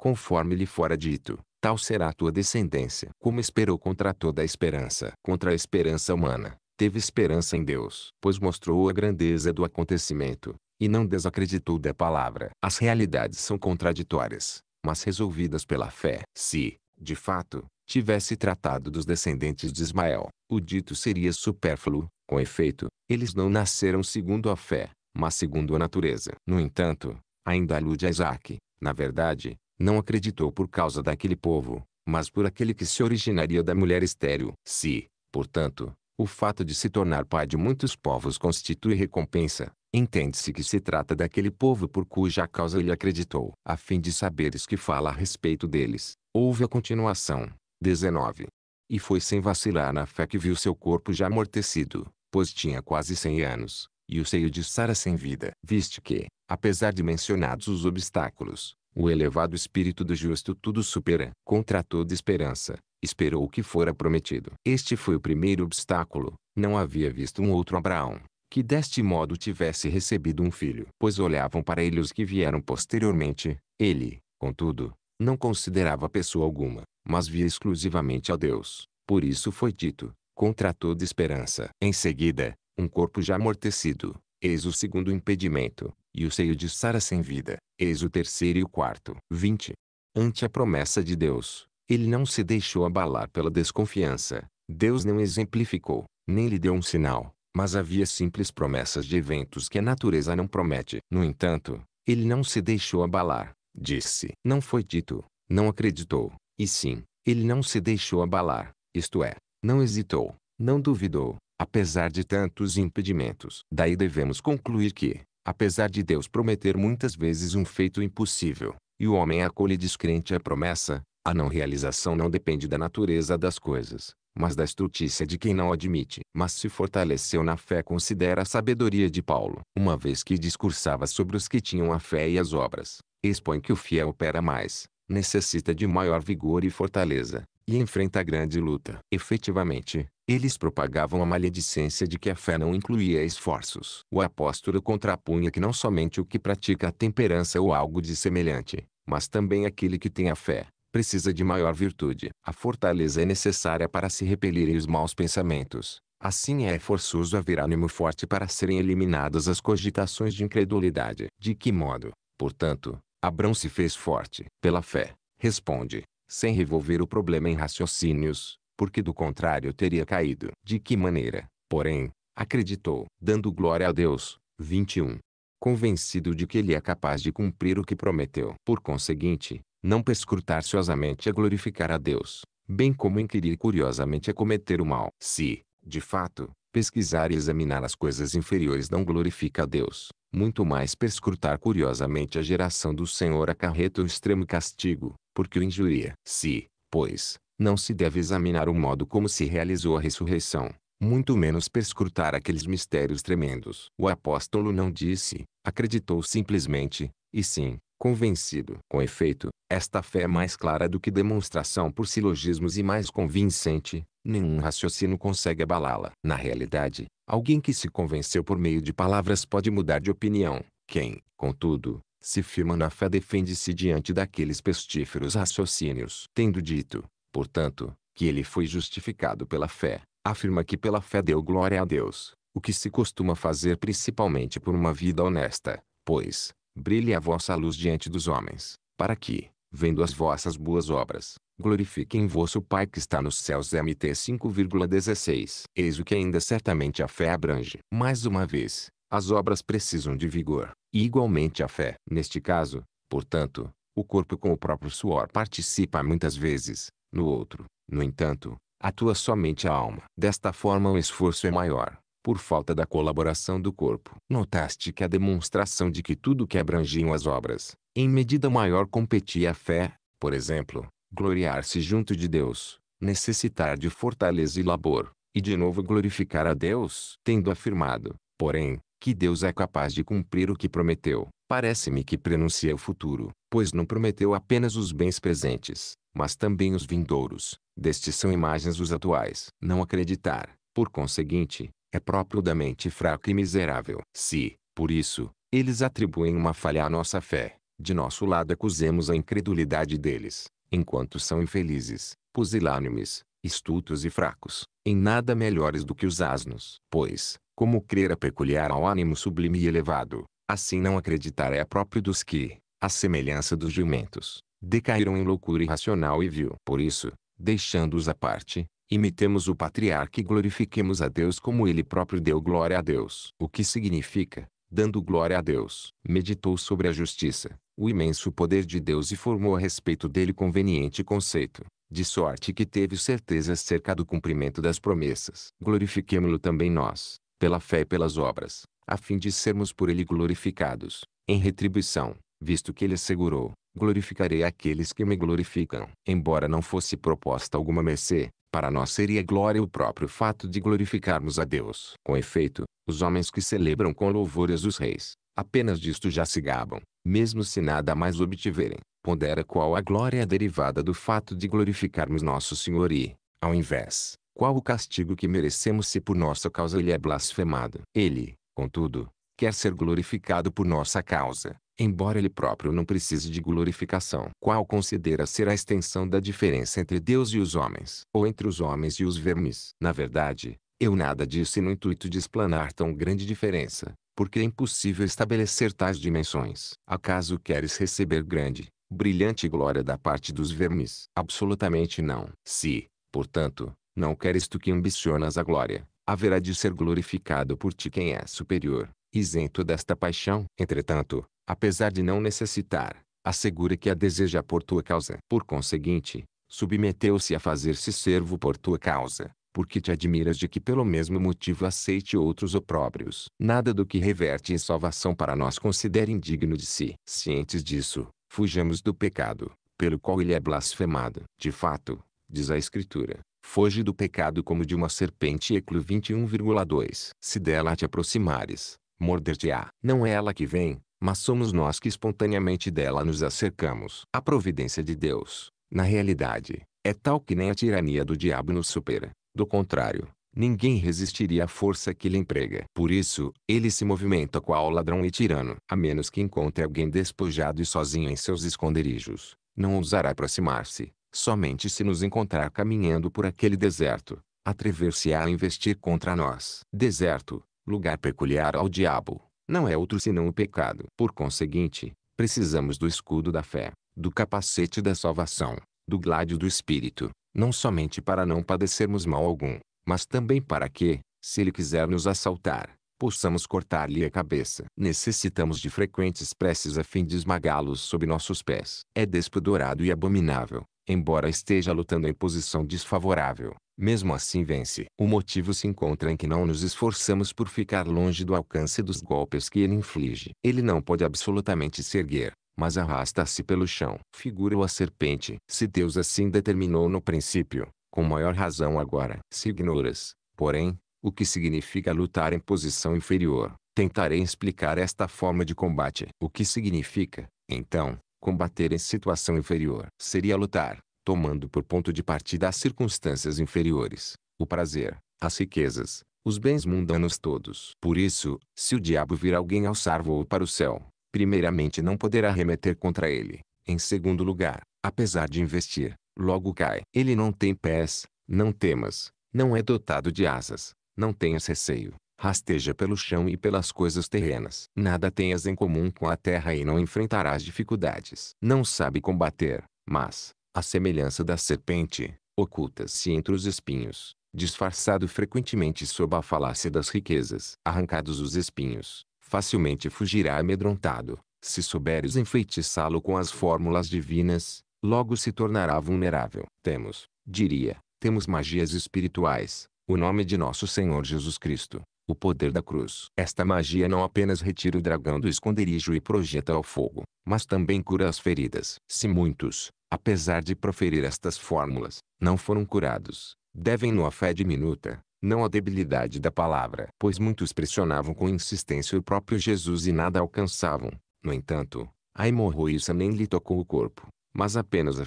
conforme lhe fora dito, tal será a tua descendência. Como esperou contra toda a esperança, contra a esperança humana, teve esperança em Deus, pois mostrou a grandeza do acontecimento, e não desacreditou da palavra. As realidades são contraditórias, mas resolvidas pela fé. Se, de fato, tivesse tratado dos descendentes de Ismael, o dito seria supérfluo, com efeito, eles não nasceram segundo a fé, mas segundo a natureza. No entanto, ainda alude a Isaac. Na verdade, não acreditou por causa daquele povo, mas por aquele que se originaria da mulher estéril. Se, portanto, o fato de se tornar pai de muitos povos constitui recompensa, entende-se que se trata daquele povo por cuja causa ele acreditou. A fim de saberes que fala a respeito deles, houve a continuação. 19. E foi sem vacilar na fé que viu seu corpo já amortecido, pois tinha quase cem anos, e o seio de Sara sem vida. Viste que, apesar de mencionados os obstáculos, o elevado espírito do justo tudo supera. Contra toda esperança, esperou o que fora prometido. Este foi o primeiro obstáculo. Não havia visto um outro Abraão, que deste modo tivesse recebido um filho. Pois olhavam para ele os que vieram posteriormente. Ele, contudo, não considerava pessoa alguma, mas via exclusivamente a Deus. Por isso foi dito, contra toda esperança. Em seguida, um corpo já amortecido. Eis o segundo impedimento. E o seio de Sara sem vida, eis o terceiro e o quarto. 20. Ante a promessa de Deus, ele não se deixou abalar pela desconfiança. Deus não exemplificou, nem lhe deu um sinal, mas havia simples promessas de eventos que a natureza não promete. No entanto, ele não se deixou abalar. Disse, não foi dito, não acreditou, e sim, ele não se deixou abalar, isto é, não hesitou, não duvidou, apesar de tantos impedimentos. Daí devemos concluir que, Apesar de Deus prometer muitas vezes um feito impossível, e o homem acolhe descrente a promessa, a não realização não depende da natureza das coisas, mas da estrutícia de quem não admite. Mas se fortaleceu na fé considera a sabedoria de Paulo. Uma vez que discursava sobre os que tinham a fé e as obras, expõe que o fiel opera mais, necessita de maior vigor e fortaleza, e enfrenta grande luta. Efetivamente, eles propagavam a maledicência de que a fé não incluía esforços. O apóstolo contrapunha que não somente o que pratica a temperança ou algo de semelhante, mas também aquele que tem a fé, precisa de maior virtude. A fortaleza é necessária para se repelirem os maus pensamentos. Assim é forçoso haver ânimo forte para serem eliminadas as cogitações de incredulidade. De que modo, portanto, Abrão se fez forte? Pela fé. Responde, sem revolver o problema em raciocínios, porque do contrário teria caído. De que maneira, porém, acreditou, dando glória a Deus. 21. Convencido de que ele é capaz de cumprir o que prometeu. Por conseguinte, não perscrutar ciosamente é glorificar a Deus, bem como inquirir curiosamente a é cometer o mal. Se, de fato, pesquisar e examinar as coisas inferiores não glorifica a Deus, muito mais perscrutar curiosamente a geração do Senhor acarreta o extremo castigo porque o injuria. Se, pois, não se deve examinar o modo como se realizou a ressurreição, muito menos perscrutar aqueles mistérios tremendos. O apóstolo não disse, acreditou simplesmente, e sim, convencido. Com efeito, esta fé é mais clara do que demonstração por silogismos e mais convincente, nenhum raciocínio consegue abalá-la. Na realidade, alguém que se convenceu por meio de palavras pode mudar de opinião. Quem, contudo, se firma na fé defende-se diante daqueles pestíferos raciocínios. Tendo dito, portanto, que ele foi justificado pela fé, afirma que pela fé deu glória a Deus, o que se costuma fazer principalmente por uma vida honesta, pois, brilhe a vossa luz diante dos homens, para que, vendo as vossas boas obras, glorifiquem vosso Pai que está nos céus. MT 5,16 Eis o que ainda certamente a fé abrange. Mais uma vez, as obras precisam de vigor, e igualmente a fé. Neste caso, portanto, o corpo com o próprio suor participa muitas vezes, no outro, no entanto, atua somente a alma. Desta forma o esforço é maior, por falta da colaboração do corpo. Notaste que a demonstração de que tudo que abrangiam as obras, em medida maior competia a fé, por exemplo, gloriar-se junto de Deus, necessitar de fortaleza e labor, e de novo glorificar a Deus, tendo afirmado, porém, que Deus é capaz de cumprir o que prometeu. Parece-me que prenuncia o futuro, pois não prometeu apenas os bens presentes, mas também os vindouros. Destes são imagens os atuais. Não acreditar, por conseguinte, é próprio da mente fraca e miserável. Se, por isso, eles atribuem uma falha à nossa fé, de nosso lado acusemos a incredulidade deles, enquanto são infelizes, pusilânimes, estultos e fracos, em nada melhores do que os asnos. Pois, como crer é peculiar ao ânimo sublime e elevado, assim não acreditar é próprio dos que, à semelhança dos jumentos, decaíram em loucura irracional e vil. Por isso, deixando-os à parte, imitemos o patriarca e glorifiquemos a Deus como ele próprio deu glória a Deus. O que significa, dando glória a Deus, meditou sobre a justiça, o imenso poder de Deus e formou a respeito dele conveniente conceito, de sorte que teve certeza acerca do cumprimento das promessas. Glorifiquemo-lo também nós, pela fé e pelas obras, a fim de sermos por ele glorificados, em retribuição, visto que ele assegurou: Glorificarei aqueles que me glorificam. Embora não fosse proposta alguma mercê, para nós seria glória o próprio fato de glorificarmos a Deus. Com efeito, os homens que celebram com louvores os reis, apenas disto já se gabam, mesmo se nada mais obtiverem. Pondera qual a glória derivada do fato de glorificarmos nosso Senhor e, ao invés, qual o castigo que merecemos se por nossa causa ele é blasfemado. Ele, contudo, quer ser glorificado por nossa causa, embora ele próprio não precise de glorificação. Qual considera ser a extensão da diferença entre Deus e os homens, ou entre os homens e os vermes? Na verdade, eu nada disse no intuito de explanar tão grande diferença, porque é impossível estabelecer tais dimensões. Acaso queres receber grande, brilhante glória da parte dos vermes? Absolutamente não. Se, portanto, não queres tu que ambicionas a glória, haverá de ser glorificado por ti quem é superior, isento desta paixão. Entretanto, apesar de não necessitar, assegura que a deseja por tua causa. Por conseguinte, submeteu-se a fazer-se servo por tua causa, porque te admiras de que pelo mesmo motivo aceite outros opróbrios. Nada do que reverte em salvação para nós considere indigno de si. Cientes disso, fujamos do pecado, pelo qual ele é blasfemado. De fato, diz a Escritura, Foge do pecado como de uma serpente eclo 21,2 Se dela te aproximares, morder-te-á. Não é ela que vem, mas somos nós que espontaneamente dela nos acercamos. A providência de Deus, na realidade, é tal que nem a tirania do diabo nos supera. Do contrário, ninguém resistiria à força que lhe emprega. Por isso, ele se movimenta qual ladrão e tirano. A menos que encontre alguém despojado e sozinho em seus esconderijos, não ousará aproximar-se Somente se nos encontrar caminhando por aquele deserto, atrever-se-á a investir contra nós. Deserto, lugar peculiar ao diabo, não é outro senão o pecado. Por conseguinte, precisamos do escudo da fé, do capacete da salvação, do gládio do espírito, não somente para não padecermos mal algum, mas também para que, se ele quiser nos assaltar, possamos cortar-lhe a cabeça. Necessitamos de frequentes preces a fim de esmagá-los sob nossos pés. É despudorado e abominável, embora esteja lutando em posição desfavorável, mesmo assim vence. O motivo se encontra em que não nos esforçamos por ficar longe do alcance dos golpes que ele inflige. Ele não pode absolutamente se erguer, mas arrasta-se pelo chão. Figura-o a serpente. Se Deus assim determinou no princípio, com maior razão agora. Se ignoras, porém, o que significa lutar em posição inferior, tentarei explicar esta forma de combate. O que significa, então, Combater em situação inferior seria lutar, tomando por ponto de partida as circunstâncias inferiores, o prazer, as riquezas, os bens mundanos todos. Por isso, se o diabo vir alguém alçar voo para o céu, primeiramente não poderá remeter contra ele. Em segundo lugar, apesar de investir, logo cai. Ele não tem pés, não temas, não é dotado de asas, não tenhas receio, rasteja pelo chão e pelas coisas terrenas. Nada tenhas em comum com a terra e não enfrentarás dificuldades. Não sabe combater, mas, à semelhança da serpente, oculta-se entre os espinhos, disfarçado frequentemente sob a falácia das riquezas. Arrancados os espinhos, facilmente fugirá amedrontado. Se souberes enfeitiçá-lo com as fórmulas divinas, logo se tornará vulnerável. Temos, diria, temos magias espirituais, o nome de nosso Senhor Jesus Cristo, o poder da cruz. Esta magia não apenas retira o dragão do esconderijo e projeta ao fogo, mas também cura as feridas. Se muitos, apesar de proferir estas fórmulas, não foram curados, devem-no à fé diminuta, não à debilidade da palavra. Pois muitos pressionavam com insistência o próprio Jesus e nada alcançavam. No entanto, a hemorroíça nem lhe tocou o corpo, mas apenas a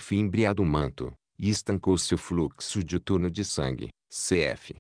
o manto, e estancou se o fluxo diuturno de sangue. Cf.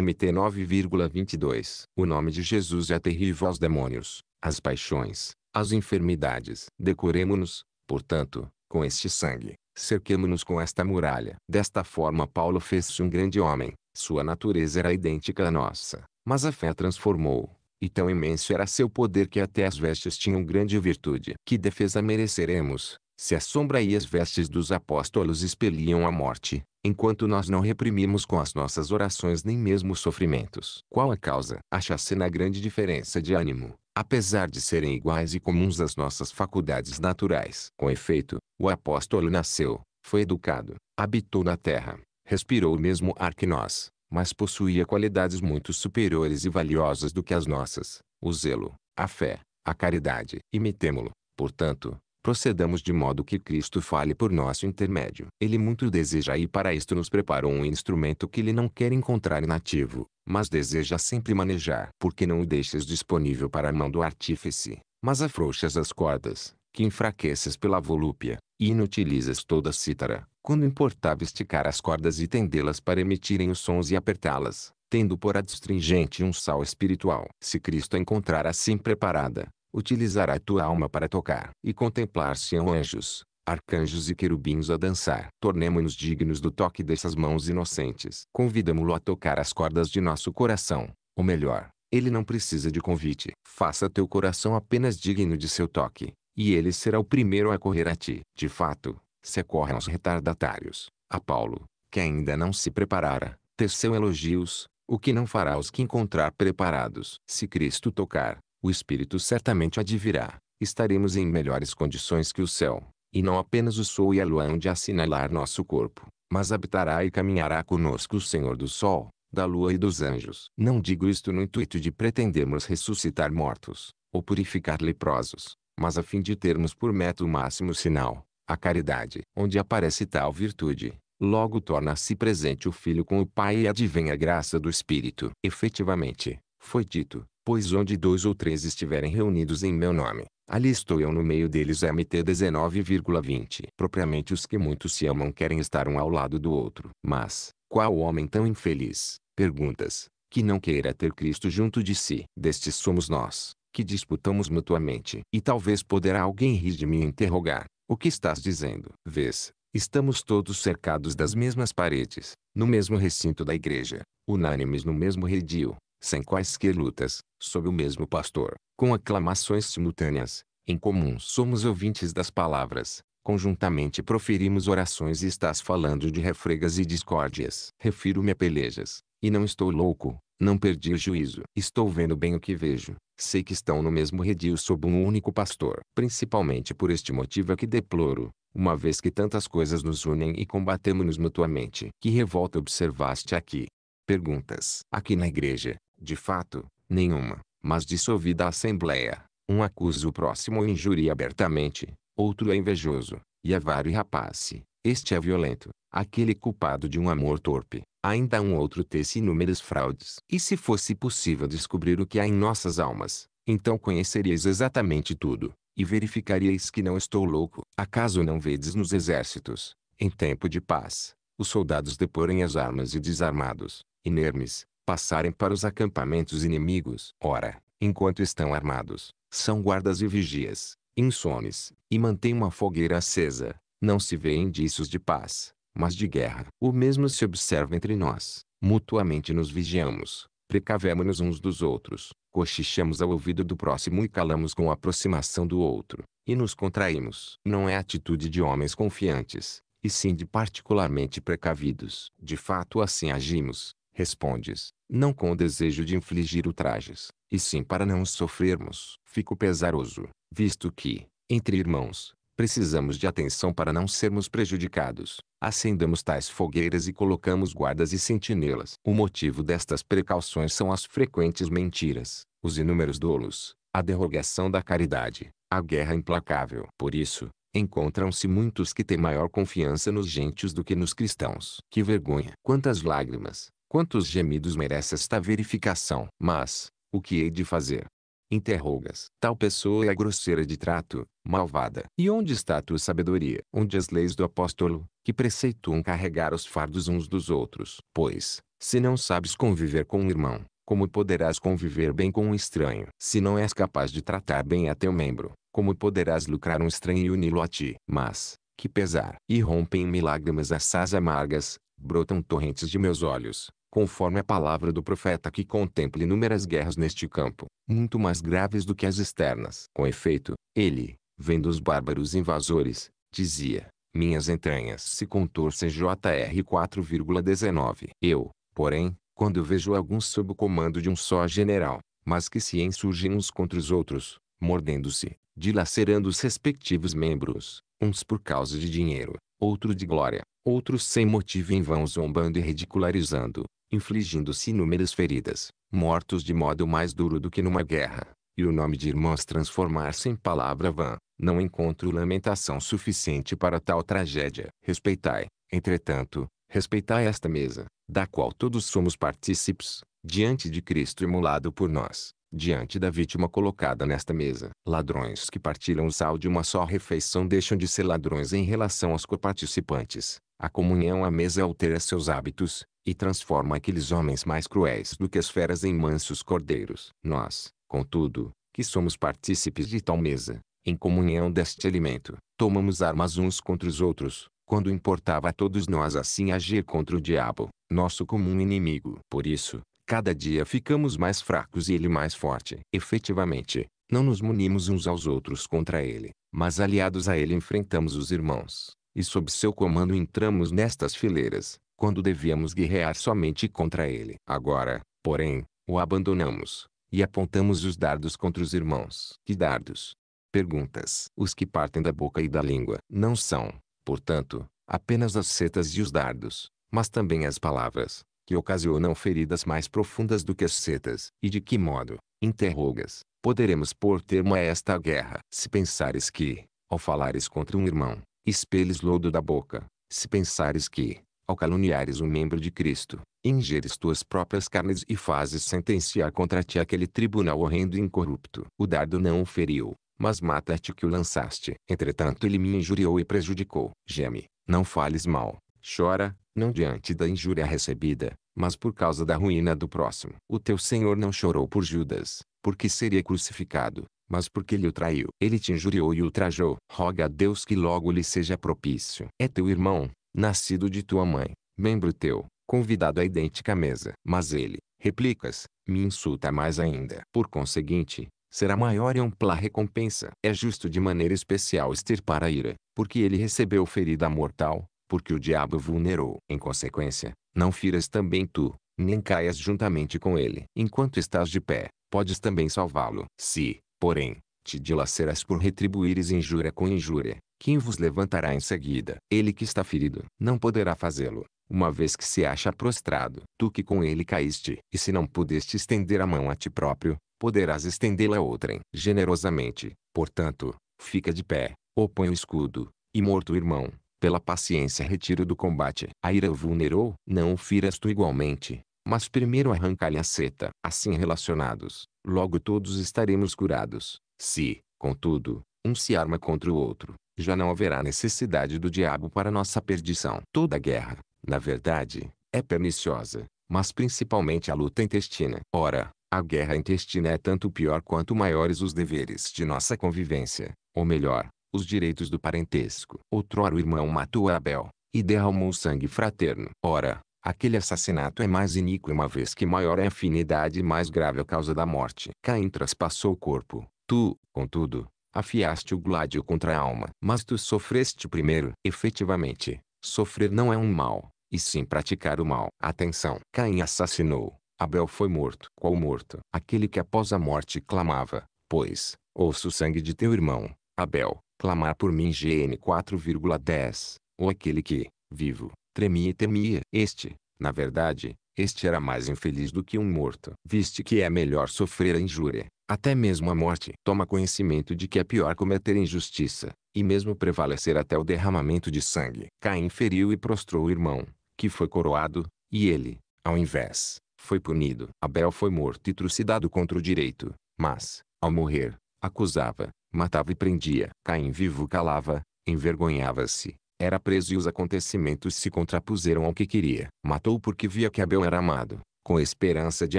MT 9,22. O nome de Jesus é terrível aos demônios, às paixões, às enfermidades. Decoremos-nos, portanto, com este sangue, cerquemo-nos com esta muralha. Desta forma Paulo fez-se um grande homem, sua natureza era idêntica à nossa, mas a fé a transformou. E tão imenso era seu poder que até as vestes tinham grande virtude. Que defesa mereceremos, se a sombra e as vestes dos apóstolos expeliam a morte, enquanto nós não reprimimos com as nossas orações nem mesmo sofrimentos. Qual a causa? Acha-se na grande diferença de ânimo, apesar de serem iguais e comuns as nossas faculdades naturais. Com efeito, o apóstolo nasceu, foi educado, habitou na terra, respirou o mesmo ar que nós, mas possuía qualidades muito superiores e valiosas do que as nossas, o zelo, a fé, a caridade. Imitemo-lo, portanto, procedamos de modo que Cristo fale por nosso intermédio. Ele muito deseja e para isto nos preparou um instrumento que ele não quer encontrar inativo, mas deseja sempre manejar. Porque não o deixas disponível para a mão do artífice, mas afrouxas as cordas, que enfraqueces pela volúpia, e inutilizas toda a cítara, quando importava esticar as cordas e tendê-las para emitirem os sons e apertá-las, tendo por adstringente um sal espiritual. Se Cristo a encontrar assim preparada, utilizará tua alma para tocar e contemplar-se-ão anjos, arcanjos e querubins a dançar. Tornemo-nos dignos do toque dessas mãos inocentes. Convidamo-lo a tocar as cordas de nosso coração, ou melhor, ele não precisa de convite. Faça teu coração apenas digno de seu toque, e ele será o primeiro a correr a ti. De fato, se acorrem aos retardatários, a Paulo, que ainda não se preparara, teceu elogios, o que não fará os que encontrar preparados. Se Cristo tocar, o Espírito certamente advirá. Estaremos em melhores condições que o céu, e não apenas o sol e a lua onde assinalar nosso corpo, mas habitará e caminhará conosco o Senhor do Sol, da lua e dos anjos. Não digo isto no intuito de pretendermos ressuscitar mortos, ou purificar leprosos, mas a fim de termos por meta o máximo sinal, a caridade. Onde aparece tal virtude, logo torna-se presente o Filho com o Pai e advém a graça do Espírito. Efetivamente, foi dito, Pois onde dois ou três estiverem reunidos em meu nome, ali estou eu no meio deles. MT 19,20 Propriamente os que muito se amam querem estar um ao lado do outro. Mas, qual homem tão infeliz, perguntas, que não queira ter Cristo junto de si? Destes somos nós, que disputamos mutuamente. E talvez poderá alguém rir de mim e interrogar, o que estás dizendo? Vês, estamos todos cercados das mesmas paredes, no mesmo recinto da igreja, unânimes no mesmo redil, sem quaisquer lutas, sob o mesmo pastor, com aclamações simultâneas, em comum somos ouvintes das palavras, conjuntamente proferimos orações e estás falando de refregas e discórdias. Refiro-me a pelejas, e não estou louco, não perdi o juízo. Estou vendo bem o que vejo, sei que estão no mesmo redil sob um único pastor. Principalmente por este motivo é que deploro, uma vez que tantas coisas nos unem e combatemos-nos mutuamente. Que revolta observaste aqui? Perguntas. Aqui na igreja, de fato, nenhuma, mas dissolvida a assembleia, um acusa o próximo ou injuria abertamente, outro é invejoso, e avaro e rapaz, este é violento, aquele culpado de um amor torpe, ainda um outro tece inúmeras fraudes. E se fosse possível descobrir o que há em nossas almas, então conheceríeis exatamente tudo, e verificaríeis que não estou louco. Acaso não vedes nos exércitos, em tempo de paz, os soldados deporem as armas e desarmados, inermes, passarem para os acampamentos inimigos. Ora, enquanto estão armados, são guardas e vigias, insones, e mantêm uma fogueira acesa, não se vê indícios de paz, mas de guerra. O mesmo se observa entre nós, mutuamente nos vigiamos, precavemos-nos uns dos outros, cochichamos ao ouvido do próximo e calamos com a aproximação do outro, e nos contraímos. Não é atitude de homens confiantes, e sim de particularmente precavidos. De fato assim agimos, Respondes, não com o desejo de infligir ultrajes, e sim para não os sofrermos. Fico pesaroso, visto que, entre irmãos, precisamos de atenção para não sermos prejudicados. Acendamos tais fogueiras e colocamos guardas e sentinelas. O motivo destas precauções são as frequentes mentiras, os inúmeros dolos, a derrogação da caridade, a guerra implacável. Por isso, encontram-se muitos que têm maior confiança nos gentios do que nos cristãos. Que vergonha! Quantas lágrimas, Quantos gemidos merece esta verificação? Mas, o que hei de fazer? Interrogas. Tal pessoa é grosseira de trato, malvada. E onde está a tua sabedoria? Onde as leis do apóstolo, que preceituam carregar os fardos uns dos outros? Pois, se não sabes conviver com um irmão, como poderás conviver bem com um estranho? Se não és capaz de tratar bem a teu membro, como poderás lucrar um estranho e uni-lo a ti? Mas, que pesar! E rompem-me lágrimas assaz amargas, brotam torrentes de meus olhos, conforme a palavra do profeta que contempla inúmeras guerras neste campo, muito mais graves do que as externas. Com efeito, ele, vendo os bárbaros invasores, dizia, minhas entranhas se contorcem JR 4,19. Eu, porém, quando vejo alguns sob o comando de um só general, mas que se insurgem uns contra os outros, mordendo-se, dilacerando os respectivos membros, uns por causa de dinheiro, outros de glória, outros sem motivo em vão zombando e ridicularizando, infligindo-se inúmeras feridas, mortos de modo mais duro do que numa guerra, e o nome de irmãos transformar-se em palavra vã, não encontro lamentação suficiente para tal tragédia. Respeitai, entretanto, respeitai esta mesa, da qual todos somos partícipes, diante de Cristo imolado por nós, diante da vítima colocada nesta mesa. Ladrões que partilham o sal de uma só refeição deixam de ser ladrões em relação aos coparticipantes, a comunhão à mesa altera seus hábitos, e transforma aqueles homens mais cruéis do que as feras em mansos cordeiros. Nós, contudo, que somos partícipes de tal mesa, em comunhão deste alimento, tomamos armas uns contra os outros, quando importava a todos nós assim agir contra o diabo, nosso comum inimigo. Por isso, cada dia ficamos mais fracos e ele mais forte. Efetivamente, não nos munimos uns aos outros contra ele, mas aliados a ele enfrentamos os irmãos. E sob seu comando entramos nestas fileiras, quando devíamos guerrear somente contra ele. Agora, porém, o abandonamos, e apontamos os dardos contra os irmãos. Que dardos? Perguntas. Os que partem da boca e da língua. Não são, portanto, apenas as setas e os dardos, mas também as palavras, que ocasionam feridas mais profundas do que as setas. E de que modo, interrogas, poderemos pôr termo a esta guerra? Se pensares que, ao falares contra um irmão, Espelhes lodo da boca. Se pensares que, ao caluniares um membro de Cristo, ingeres tuas próprias carnes e fazes sentenciar contra ti aquele tribunal horrendo e incorrupto. O dardo não o feriu, mas mata-te que o lançaste. Entretanto ele me injuriou e prejudicou. Geme, não fales mal, chora, não diante da injúria recebida, mas por causa da ruína do próximo. O teu Senhor não chorou por Judas, porque seria crucificado, mas porque ele o traiu. Ele te injuriou e ultrajou. Roga a Deus que logo lhe seja propício. É teu irmão, nascido de tua mãe, membro teu, convidado à idêntica mesa. Mas ele, replicas, me insulta mais ainda. Por conseguinte, será maior e ampla recompensa. É justo de maneira especial extirpar a ira, porque ele recebeu ferida mortal, porque o diabo vulnerou. Em consequência, não firas também tu, nem caias juntamente com ele. Enquanto estás de pé, podes também salvá-lo. Se, Porém, te dilaceras por retribuires injúria com injúria, quem vos levantará em seguida? Ele que está ferido não poderá fazê-lo, uma vez que se acha prostrado. Tu que com ele caíste, e se não pudeste estender a mão a ti próprio, poderás estendê-la a outrem. Generosamente, portanto, fica de pé, opõe o escudo, e morto irmão, pela paciência retiro do combate. A ira vulnerou, não o firas tu igualmente, mas primeiro arranca-lhe a seta. Assim relacionados, logo todos estaremos curados. Se, contudo, um se arma contra o outro, já não haverá necessidade do diabo para nossa perdição. Toda guerra, na verdade, é perniciosa, mas principalmente a luta intestina. Ora, a guerra intestina é tanto pior quanto maiores os deveres de nossa convivência, ou melhor, os direitos do parentesco. Outrora o irmão matou Abel, e derramou sangue fraterno. Ora, Aquele assassinato é mais iníquo uma vez que maior é a afinidade e mais grave a causa da morte. Caim traspassou o corpo. Tu, contudo, afiaste o gládio contra a alma. Mas tu sofreste primeiro. Efetivamente, sofrer não é um mal, e sim praticar o mal. Atenção! Caim assassinou. Abel foi morto. Qual morto? Aquele que após a morte clamava, pois, ouço o sangue de teu irmão, Abel, clamar por mim. GN 4,10. Ou aquele que, vivo, Tremia e temia. Este, na verdade, este era mais infeliz do que um morto. Viste que é melhor sofrer a injúria, até mesmo a morte. Toma conhecimento de que é pior cometer injustiça, e mesmo prevalecer até o derramamento de sangue. Caim feriu e prostrou o irmão, que foi coroado, e ele, ao invés, foi punido. Abel foi morto e trucidado contra o direito, mas, ao morrer, acusava, matava e prendia. Caim vivo calava, envergonhava-se, era preso e os acontecimentos se contrapuseram ao que queria. Matou porque via que Abel era amado, com esperança de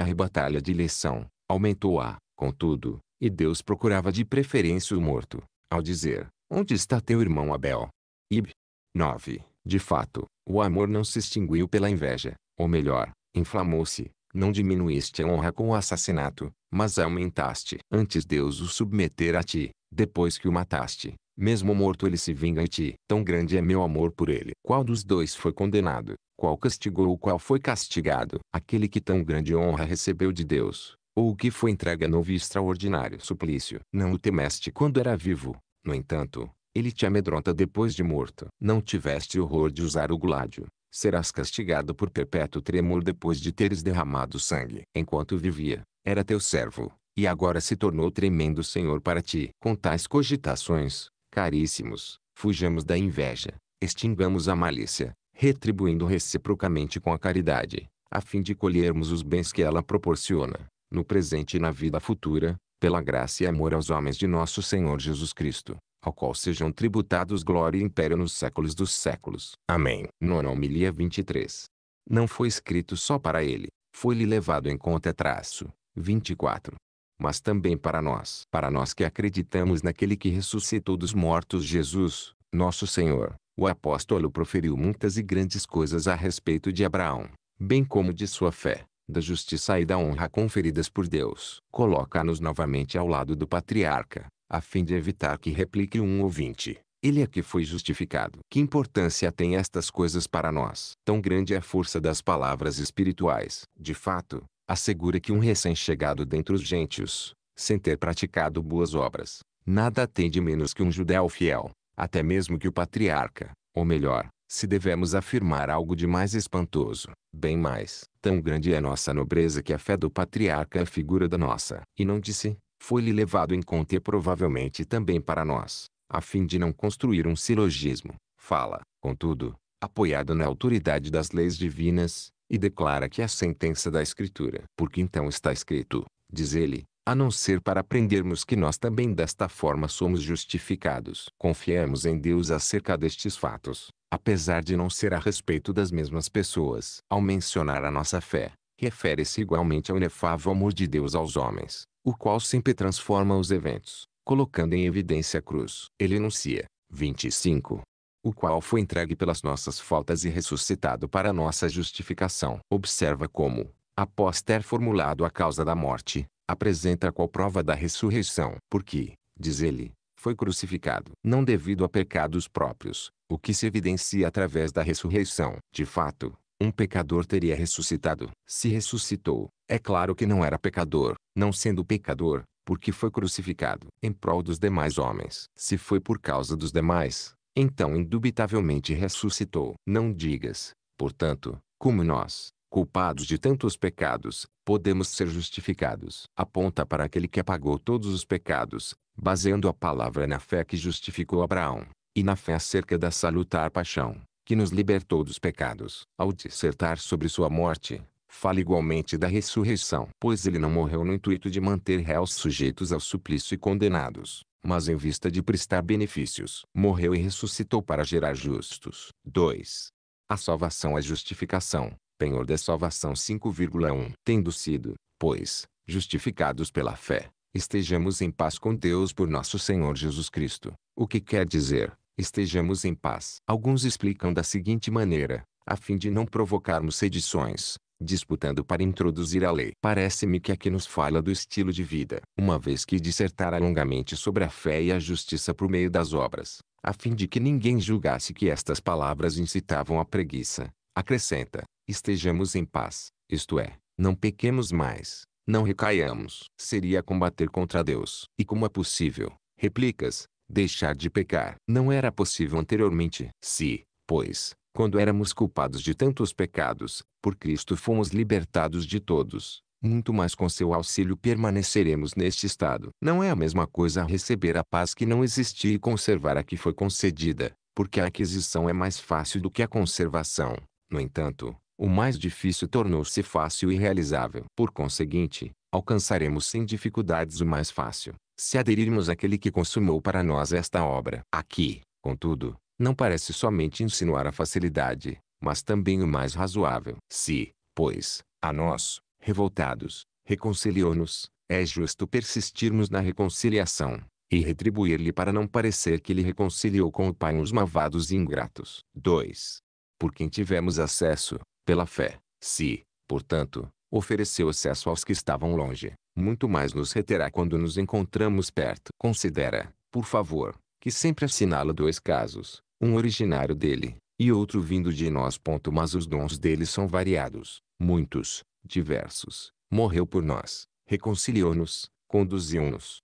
arrebatar-lhe a dileção, aumentou-a, contudo, e Deus procurava de preferência o morto, ao dizer, onde está teu irmão Abel? Ib. 9. De fato, o amor não se extinguiu pela inveja, ou melhor, inflamou-se, não diminuíste a honra com o assassinato, mas aumentaste. Antes Deus o submeter a ti, depois que o mataste, mesmo morto ele se vinga de ti. Tão grande é meu amor por ele. Qual dos dois foi condenado? Qual castigou ou qual foi castigado? Aquele que tão grande honra recebeu de Deus, ou o que foi entregue a novo e extraordinário suplício. Não o temeste quando era vivo. No entanto, ele te amedronta depois de morto. Não tiveste horror de usar o guládio. Serás castigado por perpétuo tremor depois de teres derramado sangue. Enquanto vivia, era teu servo e agora se tornou tremendo Senhor para ti. Com tais cogitações, Caríssimos, fujamos da inveja, extingamos a malícia, retribuindo reciprocamente com a caridade, a fim de colhermos os bens que ela proporciona, no presente e na vida futura, pela graça e amor aos homens de nosso Senhor Jesus Cristo, ao qual sejam tributados glória e império nos séculos dos séculos. Amém. Nona homilia 23. Não foi escrito só para ele, foi-lhe levado em conta traço. 24 mas também para nós. Para nós que acreditamos naquele que ressuscitou dos mortos Jesus, nosso Senhor, o apóstolo proferiu muitas e grandes coisas a respeito de Abraão, bem como de sua fé, da justiça e da honra conferidas por Deus. Coloca-nos novamente ao lado do patriarca, a fim de evitar que replique um ouvinte. Ele é que foi justificado. Que importância tem estas coisas para nós? Tão grande é a força das palavras espirituais. De fato, assegura que um recém-chegado dentre os gentios, sem ter praticado boas obras, nada tem de menos que um judeu fiel, até mesmo que o patriarca, ou melhor, se devemos afirmar algo de mais espantoso, bem mais, tão grande é nossa nobreza que a fé do patriarca é figura da nossa. E não disse, foi-lhe levado em conta e provavelmente também para nós, a fim de não construir um silogismo. Fala, contudo, apoiado na autoridade das leis divinas, e declara que é a sentença da Escritura. Porque então está escrito, diz ele, a não ser para aprendermos que nós também desta forma somos justificados. Confiemos em Deus acerca destes fatos, apesar de não ser a respeito das mesmas pessoas. Ao mencionar a nossa fé, refere-se igualmente ao inefável amor de Deus aos homens, o qual sempre transforma os eventos, colocando em evidência a cruz. Ele enuncia, 25, o qual foi entregue pelas nossas faltas e ressuscitado para nossa justificação. Observa como, após ter formulado a causa da morte, apresenta qual prova da ressurreição. Porque, diz ele, foi crucificado, não devido a pecados próprios, o que se evidencia através da ressurreição. De fato, um pecador teria ressuscitado. Se ressuscitou, é claro que não era pecador, não sendo pecador, porque foi crucificado em prol dos demais homens. Se foi por causa dos demais, então indubitavelmente ressuscitou. Não digas, portanto, como nós, culpados de tantos pecados, podemos ser justificados. Aponta para aquele que apagou todos os pecados, baseando a palavra na fé que justificou Abraão, e na fé acerca da salutar paixão, que nos libertou dos pecados. Ao dissertar sobre sua morte, fala igualmente da ressurreição, pois ele não morreu no intuito de manter réus sujeitos ao suplício e condenados, mas em vista de prestar benefícios, morreu e ressuscitou para gerar justos. 2. A salvação é justificação, penhor da salvação 5,1. Tendo sido, pois, justificados pela fé, estejamos em paz com Deus por nosso Senhor Jesus Cristo. O que quer dizer, estejamos em paz? Alguns explicam da seguinte maneira, a fim de não provocarmos sedições, disputando para introduzir a lei. Parece-me que aqui nos fala do estilo de vida, uma vez que dissertara longamente sobre a fé e a justiça por meio das obras, a fim de que ninguém julgasse que estas palavras incitavam a preguiça. Acrescenta, estejamos em paz, isto é, não pequemos mais, não recaiamos. Seria combater contra Deus. E como é possível, replicas, deixar de pecar? Não era possível anteriormente. Se, pois, quando éramos culpados de tantos pecados, por Cristo fomos libertados de todos. Muito mais com seu auxílio permaneceremos neste estado. Não é a mesma coisa receber a paz que não existia e conservar a que foi concedida, porque a aquisição é mais fácil do que a conservação. No entanto, o mais difícil tornou-se fácil e realizável. Por conseguinte, alcançaremos sem dificuldades o mais fácil, se aderirmos àquele que consumou para nós esta obra. Aqui, contudo, não parece somente insinuar a facilidade, mas também o mais razoável. Se, pois, a nós, revoltados, reconciliou-nos, é justo persistirmos na reconciliação, e retribuir-lhe para não parecer que lhe reconciliou com o Pai os malvados e ingratos. 2. Por quem tivemos acesso, pela fé, se, portanto, ofereceu acesso aos que estavam longe, muito mais nos reterá quando nos encontramos perto. Considera, por favor, que sempre assinala dois casos, um originário dele, e outro vindo de nós. Mas os dons dele são variados, muitos, diversos. Morreu por nós, reconciliou-nos, conduziu-nos.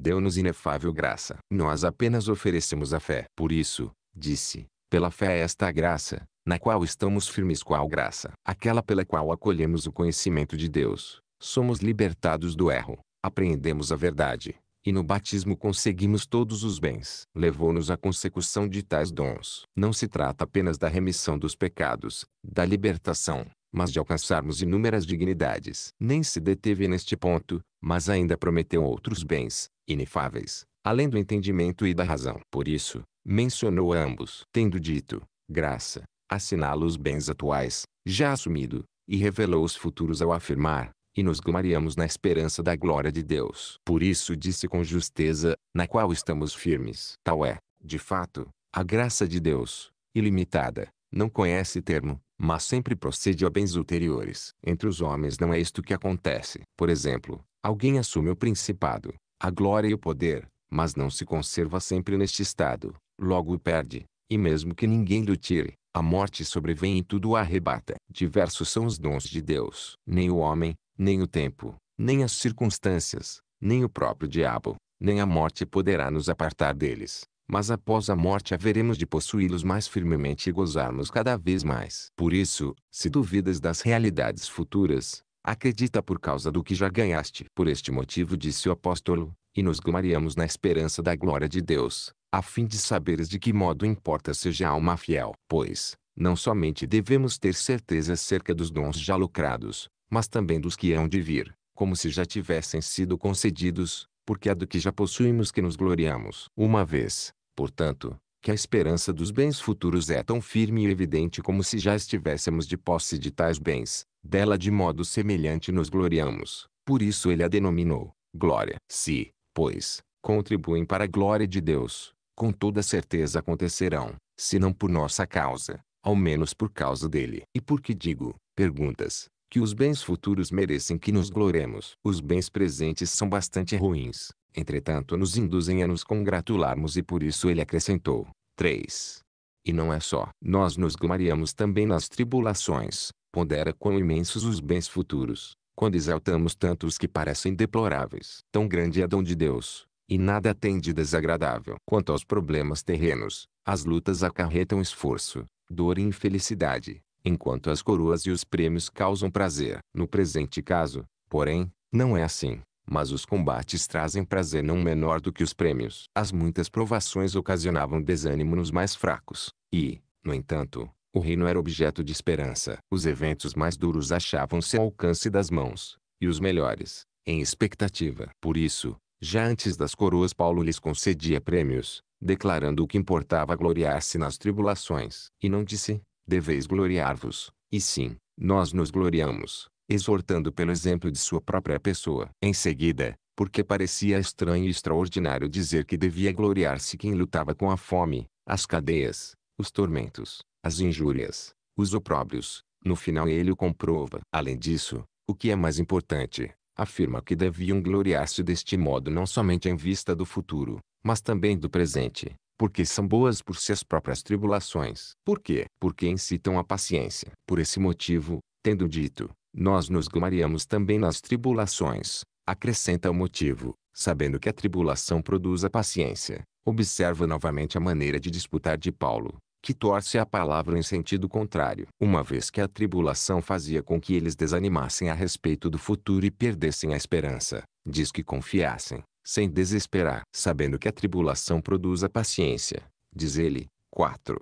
Deu-nos inefável graça. Nós apenas oferecemos a fé. Por isso, disse, pela fé é esta graça, na qual estamos firmes qual graça, aquela pela qual acolhemos o conhecimento de Deus, somos libertados do erro, apreendemos a verdade, e no batismo conseguimos todos os bens. Levou-nos à consecução de tais dons. Não se trata apenas da remissão dos pecados, da libertação, mas de alcançarmos inúmeras dignidades. Nem se deteve neste ponto, mas ainda prometeu outros bens, inefáveis, além do entendimento e da razão. Por isso, mencionou ambos, tendo dito, graça, assinala os bens atuais, já assumido, e revelou os futuros ao afirmar, e nos gloriamos na esperança da glória de Deus. Por isso disse com justeza, na qual estamos firmes. Tal é, de fato, a graça de Deus, ilimitada, não conhece termo, mas sempre procede a bens ulteriores. Entre os homens não é isto que acontece. Por exemplo, alguém assume o principado, a glória e o poder, mas não se conserva sempre neste estado, logo o perde, e mesmo que ninguém lhe tire, a morte sobrevém e tudo o arrebata. Diversos são os dons de Deus. Nem o homem, nem o tempo, nem as circunstâncias, nem o próprio diabo, nem a morte poderá nos apartar deles. Mas após a morte haveremos de possuí-los mais firmemente e gozarmos cada vez mais. Por isso, se duvidas das realidades futuras, acredita por causa do que já ganhaste. Por este motivo disse o apóstolo, e nos gloriamos na esperança da glória de Deus, a fim de saberes de que modo importa seja alma fiel. Pois, não somente devemos ter certeza acerca dos dons já lucrados, mas também dos que hão de vir, como se já tivessem sido concedidos, porque é do que já possuímos que nos gloriamos. Uma vez, portanto, que a esperança dos bens futuros é tão firme e evidente como se já estivéssemos de posse de tais bens, dela de modo semelhante nos gloriamos, por isso ele a denominou glória. Se, pois, contribuem para a glória de Deus, com toda certeza acontecerão, se não por nossa causa, ao menos por causa dele. E por que digo, perguntas, que os bens futuros merecem que nos gloremos. Os bens presentes são bastante ruins, entretanto nos induzem a nos congratularmos e por isso ele acrescentou. 3. E não é só. Nós nos gloriamos também nas tribulações. Pondera quão imensos os bens futuros, quando exaltamos tanto os que parecem deploráveis. Tão grande é dom de Deus, e nada tem de desagradável. Quanto aos problemas terrenos, as lutas acarretam esforço, dor e infelicidade enquanto as coroas e os prêmios causam prazer. No presente caso, porém, não é assim. Mas os combates trazem prazer não menor do que os prêmios. As muitas provações ocasionavam desânimo nos mais fracos, e, no entanto, o reino era objeto de esperança. Os eventos mais duros achavam-se ao alcance das mãos, e os melhores, em expectativa. Por isso, já antes das coroas Paulo lhes concedia prêmios, declarando o que importava gloriar-se nas tribulações. E não disse, deveis gloriar-vos, e sim, nós nos gloriamos, exortando pelo exemplo de sua própria pessoa. Em seguida, porque parecia estranho e extraordinário dizer que devia gloriar-se quem lutava com a fome, as cadeias, os tormentos, as injúrias, os opróbrios, no final ele o comprova. Além disso, o que é mais importante, afirma que deviam gloriar-se deste modo não somente em vista do futuro, mas também do presente, porque são boas por si as próprias tribulações. Por quê? Porque incitam a paciência. Por esse motivo, tendo dito, nós nos gloriamos também nas tribulações, acrescenta o motivo, sabendo que a tribulação produz a paciência. Observa novamente a maneira de disputar de Paulo, que torce a palavra em sentido contrário. Uma vez que a tribulação fazia com que eles desanimassem a respeito do futuro e perdessem a esperança, diz que confiassem, sem desesperar, sabendo que a tribulação produz a paciência. Diz ele, 4.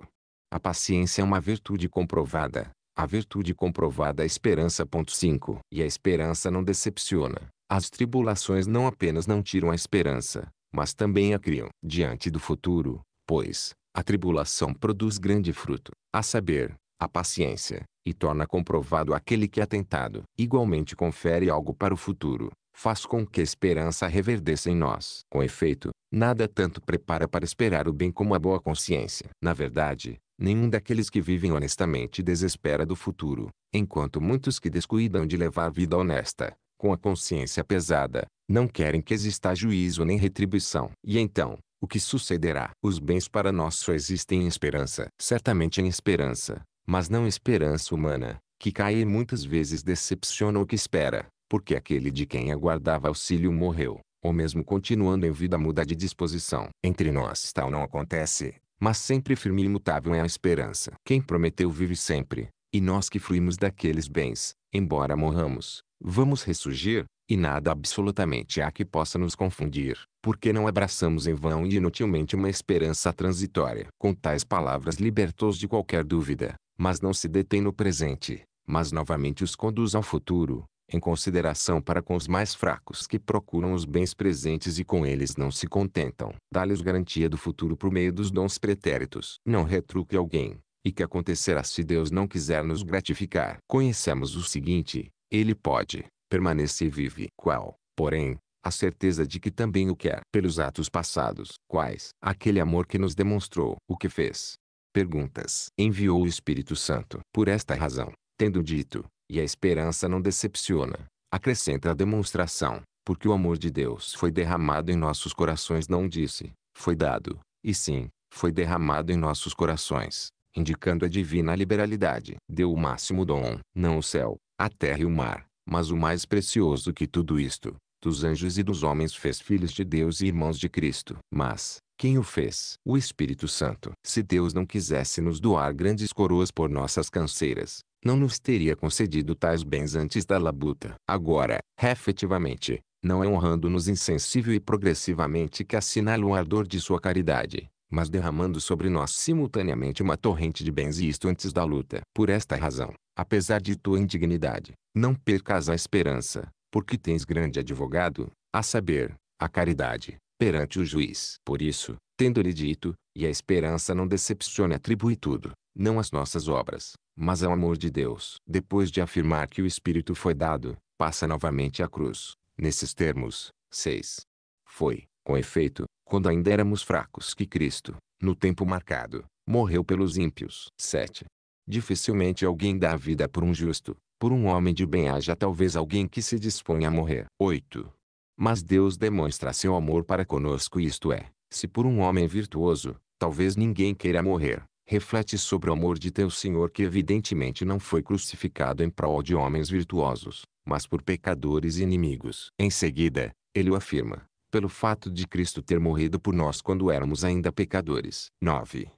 A paciência é uma virtude comprovada. A virtude comprovada é a esperança. 5. E a esperança não decepciona. As tribulações não apenas não tiram a esperança, mas também a criam diante do futuro, pois a tribulação produz grande fruto, a saber, a paciência, e torna comprovado aquele que é tentado. Igualmente confere algo para o futuro, faz com que a esperança reverdeça em nós. Com efeito, nada tanto prepara para esperar o bem como a boa consciência. Na verdade, nenhum daqueles que vivem honestamente desespera do futuro, enquanto muitos que descuidam de levar vida honesta, com a consciência pesada, não querem que exista juízo nem retribuição. E então, o que sucederá? Os bens para nós só existem em esperança. Certamente em esperança, mas não esperança humana, que cai e muitas vezes decepciona o que espera porque aquele de quem aguardava auxílio morreu, ou mesmo continuando em vida muda de disposição. Entre nós tal não acontece, mas sempre firme e imutável é a esperança. Quem prometeu vive sempre, e nós que fruímos daqueles bens, embora morramos, vamos ressurgir, e nada absolutamente há que possa nos confundir, porque não abraçamos em vão e inutilmente uma esperança transitória. Com tais palavras libertou-os de qualquer dúvida, mas não se detém no presente, mas novamente os conduz ao futuro, em consideração para com os mais fracos que procuram os bens presentes e com eles não se contentam. Dá-lhes garantia do futuro por meio dos dons pretéritos. Não retruque alguém, e que acontecerá se Deus não quiser nos gratificar. Conhecemos o seguinte, ele pode, permanece e vive. Qual, porém, a certeza de que também o quer. Pelos atos passados, quais? Aquele amor que nos demonstrou. O que fez? Perguntas. Enviou o Espírito Santo. Por esta razão, tendo dito, e a esperança não decepciona, acrescenta a demonstração, porque o amor de Deus foi derramado em nossos corações, não disse, foi dado, e sim, foi derramado em nossos corações, indicando a divina liberalidade. Deu o máximo dom, não o céu, a terra e o mar, mas o mais precioso que tudo isto, dos anjos e dos homens fez filhos de Deus e irmãos de Cristo. Mas, quem o fez? O Espírito Santo. Se Deus não quisesse nos doar grandes coroas por nossas canseiras, não nos teria concedido tais bens antes da labuta. Agora, efetivamente, não é honrando-nos insensível e progressivamente que assinala o ardor de sua caridade, mas derramando sobre nós simultaneamente uma torrente de bens e isto antes da luta. Por esta razão, apesar de tua indignidade, não percas a esperança, porque tens grande advogado, a saber, a caridade, perante o juiz. Por isso, tendo-lhe dito, e a esperança não decepcione atribui tudo, não as nossas obras, mas ao é amor de Deus, depois de afirmar que o Espírito foi dado, passa novamente à cruz, nesses termos, 6. Foi, com efeito, quando ainda éramos fracos que Cristo, no tempo marcado, morreu pelos ímpios. 7. Dificilmente alguém dá a vida por um justo, por um homem de bem haja talvez alguém que se dispõe a morrer. 8. Mas Deus demonstra seu amor para conosco isto é, se por um homem virtuoso, talvez ninguém queira morrer, reflete sobre o amor de teu Senhor que evidentemente não foi crucificado em prol de homens virtuosos, mas por pecadores e inimigos. Em seguida, ele o afirma, pelo fato de Cristo ter morrido por nós quando éramos ainda pecadores. 9.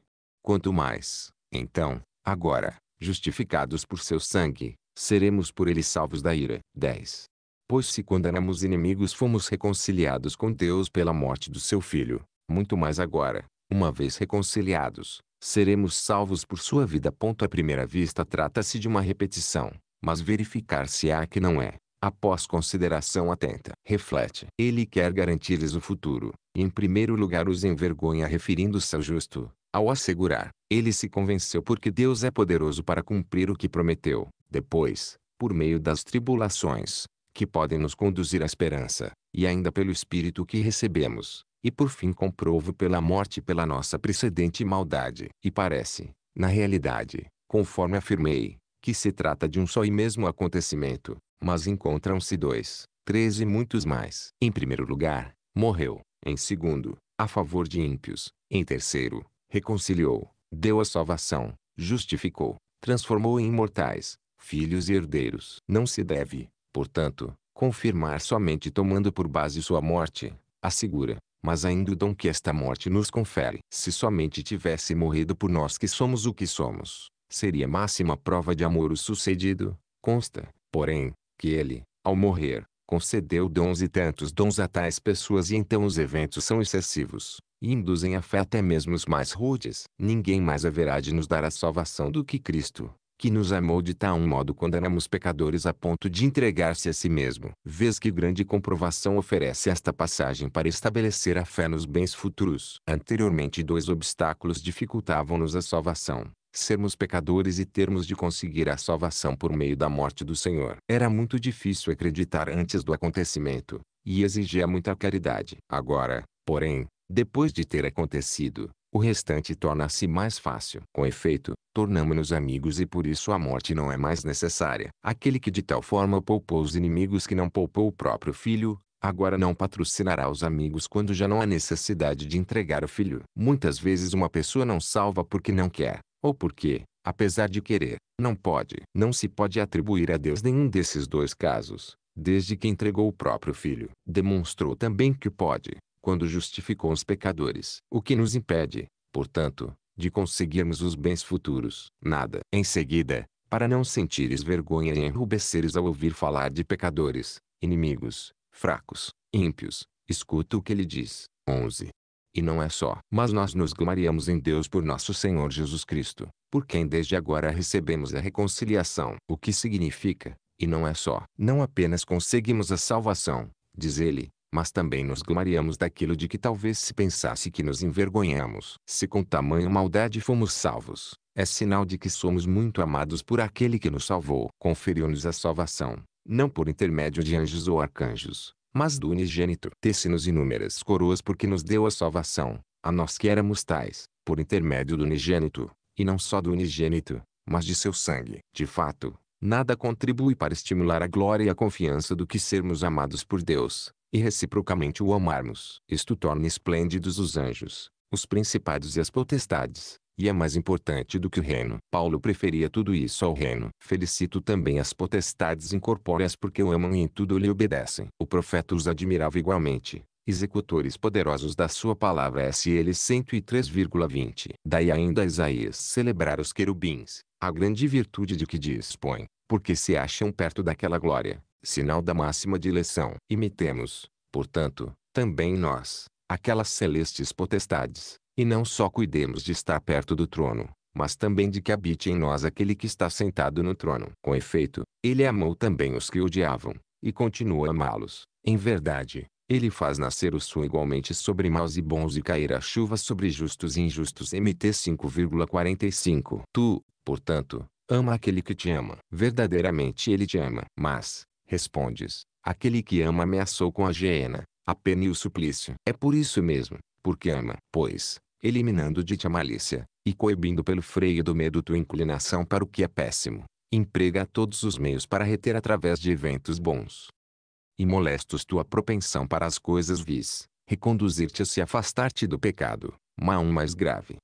Quanto mais, então, agora, justificados por seu sangue, seremos por ele salvos da ira. 10. Pois se quando éramos inimigos fomos reconciliados com Deus pela morte do seu Filho, muito mais agora, uma vez reconciliados, seremos salvos por sua vida. Ponto à primeira vista trata-se de uma repetição, mas verificar-se-á que não é, após consideração atenta. Reflete. Ele quer garantir-lhes o futuro, e em primeiro lugar os envergonha referindo-se ao justo. Ao assegurar, ele se convenceu porque Deus é poderoso para cumprir o que prometeu. Depois, por meio das tribulações, que podem nos conduzir à esperança, e ainda pelo Espírito que recebemos, e por fim comprovo pela morte pela nossa precedente maldade. E parece, na realidade, conforme afirmei, que se trata de um só e mesmo acontecimento, mas encontram-se dois, três e muitos mais. Em primeiro lugar, morreu. Em segundo, a favor de ímpios. Em terceiro, reconciliou, deu a salvação, justificou, transformou em imortais, filhos e herdeiros. Não se deve, portanto, confirmar somente tomando por base sua morte, assegura, mas ainda o dom que esta morte nos confere. Se somente tivesse morrido por nós que somos o que somos, seria máxima prova de amor o sucedido. Consta, porém, que ele, ao morrer, concedeu dons e tantos dons a tais pessoas e então os eventos são excessivos, e induzem a fé até mesmo os mais rudes. Ninguém mais haverá de nos dar a salvação do que Cristo, que nos amou de tal modo quando éramos pecadores a ponto de entregar-se a si mesmo. Vês que grande comprovação oferece esta passagem para estabelecer a fé nos bens futuros. Anteriormente dois obstáculos dificultavam-nos a salvação sermos pecadores e termos de conseguir a salvação por meio da morte do Senhor. Era muito difícil acreditar antes do acontecimento, e exigia muita caridade. Agora, porém, depois de ter acontecido, o restante torna-se mais fácil. Com efeito, tornamo-nos amigos e por isso a morte não é mais necessária. Aquele que de tal forma poupou os inimigos que não poupou o próprio filho, agora não patrocinará os amigos quando já não há necessidade de entregar o filho. Muitas vezes uma pessoa não salva porque não quer, ou porque, apesar de querer, não pode. Não se pode atribuir a Deus nenhum desses dois casos, desde que entregou o próprio filho. Demonstrou também que pode, quando justificou os pecadores. O que nos impede, portanto, de conseguirmos os bens futuros? Nada. Em seguida, para não sentires vergonha e enrubesceres ao ouvir falar de pecadores, inimigos, fracos, ímpios, escuta o que ele diz. 11. E não é só. Mas nós nos gloriamos em Deus por nosso Senhor Jesus Cristo, por quem desde agora recebemos a reconciliação. O que significa, e não é só. Não apenas conseguimos a salvação, diz ele, mas também nos gloriamos daquilo de que talvez se pensasse que nos envergonhamos. Se com tamanha maldade fomos salvos, é sinal de que somos muito amados por aquele que nos salvou. Conferiu-nos a salvação, não por intermédio de anjos ou arcanjos, mas do unigênito. Tece-nos inúmeras coroas porque nos deu a salvação, a nós que éramos tais, por intermédio do unigênito, e não só do unigênito, mas de seu sangue. De fato, nada contribui para estimular a glória e a confiança do que sermos amados por Deus e reciprocamente o amarmos. Isto torna esplêndidos os anjos, os principados e as potestades, e é mais importante do que o reino. Paulo preferia tudo isso ao reino. Felicito também as potestades incorpóreas porque o amam e em tudo lhe obedecem. O profeta os admirava igualmente, executores poderosos da sua palavra SL 103,20. Daí ainda Isaías celebrar os querubins, a grande virtude de que dispõe, porque se acham perto daquela glória sinal da máxima dileção. Imitemos, portanto, também nós, aquelas celestes potestades, e não só cuidemos de estar perto do trono, mas também de que habite em nós aquele que está sentado no trono. Com efeito, ele amou também os que odiavam, e continua a amá-los. Em verdade, ele faz nascer o sol igualmente sobre maus e bons e cair a chuva sobre justos e injustos. MT 5,45 Tu, portanto, ama aquele que te ama. Verdadeiramente ele te ama. Mas, Respondes, aquele que ama ameaçou com a hiena, a pena e o suplício. É por isso mesmo, porque ama. Pois, eliminando de ti a malícia, e coibindo pelo freio do medo tua inclinação para o que é péssimo, emprega todos os meios para reter através de eventos bons. E molestos tua propensão para as coisas vis, reconduzir-te a se afastar-te do pecado, um mais grave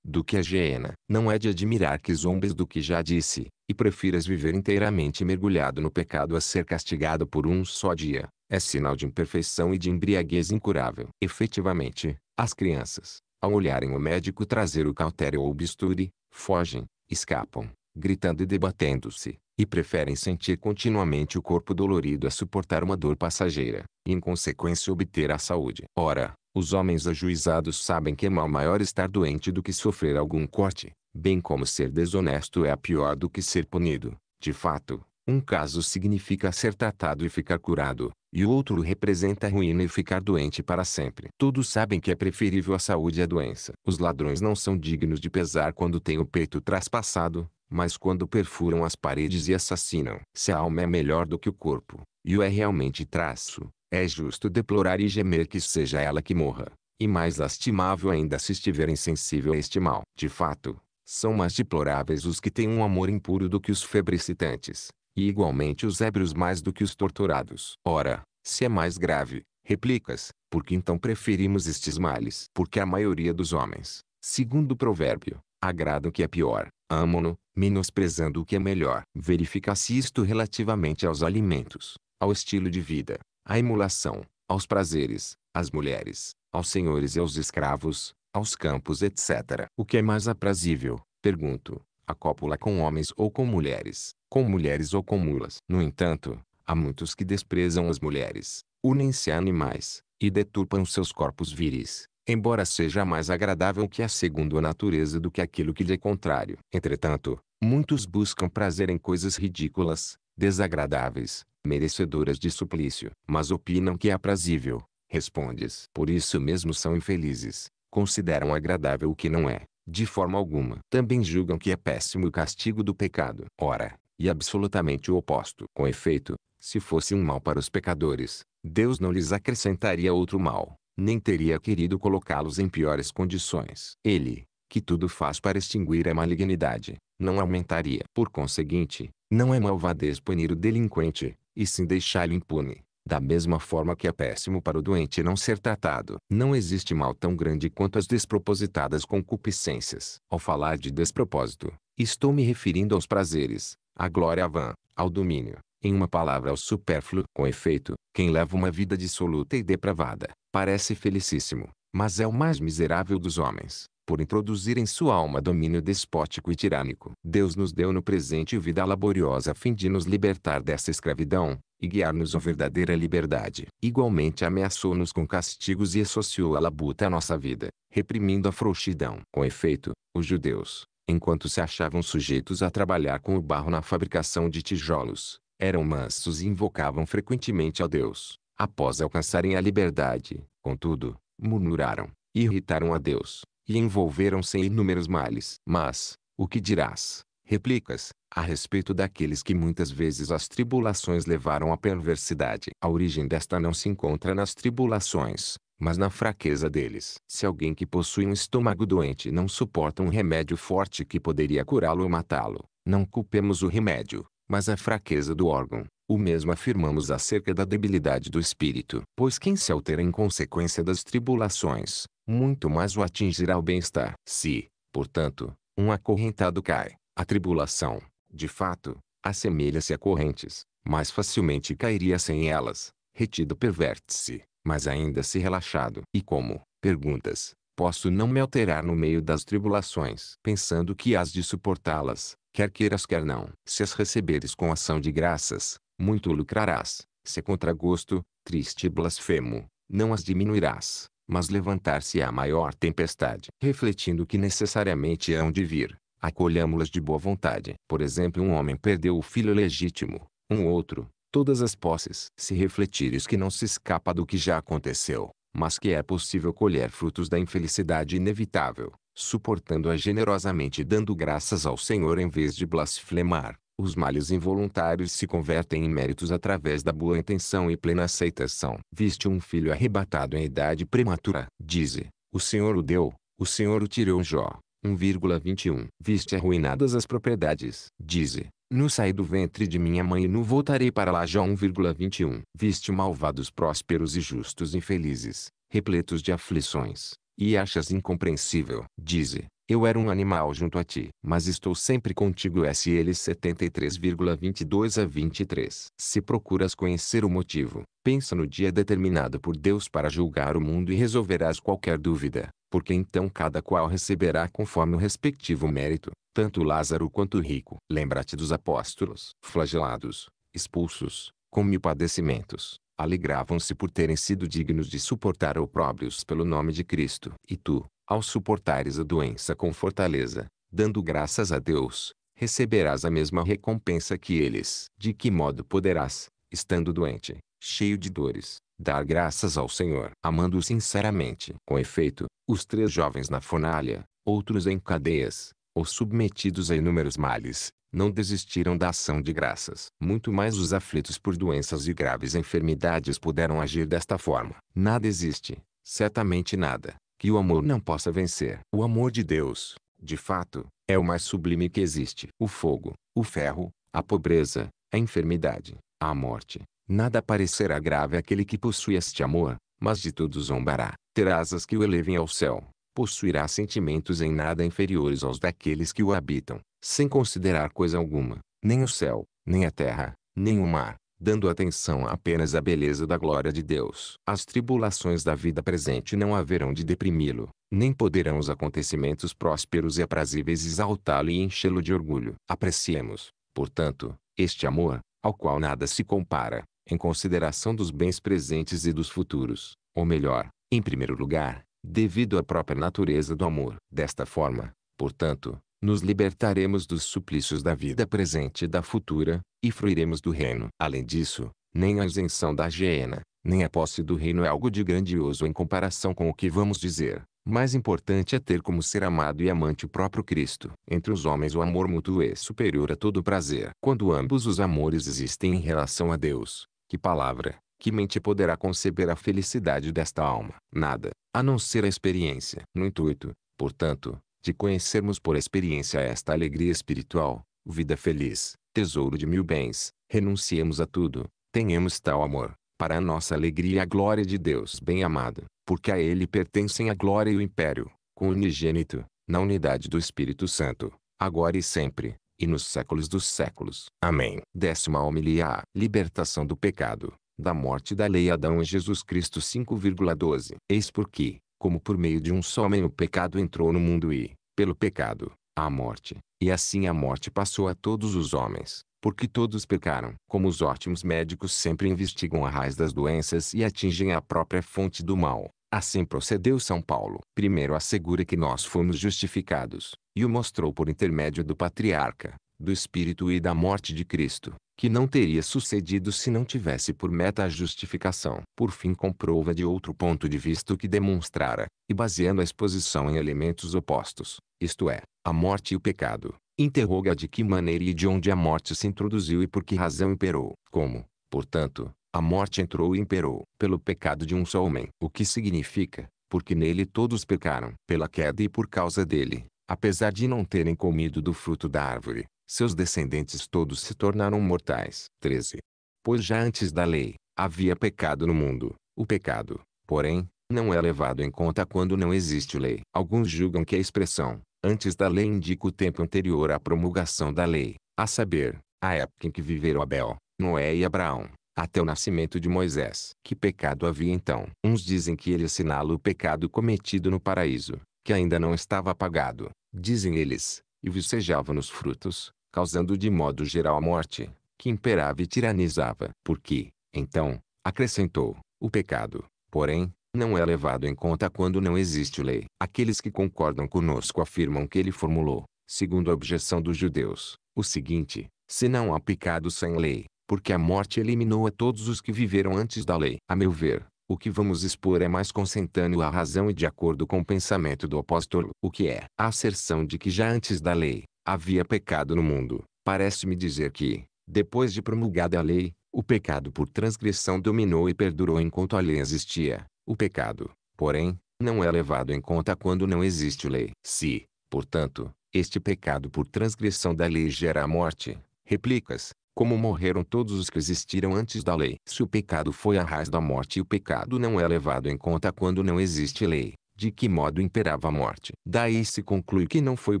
do que a hiena. Não é de admirar que zombes do que já disse, e prefiras viver inteiramente mergulhado no pecado a ser castigado por um só dia, é sinal de imperfeição e de embriaguez incurável. Efetivamente, as crianças, ao olharem o médico trazer o cautério ou o bisturi, fogem, escapam, gritando e debatendo-se, e preferem sentir continuamente o corpo dolorido a suportar uma dor passageira, e em consequência obter a saúde. Ora, os homens ajuizados sabem que é mal maior estar doente do que sofrer algum corte, bem como ser desonesto é pior do que ser punido. De fato, um caso significa ser tratado e ficar curado, e o outro representa ruína e ficar doente para sempre. Todos sabem que é preferível a saúde à doença. Os ladrões não são dignos de pesar quando têm o peito traspassado, mas quando perfuram as paredes e assassinam. Se a alma é melhor do que o corpo, e o é realmente traço, é justo deplorar e gemer que seja ela que morra, e mais lastimável ainda se estiver insensível a este mal. De fato, são mais deploráveis os que têm um amor impuro do que os febricitantes, e igualmente os ébrios mais do que os torturados. Ora, se é mais grave, replicas, porque então preferimos estes males? Porque a maioria dos homens, segundo o provérbio, agrada o que é pior, amam-no, menosprezando o que é melhor. Verifica-se isto relativamente aos alimentos, ao estilo de vida, à emulação, aos prazeres, às mulheres, aos senhores e aos escravos, aos campos etc. O que é mais aprazível, pergunto, a cópula com homens ou com mulheres, com mulheres ou com mulas? No entanto, há muitos que desprezam as mulheres, unem-se a animais, e deturpam seus corpos viris, embora seja mais agradável que a segundo a natureza do que aquilo que lhe é contrário. Entretanto, muitos buscam prazer em coisas ridículas, desagradáveis, merecedoras de suplício, mas opinam que é aprazível. Respondes. Por isso mesmo são infelizes, Consideram agradável o que não é, de forma alguma. Também julgam que é péssimo o castigo do pecado. Ora, e absolutamente o oposto. Com efeito, se fosse um mal para os pecadores, Deus não lhes acrescentaria outro mal, nem teria querido colocá-los em piores condições. Ele, que tudo faz para extinguir a malignidade, não aumentaria. Por conseguinte, não é malvadez punir o delinquente, e sim deixá-lo impune da mesma forma que é péssimo para o doente não ser tratado. Não existe mal tão grande quanto as despropositadas concupiscências. Ao falar de despropósito, estou me referindo aos prazeres, à glória vã, ao domínio, em uma palavra ao supérfluo. Com efeito, quem leva uma vida dissoluta e depravada, parece felicíssimo, mas é o mais miserável dos homens por introduzir em sua alma domínio despótico e tirânico. Deus nos deu no presente vida laboriosa a fim de nos libertar dessa escravidão, e guiar-nos à verdadeira liberdade. Igualmente ameaçou-nos com castigos e associou a labuta à nossa vida, reprimindo a frouxidão. Com efeito, os judeus, enquanto se achavam sujeitos a trabalhar com o barro na fabricação de tijolos, eram mansos e invocavam frequentemente ao Deus. Após alcançarem a liberdade, contudo, murmuraram, irritaram a Deus e envolveram-se em inúmeros males. Mas, o que dirás, replicas, a respeito daqueles que muitas vezes as tribulações levaram à perversidade? A origem desta não se encontra nas tribulações, mas na fraqueza deles. Se alguém que possui um estômago doente não suporta um remédio forte que poderia curá-lo ou matá-lo, não culpemos o remédio, mas a fraqueza do órgão. O mesmo afirmamos acerca da debilidade do espírito. Pois quem se altera em consequência das tribulações, muito mais o atingirá o bem-estar. Se, portanto, um acorrentado cai, a tribulação, de fato, assemelha-se a correntes, mais facilmente cairia sem elas. Retido perverte-se, mas ainda se relaxado. E como, perguntas, posso não me alterar no meio das tribulações, pensando que hás de suportá-las, quer queiras quer não. Se as receberes com ação de graças, muito lucrarás. Se contra gosto, triste e blasfemo, não as diminuirás, mas levantar-se a maior tempestade. Refletindo que necessariamente hão de vir, acolhamo-las de boa vontade. Por exemplo, um homem perdeu o filho legítimo, um outro, todas as posses. Se refletires que não se escapa do que já aconteceu, mas que é possível colher frutos da infelicidade inevitável, suportando-a generosamente e dando graças ao Senhor em vez de blasfemar, os males involuntários se convertem em méritos através da boa intenção e plena aceitação. Viste um filho arrebatado em idade prematura. Dize, o Senhor o deu, o Senhor o tirou. Jó 1,21. Viste arruinadas as propriedades. Dize, no saí do ventre de minha mãe e não voltarei para lá. Jó 1,21. Viste malvados prósperos e justos infelizes, repletos de aflições, e achas incompreensível. Dize, eu era um animal junto a ti, mas estou sempre contigo SL 73,22 a 23. Se procuras conhecer o motivo, pensa no dia determinado por Deus para julgar o mundo e resolverás qualquer dúvida, porque então cada qual receberá conforme o respectivo mérito, tanto Lázaro quanto o rico. Lembra-te dos apóstolos, flagelados, expulsos, com mil padecimentos, alegravam-se por terem sido dignos de suportar opróbrios pelo nome de Cristo. E tu, ao suportares a doença com fortaleza, dando graças a Deus, receberás a mesma recompensa que eles. De que modo poderás, estando doente, cheio de dores, dar graças ao Senhor, amando o sinceramente? Com efeito, os três jovens na fornalha, outros em cadeias, ou submetidos a inúmeros males, não desistiram da ação de graças. Muito mais os aflitos por doenças e graves enfermidades puderam agir desta forma. Nada existe, certamente nada, que o amor não possa vencer. O amor de Deus, de fato, é o mais sublime que existe. O fogo, o ferro, a pobreza, a enfermidade, a morte. Nada parecerá grave àquele que possui este amor, mas de tudo zombará. Terá asas que o elevem ao céu. Possuirá sentimentos em nada inferiores aos daqueles que o habitam, sem considerar coisa alguma, nem o céu, nem a terra, nem o mar, dando atenção apenas à beleza da glória de Deus. As tribulações da vida presente não haverão de deprimi-lo, nem poderão os acontecimentos prósperos e aprazíveis exaltá-lo e enchê-lo de orgulho. Apreciemos, portanto, este amor, ao qual nada se compara, em consideração dos bens presentes e dos futuros, ou melhor, em primeiro lugar, devido à própria natureza do amor. Desta forma, portanto, nos libertaremos dos suplícios da vida presente e da futura, e fruiremos do reino. Além disso, nem a isenção da hiena, nem a posse do reino é algo de grandioso em comparação com o que vamos dizer. Mais importante é ter como ser amado e amante o próprio Cristo. Entre os homens o amor mútuo é superior a todo prazer. Quando ambos os amores existem em relação a Deus, que palavra, que mente poderá conceber a felicidade desta alma? Nada, a não ser a experiência. No intuito, portanto, de conhecermos por experiência esta alegria espiritual, vida feliz, tesouro de mil bens, renunciemos a tudo, tenhamos tal amor, para a nossa alegria e a glória de Deus bem-amado, porque a Ele pertencem a glória e o império, com o unigênito, na unidade do Espírito Santo, agora e sempre, e nos séculos dos séculos. Amém. Décima homilia A libertação do pecado, da morte da lei Adão em Jesus Cristo 5,12. Eis porque, como por meio de um só homem o pecado entrou no mundo e, pelo pecado, à morte. E assim a morte passou a todos os homens, porque todos pecaram. Como os ótimos médicos sempre investigam a raiz das doenças e atingem a própria fonte do mal, assim procedeu São Paulo. Primeiro assegura que nós fomos justificados, e o mostrou por intermédio do patriarca, do Espírito e da morte de Cristo que não teria sucedido se não tivesse por meta a justificação. Por fim comprova de outro ponto de vista o que demonstrara, e baseando a exposição em elementos opostos, isto é, a morte e o pecado, interroga de que maneira e de onde a morte se introduziu e por que razão imperou. Como, portanto, a morte entrou e imperou pelo pecado de um só homem. O que significa, porque nele todos pecaram, pela queda e por causa dele, apesar de não terem comido do fruto da árvore, seus descendentes todos se tornaram mortais. 13. Pois já antes da lei, havia pecado no mundo. O pecado, porém, não é levado em conta quando não existe lei. Alguns julgam que a expressão antes da lei indica o tempo anterior à promulgação da lei, a saber, a época em que viveram Abel, Noé e Abraão, até o nascimento de Moisés. Que pecado havia então? Uns dizem que ele assinala o pecado cometido no paraíso, que ainda não estava apagado, dizem eles, e vicejava nos frutos, causando de modo geral a morte, que imperava e tiranizava. Porque, então, acrescentou, o pecado, porém, não é levado em conta quando não existe lei. Aqueles que concordam conosco afirmam que ele formulou, segundo a objeção dos judeus, o seguinte: se não há pecado sem lei, porque a morte eliminou a todos os que viveram antes da lei. A meu ver, o que vamos expor é mais consentâneo à razão e de acordo com o pensamento do apóstolo, o que é a asserção de que já antes da lei, havia pecado no mundo. Parece-me dizer que, depois de promulgada a lei, o pecado por transgressão dominou e perdurou enquanto a lei existia. O pecado, porém, não é levado em conta quando não existe lei. Se, portanto, este pecado por transgressão da lei gera a morte, replicas, como morreram todos os que existiram antes da lei. Se o pecado foi a raiz da morte e o pecado não é levado em conta quando não existe lei, de que modo imperava a morte. Daí se conclui que não foi o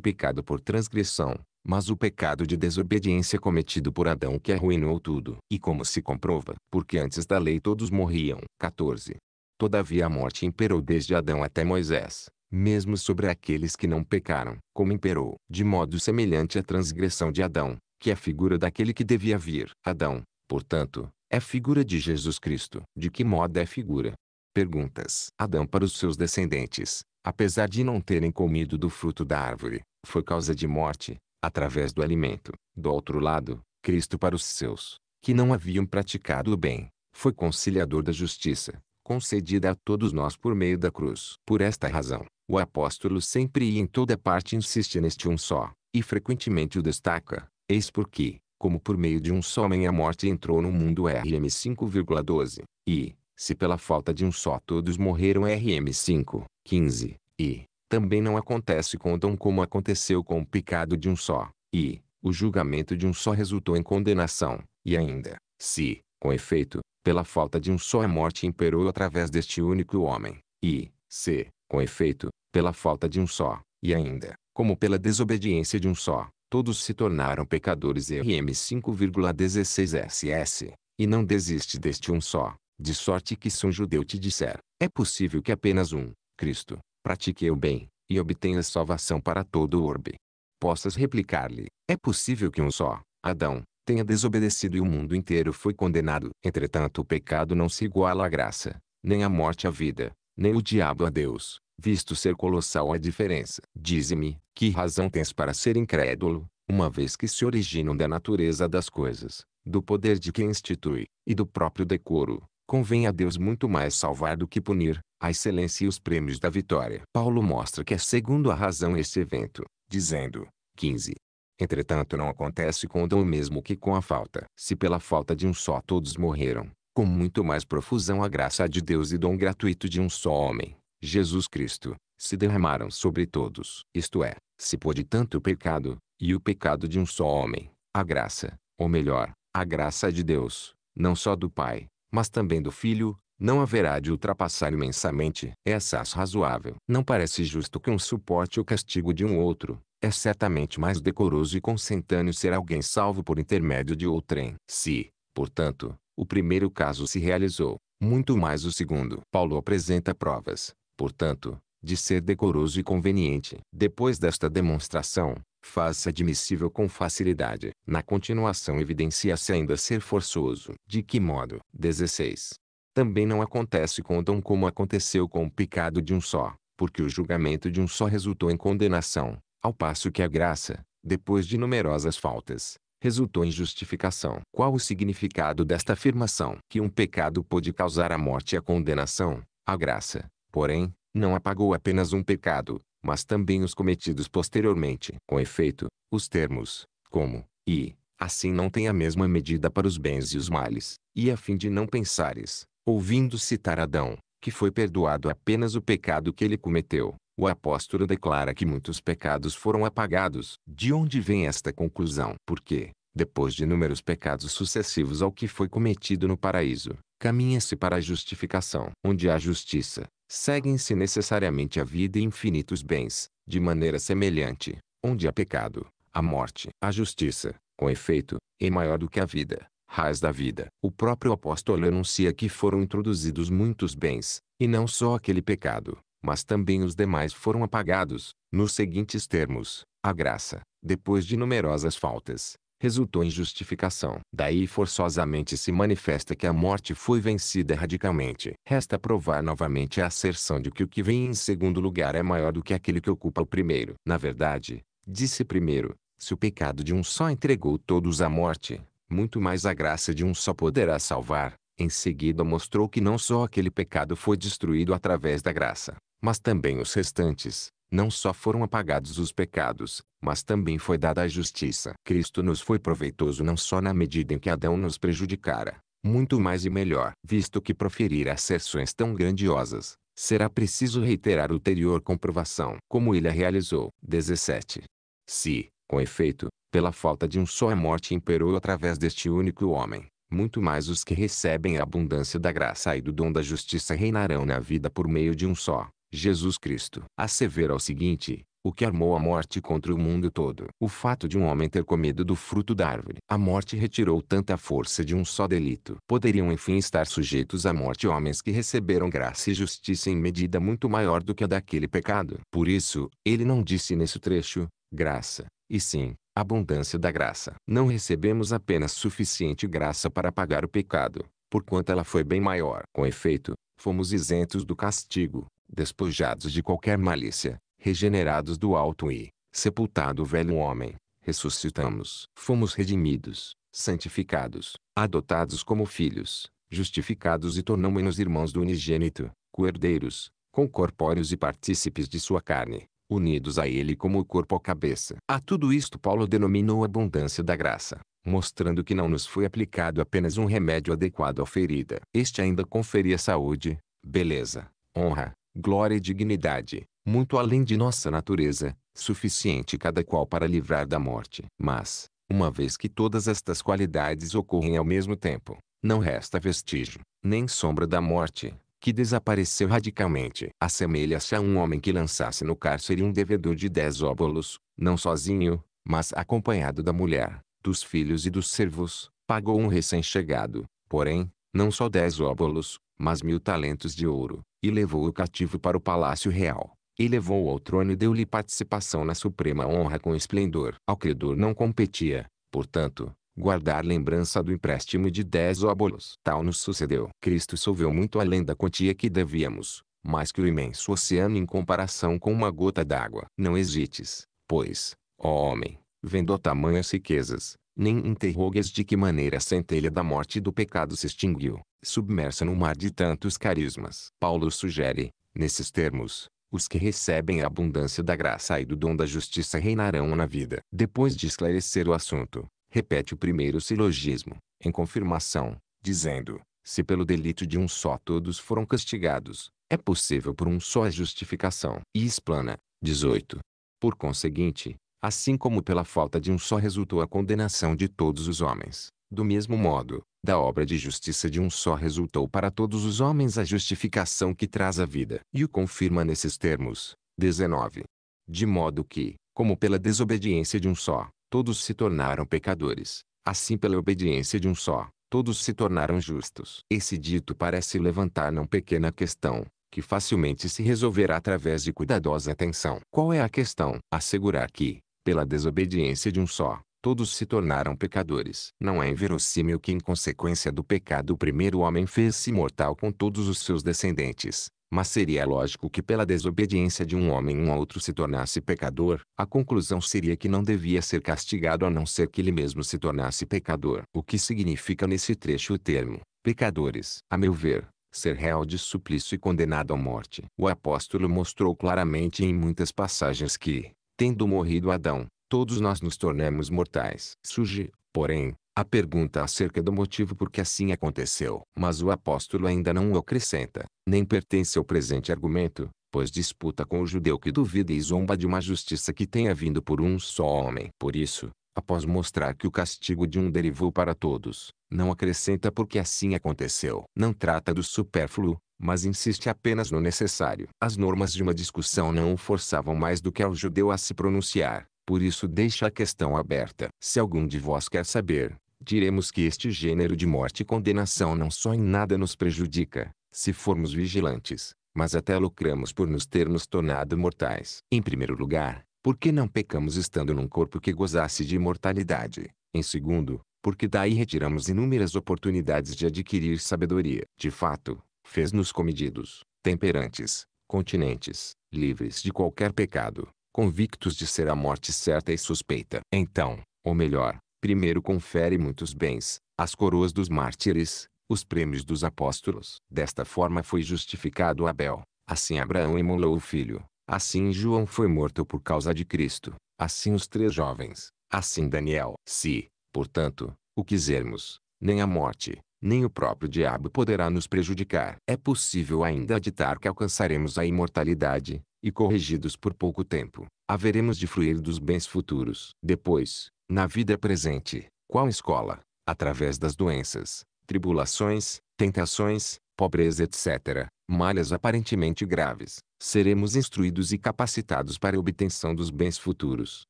pecado por transgressão, mas o pecado de desobediência cometido por Adão que arruinou tudo. E como se comprova, porque antes da lei todos morriam. 14. Todavia a morte imperou desde Adão até Moisés, mesmo sobre aqueles que não pecaram, como imperou, de modo semelhante à transgressão de Adão, que é figura daquele que devia vir. Adão, portanto, é figura de Jesus Cristo. De que modo é figura? perguntas. Adão para os seus descendentes, apesar de não terem comido do fruto da árvore, foi causa de morte, através do alimento. Do outro lado, Cristo para os seus, que não haviam praticado o bem, foi conciliador da justiça, concedida a todos nós por meio da cruz. Por esta razão, o apóstolo sempre e em toda parte insiste neste um só, e frequentemente o destaca, eis porque, como por meio de um só homem a morte entrou no mundo RM 5,12, e, se pela falta de um só todos morreram RM 5, 15, e, também não acontece com o dom como aconteceu com o pecado de um só, e, o julgamento de um só resultou em condenação, e ainda, se, com efeito, pela falta de um só a morte imperou através deste único homem, e, se, com efeito, pela falta de um só, e ainda, como pela desobediência de um só, todos se tornaram pecadores RM 5,16 SS, e não desiste deste um só, de sorte que se um judeu te disser, é possível que apenas um, Cristo, pratique o bem, e obtenha salvação para todo o orbe. Possas replicar-lhe, é possível que um só, Adão, tenha desobedecido e o mundo inteiro foi condenado. Entretanto o pecado não se iguala à graça, nem a morte à vida, nem o diabo a Deus, visto ser colossal a diferença. Dize-me, que razão tens para ser incrédulo, uma vez que se originam da natureza das coisas, do poder de quem institui, e do próprio decoro, Convém a Deus muito mais salvar do que punir, a excelência e os prêmios da vitória. Paulo mostra que é segundo a razão esse evento, dizendo, 15. Entretanto não acontece com o dom mesmo que com a falta. Se pela falta de um só todos morreram, com muito mais profusão a graça de Deus e dom gratuito de um só homem, Jesus Cristo, se derramaram sobre todos. Isto é, se pôde tanto o pecado, e o pecado de um só homem, a graça, ou melhor, a graça de Deus, não só do Pai, mas também do filho, não haverá de ultrapassar imensamente. É assaz razoável. Não parece justo que um suporte o castigo de um outro. É certamente mais decoroso e consentâneo ser alguém salvo por intermédio de outrem. Se, portanto, o primeiro caso se realizou, muito mais o segundo. Paulo apresenta provas, portanto, de ser decoroso e conveniente. Depois desta demonstração, faz-se admissível com facilidade. Na continuação evidencia-se ainda ser forçoso. De que modo? 16. Também não acontece com o dom como aconteceu com o pecado de um só, porque o julgamento de um só resultou em condenação, ao passo que a graça, depois de numerosas faltas, resultou em justificação. Qual o significado desta afirmação? Que um pecado pôde causar a morte e a condenação, a graça, porém, não apagou apenas um pecado, mas também os cometidos posteriormente. Com efeito, os termos, como, e, assim não têm a mesma medida para os bens e os males, e a fim de não pensares, ouvindo citar Adão, que foi perdoado apenas o pecado que ele cometeu, o apóstolo declara que muitos pecados foram apagados. De onde vem esta conclusão? Porque, depois de inúmeros pecados sucessivos ao que foi cometido no paraíso, caminha-se para a justificação. Onde há justiça, seguem-se necessariamente a vida e infinitos bens, de maneira semelhante, onde há pecado, a morte, a justiça, com efeito, é maior do que a vida, raiz da vida. O próprio apóstolo anuncia que foram introduzidos muitos bens, e não só aquele pecado, mas também os demais foram apagados, nos seguintes termos: a graça, depois de numerosas faltas, resultou em justificação. Daí forçosamente se manifesta que a morte foi vencida radicalmente. Resta provar novamente a asserção de que o que vem em segundo lugar é maior do que aquele que ocupa o primeiro. Na verdade, disse primeiro, se o pecado de um só entregou todos à morte, muito mais a graça de um só poderá salvar. Em seguida mostrou que não só aquele pecado foi destruído através da graça, mas também os restantes, não só foram apagados os pecados, mas também foi dada a justiça. Cristo nos foi proveitoso não só na medida em que Adão nos prejudicara, muito mais e melhor. Visto que proferir asserções tão grandiosas, será preciso reiterar ulterior comprovação, como ele a realizou. 17. Se, com efeito, pela falta de um só a morte imperou através deste único homem, muito mais os que recebem a abundância da graça e do dom da justiça reinarão na vida por meio de um só. Jesus Cristo assevera o seguinte, o que armou a morte contra o mundo todo. O fato de um homem ter comido do fruto da árvore. A morte retirou tanta força de um só delito. Poderiam enfim estar sujeitos à morte homens que receberam graça e justiça em medida muito maior do que a daquele pecado. Por isso, ele não disse nesse trecho, graça, e sim, abundância da graça. Não recebemos apenas suficiente graça para pagar o pecado, porquanto ela foi bem maior. Com efeito, fomos isentos do castigo despojados de qualquer malícia, regenerados do alto e, sepultado o velho homem, ressuscitamos. Fomos redimidos, santificados, adotados como filhos, justificados e tornamos-nos irmãos do unigênito, coerdeiros, concorpóreos e partícipes de sua carne, unidos a ele como o corpo à cabeça. A tudo isto Paulo denominou abundância da graça, mostrando que não nos foi aplicado apenas um remédio adequado à ferida. Este ainda conferia saúde, beleza, honra, glória e dignidade, muito além de nossa natureza, suficiente cada qual para livrar da morte. Mas, uma vez que todas estas qualidades ocorrem ao mesmo tempo, não resta vestígio, nem sombra da morte, que desapareceu radicalmente. Assemelha-se a um homem que lançasse no cárcere um devedor de dez óbolos, não sozinho, mas acompanhado da mulher, dos filhos e dos servos, pagou um recém-chegado, porém, não só dez óbolos, mas mil talentos de ouro, e levou-o cativo para o palácio real. E levou-o ao trono e deu-lhe participação na suprema honra com esplendor. Ao credor não competia, portanto, guardar lembrança do empréstimo de dez óbolos. Tal nos sucedeu. Cristo solveu muito além da quantia que devíamos, mais que o imenso oceano em comparação com uma gota d'água. Não hesites, pois, ó homem, vendo tamanhas riquezas, nem interrogues de que maneira a centelha da morte e do pecado se extinguiu submersa no mar de tantos carismas. Paulo sugere, nesses termos, os que recebem a abundância da graça e do dom da justiça reinarão na vida. Depois de esclarecer o assunto, repete o primeiro silogismo, em confirmação, dizendo: Se pelo delito de um só todos foram castigados, é possível por um só a justificação. E explana, 18. Por conseguinte, assim como pela falta de um só resultou a condenação de todos os homens, do mesmo modo, da obra de justiça de um só resultou para todos os homens a justificação que traz a vida. E o confirma nesses termos. 19. De modo que, como pela desobediência de um só, todos se tornaram pecadores, assim pela obediência de um só, todos se tornaram justos. Esse dito parece levantar não pequena questão, que facilmente se resolverá através de cuidadosa atenção. Qual é a questão? Assegurar que, pela desobediência de um só, todos se tornaram pecadores. Não é inverossímil que em consequência do pecado o primeiro homem fez-se mortal com todos os seus descendentes. Mas seria lógico que pela desobediência de um homem um outro se tornasse pecador, a conclusão seria que não devia ser castigado a não ser que ele mesmo se tornasse pecador. O que significa nesse trecho o termo, pecadores? A meu ver, ser réu de suplício e condenado à morte. O apóstolo mostrou claramente em muitas passagens que, tendo morrido Adão, todos nós nos tornamos mortais. Surge, porém, a pergunta acerca do motivo por que assim aconteceu. Mas o apóstolo ainda não o acrescenta, nem pertence ao presente argumento, pois disputa com o judeu que duvida e zomba de uma justiça que tenha vindo por um só homem. Por isso, após mostrar que o castigo de um derivou para todos, não acrescenta por que assim aconteceu. Não trata do supérfluo, mas insiste apenas no necessário. As normas de uma discussão não o forçavam mais do que ao judeu a se pronunciar, por isso deixa a questão aberta. Se algum de vós quer saber, diremos que este gênero de morte e condenação não só em nada nos prejudica, se formos vigilantes, mas até lucramos por nos termos tornado mortais. Em primeiro lugar, porque não pecamos estando num corpo que gozasse de imortalidade. Em segundo, porque daí retiramos inúmeras oportunidades de adquirir sabedoria. De fato, fez-nos comedidos, temperantes, continentes, livres de qualquer pecado, convictos de ser a morte certa e suspeita. Então, ou melhor, primeiro confere muitos bens, as coroas dos mártires, os prêmios dos apóstolos. Desta forma foi justificado Abel, assim Abraão emolou o filho, assim João foi morto por causa de Cristo, assim os três jovens, assim Daniel. Se, portanto, o quisermos, nem a morte, nem o próprio diabo poderá nos prejudicar. É possível ainda ditar que alcançaremos a imortalidade, e corrigidos por pouco tempo, haveremos de fruir dos bens futuros. Depois, na vida presente, qual escola, através das doenças, tribulações, tentações, pobreza, etc., malhas aparentemente graves, seremos instruídos e capacitados para a obtenção dos bens futuros.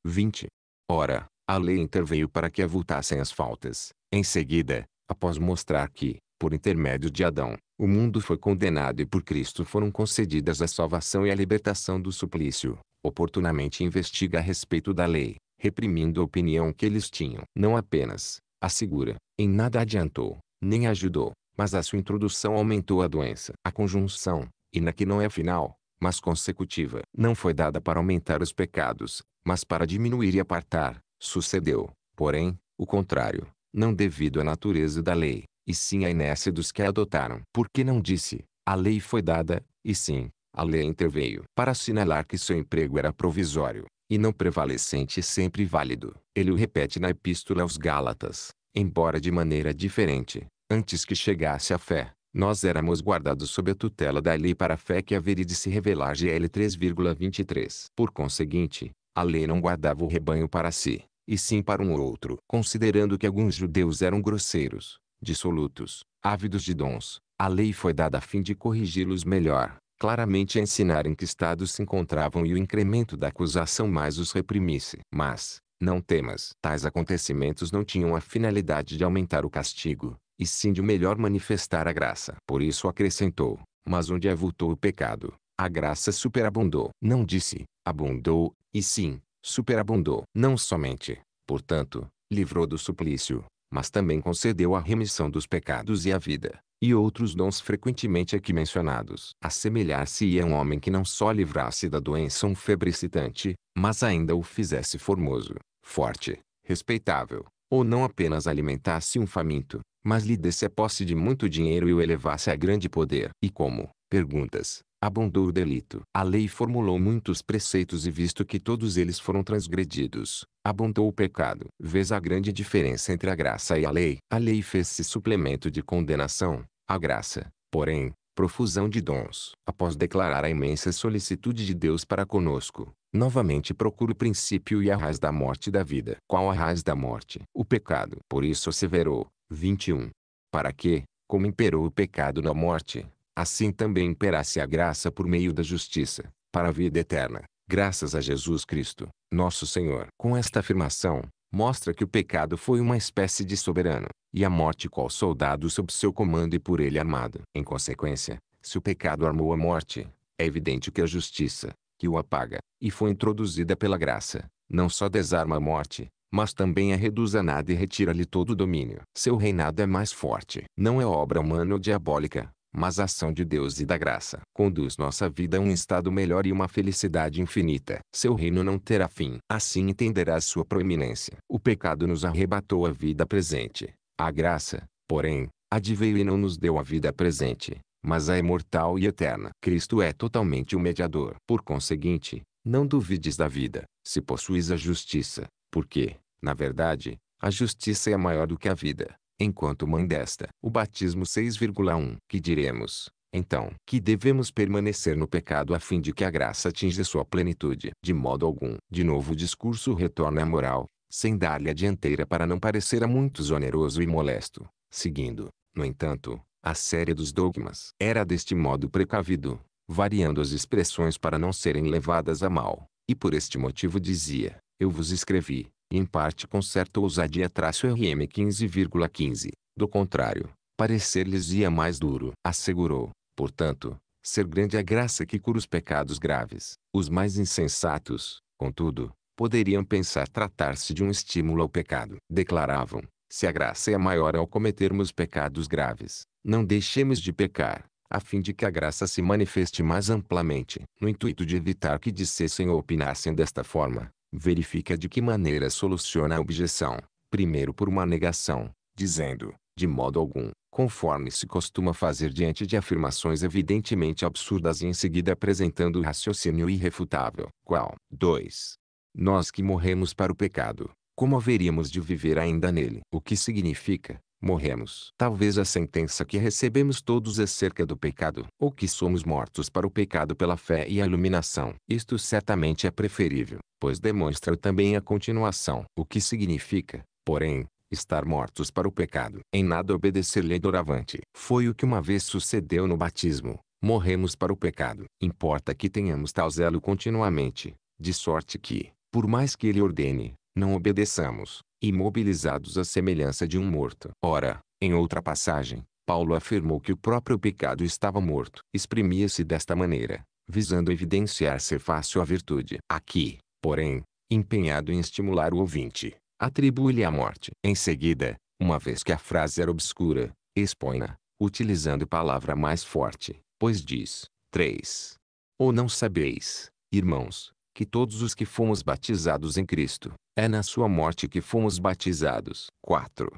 20. Ora, a lei interveio para que avultassem as faltas. Em seguida, após mostrar que, por intermédio de Adão, o mundo foi condenado e por Cristo foram concedidas a salvação e a libertação do suplício. Oportunamente investiga a respeito da lei, reprimindo a opinião que eles tinham. Não apenas, assegura, em nada adiantou, nem ajudou, mas a sua introdução aumentou a doença. A conjunção, e na que não é final, mas consecutiva, não foi dada para aumentar os pecados, mas para diminuir e apartar, sucedeu, porém, o contrário, não devido à natureza da lei, e sim a inércia dos que a adotaram. Porque não disse, a lei foi dada, e sim, a lei interveio para assinalar que seu emprego era provisório, e não prevalecente e sempre válido. Ele o repete na Epístola aos Gálatas, embora de maneira diferente. Antes que chegasse a fé, nós éramos guardados sob a tutela da lei para a fé que haveria de se revelar. GL 3,23. Por conseguinte, a lei não guardava o rebanho para si, e sim para um outro. Considerando que alguns judeus eram grosseiros, dissolutos, ávidos de dons. A lei foi dada a fim de corrigi-los melhor, claramente a ensinar em que estado se encontravam e o incremento da acusação mais os reprimisse. Mas, não temas, tais acontecimentos não tinham a finalidade de aumentar o castigo, e sim de melhor manifestar a graça. Por isso acrescentou, mas onde avultou é o pecado, a graça superabundou. Não disse, abundou, e sim, superabundou. Não somente, portanto, livrou do suplício, mas também concedeu a remissão dos pecados e a vida, e outros dons frequentemente aqui mencionados. Assemelhar-se-ia um homem que não só livrasse da doença um febricitante, mas ainda o fizesse formoso, forte, respeitável, ou não apenas alimentasse um faminto, mas lhe desse a posse de muito dinheiro e o elevasse a grande poder. E como, Perguntas. Abundou o delito. A lei formulou muitos preceitos e visto que todos eles foram transgredidos, abundou o pecado. Vês a grande diferença entre a graça e a lei. A lei fez-se suplemento de condenação, a graça, porém, profusão de dons. Após declarar a imensa solicitude de Deus para conosco, novamente procura o princípio e a raiz da morte da vida. Qual a raiz da morte? O pecado. Por isso asseverou, 21. Para que, como imperou o pecado na morte, assim também imperasse a graça por meio da justiça, para a vida eterna, graças a Jesus Cristo, nosso Senhor. Com esta afirmação, mostra que o pecado foi uma espécie de soberano, e a morte qual soldado sob seu comando e por ele armado. Em consequência, se o pecado armou a morte, é evidente que a justiça, que o apaga, e foi introduzida pela graça, não só desarma a morte, mas também a reduz a nada e retira-lhe todo o domínio. Seu reinado é mais forte. Não é obra humana ou diabólica, mas a ação de Deus e da graça conduz nossa vida a um estado melhor e uma felicidade infinita. Seu reino não terá fim. Assim entenderás sua proeminência. O pecado nos arrebatou a vida presente. A graça, porém, adveio e não nos deu a vida presente, mas a imortal e eterna. Cristo é totalmente o mediador. Por conseguinte, não duvides da vida, se possuis a justiça, porque, na verdade, a justiça é maior do que a vida enquanto mãe desta. O batismo 6,1. Que diremos, então, que devemos permanecer no pecado a fim de que a graça atinja sua plenitude. De modo algum. De novo o discurso retorna à moral, sem dar-lhe a dianteira para não parecer a muitos oneroso e molesto. Seguindo, no entanto, a série dos dogmas. Era deste modo precavido, variando as expressões para não serem levadas a mal. E por este motivo dizia, eu vos escrevi, em parte com certa ousadia traço RM 15,15. ,15. Do contrário, parecer-lhes ia mais duro. Assegurou, portanto, ser grande a é graça que cura os pecados graves. Os mais insensatos, contudo, poderiam pensar tratar-se de um estímulo ao pecado. Declaravam, se a graça é maior ao cometermos pecados graves, não deixemos de pecar, a fim de que a graça se manifeste mais amplamente. No intuito de evitar que dissessem ou opinassem desta forma, verifica de que maneira soluciona a objeção, primeiro por uma negação, dizendo, de modo algum, conforme se costuma fazer diante de afirmações evidentemente absurdas e em seguida apresentando o raciocínio irrefutável. Qual? 2. Nós que morremos para o pecado, como haveríamos de viver ainda nele? O que significa, morremos. Talvez a sentença que recebemos todos acerca do pecado, ou que somos mortos para o pecado pela fé e a iluminação. Isto certamente é preferível, pois demonstra também a continuação. O que significa, porém, estar mortos para o pecado. Em nada obedecer-lhe doravante. Foi o que uma vez sucedeu no batismo. Morremos para o pecado. Importa que tenhamos tal zelo continuamente, de sorte que, por mais que ele ordene, não obedeçamos imobilizados à semelhança de um morto. Ora, em outra passagem, Paulo afirmou que o próprio pecado estava morto. Exprimia-se desta maneira, visando evidenciar ser fácil a virtude. Aqui, porém, empenhado em estimular o ouvinte, atribui-lhe a morte. Em seguida, uma vez que a frase era obscura, expõe-na, utilizando palavra mais forte, pois diz: 3. Ou não sabeis, irmãos, que todos os que fomos batizados em Cristo, é na sua morte que fomos batizados. 4.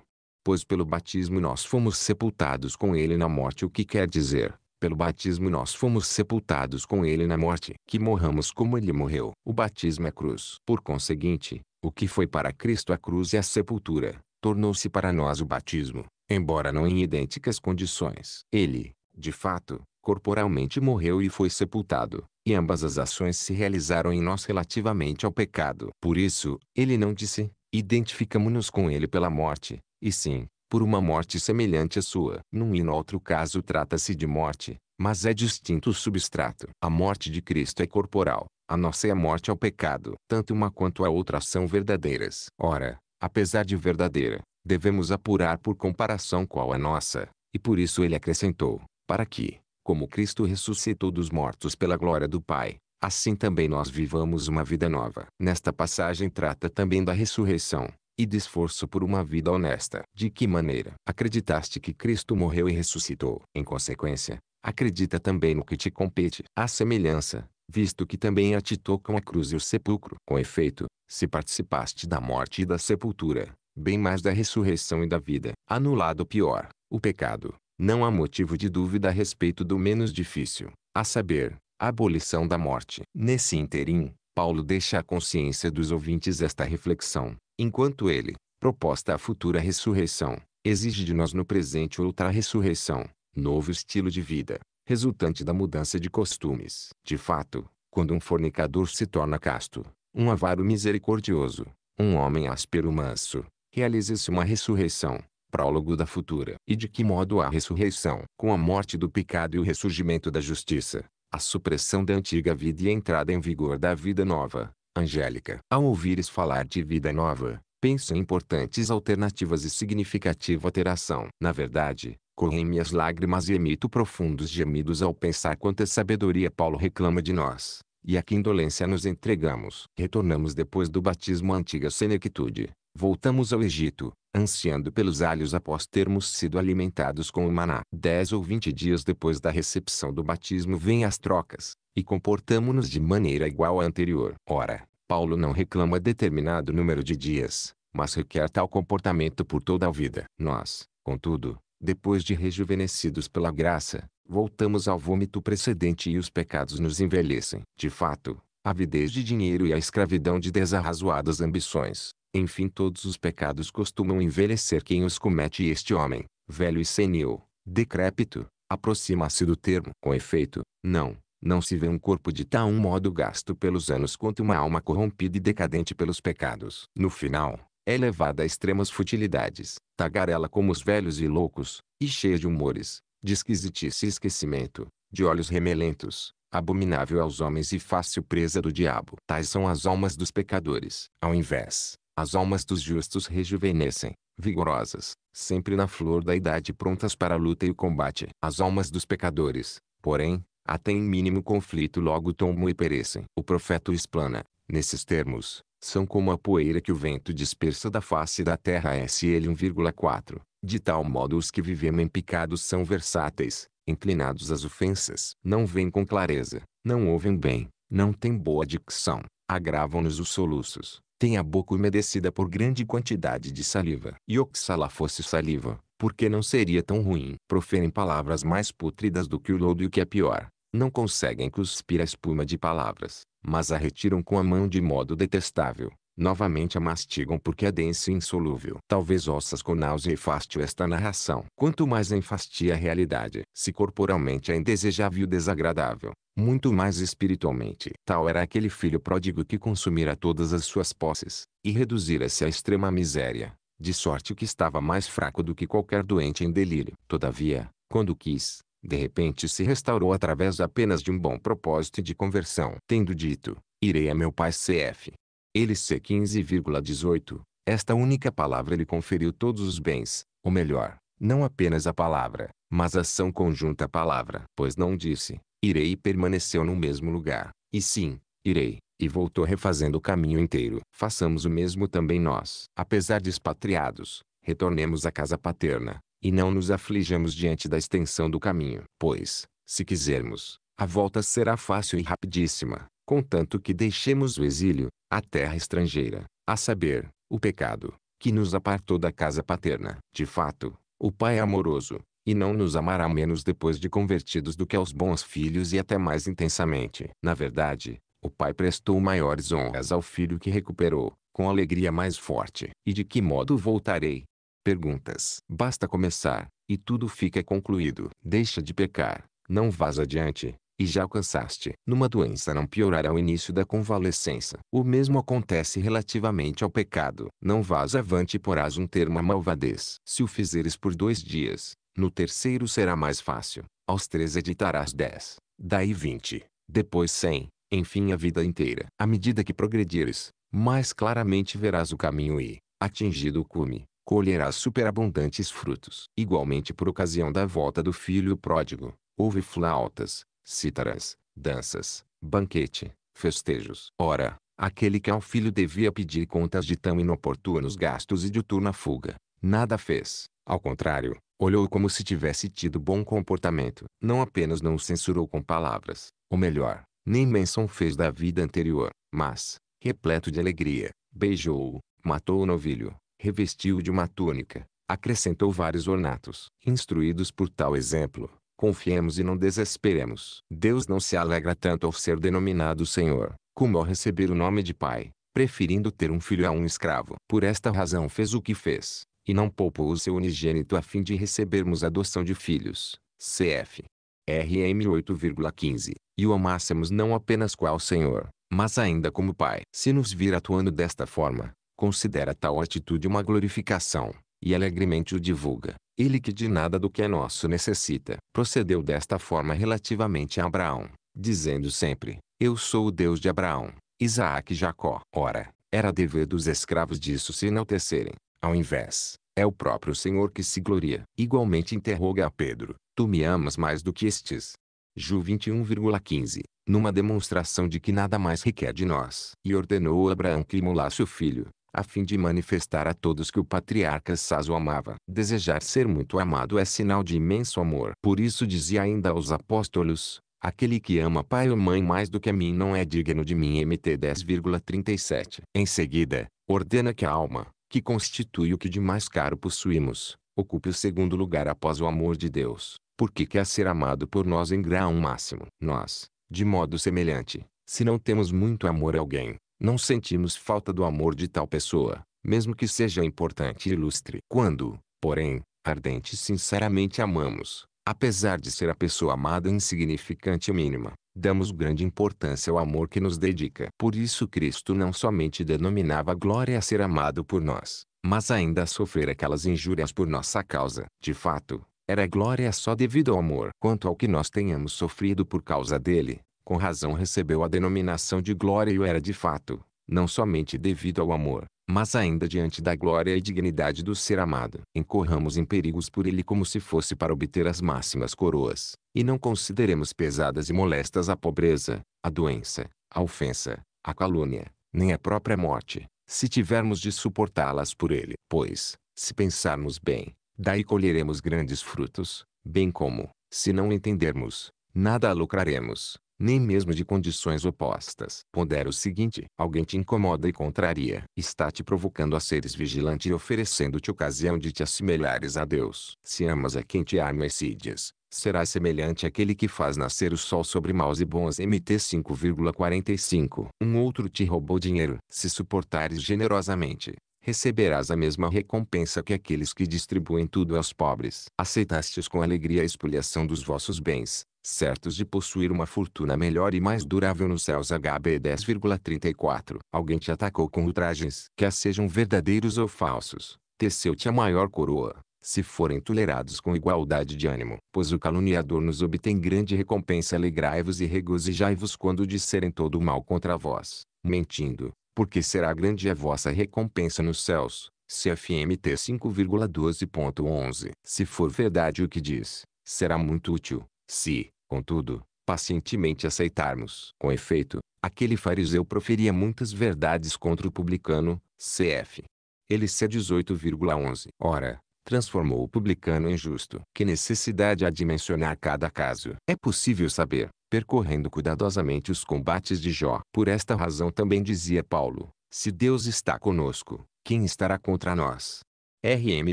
Pois pelo batismo nós fomos sepultados com ele na morte, o que quer dizer, pelo batismo nós fomos sepultados com ele na morte, que morramos como ele morreu. O batismo é cruz. Por conseguinte, o que foi para Cristo a cruz e a sepultura, tornou-se para nós o batismo, embora não em idênticas condições. Ele, de fato, corporalmente morreu e foi sepultado, e ambas as ações se realizaram em nós relativamente ao pecado. Por isso, ele não disse, identificamo-nos com ele pela morte, e sim, por uma morte semelhante à sua. Num e no outro caso trata-se de morte, mas é distinto o substrato. A morte de Cristo é corporal, a nossa é a morte ao pecado. Tanto uma quanto a outra são verdadeiras. Ora, apesar de verdadeira, devemos apurar por comparação qual é nossa, e por isso ele acrescentou, para que, como Cristo ressuscitou dos mortos pela glória do Pai, assim também nós vivamos uma vida nova. Nesta passagem trata também da ressurreição e de esforço por uma vida honesta. De que maneira acreditaste que Cristo morreu e ressuscitou? Em consequência, acredita também no que te compete. A semelhança, visto que também atitou com a cruz e o sepulcro. Com efeito, se participaste da morte e da sepultura, bem mais da ressurreição e da vida. Anulado o pior, o pecado, não há motivo de dúvida a respeito do menos difícil, a saber, a abolição da morte. Nesse interim, Paulo deixa à consciência dos ouvintes esta reflexão, enquanto ele, proposta à futura ressurreição, exige de nós no presente outra ressurreição, novo estilo de vida, resultante da mudança de costumes. De fato, quando um fornicador se torna casto, um avaro misericordioso, um homem áspero manso, realiza-se uma ressurreição, prólogo da futura, e de que modo a ressurreição, com a morte do pecado e o ressurgimento da justiça, a supressão da antiga vida e a entrada em vigor da vida nova, angélica. Ao ouvires falar de vida nova, penso em importantes alternativas e significativa alteração. Na verdade, correm minhas lágrimas e emito profundos gemidos ao pensar quanta sabedoria Paulo reclama de nós, e a que indolência nos entregamos. Retornamos depois do batismo à antiga senectude, Voltamos ao Egito, ansiando pelos alhos após termos sido alimentados com o maná. Dez ou vinte dias depois da recepção do batismo vêm as trocas, e comportamos-nos de maneira igual à anterior. Ora, Paulo não reclama determinado número de dias, mas requer tal comportamento por toda a vida. Nós, contudo, depois de rejuvenescidos pela graça, voltamos ao vômito precedente e os pecados nos envelhecem. De fato, a avidez de dinheiro e a escravidão de desarrazoadas ambições enfim todos os pecados costumam envelhecer quem os comete e este homem, velho e senil, decrépito, aproxima-se do termo. Com efeito, não, não se vê um corpo de tal modo gasto pelos anos quanto uma alma corrompida e decadente pelos pecados. No final, é levada a extremas futilidades, tagarela como os velhos e loucos, e cheia de humores, de esquisitice e esquecimento, de olhos remelentos, abominável aos homens e fácil presa do diabo. Tais são as almas dos pecadores. Ao invés as almas dos justos rejuvenescem, vigorosas, sempre na flor da idade prontas para a luta e o combate. As almas dos pecadores, porém, até em mínimo conflito logo tombam e perecem. O profeta explana, nesses termos, são como a poeira que o vento dispersa da face da terra SL 1,4. De tal modo os que vivem em pecados são versáteis, inclinados às ofensas. Não veem com clareza, não ouvem bem, não têm boa dicção, agravam-nos os soluços, tem a boca umedecida por grande quantidade de saliva. E oxalá fosse saliva, porque não seria tão ruim. Proferem palavras mais pútridas do que o lodo e o que é pior. Não conseguem cuspir a espuma de palavras, mas a retiram com a mão de modo detestável. Novamente a mastigam porque é densa e insolúvel. Talvez ouças com náusea e fácil esta narração. Quanto mais enfastia a realidade, se corporalmente é indesejável e desagradável, muito mais espiritualmente. Tal era aquele filho pródigo que consumira todas as suas posses, e reduzira-se à extrema miséria, de sorte que estava mais fraco do que qualquer doente em delírio. Todavia, quando quis, de repente se restaurou através apenas de um bom propósito de conversão. Tendo dito, irei a meu pai CF. Ele C15,18, esta única palavra lhe conferiu todos os bens, ou melhor, não apenas a palavra, mas a ação conjunta palavra. Pois não disse, Irei e permaneceu no mesmo lugar, e sim, irei, e voltou refazendo o caminho inteiro. Façamos o mesmo também nós. Apesar de expatriados, retornemos à casa paterna, e não nos aflijamos diante da extensão do caminho. Pois, se quisermos, a volta será fácil e rapidíssima, contanto que deixemos o exílio, a terra estrangeira, a saber, o pecado, que nos apartou da casa paterna. De fato, o Pai amoroso, e não nos amará menos depois de convertidos do que aos bons filhos e até mais intensamente. Na verdade, o pai prestou maiores honras ao filho que recuperou, com alegria mais forte. E de que modo voltarei? Perguntas. Basta começar, e tudo fica concluído. Deixa de pecar, não vás adiante, e já alcançaste. Numa doença não piorará o início da convalescença. O mesmo acontece relativamente ao pecado. Não vás avante e porás um termo à malvadez. Se o fizeres por dois dias, no terceiro será mais fácil. Aos três editarás dez, daí vinte, depois cem, enfim a vida inteira. À medida que progredires, mais claramente verás o caminho e, atingido o cume, colherás superabundantes frutos. Igualmente por ocasião da volta do filho pródigo, houve flautas, cítaras, danças, banquete, festejos. Ora, aquele que ao filho devia pedir contas de tão inoportunos gastos e de turna fuga, nada fez. Ao contrário, Olhou como se tivesse tido bom comportamento. Não apenas não o censurou com palavras, ou melhor, nem menção fez da vida anterior, mas, repleto de alegria, beijou-o, matou o novilho, revestiu-o de uma túnica, acrescentou vários ornatos. Instruídos por tal exemplo, confiemos e não desesperemos. Deus não se alegra tanto ao ser denominado Senhor, como ao receber o nome de Pai, preferindo ter um filho a um escravo. Por esta razão fez o que fez e não poupou o seu unigênito a fim de recebermos adoção de filhos. CF. RM 8,15. E o amássemos não apenas qual Senhor, mas ainda como Pai. Se nos vir atuando desta forma, considera tal atitude uma glorificação, e alegremente o divulga. Ele que de nada do que é nosso necessita. Procedeu desta forma relativamente a Abraão, dizendo sempre: Eu sou o Deus de Abraão, Isaac e Jacó. Ora, era dever dos escravos disso se enaltecerem, ao invés é o próprio Senhor que se gloria. Igualmente interroga a Pedro: Tu me amas mais do que estes? Ju 21,15, numa demonstração de que nada mais requer de nós. E ordenou a Abraão que imolasse o filho, a fim de manifestar a todos que o patriarca o amava. Desejar ser muito amado é sinal de imenso amor. Por isso dizia ainda aos apóstolos, Aquele que ama pai ou mãe mais do que a mim não é digno de mim. MT 10,37. Em seguida, ordena que a alma, que constitui o que de mais caro possuímos, ocupe o segundo lugar após o amor de Deus, porque quer ser amado por nós em grau máximo. Nós, de modo semelhante, se não temos muito amor a alguém, não sentimos falta do amor de tal pessoa, mesmo que seja importante e ilustre. Quando, porém, ardente e sinceramente amamos, apesar de ser a pessoa amada insignificante e mínima, damos grande importância ao amor que nos dedica. Por isso Cristo não somente denominava glória a ser amado por nós, mas ainda a sofrer aquelas injúrias por nossa causa. De fato, era glória só devido ao amor. Quanto ao que nós tenhamos sofrido por causa dele, com razão recebeu a denominação de glória e o era de fato, não somente devido ao amor, mas ainda diante da glória e dignidade do ser amado. Incorramos em perigos por ele como se fosse para obter as máximas coroas, e não consideremos pesadas e molestas a pobreza, a doença, a ofensa, a calúnia, nem a própria morte, se tivermos de suportá-las por ele. Pois, se pensarmos bem, daí colheremos grandes frutos, bem como, se não entendermos, nada lucraremos nem mesmo de condições opostas. Pondera o seguinte: alguém te incomoda e contraria, está te provocando a seres vigilante e oferecendo-te ocasião de te assimilares a Deus. Se amas a quem te ama e sídias, serás semelhante àquele que faz nascer o sol sobre maus e bons MT 5,45. Um outro te roubou dinheiro. Se suportares generosamente, receberás a mesma recompensa que aqueles que distribuem tudo aos pobres. Aceitastes com alegria a expoliação dos vossos bens, certos de possuir uma fortuna melhor e mais durável nos céus HB 10,34. Alguém te atacou com ultrajes, quer sejam verdadeiros ou falsos, teceu-te a maior coroa, se forem tolerados com igualdade de ânimo. Pois o caluniador nos obtém grande recompensa alegrai-vos e regozijai-vos quando disserem todo o mal contra vós, mentindo, porque será grande a vossa recompensa nos céus. CFMT 5,12.11 Se for verdade o que diz, será muito útil se, contudo, pacientemente aceitarmos, com efeito, aquele fariseu proferia muitas verdades contra o publicano, cf. Ele 18,11. Ora, transformou o publicano em justo. Que necessidade há de mencionar cada caso? É possível saber, percorrendo cuidadosamente os combates de Jó. Por esta razão também dizia Paulo, se Deus está conosco, quem estará contra nós? RM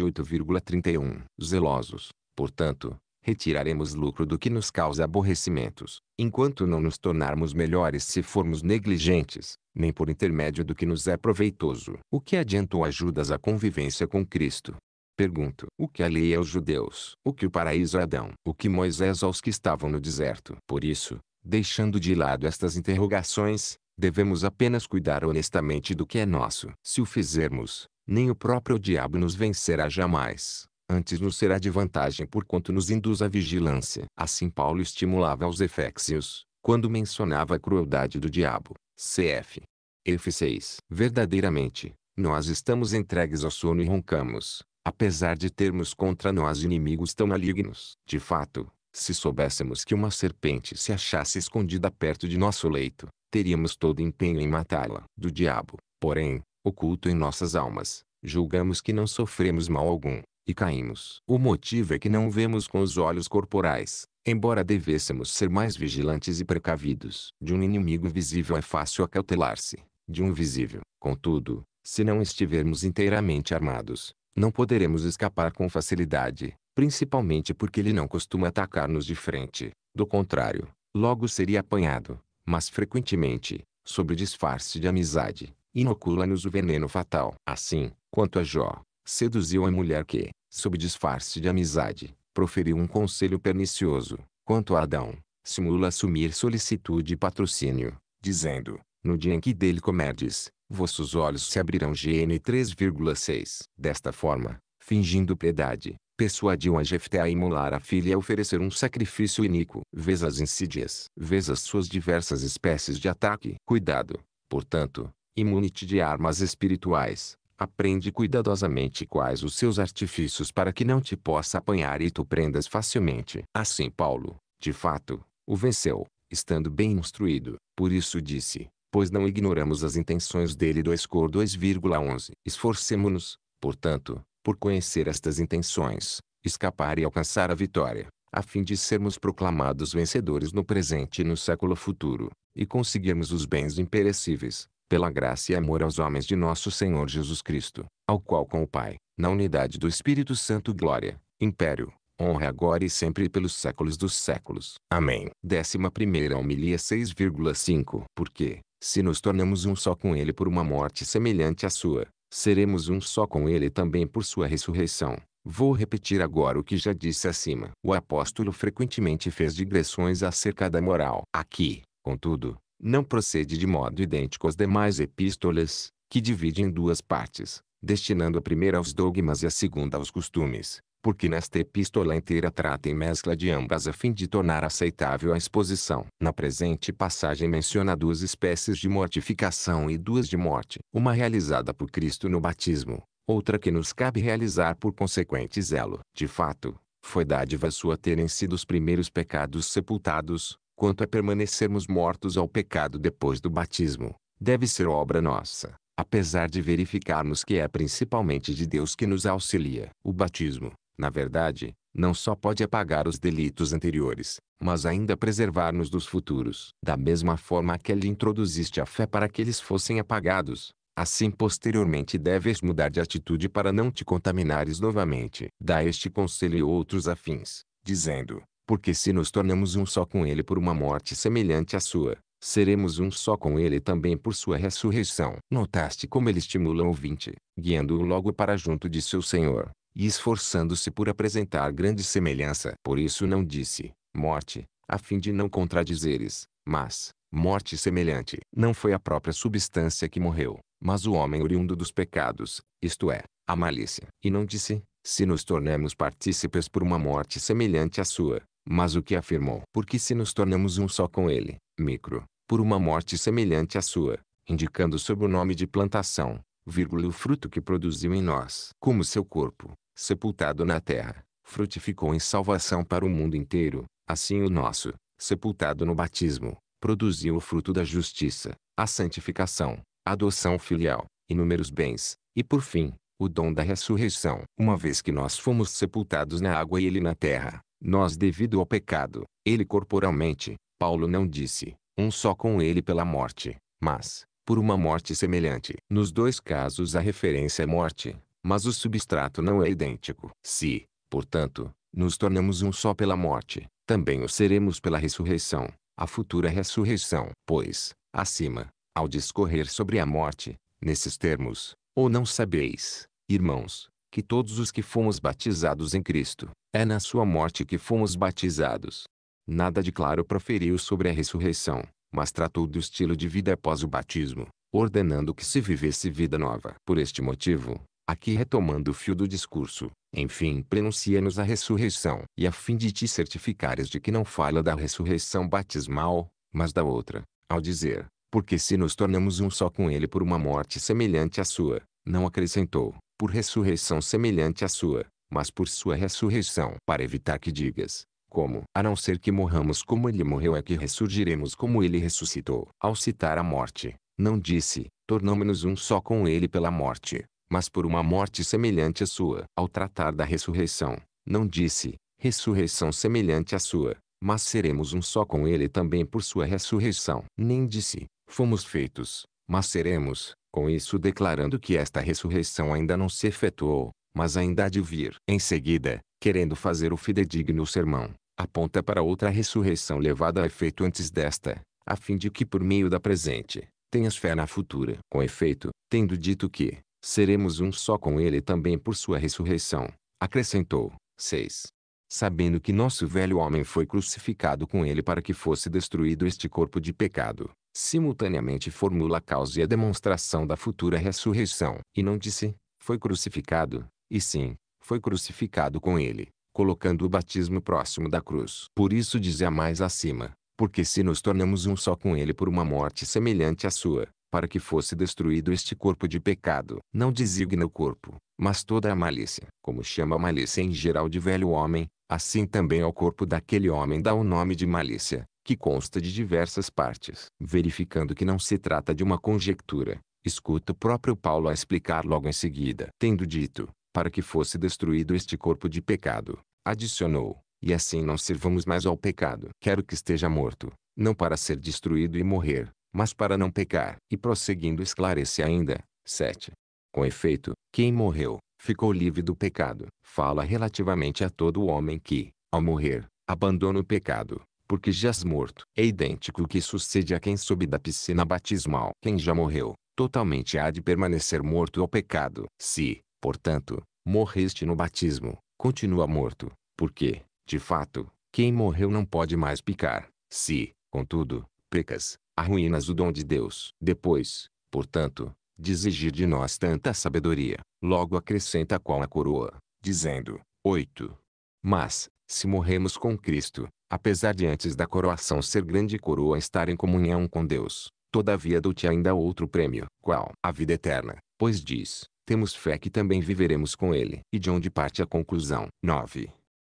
8,31 Zelosos, portanto, retiraremos lucro do que nos causa aborrecimentos, enquanto não nos tornarmos melhores se formos negligentes, nem por intermédio do que nos é proveitoso. O que adiantou ajudas à convivência com Cristo? Pergunto: o que a lei é aos judeus? O que o paraíso é Adão? O que Moisés aos que estavam no deserto? Por isso, deixando de lado estas interrogações, devemos apenas cuidar honestamente do que é nosso. Se o fizermos, nem o próprio diabo nos vencerá jamais antes nos será de vantagem por quanto nos induz à vigilância. Assim Paulo estimulava aos eféxios, quando mencionava a crueldade do diabo. Cf. Ef 6. Verdadeiramente, nós estamos entregues ao sono e roncamos, apesar de termos contra nós inimigos tão malignos. De fato, se soubéssemos que uma serpente se achasse escondida perto de nosso leito, teríamos todo empenho em matá-la. Do diabo, porém, oculto em nossas almas, julgamos que não sofremos mal algum, e caímos. O motivo é que não vemos com os olhos corporais, embora devêssemos ser mais vigilantes e precavidos. De um inimigo visível é fácil acautelar-se, de um visível Contudo, se não estivermos inteiramente armados, não poderemos escapar com facilidade, principalmente porque ele não costuma atacar-nos de frente. Do contrário, logo seria apanhado, mas frequentemente, sob disfarce de amizade, inocula-nos o veneno fatal. Assim, quanto a Jó, seduziu a mulher que, sob disfarce de amizade, proferiu um conselho pernicioso, quanto a Adão, simula assumir solicitude e patrocínio, dizendo, no dia em que dele comerdes, vossos olhos se abrirão. GN 3,6 Desta forma, fingindo piedade, persuadiu a Jefté a imolar a filha e oferecer um sacrifício iníquo. Vês as insídias, vês as suas diversas espécies de ataque. Cuidado, portanto, imune-te de armas espirituais, Aprende cuidadosamente quais os seus artifícios para que não te possa apanhar e tu prendas facilmente. Assim Paulo, de fato, o venceu, estando bem instruído. Por isso disse, pois não ignoramos as intenções dele 2 Cor 2,11. Esforcemo-nos, portanto, por conhecer estas intenções, escapar e alcançar a vitória, a fim de sermos proclamados vencedores no presente e no século futuro, e conseguirmos os bens imperecíveis, pela graça e amor aos homens de nosso Senhor Jesus Cristo, ao qual com o Pai, na unidade do Espírito Santo glória, império, honra agora e sempre e pelos séculos dos séculos. Amém. Décima primeira homilia 6,5 Porque, se nos tornamos um só com Ele por uma morte semelhante à sua, seremos um só com Ele também por sua ressurreição. Vou repetir agora o que já disse acima. O apóstolo frequentemente fez digressões acerca da moral. Aqui, contudo, não procede de modo idêntico às demais epístolas, que divide em duas partes, destinando a primeira aos dogmas e a segunda aos costumes, porque nesta epístola inteira trata em mescla de ambas a fim de tornar aceitável a exposição. Na presente passagem menciona duas espécies de mortificação e duas de morte, uma realizada por Cristo no batismo, outra que nos cabe realizar por consequente zelo. De fato, foi dádiva sua terem sido os primeiros pecados sepultados, Quanto a permanecermos mortos ao pecado depois do batismo, deve ser obra nossa, apesar de verificarmos que é principalmente de Deus que nos auxilia. O batismo, na verdade, não só pode apagar os delitos anteriores, mas ainda preservar-nos dos futuros. Da mesma forma que Ele introduziste a fé para que eles fossem apagados, assim posteriormente deves mudar de atitude para não te contaminares novamente. Dá este conselho e outros afins, dizendo: porque se nos tornamos um só com ele por uma morte semelhante à sua, seremos um só com ele também por sua ressurreição. Notaste como ele estimula o ouvinte, guiando-o logo para junto de seu Senhor, e esforçando-se por apresentar grande semelhança. Por isso não disse, morte, a fim de não contradizeres, mas, morte semelhante. Não foi a própria substância que morreu, mas o homem oriundo dos pecados, isto é, a malícia. E não disse, se nos tornemos partícipes por uma morte semelhante à sua, mas o que afirmou. Porque se nos tornamos um só com ele, micro, por uma morte semelhante à sua, indicando sob o nome de plantação, vírgula, o fruto que produziu em nós, como seu corpo, sepultado na terra, frutificou em salvação para o mundo inteiro, assim o nosso, sepultado no batismo, produziu o fruto da justiça, a santificação, a adoção filial, inúmeros bens, e por fim, o dom da ressurreição. Uma vez que nós fomos sepultados na água e ele na terra, nós devido ao pecado. Ele corporalmente, Paulo não disse, um só com ele pela morte, mas, por uma morte semelhante. Nos dois casos a referência é morte, mas o substrato não é idêntico. Se, portanto, nos tornamos um só pela morte, também o seremos pela ressurreição, a futura ressurreição. Pois, acima, ao discorrer sobre a morte, nesses termos, ou não sabeis, irmãos, que todos os que fomos batizados em Cristo, é na sua morte que fomos batizados. Nada de claro proferiu sobre a ressurreição, mas tratou do estilo de vida após o batismo, ordenando que se vivesse vida nova. Por este motivo, aqui retomando o fio do discurso, enfim, prenuncia-nos a ressurreição, e a fim de te certificares de que não fala da ressurreição batismal, mas da outra, ao dizer, porque se nos tornamos um só com ele por uma morte semelhante à sua, não acrescentou, por ressurreição semelhante à sua, mas por sua ressurreição, para evitar que digas, como, a não ser que morramos como ele morreu é que ressurgiremos como ele ressuscitou. Ao citar a morte, não disse, tornamo-nos um só com ele pela morte, mas por uma morte semelhante à sua. Ao tratar da ressurreição, não disse, ressurreição semelhante à sua, mas seremos um só com ele também por sua ressurreição. Nem disse, fomos feitos, mas seremos, com isso declarando que esta ressurreição ainda não se efetuou, mas ainda há de vir. Em seguida, querendo fazer o fidedigno sermão, aponta para outra ressurreição levada a efeito antes desta, a fim de que por meio da presente, tenhas fé na futura. Com efeito, tendo dito que, seremos um só com ele também por sua ressurreição, acrescentou. 6 sabendo que nosso velho homem foi crucificado com ele para que fosse destruído este corpo de pecado, simultaneamente formula a causa e a demonstração da futura ressurreição. E não disse, foi crucificado, e sim, foi crucificado com ele, colocando o batismo próximo da cruz. Por isso dizia mais acima, porque se nos tornamos um só com ele por uma morte semelhante à sua, para que fosse destruído este corpo de pecado, não designa o corpo, mas toda a malícia, como chama a malícia em geral de velho homem, assim também ao corpo daquele homem dá o nome de malícia, que consta de diversas partes. Verificando que não se trata de uma conjectura, escuta o próprio Paulo a explicar logo em seguida. Tendo dito, para que fosse destruído este corpo de pecado, adicionou, e assim não servamos mais ao pecado. Quero que esteja morto, não para ser destruído e morrer, mas para não pecar. E prosseguindo esclarece ainda, 7. Com efeito, quem morreu, ficou livre do pecado. Fala relativamente a todo homem que, ao morrer, abandona o pecado, porque jaz morto. É idêntico o que sucede a quem sobe da piscina batismal. Quem já morreu, totalmente há de permanecer morto ao pecado. Se, portanto, morreste no batismo, continua morto, porque, de fato, quem morreu não pode mais pecar. Se, contudo, pecas, arruinas o dom de Deus. Depois, portanto, exigir de nós tanta sabedoria, logo acrescenta qual a coroa, dizendo, 8. Mas, se morremos com Cristo, apesar de antes da coroação ser grande coroa estar em comunhão com Deus, todavia dou-te ainda outro prêmio, qual? A vida eterna, pois diz, temos fé que também viveremos com ele. E de onde parte a conclusão? 9.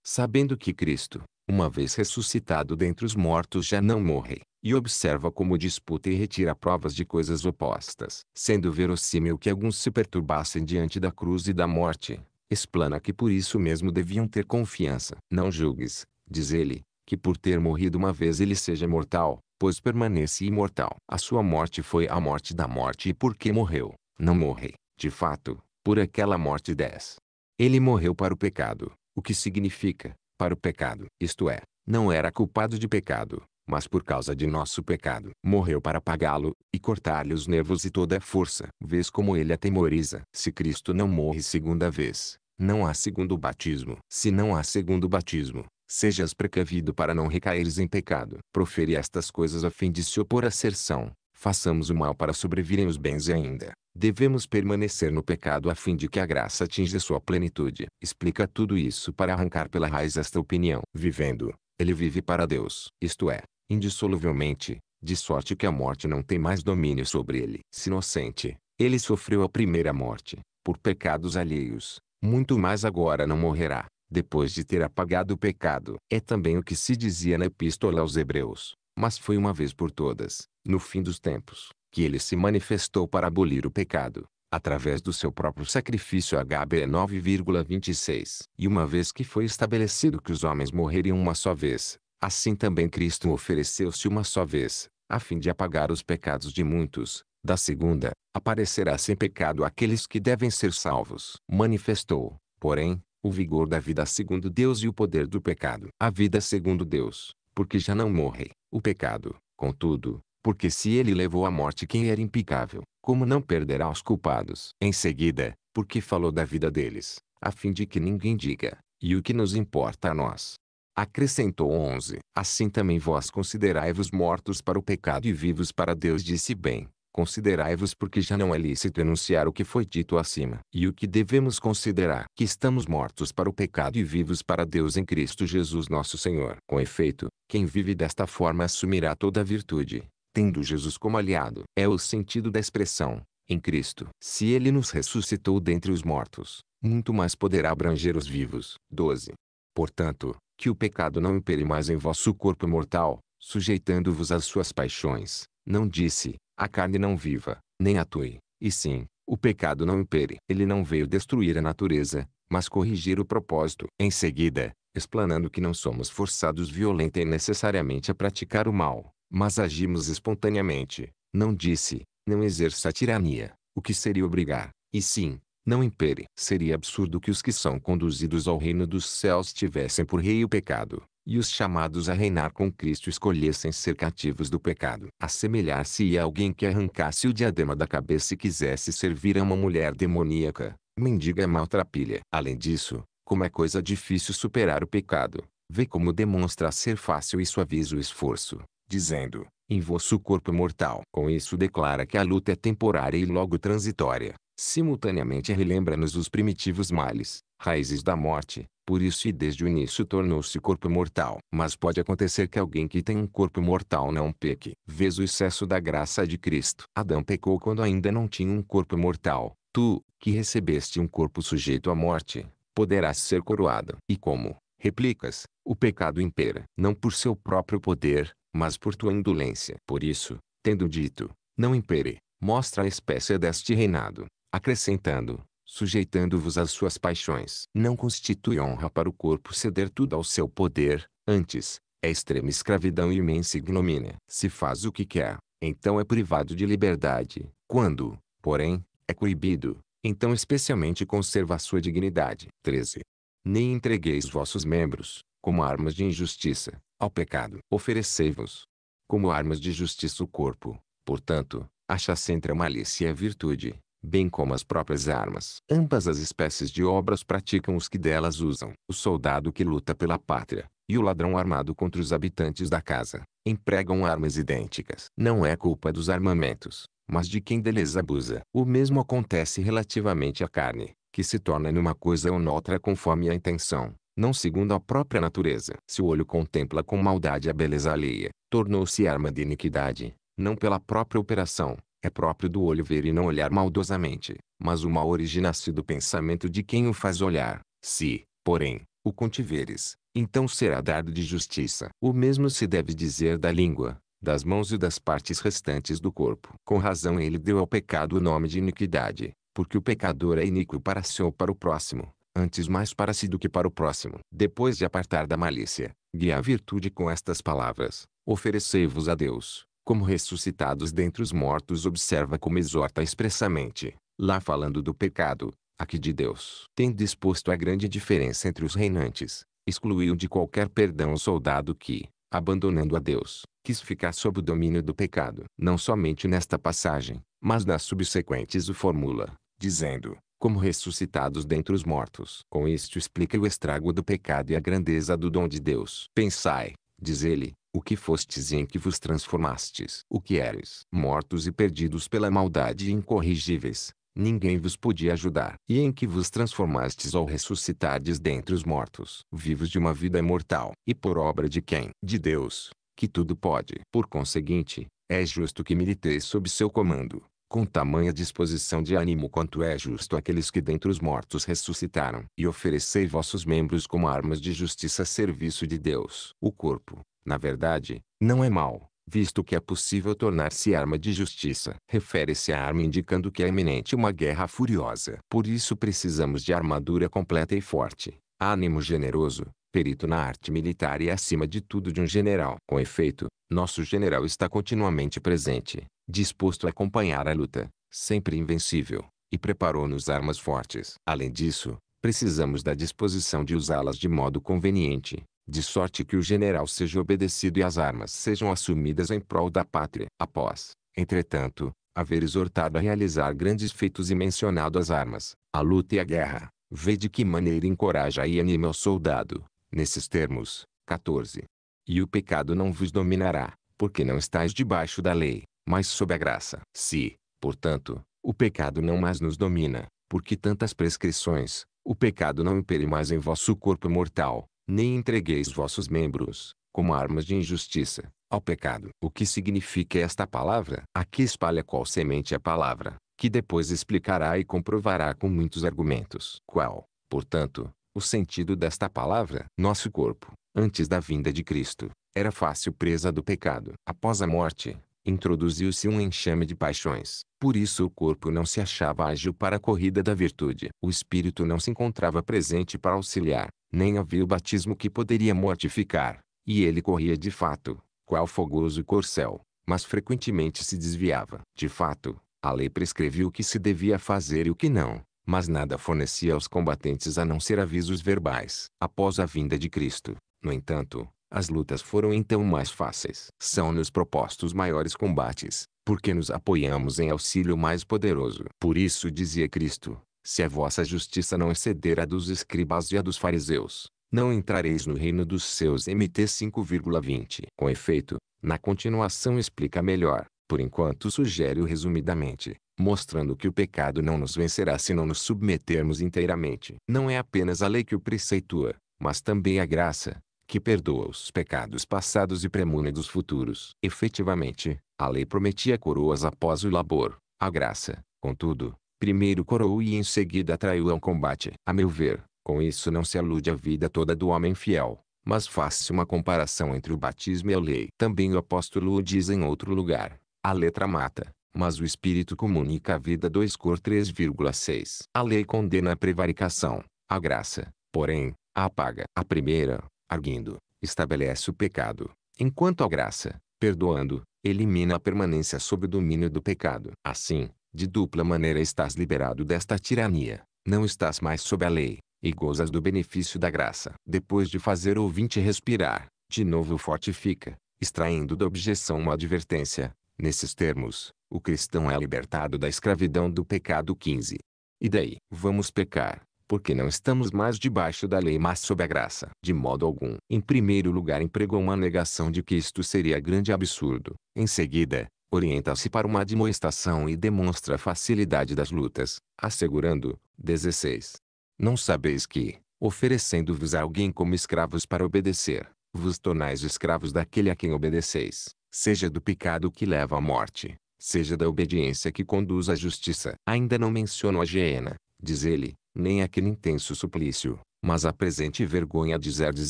Sabendo que Cristo, uma vez ressuscitado dentre os mortos já não morre, e observa como disputa e retira provas de coisas opostas, sendo verossímil que alguns se perturbassem diante da cruz e da morte, explana que por isso mesmo deviam ter confiança. Não julgues, diz ele, que por ter morrido uma vez ele seja mortal, pois permanece imortal. A sua morte foi a morte da morte e porque morreu, não morre, de fato, por aquela morte 10. Ele morreu para o pecado, o que significa, para o pecado. Isto é, não era culpado de pecado, mas por causa de nosso pecado, morreu para pagá-lo, e cortar-lhe os nervos e toda a força. Vês como ele atemoriza. Se Cristo não morre segunda vez, não há segundo batismo. Se não há segundo batismo, sejas precavido para não recaires em pecado. Profere estas coisas a fim de se opor à serção. Façamos o mal para sobrevirem os bens ainda. Devemos permanecer no pecado a fim de que a graça atinja sua plenitude. Explica tudo isso para arrancar pela raiz esta opinião. Vivendo, ele vive para Deus. Isto é, indissoluvelmente, de sorte que a morte não tem mais domínio sobre ele. Se inocente, ele sofreu a primeira morte, por pecados alheios, muito mais agora não morrerá, depois de ter apagado o pecado. É também o que se dizia na Epístola aos Hebreus, mas foi uma vez por todas, no fim dos tempos, que ele se manifestou para abolir o pecado, através do seu próprio sacrifício HB 9,26. E uma vez que foi estabelecido que os homens morreriam uma só vez, Assim também Cristo ofereceu-se uma só vez, a fim de apagar os pecados de muitos. Da segunda, aparecerá sem pecado aqueles que devem ser salvos. Manifestou, porém, o vigor da vida segundo Deus e o poder do pecado. A vida segundo Deus, porque já não morre, o pecado, contudo, porque se ele levou à morte quem era impecável, como não perderá os culpados? Em seguida, porque falou da vida deles, a fim de que ninguém diga, e o que nos importa a nós, Acrescentou 11. Assim também vós considerai-vos mortos para o pecado e vivos para Deus. Disse bem, considerai-vos porque já não é lícito enunciar o que foi dito acima. E o que devemos considerar? Que estamos mortos para o pecado e vivos para Deus em Cristo Jesus nosso Senhor. Com efeito, quem vive desta forma assumirá toda a virtude, tendo Jesus como aliado. É o sentido da expressão, em Cristo. Se ele nos ressuscitou dentre os mortos, muito mais poderá abranger os vivos. 12. Portanto, que o pecado não impere mais em vosso corpo mortal, sujeitando-vos às suas paixões. Não disse, a carne não viva, nem atue, e sim, o pecado não impere. Ele não veio destruir a natureza, mas corrigir o propósito. Em seguida, explanando que não somos forçados violenta e necessariamente a praticar o mal, mas agimos espontaneamente, não disse, não exerça a tirania, o que seria obrigar, e sim, não impere. Seria absurdo que os que são conduzidos ao reino dos céus tivessem por rei o pecado, e os chamados a reinar com Cristo escolhessem ser cativos do pecado. Assemelhar-se a alguém que arrancasse o diadema da cabeça e quisesse servir a uma mulher demoníaca, mendiga e maltrapilha. Além disso, como é coisa difícil superar o pecado, vê como demonstra ser fácil e suaviza o esforço, dizendo, em vosso corpo mortal. Com isso declara que a luta é temporária e logo transitória, simultaneamente relembra-nos os primitivos males, raízes da morte, por isso e desde o início tornou-se corpo mortal. Mas pode acontecer que alguém que tem um corpo mortal não peque. Vês o excesso da graça de Cristo. Adão pecou quando ainda não tinha um corpo mortal. Tu, que recebeste um corpo sujeito à morte, poderás ser coroado. E como, replicas, o pecado impera, não por seu próprio poder, mas por tua indolência. Por isso, tendo dito, não impere, mostra a espécie deste reinado, acrescentando, sujeitando-vos às suas paixões. Não constitui honra para o corpo ceder tudo ao seu poder, antes, é extrema escravidão e imensa ignomínia. Se faz o que quer, então é privado de liberdade. Quando, porém, é coibido, então especialmente conserva a sua dignidade. 13. Nem entregueis vossos membros, como armas de injustiça, ao pecado. Oferecei-vos, como armas de justiça o corpo, portanto, acha-se entre a malícia e a virtude, bem como as próprias armas. Ambas as espécies de obras praticam os que delas usam. O soldado que luta pela pátria, e o ladrão armado contra os habitantes da casa, empregam armas idênticas. Não é culpa dos armamentos, mas de quem deles abusa. O mesmo acontece relativamente à carne, que se torna numa coisa ou noutra conforme a intenção, não segundo a própria natureza. Se o olho contempla com maldade a beleza alheia, tornou-se arma de iniquidade, não pela própria operação, é próprio do olho ver e não olhar maldosamente, mas o mal origina-se do pensamento de quem o faz olhar. Se, porém, o contiveres, então será dado de justiça. O mesmo se deve dizer da língua, das mãos e das partes restantes do corpo. Com razão ele deu ao pecado o nome de iniquidade, porque o pecador é iníquo para si ou para o próximo, antes mais para si do que para o próximo. Depois de apartar da malícia, guia a virtude com estas palavras, oferecei-vos a Deus, como ressuscitados dentre os mortos observa como exorta expressamente, lá falando do pecado, aqui de Deus. Tem disposto a grande diferença entre os reinantes, excluiu de qualquer perdão o soldado que, abandonando a Deus, quis ficar sob o domínio do pecado. Não somente nesta passagem, mas nas subsequentes o formula, dizendo, como ressuscitados dentre os mortos. Com isto explica o estrago do pecado e a grandeza do dom de Deus. Pensai, diz ele, o que fostes e em que vos transformastes. O que eres? Mortos e perdidos pela maldade e incorrigíveis, ninguém vos podia ajudar. E em que vos transformastes ao ressuscitardes dentre os mortos, vivos de uma vida imortal. E por obra de quem? De Deus, que tudo pode. Por conseguinte, é justo que militeis sob seu comando, com tamanha disposição de ânimo quanto é justo aqueles que dentre os mortos ressuscitaram, e oferecei vossos membros como armas de justiça a serviço de Deus. O corpo, na verdade, não é mal, visto que é possível tornar-se arma de justiça. Refere-se à arma indicando que é iminente uma guerra furiosa. Por isso precisamos de armadura completa e forte, ânimo generoso, perito na arte militar e acima de tudo de um general. Com efeito, nosso general está continuamente presente, disposto a acompanhar a luta, sempre invencível, e preparou-nos armas fortes. Além disso, precisamos da disposição de usá-las de modo conveniente, de sorte que o general seja obedecido e as armas sejam assumidas em prol da pátria. Após, entretanto, haver exortado a realizar grandes feitos e mencionado as armas, a luta e a guerra, vê de que maneira encoraja e anima o soldado, nesses termos, 14. E o pecado não vos dominará, porque não estáis debaixo da lei, mas sob a graça. Se, portanto, o pecado não mais nos domina, porque tantas prescrições, o pecado não impere mais em vosso corpo mortal, nem entregueis vossos membros, como armas de injustiça, ao pecado. O que significa esta palavra? Aqui espalha qual semente a palavra, que depois explicará e comprovará com muitos argumentos. Qual, portanto, o sentido desta palavra? Nosso corpo, antes da vinda de Cristo, era fácil presa do pecado. Após a morte, introduziu-se um enxame de paixões. Por isso o corpo não se achava ágil para a corrida da virtude. O espírito não se encontrava presente para auxiliar nem havia o batismo que poderia mortificar, e ele corria de fato, qual fogoso corcel, mas frequentemente se desviava. De fato, a lei prescrevia o que se devia fazer e o que não, mas nada fornecia aos combatentes a não ser avisos verbais. Após a vinda de Cristo, no entanto, as lutas foram então mais fáceis. São-nos propostos maiores combates, porque nos apoiamos em auxílio mais poderoso. Por isso dizia Cristo, se a vossa justiça não exceder a dos escribas e a dos fariseus, não entrareis no reino dos seus MT 5,20. Com efeito, na continuação explica melhor, por enquanto sugere-o resumidamente, mostrando que o pecado não nos vencerá se não nos submetermos inteiramente. Não é apenas a lei que o preceitua, mas também a graça, que perdoa os pecados passados e premune dos futuros. Efetivamente, a lei prometia coroas após o labor, a graça, contudo, primeiro coroou e em seguida atraiu ao combate. A meu ver, com isso não se alude à vida toda do homem fiel, mas faça uma comparação entre o batismo e a lei. Também o apóstolo o diz em outro lugar. A letra mata, mas o espírito comunica a vida 2 cor 3,6. A lei condena a prevaricação, a graça, porém, a apaga. A primeira, arguindo, estabelece o pecado, enquanto a graça, perdoando, elimina a permanência sob o domínio do pecado. Assim, de dupla maneira estás liberado desta tirania, não estás mais sob a lei, e gozas do benefício da graça. Depois de fazer o ouvinte respirar, de novo fortifica, extraindo da objeção uma advertência. Nesses termos, o cristão é libertado da escravidão do pecado 15. E daí? Vamos pecar, porque não estamos mais debaixo da lei mas sob a graça. De modo algum. Em primeiro lugar empregou uma negação de que isto seria grande absurdo. Em seguida, orienta-se para uma admoestação e demonstra a facilidade das lutas, assegurando, 16. Não sabeis que, oferecendo-vos a alguém como escravos para obedecer, vos tornais escravos daquele a quem obedeceis, seja do pecado que leva à morte, seja da obediência que conduz à justiça. Ainda não menciono a hiena, diz ele, nem aquele intenso suplício, mas a presente vergonha de serdes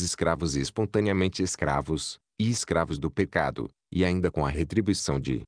escravos e espontaneamente escravos, e escravos do pecado, e ainda com a retribuição de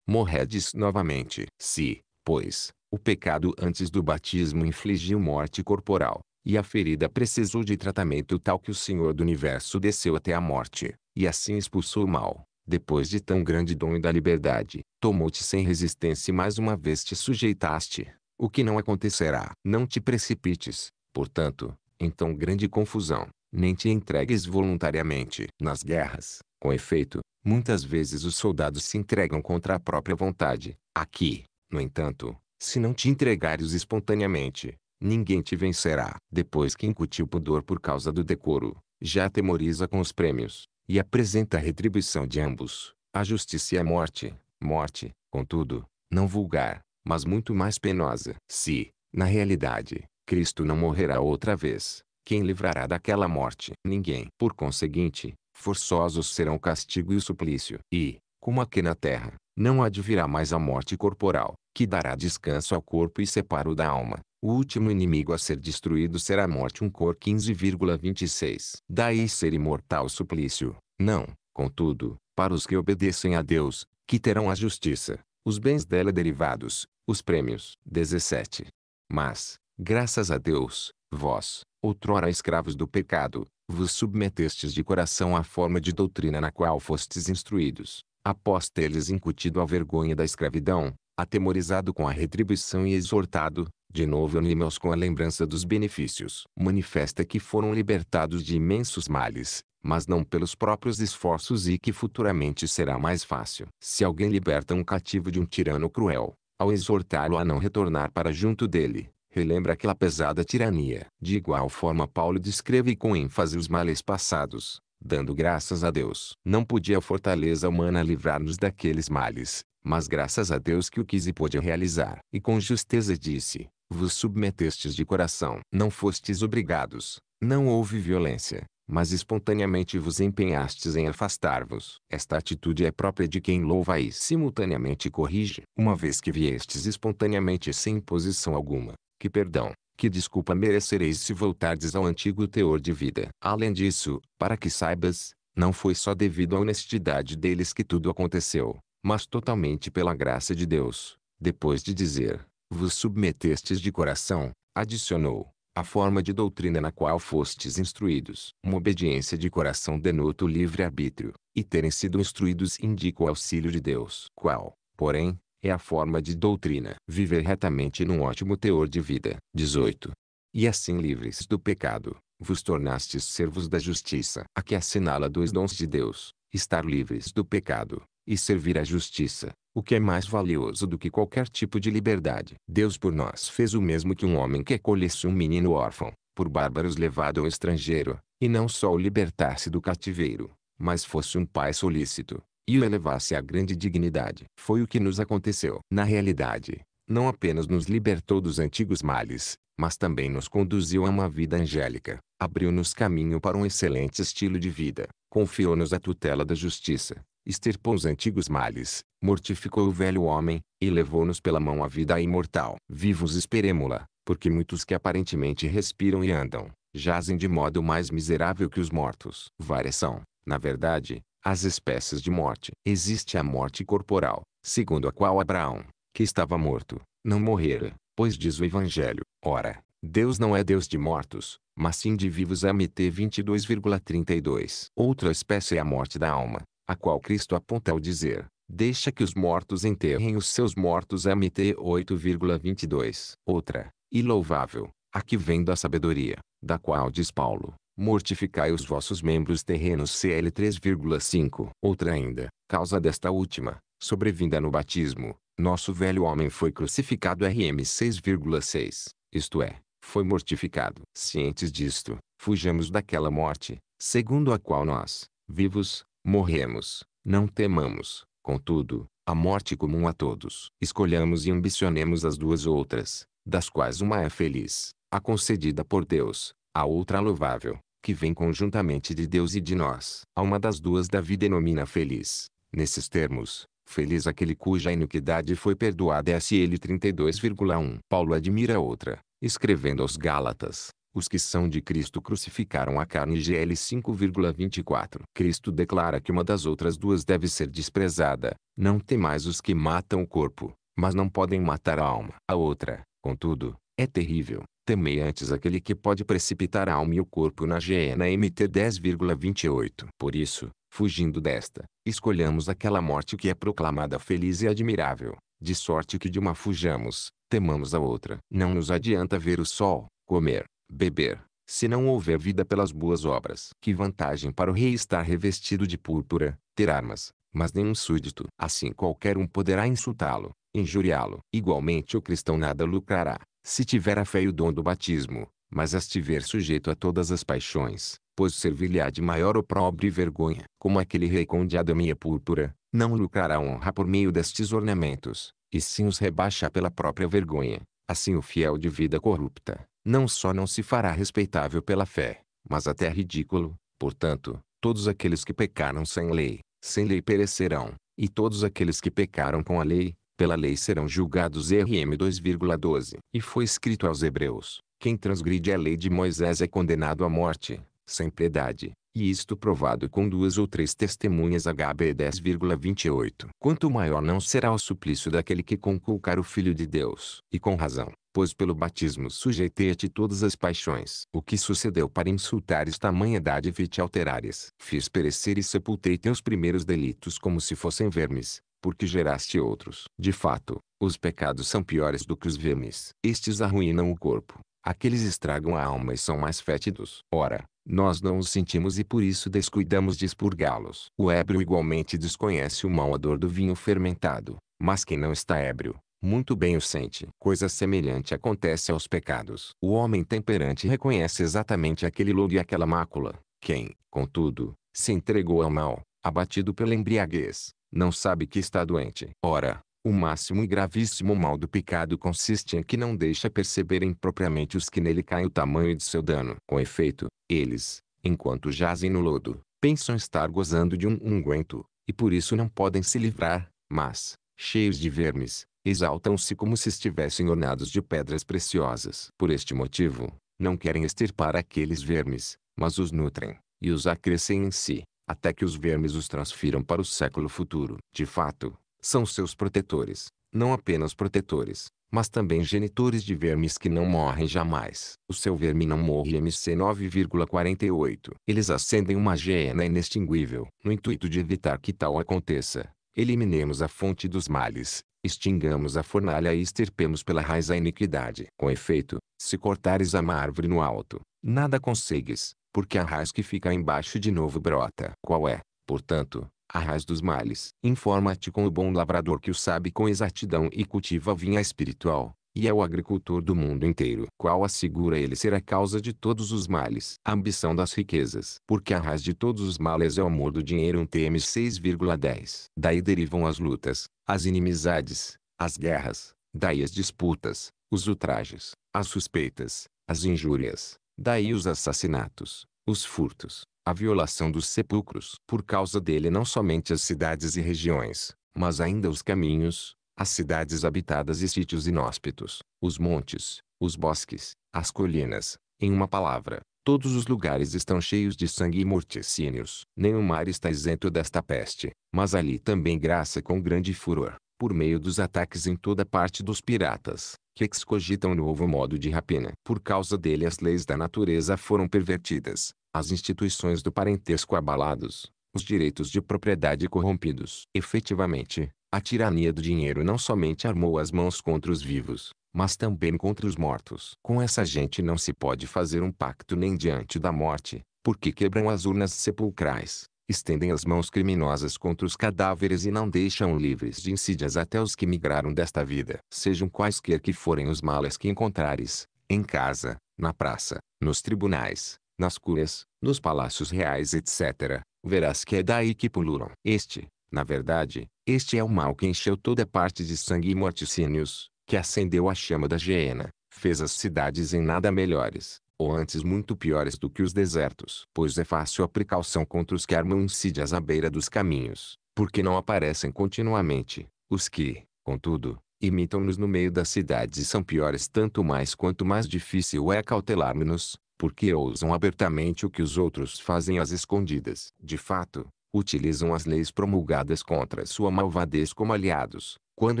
Morredes novamente. Se, pois, o pecado antes do batismo infligiu morte corporal, e a ferida precisou de tratamento tal que o Senhor do Universo desceu até a morte, e assim expulsou o mal. Depois de tão grande dom da liberdade, tomou-te sem resistência e mais uma vez te sujeitaste, o que não acontecerá. Não te precipites, portanto, em tão grande confusão, nem te entregues voluntariamente. Nas guerras, com efeito, muitas vezes os soldados se entregam contra a própria vontade. Aqui, no entanto, se não te entregares espontaneamente, ninguém te vencerá. Depois que incutiu pudor por causa do decoro, já atemoriza com os prêmios, e apresenta a retribuição de ambos, a justiça e é a morte. Morte, contudo, não vulgar, mas muito mais penosa. Se, na realidade, Cristo não morrerá outra vez, quem livrará daquela morte? Ninguém. Por conseguinte, forçosos serão o castigo e o suplício. E, como aqui na terra, não advirá mais a morte corporal, que dará descanso ao corpo e separo da alma. O último inimigo a ser destruído será a morte. Um cor 15,26. Daí ser imortal o suplício. Não, contudo, para os que obedecem a Deus, que terão a justiça, os bens dela derivados, os prêmios. 17. Mas, graças a Deus, vós, outrora escravos do pecado, vos submetestes de coração à forma de doutrina na qual fostes instruídos, após ter-lhes incutido a vergonha da escravidão, atemorizado com a retribuição e exortado, de novo animaos com a lembrança dos benefícios. Manifesta que foram libertados de imensos males, mas não pelos próprios esforços e que futuramente será mais fácil. Se alguém liberta um cativo de um tirano cruel, ao exortá-lo a não retornar para junto dele, relembra aquela pesada tirania. De igual forma Paulo descreve com ênfase os males passados, dando graças a Deus. Não podia a fortaleza humana livrar-nos daqueles males, mas graças a Deus que o quis e pôde realizar. E com justeza disse, vos submetestes de coração. Não fostes obrigados, não houve violência, mas espontaneamente vos empenhastes em afastar-vos. Esta atitude é própria de quem louva e simultaneamente corrige, uma vez que viestes espontaneamente sem imposição alguma que perdão, que desculpa merecereis se voltardes ao antigo teor de vida. Além disso, para que saibas, não foi só devido à honestidade deles que tudo aconteceu, mas totalmente pela graça de Deus. Depois de dizer, vos submetestes de coração, adicionou, a forma de doutrina na qual fostes instruídos. Uma obediência de coração denota o livre-arbítrio, e terem sido instruídos indica o auxílio de Deus. Qual, porém, é a forma de doutrina. Viver retamente num ótimo teor de vida. 18. E assim livres do pecado, vos tornastes servos da justiça. a que assinala dois dons de Deus. Estar livres do pecado, e servir a justiça, o que é mais valioso do que qualquer tipo de liberdade. Deus por nós fez o mesmo que um homem que acolhesse um menino órfão, por bárbaros levado ao estrangeiro, e não só o libertasse do cativeiro, mas fosse um pai solícito, e o elevasse à grande dignidade. Foi o que nos aconteceu. Na realidade, não apenas nos libertou dos antigos males, mas também nos conduziu a uma vida angélica, abriu-nos caminho para um excelente estilo de vida, confiou-nos a tutela da justiça, extirpou os antigos males, mortificou o velho homem, e levou-nos pela mão à vida imortal. Vivos esperemos la porque muitos que aparentemente respiram e andam, jazem de modo mais miserável que os mortos. Várias são, na verdade, as espécies de morte. Existe a morte corporal, segundo a qual Abraão, que estava morto, não morrera, pois diz o Evangelho. Ora, Deus não é Deus de mortos, mas sim de vivos. MT 22,32. Outra espécie é a morte da alma, a qual Cristo aponta ao dizer: Deixa que os mortos enterrem os seus mortos. MT 8,22. Outra, e louvável, a que vem da sabedoria, da qual diz Paulo: mortificai os vossos membros terrenos CL 3,5. Outra ainda, causa desta última, sobrevinda no batismo, nosso velho homem foi crucificado RM 6,6, isto é, foi mortificado. Cientes disto, fujamos daquela morte, segundo a qual nós, vivos, morremos, não temamos, contudo, a morte comum a todos. Escolhamos e ambicionemos as duas outras, das quais uma é feliz, a concedida por Deus, a outra louvável, que vem conjuntamente de Deus e de nós. A uma das duas Davi denomina feliz. Nesses termos, feliz aquele cuja iniquidade foi perdoada é SL 32,1. Paulo admira outra, escrevendo aos Gálatas. Os que são de Cristo crucificaram a carne GL 5,24. Cristo declara que uma das outras duas deve ser desprezada. Não tem mais os que matam o corpo, mas não podem matar a alma. A outra, contudo, é terrível. Temei antes aquele que pode precipitar a alma e o corpo na geena MT 10,28. Por isso, fugindo desta, escolhamos aquela morte que é proclamada feliz e admirável, de sorte que de uma fujamos, temamos a outra. Não nos adianta ver o sol, comer, beber, se não houver vida pelas boas obras. Que vantagem para o rei estar revestido de púrpura, ter armas, mas nenhum súdito. Assim qualquer um poderá insultá-lo, injuriá-lo. Igualmente o cristão nada lucrará, se tiver a fé e o dom do batismo, mas estiver sujeito a todas as paixões, pois servir-lhe-á de maior opróbrio e vergonha, como aquele rei com de Adão púrpura, não lucrará honra por meio destes ornamentos, e sim os rebaixa pela própria vergonha. Assim o fiel de vida corrupta, não só não se fará respeitável pela fé, mas até ridículo, portanto, todos aqueles que pecaram sem lei, sem lei perecerão, e todos aqueles que pecaram com a lei, pela lei serão julgados RM 2,12. E foi escrito aos Hebreus: Quem transgride a lei de Moisés é condenado à morte, sem piedade, e isto provado com duas ou três testemunhas HB 10,28. Quanto maior não será o suplício daquele que conculcar o Filho de Deus, e com razão, pois pelo batismo sujeitei-te todas as paixões. O que sucedeu para insultares tamanha idade e te alterares? Fiz perecer e sepultei teus primeiros delitos como se fossem vermes, porque geraste outros. De fato, os pecados são piores do que os vermes. Estes arruinam o corpo, aqueles estragam a alma e são mais fétidos. Ora, nós não os sentimos e por isso descuidamos de expurgá-los. O ébrio igualmente desconhece o mau odor do vinho fermentado, mas quem não está ébrio, muito bem o sente. Coisa semelhante acontece aos pecados. O homem temperante reconhece exatamente aquele lodo e aquela mácula. Quem, contudo, se entregou ao mal, abatido pela embriaguez, não sabe que está doente. Ora, o máximo e gravíssimo mal do pecado consiste em que não deixa perceberem propriamente os que nele caem o tamanho de seu dano. Com efeito, eles, enquanto jazem no lodo, pensam estar gozando de um unguento, e por isso não podem se livrar, mas, cheios de vermes, exaltam-se como se estivessem ornados de pedras preciosas. Por este motivo, não querem extirpar aqueles vermes, mas os nutrem, e os acrescem em si, até que os vermes os transfiram para o século futuro. De fato, são seus protetores, não apenas protetores, mas também genitores de vermes que não morrem jamais. O seu verme não morre MC9,48. Eles acendem uma gena inextinguível. No intuito de evitar que tal aconteça, eliminemos a fonte dos males, extingamos a fornalha e extirpemos pela raiz a iniquidade. Com efeito, se cortares a árvore no alto, nada consegues, porque a raiz que fica embaixo de novo brota. Qual é, portanto, a raiz dos males? Informa-te com o bom lavrador que o sabe com exatidão e cultiva a vinha espiritual, e é o agricultor do mundo inteiro. Qual assegura ele ser a causa de todos os males? A ambição das riquezas. Porque a raiz de todos os males é o amor do dinheiro. 1 um TM 6,10. Daí derivam as lutas, as inimizades, as guerras, daí as disputas, os ultrajes, as suspeitas, as injúrias, Daí os assassinatos, os furtos, a violação dos sepulcros. Por causa dele não somente as cidades e regiões, mas ainda os caminhos, as cidades habitadas e sítios inóspitos, os montes, os bosques, as colinas, em uma palavra, todos os lugares estão cheios de sangue e morticínios. Nenhum mar está isento desta peste, mas ali também graça com grande furor, por meio dos ataques em toda parte dos piratas que excogitam novo modo de rapina. Por causa dele as leis da natureza foram pervertidas, as instituições do parentesco abalados, os direitos de propriedade corrompidos. Efetivamente, a tirania do dinheiro não somente armou as mãos contra os vivos, mas também contra os mortos. Com essa gente não se pode fazer um pacto nem diante da morte, porque quebram as urnas sepulcrais, estendem as mãos criminosas contra os cadáveres e não deixam livres de insídias até os que migraram desta vida. Sejam quaisquer que forem os males que encontrares, em casa, na praça, nos tribunais, nas curas, nos palácios reais etc., verás que é daí que pululam. Este, na verdade, este é o mal que encheu toda parte de sangue e morticínios, que acendeu a chama da hiena, fez as cidades em nada melhores, ou antes muito piores do que os desertos. Pois é fácil a precaução contra os que armam insídias à beira dos caminhos, porque não aparecem continuamente. Os que, contudo, imitam-nos no meio das cidades são piores tanto mais quanto mais difícil é cautelar-nos, porque ousam abertamente o que os outros fazem às escondidas. De fato, utilizam as leis promulgadas contra sua malvadez como aliados, quando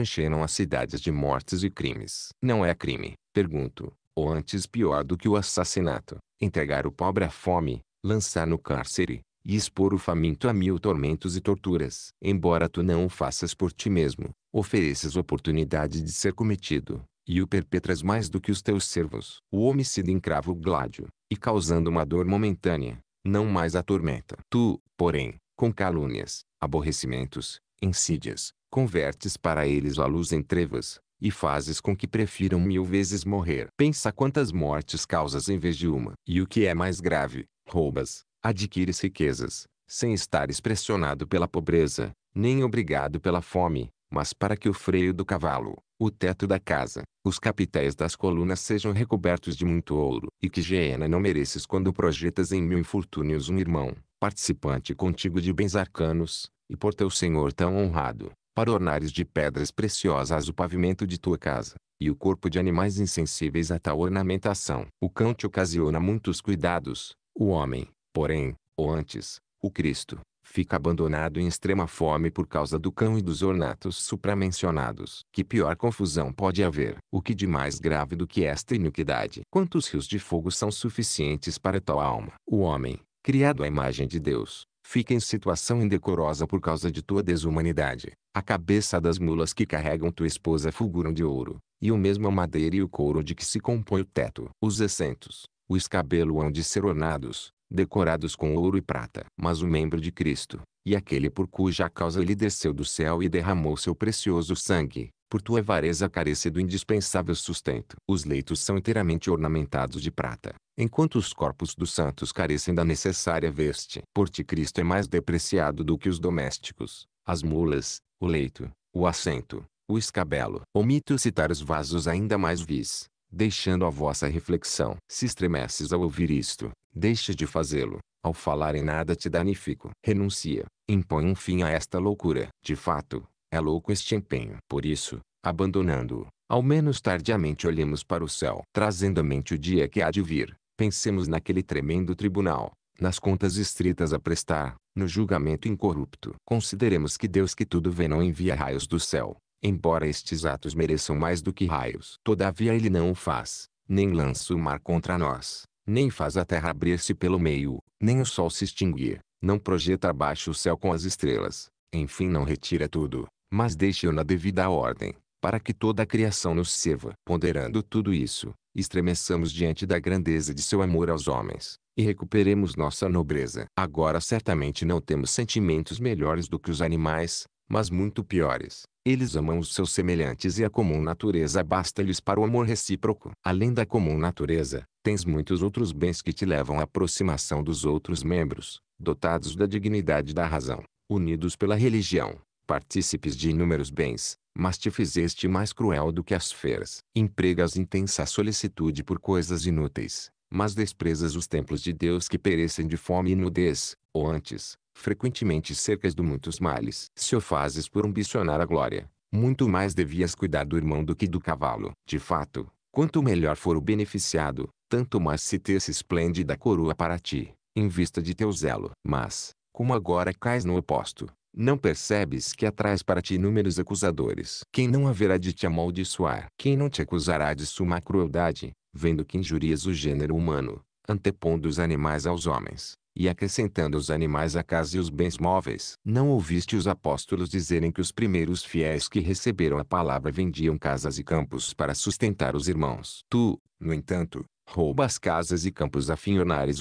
encheram as cidades de mortes e crimes. Não é crime, pergunto, ou antes pior do que o assassinato, entregar o pobre à fome, lançar no cárcere, e expor o faminto a mil tormentos e torturas. Embora tu não o faças por ti mesmo, ofereças oportunidade de ser cometido, e o perpetras mais do que os teus servos. O homicida encrava o gládio, e causando uma dor momentânea, não mais atormenta. Tu, porém, com calúnias, aborrecimentos, insídias, convertes para eles a luz em trevas, e fazes com que prefiram mil vezes morrer. Pensa quantas mortes causas em vez de uma. E o que é mais grave, roubas, adquires riquezas, sem estar pressionado pela pobreza, nem obrigado pela fome, mas para que o freio do cavalo, o teto da casa, os capitéis das colunas sejam recobertos de muito ouro, e que Geena não mereces quando projetas em mil infortúnios um irmão, participante contigo de bens arcanos, e por teu senhor tão honrado, para ornares de pedras preciosas o pavimento de tua casa, e o corpo de animais insensíveis a tal ornamentação. O cão te ocasiona muitos cuidados, o homem, porém, ou antes, o Cristo, fica abandonado em extrema fome por causa do cão e dos ornatos supramencionados. Que pior confusão pode haver? O que de mais grave do que esta iniquidade? Quantos rios de fogo são suficientes para tal alma? O homem, criado à imagem de Deus, fica em situação indecorosa por causa de tua desumanidade. A cabeça das mulas que carregam tua esposa fulguram de ouro, e o mesmo a madeira e o couro de que se compõe o teto. Os assentos, o escabelo hão de ser ornados, decorados com ouro e prata. Mas o membro de Cristo, e aquele por cuja causa ele desceu do céu e derramou seu precioso sangue, por tua avareza carece do indispensável sustento. Os leitos são inteiramente ornamentados de prata, enquanto os corpos dos santos carecem da necessária veste. Por ti Cristo é mais depreciado do que os domésticos, as mulas, o leito, o assento, o escabelo. Omito citar os vasos ainda mais vis, deixando a vossa reflexão. Se estremeces ao ouvir isto, deixa de fazê-lo. Ao falar em nada te danifico. Renuncia, impõe um fim a esta loucura. De fato, é louco este empenho. Por isso, abandonando-o, ao menos tardiamente olhemos para o céu. Trazendo à mente o dia que há de vir, pensemos naquele tremendo tribunal, nas contas estritas a prestar, no julgamento incorrupto. Consideremos que Deus que tudo vê não envia raios do céu, embora estes atos mereçam mais do que raios. Todavia ele não o faz, nem lança o mar contra nós, nem faz a terra abrir-se pelo meio, nem o sol se extinguir, não projeta abaixo o céu com as estrelas, enfim não retira tudo, mas deixe-o na devida ordem, para que toda a criação nos sirva. Ponderando tudo isso, estremeçamos diante da grandeza de seu amor aos homens, e recuperemos nossa nobreza. Agora certamente não temos sentimentos melhores do que os animais, mas muito piores. Eles amam os seus semelhantes e a comum natureza basta-lhes para o amor recíproco. Além da comum natureza, tens muitos outros bens que te levam à aproximação dos outros membros, dotados da dignidade da razão, unidos pela religião, partícipes de inúmeros bens, mas te fizeste mais cruel do que as feras. Empregas intensa solicitude por coisas inúteis, mas desprezas os templos de Deus que perecem de fome e nudez, ou antes, frequentemente cercas de muitos males. Se o fazes por ambicionar a glória, muito mais devias cuidar do irmão do que do cavalo. De fato, quanto melhor for o beneficiado, tanto mais se tece esplêndida coroa para ti, em vista de teu zelo. Mas, como agora cais no oposto, não percebes que atrás para ti inúmeros acusadores? Quem não haverá de te amaldiçoar? Quem não te acusará de suma crueldade, vendo que injurias o gênero humano, antepondo os animais aos homens, e acrescentando os animais à casa e os bens móveis? Não ouviste os apóstolos dizerem que os primeiros fiéis que receberam a palavra vendiam casas e campos para sustentar os irmãos? Tu, no entanto, roubas casas e campos a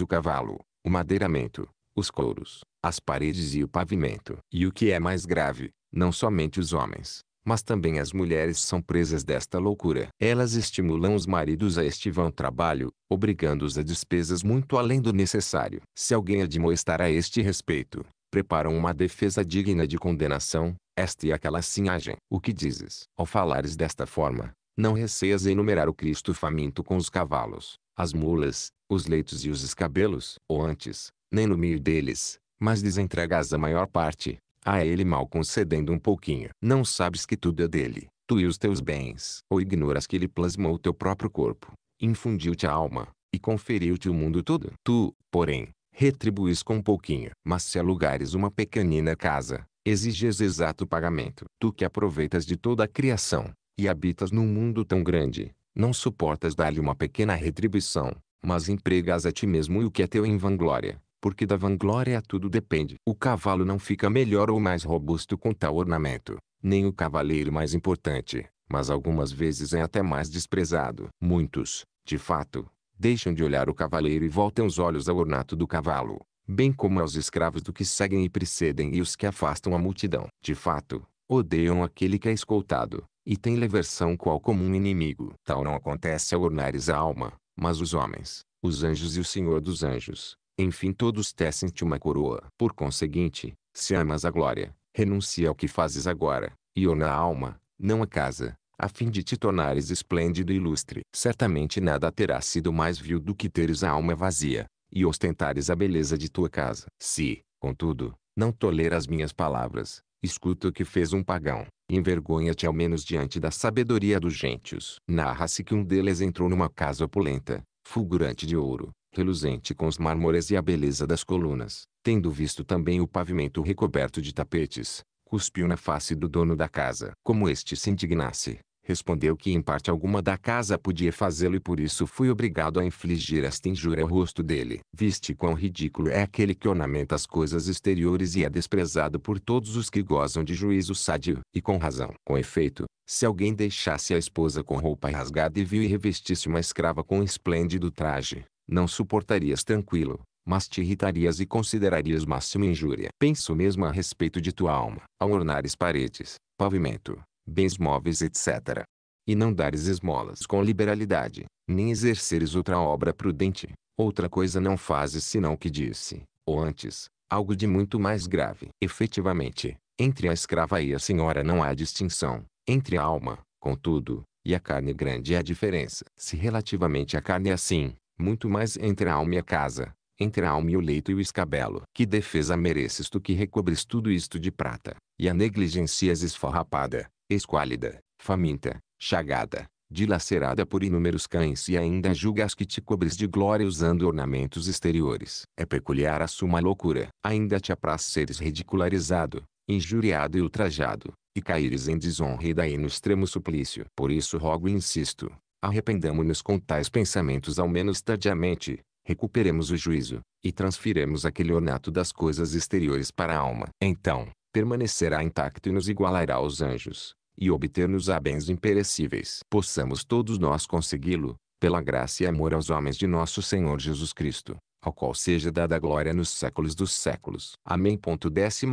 o cavalo, o madeiramento, os couros, as paredes e o pavimento. E o que é mais grave, não somente os homens, mas também as mulheres são presas desta loucura. Elas estimulam os maridos a este vão trabalho, obrigando-os a despesas muito além do necessário. Se alguém admoestar a este respeito, preparam uma defesa digna de condenação, esta e aquela agem. O que dizes? Ao falares desta forma, não receias enumerar o Cristo faminto com os cavalos, as mulas, os leitos e os escabelos? Ou antes, nem no meio deles, mas desentregas a maior parte, a ele mal concedendo um pouquinho. Não sabes que tudo é dele, tu e os teus bens, ou ignoras que ele plasmou teu próprio corpo, infundiu-te a alma, e conferiu-te o mundo todo. Tu, porém, retribuis com um pouquinho. Mas se alugares uma pequenina casa, exiges exato pagamento. Tu que aproveitas de toda a criação, e habitas num mundo tão grande, não suportas dar-lhe uma pequena retribuição, mas empregas a ti mesmo e o que é teu em vanglória, porque da vanglória tudo depende. O cavalo não fica melhor ou mais robusto com tal ornamento, nem o cavaleiro mais importante, mas algumas vezes é até mais desprezado. Muitos, de fato, deixam de olhar o cavaleiro e voltam os olhos ao ornato do cavalo, bem como aos escravos do que seguem e precedem e os que afastam a multidão. De fato, odeiam aquele que é escoltado, e têm leversão qual comum inimigo. Tal não acontece ao ornares a alma, mas os homens, os anjos e o Senhor dos anjos, enfim todos tecem-te uma coroa. Por conseguinte, se amas a glória, renuncia ao que fazes agora, e ou a alma, não a casa, a fim de te tornares esplêndido e ilustre. Certamente nada terá sido mais vil do que teres a alma vazia, e ostentares a beleza de tua casa. Se, contudo, não toleras minhas palavras, escuta o que fez um pagão, envergonha-te ao menos diante da sabedoria dos gentios. Narra-se que um deles entrou numa casa opulenta, fulgurante de ouro, reluzente com os mármores e a beleza das colunas, tendo visto também o pavimento recoberto de tapetes, cuspiu na face do dono da casa. Como este se indignasse, respondeu que em parte alguma da casa podia fazê-lo e por isso fui obrigado a infligir esta injúria ao rosto dele. Viste quão ridículo é aquele que ornamenta as coisas exteriores e é desprezado por todos os que gozam de juízo sádio, e com razão. Com efeito, se alguém deixasse a esposa com roupa rasgada e viu e revestisse uma escrava com um esplêndido traje, não suportarias tranquilo, mas te irritarias e considerarias máxima injúria. Penso mesmo a respeito de tua alma, ao ornares paredes, pavimento, bens móveis etc. E não dares esmolas com liberalidade, nem exerceres outra obra prudente, outra coisa não fazes senão o que disse, ou antes, algo de muito mais grave. Efetivamente, entre a escrava e a senhora não há distinção, entre a alma, contudo, e a carne grande é a diferença. Se relativamente à carne é assim, muito mais entre a alma e a casa, entre a alma e o leito e o escabelo. Que defesa mereces tu que recobres tudo isto de prata, e a negligencias esfarrapada, esquálida, faminta, chagada, dilacerada por inúmeros cães e ainda julgas que te cobres de glória usando ornamentos exteriores. É peculiar a suma loucura. Ainda te apraz seres ridicularizado, injuriado e ultrajado, e caíres em desonra e daí no extremo suplício. Por isso rogo e insisto, Arrependamo-nos com tais pensamentos ao menos tardiamente, recuperemos o juízo, e transfiremos aquele ornato das coisas exteriores para a alma. Então, permanecerá intacto e nos igualará aos anjos, e obter-nos a bens imperecíveis. Possamos todos nós consegui-lo, pela graça e amor aos homens de nosso Senhor Jesus Cristo, ao qual seja dada glória nos séculos dos séculos. Amém. 12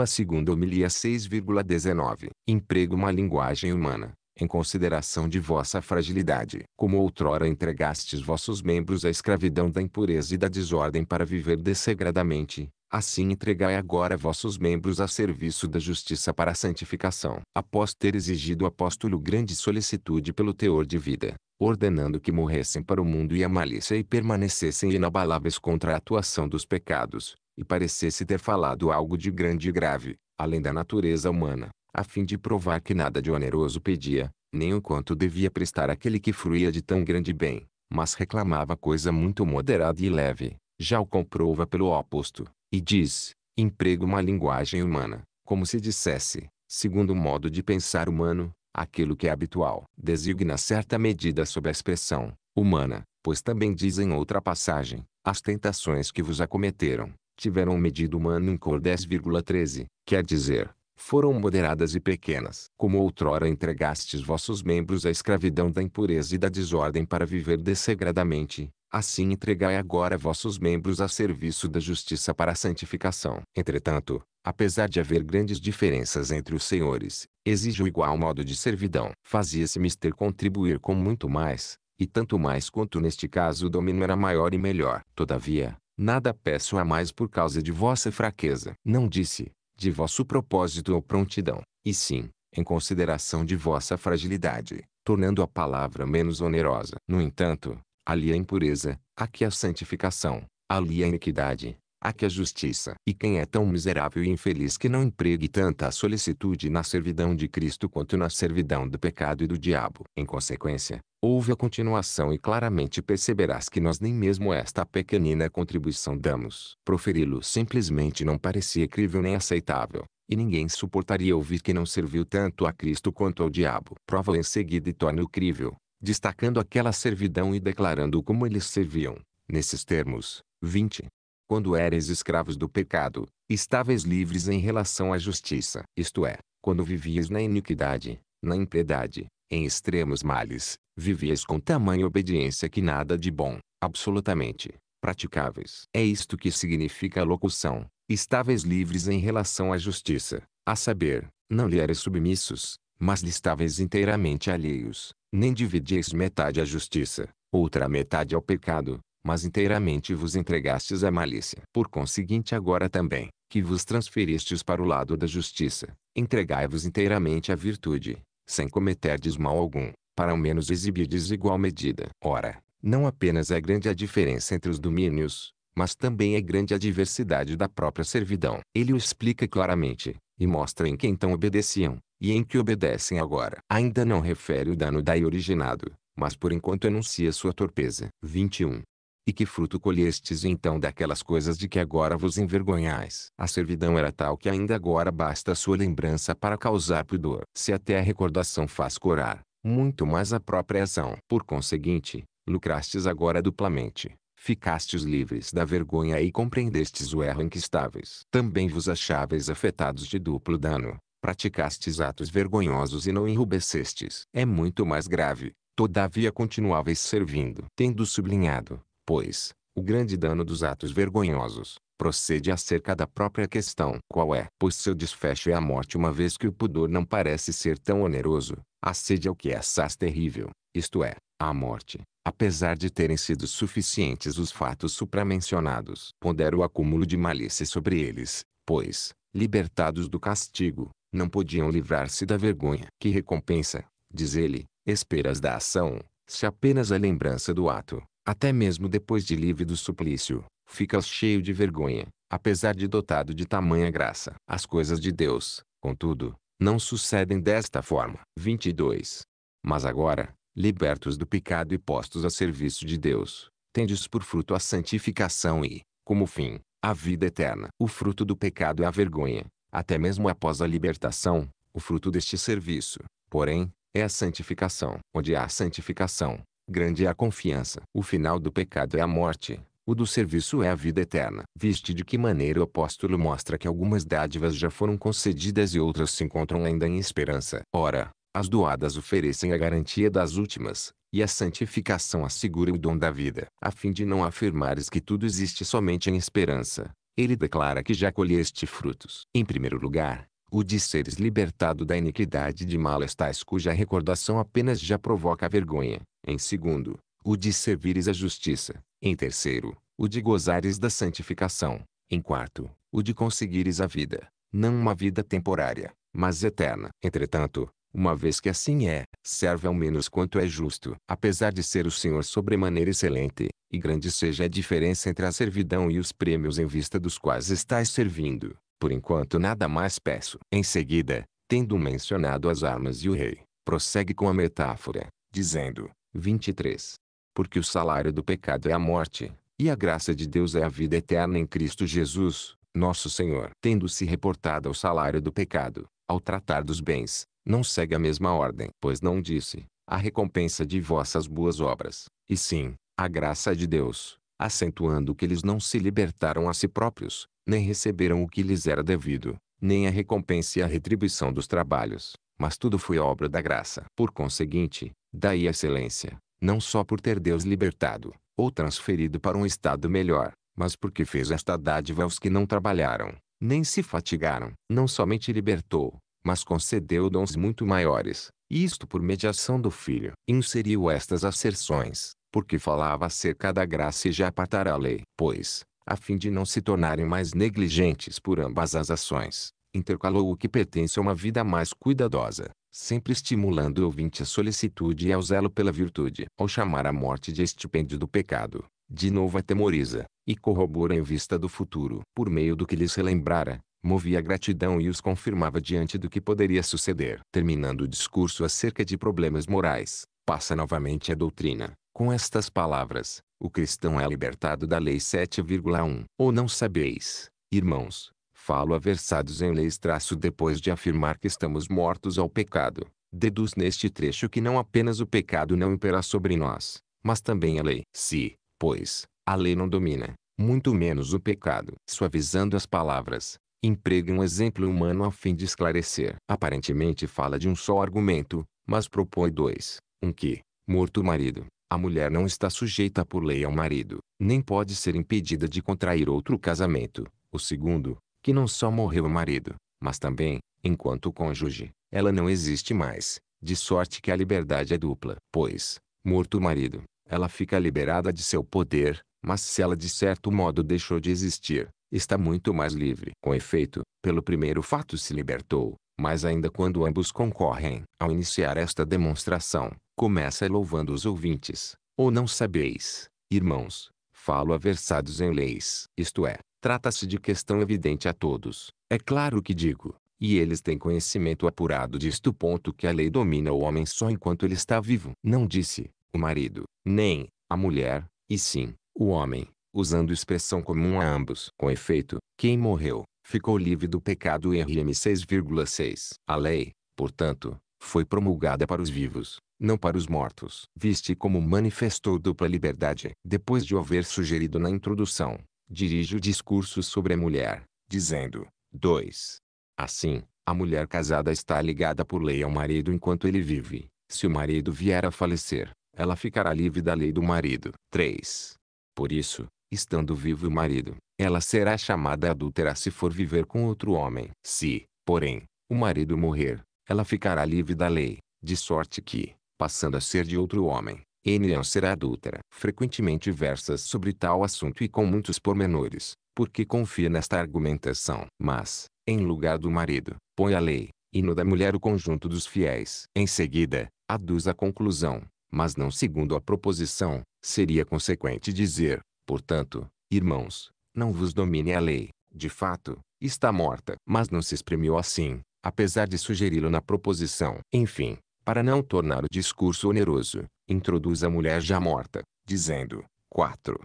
homilia 6,19 Emprego uma linguagem humana em consideração de vossa fragilidade. Como outrora entregastes vossos membros à escravidão da impureza e da desordem para viver desegradamente, assim entregai agora vossos membros a serviço da justiça para a santificação. Após ter exigido o apóstolo grande solicitude pelo teor de vida, ordenando que morressem para o mundo e a malícia e permanecessem inabaláveis contra a atuação dos pecados, e parecesse ter falado algo de grande e grave, além da natureza humana, a fim de provar que nada de oneroso pedia, nem o quanto devia prestar aquele que fruía de tão grande bem, mas reclamava coisa muito moderada e leve, já o comprova pelo oposto, e diz, emprego uma linguagem humana, como se dissesse, segundo o modo de pensar humano, aquilo que é habitual. Designa certa medida sob a expressão humana, pois também diz em outra passagem, as tentações que vos acometeram, tiveram medida humana em cor 10,13, quer dizer, foram moderadas e pequenas. Como outrora entregastes vossos membros à escravidão da impureza e da desordem para viver desegradamente, assim entregai agora vossos membros a serviço da justiça para a santificação. Entretanto, apesar de haver grandes diferenças entre os senhores, exige o igual modo de servidão. Fazia-se mister contribuir com muito mais, e tanto mais quanto neste caso o domínio era maior e melhor. Todavia, nada peço a mais por causa de vossa fraqueza. Não disse, de vosso propósito ou prontidão, e sim, em consideração de vossa fragilidade, tornando a palavra menos onerosa. No entanto, ali a impureza, aqui a santificação, ali a iniquidade, a que a justiça. E quem é tão miserável e infeliz que não empregue tanta solicitude na servidão de Cristo quanto na servidão do pecado e do diabo? Em consequência, houve a continuação e claramente perceberás que nós nem mesmo esta pequenina contribuição damos. Proferi-lo simplesmente não parecia crível nem aceitável. E ninguém suportaria ouvir que não serviu tanto a Cristo quanto ao diabo. Prova em seguida e torna-o crível, destacando aquela servidão e declarando como eles serviam. Nesses termos, 20 quando eres escravos do pecado, estáveis livres em relação à justiça. Isto é, quando vivias na iniquidade, na impiedade, em extremos males, vivias com tamanha obediência que nada de bom, absolutamente, praticáveis. É isto que significa a locução, estáveis livres em relação à justiça, a saber, não lhe eres submissos, mas lhe estáveis inteiramente alheios, nem dividieis metade à justiça, outra metade ao pecado, mas inteiramente vos entregastes à malícia. Por conseguinte agora também, que vos transferistes para o lado da justiça, entregai-vos inteiramente à virtude, sem cometerdes mal algum, para ao menos exibirdes igual medida. Ora, não apenas é grande a diferença entre os domínios, mas também é grande a diversidade da própria servidão. Ele o explica claramente, e mostra em que então obedeciam, e em que obedecem agora. Ainda não refere o dano daí originado, mas por enquanto enuncia sua torpeza. 21. E que fruto colhestes então daquelas coisas de que agora vos envergonhais? A servidão era tal que ainda agora basta a sua lembrança para causar pudor. Se até a recordação faz corar, muito mais a própria ação. Por conseguinte, lucrastes agora duplamente. Ficastes livres da vergonha e compreendestes o erro em que estáveis. Também vos acháveis afetados de duplo dano. Praticastes atos vergonhosos e não enrubescestes. É muito mais grave. Todavia continuáveis servindo. Tendo sublinhado, pois, o grande dano dos atos vergonhosos, procede acerca da própria questão qual é, pois seu desfecho é a morte uma vez que o pudor não parece ser tão oneroso, a sede ao é que é assaz terrível, isto é, à morte, apesar de terem sido suficientes os fatos supramencionados. Pondera o acúmulo de malícia sobre eles, pois, libertados do castigo, não podiam livrar-se da vergonha. Que recompensa, diz ele, esperas da ação, se apenas a lembrança do ato, até mesmo depois de livre do suplício, ficas cheio de vergonha, apesar de dotado de tamanha graça. As coisas de Deus, contudo, não sucedem desta forma. 22. Mas agora, libertos do pecado e postos a serviço de Deus, tendes por fruto a santificação e, como fim, a vida eterna. O fruto do pecado é a vergonha, até mesmo após a libertação, o fruto deste serviço, porém, é a santificação. Onde há santificação, Grande é a confiança. O final do pecado é a morte. O do serviço é a vida eterna. Viste de que maneira o apóstolo mostra que algumas dádivas já foram concedidas e outras se encontram ainda em esperança. Ora, as doadas oferecem a garantia das últimas, e a santificação assegura o dom da vida. A fim de não afirmares que tudo existe somente em esperança, ele declara que já colheste frutos. Em primeiro lugar, o de seres libertado da iniquidade de malas tais cuja recordação apenas já provoca vergonha, em segundo, o de servires a justiça, em terceiro, o de gozares da santificação, em quarto, o de conseguires a vida, não uma vida temporária, mas eterna. Entretanto, uma vez que assim é, serve ao menos quanto é justo, apesar de ser o Senhor sobremaneira excelente, e grande seja a diferença entre a servidão e os prêmios em vista dos quais estás servindo. Por enquanto nada mais peço. Em seguida, tendo mencionado as armas e o rei, prossegue com a metáfora, dizendo, 23. Porque o salário do pecado é a morte, e a graça de Deus é a vida eterna em Cristo Jesus, nosso Senhor. Tendo-se reportado ao salário do pecado, ao tratar dos bens, não segue a mesma ordem, pois não disse, a recompensa de vossas boas obras, e sim, a graça de Deus, acentuando que eles não se libertaram a si próprios, nem receberam o que lhes era devido, nem a recompensa e a retribuição dos trabalhos, mas tudo foi obra da graça. Por conseguinte, daí a excelência, não só por ter Deus libertado, ou transferido para um estado melhor, mas porque fez esta dádiva aos que não trabalharam, nem se fatigaram. Não somente libertou, mas concedeu dons muito maiores, isto por mediação do Filho. Inseriu estas asserções, porque falava acerca da graça e já apartara a lei. Pois, a fim de não se tornarem mais negligentes por ambas as ações, intercalou o que pertence a uma vida mais cuidadosa, sempre estimulando o ouvinte à solicitude e ao zelo pela virtude. Ao chamar a morte de estipêndio do pecado, de novo atemoriza, e corrobora em vista do futuro. Por meio do que lhes relembrara, movia a gratidão e os confirmava diante do que poderia suceder. Terminando o discurso acerca de problemas morais, passa novamente a doutrina, com estas palavras, o cristão é libertado da lei 7,1. Ou não sabeis, irmãos, falo aversados em leis traço depois de afirmar que estamos mortos ao pecado. Deduz neste trecho que não apenas o pecado não impera sobre nós, mas também a lei. Se, pois, a lei não domina, muito menos o pecado. Suavizando as palavras, emprega um exemplo humano a fim de esclarecer. Aparentemente fala de um só argumento, mas propõe dois. Um que, morto o marido, a mulher não está sujeita por lei ao marido, nem pode ser impedida de contrair outro casamento. O segundo, que não só morreu o marido, mas também, enquanto cônjuge, ela não existe mais, de sorte que a liberdade é dupla. Pois, morto o marido, ela fica liberada de seu poder, mas se ela de certo modo deixou de existir, está muito mais livre. Com efeito, pelo primeiro fato se libertou, mas ainda quando ambos concorrem. Ao iniciar esta demonstração, começa louvando os ouvintes. Ou não sabeis, irmãos, falo aversados em leis. Isto é, trata-se de questão evidente a todos. É claro que digo, e eles têm conhecimento apurado disto ponto que a lei domina o homem só enquanto ele está vivo. Não disse, o marido, nem, a mulher, e sim, o homem, usando expressão comum a ambos. Com efeito, quem morreu, ficou livre do pecado RM 6,6. A lei, portanto, foi promulgada para os vivos, não para os mortos. Viste como manifestou dupla liberdade, depois de haver sugerido na introdução, dirige o discurso sobre a mulher, dizendo: 2. Assim, a mulher casada está ligada por lei ao marido enquanto ele vive. Se o marido vier a falecer, ela ficará livre da lei do marido. 3. Por isso, estando vivo o marido, ela será chamada adúltera se for viver com outro homem. Se, porém, o marido morrer, ela ficará livre da lei, de sorte que, passando a ser de outro homem. N não será adúltera. Frequentemente versas sobre tal assunto e com muitos pormenores, porque confia nesta argumentação. Mas, em lugar do marido, põe a lei, e no da mulher o conjunto dos fiéis. Em seguida, aduz a conclusão, mas não segundo a proposição, seria consequente dizer, portanto, irmãos, não vos domine a lei, de fato, está morta. Mas não se exprimiu assim, apesar de sugeri-lo na proposição. Enfim, para não tornar o discurso oneroso, introduz a mulher já morta, dizendo: 4.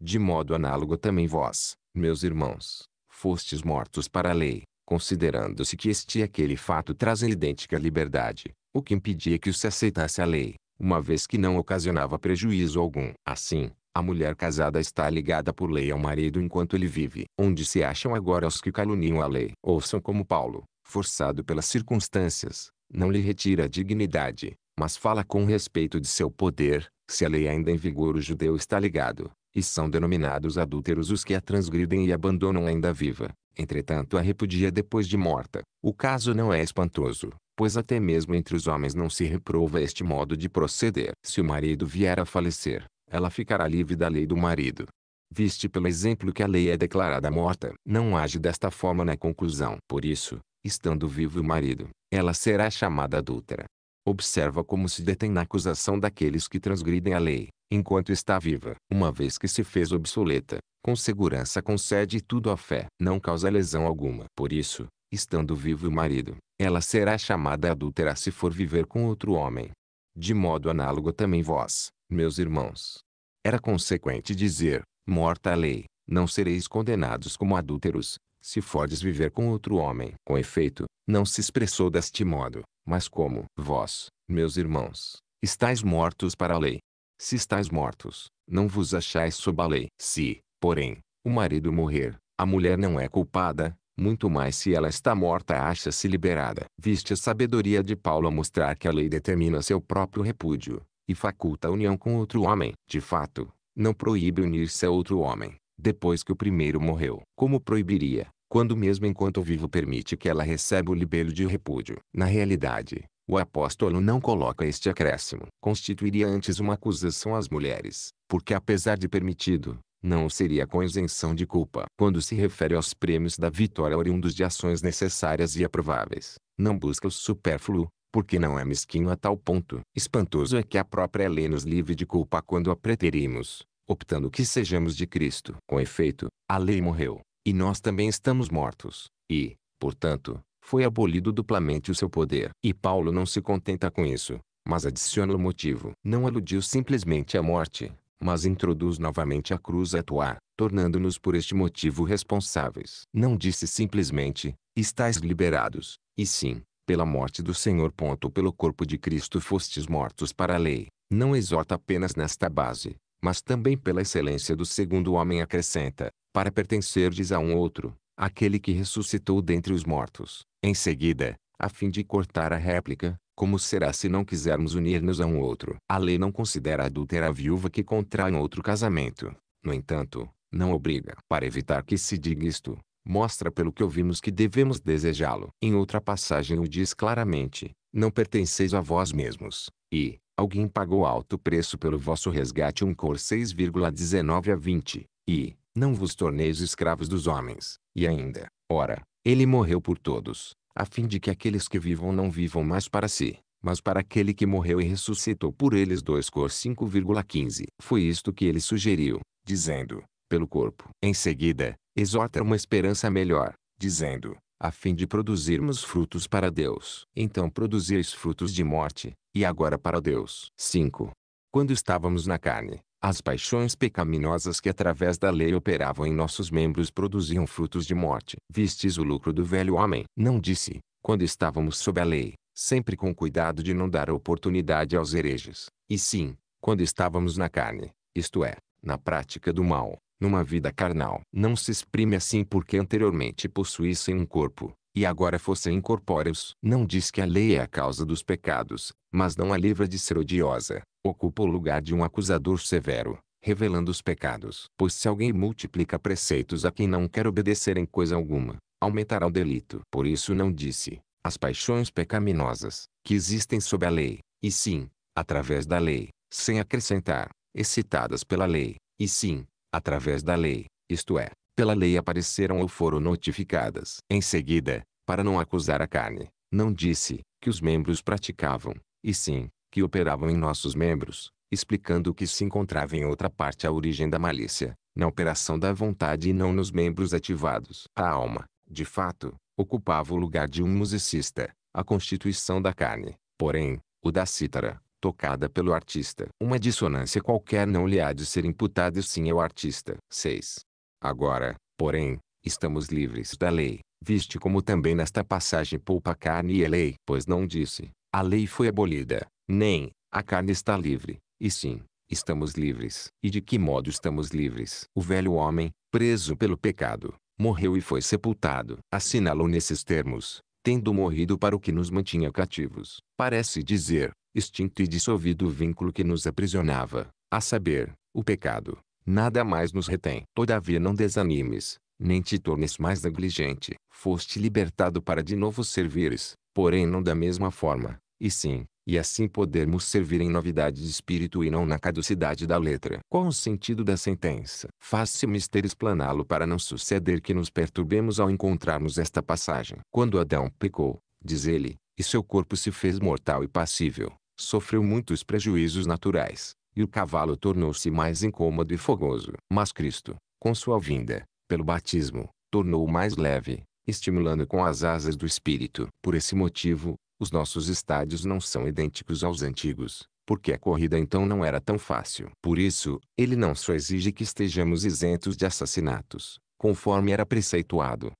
De modo análogo também vós, meus irmãos, fostes mortos para a lei, considerando-se que este e aquele fato trazem idêntica liberdade, o que impedia que se aceitasse a lei, uma vez que não ocasionava prejuízo algum. Assim, a mulher casada está ligada por lei ao marido enquanto ele vive. Onde se acham agora os que caluniam a lei? Ouçam como Paulo, forçado pelas circunstâncias, não lhe retira a dignidade, mas fala com respeito de seu poder, se a lei ainda em vigor o judeu está ligado, e são denominados adúlteros os que a transgridem e abandonam ainda viva, entretanto a repudia depois de morta. O caso não é espantoso, pois até mesmo entre os homens não se reprova este modo de proceder. Se o marido vier a falecer, ela ficará livre da lei do marido. Viste pelo exemplo que a lei é declarada morta, não age desta forma na conclusão. Por isso, Estando vivo o marido, ela será chamada adúltera. Observa como se detém na acusação daqueles que transgridem a lei, enquanto está viva. Uma vez que se fez obsoleta, com segurança concede tudo à fé. Não causa lesão alguma. Por isso, estando vivo o marido, ela será chamada adúltera se for viver com outro homem. De modo análogo também vós, meus irmãos. Era consequente dizer, morta a lei, não sereis condenados como adúlteros, se fordes viver com outro homem. Com efeito, não se expressou deste modo, mas como vós, meus irmãos, estáis mortos para a lei. Se estáis mortos, não vos achais sob a lei. Se, porém, o marido morrer, a mulher não é culpada, muito mais se ela está morta acha-se liberada. Viste a sabedoria de Paulo a mostrar que a lei determina seu próprio repúdio, e faculta a união com outro homem. De fato, não proíbe unir-se a outro homem, depois que o primeiro morreu. Como proibiria, quando mesmo enquanto vivo permite que ela receba o libelo de repúdio? Na realidade, o apóstolo não coloca este acréscimo. Constituiria antes uma acusação às mulheres, porque apesar de permitido, não o seria com isenção de culpa. Quando se refere aos prêmios da vitória oriundos de ações necessárias e aprováveis, não busca o supérfluo, porque não é mesquinho a tal ponto. Espantoso é que a própria lei nos livre de culpa quando a preterimos, optando que sejamos de Cristo. Com efeito, a lei morreu, e nós também estamos mortos, e, portanto, foi abolido duplamente o seu poder. E Paulo não se contenta com isso, mas adiciona o motivo. Não aludiu simplesmente à morte, mas introduz novamente a cruz a atuar, tornando-nos por este motivo responsáveis. Não disse simplesmente, estáis liberados, e sim, pela morte do Senhor. Ponto, pelo corpo de Cristo fostes mortos para a lei. Não exorta apenas nesta base, mas também pela excelência do segundo homem acrescenta, para pertencerdes a um outro, aquele que ressuscitou dentre os mortos. Em seguida, a fim de cortar a réplica, como será se não quisermos unir-nos a um outro? A lei não considera adúltera a viúva que contrai um outro casamento. No entanto, não obriga. Para evitar que se diga isto, mostra pelo que ouvimos que devemos desejá-lo. Em outra passagem o diz claramente, não pertenceis a vós mesmos, e, alguém pagou alto preço pelo vosso resgate um cor 6,19 a 20, e, não vos torneis escravos dos homens, e ainda, ora, ele morreu por todos, a fim de que aqueles que vivam não vivam mais para si, mas para aquele que morreu e ressuscitou por eles 2 cor 5,15. Foi isto que ele sugeriu, dizendo, pelo corpo. Em seguida, exorta uma esperança melhor, dizendo, a fim de produzirmos frutos para Deus. Então produzireis frutos de morte, e agora para Deus. 5. Quando estávamos na carne, as paixões pecaminosas que através da lei operavam em nossos membros produziam frutos de morte. Vistes o lucro do velho homem. Não disse, quando estávamos sob a lei, sempre com cuidado de não dar oportunidade aos hereges. E sim, quando estávamos na carne, isto é, na prática do mal, numa vida carnal. Não se exprime assim porque anteriormente possuíssem um corpo, e agora fossem incorpóreos. Não diz que a lei é a causa dos pecados, mas não a livra de ser odiosa. Ocupa o lugar de um acusador severo, revelando os pecados. Pois se alguém multiplica preceitos a quem não quer obedecer em coisa alguma, aumentará o delito. Por isso não disse, as paixões pecaminosas, que existem sob a lei, e sim, através da lei, sem acrescentar, excitadas pela lei, e sim, através da lei, isto é, pela lei apareceram ou foram notificadas. Em seguida, para não acusar a carne, não disse que os membros praticavam, e sim, que operavam em nossos membros, explicando que se encontrava em outra parte a origem da malícia, na operação da vontade e não nos membros ativados. A alma, de fato, ocupava o lugar de um musicista, a constituição da carne, porém, o da cítara, tocada pelo artista. Uma dissonância qualquer não lhe há de ser imputada e sim ao artista. 6. Agora, porém, estamos livres da lei, viste como também nesta passagem poupa a carne e a lei. Pois não disse, a lei foi abolida, nem, a carne está livre, e sim, estamos livres. E de que modo estamos livres? O velho homem, preso pelo pecado, morreu e foi sepultado. Assinalou nesses termos, tendo morrido para o que nos mantinha cativos. Parece dizer, extinto e dissolvido o vínculo que nos aprisionava, a saber, o pecado nada mais nos retém. Todavia não desanimes, nem te tornes mais negligente. Foste libertado para de novo servires, porém não da mesma forma, e sim, e assim podermos servir em novidade de espírito e não na caducidade da letra. Qual o sentido da sentença? Faz-se-me ter explaná-lo para não suceder que nos perturbemos ao encontrarmos esta passagem. Quando Adão pecou, diz ele, e seu corpo se fez mortal e passível, sofreu muitos prejuízos naturais e o cavalo tornou-se mais incômodo e fogoso. Mas Cristo, com sua vinda, pelo batismo, tornou-o mais leve, estimulando com as asas do Espírito. Por esse motivo, os nossos estádios não são idênticos aos antigos, porque a corrida então não era tão fácil. Por isso, ele não só exige que estejamos isentos de assassinatos, conforme era preceituado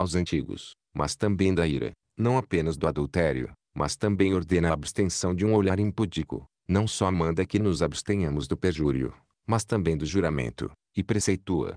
aos antigos, mas também da ira, não apenas do adultério, mas também ordena a abstenção de um olhar impudico não só manda que nos abstenhamos do perjúrio, mas também do juramento, e preceitua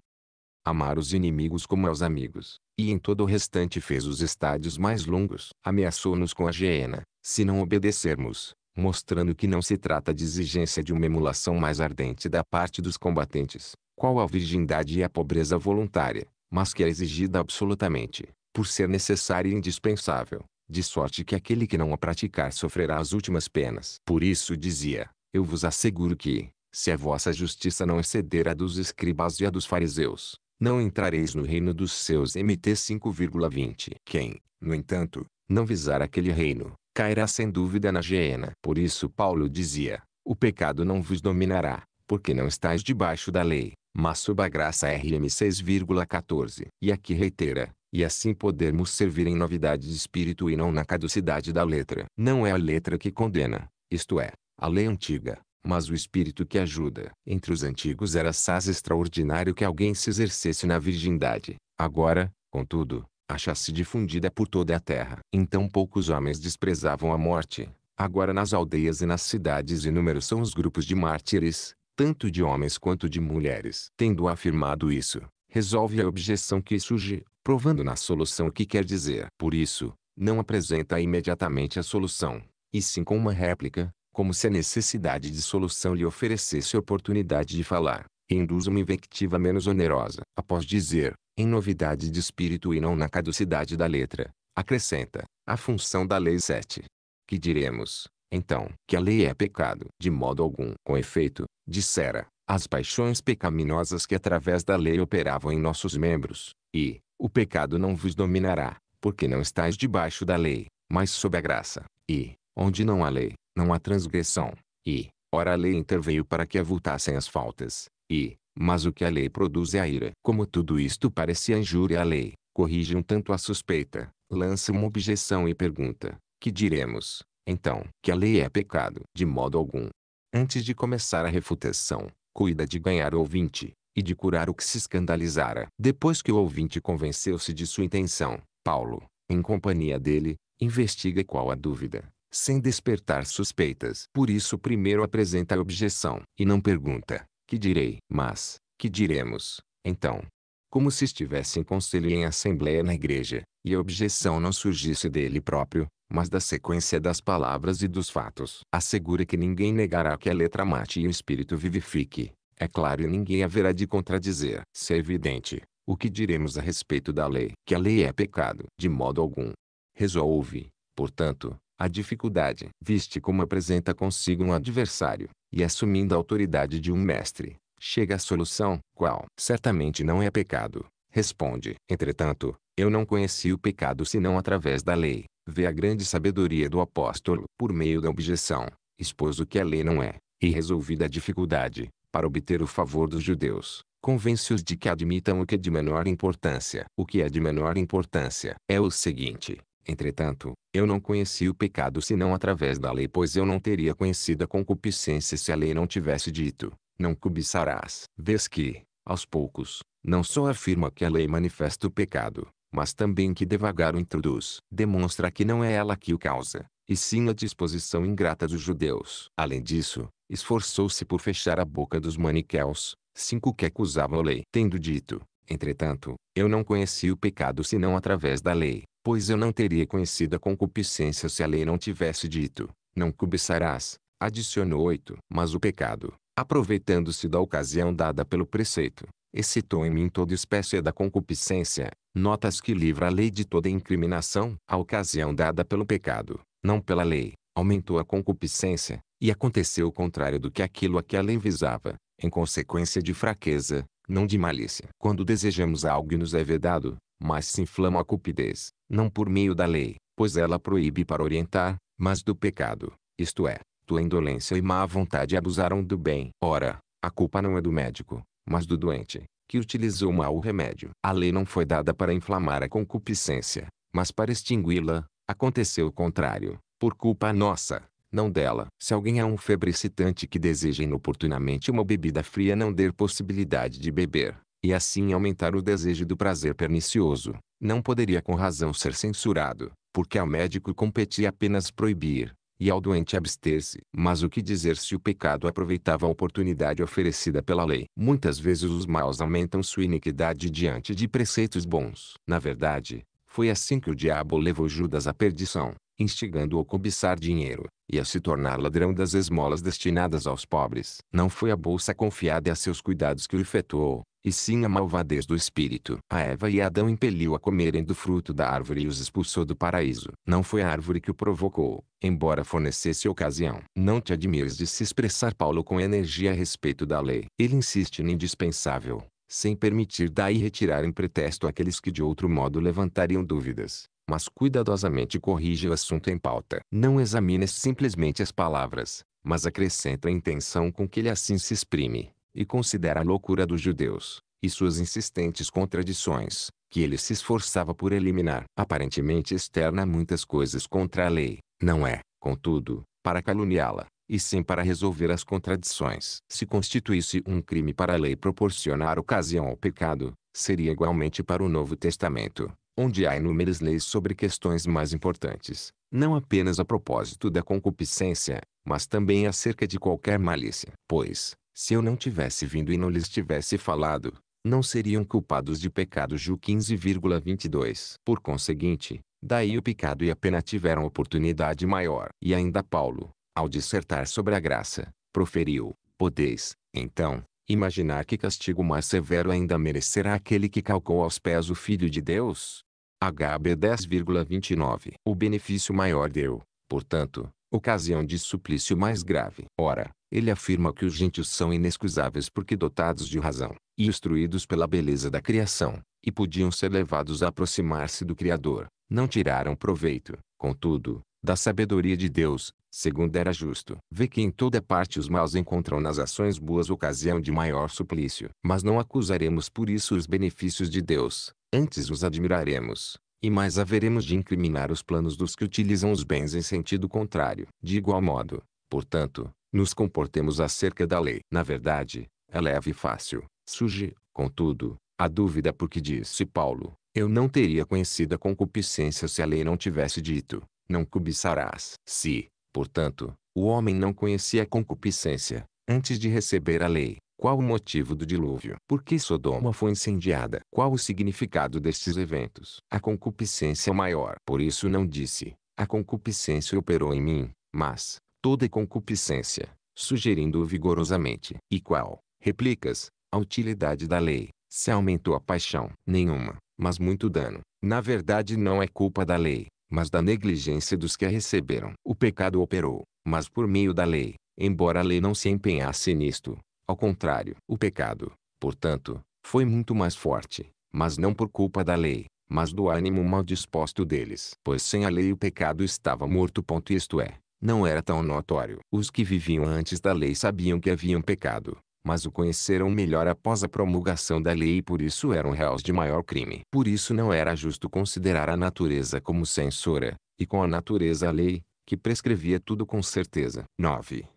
amar os inimigos como aos amigos, e em todo o restante fez os estádios mais longos. Ameaçou-nos com a hiena, se não obedecermos, mostrando que não se trata de exigência de uma emulação mais ardente da parte dos combatentes, qual a virgindade e a pobreza voluntária, mas que é exigida absolutamente, por ser necessária e indispensável de sorte que aquele que não a praticar sofrerá as últimas penas. Por isso dizia, eu vos asseguro que, se a vossa justiça não exceder a dos escribas e a dos fariseus, não entrareis no reino dos seus MT 5,20. Quem, no entanto, não visar aquele reino, cairá sem dúvida na hiena. Por isso Paulo dizia, o pecado não vos dominará, porque não estáis debaixo da lei, mas sob a graça RM 6,14. E aqui reitera, e assim podermos servir em novidade de espírito e não na caducidade da letra. Não é a letra que condena, isto é, a lei antiga, mas o espírito que ajuda. Entre os antigos era saz extraordinário que alguém se exercesse na virgindade. Agora, contudo, acha-se difundida por toda a terra. Então poucos homens desprezavam a morte. Agora nas aldeias e nas cidades inúmeros são os grupos de mártires, tanto de homens quanto de mulheres. Tendo afirmado isso, resolve a objeção que surge, provando na solução o que quer dizer. Por isso, não apresenta imediatamente a solução, e sim com uma réplica, como se a necessidade de solução lhe oferecesse oportunidade de falar, e induz uma invectiva menos onerosa. Após dizer, em novidade de espírito e não na caducidade da letra, acrescenta, a função da lei 7. Que diremos, então, que a lei é pecado? De modo algum. Com efeito, dissera, as paixões pecaminosas que através da lei operavam em nossos membros, e, o pecado não vos dominará, porque não estáis debaixo da lei, mas sob a graça. E, onde não há lei, não há transgressão. E, ora a lei interveio para que avultassem as faltas. E, mas o que a lei produz é a ira. Como tudo isto parecia injúria à lei, corrige um tanto a suspeita, lança uma objeção e pergunta: que diremos, então, que a lei é pecado? De modo algum. Antes de começar a refutação, cuida de ganhar ouvinte, e de curar o que se escandalizara. Depois que o ouvinte convenceu-se de sua intenção, Paulo, em companhia dele, investiga qual a dúvida, sem despertar suspeitas. Por isso primeiro apresenta a objeção, e não pergunta, que direi, mas, que diremos, então? Como se estivesse em conselho e em assembleia na igreja, e a objeção não surgisse dele próprio, mas da sequência das palavras e dos fatos. Assegura que ninguém negará que a letra mate e o espírito vivifique, é claro e ninguém haverá de contradizer. Se é evidente, o que diremos a respeito da lei? Que a lei é pecado, de modo algum. Resolve, portanto, a dificuldade. Viste como apresenta consigo um adversário, e assumindo a autoridade de um mestre, chega à solução, qual certamente não é pecado. Responde. Entretanto, eu não conheci o pecado senão através da lei. Vê a grande sabedoria do apóstolo. Por meio da objeção, expôs o que a lei não é, e resolvida a dificuldade, para obter o favor dos judeus, convence-os de que admitam o que é de menor importância. O que é de menor importância é o seguinte: Entretanto, eu não conheci o pecado senão através da lei, pois eu não teria conhecido a concupiscência se a lei não tivesse dito: Não cobiçarás. Vês que, aos poucos, não só afirma que a lei manifesta o pecado, mas também que devagar o introduz. Demonstra que não é ela que o causa, e sim a disposição ingrata dos judeus. Além disso, esforçou-se por fechar a boca dos maniqueus, cinco que acusavam a lei, tendo dito, entretanto, eu não conheci o pecado senão através da lei, pois eu não teria conhecido a concupiscência se a lei não tivesse dito, não cobiçarás, adicionou oito. Mas o pecado, aproveitando-se da ocasião dada pelo preceito, excitou em mim toda espécie da concupiscência, notas que livra a lei de toda incriminação, a ocasião dada pelo pecado, não pela lei, aumentou a concupiscência, e aconteceu o contrário do que aquilo a que ela envisava, em consequência de fraqueza, não de malícia. Quando desejamos algo e nos é vedado, mas se inflama a cupidez, não por meio da lei, pois ela proíbe para orientar, mas do pecado, isto é, tua indolência e má vontade abusaram do bem. Ora, a culpa não é do médico, mas do doente, que utilizou mal o remédio. A lei não foi dada para inflamar a concupiscência, mas para extingui-la, aconteceu o contrário por culpa nossa, não dela. Se alguém é um febricitante que deseja inoportunamente uma bebida fria não der possibilidade de beber, e assim aumentar o desejo do prazer pernicioso, não poderia com razão ser censurado, porque ao médico competia apenas proibir, e ao doente abster-se. Mas o que dizer se o pecado aproveitava a oportunidade oferecida pela lei? Muitas vezes os maus aumentam sua iniquidade diante de preceitos bons. Na verdade, foi assim que o diabo levou Judas à perdição instigando-o a cobiçar dinheiro, e a se tornar ladrão das esmolas destinadas aos pobres. Não foi a bolsa confiada a seus cuidados que o efetuou, e sim a malvadez do espírito. A Eva e Adão impeliu a comerem do fruto da árvore e os expulsou do paraíso. Não foi a árvore que o provocou, embora fornecesse ocasião. Não te admires de se expressar Paulo com energia a respeito da lei. Ele insiste no indispensável, sem permitir daí retirar em pretexto aqueles que de outro modo levantariam dúvidas mas cuidadosamente corrige o assunto em pauta. Não examina simplesmente as palavras, mas acrescenta a intenção com que ele assim se exprime, e considera a loucura dos judeus, e suas insistentes contradições, que ele se esforçava por eliminar. Aparentemente externa muitas coisas contra a lei, não é, contudo, para caluniá-la, e sim para resolver as contradições. Se constituísse um crime para a lei proporcionar ocasião ao pecado, seria igualmente para o Novo Testamento onde há inúmeras leis sobre questões mais importantes, não apenas a propósito da concupiscência, mas também acerca de qualquer malícia. Pois, se eu não tivesse vindo e não lhes tivesse falado, não seriam culpados de pecado. Ju 15,22. Por conseguinte, daí o pecado e a pena tiveram oportunidade maior. E ainda Paulo, ao dissertar sobre a graça, proferiu: Podeis, então, Imaginar que castigo mais severo ainda merecerá aquele que calcou aos pés o Filho de Deus? HB 10,29 O benefício maior deu, portanto, ocasião de suplício mais grave. Ora, ele afirma que os gentios são inexcusáveis porque dotados de razão, e instruídos pela beleza da criação, e podiam ser levados a aproximar-se do Criador, não tiraram proveito, contudo, da sabedoria de Deus, segundo era justo. Vê que em toda parte os maus encontram nas ações boas ocasião de maior suplício. Mas não acusaremos por isso os benefícios de Deus, antes os admiraremos. E mais haveremos de incriminar os planos dos que utilizam os bens em sentido contrário. De igual modo, portanto, nos comportemos acerca da lei. Na verdade, é leve e fácil. Surge, contudo, a dúvida porque disse Paulo, eu não teria conhecido a concupiscência se a lei não tivesse dito, não cobiçarás. Se, portanto, o homem não conhecia a concupiscência, antes de receber a lei, qual o motivo do dilúvio? Por que Sodoma foi incendiada? Qual o significado destes eventos? A concupiscência é maior. Por isso não disse, a concupiscência operou em mim, mas, toda concupiscência, sugerindo-o vigorosamente. E qual, replicas, a utilidade da lei? Se aumentou a paixão? Nenhuma, mas muito dano. Na verdade não é culpa da lei, mas da negligência dos que a receberam. O pecado operou, mas por meio da lei, embora a lei não se empenhasse nisto. Ao contrário, o pecado, portanto, foi muito mais forte, mas não por culpa da lei, mas do ânimo mal disposto deles. Pois sem a lei o pecado estava morto. Ponto, isto é, não era tão notório. Os que viviam antes da lei sabiam que haviam pecado, mas o conheceram melhor após a promulgação da lei e por isso eram réus de maior crime. Por isso não era justo considerar a natureza como censora, e com a natureza a lei, que prescrevia tudo com certeza. 9.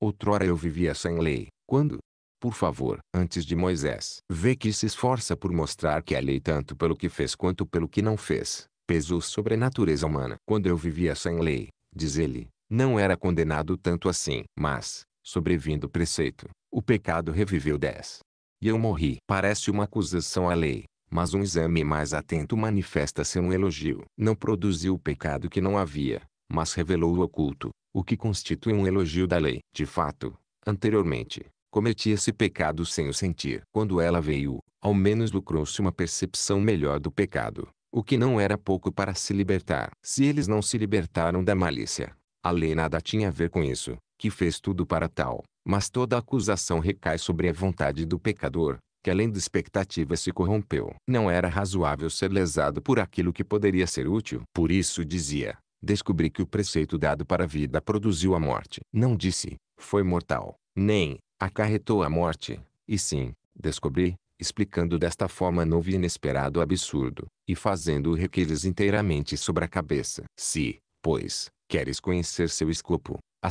Outrora eu vivia sem lei, quando, por favor, antes de Moisés, vê que se esforça por mostrar que a lei tanto pelo que fez quanto pelo que não fez, pesou sobre a natureza humana. Quando eu vivia sem lei, diz ele, não era condenado tanto assim. Mas, Sobrevindo o preceito, o pecado reviveu dez. E eu morri. Parece uma acusação à lei, mas um exame mais atento manifesta ser um elogio. Não produziu o pecado que não havia, mas revelou o oculto, o que constitui um elogio da lei. De fato, anteriormente, cometi esse pecado sem o sentir. Quando ela veio, ao menos lucrou-se uma percepção melhor do pecado, o que não era pouco para se libertar. Se eles não se libertaram da malícia, a lei nada tinha a ver com isso, que fez tudo para tal, mas toda acusação recai sobre a vontade do pecador, que além de expectativa se corrompeu. Não era razoável ser lesado por aquilo que poderia ser útil. Por isso dizia, descobri que o preceito dado para a vida produziu a morte. Não disse, foi mortal, nem, acarretou a morte, e sim, descobri, explicando desta forma novo e inesperado absurdo, e fazendo-o requeres inteiramente sobre a cabeça. Se, pois, queres conhecer seu escopo, a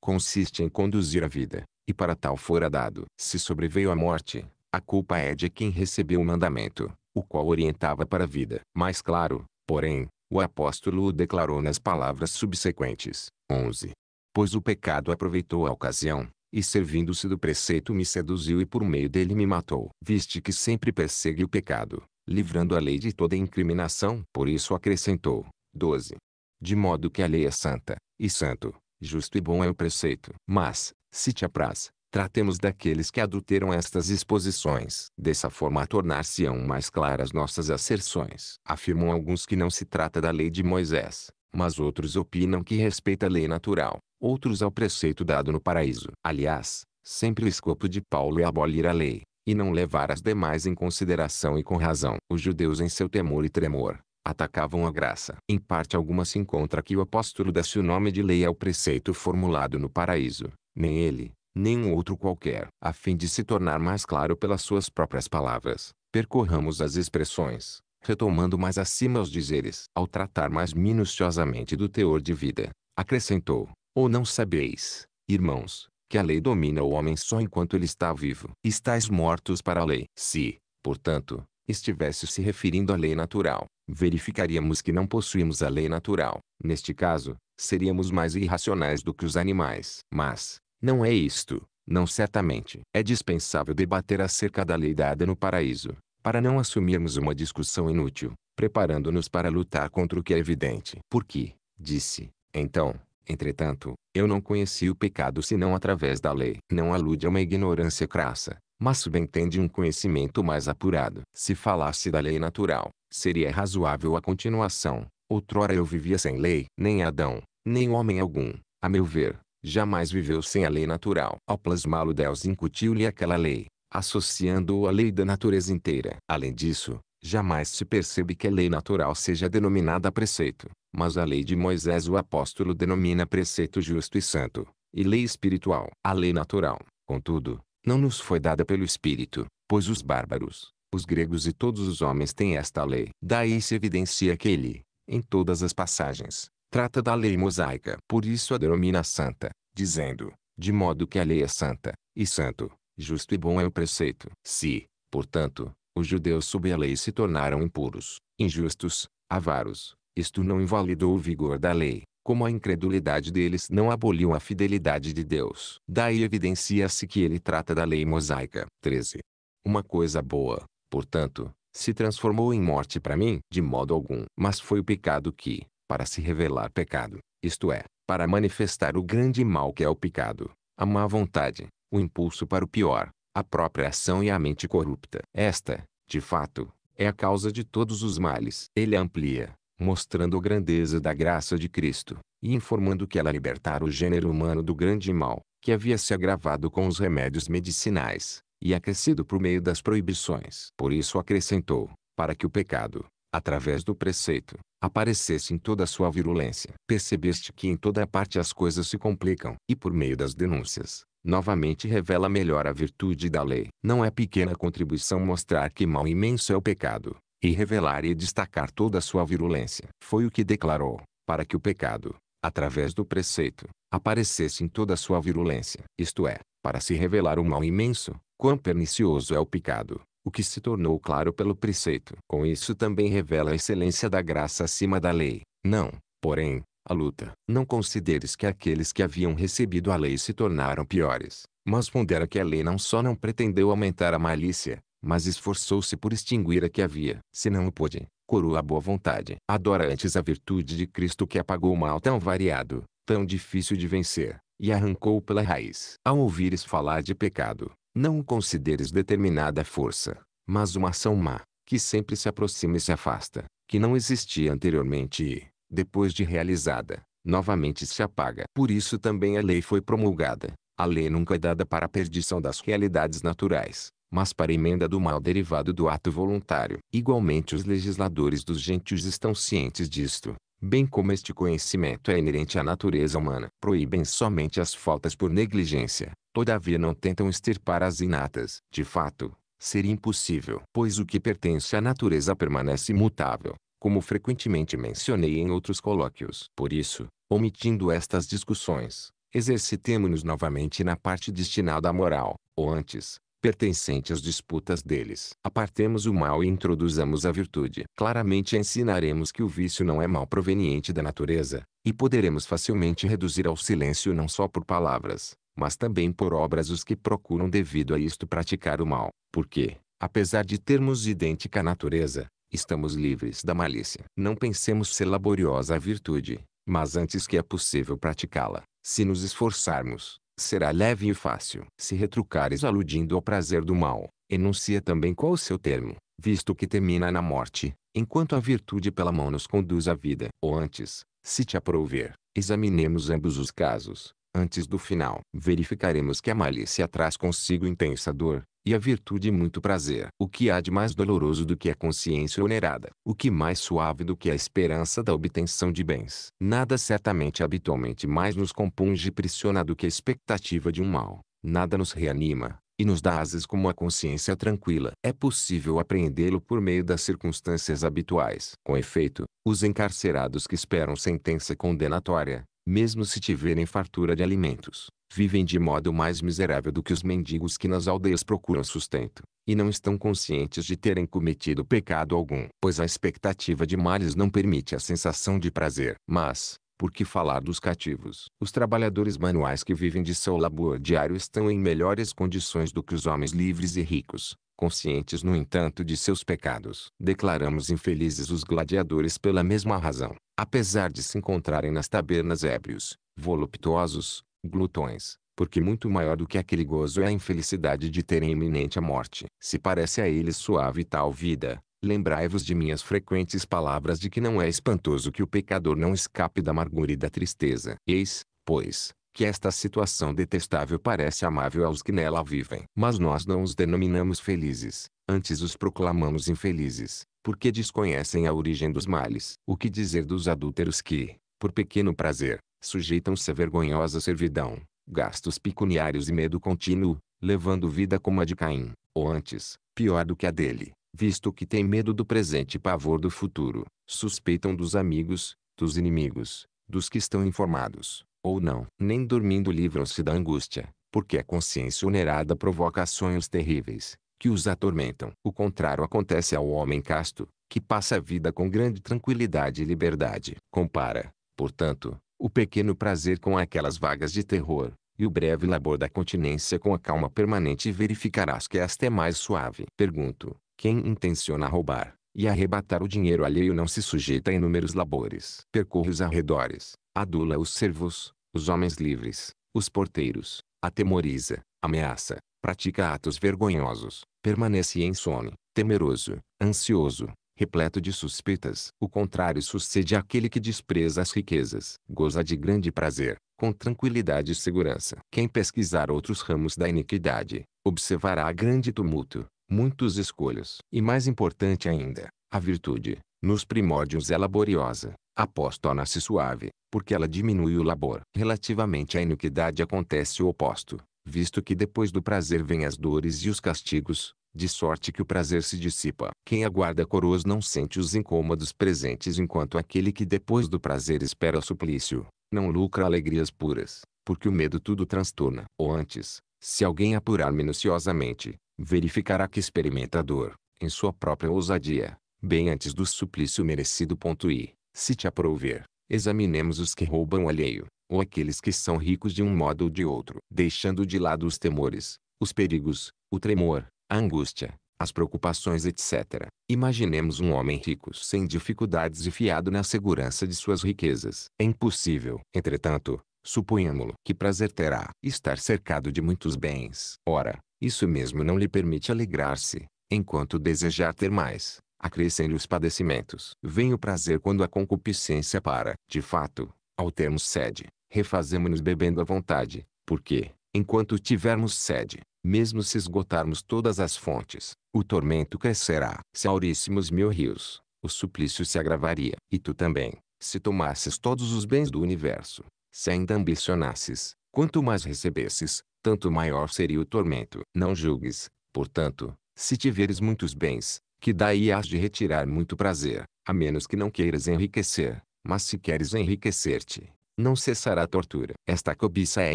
consiste em conduzir a vida, e para tal fora dado. Se sobreveio a morte, a culpa é de quem recebeu o mandamento, o qual orientava para a vida. Mais claro, porém, o apóstolo o declarou nas palavras subsequentes. 11. Pois o pecado aproveitou a ocasião, e servindo-se do preceito me seduziu e por meio dele me matou. Viste que sempre persegue o pecado, livrando a lei de toda incriminação. Por isso acrescentou. 12. De modo que a lei é santa, e santo, Justo e bom é o preceito. Mas, se te apraz, tratemos daqueles que adulteram estas exposições. Dessa forma tornar-se-ão mais claras nossas asserções. Afirmam alguns que não se trata da lei de Moisés, mas outros opinam que respeita a lei natural, outros ao preceito dado no paraíso. Aliás, sempre o escopo de Paulo é abolir a lei, e não levar as demais em consideração e com razão. Os judeus em seu temor e tremor, atacavam a graça. Em parte alguma se encontra que o apóstolo desse o nome de lei ao preceito formulado no paraíso, nem ele, nem um outro qualquer. A fim de se tornar mais claro pelas suas próprias palavras, percorramos as expressões, retomando mais acima os dizeres. Ao tratar mais minuciosamente do teor de vida, acrescentou, ou não sabeis, irmãos, que a lei domina o homem só enquanto ele está vivo. Estais mortos para a lei. Se, portanto, estivesse se referindo à lei natural, verificaríamos que não possuímos a lei natural. Neste caso, seríamos mais irracionais do que os animais. Mas, não é isto. Não certamente. É dispensável debater acerca da lei dada no paraíso, para não assumirmos uma discussão inútil, preparando-nos para lutar contra o que é evidente. Porque, disse, então, entretanto, eu não conheci o pecado senão através da lei. Não alude a uma ignorância crassa, mas subentende um conhecimento mais apurado. Se falasse da lei natural, seria razoável a continuação. Outrora eu vivia sem lei, nem Adão, nem homem algum, a meu ver, jamais viveu sem a lei natural. Ao plasmá-lo Deus incutiu-lhe aquela lei, associando-o à lei da natureza inteira. Além disso, jamais se percebe que a lei natural seja denominada preceito, mas a lei de Moisés o apóstolo denomina preceito justo e santo, e lei espiritual. A lei natural, contudo, não nos foi dada pelo Espírito, pois os bárbaros, os gregos e todos os homens têm esta lei. Daí se evidencia que ele, em todas as passagens, trata da lei mosaica. Por isso a denomina santa, dizendo, de modo que a lei é santa, e santo, justo e bom é o preceito. Se, portanto, os judeus sob a lei se tornaram impuros, injustos, avaros, isto não invalidou o vigor da lei, como a incredulidade deles não aboliu a fidelidade de Deus. Daí evidencia-se que ele trata da lei mosaica. 13. Uma coisa boa, portanto, se transformou em morte para mim de modo algum. Mas foi o pecado que, para se revelar pecado, isto é, para manifestar o grande mal que é o pecado, a má vontade, o impulso para o pior, a própria ação e a mente corrupta. Esta, de fato, é a causa de todos os males. Ele amplia, mostrando a grandeza da graça de Cristo, e informando que ela libertar o gênero humano do grande mal, que havia se agravado com os remédios medicinais, e acrescido por meio das proibições. Por isso acrescentou, para que o pecado, através do preceito, aparecesse em toda a sua virulência. Percebeste que em toda a parte as coisas se complicam, e por meio das denúncias, novamente revela melhor a virtude da lei. Não é pequena contribuição mostrar que mal imenso é o pecado, e revelar e destacar toda a sua virulência. Foi o que declarou, para que o pecado, através do preceito, aparecesse em toda a sua virulência. Isto é, para se revelar o mal imenso, quão pernicioso é o pecado, o que se tornou claro pelo preceito. Com isso também revela a excelência da graça acima da lei. Não, porém, a luta. Não consideres que aqueles que haviam recebido a lei se tornaram piores, mas pondera que a lei não só não pretendeu aumentar a malícia, mas esforçou-se por extinguir a que havia. Se não o pôde, coroa a boa vontade. Adora antes a virtude de Cristo que apagou o mal tão variado, tão difícil de vencer, e arrancou pela raiz. Ao ouvires falar de pecado, não o consideres determinada força, mas uma ação má, que sempre se aproxima e se afasta, que não existia anteriormente e, depois de realizada, novamente se apaga. Por isso também a lei foi promulgada. A lei nunca é dada para a perdição das realidades naturais, mas para a emenda do mal derivado do ato voluntário. Igualmente os legisladores dos gentios estão cientes disto, bem como este conhecimento é inerente à natureza humana. Proíbem somente as faltas por negligência, Todavia não tentam extirpar as inatas. De fato, seria impossível, pois o que pertence à natureza permanece imutável, como frequentemente mencionei em outros colóquios. Por isso, omitindo estas discussões, exercitemo-nos novamente na parte destinada à moral, ou antes, pertencente às disputas deles. Apartemos o mal e introduzamos a virtude. Claramente ensinaremos que o vício não é mal proveniente da natureza, e poderemos facilmente reduzir ao silêncio não só por palavras, mas também por obras os que procuram devido a isto praticar o mal, porque, apesar de termos idêntica natureza, estamos livres da malícia. Não pensemos ser laboriosa a virtude, mas antes que é possível praticá-la, se nos esforçarmos, será leve e fácil. Se retrucares aludindo ao prazer do mal, enuncia também qual o seu termo, visto que termina na morte, enquanto a virtude pela mão nos conduz à vida. Ou antes, se te aprouver, examinemos ambos os casos, Antes do final, verificaremos que a malícia traz consigo intensa dor, e a virtude muito prazer. O que há de mais doloroso do que a consciência onerada? O que mais suave do que a esperança da obtenção de bens? Nada certamente habitualmente mais nos compunge e pressiona do que a expectativa de um mal. Nada nos reanima, e nos dá asas como a consciência tranquila. É possível apreendê-lo por meio das circunstâncias habituais. Com efeito, os encarcerados que esperam sentença condenatória, mesmo se tiverem fartura de alimentos, vivem de modo mais miserável do que os mendigos que nas aldeias procuram sustento, e não estão conscientes de terem cometido pecado algum, pois a expectativa de males não permite a sensação de prazer. Mas, por que falar dos cativos? Os trabalhadores manuais que vivem de seu labor diário estão em melhores condições do que os homens livres e ricos, Conscientes no entanto de seus pecados, declaramos infelizes os gladiadores pela mesma razão, apesar de se encontrarem nas tabernas ébrios, voluptuosos, glutões, porque muito maior do que aquele gozo é a infelicidade de terem iminente a morte. Se parece a eles suave tal vida, lembrai-vos de minhas frequentes palavras de que não é espantoso que o pecador não escape da amargura e da tristeza. Eis, pois, que esta situação detestável parece amável aos que nela vivem. Mas nós não os denominamos felizes, antes os proclamamos infelizes, porque desconhecem a origem dos males. O que dizer dos adúlteros que, por pequeno prazer, sujeitam-se a vergonhosa servidão, gastos pecuniários e medo contínuo, levando vida como a de Caim, ou antes, pior do que a dele, visto que tem medo do presente e pavor do futuro, suspeitam dos amigos, dos inimigos, dos que estão informados, ou não. Nem dormindo livram-se da angústia, porque a consciência onerada provoca sonhos terríveis, que os atormentam. O contrário acontece ao homem casto, que passa a vida com grande tranquilidade e liberdade. Compara, portanto, o pequeno prazer com aquelas vagas de terror, e o breve labor da continência com a calma permanente e verificarás que esta é mais suave. Pergunto, quem intenciona roubar? E arrebatar o dinheiro alheio não se sujeita a inúmeros labores. Percorre os arredores, adula os servos, os homens livres, os porteiros, atemoriza, ameaça, pratica atos vergonhosos, permanece insone, temeroso, ansioso, repleto de suspeitas. O contrário sucede àquele que despreza as riquezas, goza de grande prazer, com tranquilidade e segurança. Quem pesquisar outros ramos da iniquidade, observará grande tumulto, muitos escolhas. E mais importante ainda, a virtude, nos primórdios é laboriosa, após torna-se suave, porque ela diminui o labor. Relativamente à iniquidade acontece o oposto, visto que depois do prazer vêm as dores e os castigos, de sorte que o prazer se dissipa. Quem aguarda coroas não sente os incômodos presentes enquanto aquele que depois do prazer espera o suplício, não lucra alegrias puras, porque o medo tudo transtorna. Ou antes, se alguém apurar minuciosamente, verificará que experimenta dor, em sua própria ousadia, bem antes do suplício merecido. Ponto I. Se te aprouver, examinemos os que roubam alheio, ou aqueles que são ricos de um modo ou de outro, deixando de lado os temores, os perigos, o tremor, a angústia, as preocupações, etc. Imaginemos um homem rico sem dificuldades e fiado na segurança de suas riquezas. É impossível, entretanto, suponhamo lo que prazer terá estar cercado de muitos bens. Ora, isso mesmo não lhe permite alegrar-se, enquanto desejar ter mais, acrescentem-lhe os padecimentos. Vem o prazer quando a concupiscência para. De fato, ao termos sede, refazemos-nos bebendo à vontade, porque, enquanto tivermos sede, mesmo se esgotarmos todas as fontes, o tormento crescerá. Se auríssemos mil rios, o suplício se agravaria. E tu também, se tomasses todos os bens do universo, se ainda ambicionasses, quanto mais recebesses, tanto maior seria o tormento. Não julgues, portanto, se tiveres muitos bens, que daí hás de retirar muito prazer, a menos que não queiras enriquecer, mas se queres enriquecer-te, não cessará a tortura. Esta cobiça é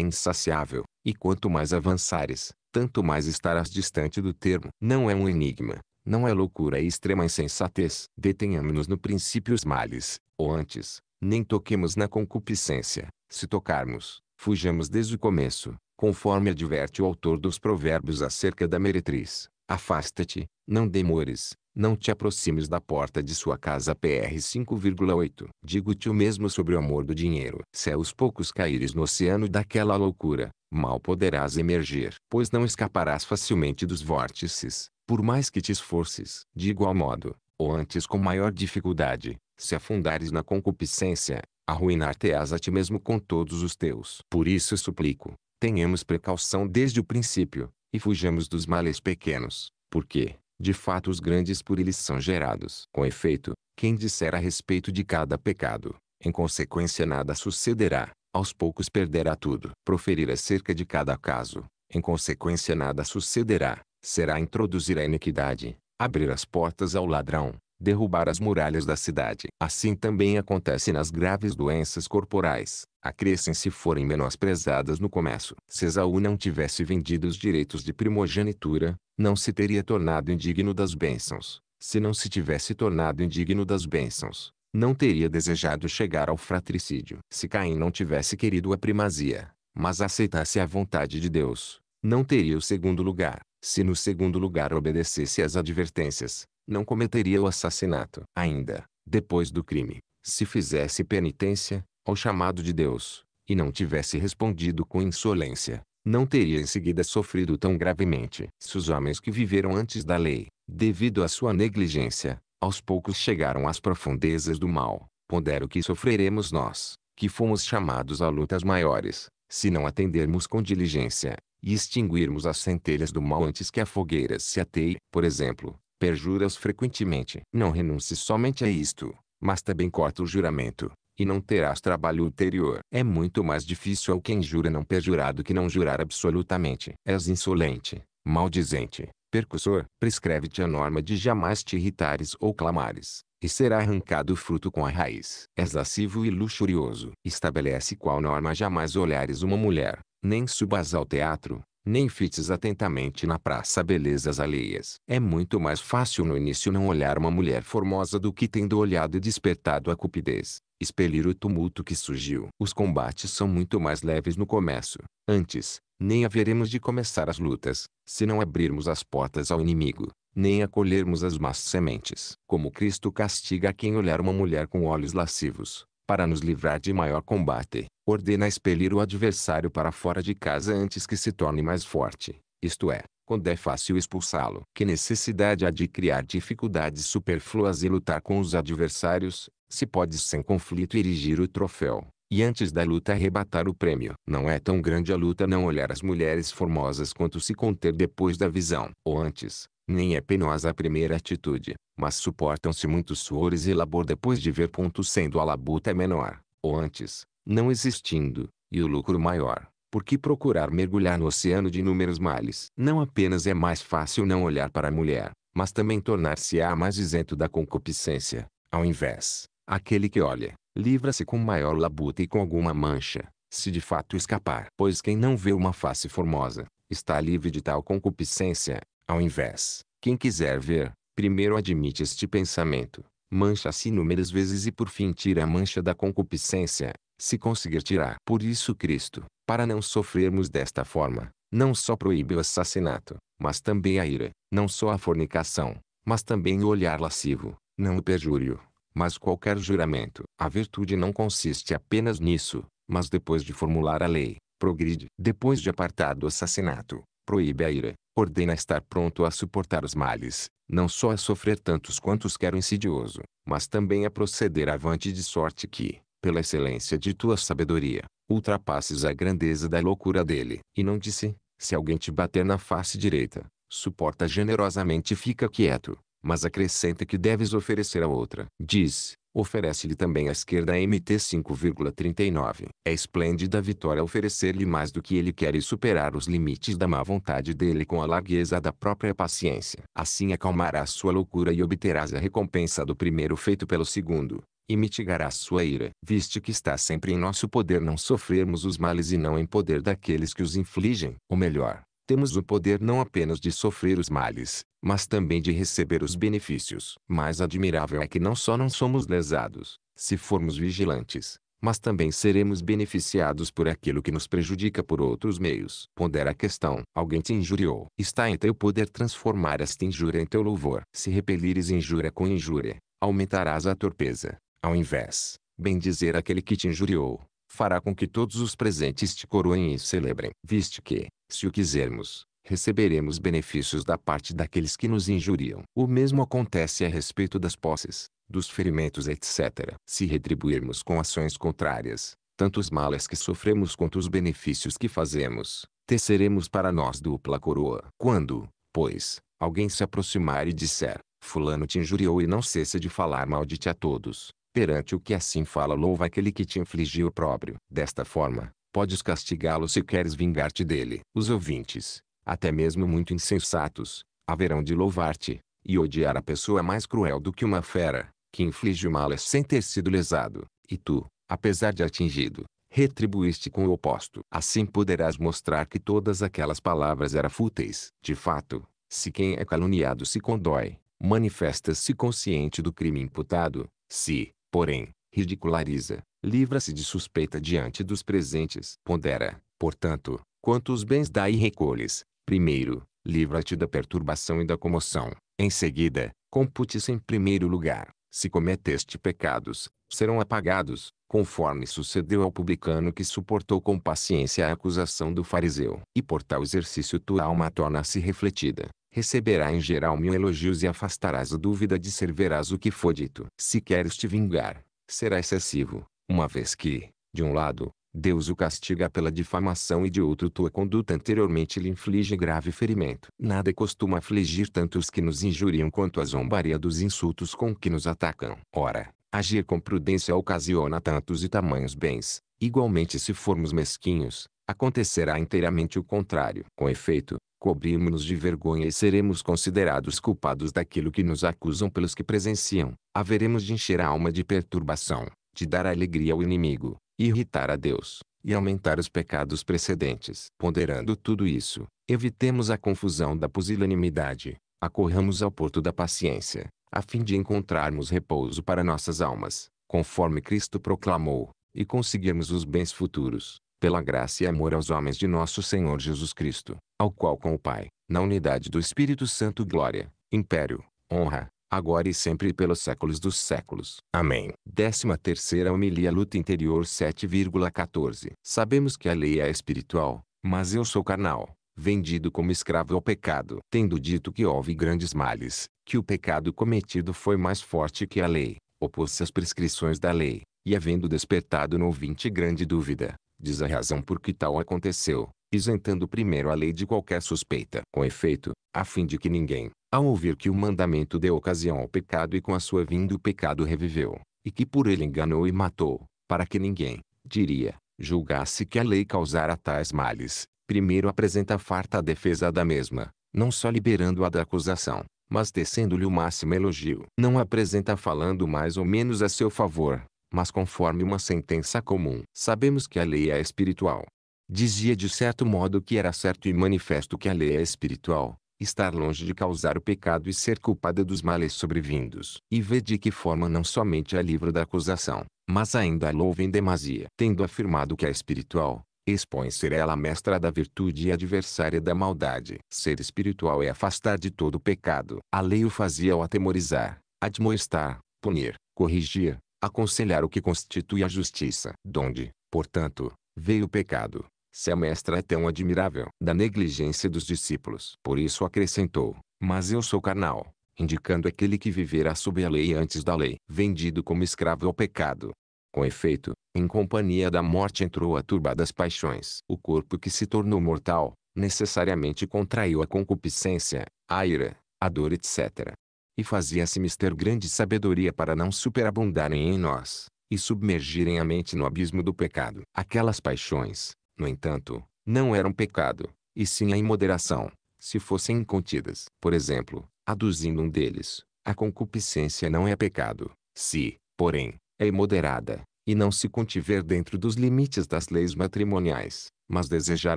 insaciável, e quanto mais avançares, tanto mais estarás distante do termo. Não é um enigma, não é loucura e é extrema insensatez. Detenhamos-nos no princípio os males, ou antes, nem toquemos na concupiscência, se tocarmos, fujamos desde o começo, conforme adverte o autor dos provérbios acerca da meretriz. Afasta-te, não demores, não te aproximes da porta de sua casa PR 5,8. Digo-te o mesmo sobre o amor do dinheiro. Se aos poucos caíres no oceano daquela loucura, mal poderás emergir, pois não escaparás facilmente dos vórtices, por mais que te esforces. De igual modo, ou antes com maior dificuldade, se afundares na concupiscência, arruinar-te-ás a ti mesmo com todos os teus. Por isso suplico, Tenhamos precaução desde o princípio, e fujamos dos males pequenos, porque, de fato os grandes por eles são gerados. Com efeito, quem disser a respeito de cada pecado, em consequência nada sucederá, aos poucos perderá tudo. Proferir acerca de cada caso, em consequência nada sucederá, será introduzir a iniquidade, abrir as portas ao ladrão, derrubar as muralhas da cidade. Assim também acontece nas graves doenças corporais, acrescem se forem menosprezadas no começo. Se Esaú não tivesse vendido os direitos de primogenitura, não se teria tornado indigno das bênçãos. Se não se tivesse tornado indigno das bênçãos, não teria desejado chegar ao fratricídio. Se Caim não tivesse querido a primazia, mas aceitasse a vontade de Deus, não teria o segundo lugar. Se no segundo lugar obedecesse às advertências, não cometeria o assassinato. Ainda, depois do crime, se fizesse penitência, ao chamado de Deus, e não tivesse respondido com insolência, não teria em seguida sofrido tão gravemente. Se os homens que viveram antes da lei, devido à sua negligência, aos poucos chegaram às profundezas do mal, pondero que sofreremos nós, que fomos chamados a lutas maiores, se não atendermos com diligência, e extinguirmos as centelhas do mal antes que a fogueira se ateie. Por exemplo, perjuras frequentemente. Não renuncie somente a isto, mas também corta o juramento, e não terás trabalho ulterior. É muito mais difícil ao quem jura não perjurar do que não jurar absolutamente. És insolente, maldizente, percussor. Prescreve-te a norma de jamais te irritares ou clamares e será arrancado o fruto com a raiz. És lascivo e luxurioso. Estabelece qual norma jamais olhares uma mulher, nem subas ao teatro, nem fites atentamente na praça belezas alheias. É muito mais fácil no início não olhar uma mulher formosa do que tendo olhado e despertado a cupidez, expelir o tumulto que surgiu. Os combates são muito mais leves no começo. Antes, nem haveremos de começar as lutas, se não abrirmos as portas ao inimigo, nem acolhermos as más sementes. Como Cristo castiga quem olhar uma mulher com olhos lascivos, para nos livrar de maior combate ordena expelir o adversário para fora de casa antes que se torne mais forte, isto é, quando é fácil expulsá-lo. Que necessidade há de criar dificuldades superfluas e lutar com os adversários, se pode sem conflito erigir o troféu, e antes da luta arrebatar o prêmio. Não é tão grande a luta não olhar as mulheres formosas quanto se conter depois da visão, ou antes. Nem é penosa a primeira atitude, mas suportam-se muitos suores e labor depois de ver ponto sendo a labuta é menor, ou antes, não existindo, e o lucro maior. Porque procurar mergulhar no oceano de inúmeros males? Não apenas é mais fácil não olhar para a mulher, mas também tornar-se-á mais isento da concupiscência. Ao invés, aquele que olha, livra-se com maior labuta e com alguma mancha, se de fato escapar. Pois quem não vê uma face formosa, está livre de tal concupiscência. Ao invés, quem quiser ver, primeiro admite este pensamento, mancha-se inúmeras vezes e por fim tira a mancha da concupiscência, se conseguir tirar. Por isso Cristo, para não sofrermos desta forma, não só proíbe o assassinato, mas também a ira, não só a fornicação, mas também o olhar lascivo, não o perjúrio, mas qualquer juramento. A virtude não consiste apenas nisso, mas depois de formular a lei, progride. Depois de apartar do assassinato, proíbe a ira, ordena estar pronto a suportar os males, não só a sofrer tantos quantos quer o insidioso, mas também a proceder avante de sorte que, pela excelência de tua sabedoria, ultrapasses a grandeza da loucura dele. E não disse, se alguém te bater na face direita, suporta generosamente e fica quieto, mas acrescenta que deves oferecer a outra. Diz, oferece-lhe também a esquerda MT 5,39. É esplêndida vitória oferecer-lhe mais do que ele quer e superar os limites da má vontade dele com a largueza da própria paciência. Assim acalmarás sua loucura e obterás a recompensa do primeiro feito pelo segundo e mitigará sua ira, viste que está sempre em nosso poder não sofrermos os males e não em poder daqueles que os infligem, ou melhor, temos o poder não apenas de sofrer os males, mas também de receber os benefícios. Mais admirável é que não só não somos lesados, se formos vigilantes, mas também seremos beneficiados por aquilo que nos prejudica por outros meios. Pondera a questão. Alguém te injuriou. Está em teu poder transformar esta injúria em teu louvor. Se repelires injúria com injúria, aumentarás a torpeza. Ao invés, bem dizer aquele que te injuriou, fará com que todos os presentes te coroem e celebrem. Viste que, se o quisermos, receberemos benefícios da parte daqueles que nos injuriam. O mesmo acontece a respeito das posses, dos ferimentos, etc. Se retribuirmos com ações contrárias, tanto os males que sofremos quanto os benefícios que fazemos, teceremos para nós dupla coroa. Quando, pois, alguém se aproximar e disser, fulano te injuriou e não cessa de falar mal de ti a todos, Perante o que assim fala louva aquele que te infligiu o próprio. Desta forma, podes castigá-lo se queres vingar-te dele. Os ouvintes, até mesmo muito insensatos, haverão de louvar-te, e odiar a pessoa é mais cruel do que uma fera, que inflige o males é sem ter sido lesado. E tu, apesar de atingido, retribuíste com o oposto. Assim poderás mostrar que todas aquelas palavras eram fúteis. De fato, se quem é caluniado se condói, manifesta-se consciente do crime imputado, se, porém, ridiculariza, livra-se de suspeita diante dos presentes. Pondera, portanto, quantos bens dá e recolhes. Primeiro, livra-te da perturbação e da comoção. Em seguida, compute-se em primeiro lugar. Se cometeste pecados, serão apagados, conforme sucedeu ao publicano que suportou com paciência a acusação do fariseu. E por tal exercício tua alma torna-se refletida, receberá em geral mil elogios e afastarás a dúvida de ser verás o que for dito. Se queres te vingar, será excessivo, uma vez que, de um lado, Deus o castiga pela difamação e de outro tua conduta anteriormente lhe inflige grave ferimento. Nada costuma afligir tanto os que nos injuriam quanto a zombaria dos insultos com que nos atacam. Ora, agir com prudência ocasiona tantos e tamanhos bens, igualmente se formos mesquinhos, acontecerá inteiramente o contrário. Com efeito, cobrimos-nos de vergonha e seremos considerados culpados daquilo que nos acusam pelos que presenciam. Haveremos de encher a alma de perturbação, de dar alegria ao inimigo, irritar a Deus, e aumentar os pecados precedentes. Ponderando tudo isso, evitemos a confusão da pusilanimidade, acorramos ao porto da paciência, a fim de encontrarmos repouso para nossas almas, conforme Cristo proclamou, e conseguirmos os bens futuros pela graça e amor aos homens de nosso Senhor Jesus Cristo, ao qual com o Pai, na unidade do Espírito Santo glória, império, honra, agora e sempre e pelos séculos dos séculos. Amém. 13 terceira homilia luta interior 7,14 Sabemos que a lei é espiritual, mas eu sou carnal, vendido como escravo ao pecado. Tendo dito que houve grandes males, que o pecado cometido foi mais forte que a lei, opôs-se às prescrições da lei, e havendo despertado no ouvinte grande dúvida, diz a razão por que tal aconteceu, isentando primeiro a lei de qualquer suspeita. Com efeito, a fim de que ninguém, ao ouvir que o mandamento deu ocasião ao pecado e com a sua vinda o pecado reviveu, e que por ele enganou e matou, para que ninguém, diria, julgasse que a lei causara tais males, primeiro apresenta farta a defesa da mesma, não só liberando-a da acusação, mas tecendo-lhe o máximo elogio. Não apresenta falando mais ou menos a seu favor, mas conforme uma sentença comum. Sabemos que a lei é espiritual. Dizia de certo modo que era certo e manifesto que a lei é espiritual, estar longe de causar o pecado e ser culpada dos males sobrevindos. E vê de que forma não somente é livro da acusação, mas ainda a louva em demasia. Tendo afirmado que é espiritual, expõe ser ela a mestra da virtude e adversária da maldade. Ser espiritual é afastar de todo pecado. A lei o fazia ao atemorizar, admoestar, punir, corrigir, aconselhar o que constitui a justiça. Donde, portanto, veio o pecado. Se a mestra é tão admirável da negligência dos discípulos. Por isso acrescentou, mas eu sou carnal, indicando aquele que viverá sob a lei antes da lei, vendido como escravo ao pecado. Com efeito, em companhia da morte entrou a turba das paixões. O corpo que se tornou mortal, necessariamente contraiu a concupiscência, a ira, a dor etc e fazia-se mister grande sabedoria para não superabundarem em nós, e submergirem a mente no abismo do pecado. Aquelas paixões, no entanto, não eram pecado, e sim a imoderação, se fossem incontidas. Por exemplo, aduzindo um deles, a concupiscência não é pecado, se, porém, é imoderada, e não se contiver dentro dos limites das leis matrimoniais, mas desejar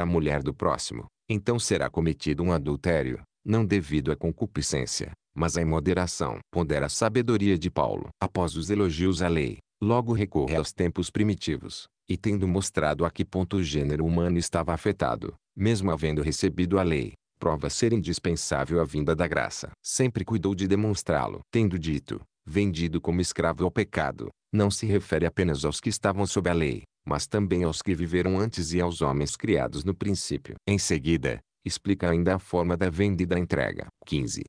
a mulher do próximo, então será cometido um adultério, não devido à concupiscência, mas em moderação. Pondera a sabedoria de Paulo. Após os elogios à lei, logo recorre aos tempos primitivos, e tendo mostrado a que ponto o gênero humano estava afetado, mesmo havendo recebido a lei, prova ser indispensável a vinda da graça. Sempre cuidou de demonstrá-lo. Tendo dito, vendido como escravo ao pecado, não se refere apenas aos que estavam sob a lei, mas também aos que viveram antes e aos homens criados no princípio. Em seguida, explica ainda a forma da venda e da entrega. 15.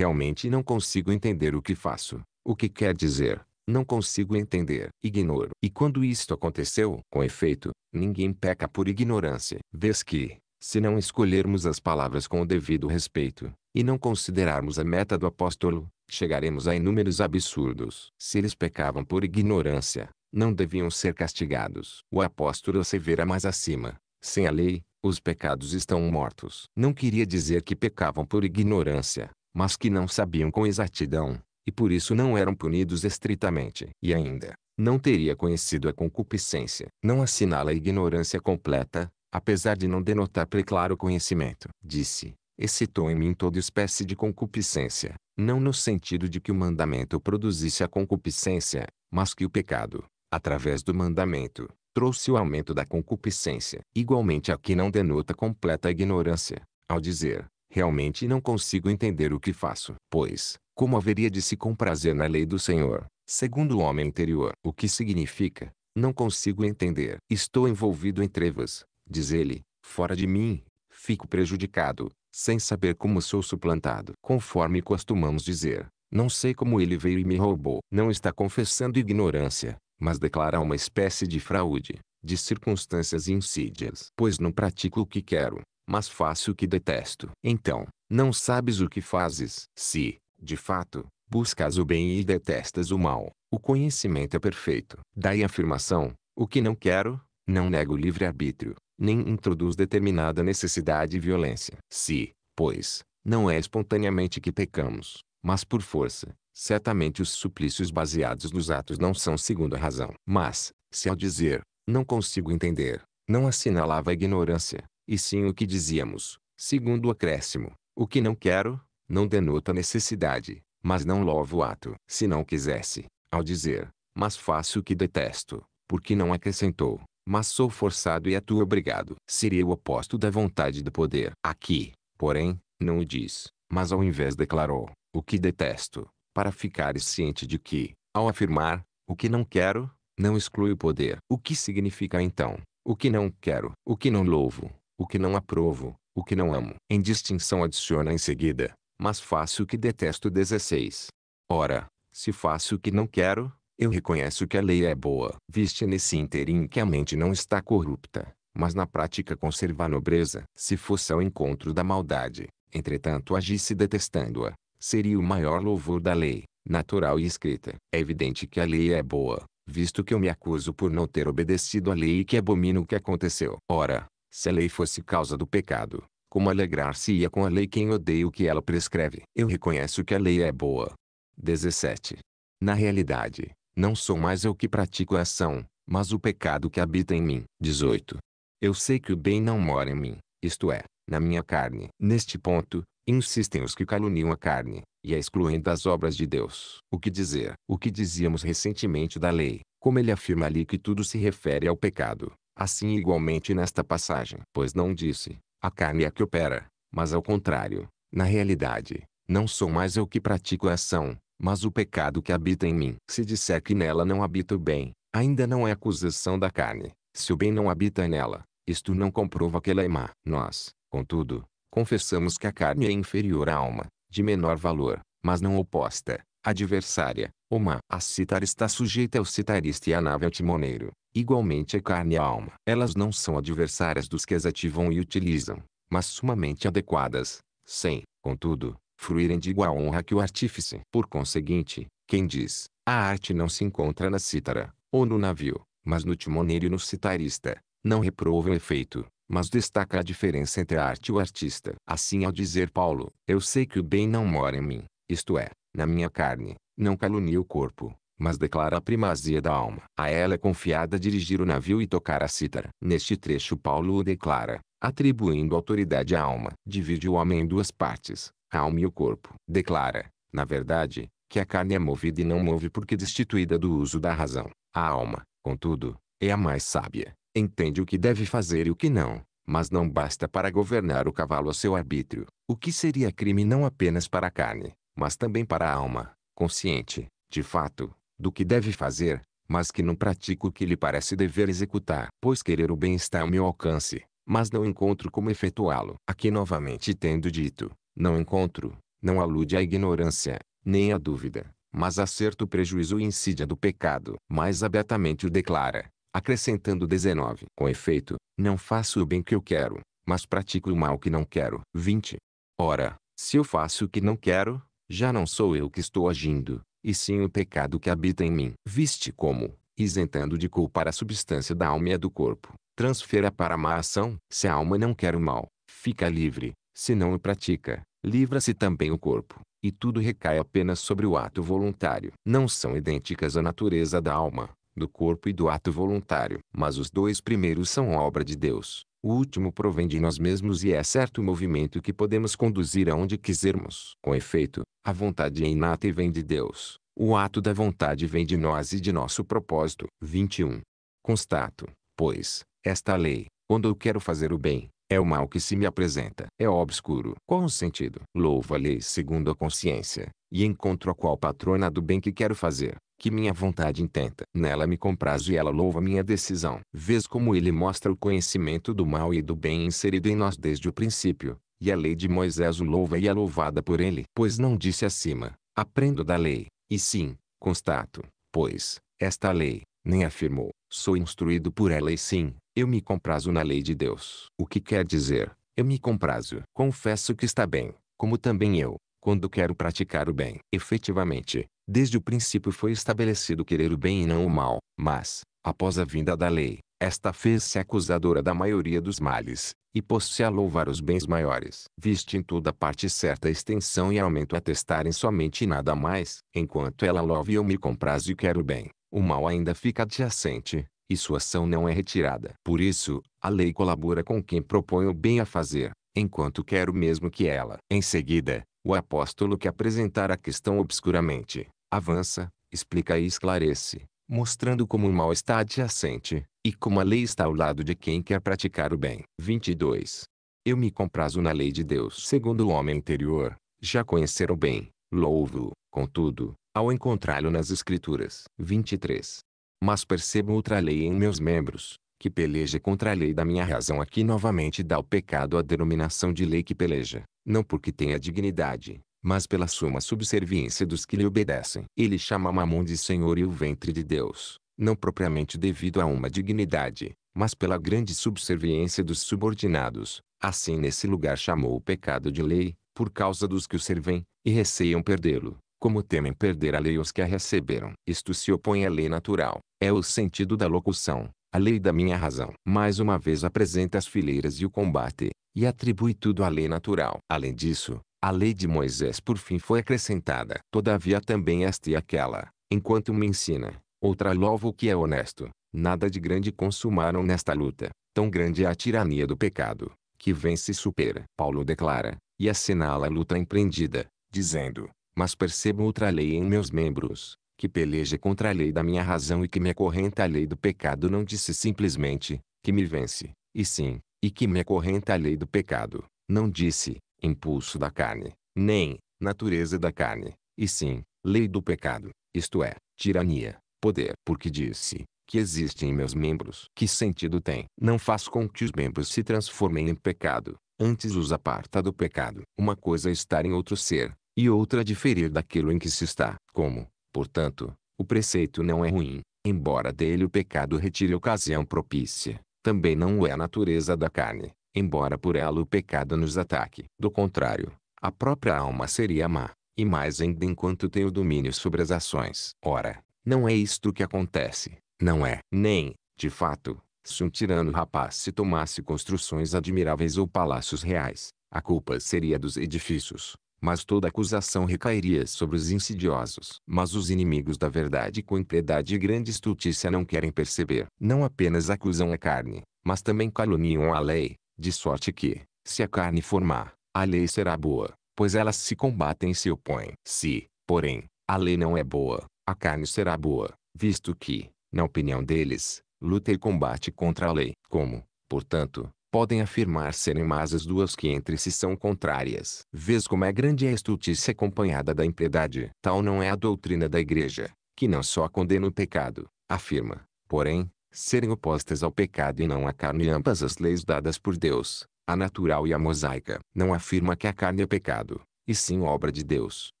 Realmente não consigo entender o que faço. O que quer dizer? Não consigo entender. Ignoro. E quando isto aconteceu, com efeito, ninguém peca por ignorância. Vês que, se não escolhermos as palavras com o devido respeito, e não considerarmos a meta do apóstolo, chegaremos a inúmeros absurdos. Se eles pecavam por ignorância, não deviam ser castigados. O apóstolo assevera mais acima: sem a lei, os pecados estão mortos. Não queria dizer que pecavam por ignorância, mas que não sabiam com exatidão, e por isso não eram punidos estritamente. E ainda, não teria conhecido a concupiscência. Não assinala a ignorância completa, apesar de não denotar preclaro conhecimento. Disse, excitou em mim toda espécie de concupiscência, não no sentido de que o mandamento produzisse a concupiscência, mas que o pecado, através do mandamento, trouxe o aumento da concupiscência. Igualmente a que não denota completa ignorância, ao dizer, Realmente não consigo entender o que faço. Pois, como haveria de se comprazer na lei do Senhor, segundo o homem interior? O que significa? Não consigo entender. Estou envolvido em trevas, diz ele, fora de mim, fico prejudicado, sem saber como sou suplantado. Conforme costumamos dizer, não sei como ele veio e me roubou. Não está confessando ignorância, mas declara uma espécie de fraude, de circunstâncias insídias. Pois não pratico o que quero, mas faço o que detesto. Então, não sabes o que fazes. Se, de fato, buscas o bem e detestas o mal, o conhecimento é perfeito. Daí a afirmação, o que não quero, não nego livre-arbítrio, nem introduz determinada necessidade e violência. Se, pois, não é espontaneamente que pecamos, mas por força, certamente os suplícios baseados nos atos não são segundo a razão. Mas, se ao dizer, não consigo entender, não assinalava a ignorância, e sim o que dizíamos, segundo o acréscimo. O que não quero, não denota necessidade, mas não louvo o ato. Se não quisesse, ao dizer, mas faço o que detesto, porque não acrescentou, mas sou forçado e atuo obrigado. Seria o oposto da vontade do poder. Aqui, porém, não o diz, mas ao invés declarou, o que detesto, para ficar ciente de que, ao afirmar, o que não quero, não exclui o poder. O que significa então, o que não quero, o que não louvo? o que não aprovo, o que não amo. Em distinção adiciona em seguida, mas faço o que detesto 16. Ora, se faço o que não quero, eu reconheço que a lei é boa. Viste nesse inteirinho que a mente não está corrupta, mas na prática conserva a nobreza. Se fosse ao encontro da maldade, entretanto agisse detestando-a, seria o maior louvor da lei, natural e escrita. É evidente que a lei é boa, visto que eu me acuso por não ter obedecido à lei e que abomino o que aconteceu. Ora, se a lei fosse causa do pecado, como alegrar-se-ia com a lei quem odeia o que ela prescreve? Eu reconheço que a lei é boa. 17. Na realidade, não sou mais eu que pratico a ação, mas o pecado que habita em mim. 18. Eu sei que o bem não mora em mim, isto é, na minha carne. Neste ponto, insistem os que caluniam a carne, e a excluem das obras de Deus. O que dizer? O que dizíamos recentemente da lei, como ele afirma ali que tudo se refere ao pecado, assim igualmente nesta passagem. Pois não disse, a carne é que opera, mas ao contrário, na realidade, não sou mais eu que pratico a ação, mas o pecado que habita em mim. Se disser que nela não habita o bem, ainda não é acusação da carne. Se o bem não habita nela, isto não comprova que ela é má. Nós, contudo, confessamos que a carne é inferior à alma, de menor valor, mas não oposta, adversária, ou má. A citar está sujeita ao citarista e à nave ao timoneiro. Igualmente a é carne e a alma. Elas não são adversárias dos que as ativam e utilizam, mas sumamente adequadas, sem, contudo, fruírem de igual honra que o artífice. Por conseguinte, quem diz, a arte não se encontra na cítara, ou no navio, mas no timoneiro e no citarista, não reprova o efeito, mas destaca a diferença entre a arte e o artista. Assim ao dizer Paulo, eu sei que o bem não mora em mim, isto é, na minha carne, não calunia o corpo, mas declara a primazia da alma. A ela é confiada dirigir o navio e tocar a cítara. Neste trecho Paulo o declara, atribuindo autoridade à alma. Divide o homem em duas partes, a alma e o corpo. Declara, na verdade, que a carne é movida e não move porque destituída do uso da razão. A alma, contudo, é a mais sábia, entende o que deve fazer e o que não, mas não basta para governar o cavalo a seu arbítrio, o que seria crime não apenas para a carne, mas também para a alma, consciente, de fato, do que deve fazer, mas que não pratico o que lhe parece dever executar. Pois querer o bem está ao meu alcance, mas não encontro como efetuá-lo. Aqui novamente tendo dito, não encontro, não alude à ignorância, nem à dúvida, mas a certo prejuízo e insídia do pecado. Mais abertamente o declara, acrescentando 19. Com efeito, não faço o bem que eu quero, mas pratico o mal que não quero. 20. Ora, se eu faço o que não quero, já não sou eu que estou agindo, e sim o pecado que habita em mim. Viste como, isentando de culpa a substância da alma e do corpo, transfera para a má ação. Se a alma não quer o mal, fica livre, se não o pratica, livra-se também o corpo, e tudo recai apenas sobre o ato voluntário. Não são idênticas a natureza da alma, do corpo e do ato voluntário, mas os dois primeiros são obra de Deus, o último provém de nós mesmos e é certo movimento que podemos conduzir aonde quisermos. Com efeito, a vontade é inata e vem de Deus. O ato da vontade vem de nós e de nosso propósito. 21. Constato, pois, esta lei, quando eu quero fazer o bem, é o mal que se me apresenta. É obscuro. Qual o sentido? Louvo a lei segundo a consciência, e encontro a qual patrona do bem que quero fazer que minha vontade intenta. Nela me comprazo e ela louva minha decisão. Vês como ele mostra o conhecimento do mal e do bem inserido em nós desde o princípio, e a lei de Moisés o louva e é louvada por ele. Pois não disse acima, aprendo da lei, e sim, constato, pois, esta lei, nem afirmou, sou instruído por ela e sim, eu me comprazo na lei de Deus. O que quer dizer, eu me comprazo. Confesso que está bem, como também eu, quando quero praticar o bem. Efetivamente, Desde o princípio foi estabelecido querer o bem e não o mal, mas, após a vinda da lei, esta fez-se acusadora da maioria dos males, e pôs-se a louvar os bens maiores, viste em toda parte certa extensão e aumento a testarem somente nada mais, enquanto ela louva e eu me comprazo e quero bem, o mal ainda fica adjacente, e sua ação não é retirada. Por isso, a lei colabora com quem propõe o bem a fazer, enquanto quero o mesmo que ela. Em seguida, o apóstolo que apresentar a questão obscuramente, avança, explica e esclarece, mostrando como o mal está adjacente, e como a lei está ao lado de quem quer praticar o bem. 22. Eu me comprazo na lei de Deus. Segundo o homem interior, já conhecer o bem, louvo-o, contudo, ao encontrá-lo nas Escrituras. 23. Mas percebo outra lei em meus membros, que peleja contra a lei da minha razão. Aqui novamente dá o pecado a denominação de lei que peleja, não porque tenha dignidade, mas pela suma subserviência dos que lhe obedecem. Ele chama Mamon de Senhor e o ventre de Deus, não propriamente devido a uma dignidade, mas pela grande subserviência dos subordinados. Assim nesse lugar chamou o pecado de lei, por causa dos que o servem, e receiam perdê-lo, como temem perder a lei os que a receberam. Isto se opõe à lei natural, é o sentido da locução, a lei da minha razão. Mais uma vez apresenta as fileiras e o combate, e atribui tudo à lei natural. Além disso, a lei de Moisés por fim foi acrescentada. Todavia também esta e aquela, enquanto me ensina, outra louva o que é honesto. Nada de grande consumaram nesta luta. Tão grande é a tirania do pecado, que vence e supera. Paulo declara, e assinala a luta empreendida, dizendo, mas percebo outra lei em meus membros, que peleja contra a lei da minha razão e que me acorrenta a lei do pecado não disse simplesmente, que me vence, e sim, e que me acorrenta a lei do pecado, não disse, impulso da carne, nem natureza da carne, e sim lei do pecado, isto é, tirania, poder. Porque disse que existe em meus membros. Que sentido tem? Não faz com que os membros se transformem em pecado, antes os aparta do pecado. Uma coisa é estar em outro ser, e outra é diferir daquilo em que se está. Como, portanto, o preceito não é ruim, embora dele o pecado retire ocasião propícia, também não o é a natureza da carne, embora por ela o pecado nos ataque. Do contrário, a própria alma seria má, e mais ainda enquanto tem o domínio sobre as ações. Ora, não é isto que acontece, não é? Nem, de fato, se um tirano rapaz se tomasse construções admiráveis ou palácios reais, a culpa seria dos edifícios, mas toda acusação recairia sobre os insidiosos. Mas os inimigos da verdade com impiedade e grande estultícia não querem perceber. Não apenas acusam a carne, mas também caluniam a lei, de sorte que, se a carne formar, a lei será boa, pois elas se combatem e se opõem. Se, porém, a lei não é boa, a carne será boa, visto que, na opinião deles, luta e combate contra a lei. Como, portanto, podem afirmar serem más as duas que entre si são contrárias? Vês como é grande a estultícia acompanhada da impiedade. Tal não é a doutrina da igreja, que não só condena o pecado, afirma, porém, serem opostas ao pecado e não à carne ambas as leis dadas por Deus, a natural e a mosaica. Não afirma que a carne é pecado, e sim obra de Deus,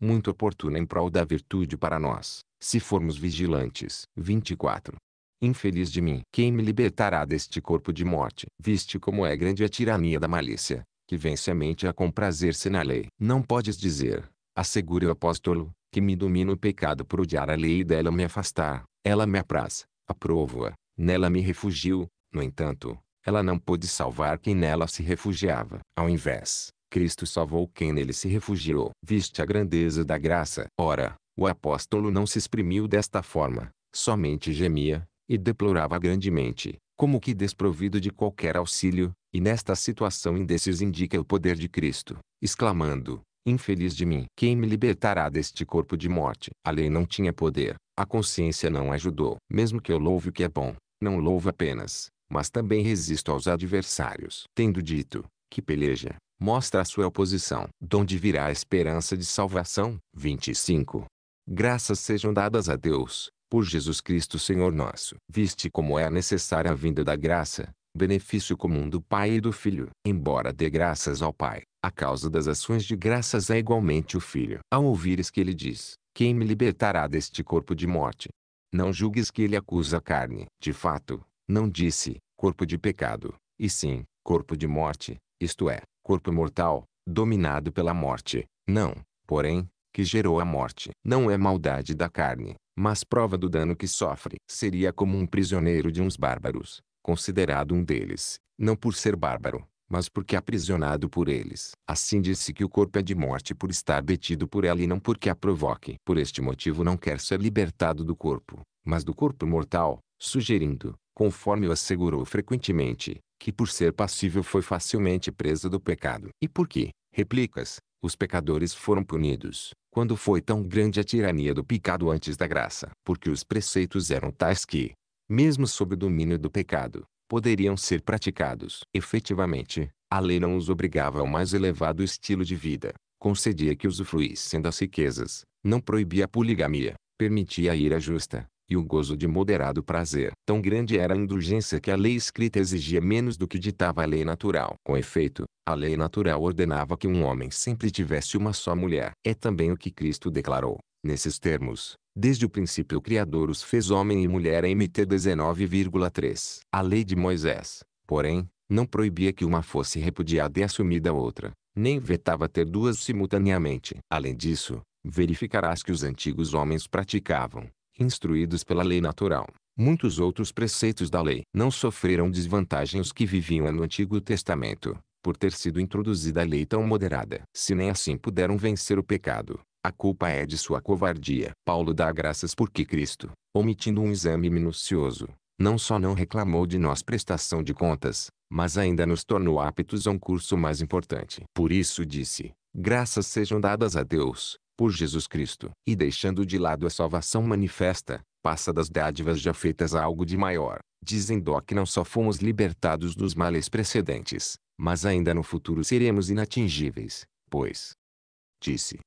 muito oportuna em prol da virtude para nós, se formos vigilantes. 24. Infeliz de mim, quem me libertará deste corpo de morte? Viste como é grande a tirania da malícia, que vence a mente a comprazer-se na lei. Não podes dizer, assegure o apóstolo, que me domina o pecado por odiar a lei e dela me afastar. Ela me apraz, aprovo-a, Nela me refugiu, no entanto, ela não pôde salvar quem nela se refugiava. Ao invés, Cristo salvou quem nele se refugiou. Viste a grandeza da graça. Ora, o apóstolo não se exprimiu desta forma, somente gemia, e deplorava grandemente, como que desprovido de qualquer auxílio, e nesta situação indecis indica o poder de Cristo, exclamando, infeliz de mim, quem me libertará deste corpo de morte? A lei não tinha poder, a consciência não ajudou. Mesmo que eu louve o que é bom, não louvo apenas, mas também resisto aos adversários. Tendo dito, que peleja, mostra a sua oposição. Donde virá a esperança de salvação? 25. Graças sejam dadas a Deus, por Jesus Cristo Senhor nosso. Viste como é necessária a vinda da graça, benefício comum do Pai e do Filho. Embora dê graças ao Pai, a causa das ações de graças é igualmente o Filho. Ao ouvires que ele diz, quem me libertará deste corpo de morte? Não julgues que ele acusa a carne, de fato, não disse, corpo de pecado, e sim, corpo de morte, isto é, corpo mortal, dominado pela morte. Não, porém, que gerou a morte. Não é maldade da carne, mas prova do dano que sofre. Seria como um prisioneiro de uns bárbaros, considerado um deles, não por ser bárbaro, mas porque aprisionado por eles. Assim disse que o corpo é de morte por estar detido por ela e não porque a provoque. Por este motivo não quer ser libertado do corpo, mas do corpo mortal, sugerindo, conforme o assegurou frequentemente, que por ser passível foi facilmente presa do pecado. E por que, replicas, os pecadores foram punidos, quando foi tão grande a tirania do pecado antes da graça? Porque os preceitos eram tais que, mesmo sob o domínio do pecado, poderiam ser praticados. Efetivamente, a lei não os obrigava ao mais elevado estilo de vida, concedia que usufruíssem das riquezas, não proibia a poligamia, permitia a ira justa, e o gozo de moderado prazer. Tão grande era a indulgência que a lei escrita exigia menos do que ditava a lei natural. Com efeito, a lei natural ordenava que um homem sempre tivesse uma só mulher. É também o que Cristo declarou, nesses termos, Desde o princípio o Criador os fez homem e mulher MT 19,3. A lei de Moisés, porém, não proibia que uma fosse repudiada e assumida a outra, nem vetava ter duas simultaneamente. Além disso, verificarás que os antigos homens praticavam, instruídos pela lei natural, muitos outros preceitos da lei. Não sofreram desvantagem os que viviam no Antigo Testamento, por ter sido introduzida a lei tão moderada. Se nem assim puderam vencer o pecado, a culpa é de sua covardia. Paulo dá graças porque Cristo, omitindo um exame minucioso, não só não reclamou de nós prestação de contas, mas ainda nos tornou aptos a um curso mais importante. Por isso disse, graças sejam dadas a Deus, por Jesus Cristo. E deixando de lado a salvação manifesta, passa das dádivas já feitas a algo de maior, dizendo que não só fomos libertados dos males precedentes, mas ainda no futuro seremos inatingíveis, pois, disse,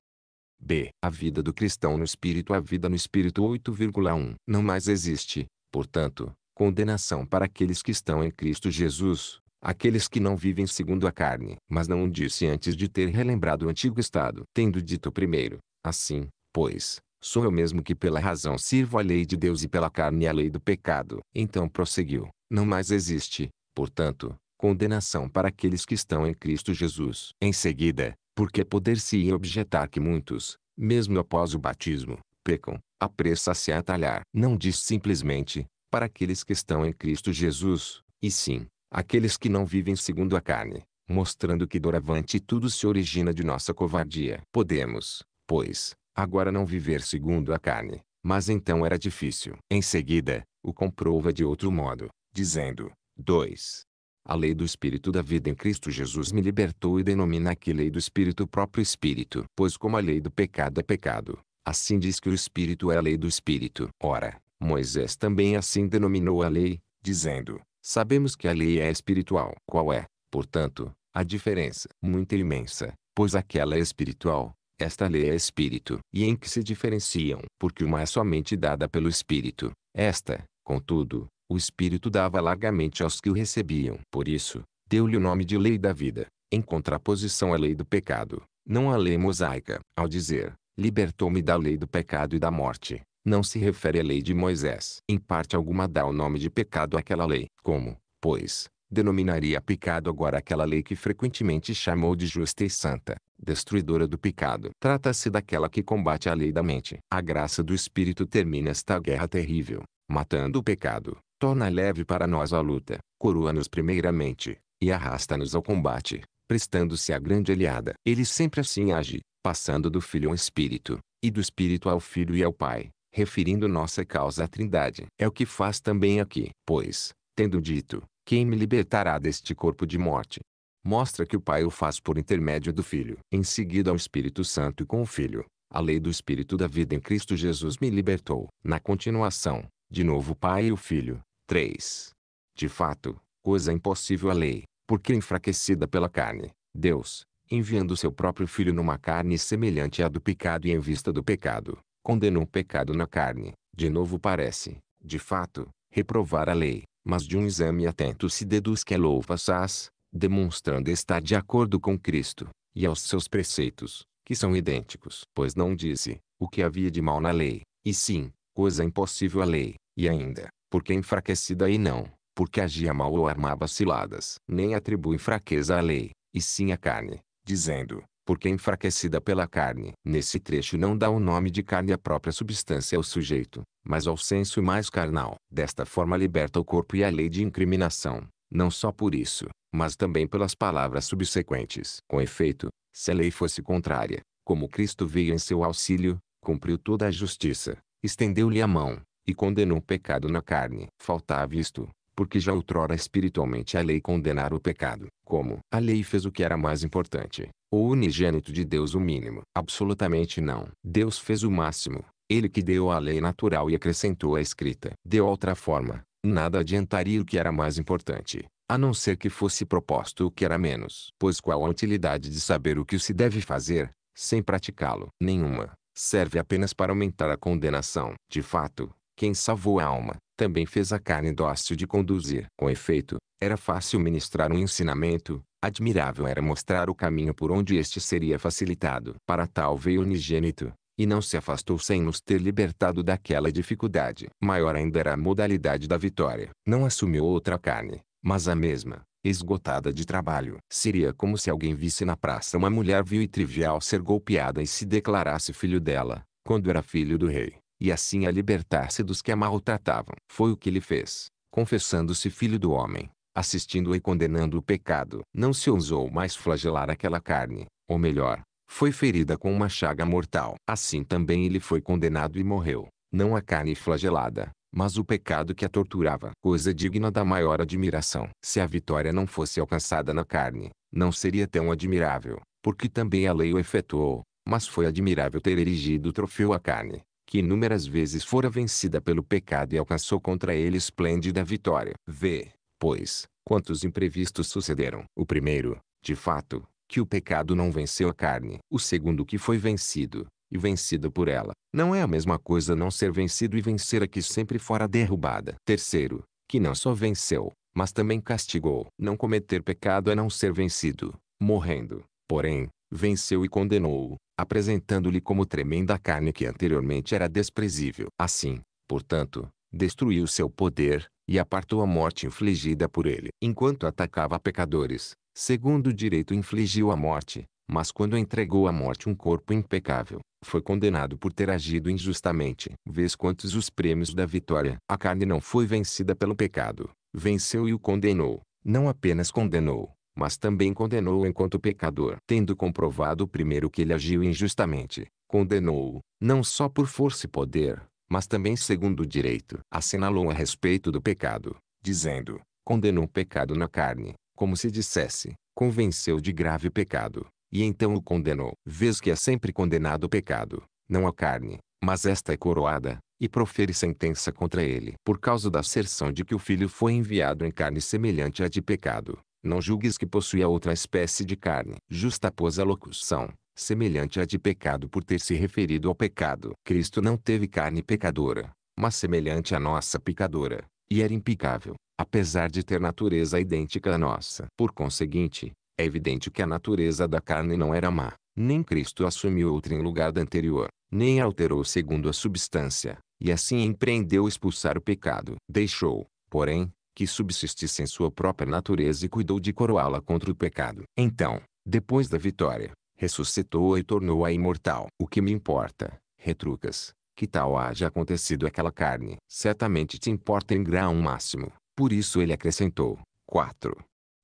B. A vida do cristão no espírito. A vida no espírito 8,1. Não mais existe, portanto, condenação para aqueles que estão em Cristo Jesus, aqueles que não vivem segundo a carne. Mas não o disse antes de ter relembrado o antigo estado. Tendo dito primeiro, assim, pois, sou eu mesmo que pela razão sirvo a lei de Deus e pela carne a lei do pecado. Então prosseguiu, não mais existe, portanto, condenação para aqueles que estão em Cristo Jesus. Em seguida, porque poder-se-ia objetar que muitos, mesmo após o batismo, pecam, apressa-se a talhar. Não diz simplesmente, para aqueles que estão em Cristo Jesus, e sim, aqueles que não vivem segundo a carne, mostrando que doravante tudo se origina de nossa covardia. Podemos, pois, agora não viver segundo a carne, mas então era difícil. Em seguida, o comprova de outro modo, dizendo, 2. A lei do Espírito da vida em Cristo Jesus me libertou e denomina aqui lei do Espírito o próprio Espírito. Pois como a lei do pecado é pecado, assim diz que o Espírito é a lei do Espírito. Ora, Moisés também assim denominou a lei, dizendo, sabemos que a lei é espiritual. Qual é, portanto, a diferença? Muito imensa, pois aquela é espiritual, esta lei é espírito. E em que se diferenciam? Porque uma é somente dada pelo espírito. Esta, contudo, o Espírito dava largamente aos que o recebiam. Por isso, deu-lhe o nome de lei da vida, em contraposição à lei do pecado, não à lei mosaica. Ao dizer, libertou-me da lei do pecado e da morte, não se refere à lei de Moisés. Em parte alguma dá o nome de pecado àquela lei. Como, pois, denominaria pecado agora aquela lei que frequentemente chamou de justa e santa, destruidora do pecado. Trata-se daquela que combate a lei da mente. A graça do Espírito termina esta guerra terrível, matando o pecado, Torna leve para nós a luta, coroa-nos primeiramente, e arrasta-nos ao combate, prestando-se a grande aliada. Ele sempre assim age, passando do Filho ao Espírito, e do Espírito ao Filho e ao Pai, referindo nossa causa à Trindade. É o que faz também aqui. Pois, tendo dito, quem me libertará deste corpo de morte? Mostra que o Pai o faz por intermédio do Filho. Em seguida ao Espírito Santo e com o Filho, a lei do Espírito da vida em Cristo Jesus me libertou. Na continuação, de novo o Pai e o Filho, 3. De fato, coisa impossível a lei, porque enfraquecida pela carne, Deus, enviando seu próprio Filho numa carne semelhante à do pecado e em vista do pecado, condenou o pecado na carne, de novo parece, de fato, reprovar a lei, mas de um exame atento se deduz que é louva-sás, demonstrando estar de acordo com Cristo, e aos seus preceitos, que são idênticos. Pois não disse, o que havia de mal na lei, e sim, coisa impossível a lei, e ainda, porque enfraquecida e não, porque agia mal ou armava ciladas. Nem atribui fraqueza à lei, e sim à carne, dizendo, porque enfraquecida pela carne. Nesse trecho não dá o nome de carne à própria substância ao é sujeito, mas ao senso mais carnal. Desta forma liberta o corpo e a lei de incriminação, não só por isso, mas também pelas palavras subsequentes. Com efeito, se a lei fosse contrária, como Cristo veio em seu auxílio, cumpriu toda a justiça, estendeu-lhe a mão, e condenou o pecado na carne. Faltava isto, porque já outrora espiritualmente a lei condenara o pecado, como a lei fez o que era mais importante, o unigênito de Deus o mínimo. Absolutamente não. Deus fez o máximo, ele que deu a lei natural e acrescentou a escrita. De outra forma, nada adiantaria o que era mais importante, a não ser que fosse proposto o que era menos. Pois qual a utilidade de saber o que se deve fazer, sem praticá-lo? Nenhuma. Serve apenas para aumentar a condenação. De fato, quem salvou a alma, também fez a carne dócil de conduzir. Com efeito, era fácil ministrar um ensinamento, admirável era mostrar o caminho por onde este seria facilitado. Para tal veio unigênito, e não se afastou sem nos ter libertado daquela dificuldade. Maior ainda era a modalidade da vitória. Não assumiu outra carne, mas a mesma, esgotada de trabalho. Seria como se alguém visse na praça uma mulher vil e trivial ser golpeada e se declarasse filho dela, quando era filho do rei e assim a libertar-se dos que a maltratavam. Foi o que ele fez, confessando-se filho do homem, assistindo e condenando o pecado. Não se ousou mais flagelar aquela carne, ou melhor, foi ferida com uma chaga mortal. Assim também ele foi condenado e morreu, não a carne flagelada, mas o pecado que a torturava. Coisa digna da maior admiração. Se a vitória não fosse alcançada na carne, não seria tão admirável, porque também a lei o efetuou, mas foi admirável ter erigido o troféu à carne, que inúmeras vezes fora vencida pelo pecado e alcançou contra ele esplêndida vitória. Vê, pois, quantos imprevistos sucederam. O primeiro, de fato, que o pecado não venceu a carne. O segundo que foi vencido, e vencido por ela. Não é a mesma coisa não ser vencido e vencer a que sempre fora derrubada. Terceiro, que não só venceu, mas também castigou. Não cometer pecado é não ser vencido, morrendo. Porém, venceu e condenou-o, apresentando-lhe como tremenda carne que anteriormente era desprezível. Assim, portanto, destruiu seu poder, e apartou a morte infligida por ele. Enquanto atacava pecadores, segundo o direito infligiu a morte, mas quando entregou à morte um corpo impecável, foi condenado por ter agido injustamente. Vês quantos os prêmios da vitória. A carne não foi vencida pelo pecado, venceu e o condenou. Não apenas condenou, mas também condenou-o enquanto pecador. Tendo comprovado primeiro que ele agiu injustamente, condenou-o, não só por força e poder, mas também segundo o direito. Assinalou a respeito do pecado, dizendo, condenou o pecado na carne, como se dissesse, convenceu de grave pecado, e então o condenou. Vês que é sempre condenado o pecado, não a carne, mas esta é coroada, e profere sentença contra ele, por causa da asserção de que o filho foi enviado em carne semelhante à de pecado. Não julgues que possuía outra espécie de carne. Justapôs a locução, semelhante à de pecado por ter se referido ao pecado. Cristo não teve carne pecadora, mas semelhante à nossa pecadora, e era impecável, apesar de ter natureza idêntica à nossa. Por conseguinte, é evidente que a natureza da carne não era má. Nem Cristo assumiu outra em lugar da anterior, nem alterou segundo a substância, e assim empreendeu expulsar o pecado. Deixou, porém, que subsistisse em sua própria natureza e cuidou de coroá-la contra o pecado. Então, depois da vitória, ressuscitou-a e tornou-a imortal. O que me importa, retrucas, que tal haja acontecido àquela carne? Certamente te importa em grau máximo. Por isso ele acrescentou, 4.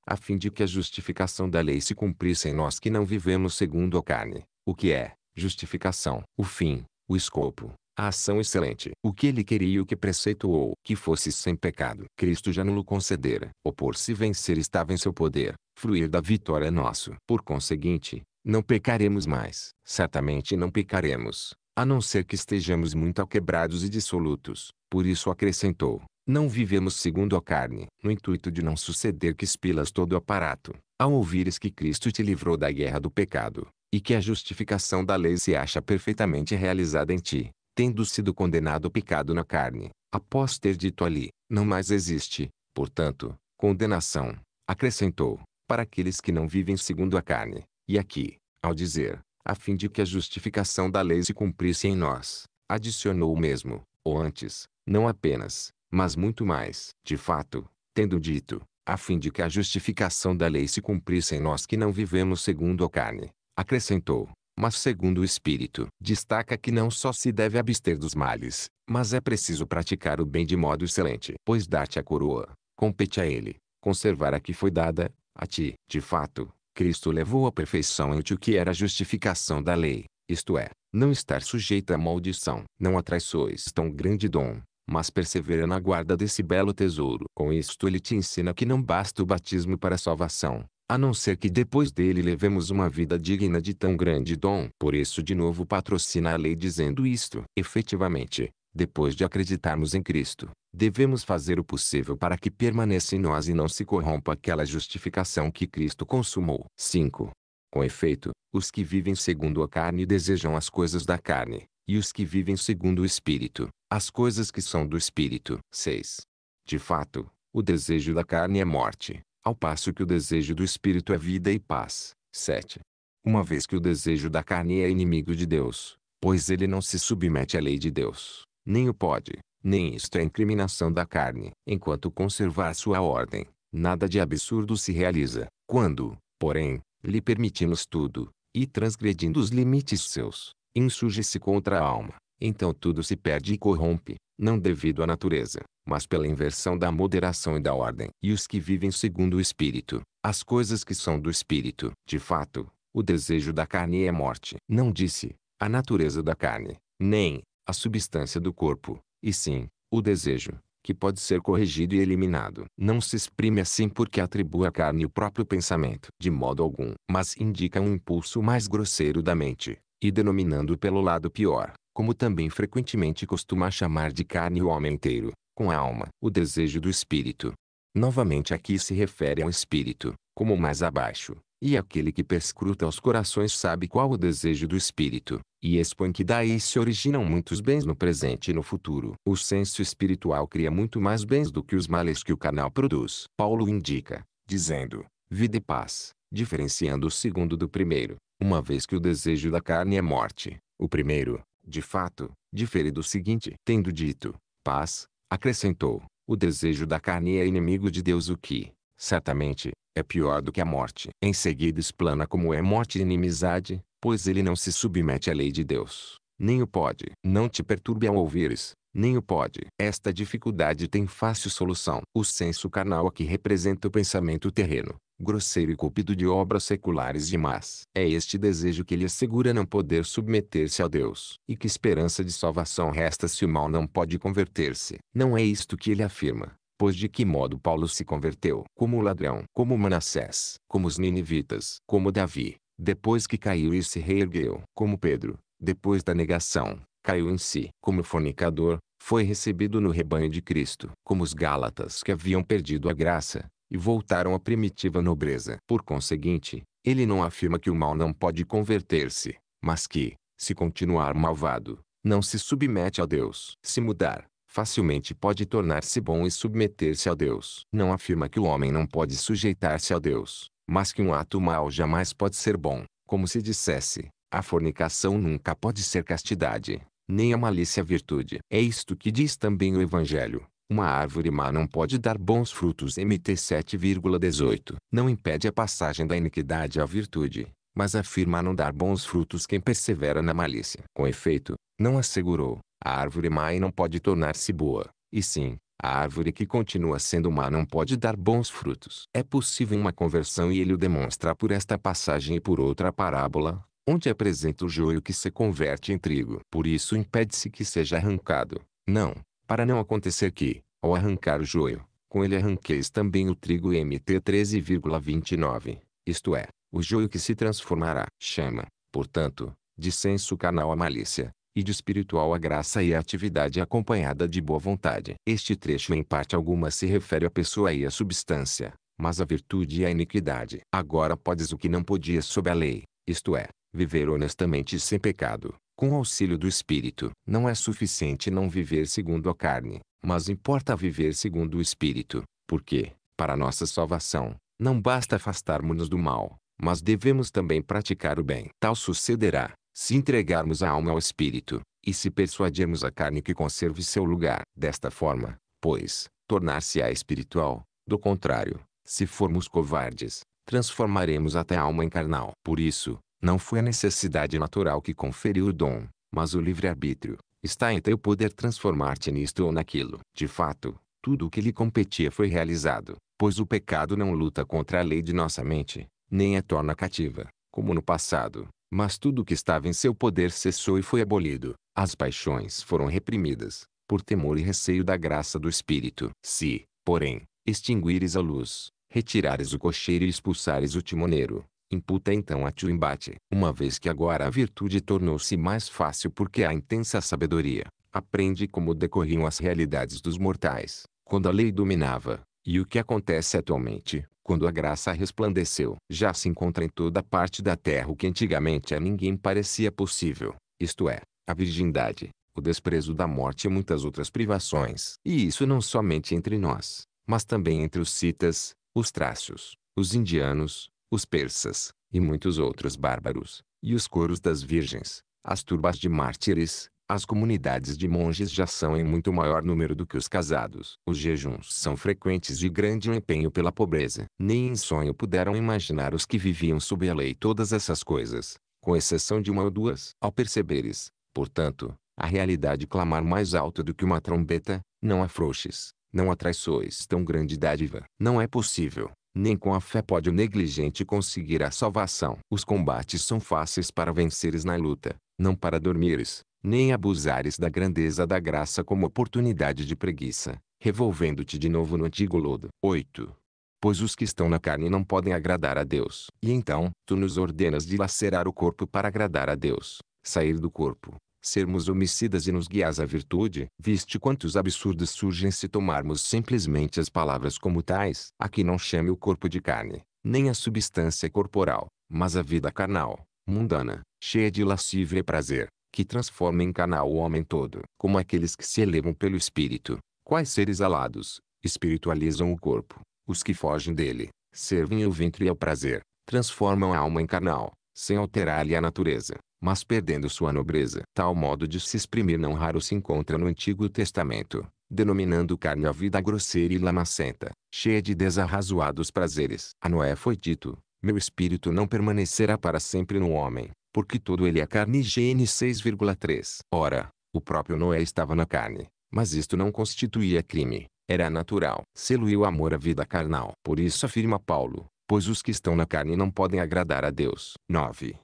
A fim de que a justificação da lei se cumprisse em nós que não vivemos segundo a carne, o que é, justificação. O fim, o escopo, a ação excelente. O que ele queria e o que preceituou, que fosse sem pecado. Cristo já não o concedera. Opor-se vencer estava em seu poder, fruir da vitória é nosso. Por conseguinte, não pecaremos mais. Certamente não pecaremos, a não ser que estejamos muito alquebrados e dissolutos. Por isso acrescentou, não vivemos segundo a carne, no intuito de não suceder que espilas todo o aparato, ao ouvires que Cristo te livrou da guerra do pecado, e que a justificação da lei se acha perfeitamente realizada em ti, tendo sido condenado picado na carne, após ter dito ali, não mais existe, portanto, condenação, acrescentou, para aqueles que não vivem segundo a carne, e aqui, ao dizer, a fim de que a justificação da lei se cumprisse em nós, adicionou o mesmo, ou antes, não apenas, mas muito mais, de fato, tendo dito, a fim de que a justificação da lei se cumprisse em nós que não vivemos segundo a carne, acrescentou, mas segundo o Espírito, destaca que não só se deve abster dos males, mas é preciso praticar o bem de modo excelente. Pois dar-te a coroa, compete a ele, conservar a que foi dada, a ti. De fato, Cristo levou à perfeição ante o que era a justificação da lei, isto é, não estar sujeita à maldição. Não atraiçois tão grande dom, mas persevera na guarda desse belo tesouro. Com isto ele te ensina que não basta o batismo para a salvação, a não ser que depois dele levemos uma vida digna de tão grande dom. Por isso de novo patrocina a lei dizendo isto. Efetivamente, depois de acreditarmos em Cristo, devemos fazer o possível para que permaneça em nós e não se corrompa aquela justificação que Cristo consumou. 5. Com efeito, os que vivem segundo a carne desejam as coisas da carne, e os que vivem segundo o Espírito, as coisas que são do Espírito. 6. De fato, o desejo da carne é morte, ao passo que o desejo do espírito é vida e paz. 7. Uma vez que o desejo da carne é inimigo de Deus, pois ele não se submete à lei de Deus, nem o pode, nem isto é incriminação da carne, enquanto conservar sua ordem, nada de absurdo se realiza. Quando, porém, lhe permitimos tudo, e transgredindo os limites seus, insurge-se contra a alma, então tudo se perde e corrompe, não devido à natureza, mas pela inversão da moderação e da ordem. E os que vivem segundo o espírito, as coisas que são do espírito, de fato, o desejo da carne é morte. Não disse a natureza da carne, nem a substância do corpo, e sim o desejo, que pode ser corrigido e eliminado. Não se exprime assim porque atribui à carne o próprio pensamento, de modo algum, mas indica um impulso mais grosseiro da mente, e denominando pelo lado pior, como também frequentemente costuma chamar de carne o homem inteiro, com a alma, o desejo do espírito. Novamente aqui se refere ao espírito, como mais abaixo, e aquele que perscruta os corações sabe qual o desejo do espírito, e expõe que daí se originam muitos bens no presente e no futuro. O senso espiritual cria muito mais bens do que os males que o canal produz. Paulo indica, dizendo, vida e paz, diferenciando o segundo do primeiro, uma vez que o desejo da carne é morte, o primeiro, de fato, difere do seguinte. Tendo dito, paz, acrescentou, o desejo da carne é inimigo de Deus o que, certamente, é pior do que a morte. Em seguida explana como é morte e inimizade, pois ele não se submete à lei de Deus, nem o pode. Não te perturbe ao ouvires, nem o pode. Esta dificuldade tem fácil solução. O senso carnal aqui representa o pensamento terreno, grosseiro e cupido de obras seculares e más. É este desejo que lhe assegura não poder submeter-se a Deus. E que esperança de salvação resta se o mal não pode converter-se? Não é isto que ele afirma. Pois de que modo Paulo se converteu? Como ladrão, como Manassés, como os ninivitas, como Davi, depois que caiu e se reergueu, como Pedro, depois da negação, caiu em si. Como fornicador, foi recebido no rebanho de Cristo. Como os Gálatas que haviam perdido a graça, e voltaram à primitiva nobreza. Por conseguinte, ele não afirma que o mal não pode converter-se, mas que, se continuar malvado, não se submete a Deus. Se mudar, facilmente pode tornar-se bom e submeter-se a Deus. Não afirma que o homem não pode sujeitar-se a Deus, mas que um ato mau jamais pode ser bom, como se dissesse, a fornicação nunca pode ser castidade nem a malícia a virtude. É isto que diz também o Evangelho. Uma árvore má não pode dar bons frutos. MT 7,18. Não impede a passagem da iniquidade à virtude, mas afirma não dar bons frutos quem persevera na malícia. Com efeito, não assegurou, a árvore má não pode tornar-se boa, e sim, a árvore que continua sendo má não pode dar bons frutos. É possível uma conversão e ele o demonstra por esta passagem e por outra parábola, onde apresenta o joio que se converte em trigo. Por isso impede-se que seja arrancado. Não, para não acontecer que, ao arrancar o joio, com ele arranqueis também o trigo MT 13,29, isto é, o joio que se transformará. Chama, portanto, de senso canal a malícia, e de espiritual a graça e a atividade acompanhada de boa vontade. Este trecho em parte alguma se refere à pessoa e à substância, mas à virtude e à iniquidade. Agora podes o que não podias sob a lei, isto é, Viver honestamente sem pecado, com auxílio do Espírito, não é suficiente não viver segundo a carne, mas importa viver segundo o Espírito, porque, para nossa salvação, não basta afastarmos-nos do mal, mas devemos também praticar o bem. Tal sucederá, se entregarmos a alma ao Espírito, e se persuadirmos a carne que conserve seu lugar. Desta forma, pois, tornar-se-á espiritual, do contrário, se formos covardes, transformaremos até a alma em carnal. Por isso, não foi a necessidade natural que conferiu o dom, mas o livre-arbítrio. Está em teu poder transformar-te nisto ou naquilo. De fato, tudo o que lhe competia foi realizado, pois o pecado não luta contra a lei de nossa mente, nem a torna cativa, como no passado, mas tudo o que estava em seu poder cessou e foi abolido. As paixões foram reprimidas, por temor e receio da graça do Espírito. Se, porém, extinguires a luz, retirares o cocheiro e expulsares o timoneiro, imputa então a ti o embate, uma vez que agora a virtude tornou-se mais fácil porque a intensa sabedoria aprende como decorriam as realidades dos mortais, quando a lei dominava, e o que acontece atualmente, quando a graça resplandeceu, já se encontra em toda parte da terra o que antigamente a ninguém parecia possível, isto é, a virgindade, o desprezo da morte e muitas outras privações. E isso não somente entre nós, mas também entre os citas, os trácios, os indianos, os persas, e muitos outros bárbaros, e os coros das virgens, as turbas de mártires, as comunidades de monges já são em muito maior número do que os casados. Os jejuns são frequentes e grande o empenho pela pobreza. Nem em sonho puderam imaginar os que viviam sob a lei todas essas coisas, com exceção de uma ou duas. Ao perceberes, portanto, a realidade clamar mais alto do que uma trombeta, não afrouxes, não atraiçoes tão grande dádiva. Não é possível, nem com a fé pode o negligente conseguir a salvação. Os combates são fáceis para venceres na luta, não para dormires, nem abusares da grandeza da graça como oportunidade de preguiça, revolvendo-te de novo no antigo lodo. 8. Pois os que estão na carne não podem agradar a Deus. E então, tu nos ordenas dilacerar o corpo para agradar a Deus, sair do corpo, sermos homicidas e nos guias à virtude, viste quantos absurdos surgem se tomarmos simplesmente as palavras como tais. Aqui não chame o corpo de carne, nem a substância corporal, mas a vida carnal, mundana, cheia de lascívia e prazer, que transforma em canal o homem todo, como aqueles que se elevam pelo espírito. Quais seres alados, espiritualizam o corpo, os que fogem dele, servem ao ventre e ao prazer, transformam a alma em carnal, sem alterar-lhe a natureza mas perdendo sua nobreza. Tal modo de se exprimir não raro se encontra no Antigo Testamento, denominando carne a vida grosseira e lamacenta, cheia de desarrazoados prazeres. A Noé foi dito, meu espírito não permanecerá para sempre no homem, porque todo ele é carne. GN 6,3 Ora, o próprio Noé estava na carne, mas isto não constituía crime, era natural. Seluiu o amor à vida carnal. Por isso afirma Paulo, pois os que estão na carne não podem agradar a Deus. 9.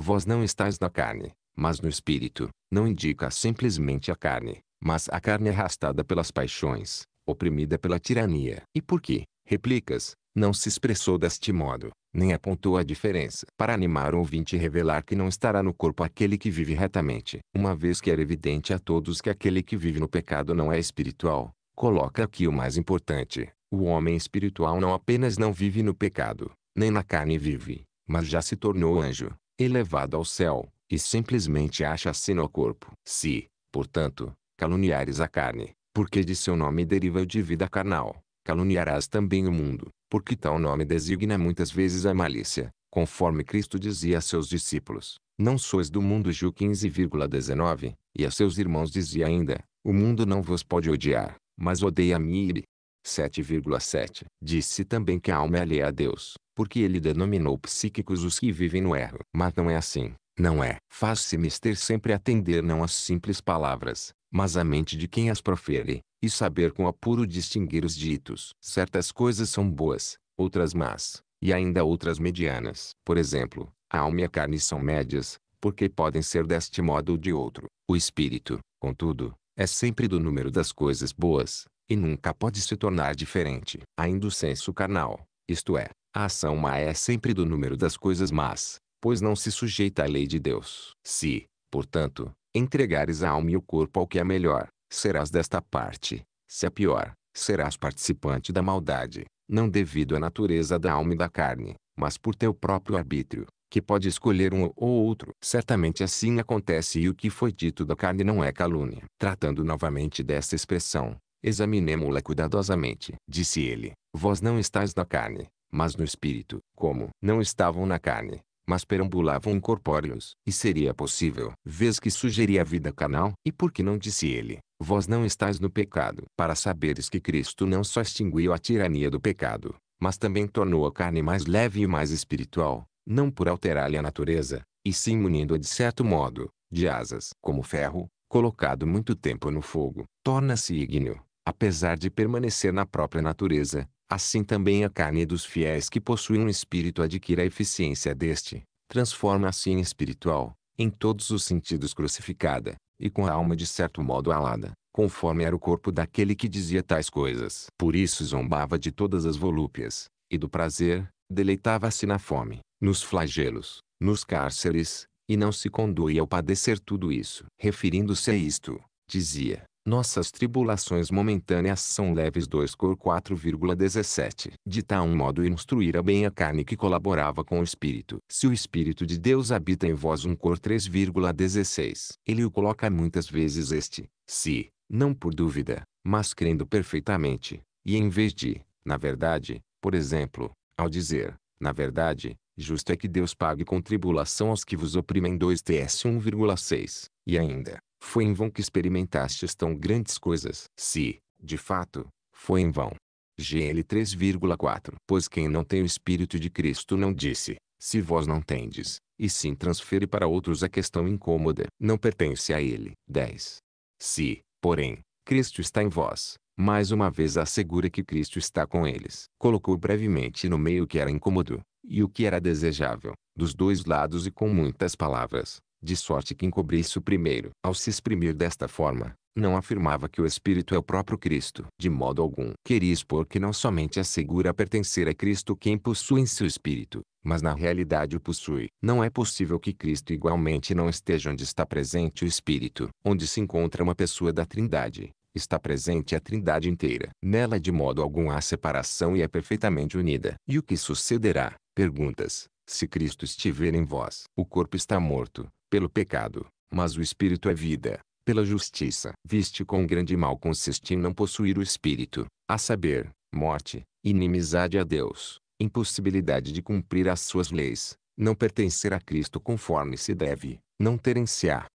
Vós não estáis na carne, mas no espírito, não indica simplesmente a carne, mas a carne é arrastada pelas paixões, oprimida pela tirania. E por que, replicas, não se expressou deste modo, nem apontou a diferença, para animar o ouvinte e revelar que não estará no corpo aquele que vive retamente. Uma vez que era evidente a todos que aquele que vive no pecado não é espiritual, coloca aqui o mais importante. O homem espiritual não apenas não vive no pecado, nem na carne vive, mas já se tornou anjo elevado ao céu, e simplesmente acha-se no corpo. Se, portanto, caluniares a carne, porque de seu nome deriva o de vida carnal, caluniarás também o mundo, porque tal nome designa muitas vezes a malícia, conforme Cristo dizia a seus discípulos, não sois do mundo Ju 15,19, e a seus irmãos dizia ainda, o mundo não vos pode odiar, mas odeia-me 7,7. Disse também que a alma é alheia a Deus, porque ele denominou psíquicos os que vivem no erro. Mas não é assim, não é. Faz-se mister sempre atender não às simples palavras, mas à mente de quem as profere, e saber com apuro distinguir os ditos. Certas coisas são boas, outras más, e ainda outras medianas. Por exemplo, a alma e a carne são médias, porque podem ser deste modo ou de outro. O espírito, contudo, é sempre do número das coisas boas, e nunca pode se tornar diferente. Ainda o senso carnal, isto é, a ação má é sempre do número das coisas más, pois não se sujeita à lei de Deus. Se, portanto, entregares a alma e o corpo ao que é melhor, serás desta parte. Se é pior, serás participante da maldade, não devido à natureza da alma e da carne, mas por teu próprio arbítrio, que pode escolher um ou outro. Certamente assim acontece e o que foi dito da carne não é calúnia. Tratando novamente dessa expressão, examinemo-la cuidadosamente. Disse ele, vós não estáis da carne, mas no espírito, como não estavam na carne, mas perambulavam incorpóreos, e seria possível, vez que sugeria a vida canal, e por que não disse ele, vós não estáis no pecado, para saberes que Cristo não só extinguiu a tirania do pecado, mas também tornou a carne mais leve e mais espiritual, não por alterar-lhe a natureza, e sim munindo-a de certo modo, de asas, como ferro, colocado muito tempo no fogo, torna-se ígneo, apesar de permanecer na própria natureza, Assim também a carne dos fiéis que possuem um espírito adquire a eficiência deste, transforma-se em espiritual, em todos os sentidos crucificada, e com a alma de certo modo alada, conforme era o corpo daquele que dizia tais coisas. Por isso zombava de todas as volúpias, e do prazer, deleitava-se na fome, nos flagelos, nos cárceres, e não se condoía ao padecer tudo isso. Referindo-se a isto, dizia, nossas tribulações momentâneas são leves 2 Cor 4,17. De tal modo instruíra bem a carne que colaborava com o Espírito. Se o Espírito de Deus habita em vós 1 um Cor 3,16. Ele o coloca muitas vezes este, se, não por dúvida, mas crendo perfeitamente, e em vez de, na verdade, por exemplo, ao dizer, na verdade, justo é que Deus pague com tribulação aos que vos oprimem 2 TS 1,6. E ainda, foi em vão que experimentastes tão grandes coisas. Se, de fato, foi em vão. GL 3,4 Pois quem não tem o Espírito de Cristo não disse, se vós não tendes, e sim transfere para outros a questão incômoda, não pertence a ele. 10. Se, porém, Cristo está em vós, mais uma vez assegura que Cristo está com eles. Colocou brevemente no meio o que era incômodo, e o que era desejável, dos dois lados e com muitas palavras, de sorte que encobrisse o primeiro. Ao se exprimir desta forma, não afirmava que o Espírito é o próprio Cristo. De modo algum, queria expor que não somente assegura é pertencer a Cristo quem possui em seu Espírito, mas na realidade o possui. Não é possível que Cristo igualmente não esteja onde está presente o Espírito. Onde se encontra uma pessoa da Trindade, está presente a Trindade inteira. Nela de modo algum há separação e é perfeitamente unida. E o que sucederá? Perguntas. Se Cristo estiver em vós, o corpo está morto, pelo pecado, mas o espírito é vida, pela justiça. Viste com grande mal consiste em não possuir o espírito, a saber, morte, inimizade a Deus, impossibilidade de cumprir as suas leis, não pertencer a Cristo conforme se deve, não terem-se-á.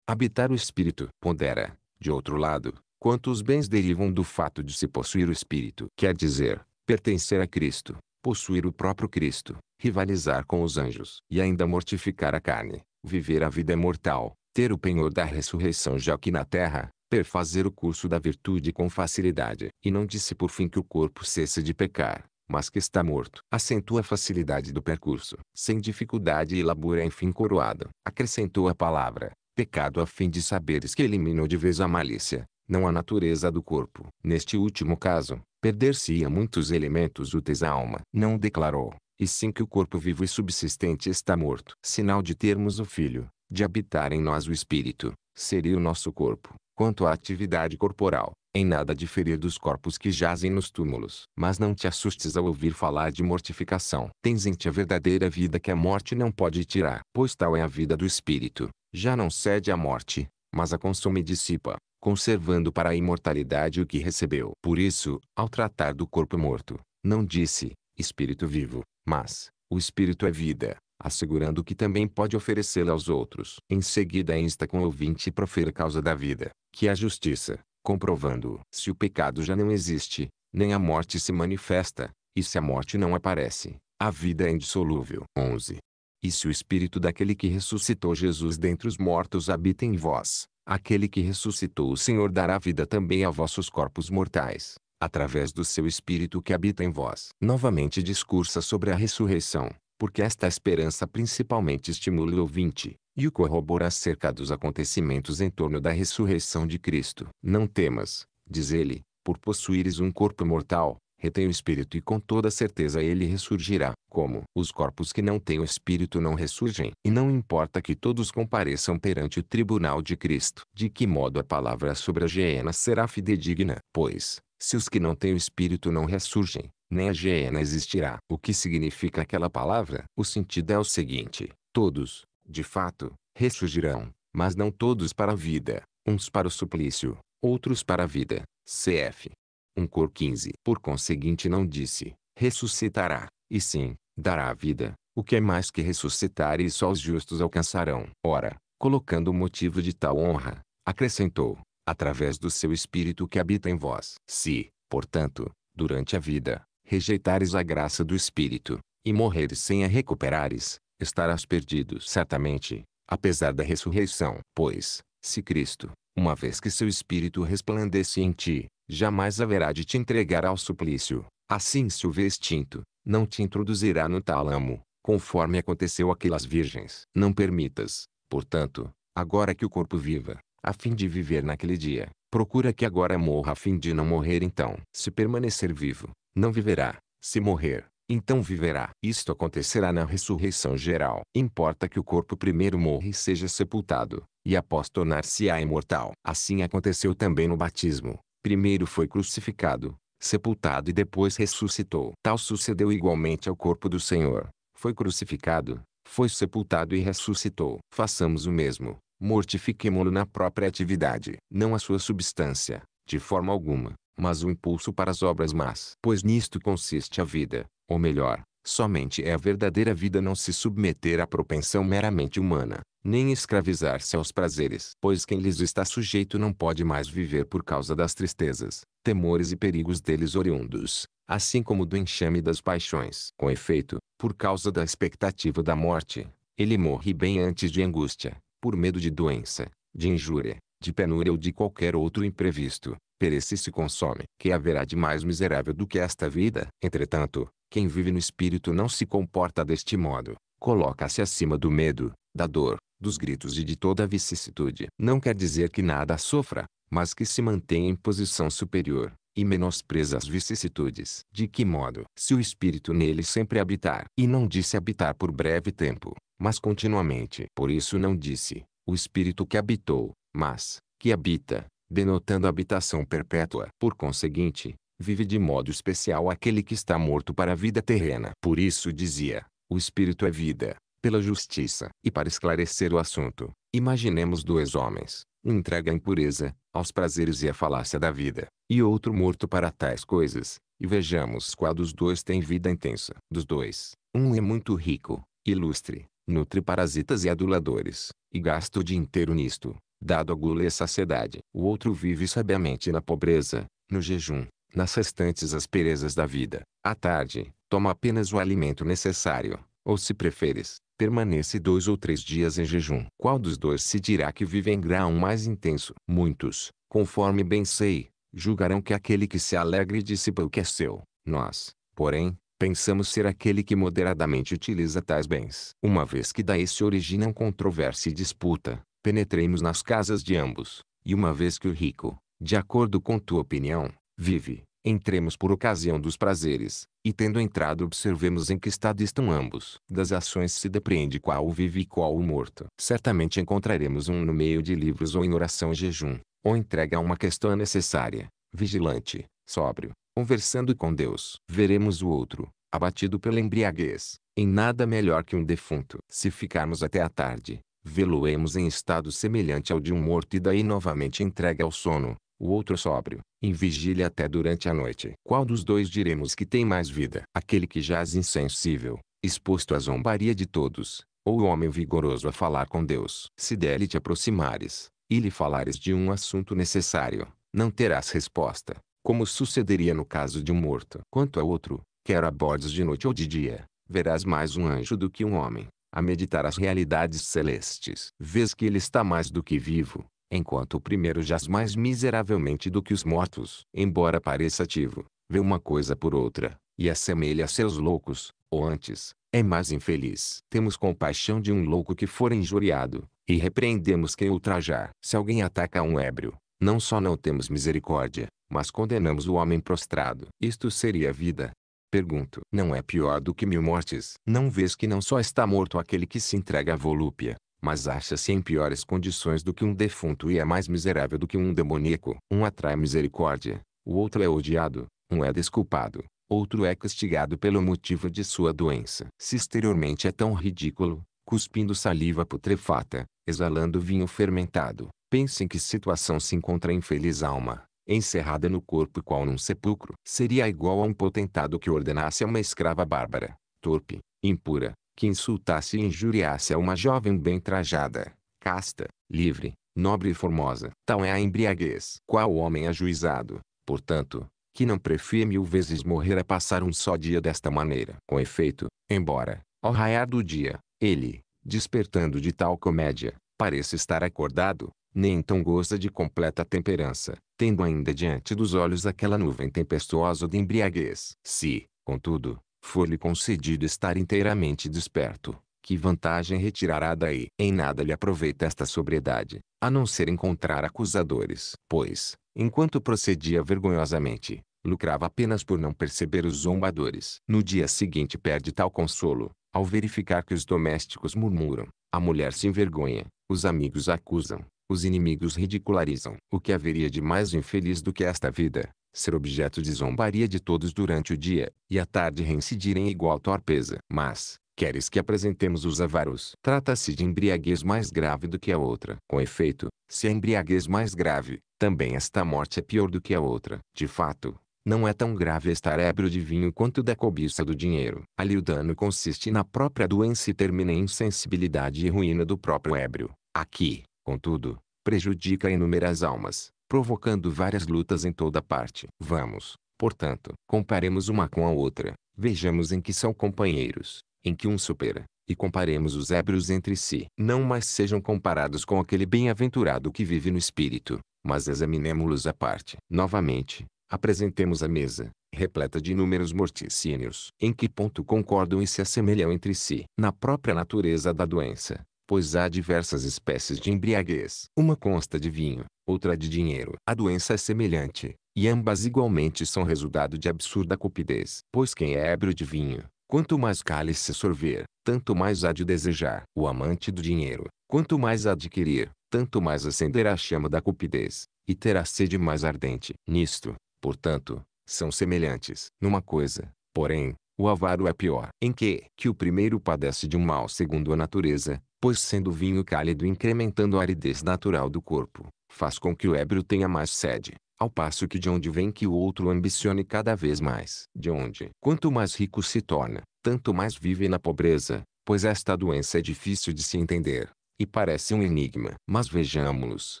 Habitar o espírito pondera, de outro lado, quantos bens derivam do fato de se possuir o espírito, quer dizer, pertencer a Cristo, possuir o próprio Cristo, rivalizar com os anjos e ainda mortificar a carne, Viver a vida é mortal, ter o penhor da ressurreição já aqui na terra, perfazer o curso da virtude com facilidade, e não disse por fim que o corpo cesse de pecar, mas que está morto. Acentua a facilidade do percurso, sem dificuldade e labura enfim coroado. Acrescentou a palavra, pecado a fim de saberes que eliminou de vez a malícia, não a natureza do corpo. Neste último caso, perder-se-ia muitos elementos úteis à alma. Não declarou, e sim que o corpo vivo e subsistente está morto. Sinal de termos o Filho, de habitar em nós o Espírito, seria o nosso corpo. Quanto à atividade corporal, em nada diferir dos corpos que jazem nos túmulos. Mas não te assustes ao ouvir falar de mortificação. Tens em ti a verdadeira vida que a morte não pode tirar, pois tal é a vida do espírito. Já não cede à morte, mas a consome e dissipa, conservando para a imortalidade o que recebeu. Por isso, ao tratar do corpo morto, não disse espírito vivo, mas, o espírito é vida, assegurando que também pode oferecê-la aos outros. Em seguida insta com o ouvinte e profer a causa da vida, que é a justiça, comprovando se o pecado já não existe, nem a morte se manifesta, e se a morte não aparece, a vida é indissolúvel. 11. E se o espírito daquele que ressuscitou Jesus dentre os mortos habita em vós, aquele que ressuscitou o Senhor dará vida também a vossos corpos mortais, através do seu Espírito que habita em vós. Novamente discursa sobre a ressurreição, porque esta esperança principalmente estimula o ouvinte, e o corrobora acerca dos acontecimentos em torno da ressurreição de Cristo. Não temas, diz ele, por possuíres um corpo mortal, retém o espírito e com toda certeza ele ressurgirá, como os corpos que não têm o espírito não ressurgem, e não importa que todos compareçam perante o tribunal de Cristo. De que modo a palavra sobre a hiena será fidedigna? Pois, se os que não têm o espírito não ressurgem, nem a hiena existirá. O que significa aquela palavra? O sentido é o seguinte: todos, de fato, ressurgirão, mas não todos para a vida, uns para o suplício, outros para a vida. Cf. 1 Cor 15. Por conseguinte, não disse: ressuscitará, e sim, dará a vida, o que é mais que ressuscitar e só os justos alcançarão. Ora, colocando o motivo de tal honra, acrescentou: através do seu Espírito que habita em vós. Se, portanto, durante a vida, rejeitares a graça do Espírito, e morreres sem a recuperares, estarás perdido certamente, apesar da ressurreição. Pois, se Cristo, uma vez que seu Espírito resplandece em ti, jamais haverá de te entregar ao suplício, assim se o vê extinto, não te introduzirá no talamo, conforme aconteceu aquelas virgens. Não permitas, portanto, agora que o corpo viva, a fim de viver naquele dia. Procura que agora morra a fim de não morrer então. Se permanecer vivo, não viverá. Se morrer, então viverá. Isto acontecerá na ressurreição geral. Importa que o corpo primeiro morra e seja sepultado, e após tornar-se-á imortal. Assim aconteceu também no batismo. Primeiro foi crucificado, sepultado e depois ressuscitou. Tal sucedeu igualmente ao corpo do Senhor. Foi crucificado, foi sepultado e ressuscitou. Façamos o mesmo, Mortifiquemo-lo na própria atividade, não a sua substância, de forma alguma, mas o impulso para as obras más. Pois nisto consiste a vida, ou melhor, somente é a verdadeira vida não se submeter à propensão meramente humana, nem escravizar-se aos prazeres. Pois quem lhes está sujeito não pode mais viver por causa das tristezas, temores e perigos deles oriundos, assim como do enxame das paixões. Com efeito, por causa da expectativa da morte, ele morre bem antes de angústia, por medo de doença, de injúria, de penúria ou de qualquer outro imprevisto, perece e se consome, que haverá de mais miserável do que esta vida. Entretanto, quem vive no espírito não se comporta deste modo, coloca-se acima do medo, da dor, dos gritos e de toda a vicissitude. Não quer dizer que nada sofra, mas que se mantenha em posição superior, e menospreza as vicissitudes. De que modo? Se o espírito nele sempre habitar, e não disse habitar por breve tempo, mas continuamente. Por isso não disse, o espírito que habitou, mas, que habita, denotando habitação perpétua. Por conseguinte, vive de modo especial aquele que está morto para a vida terrena. Por isso dizia, o espírito é vida, pela justiça. E para esclarecer o assunto, imaginemos dois homens, um entregue à impureza, aos prazeres e à falácia da vida, e outro morto para tais coisas, e vejamos qual dos dois tem vida intensa. Dos dois, um é muito rico, ilustre, nutre parasitas e aduladores, e gasta o dia inteiro nisto, dado a gula e a saciedade. O outro vive sabiamente na pobreza, no jejum, nas restantes asperezas da vida. À tarde, toma apenas o alimento necessário, ou se preferes, permanece dois ou três dias em jejum. Qual dos dois se dirá que vive em grau mais intenso? Muitos, conforme bem sei, julgarão que aquele que se alegra e dissipa o que é seu. Nós, porém, pensamos ser aquele que moderadamente utiliza tais bens. Uma vez que daí se originam controvérsia e disputa, penetremos nas casas de ambos, e uma vez que o rico, de acordo com tua opinião, vive, entremos por ocasião dos prazeres, e tendo entrado observemos em que estado estão ambos. Das ações se depreende qual o vive e qual o morto. Certamente encontraremos um no meio de livros ou em oração e jejum, ou entrega a uma questão necessária, vigilante, sóbrio, Conversando com Deus, veremos o outro, abatido pela embriaguez, em nada melhor que um defunto. Se ficarmos até a tarde, vê-lo-emos em estado semelhante ao de um morto e daí novamente entregue ao sono, o outro sóbrio, em vigília até durante a noite. Qual dos dois diremos que tem mais vida? Aquele que jaz insensível, exposto à zombaria de todos, ou o homem vigoroso a falar com Deus? Se dele te aproximares, e lhe falares de um assunto necessário, não terás resposta, como sucederia no caso de um morto. Quanto a outro, quer abordes de noite ou de dia, verás mais um anjo do que um homem, a meditar as realidades celestes. Vês que ele está mais do que vivo, enquanto o primeiro jaz mais miseravelmente do que os mortos. Embora pareça ativo, vê uma coisa por outra, e assemelha seus loucos, ou antes, é mais infeliz. Temos compaixão de um louco que for injuriado, e repreendemos quem ultrajar. Se alguém ataca um ébrio, não só não temos misericórdia, mas condenamos o homem prostrado. Isto seria vida. Pergunto, não é pior do que mil mortes? Não vês que não só está morto aquele que se entrega à volúpia, mas acha-se em piores condições do que um defunto e é mais miserável do que um demoníaco. Um atrai misericórdia, o outro é odiado, um é desculpado, outro é castigado pelo motivo de sua doença. Se exteriormente é tão ridículo, cuspindo saliva putrefata, exalando vinho fermentado, pense em que situação se encontra a infeliz alma encerrada no corpo qual num sepulcro, seria igual a um potentado que ordenasse a uma escrava bárbara, torpe, impura, que insultasse e injuriasse a uma jovem bem trajada, casta, livre, nobre e formosa. Tal é a embriaguez. Qual homem ajuizado, portanto, que não prefira mil vezes morrer a passar um só dia desta maneira? Com efeito, embora, ao raiar do dia, ele, despertando de tal comédia, pareça estar acordado, nem então goza de completa temperança, tendo ainda diante dos olhos aquela nuvem tempestuosa de embriaguez. Se, contudo, for-lhe concedido estar inteiramente desperto, que vantagem retirará daí? Em nada lhe aproveita esta sobriedade, a não ser encontrar acusadores. Pois, enquanto procedia vergonhosamente, lucrava apenas por não perceber os zombadores. No dia seguinte perde tal consolo, ao verificar que os domésticos murmuram, a mulher se envergonha, os amigos acusam, os inimigos ridicularizam. O que haveria de mais infeliz do que esta vida? Ser objeto de zombaria de todos durante o dia, e à tarde reincidir em igual torpeza. Mas, Queres que apresentemos os avaros? Trata-se de embriaguez mais grave do que a outra. Com efeito, se a embriaguez mais grave, também esta morte é pior do que a outra. De fato, não é tão grave estar ébrio de vinho quanto da cobiça do dinheiro. Ali o dano consiste na própria doença e termina em insensibilidade e ruína do próprio ébrio. Aqui, Contudo, prejudica inúmeras almas, provocando várias lutas em toda parte. Vamos, portanto, comparemos uma com a outra, vejamos em que são companheiros, em que um supera, e comparemos os ébrios entre si. Não mais sejam comparados com aquele bem-aventurado que vive no espírito, mas examinemo-los à parte. Novamente, apresentemos a mesa, repleta de inúmeros morticínios. Em que ponto concordam e se assemelham entre si? Na própria natureza da doença, pois há diversas espécies de embriaguez. Uma consta de vinho, outra de dinheiro. A doença é semelhante, e ambas igualmente são resultado de absurda cupidez. Pois quem é ébrio de vinho, quanto mais cálice sorver, tanto mais há de desejar. O amante do dinheiro, quanto mais adquirir, tanto mais acenderá a chama da cupidez, e terá sede mais ardente. Nisto, portanto, são semelhantes. Numa coisa, porém, o avaro é pior. Em que? Que o primeiro padece de um mal segundo a natureza, pois sendo o vinho cálido incrementando a aridez natural do corpo, faz com que o ébrio tenha mais sede, ao passo que de onde vem que o outro ambicione cada vez mais. De onde, quanto mais rico se torna, tanto mais vive na pobreza, pois esta doença é difícil de se entender, e parece um enigma. Mas vejamos-los,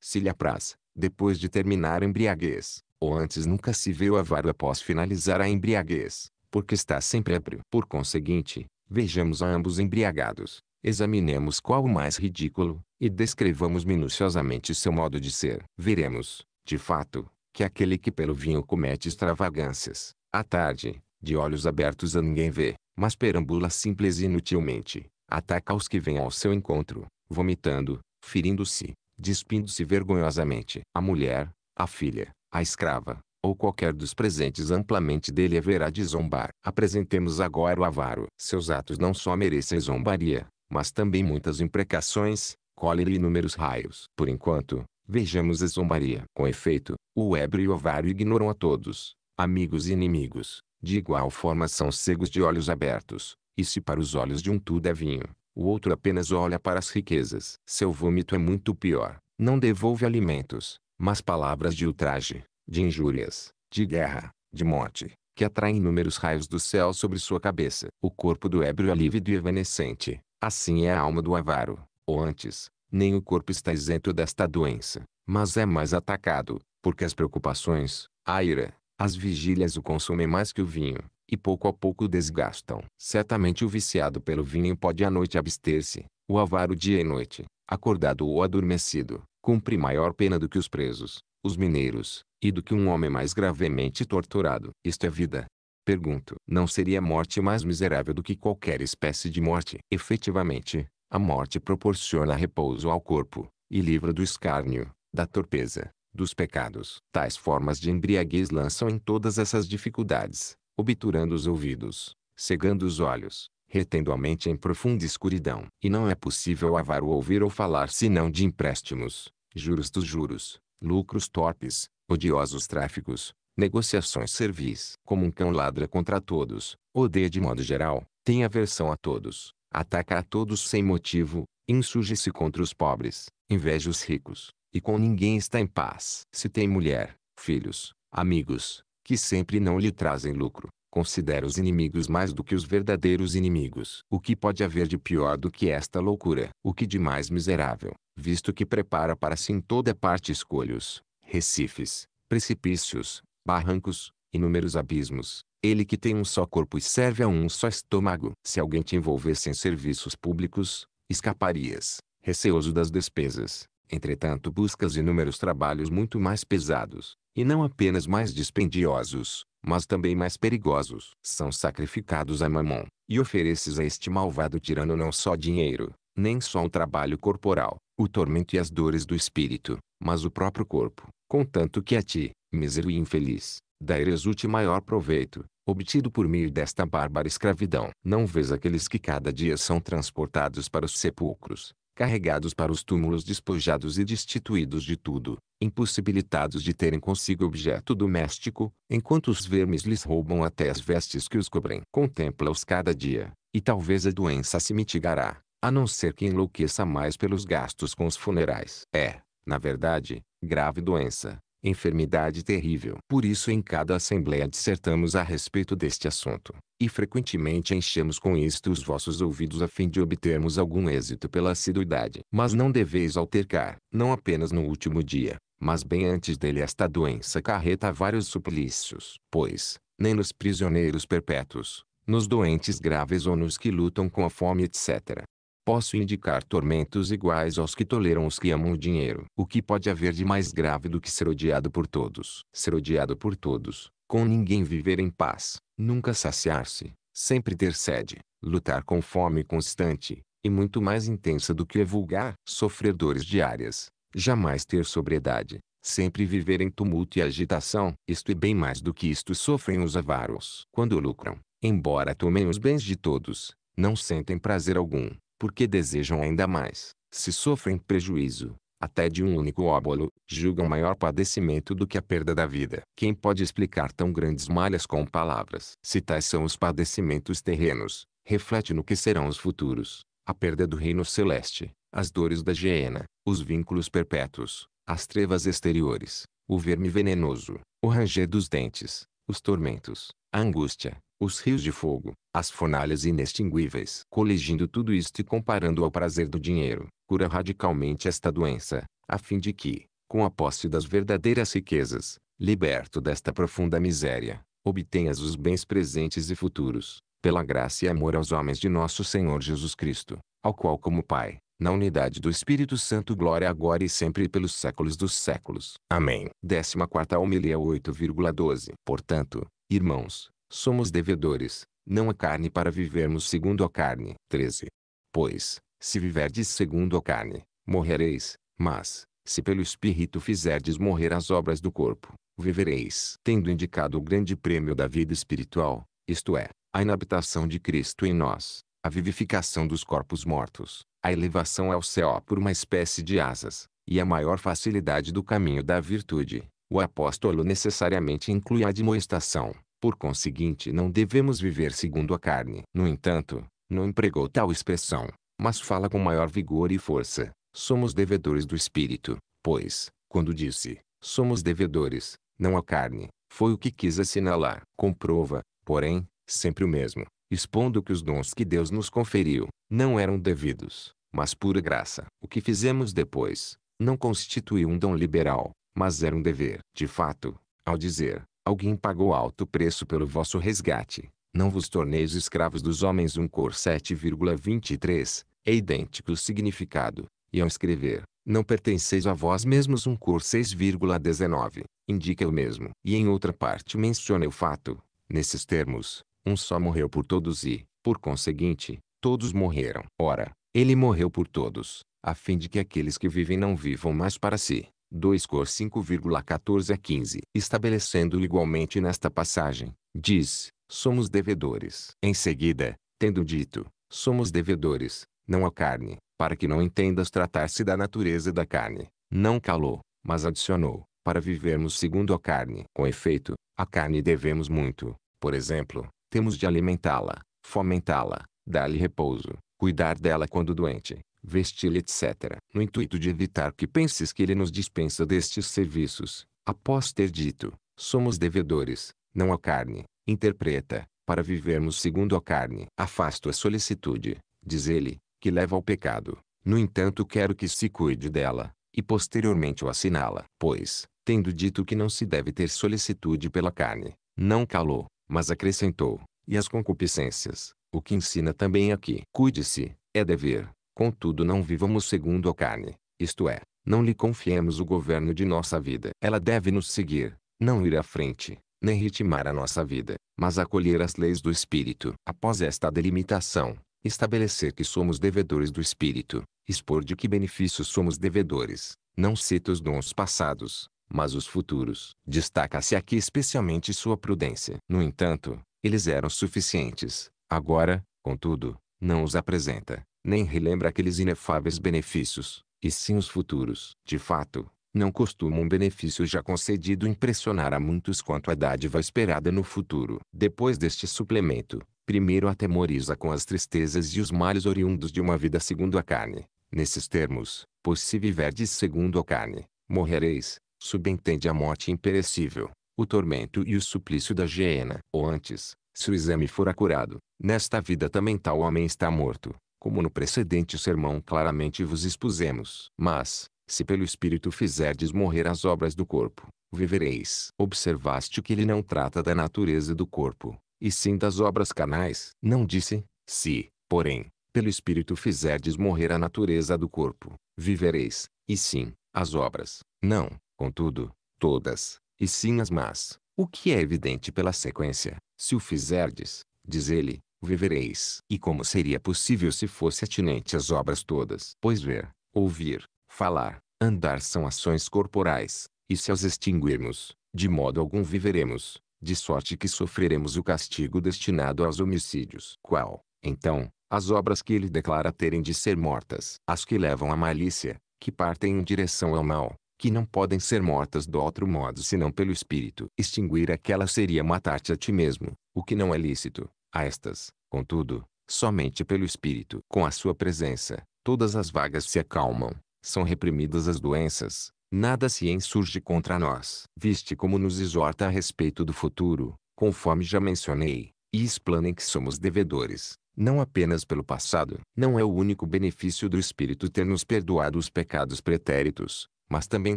se lhe apraz, depois de terminar a embriaguez, ou antes nunca se vê o avaro após finalizar a embriaguez, porque está sempre ébrio. Por conseguinte, vejamos a ambos embriagados, Examinemos qual o mais ridículo, e descrevamos minuciosamente seu modo de ser. Veremos, de fato, que aquele que pelo vinho comete extravagâncias, à tarde, de olhos abertos a ninguém vê, mas perambula simples e inutilmente, ataca os que vêm ao seu encontro, vomitando, ferindo-se, despindo-se vergonhosamente. A mulher, a filha, a escrava, ou qualquer dos presentes amplamente dele haverá de zombar. Apresentemos agora o avaro. Seus atos não só merecem zombaria, mas também muitas imprecações, cólera e inúmeros raios. Por enquanto, vejamos a zombaria. Com efeito, o ébrio e o ovário ignoram a todos, amigos e inimigos, de igual forma são cegos de olhos abertos, e se para os olhos de um tudo é vinho, o outro apenas olha para as riquezas. Seu vômito é muito pior, não devolve alimentos, mas palavras de ultraje, de injúrias, de guerra, de morte, que atraem inúmeros raios do céu sobre sua cabeça. O corpo do ébrio é lívido e evanescente, Assim é a alma do avaro, ou antes, nem o corpo está isento desta doença, mas é mais atacado, porque as preocupações, a ira, as vigílias o consomem mais que o vinho, e pouco a pouco o desgastam. Certamente o viciado pelo vinho pode à noite abster-se, o avaro dia e noite, acordado ou adormecido, cumpre maior pena do que os presos, os mineiros, e do que um homem mais gravemente torturado. Isto é vida, Pergunto, não seria morte mais miserável do que qualquer espécie de morte? Efetivamente, a morte proporciona repouso ao corpo, e livra do escárnio, da torpeza, dos pecados. Tais formas de embriaguez lançam em todas essas dificuldades, obturando os ouvidos, cegando os olhos, retendo a mente em profunda escuridão. E não é possível ou ouvir ou falar senão de empréstimos, juros dos juros, lucros torpes, odiosos tráficos, Negociações servis, como um cão ladra contra todos, odeia de modo geral, tem aversão a todos, ataca a todos sem motivo, insurge-se contra os pobres, inveja os ricos, e com ninguém está em paz. Se tem mulher, filhos, amigos, que sempre não lhe trazem lucro, considera os inimigos mais do que os verdadeiros inimigos. O que pode haver de pior do que esta loucura? O que de mais miserável, visto que prepara para si em toda parte escolhos, recifes, precipícios, barrancos, inúmeros abismos. Ele que tem um só corpo e serve a um só estômago. Se alguém te envolvesse em serviços públicos, escaparias, receoso das despesas. Entretanto buscas inúmeros trabalhos muito mais pesados, e não apenas mais dispendiosos, mas também mais perigosos. São sacrificados a mamon, e ofereces a este malvado tirano não só dinheiro, nem só um trabalho corporal, o tormento e as dores do espírito, mas o próprio corpo, contanto que a ti, mísero e infeliz, daí resulte maior proveito, obtido por meio desta bárbara escravidão. Não vês aqueles que cada dia são transportados para os sepulcros, carregados para os túmulos despojados e destituídos de tudo, impossibilitados de terem consigo objeto doméstico, enquanto os vermes lhes roubam até as vestes que os cobrem. Contempla-os cada dia, e talvez a doença se mitigará, a não ser que enlouqueça mais pelos gastos com os funerais. É, na verdade, grave doença, enfermidade terrível. Por isso em cada assembleia dissertamos a respeito deste assunto, e frequentemente enchemos com isto os vossos ouvidos a fim de obtermos algum êxito pela assiduidade. Mas não deveis altercar, não apenas no último dia, mas bem antes dele esta doença carreta vários suplícios, pois, nem nos prisioneiros perpétuos, nos doentes graves ou nos que lutam com a fome etc. Posso indicar tormentos iguais aos que toleram os que amam o dinheiro. O que pode haver de mais grave do que ser odiado por todos? Ser odiado por todos, com ninguém viver em paz, nunca saciar-se, sempre ter sede, lutar com fome constante, e muito mais intensa do que é vulgar, sofrer dores diárias, jamais ter sobriedade, sempre viver em tumulto e agitação. Isto e bem mais do que isto sofrem os avaros. Quando lucram, embora tomem os bens de todos, não sentem prazer algum porque desejam ainda mais, se sofrem prejuízo, até de um único óbolo, julgam maior padecimento do que a perda da vida. Quem pode explicar tão grandes malhas com palavras? Se tais são os padecimentos terrenos, reflete no que serão os futuros, a perda do reino celeste, as dores da hiena, os vínculos perpétuos, as trevas exteriores, o verme venenoso, o ranger dos dentes, os tormentos, a angústia, os rios de fogo, as fornalhas inextinguíveis. Coligindo tudo isto e comparando ao prazer do dinheiro, cura radicalmente esta doença, a fim de que, com a posse das verdadeiras riquezas, liberto desta profunda miséria, obtenhas os bens presentes e futuros, pela graça e amor aos homens de nosso Senhor Jesus Cristo, ao qual como Pai, na unidade do Espírito Santo glória agora e sempre e pelos séculos dos séculos. Amém. 14 Homilia 8,12 Portanto, irmãos, somos devedores, não a carne para vivermos segundo a carne. 13. Pois, se viverdes segundo a carne, morrereis, mas, se pelo Espírito fizerdes morrer as obras do corpo, vivereis. Tendo indicado o grande prêmio da vida espiritual, isto é, a inabitação de Cristo em nós, a vivificação dos corpos mortos, a elevação ao céu por uma espécie de asas, e a maior facilidade do caminho da virtude, o apóstolo necessariamente inclui a admoestação, por conseguinte, não devemos viver segundo a carne. No entanto, não empregou tal expressão, mas fala com maior vigor e força. Somos devedores do espírito, pois, quando disse, somos devedores, não a carne, foi o que quis assinalar. Comprova, porém, sempre o mesmo, expondo que os dons que Deus nos conferiu, não eram devidos, mas pura graça. O que fizemos depois, não constituiu um dom liberal, mas era um dever. De fato, ao dizer, Alguém pagou alto preço pelo vosso resgate. Não vos torneis escravos dos homens. Um Cor 7,23. É idêntico o significado. E ao escrever, não pertenceis a vós mesmos. um Cor 6,19. Indica o mesmo. E em outra parte menciona o fato. Nesses termos, um só morreu por todos e, por conseguinte, todos morreram. Ora, ele morreu por todos, a fim de que aqueles que vivem não vivam mais para si, 2 Cor 5,14-15, Estabelecendo igualmente nesta passagem, diz, somos devedores. Em seguida, tendo dito, somos devedores, não a carne, para que não entendas tratar-se da natureza da carne, não calou, mas adicionou, para vivermos segundo a carne. Com efeito, a carne devemos muito, por exemplo, temos de alimentá-la, fomentá-la, dar-lhe repouso, cuidar dela quando doente, vesti-lo etc., no intuito de evitar que penses que ele nos dispensa destes serviços, após ter dito, somos devedores, não a carne, interpreta, para vivermos segundo a carne. Afasto a solicitude, diz ele, que leva ao pecado. No entanto quero que se cuide dela, e posteriormente o assinala. Pois, tendo dito que não se deve ter solicitude pela carne, não calou, mas acrescentou, e as concupiscências, o que ensina também aqui. Cuide-se, é dever, Contudo não vivamos segundo a carne, isto é, não lhe confiemos o governo de nossa vida. Ela deve nos seguir, não ir à frente, nem ritmar a nossa vida, mas acolher as leis do Espírito. Após esta delimitação, estabelecer que somos devedores do Espírito, expor de que benefícios somos devedores, não cita os dons passados, mas os futuros. Destaca-se aqui especialmente sua prudência. No entanto, eles eram suficientes. Agora, contudo, não os apresenta nem relembra aqueles inefáveis benefícios, e sim os futuros. De fato, não costuma um benefício já concedido impressionar a muitos quanto a dádiva esperada no futuro. Depois deste suplemento, primeiro atemoriza com as tristezas e os males oriundos de uma vida segundo a carne. Nesses termos, pois se viverdes segundo a carne, morrereis, subentende a morte imperecível, o tormento e o suplício da hiena. Ou antes, se o exame for acurado, nesta vida também tal homem está morto, como no precedente sermão claramente vos expusemos. Mas, se pelo Espírito fizerdes morrer as obras do corpo, vivereis. Observaste que ele não trata da natureza do corpo, e sim das obras carnais. Não disse, se, porém, pelo Espírito fizerdes morrer a natureza do corpo, vivereis, e sim, as obras. Não, contudo, todas, e sim as más. O que é evidente pela sequência, se o fizerdes, diz ele, vivereis. E como seria possível se fosse atinente às obras todas? Pois ver, ouvir, falar, andar são ações corporais, e se as extinguirmos, de modo algum viveremos, de sorte que sofreremos o castigo destinado aos homicídios. Qual, então, as obras que ele declara terem de ser mortas? As que levam à malícia, que partem em direção ao mal, que não podem ser mortas do outro modo senão pelo espírito. Extinguir aquela seria matar-te a ti mesmo, o que não é lícito. A estas, contudo, somente pelo Espírito, com a sua presença, todas as vagas se acalmam, são reprimidas as doenças, nada se insurge contra nós. Viste como nos exorta a respeito do futuro, conforme já mencionei, e explanem que somos devedores, não apenas pelo passado. Não é o único benefício do Espírito ter nos perdoado os pecados pretéritos, mas também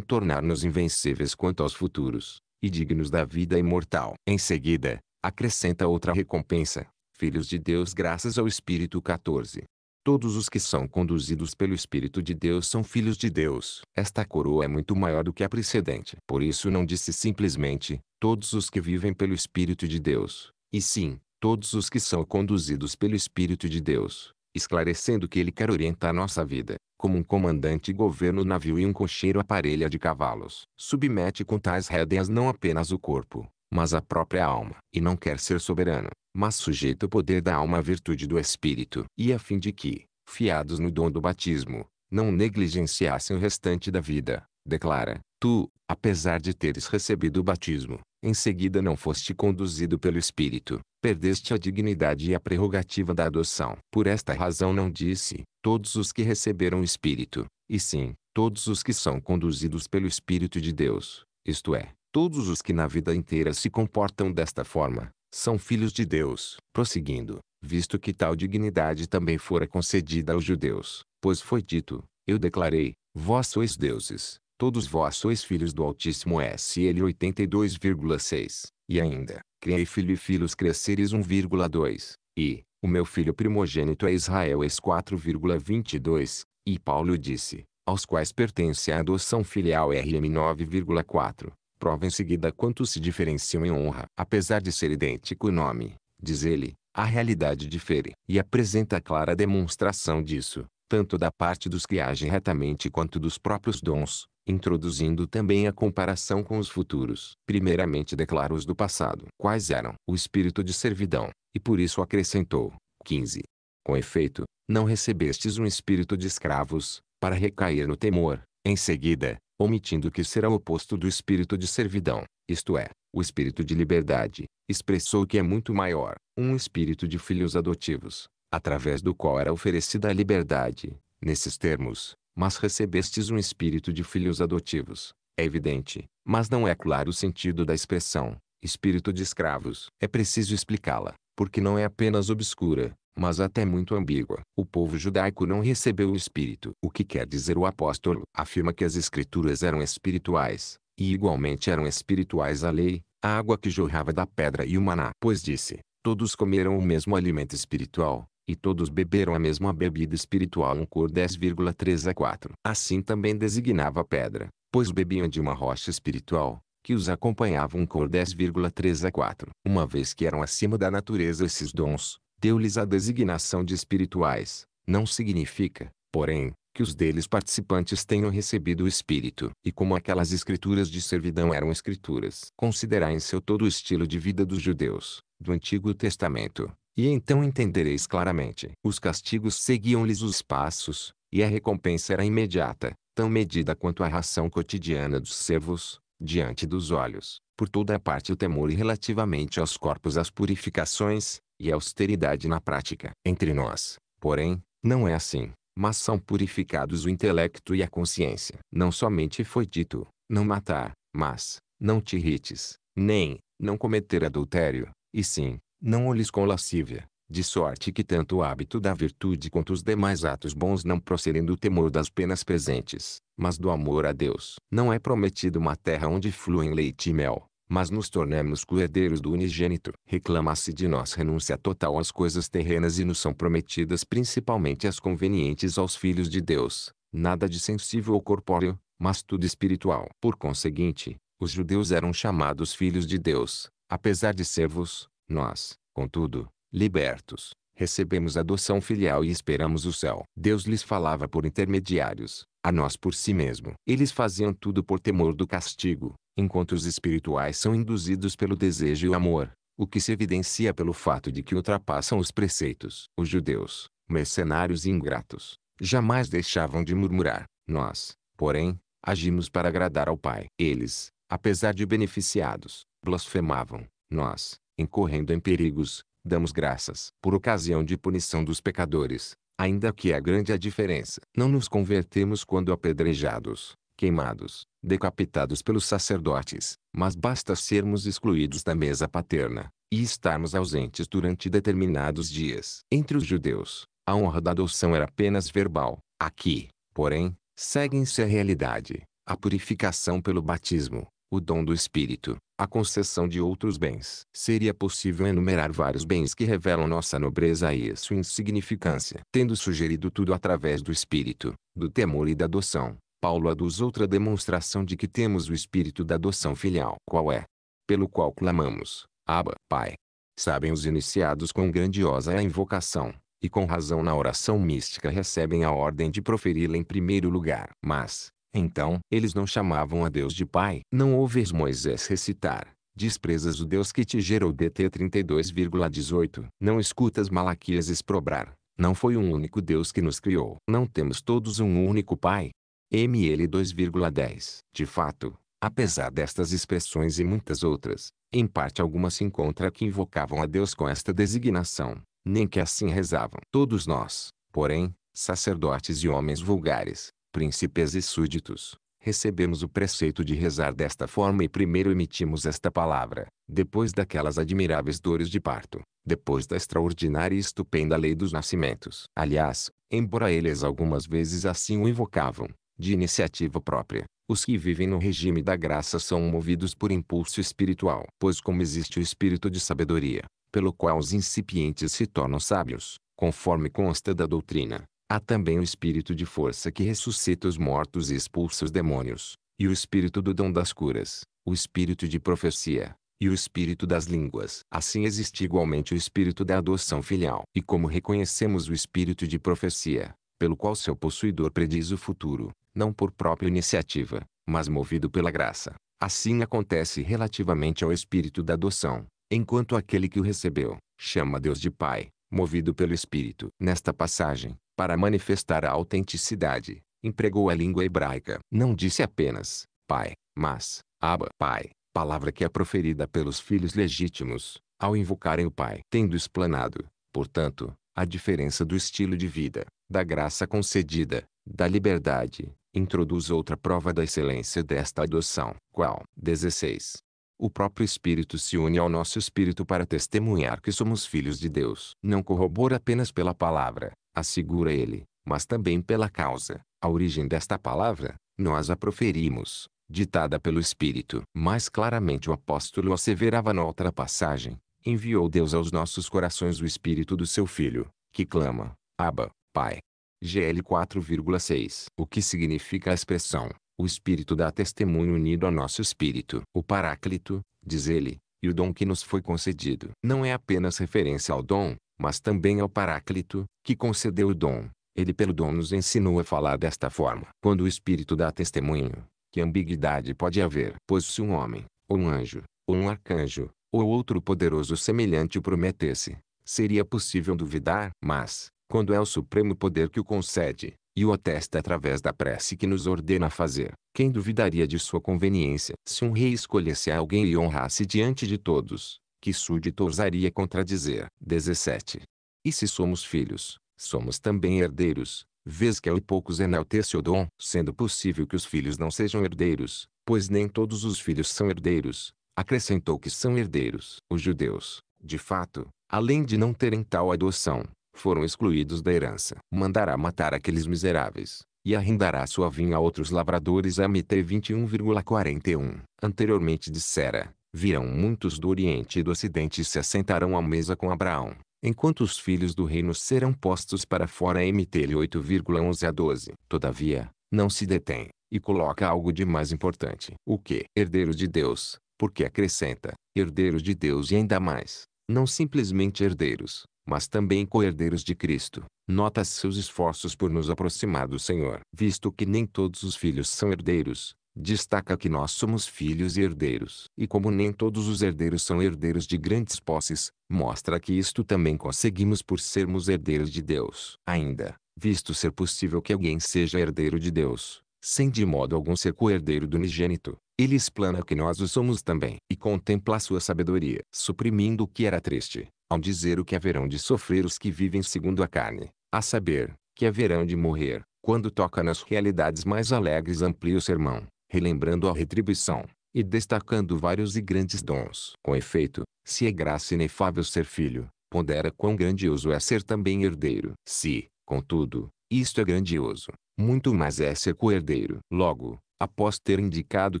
tornar-nos invencíveis quanto aos futuros, e dignos da vida imortal. Em seguida, Acrescenta outra recompensa, filhos de Deus graças ao Espírito 14. Todos os que são conduzidos pelo Espírito de Deus são filhos de Deus. Esta coroa é muito maior do que a precedente. Por isso não disse simplesmente, todos os que vivem pelo Espírito de Deus, e sim, todos os que são conduzidos pelo Espírito de Deus, esclarecendo que ele quer orientar nossa vida, como um comandante governa o navio e um cocheiro aparelha de cavalos. Submete com tais rédeas não apenas o corpo, mas a própria alma, e não quer ser soberano, mas sujeito ao poder da alma à virtude do Espírito, e a fim de que, fiados no dom do batismo, não negligenciassem o restante da vida, declara, tu, apesar de teres recebido o batismo, em seguida não foste conduzido pelo Espírito, perdeste a dignidade e a prerrogativa da adoção. Por esta razão não disse, todos os que receberam o Espírito, e sim, todos os que são conduzidos pelo Espírito de Deus, isto é, Todos os que na vida inteira se comportam desta forma, são filhos de Deus. Prosseguindo, visto que tal dignidade também fora concedida aos judeus, pois foi dito, eu declarei, vós sois deuses, todos vós sois filhos do Altíssimo SL 82,6, e ainda, criei filho e filhos cresceres 1,2, e, o meu filho primogênito é Israel es 4,22, e Paulo disse, aos quais pertence a adoção filial RM 9,4, prova em seguida quanto se diferenciam em honra. Apesar de ser idêntico o nome, diz ele, a realidade difere e apresenta clara demonstração disso, tanto da parte dos que agem retamente quanto dos próprios dons, introduzindo também a comparação com os futuros. Primeiramente declara os do passado, quais eram o espírito de servidão, e por isso acrescentou, 15. Com efeito, não recebestes um espírito de escravos, para recair no temor. Em seguida, omitindo que será o oposto do espírito de servidão, isto é, o espírito de liberdade, expressou que é muito maior, um espírito de filhos adotivos, através do qual era oferecida a liberdade, nesses termos, mas recebestes um espírito de filhos adotivos, é evidente, mas não é claro o sentido da expressão, espírito de escravos. É preciso explicá-la, porque não é apenas obscura, mas até muito ambígua. O povo judaico não recebeu o Espírito. O que quer dizer o apóstolo? Afirma que as escrituras eram espirituais, e igualmente eram espirituais a lei, a água que jorrava da pedra e o maná. Pois disse, todos comeram o mesmo alimento espiritual, e todos beberam a mesma bebida espiritual um cor 10,3 a 4. Assim também designava a pedra, pois bebiam de uma rocha espiritual, que os acompanhava um cor 10,3 a 4. Uma vez que eram acima da natureza esses dons, deu-lhes a designação de espirituais, não significa, porém, que os deles participantes tenham recebido o Espírito. E como aquelas escrituras de servidão eram escrituras, considerai em seu todo o estilo de vida dos judeus, do Antigo Testamento, e então entendereis claramente. Os castigos seguiam-lhes os passos, e a recompensa era imediata, tão medida quanto a ração cotidiana dos servos, diante dos olhos, por toda a parte o temor e relativamente aos corpos as purificações, e austeridade na prática. Entre nós, porém, não é assim, mas são purificados o intelecto e a consciência. Não somente foi dito, não matar, mas, não te irrites, nem, não cometer adultério, e sim, não olhes com lascívia, de sorte que tanto o hábito da virtude quanto os demais atos bons não procedem do temor das penas presentes, mas do amor a Deus. Não é prometido uma terra onde fluem leite e mel, mas nos tornemos coerdeiros do unigênito. Reclama-se de nós renúncia total às coisas terrenas e nos são prometidas principalmente as convenientes aos filhos de Deus, nada de sensível ou corpóreo, mas tudo espiritual. Por conseguinte, os judeus eram chamados filhos de Deus, apesar de servos, nós, contudo, libertos, recebemos adoção filial e esperamos o céu. Deus lhes falava por intermediários, a nós por si mesmo. Eles faziam tudo por temor do castigo, enquanto os espirituais são induzidos pelo desejo e o amor, o que se evidencia pelo fato de que ultrapassam os preceitos. Os judeus, mercenários e ingratos, jamais deixavam de murmurar. Nós, porém, agimos para agradar ao Pai. Eles, apesar de beneficiados, blasfemavam. Nós, incorrendo em perigos, damos graças. Por ocasião de punição dos pecadores, ainda que é grande a diferença. Não nos convertemos quando apedrejados, queimados, decapitados pelos sacerdotes, mas basta sermos excluídos da mesa paterna, e estarmos ausentes durante determinados dias. Entre os judeus, a honra da adoção era apenas verbal. Aqui, porém, seguem-se a realidade, a purificação pelo batismo, o dom do Espírito, a concessão de outros bens. Seria possível enumerar vários bens que revelam nossa nobreza e sua insignificância. Tendo sugerido tudo através do Espírito, do temor e da adoção, Paulo aduz outra demonstração de que temos o espírito da adoção filial. Qual é? Pelo qual clamamos, Abba, Pai. Sabem os iniciados quão grandiosa é a invocação, e com razão na oração mística recebem a ordem de proferi-la em primeiro lugar. Mas, então, eles não chamavam a Deus de Pai. Não ouves Moisés recitar, desprezas o Deus que te gerou DT 32,18. Não escutas Malaquias exprobrar. Não foi um único Deus que nos criou. Não temos todos um único Pai. ML 2,10. De fato, apesar destas expressões e muitas outras, em parte algumas se encontra que invocavam a Deus com esta designação, nem que assim rezavam. Todos nós, porém, sacerdotes e homens vulgares, príncipes e súditos, recebemos o preceito de rezar desta forma e primeiro emitimos esta palavra, depois daquelas admiráveis dores de parto, depois da extraordinária e estupenda lei dos nascimentos. Aliás, embora eles algumas vezes assim o invocavam, de iniciativa própria. Os que vivem no regime da graça são movidos por impulso espiritual, pois como existe o espírito de sabedoria, pelo qual os incipientes se tornam sábios, conforme consta da doutrina, há também o espírito de força que ressuscita os mortos e expulsa os demônios, e o espírito do dom das curas, o espírito de profecia, e o espírito das línguas. Assim existe igualmente o espírito da adoção filial. E como reconhecemos o espírito de profecia, pelo qual seu possuidor prediz o futuro, não por própria iniciativa, mas movido pela graça. Assim acontece relativamente ao espírito da adoção, enquanto aquele que o recebeu, chama Deus de Pai, movido pelo Espírito. Nesta passagem, para manifestar a autenticidade, empregou a língua hebraica. Não disse apenas, Pai, mas, Abba, Pai, palavra que é proferida pelos filhos legítimos, ao invocarem o Pai. Tendo explanado, portanto, a diferença do estilo de vida, da graça concedida, da liberdade, introduz outra prova da excelência desta adoção. Qual? 16. O próprio Espírito se une ao nosso Espírito para testemunhar que somos filhos de Deus. Não corrobora apenas pela palavra, assegura ele, mas também pela causa. A origem desta palavra, nós a proferimos, ditada pelo Espírito. Mais claramente o apóstolo asseverava noutra passagem, enviou Deus aos nossos corações o Espírito do seu Filho, que clama, Abba, Pai. GL 4,6, o que significa a expressão, o Espírito dá testemunho unido ao nosso Espírito. O Paráclito, diz ele, e o dom que nos foi concedido. Não é apenas referência ao dom, mas também ao Paráclito, que concedeu o dom. Ele pelo dom nos ensinou a falar desta forma. Quando o Espírito dá testemunho, que ambiguidade pode haver? Pois se um homem, ou um anjo, ou um arcanjo, ou outro poderoso semelhante o prometesse, seria possível duvidar. Mas, quando é o supremo poder que o concede, e o atesta através da prece que nos ordena fazer. Quem duvidaria de sua conveniência? Se um rei escolhesse alguém e honrasse diante de todos, que súdito ousaria contradizer? 17. E se somos filhos, somos também herdeiros, vês que há poucos enaltece o dom, sendo possível que os filhos não sejam herdeiros, pois nem todos os filhos são herdeiros, acrescentou que são herdeiros. Os judeus, de fato, além de não terem tal adoção, foram excluídos da herança. Mandará matar aqueles miseráveis, e arrendará sua vinha a outros lavradores. MT 21,41. Anteriormente dissera, virão muitos do Oriente e do Ocidente e se assentarão à mesa com Abraão, enquanto os filhos do reino serão postos para fora. MT 8,11 a 12. Todavia, não se detém, e coloca algo de mais importante. O que? Herdeiros de Deus, porque acrescenta, herdeiros de Deus e ainda mais, não simplesmente herdeiros, mas também coerdeiros de Cristo. nota seus esforços por nos aproximar do Senhor. Visto que nem todos os filhos são herdeiros, destaca que nós somos filhos e herdeiros. E como nem todos os herdeiros são herdeiros de grandes posses, mostra que isto também conseguimos por sermos herdeiros de Deus. Ainda, visto ser possível que alguém seja herdeiro de Deus, sem de modo algum ser co-herdeiro do unigênito, ele explana que nós o somos também e contempla a sua sabedoria, suprimindo o que era triste, ao dizer o que haverão de sofrer os que vivem segundo a carne, a saber, que haverão de morrer, quando toca nas realidades mais alegres amplia o sermão, relembrando a retribuição, e destacando vários e grandes dons. Com efeito, se é graça inefável ser filho, pondera quão grandioso é ser também herdeiro. Se, contudo, isto é grandioso, muito mais é ser co-herdeiro. Logo, após ter indicado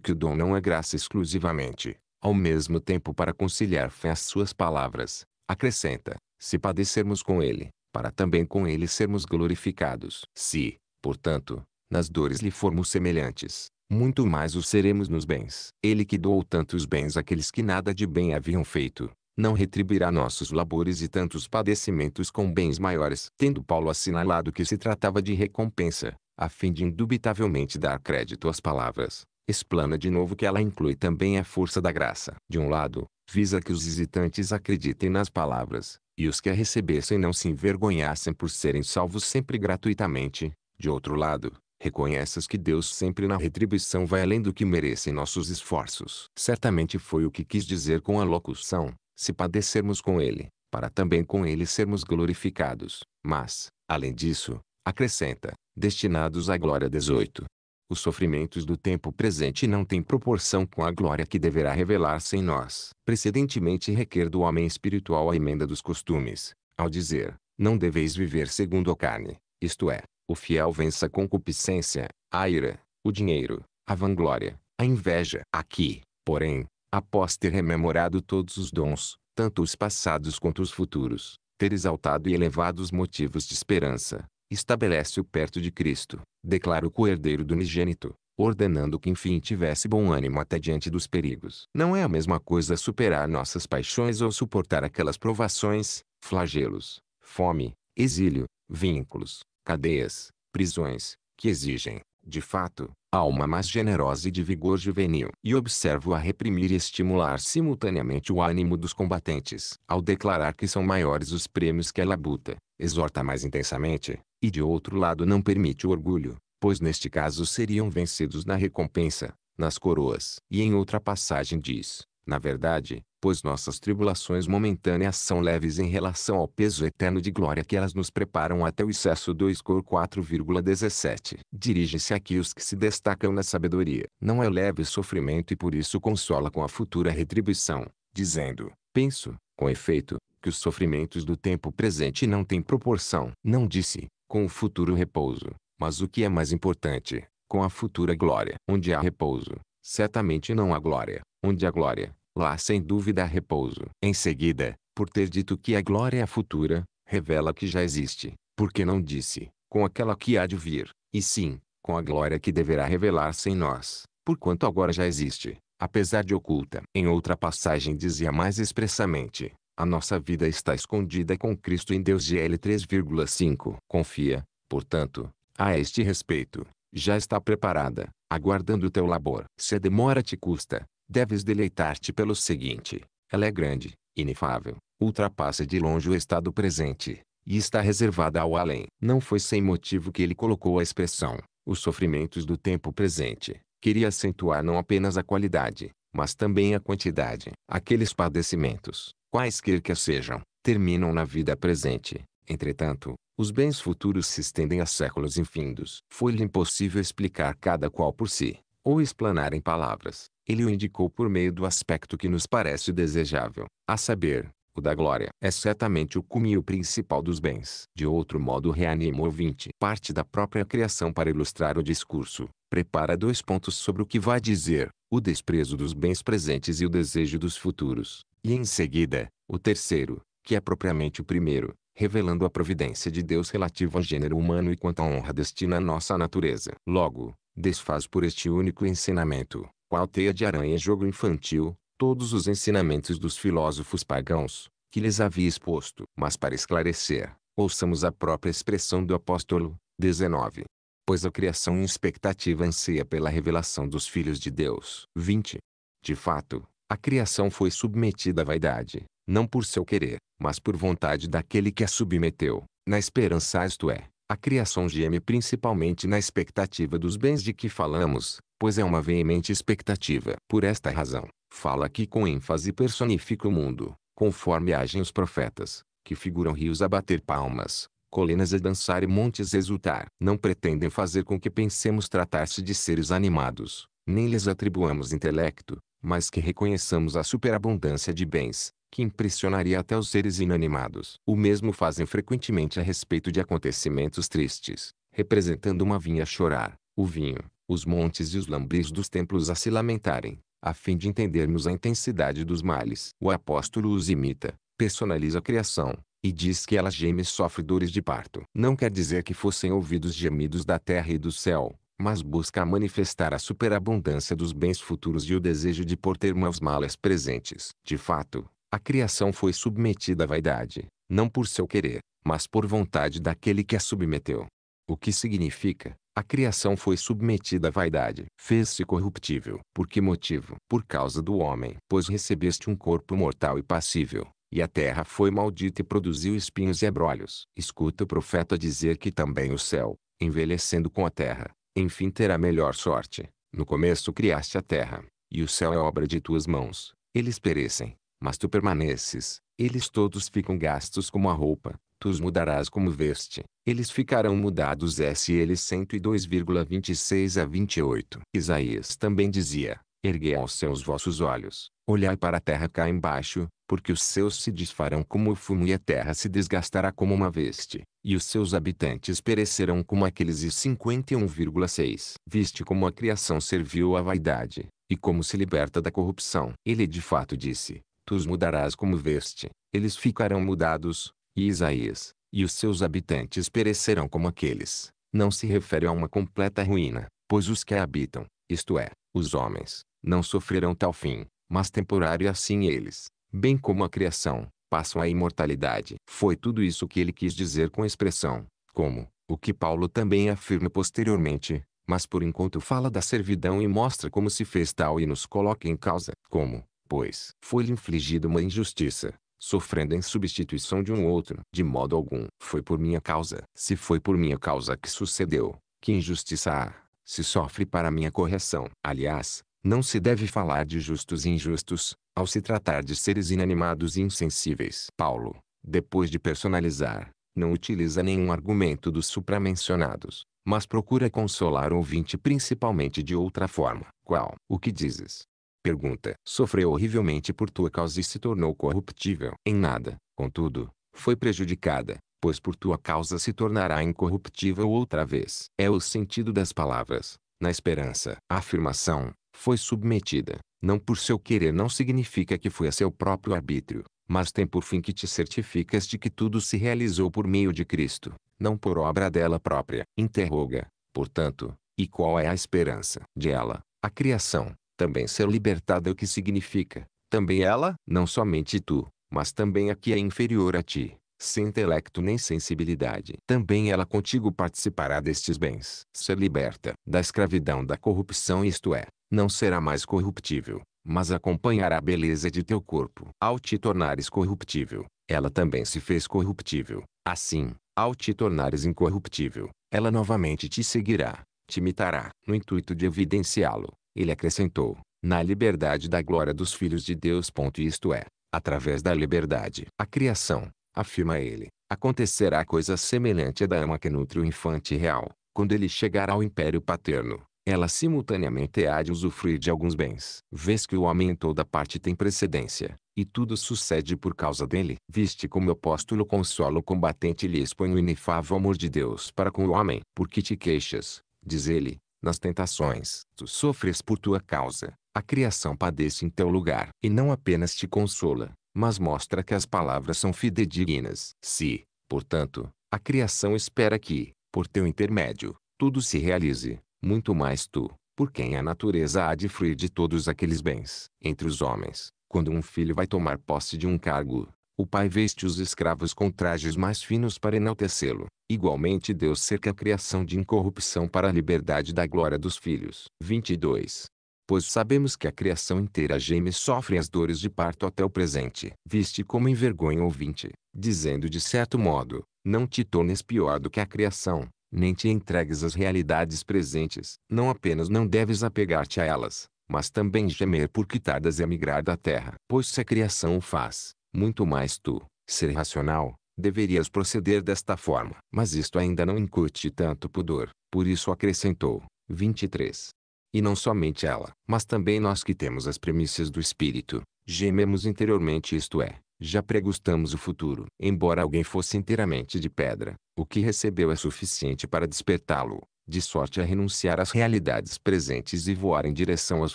que o dom não é graça exclusivamente, ao mesmo tempo para conciliar fé às suas palavras, Acrescenta: se padecermos com ele, para também com ele sermos glorificados. Se, portanto, nas dores lhe formos semelhantes, muito mais o seremos nos bens. Ele que doou tantos bens àqueles que nada de bem haviam feito, não retribuirá nossos labores e tantos padecimentos com bens maiores. Tendo Paulo assinalado que se tratava de recompensa, a fim de indubitavelmente dar crédito às palavras, explana de novo que ela inclui também a força da graça. De um lado, visa que os visitantes acreditem nas palavras, e os que a recebessem não se envergonhassem por serem salvos sempre gratuitamente. De outro lado, reconheças que Deus sempre na retribuição vai além do que merecem nossos esforços. Certamente foi o que quis dizer com a locução, se padecermos com Ele, para também com Ele sermos glorificados. Mas, além disso, acrescenta, destinados à glória 18 os sofrimentos do tempo presente não têm proporção com a glória que deverá revelar-se em nós. Precedentemente requer do homem espiritual a emenda dos costumes, ao dizer, não deveis viver segundo a carne, isto é, o fiel vença a concupiscência, a ira, o dinheiro, a vanglória, a inveja. Aqui, porém, após ter rememorado todos os dons, tanto os passados quanto os futuros, ter exaltado e elevado os motivos de esperança, estabelece-o perto de Cristo, declara o coerdeiro do unigênito, ordenando que enfim tivesse bom ânimo até diante dos perigos. Não é a mesma coisa superar nossas paixões ou suportar aquelas provações, flagelos, fome, exílio, vínculos, cadeias, prisões, que exigem, de fato, alma mais generosa e de vigor juvenil, e observo a reprimir e estimular simultaneamente o ânimo dos combatentes. Ao declarar que são maiores os prêmios que ela buta, exorta mais intensamente, e de outro lado não permite o orgulho, pois neste caso seriam vencidos na recompensa, nas coroas. E em outra passagem diz, na verdade, pois nossas tribulações momentâneas são leves em relação ao peso eterno de glória que elas nos preparam até o excesso 2 cor 4,17. Dirige-se aqui os que se destacam na sabedoria. Não é leve sofrimento e por isso consola com a futura retribuição, dizendo, penso, com efeito, que os sofrimentos do tempo presente não têm proporção. Não disse, com o futuro repouso, mas o que é mais importante, com a futura glória. Onde há repouso, Certamente não há glória, onde há glória, lá sem dúvida há repouso. Em seguida, por ter dito que a glória é futura, revela que já existe, porque não disse, com aquela que há de vir, e sim, com a glória que deverá revelar-se em nós, porquanto agora já existe, apesar de oculta. Em outra passagem dizia mais expressamente, a nossa vida está escondida com Cristo em Deus GL 3,5. Confia, portanto, a este respeito, já está preparada, aguardando o teu labor. Se a demora te custa, deves deleitar-te pelo seguinte: ela é grande, inefável, ultrapassa de longe o estado presente, e está reservada ao além. Não foi sem motivo que ele colocou a expressão, os sofrimentos do tempo presente. Queria acentuar não apenas a qualidade, mas também a quantidade. Aqueles padecimentos, quaisquer que sejam, terminam na vida presente. Entretanto, os bens futuros se estendem a séculos infindos. Foi-lhe impossível explicar cada qual por si, ou explanar em palavras. Ele o indicou por meio do aspecto que nos parece desejável, a saber, o da glória. É certamente o cume o principal dos bens. De outro modo reanima o ouvinte. Parte da própria criação para ilustrar o discurso. Prepara dois pontos sobre o que vai dizer. O desprezo dos bens presentes e o desejo dos futuros. E em seguida, o terceiro, que é propriamente o primeiro, revelando a providência de Deus relativa ao gênero humano e quanto a honra destina à nossa natureza. Logo, desfaz por este único ensinamento, qual teia de aranha jogo infantil, todos os ensinamentos dos filósofos pagãos, que lhes havia exposto. Mas para esclarecer, ouçamos a própria expressão do apóstolo, 19. Pois a criação em expectativa anseia pela revelação dos filhos de Deus. 20. De fato, a criação foi submetida à vaidade, não por seu querer, mas por vontade daquele que a submeteu, na esperança isto é, a criação geme principalmente na expectativa dos bens de que falamos, pois é uma veemente expectativa. Por esta razão, fala que com ênfase personifica o mundo, conforme agem os profetas, que figuram rios a bater palmas, colinas a dançar e montes a exultar. Não pretendem fazer com que pensemos tratar-se de seres animados, nem lhes atribuamos intelecto, mas que reconheçamos a superabundância de bens, que impressionaria até os seres inanimados. O mesmo fazem frequentemente a respeito de acontecimentos tristes, representando uma vinha a chorar, o vinho, os montes e os lambris dos templos a se lamentarem, a fim de entendermos a intensidade dos males. O apóstolo os imita, personaliza a criação, e diz que ela geme e sofre dores de parto. Não quer dizer que fossem ouvidos gemidos da terra e do céu, mas busca manifestar a superabundância dos bens futuros e o desejo de por ter maus males presentes. De fato, a criação foi submetida à vaidade, não por seu querer, mas por vontade daquele que a submeteu. O que significa, a criação foi submetida à vaidade. Fez-se corruptível. Por que motivo? Por causa do homem. Pois recebeste um corpo mortal e passível, e a terra foi maldita e produziu espinhos e abrolhos. Escuta o profeta dizer que também o céu, envelhecendo com a terra, enfim terá melhor sorte. No começo criaste a terra, e o céu é obra de tuas mãos. Eles perecem, mas tu permaneces. Eles todos ficam gastos como a roupa. Tu os mudarás como veste. Eles ficarão mudados S.L. 102,26 a 28. Isaías também dizia, Erguei aos céus vossos olhos, olhai para a terra cá embaixo, porque os céus se desfarão como o fumo e a terra se desgastará como uma veste e os seus habitantes perecerão como aqueles e 51,6. Viste como a criação serviu à vaidade, e como se liberta da corrupção. Ele de fato disse, tu os mudarás como veste, eles ficarão mudados, e Isaías, e os seus habitantes perecerão como aqueles. Não se refere a uma completa ruína, pois os que a habitam, isto é, os homens, não sofrerão tal fim, mas temporário assim eles, bem como a criação, passam à imortalidade. Foi tudo isso que ele quis dizer com a expressão, como, o que Paulo também afirma posteriormente, mas por enquanto fala da servidão e mostra como se fez tal e nos coloca em causa, como, pois, foi-lhe infligida uma injustiça, sofrendo em substituição de um outro. De modo algum, foi por minha causa. Se foi por minha causa que sucedeu, que injustiça há, se sofre para minha correção. Aliás, não se deve falar de justos e injustos, ao se tratar de seres inanimados e insensíveis. Paulo, depois de personalizar, não utiliza nenhum argumento dos supramencionados, mas procura consolar o ouvinte principalmente de outra forma. Qual? O que dizes? Pergunta. Sofreu horrivelmente por tua causa e se tornou corruptível. Em nada, contudo, foi prejudicada, pois por tua causa se tornará incorruptível outra vez. É o sentido das palavras, na esperança. A afirmação, foi submetida, não por seu querer não significa que foi a seu próprio arbítrio, mas tem por fim que te certificas de que tudo se realizou por meio de Cristo, não por obra dela própria. Interroga, portanto, e qual é a esperança de ela, a criação, também ser libertada o que significa, também ela, não somente tu, mas também a que é inferior a ti, sem intelecto nem sensibilidade. Também ela contigo participará destes bens. Ser liberta da escravidão da corrupção isto é, não será mais corruptível, mas acompanhará a beleza de teu corpo. Ao te tornares corruptível, ela também se fez corruptível. Assim, ao te tornares incorruptível, ela novamente te seguirá, te imitará. No intuito de evidenciá-lo, ele acrescentou, na liberdade da glória dos filhos de Deus. Isto é, através da liberdade. A criação, afirma ele, acontecerá coisa semelhante à da ama que nutre o infante real, quando ele chegar ao império paterno ela simultaneamente há de usufruir de alguns bens. Vês que o homem em toda parte tem precedência, e tudo sucede por causa dele. Viste como o apóstolo consola o combatente e lhe expõe o inefável amor de Deus para com o homem. Porque te queixas, diz ele, nas tentações. Tu sofres por tua causa, a criação padece em teu lugar. E não apenas te consola, mas mostra que as palavras são fidedignas. Se, portanto, a criação espera que, por teu intermédio, tudo se realize muito mais tu, por quem a natureza há de fruir de todos aqueles bens. Entre os homens, quando um filho vai tomar posse de um cargo, o pai veste os escravos com trajes mais finos para enaltecê-lo. Igualmente Deus cerca a criação de incorrupção para a liberdade da glória dos filhos. 22. Pois sabemos que a criação inteira geme e sofre as dores de parto até o presente. Viste como envergonha ouvinte, dizendo de certo modo, não te tornes pior do que a criação nem te entregues às realidades presentes. Não apenas não deves apegar-te a elas, mas também gemer porque tardas em emigrar da terra. Pois se a criação o faz, muito mais tu, ser racional, deverias proceder desta forma. Mas isto ainda não incute tanto pudor, por isso acrescentou, 23. E não somente ela, mas também nós que temos as premissas do espírito, gememos interiormente isto é, já pregustamos o futuro. Embora alguém fosse inteiramente de pedra, o que recebeu é suficiente para despertá-lo, de sorte a renunciar às realidades presentes e voar em direção às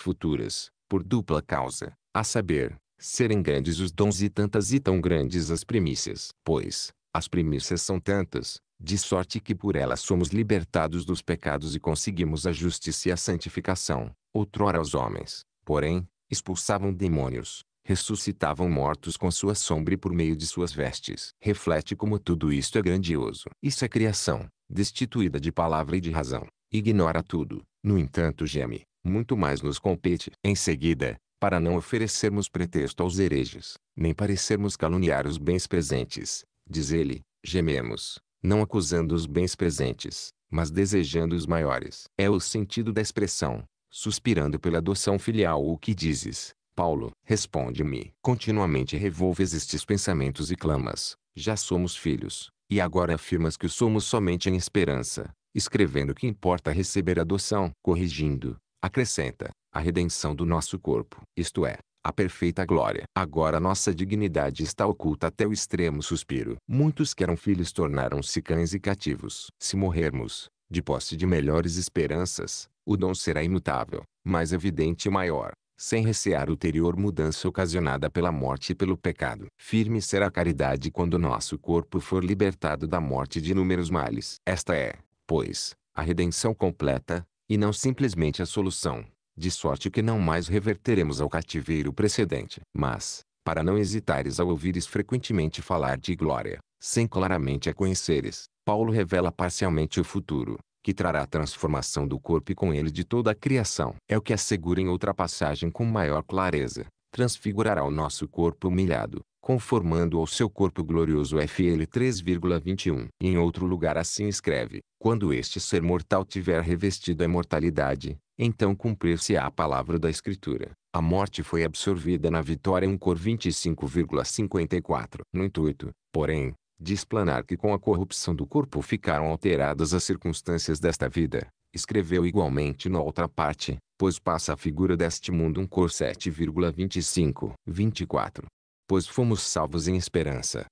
futuras, por dupla causa, a saber, serem grandes os dons e tantas e tão grandes as primícias. Pois, as primícias são tantas, de sorte que por elas somos libertados dos pecados e conseguimos a justiça e a santificação. Outrora os homens, porém, expulsavam demônios, ressuscitavam mortos com sua sombra e por meio de suas vestes. Reflete como tudo isto é grandioso. Isso é criação, destituída de palavra e de razão. Ignora tudo, no entanto geme, muito mais nos compete. Em seguida, para não oferecermos pretexto aos hereges, nem parecermos caluniar os bens presentes, diz ele, gememos, não acusando os bens presentes, mas desejando os maiores. É o sentido da expressão, suspirando pela adoção filial o que dizes, Paulo, responde-me. Continuamente revolves estes pensamentos e clamas, já somos filhos, e agora afirmas que o somos somente em esperança, escrevendo que importa receber adoção, corrigindo, acrescenta, a redenção do nosso corpo, isto é, a perfeita glória. Agora nossa dignidade está oculta até o extremo suspiro. Muitos que eram filhos tornaram-se cães e cativos. Se morrermos, de posse de melhores esperanças, o dom será imutável, mais evidente e maior sem recear a ulterior mudança ocasionada pela morte e pelo pecado. Firme será a caridade quando nosso corpo for libertado da morte de inúmeros males. Esta é, pois, a redenção completa, e não simplesmente a solução, de sorte que não mais reverteremos ao cativeiro precedente. Mas, para não hesitares ao ouvires frequentemente falar de glória, sem claramente a conheceres, Paulo revela parcialmente o futuro, que trará a transformação do corpo e com ele de toda a criação. É o que assegura em outra passagem com maior clareza. Transfigurará o nosso corpo humilhado, conformando ao seu corpo glorioso FL 3,21. Em outro lugar assim escreve, quando este ser mortal tiver revestido a imortalidade, então cumprir-se á a palavra da Escritura. A morte foi absorvida na vitória 1 Cor 25,54. No intuito, porém, de explanar que com a corrupção do corpo ficaram alteradas as circunstâncias desta vida, escreveu igualmente na outra parte, pois passa a figura deste mundo um cor 7,25, 24. Pois fomos salvos em esperança.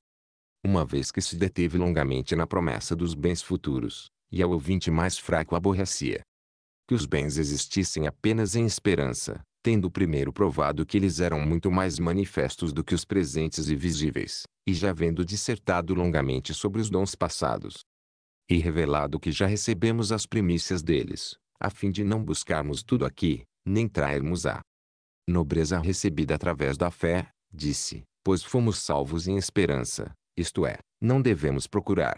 Uma vez que se deteve longamente na promessa dos bens futuros, e ao ouvinte mais fraco aborrecia que os bens existissem apenas em esperança, tendo primeiro provado que eles eram muito mais manifestos do que os presentes e visíveis, e já vendo dissertado longamente sobre os dons passados, e revelado que já recebemos as primícias deles, a fim de não buscarmos tudo aqui, nem trairmos a nobreza recebida através da fé, disse, pois fomos salvos em esperança, isto é, não devemos procurar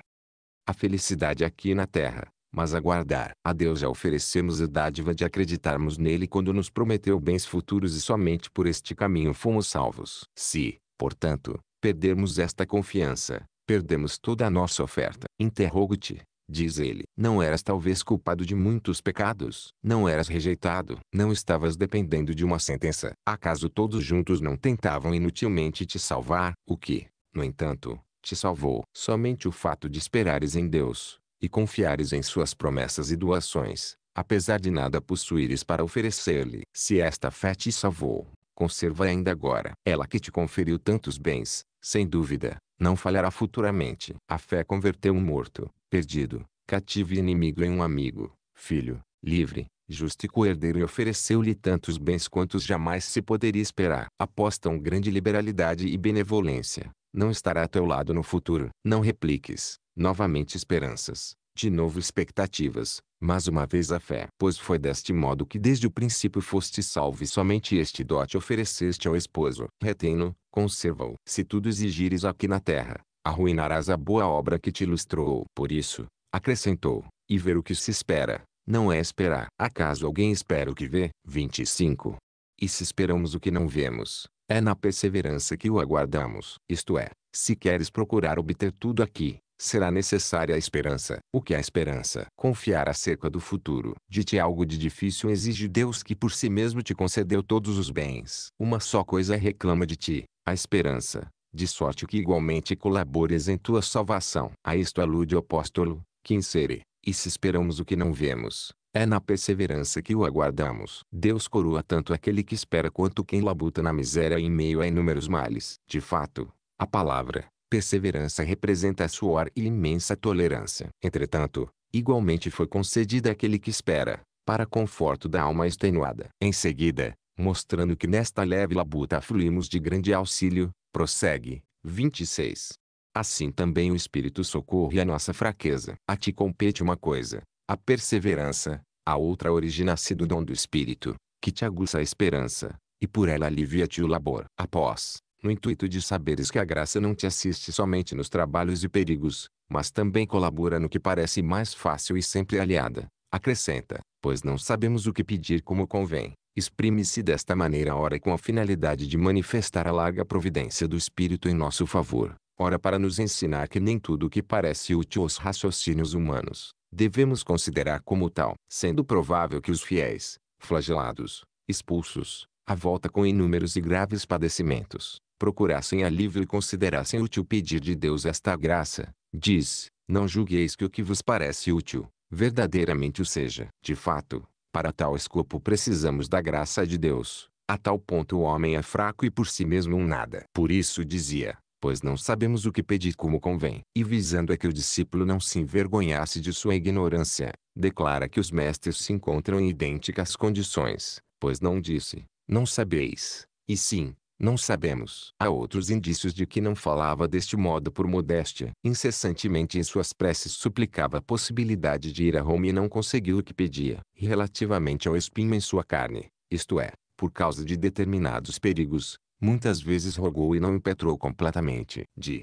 a felicidade aqui na terra, mas aguardar. A Deus já é oferecemos a dádiva de acreditarmos nele quando nos prometeu bens futuros e somente por este caminho fomos salvos. Se, portanto, perdermos esta confiança, perdemos toda a nossa oferta. Interrogo-te, diz ele. Não eras talvez culpado de muitos pecados. Não eras rejeitado. Não estavas dependendo de uma sentença. Acaso todos juntos não tentavam inutilmente te salvar? O que, no entanto, te salvou. Somente o fato de esperares em Deus, e confiares em suas promessas e doações, apesar de nada possuíres para oferecer-lhe. Se esta fé te salvou, conserva ainda agora. Ela que te conferiu tantos bens, sem dúvida, não falhará futuramente. A fé converteu um morto, perdido, cativo e inimigo em um amigo, filho, livre, justo e coerdeiro e ofereceu-lhe tantos bens quantos jamais se poderia esperar. Aposta tão grande liberalidade e benevolência. Não estará a teu lado no futuro. Não repliques novamente esperanças, de novo expectativas, mas uma vez a fé. Pois foi deste modo que desde o princípio foste salvo e somente este dote ofereceste ao esposo. Retém-no, conserva-o. Se tudo exigires aqui na terra, arruinarás a boa obra que te ilustrou. Por isso, acrescentou, e ver o que se espera, não é esperar. Acaso alguém espera o que vê? 25. E se esperamos o que não vemos, é na perseverança que o aguardamos. Isto é, se queres procurar obter tudo aqui, será necessária a esperança. O que é a esperança? Confiar acerca do futuro. De ti algo de difícil exige Deus que por si mesmo te concedeu todos os bens. Uma só coisa reclama de ti, a esperança, de sorte que igualmente colabores em tua salvação. A isto alude o apóstolo, que insere, e se esperamos o que não vemos, é na perseverança que o aguardamos. Deus coroa tanto aquele que espera quanto quem labuta na miséria em meio a inúmeros males. De fato, a palavra, Perseverança representa suor e imensa tolerância. Entretanto, igualmente foi concedida àquele que espera, para conforto da alma extenuada. Em seguida, mostrando que nesta leve labuta fluímos de grande auxílio, prossegue, 26. Assim também o Espírito socorre a nossa fraqueza. A ti compete uma coisa, a perseverança, a outra origina-se do dom do Espírito, que te aguça a esperança, e por ela alivia-te o labor. Após, no intuito de saberes que a graça não te assiste somente nos trabalhos e perigos, mas também colabora no que parece mais fácil e sempre aliada. Acrescenta, pois não sabemos o que pedir como convém. Exprime-se desta maneira ora com a finalidade de manifestar a larga providência do Espírito em nosso favor, ora para nos ensinar que nem tudo o que parece útil aos raciocínios humanos, devemos considerar como tal, sendo provável que os fiéis, flagelados, expulsos, à volta com inúmeros e graves padecimentos, procurassem alívio e considerassem útil pedir de Deus esta graça, diz, não julgueis que o que vos parece útil, verdadeiramente o seja. De fato, para tal escopo precisamos da graça de Deus, a tal ponto o homem é fraco e por si mesmo um nada. Por isso dizia, pois não sabemos o que pedir como convém. E visando a é que o discípulo não se envergonhasse de sua ignorância, declara que os mestres se encontram em idênticas condições, pois não disse, não sabeis, e sim, não sabemos. Há outros indícios de que não falava deste modo por modéstia. Incessantemente em suas preces suplicava a possibilidade de ir a Roma e não conseguiu o que pedia. E relativamente ao espinho em sua carne, isto é, por causa de determinados perigos, muitas vezes rogou e não impetrou completamente. De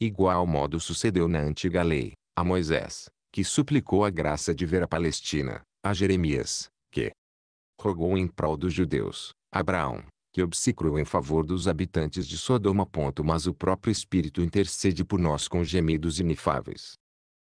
igual modo sucedeu na antiga lei, a Moisés, que suplicou a graça de ver a Palestina, a Jeremias, que rogou em prol dos judeus, Abraão, que obsecrou em favor dos habitantes de Sodoma. Mas o próprio Espírito intercede por nós com gemidos inefáveis.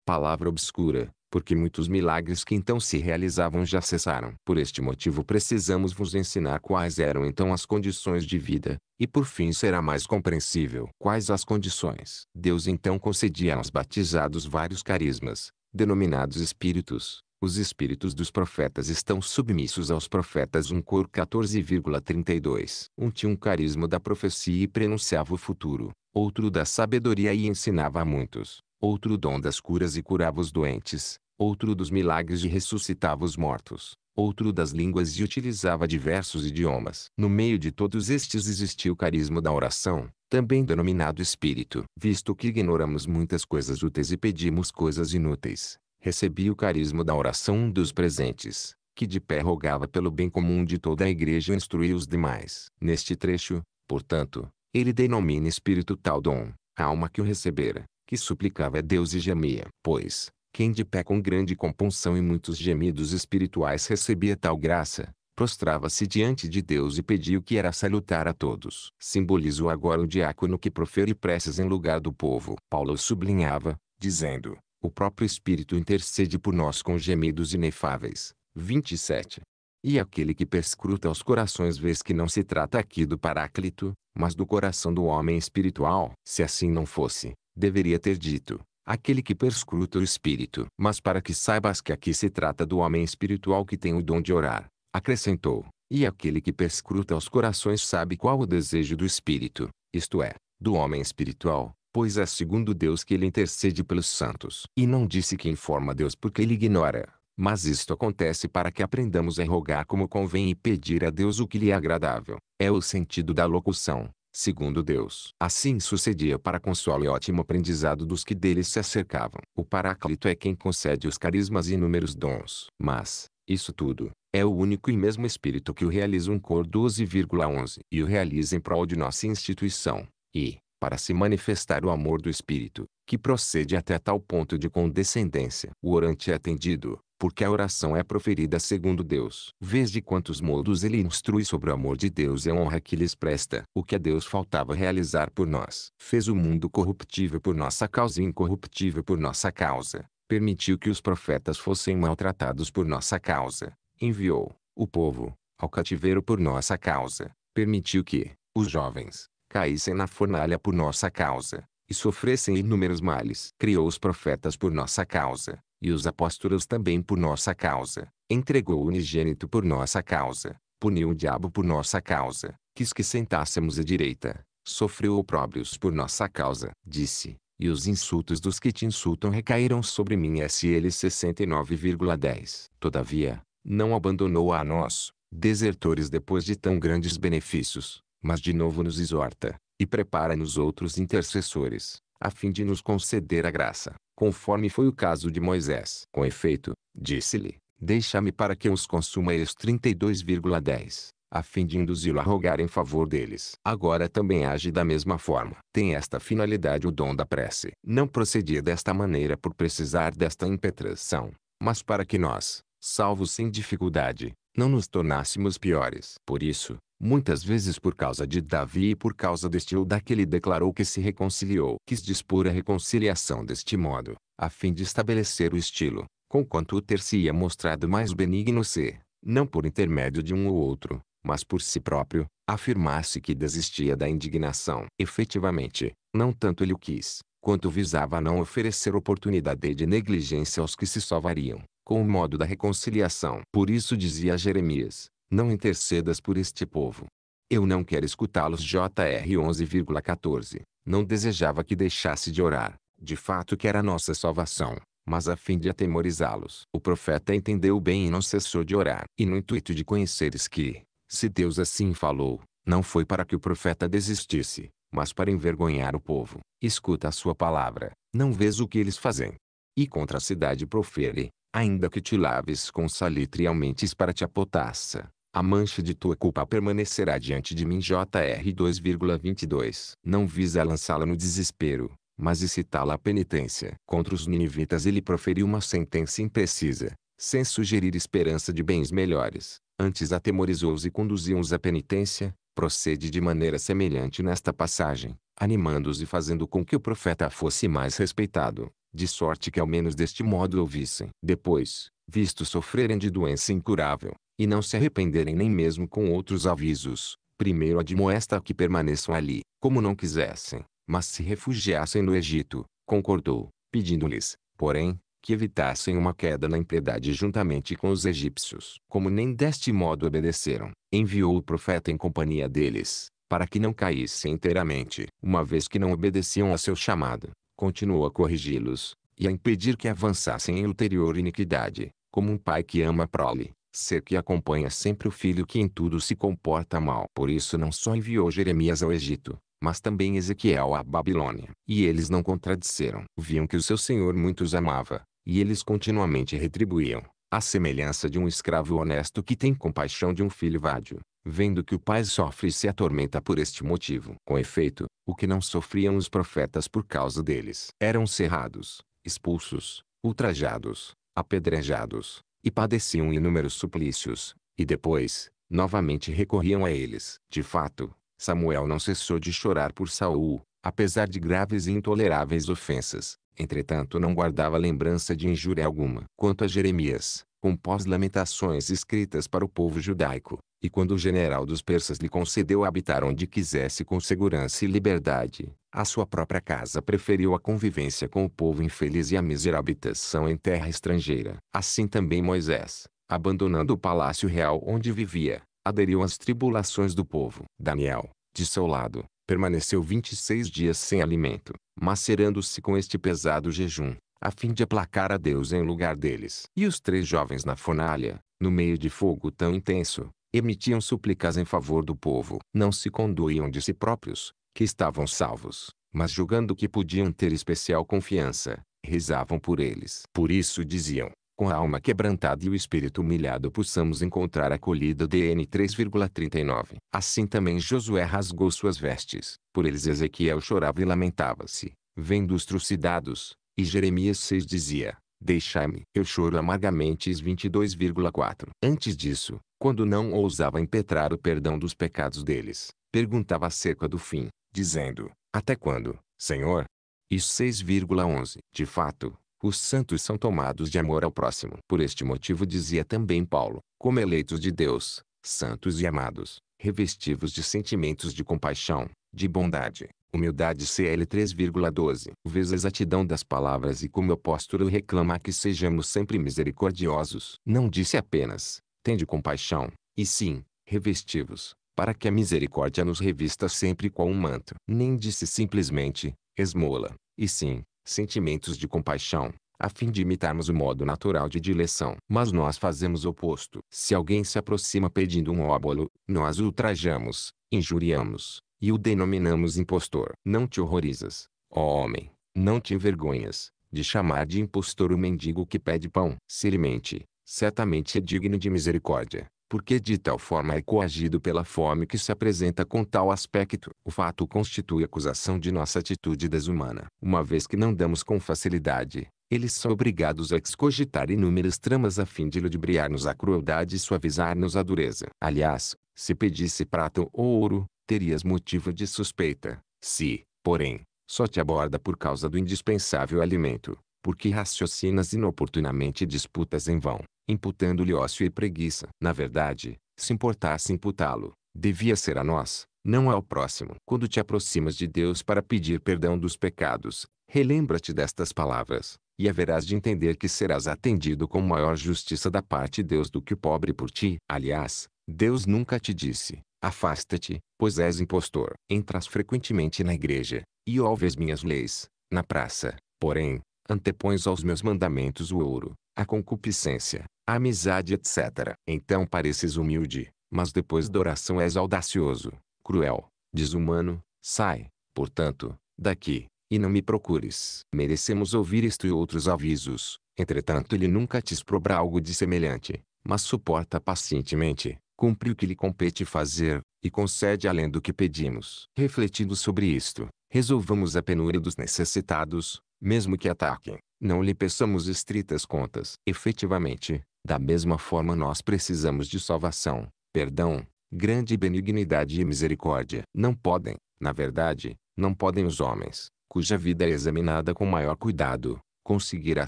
Palavra obscura, porque muitos milagres que então se realizavam já cessaram. Por este motivo precisamos vos ensinar quais eram então as condições de vida, e por fim será mais compreensível quais as condições. Deus então concedia aos batizados vários carismas, denominados espíritos, os espíritos dos profetas estão submissos aos profetas 1 Cor 14,32. Um tinha um carisma da profecia e prenunciava o futuro, outro da sabedoria e ensinava a muitos, outro dom das curas e curava os doentes, outro dos milagres e ressuscitava os mortos, outro das línguas e utilizava diversos idiomas. No meio de todos estes existia o carisma da oração, também denominado espírito. Visto que ignoramos muitas coisas úteis e pedimos coisas inúteis, recebi o carisma da oração dos presentes, que de pé rogava pelo bem comum de toda a igreja e instruía os demais. Neste trecho, portanto, ele denomina espírito tal dom, a alma que o recebera, que suplicava a Deus e gemia. Pois, quem de pé com grande compunção e muitos gemidos espirituais recebia tal graça, prostrava-se diante de Deus e pediu que era salutar a todos. Simbolizo agora o diácono que profere preces em lugar do povo. Paulo sublinhava, dizendo, o próprio Espírito intercede por nós com gemidos inefáveis. 27. E aquele que perscruta os corações vês que não se trata aqui do Paráclito, mas do coração do homem espiritual. Se assim não fosse, deveria ter dito, aquele que perscruta o espírito. Mas para que saibas que aqui se trata do homem espiritual que tem o dom de orar, acrescentou, e aquele que perscruta os corações sabe qual o desejo do espírito, isto é, do homem espiritual, pois é segundo Deus que ele intercede pelos santos. E não disse que informa Deus porque ele ignora, mas isto acontece para que aprendamos a rogar como convém e pedir a Deus o que lhe é agradável. É o sentido da locução, segundo Deus. Assim sucedia para consolo e ótimo aprendizado dos que dele se acercavam. O Paráclito é quem concede os carismas e inúmeros dons. Mas, isso tudo, é o único e mesmo Espírito que o realiza um cor 12,11 e o realiza em prol de nossa instituição. E, para se manifestar o amor do Espírito, que procede até tal ponto de condescendência. O orante é atendido, porque a oração é proferida segundo Deus. Vês de quantos modos ele instrui sobre o amor de Deus e a honra que lhes presta. O que a Deus faltava realizar por nós. Fez o mundo corruptível por nossa causa e incorruptível por nossa causa. Permitiu que os profetas fossem maltratados por nossa causa. Enviou, o povo, ao cativeiro por nossa causa. Permitiu que, os jovens, caíssem na fornalha por nossa causa, e sofressem inúmeros males. Criou os profetas por nossa causa, e os apóstolos também por nossa causa. Entregou o unigênito por nossa causa, puniu o diabo por nossa causa, quis que sentássemos à direita, sofreu opróbrios por nossa causa. Disse, e os insultos dos que te insultam recaíram sobre mim. SL 69,10. Todavia, não abandonou a nós, desertores depois de tão grandes benefícios, mas de novo nos exorta, e prepara nos outros intercessores, a fim de nos conceder a graça, conforme foi o caso de Moisés. Com efeito, disse-lhe, deixa-me para que os consuma eles 32,10 a fim de induzi-lo a rogar em favor deles. Agora também age da mesma forma. Tem esta finalidade o dom da prece. Não procedia desta maneira por precisar desta impetração, mas para que nós, salvos sem dificuldade, não nos tornássemos piores. Por isso, Muitas vezes por causa de Davi e por causa deste ou daquele declarou que se reconciliou. Quis dispor a reconciliação deste modo, a fim de estabelecer o estilo, conquanto o ter-se-ia mostrado mais benigno se, não por intermédio de um ou outro, mas por si próprio, afirmasse que desistia da indignação. Efetivamente, não tanto ele o quis, quanto visava não oferecer oportunidade de negligência aos que se salvariam, com o modo da reconciliação. Por isso dizia Jeremias, não intercedas por este povo. Eu não quero escutá-los. JR 11,14. Não desejava que deixasse de orar. De fato que era nossa salvação, mas a fim de atemorizá-los. O profeta entendeu bem e não cessou de orar. E no intuito de conheceres que, se Deus assim falou, não foi para que o profeta desistisse, mas para envergonhar o povo. Escuta a sua palavra, não vês o que eles fazem. E contra a cidade profere, ainda que te laves com salitre e aumentes para te apotaça, a mancha de tua culpa permanecerá diante de mim. JR 2,22. Não visa lançá-la no desespero, mas excitá-la à penitência. Contra os ninivitas ele proferiu uma sentença imprecisa, sem sugerir esperança de bens melhores. Antes atemorizou-os e conduziu-os à penitência. Procede de maneira semelhante nesta passagem, animando-os e fazendo com que o profeta fosse mais respeitado, de sorte que ao menos deste modo ouvissem. Depois, visto sofrerem de doença incurável, e não se arrependerem nem mesmo com outros avisos, primeiro admoesta que permaneçam ali, como não quisessem, mas se refugiassem no Egito, concordou, pedindo-lhes, porém, que evitassem uma queda na impiedade juntamente com os egípcios. Como nem deste modo obedeceram, enviou o profeta em companhia deles, para que não caíssem inteiramente, uma vez que não obedeciam a seu chamado. Continuou a corrigi-los, e a impedir que avançassem em ulterior iniquidade, como um pai que ama a prole, ser que acompanha sempre o filho que em tudo se comporta mal. Por isso não só enviou Jeremias ao Egito, mas também Ezequiel à Babilônia. E eles não contradisseram. Viam que o seu senhor muitos amava, e eles continuamente retribuíam. A semelhança de um escravo honesto que tem compaixão de um filho vádio, vendo que o pai sofre e se atormenta por este motivo. Com efeito, o que não sofriam os profetas por causa deles. Eram cerrados, expulsos, ultrajados, apedrejados, e padeciam inúmeros suplícios, e depois, novamente recorriam a eles. De fato, Samuel não cessou de chorar por Saul, apesar de graves e intoleráveis ofensas. Entretanto, não guardava lembrança de injúria alguma. Quanto a Jeremias, compôs lamentações escritas para o povo judaico, e quando o general dos persas lhe concedeu habitar onde quisesse com segurança e liberdade, a sua própria casa preferiu a convivência com o povo infeliz e a mísera habitação em terra estrangeira. Assim também Moisés, abandonando o palácio real onde vivia, aderiu às tribulações do povo. Daniel, de seu lado, permaneceu 26 dias sem alimento, macerando-se com este pesado jejum, a fim de aplacar a Deus em lugar deles. E os três jovens na fornalha, no meio de fogo tão intenso, emitiam súplicas em favor do povo. Não se conduíam de si próprios, que estavam salvos, mas julgando que podiam ter especial confiança, rezavam por eles. Por isso diziam, com a alma quebrantada e o espírito humilhado possamos encontrar acolhida DN 3,39. Assim também Josué rasgou suas vestes, por eles Ezequiel chorava e lamentava-se, vendo os trucidados, e Jeremias 6 dizia, Deixai-me. Eu choro amargamente. 22,4. Antes disso, quando não ousava impetrar o perdão dos pecados deles, perguntava acerca do fim, dizendo, Até quando, Senhor? E 6,11. De fato, os santos são tomados de amor ao próximo. Por este motivo dizia também Paulo, como eleitos de Deus, santos e amados, revestivos de sentimentos de compaixão, de bondade, Humildade CL 3,12 vezes exatidão das palavras e como apóstolo reclama que sejamos sempre misericordiosos. Não disse apenas, tende compaixão, e sim, revestivos, para que a misericórdia nos revista sempre com um manto. Nem disse simplesmente, esmola, e sim, sentimentos de compaixão, a fim de imitarmos o modo natural de dileção. Mas nós fazemos o oposto. Se alguém se aproxima pedindo um óbolo, nós o ultrajamos, injuriamos, e o denominamos impostor. Não te horrorizas, ó homem, não te envergonhas, de chamar de impostor o mendigo que pede pão. seriamente, certamente é digno de misericórdia, porque de tal forma é coagido pela fome que se apresenta com tal aspecto. O fato constitui acusação de nossa atitude desumana. Uma vez que não damos com facilidade, eles são obrigados a excogitar inúmeras tramas a fim de ludibriar-nos a crueldade e suavizar-nos a dureza. Aliás, se pedisse prata ou ouro, terias motivo de suspeita. Se, porém, só te aborda por causa do indispensável alimento, porque raciocinas inoportunamente e disputas em vão, imputando-lhe ócio e preguiça. Na verdade, se importasse imputá-lo, devia ser a nós, não ao próximo. Quando te aproximas de Deus para pedir perdão dos pecados, relembra-te destas palavras, e haverás de entender que serás atendido com maior justiça da parte de Deus do que o pobre por ti. Aliás, Deus nunca te disse, Afasta-te, pois és impostor. Entras frequentemente na igreja, e ouves minhas leis, na praça, porém, antepões aos meus mandamentos o ouro, a concupiscência, a amizade, etc. Então pareces humilde, mas depois da oração és audacioso, cruel, desumano. Sai, portanto, daqui, e não me procures. Merecemos ouvir isto e outros avisos, entretanto, ele nunca te exprobra algo de semelhante, mas suporta pacientemente cumpre o que lhe compete fazer, e concede além do que pedimos. Refletindo sobre isto, resolvamos a penúria dos necessitados, mesmo que ataquem. Não lhe peçamos estritas contas. Efetivamente, da mesma forma nós precisamos de salvação, perdão, grande benignidade e misericórdia. Não podem, na verdade, não podem os homens, cuja vida é examinada com maior cuidado, conseguir a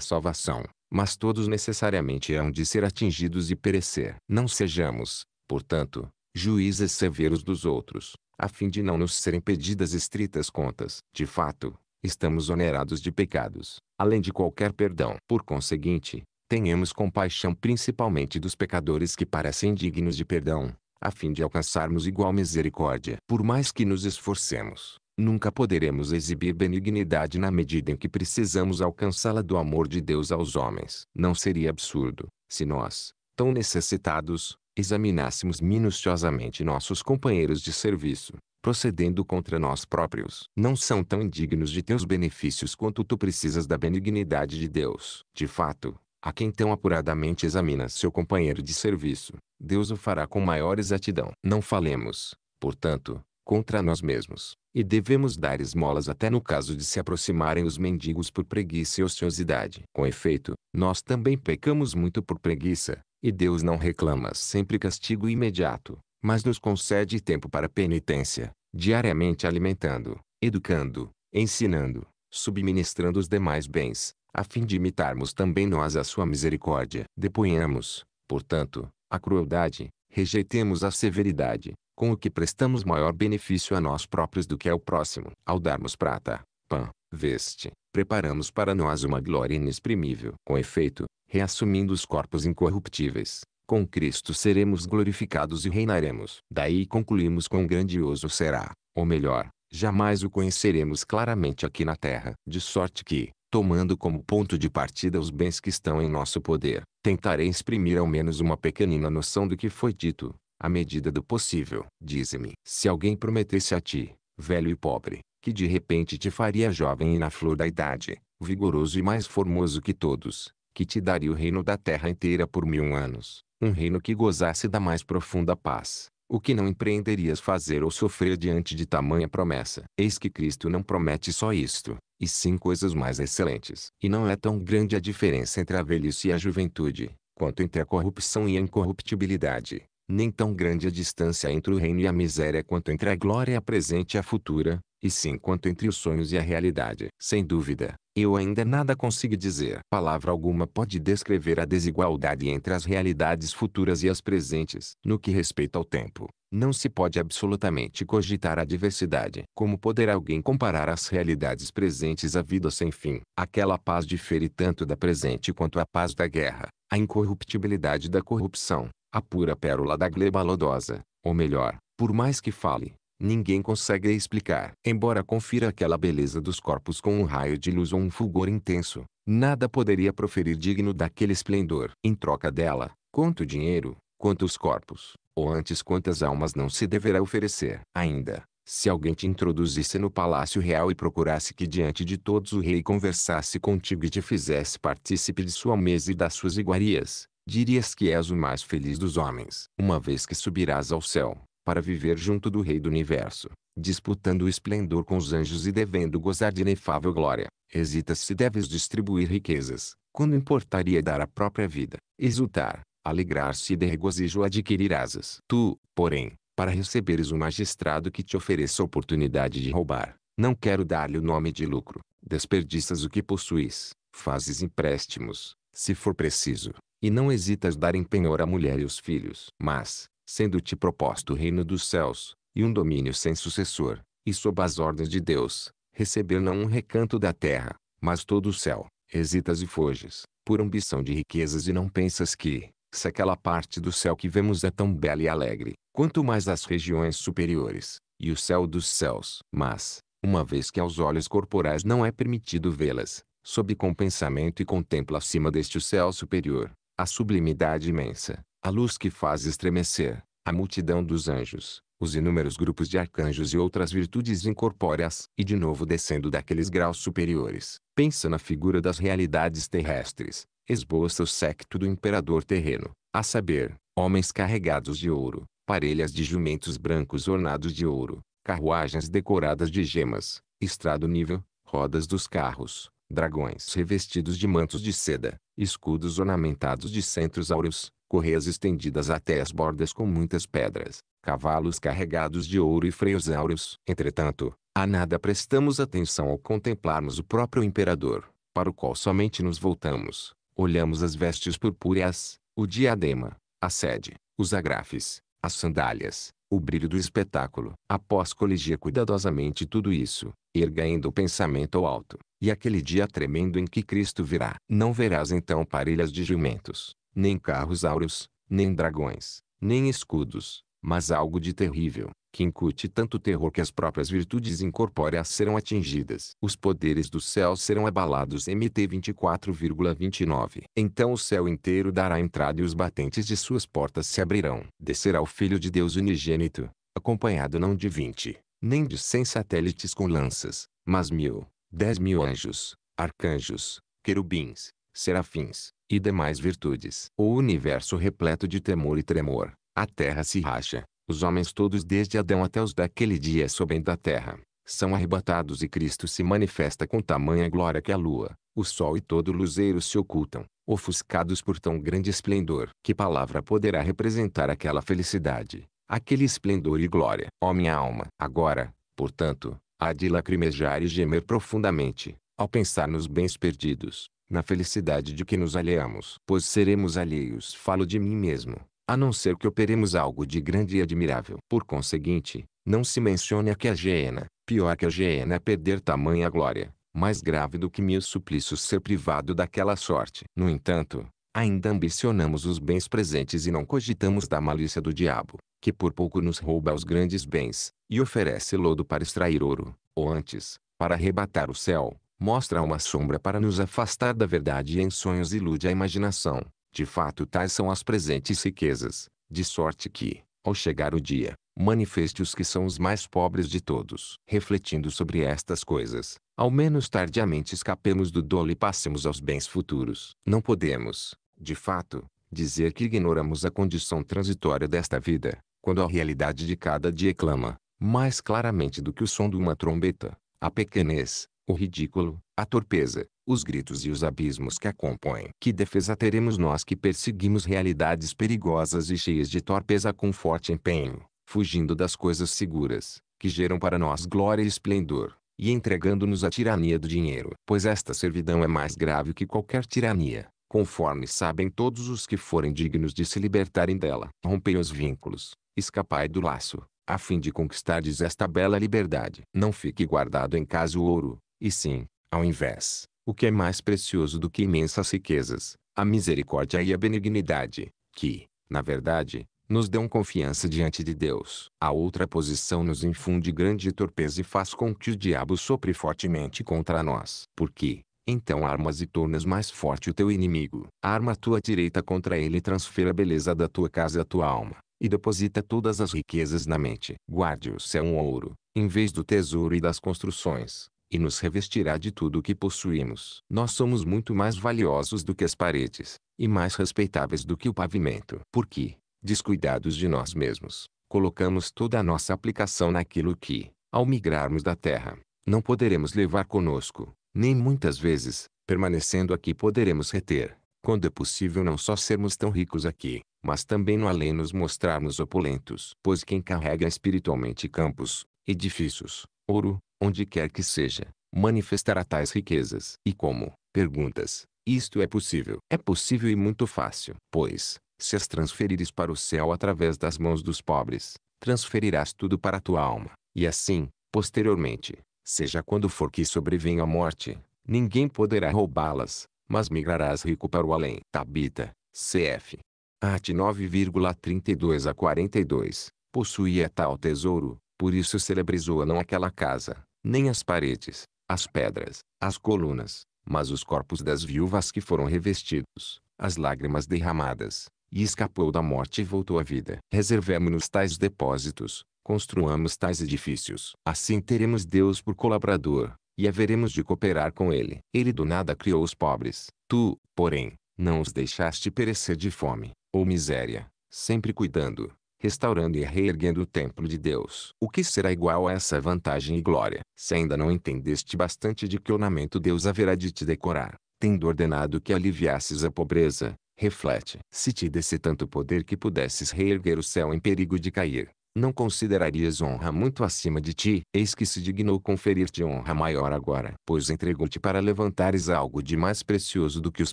salvação, mas todos necessariamente hão de ser atingidos e perecer. Não sejamos, portanto, juízes severos dos outros, a fim de não nos serem pedidas estritas contas. De fato, estamos onerados de pecados, além de qualquer perdão. Por conseguinte, tenhamos compaixão principalmente dos pecadores que parecem dignos de perdão, a fim de alcançarmos igual misericórdia. Por mais que nos esforcemos, Nunca poderemos exibir benignidade na medida em que precisamos alcançá-la do amor de Deus aos homens. Não seria absurdo, se nós, tão necessitados, examinássemos minuciosamente nossos companheiros de serviço, procedendo contra nós próprios, não são tão indignos de teus benefícios quanto tu precisas da benignidade de Deus. De fato, a quem tão apuradamente examina seu companheiro de serviço, Deus o fará com maior exatidão. Não falemos, portanto, contra nós mesmos, e devemos dar esmolas até no caso de se aproximarem os mendigos por preguiça e ociosidade. Com efeito, nós também pecamos muito por preguiça, e Deus não reclama sempre castigo imediato, mas nos concede tempo para penitência, diariamente alimentando, educando, ensinando, subministrando os demais bens, a fim de imitarmos também nós a sua misericórdia. Deponhamos, portanto, a crueldade, rejeitemos a severidade, com o que prestamos maior benefício a nós próprios do que ao próximo. Ao darmos prata, pão, veste, preparamos para nós uma glória inexprimível. Com efeito, reassumindo os corpos incorruptíveis, com Cristo seremos glorificados e reinaremos. Daí concluímos quão grandioso será, ou melhor, jamais o conheceremos claramente aqui na terra. De sorte que, tomando como ponto de partida os bens que estão em nosso poder, tentarei exprimir ao menos uma pequenina noção do que foi dito, à medida do possível. Dize-me, se alguém prometesse a ti, velho e pobre, que de repente te faria jovem e na flor da idade, vigoroso e mais formoso que todos, que te daria o reino da terra inteira por mil anos, um reino que gozasse da mais profunda paz, o que não empreenderias fazer ou sofrer diante de tamanha promessa. Eis que Cristo não promete só isto, e sim coisas mais excelentes. E não é tão grande a diferença entre a velhice e a juventude, quanto entre a corrupção e a incorruptibilidade. Nem tão grande a distância entre o reino e a miséria quanto entre a glória presente e a futura, e sim quanto entre os sonhos e a realidade. Sem dúvida, eu ainda nada consigo dizer. Palavra alguma pode descrever a desigualdade entre as realidades futuras e as presentes. No que respeita ao tempo, não se pode absolutamente cogitar a diversidade. Como poderá alguém comparar as realidades presentes à vida sem fim? Aquela paz difere tanto da presente quanto a paz da guerra, a incorruptibilidade da corrupção, a pura pérola da gleba lodosa, ou melhor, por mais que fale, ninguém consegue explicar. Embora confira aquela beleza dos corpos com um raio de luz ou um fulgor intenso, nada poderia proferir digno daquele esplendor. Em troca dela, quanto dinheiro, quantos corpos, ou antes quantas almas não se deverá oferecer. Ainda, se alguém te introduzisse no palácio real e procurasse que diante de todos o rei conversasse contigo e te fizesse partícipe de sua mesa e das suas iguarias, dirias que és o mais feliz dos homens. Uma vez que subirás ao céu, para viver junto do Rei do Universo, disputando o esplendor com os anjos e devendo gozar de inefável glória. Hesitas se deves distribuir riquezas, quando importaria dar a própria vida, exultar, alegrar-se e de regozijo adquirir asas. Tu, porém, para receberes um magistrado que te ofereça a oportunidade de roubar, não quero dar-lhe o nome de lucro, desperdiças o que possuis, fazes empréstimos, se for preciso, e não hesitas dar em penhor a mulher e os filhos. Mas, sendo-te proposto o reino dos céus, e um domínio sem sucessor, e sob as ordens de Deus, receber não um recanto da terra, mas todo o céu. Hesitas e foges, por ambição de riquezas e não pensas que, se aquela parte do céu que vemos é tão bela e alegre, quanto mais as regiões superiores, e o céu dos céus. Mas, uma vez que aos olhos corporais não é permitido vê-las, sob compensamento e contempla acima deste o céu superior, a sublimidade imensa, a luz que faz estremecer a multidão dos anjos, os inúmeros grupos de arcanjos e outras virtudes incorpóreas, e de novo descendo daqueles graus superiores, pensa na figura das realidades terrestres, esboça o séquito do imperador terreno, a saber, homens carregados de ouro, parelhas de jumentos brancos ornados de ouro, carruagens decoradas de gemas, estrado nível, rodas dos carros, dragões revestidos de mantos de seda, escudos ornamentados de centros áureos, correias estendidas até as bordas com muitas pedras, cavalos carregados de ouro e freios áureos. Entretanto, a nada prestamos atenção ao contemplarmos o próprio imperador, para o qual somente nos voltamos. Olhamos as vestes purpúreas, o diadema, a sede, os agrafes, as sandálias, o brilho do espetáculo. Após coligir cuidadosamente tudo isso, erga o pensamento ao alto, e aquele dia tremendo em que Cristo virá. Não verás então parelhas de jumentos, nem carros áureos, nem dragões, nem escudos, mas algo de terrível, que incute tanto terror que as próprias virtudes incorpóreas serão atingidas. Os poderes do céu serão abalados. MT 24,29. Então o céu inteiro dará entrada e os batentes de suas portas se abrirão. Descerá o Filho de Deus unigênito, acompanhado não de vinte, nem de cem satélites com lanças, mas mil dez mil anjos, arcanjos, querubins, serafins, e demais virtudes. O universo repleto de temor e tremor, a terra se racha, os homens todos desde Adão até os daquele dia sobem da terra, são arrebatados e Cristo se manifesta com tamanha glória que a lua, o sol e todo o luzeiro se ocultam, ofuscados por tão grande esplendor. Que palavra poderá representar aquela felicidade, aquele esplendor e glória? Ó oh, minha alma! Agora, portanto, há de lacrimejar e gemer profundamente, ao pensar nos bens perdidos, na felicidade de que nos alheamos. Pois seremos alheios, falo de mim mesmo, a não ser que operemos algo de grande e admirável. Por conseguinte, não se a que a hiena, pior que a hiena é perder tamanha glória, mais grave do que mil suplícios ser privado daquela sorte. No entanto, ainda ambicionamos os bens presentes e não cogitamos da malícia do diabo, que por pouco nos rouba os grandes bens, e oferece lodo para extrair ouro, ou antes, para arrebatar o céu, mostra uma sombra para nos afastar da verdade e em sonhos ilude a imaginação. De fato tais são as presentes riquezas, de sorte que, ao chegar o dia, manifeste os que são os mais pobres de todos. Refletindo sobre estas coisas, ao menos tardiamente escapemos do dolo e passemos aos bens futuros. Não podemos, de fato, dizer que ignoramos a condição transitória desta vida, quando a realidade de cada dia clama, mais claramente do que o som de uma trombeta, a pequenez, o ridículo, a torpeza, os gritos e os abismos que a compõem. Que defesa teremos nós que perseguimos realidades perigosas e cheias de torpeza com forte empenho, fugindo das coisas seguras, que geram para nós glória e esplendor, e entregando-nos à tirania do dinheiro? Pois esta servidão é mais grave que qualquer tirania, conforme sabem todos os que forem dignos de se libertarem dela. Rompei os vínculos, escapai do laço, a fim de conquistardes esta bela liberdade. Não fique guardado em casa o ouro, e sim, ao invés, o que é mais precioso do que imensas riquezas, a misericórdia e a benignidade, que, na verdade, nos dão confiança diante de Deus. A outra posição nos infunde grande torpeza e faz com que o diabo sopre fortemente contra nós. Porque, então armas e tornas mais forte o teu inimigo. Arma a tua direita contra ele e transfere a beleza da tua casa à tua alma. E deposita todas as riquezas na mente. Guarde o céu um ouro, em vez do tesouro e das construções. E nos revestirá de tudo o que possuímos. Nós somos muito mais valiosos do que as paredes. E mais respeitáveis do que o pavimento. Porque, descuidados de nós mesmos, colocamos toda a nossa aplicação naquilo que, ao migrarmos da terra, não poderemos levar conosco nem muitas vezes, permanecendo aqui poderemos reter, quando é possível não só sermos tão ricos aqui, mas também no além nos mostrarmos opulentos. Pois quem carrega espiritualmente campos, edifícios, ouro, onde quer que seja, manifestará tais riquezas. E como, perguntas, isto é possível? É possível e muito fácil, pois, se as transferires para o céu através das mãos dos pobres, transferirás tudo para a tua alma, e assim, posteriormente, seja quando for que sobrevenha a morte, ninguém poderá roubá-las, mas migrarás rico para o além. Tabita, cf. At 9,32 a 42, possuía tal tesouro, por isso celebrizou não aquela casa, nem as paredes, as pedras, as colunas, mas os corpos das viúvas que foram revestidos, as lágrimas derramadas, e escapou da morte e voltou à vida. Reservemo-nos tais depósitos, Construamos tais edifícios. Assim teremos Deus por colaborador, e haveremos de cooperar com Ele. Ele do nada criou os pobres. Tu, porém, não os deixaste perecer de fome, ou miséria, sempre cuidando, restaurando e reerguendo o templo de Deus. O que será igual a essa vantagem e glória? Se ainda não entendeste bastante de que ornamento Deus haverá de te decorar, tendo ordenado que aliviasses a pobreza, reflete. Se te desse tanto poder que pudesses reerguer o céu em perigo de cair, não considerarias honra muito acima de ti? Eis que se dignou conferir-te honra maior agora, pois entregou-te para levantares algo de mais precioso do que os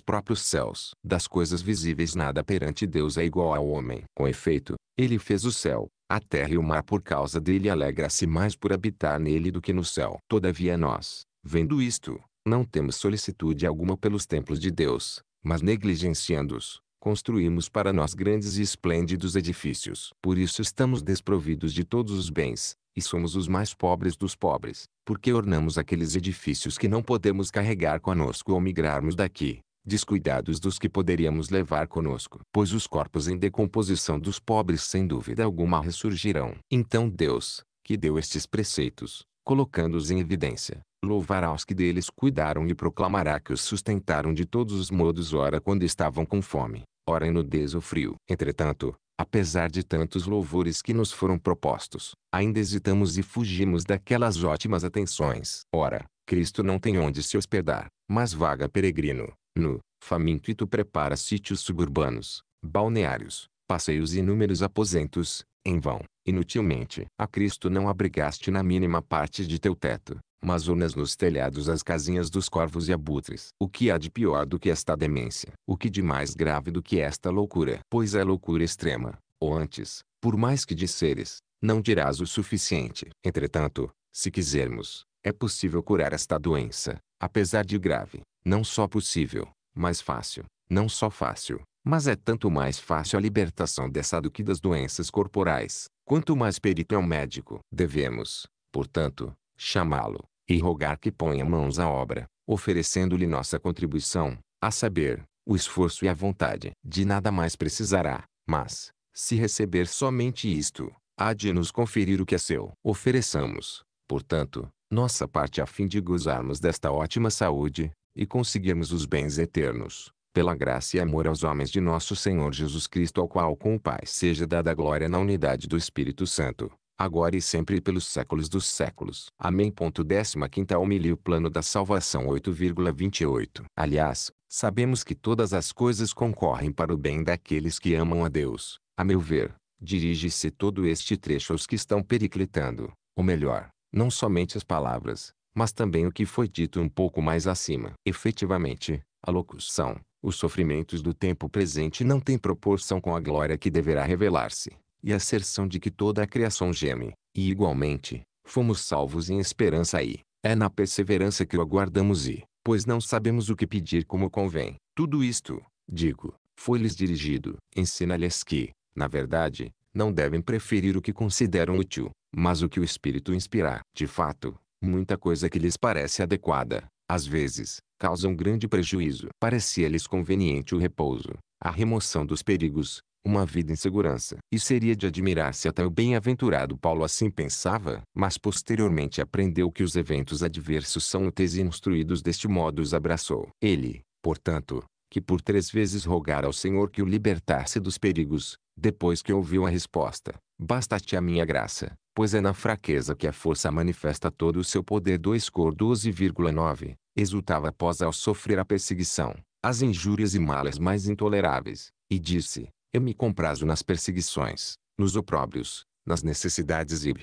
próprios céus. Das coisas visíveis nada perante Deus é igual ao homem. Com efeito, ele fez o céu, a terra e o mar por causa dele alegra-se mais por habitar nele do que no céu. Todavia nós, vendo isto, não temos solicitude alguma pelos templos de Deus, mas negligenciando-os, construímos para nós grandes e esplêndidos edifícios. Por isso estamos desprovidos de todos os bens, e somos os mais pobres dos pobres, porque ornamos aqueles edifícios que não podemos carregar conosco ou migrarmos daqui, descuidados dos que poderíamos levar conosco. Pois os corpos em decomposição dos pobres sem dúvida alguma ressurgirão. Então Deus, que deu estes preceitos, colocando-os em evidência, louvará os que deles cuidaram e proclamará que os sustentaram de todos os modos ora quando estavam com fome, ora em nudez ou frio. Entretanto, apesar de tantos louvores que nos foram propostos, ainda hesitamos e fugimos daquelas ótimas atenções. Ora, Cristo não tem onde se hospedar, mas vaga peregrino, nu, faminto e tu prepara sítios suburbanos, balneários, passeios e inúmeros aposentos, em vão, inutilmente. A Cristo não abrigaste na mínima parte de teu teto, mas unas nos telhados as casinhas dos corvos e abutres. O que há de pior do que esta demência? O que de mais grave do que esta loucura? Pois é loucura extrema, ou antes, por mais que disseres, não dirás o suficiente. Entretanto, se quisermos, é possível curar esta doença, apesar de grave, não só possível, mas fácil, não só fácil, mas é tanto mais fácil a libertação dessa do que das doenças corporais, quanto mais perito é o médico. Devemos, portanto, chamá-lo, e rogar que ponha mãos à obra, oferecendo-lhe nossa contribuição, a saber, o esforço e a vontade. De nada mais precisará, mas, se receber somente isto, há de nos conferir o que é seu. Ofereçamos, portanto, nossa parte a fim de gozarmos desta ótima saúde, e conseguirmos os bens eternos, pela graça e amor aos homens de nosso Senhor Jesus Cristo, ao qual com o Pai seja dada a glória na unidade do Espírito Santo, agora e sempre e pelos séculos dos séculos. Amém. 15 Almelia o plano da salvação 8,28. Aliás, sabemos que todas as coisas concorrem para o bem daqueles que amam a Deus. A meu ver, dirige-se todo este trecho aos que estão periclitando, ou melhor, não somente as palavras, mas também o que foi dito um pouco mais acima. Efetivamente, a locução, os sofrimentos do tempo presente não têm proporção com a glória que deverá revelar-se e a asserção de que toda a criação geme, e igualmente, fomos salvos em esperança e, é na perseverança que o aguardamos e, pois não sabemos o que pedir como convém, tudo isto, digo, foi-lhes dirigido, ensina-lhes que, na verdade, não devem preferir o que consideram útil, mas o que o Espírito inspirar. De fato, muita coisa que lhes parece adequada, às vezes, causa um grande prejuízo. Parecia-lhes conveniente o repouso, a remoção dos perigos, uma vida em segurança. E seria de admirar se até o bem-aventurado Paulo assim pensava, mas posteriormente aprendeu que os eventos adversos são úteis e instruídos deste modo os abraçou. Ele, portanto, que por três vezes rogara ao Senhor que o libertasse dos perigos, depois que ouviu a resposta, basta-te a minha graça, pois é na fraqueza que a força manifesta todo o seu poder 2 Cor 12,9, exultava após ao sofrer a perseguição, as injúrias e malas mais intoleráveis, e disse, eu me comprazo nas perseguições, nos opróbrios, nas necessidades e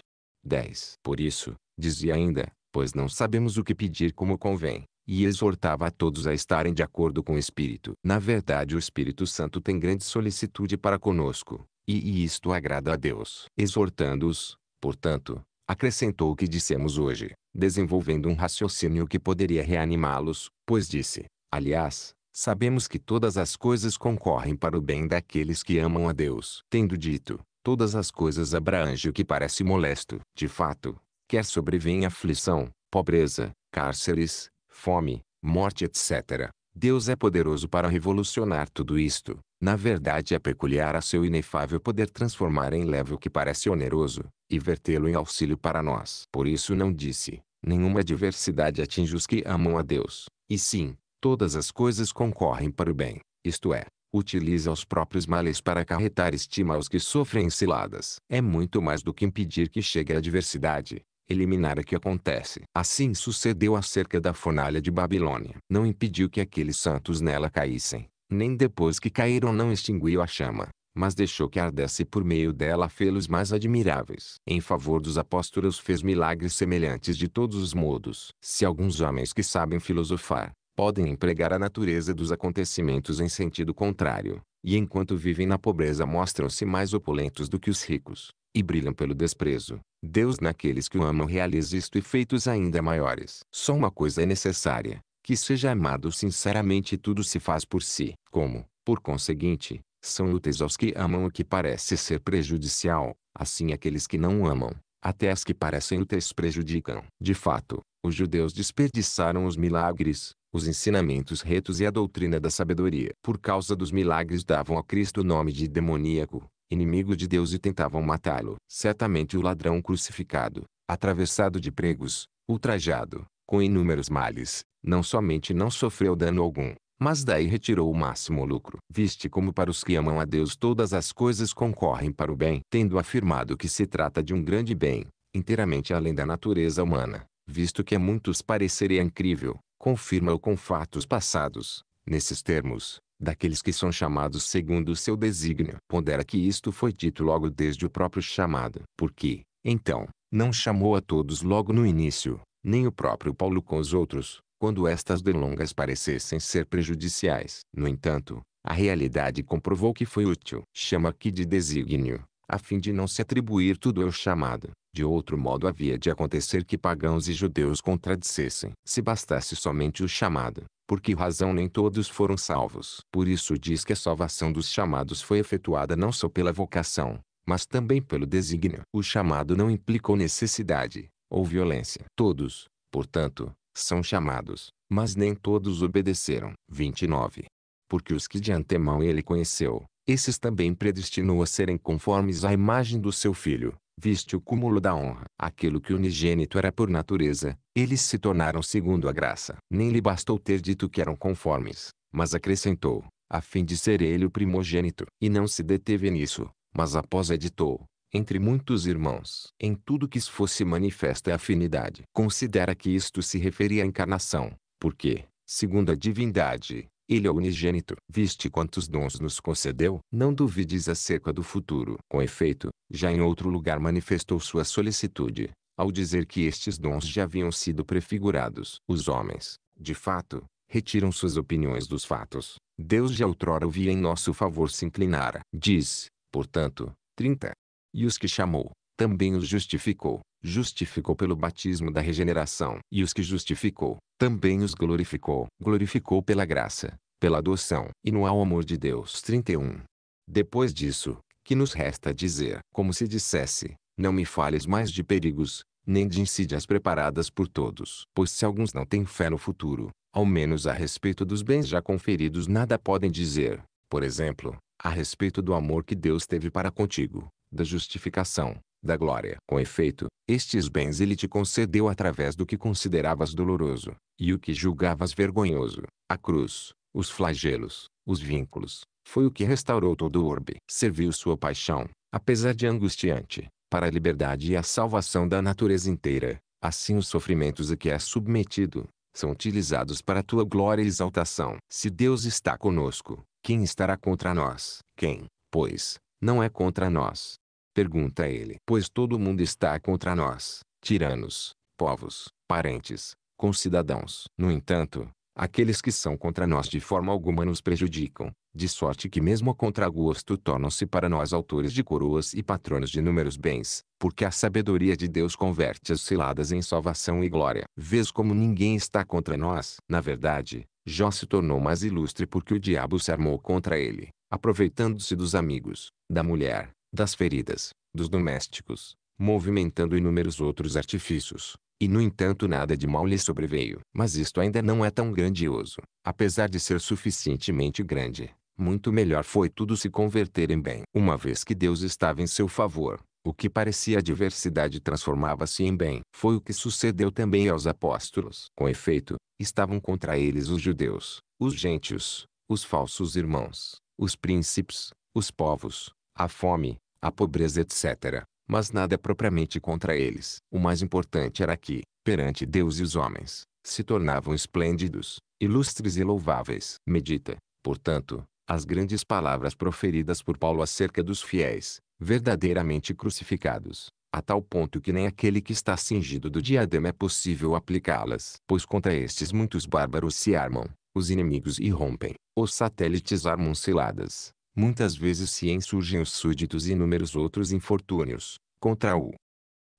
10. Por isso, dizia ainda, pois não sabemos o que pedir como convém, e exortava a todos a estarem de acordo com o Espírito. Na verdade o Espírito Santo tem grande solicitude para conosco, e isto agrada a Deus. Exortando-os, portanto, acrescentou o que dissemos hoje, desenvolvendo um raciocínio que poderia reanimá-los, pois disse, aliás, sabemos que todas as coisas concorrem para o bem daqueles que amam a Deus. Tendo dito, todas as coisas abrange o que parece molesto. De fato, quer sobrevenha aflição, pobreza, cárceres, fome, morte etc. Deus é poderoso para revolucionar tudo isto. Na verdade é peculiar a seu inefável poder transformar em leve o que parece oneroso, e vertê-lo em auxílio para nós. Por isso não disse, nenhuma adversidade atinge os que amam a Deus, e sim, todas as coisas concorrem para o bem, isto é, utiliza os próprios males para acarretar estima aos que sofrem ciladas. É muito mais do que impedir que chegue a adversidade, eliminar a que acontece. Assim sucedeu acerca da fornalha de Babilônia. Não impediu que aqueles santos nela caíssem, nem depois que caíram não extinguiu a chama, mas deixou que ardesse e por meio dela fê-los mais admiráveis. Em favor dos apóstolos fez milagres semelhantes de todos os modos. Se alguns homens que sabem filosofar, podem empregar a natureza dos acontecimentos em sentido contrário, e enquanto vivem na pobreza mostram-se mais opulentos do que os ricos, e brilham pelo desprezo. Deus naqueles que o amam realiza isto e feitos ainda maiores. Só uma coisa é necessária, que seja amado sinceramente e tudo se faz por si. Como, por conseguinte, são úteis aos que amam o que parece ser prejudicial, assim aqueles que não amam, até as que parecem úteis prejudicam. De fato, os judeus desperdiçaram os milagres, os ensinamentos retos e a doutrina da sabedoria. Por causa dos milagres davam a Cristo o nome de demoníaco, inimigo de Deus e tentavam matá-lo. Certamente o ladrão crucificado, atravessado de pregos, ultrajado, com inúmeros males, não somente não sofreu dano algum, mas daí retirou o máximo lucro. Viste como para os que amam a Deus todas as coisas concorrem para o bem. Tendo afirmado que se trata de um grande bem, inteiramente além da natureza humana, visto que a muitos pareceria incrível, confirma-o com fatos passados, nesses termos, daqueles que são chamados segundo o seu desígnio. Pondera que isto foi dito logo desde o próprio chamado. Porque, então, não chamou a todos logo no início, nem o próprio Paulo com os outros, quando estas delongas parecessem ser prejudiciais. No entanto, a realidade comprovou que foi útil. Chama aqui de desígnio, a fim de não se atribuir tudo ao chamado. De outro modo havia de acontecer que pagãos e judeus contradissessem. Se bastasse somente o chamado, por que razão nem todos foram salvos? Por isso diz que a salvação dos chamados foi efetuada não só pela vocação, mas também pelo desígnio. O chamado não implicou necessidade ou violência. Todos, portanto, são chamados, mas nem todos obedeceram. 29 porque os que de antemão ele conheceu, esses também predestinou a serem conformes à imagem do seu filho, viste o cúmulo da honra. Aquilo que unigênito era por natureza, eles se tornaram segundo a graça. Nem lhe bastou ter dito que eram conformes, mas acrescentou, a fim de ser ele o primogênito. E não se deteve nisso, mas após editou, entre muitos irmãos, em tudo que se fosse manifesta a afinidade. Considera que isto se referia à encarnação, porque, segundo a divindade, ele é unigênito, viste quantos dons nos concedeu, não duvides acerca do futuro. Com efeito, já em outro lugar manifestou sua solicitude, ao dizer que estes dons já haviam sido prefigurados. Os homens, de fato, retiram suas opiniões dos fatos. Deus já outrora o via em nosso favor se inclinara. Diz, portanto, 30. E os que chamou, também os justificou justificou pelo batismo da regeneração, e os que justificou, também os glorificou, glorificou pela graça, pela adoção, e no ao amor de Deus. 31. Depois disso, que nos resta dizer, como se dissesse, não me fales mais de perigos, nem de insídias preparadas por todos. Pois se alguns não têm fé no futuro, ao menos a respeito dos bens já conferidos nada podem dizer, por exemplo, a respeito do amor que Deus teve para contigo, da justificação, da glória. Com efeito, estes bens ele te concedeu através do que consideravas doloroso, e o que julgavas vergonhoso, a cruz, os flagelos, os vínculos, foi o que restaurou todo o orbe. Serviu sua paixão, apesar de angustiante, para a liberdade e a salvação da natureza inteira. Assim os sofrimentos a que é submetido, são utilizados para a tua glória e exaltação. Se Deus está conosco, quem estará contra nós? Quem, pois, não é contra nós? Pergunta ele. Pois todo mundo está contra nós, tiranos, povos, parentes, concidadãos. No entanto, aqueles que são contra nós de forma alguma nos prejudicam, de sorte que mesmo a contragosto tornam-se para nós autores de coroas e patronos de inúmeros bens, porque a sabedoria de Deus converte as ciladas em salvação e glória. Vês como ninguém está contra nós? Na verdade, Jó se tornou mais ilustre porque o diabo se armou contra ele, aproveitando-se dos amigos, da mulher, das feridas, dos domésticos, movimentando inúmeros outros artifícios. E no entanto nada de mal lhe sobreveio. Mas isto ainda não é tão grandioso. Apesar de ser suficientemente grande, muito melhor foi tudo se converter em bem. Uma vez que Deus estava em seu favor, o que parecia adversidade transformava-se em bem. Foi o que sucedeu também aos apóstolos. Com efeito, estavam contra eles os judeus, os gentios, os falsos irmãos, os príncipes, os povos, a fome, a pobreza etc. Mas nada é propriamente contra eles. O mais importante era que, perante Deus e os homens, se tornavam esplêndidos, ilustres e louváveis. Medita, portanto, as grandes palavras proferidas por Paulo acerca dos fiéis, verdadeiramente crucificados, a tal ponto que nem aquele que está cingido do diadema é possível aplicá-las. Pois contra estes muitos bárbaros se armam, os inimigos irrompem, os satélites armam ciladas, muitas vezes se insurgem os súditos e inúmeros outros infortúnios, contra o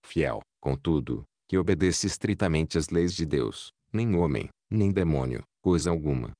fiel, contudo, que obedece estritamente às leis de Deus, nem homem, nem demônio, coisa alguma,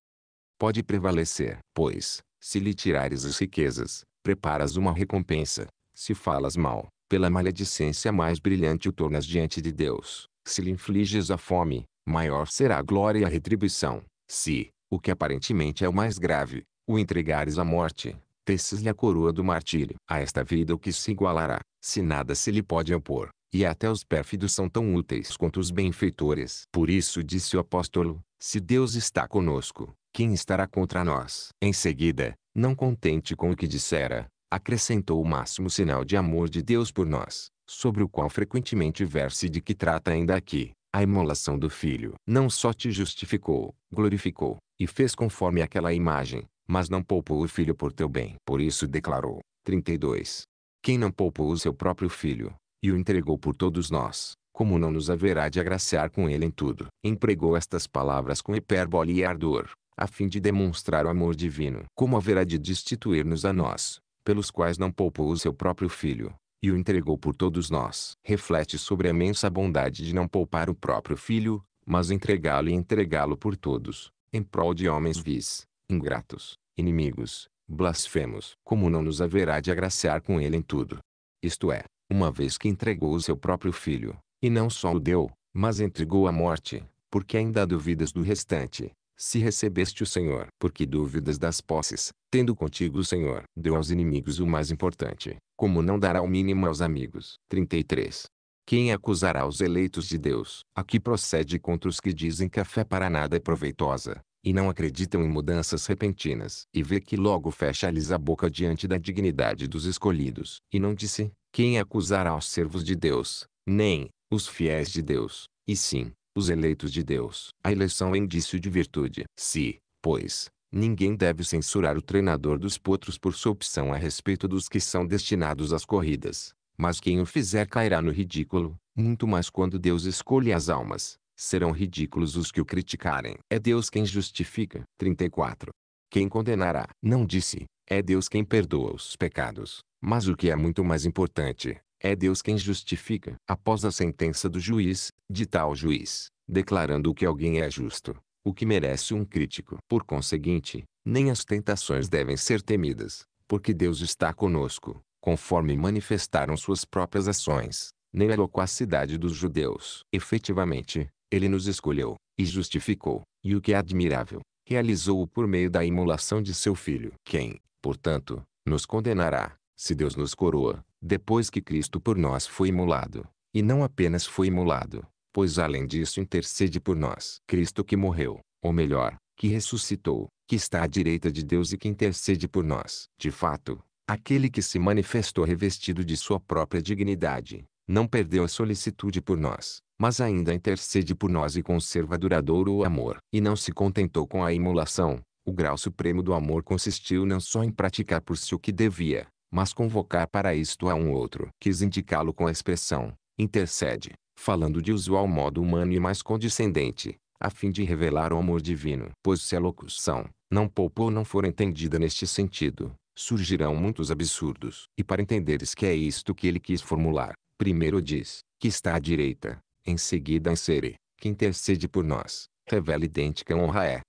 pode prevalecer. Pois, se lhe tirares as riquezas, preparas uma recompensa. Se falas mal, pela maledicência mais brilhante o tornas diante de Deus. Se lhe infliges a fome, maior será a glória e a retribuição. Se, o que aparentemente é o mais grave, o entregares à morte, teces-lhe a coroa do martírio. A esta vida o que se igualará, se nada se lhe pode opor, e até os pérfidos são tão úteis quanto os benfeitores. Por isso disse o apóstolo, se Deus está conosco, quem estará contra nós? Em seguida, não contente com o que dissera, acrescentou o máximo sinal de amor de Deus por nós, sobre o qual frequentemente verse de que trata ainda aqui, a imolação do Filho. Não só te justificou, glorificou, e fez conforme aquela imagem, mas não poupou o filho por teu bem. Por isso declarou, 32. Quem não poupou o seu próprio filho, e o entregou por todos nós, como não nos haverá de agraciar com ele em tudo? Empregou estas palavras com hipérbole e ardor, a fim de demonstrar o amor divino. Como haverá de destituir-nos a nós, pelos quais não poupou o seu próprio filho, e o entregou por todos nós? Reflete sobre a imensa bondade de não poupar o próprio filho, mas entregá-lo e entregá-lo por todos, em prol de homens vis, ingratos, inimigos, blasfemos. Como não nos haverá de agraciar com ele em tudo? Isto é, uma vez que entregou o seu próprio filho, e não só o deu, mas entregou a morte, porque ainda duvidas do restante, se recebeste o Senhor. Porque dúvidas das posses, tendo contigo o Senhor. Deu aos inimigos o mais importante, como não dará o mínimo aos amigos. 33. Quem acusará os eleitos de Deus? que procede contra os que dizem que a fé para nada é proveitosa, e não acreditam em mudanças repentinas. E vê que logo fecha-lhes a boca diante da dignidade dos escolhidos. E não disse, quem acusará os servos de Deus, nem, os fiéis de Deus, e sim, os eleitos de Deus. A eleição é indício de virtude. Se, pois, Ninguém deve censurar o treinador dos potros por sua opção a respeito dos que são destinados às corridas. Mas quem o fizer cairá no ridículo, muito mais quando Deus escolhe as almas, serão ridículos os que o criticarem. É Deus quem justifica. 34. Quem condenará? Não disse, é Deus quem perdoa os pecados. Mas o que é muito mais importante, é Deus quem justifica. Após a sentença do juiz, de tal juiz, declarando que alguém é justo, o que merece um crítico. Por conseguinte, nem as tentações devem ser temidas, porque Deus está conosco, conforme manifestaram suas próprias ações nem a loquacidade dos judeus. Efetivamente, ele nos escolheu, e justificou, e o que é admirável, realizou-o por meio da imolação de seu Filho. Quem, portanto, nos condenará, se Deus nos coroa, depois que Cristo por nós foi imolado? E não apenas foi imolado, pois além disso intercede por nós. Cristo que morreu, ou melhor, que ressuscitou, que está à direita de Deus e que intercede por nós. De fato, aquele que se manifestou revestido de sua própria dignidade, não perdeu a solicitude por nós mas ainda intercede por nós e conserva duradouro o amor. E não se contentou com a imolação. O grau supremo do amor consistiu não só em praticar por si o que devia, mas convocar para isto a um outro. Quis indicá-lo com a expressão, intercede, falando de usual modo humano e mais condescendente, a fim de revelar o amor divino. Pois se a locução, não poupou não for entendida neste sentido, surgirão muitos absurdos. E para entenderes que é isto que ele quis formular, primeiro diz, que está à direita, em seguida insere, que intercede por nós, revela idêntica honra é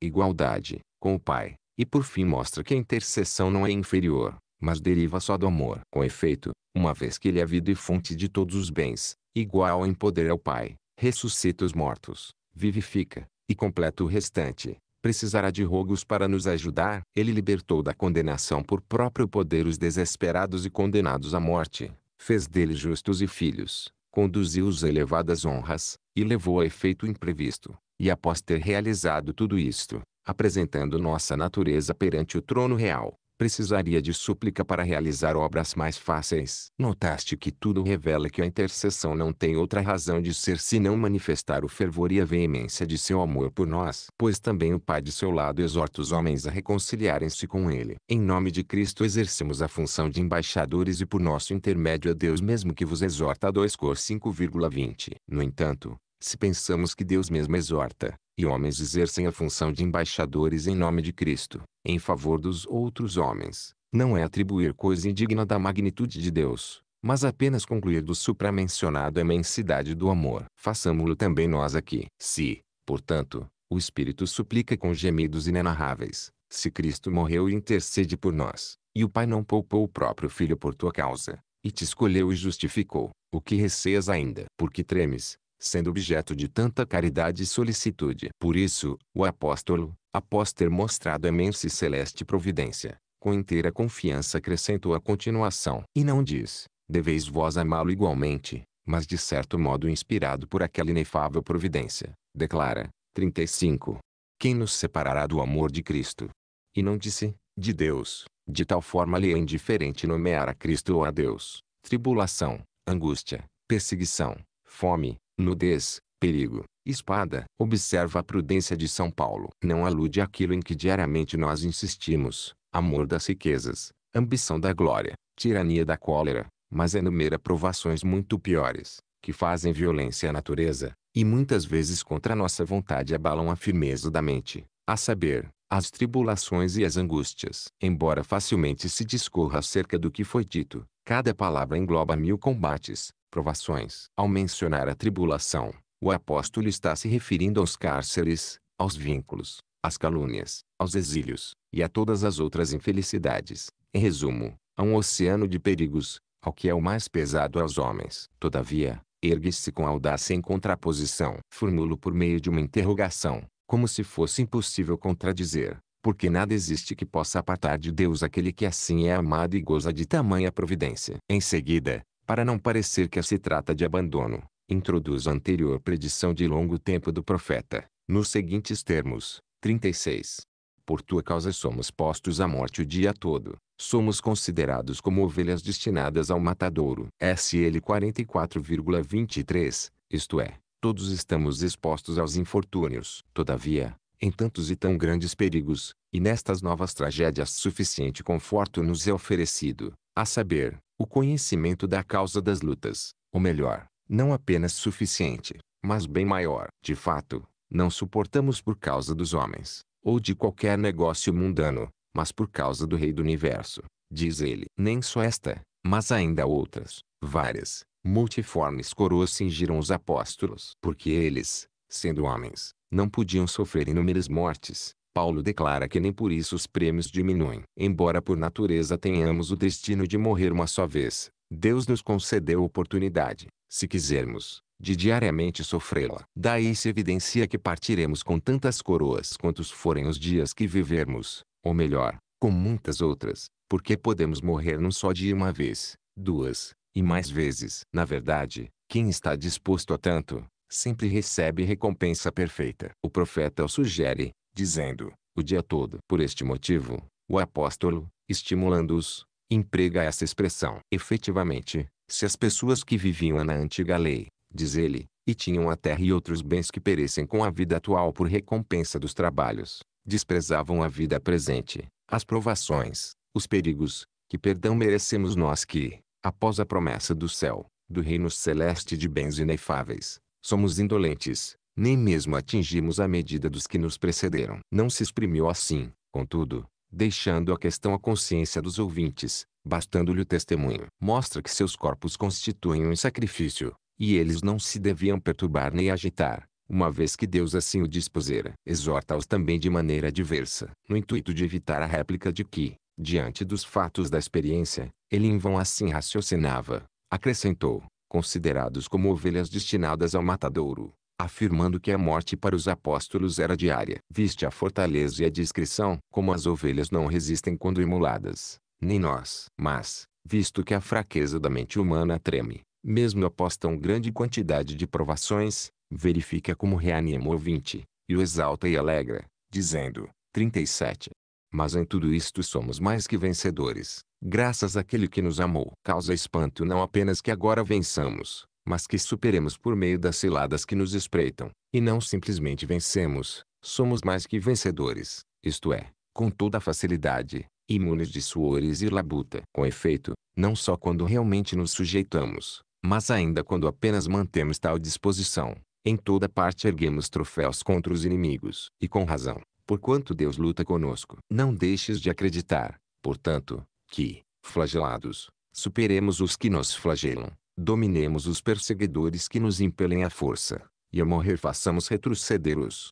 igualdade com o Pai, e por fim mostra que a intercessão não é inferior, mas deriva só do amor. Com efeito, uma vez que ele é vida e fonte de todos os bens, igual em poder ao Pai, ressuscita os mortos, vivifica, e completa o restante, precisará de rogos para nos ajudar. Ele libertou da condenação por próprio poder os desesperados e condenados à morte, fez deles justos e filhos, conduziu-os a elevadas honras, e levou a efeito imprevisto. E após ter realizado tudo isto, apresentando nossa natureza perante o trono real, precisaria de súplica para realizar obras mais fáceis. Notaste que tudo revela que a intercessão não tem outra razão de ser senão manifestar o fervor e a veemência de seu amor por nós. Pois também o Pai de seu lado exorta os homens a reconciliarem-se com Ele. Em nome de Cristo exercemos a função de embaixadores e por nosso intermédio a Deus mesmo que vos exorta a 2 Cor 5,20. No entanto, se pensamos que Deus mesmo exorta, e homens exercem a função de embaixadores em nome de Cristo, em favor dos outros homens, não é atribuir coisa indigna da magnitude de Deus, mas apenas concluir do supramencionado a imensidade do amor. Façamo-lo também nós aqui. Se, portanto, o Espírito suplica com gemidos inenarráveis, se Cristo morreu e intercede por nós, e o Pai não poupou o próprio Filho por tua causa, e te escolheu e justificou, o que receias ainda? Porque tremes, sendo objeto de tanta caridade e solicitude. Por isso, o apóstolo, após ter mostrado a imensa e celeste providência, com inteira confiança acrescentou a continuação. E não diz, deveis vós amá-lo igualmente, mas de certo modo inspirado por aquela inefável providência, declara, 35. Quem nos separará do amor de Cristo? E não disse, de Deus, de tal forma lhe é indiferente nomear a Cristo ou a Deus, tribulação, angústia, perseguição, fome, nudez, perigo, espada. Observa a prudência de São Paulo. Não alude àquilo em que diariamente nós insistimos, amor das riquezas, ambição da glória, tirania da cólera, mas enumera provações muito piores, que fazem violência à natureza, e muitas vezes contra nossa vontade abalam a firmeza da mente, a saber, as tribulações e as angústias. Embora facilmente se discorra acerca do que foi dito, cada palavra engloba mil combates, provações. Ao mencionar a tribulação, o apóstolo está se referindo aos cárceres, aos vínculos, às calúnias, aos exílios, e a todas as outras infelicidades. Em resumo, a um oceano de perigos, ao que é o mais pesado aos homens. Todavia, ergue-se com audácia em contraposição. Formulo por meio de uma interrogação, como se fosse impossível contradizer, porque nada existe que possa apartar de Deus aquele que assim é amado e goza de tamanha providência. Em seguida, para não parecer que se trata de abandono, introduz a anterior predição de longo tempo do profeta, nos seguintes termos: 36. Por tua causa somos postos à morte o dia todo, somos considerados como ovelhas destinadas ao matadouro. SL 44,23, isto é, todos estamos expostos aos infortúnios. Todavia, em tantos e tão grandes perigos, e nestas novas tragédias suficiente conforto nos é oferecido, a saber, o conhecimento da causa das lutas, ou melhor, não apenas suficiente, mas bem maior. De fato, não suportamos por causa dos homens, ou de qualquer negócio mundano, mas por causa do Rei do Universo, diz ele. Nem só esta, mas ainda outras, várias, multiformes coroas cingiram os apóstolos, porque eles, sendo homens, não podiam sofrer inúmeras mortes, Paulo declara que nem por isso os prêmios diminuem. Embora por natureza tenhamos o destino de morrer uma só vez, Deus nos concedeu a oportunidade, se quisermos, de diariamente sofrê-la. Daí se evidencia que partiremos com tantas coroas quantos forem os dias que vivermos, ou melhor, com muitas outras, porque podemos morrer num só dia uma vez, duas, e mais vezes. Na verdade, quem está disposto a tanto, sempre recebe recompensa perfeita. O profeta o sugere, dizendo, o dia todo. Por este motivo, o apóstolo, estimulando-os, emprega essa expressão. Efetivamente, se as pessoas que viviam na antiga lei, diz ele, e tinham a terra e outros bens que perecem com a vida atual por recompensa dos trabalhos, desprezavam a vida presente, as provações, os perigos, que perdão merecemos nós que, após a promessa do céu, do reino celeste de bens inefáveis, somos indolentes, nem mesmo atingimos a medida dos que nos precederam. Não se exprimiu assim, contudo, deixando a questão à consciência dos ouvintes, bastando-lhe o testemunho. Mostra que seus corpos constituem um sacrifício, e eles não se deviam perturbar nem agitar, uma vez que Deus assim o dispusera. Exorta-os também de maneira diversa, no intuito de evitar a réplica de que, diante dos fatos da experiência, ele em vão assim raciocinava. Acrescentou, considerados como ovelhas destinadas ao matadouro, afirmando que a morte para os apóstolos era diária. Viste a fortaleza e a discrição, como as ovelhas não resistem quando imoladas, nem nós. Mas, visto que a fraqueza da mente humana treme, mesmo após tão grande quantidade de provações, verifica como reanima o ouvinte, e o exalta e alegra, dizendo, 37. Mas em tudo isto somos mais que vencedores, graças àquele que nos amou. Causa espanto não apenas que agora vençamos, mas que superemos por meio das ciladas que nos espreitam, e não simplesmente vencemos, somos mais que vencedores, isto é, com toda facilidade, imunes de suores e labuta. Com efeito, não só quando realmente nos sujeitamos, mas ainda quando apenas mantemos tal disposição, em toda parte erguemos troféus contra os inimigos, e com razão, porquanto Deus luta conosco. Não deixes de acreditar, portanto, que, flagelados, superemos os que nos flagelam dominemos os perseguidores que nos impelem à força, e a morrer façamos retrocedê-los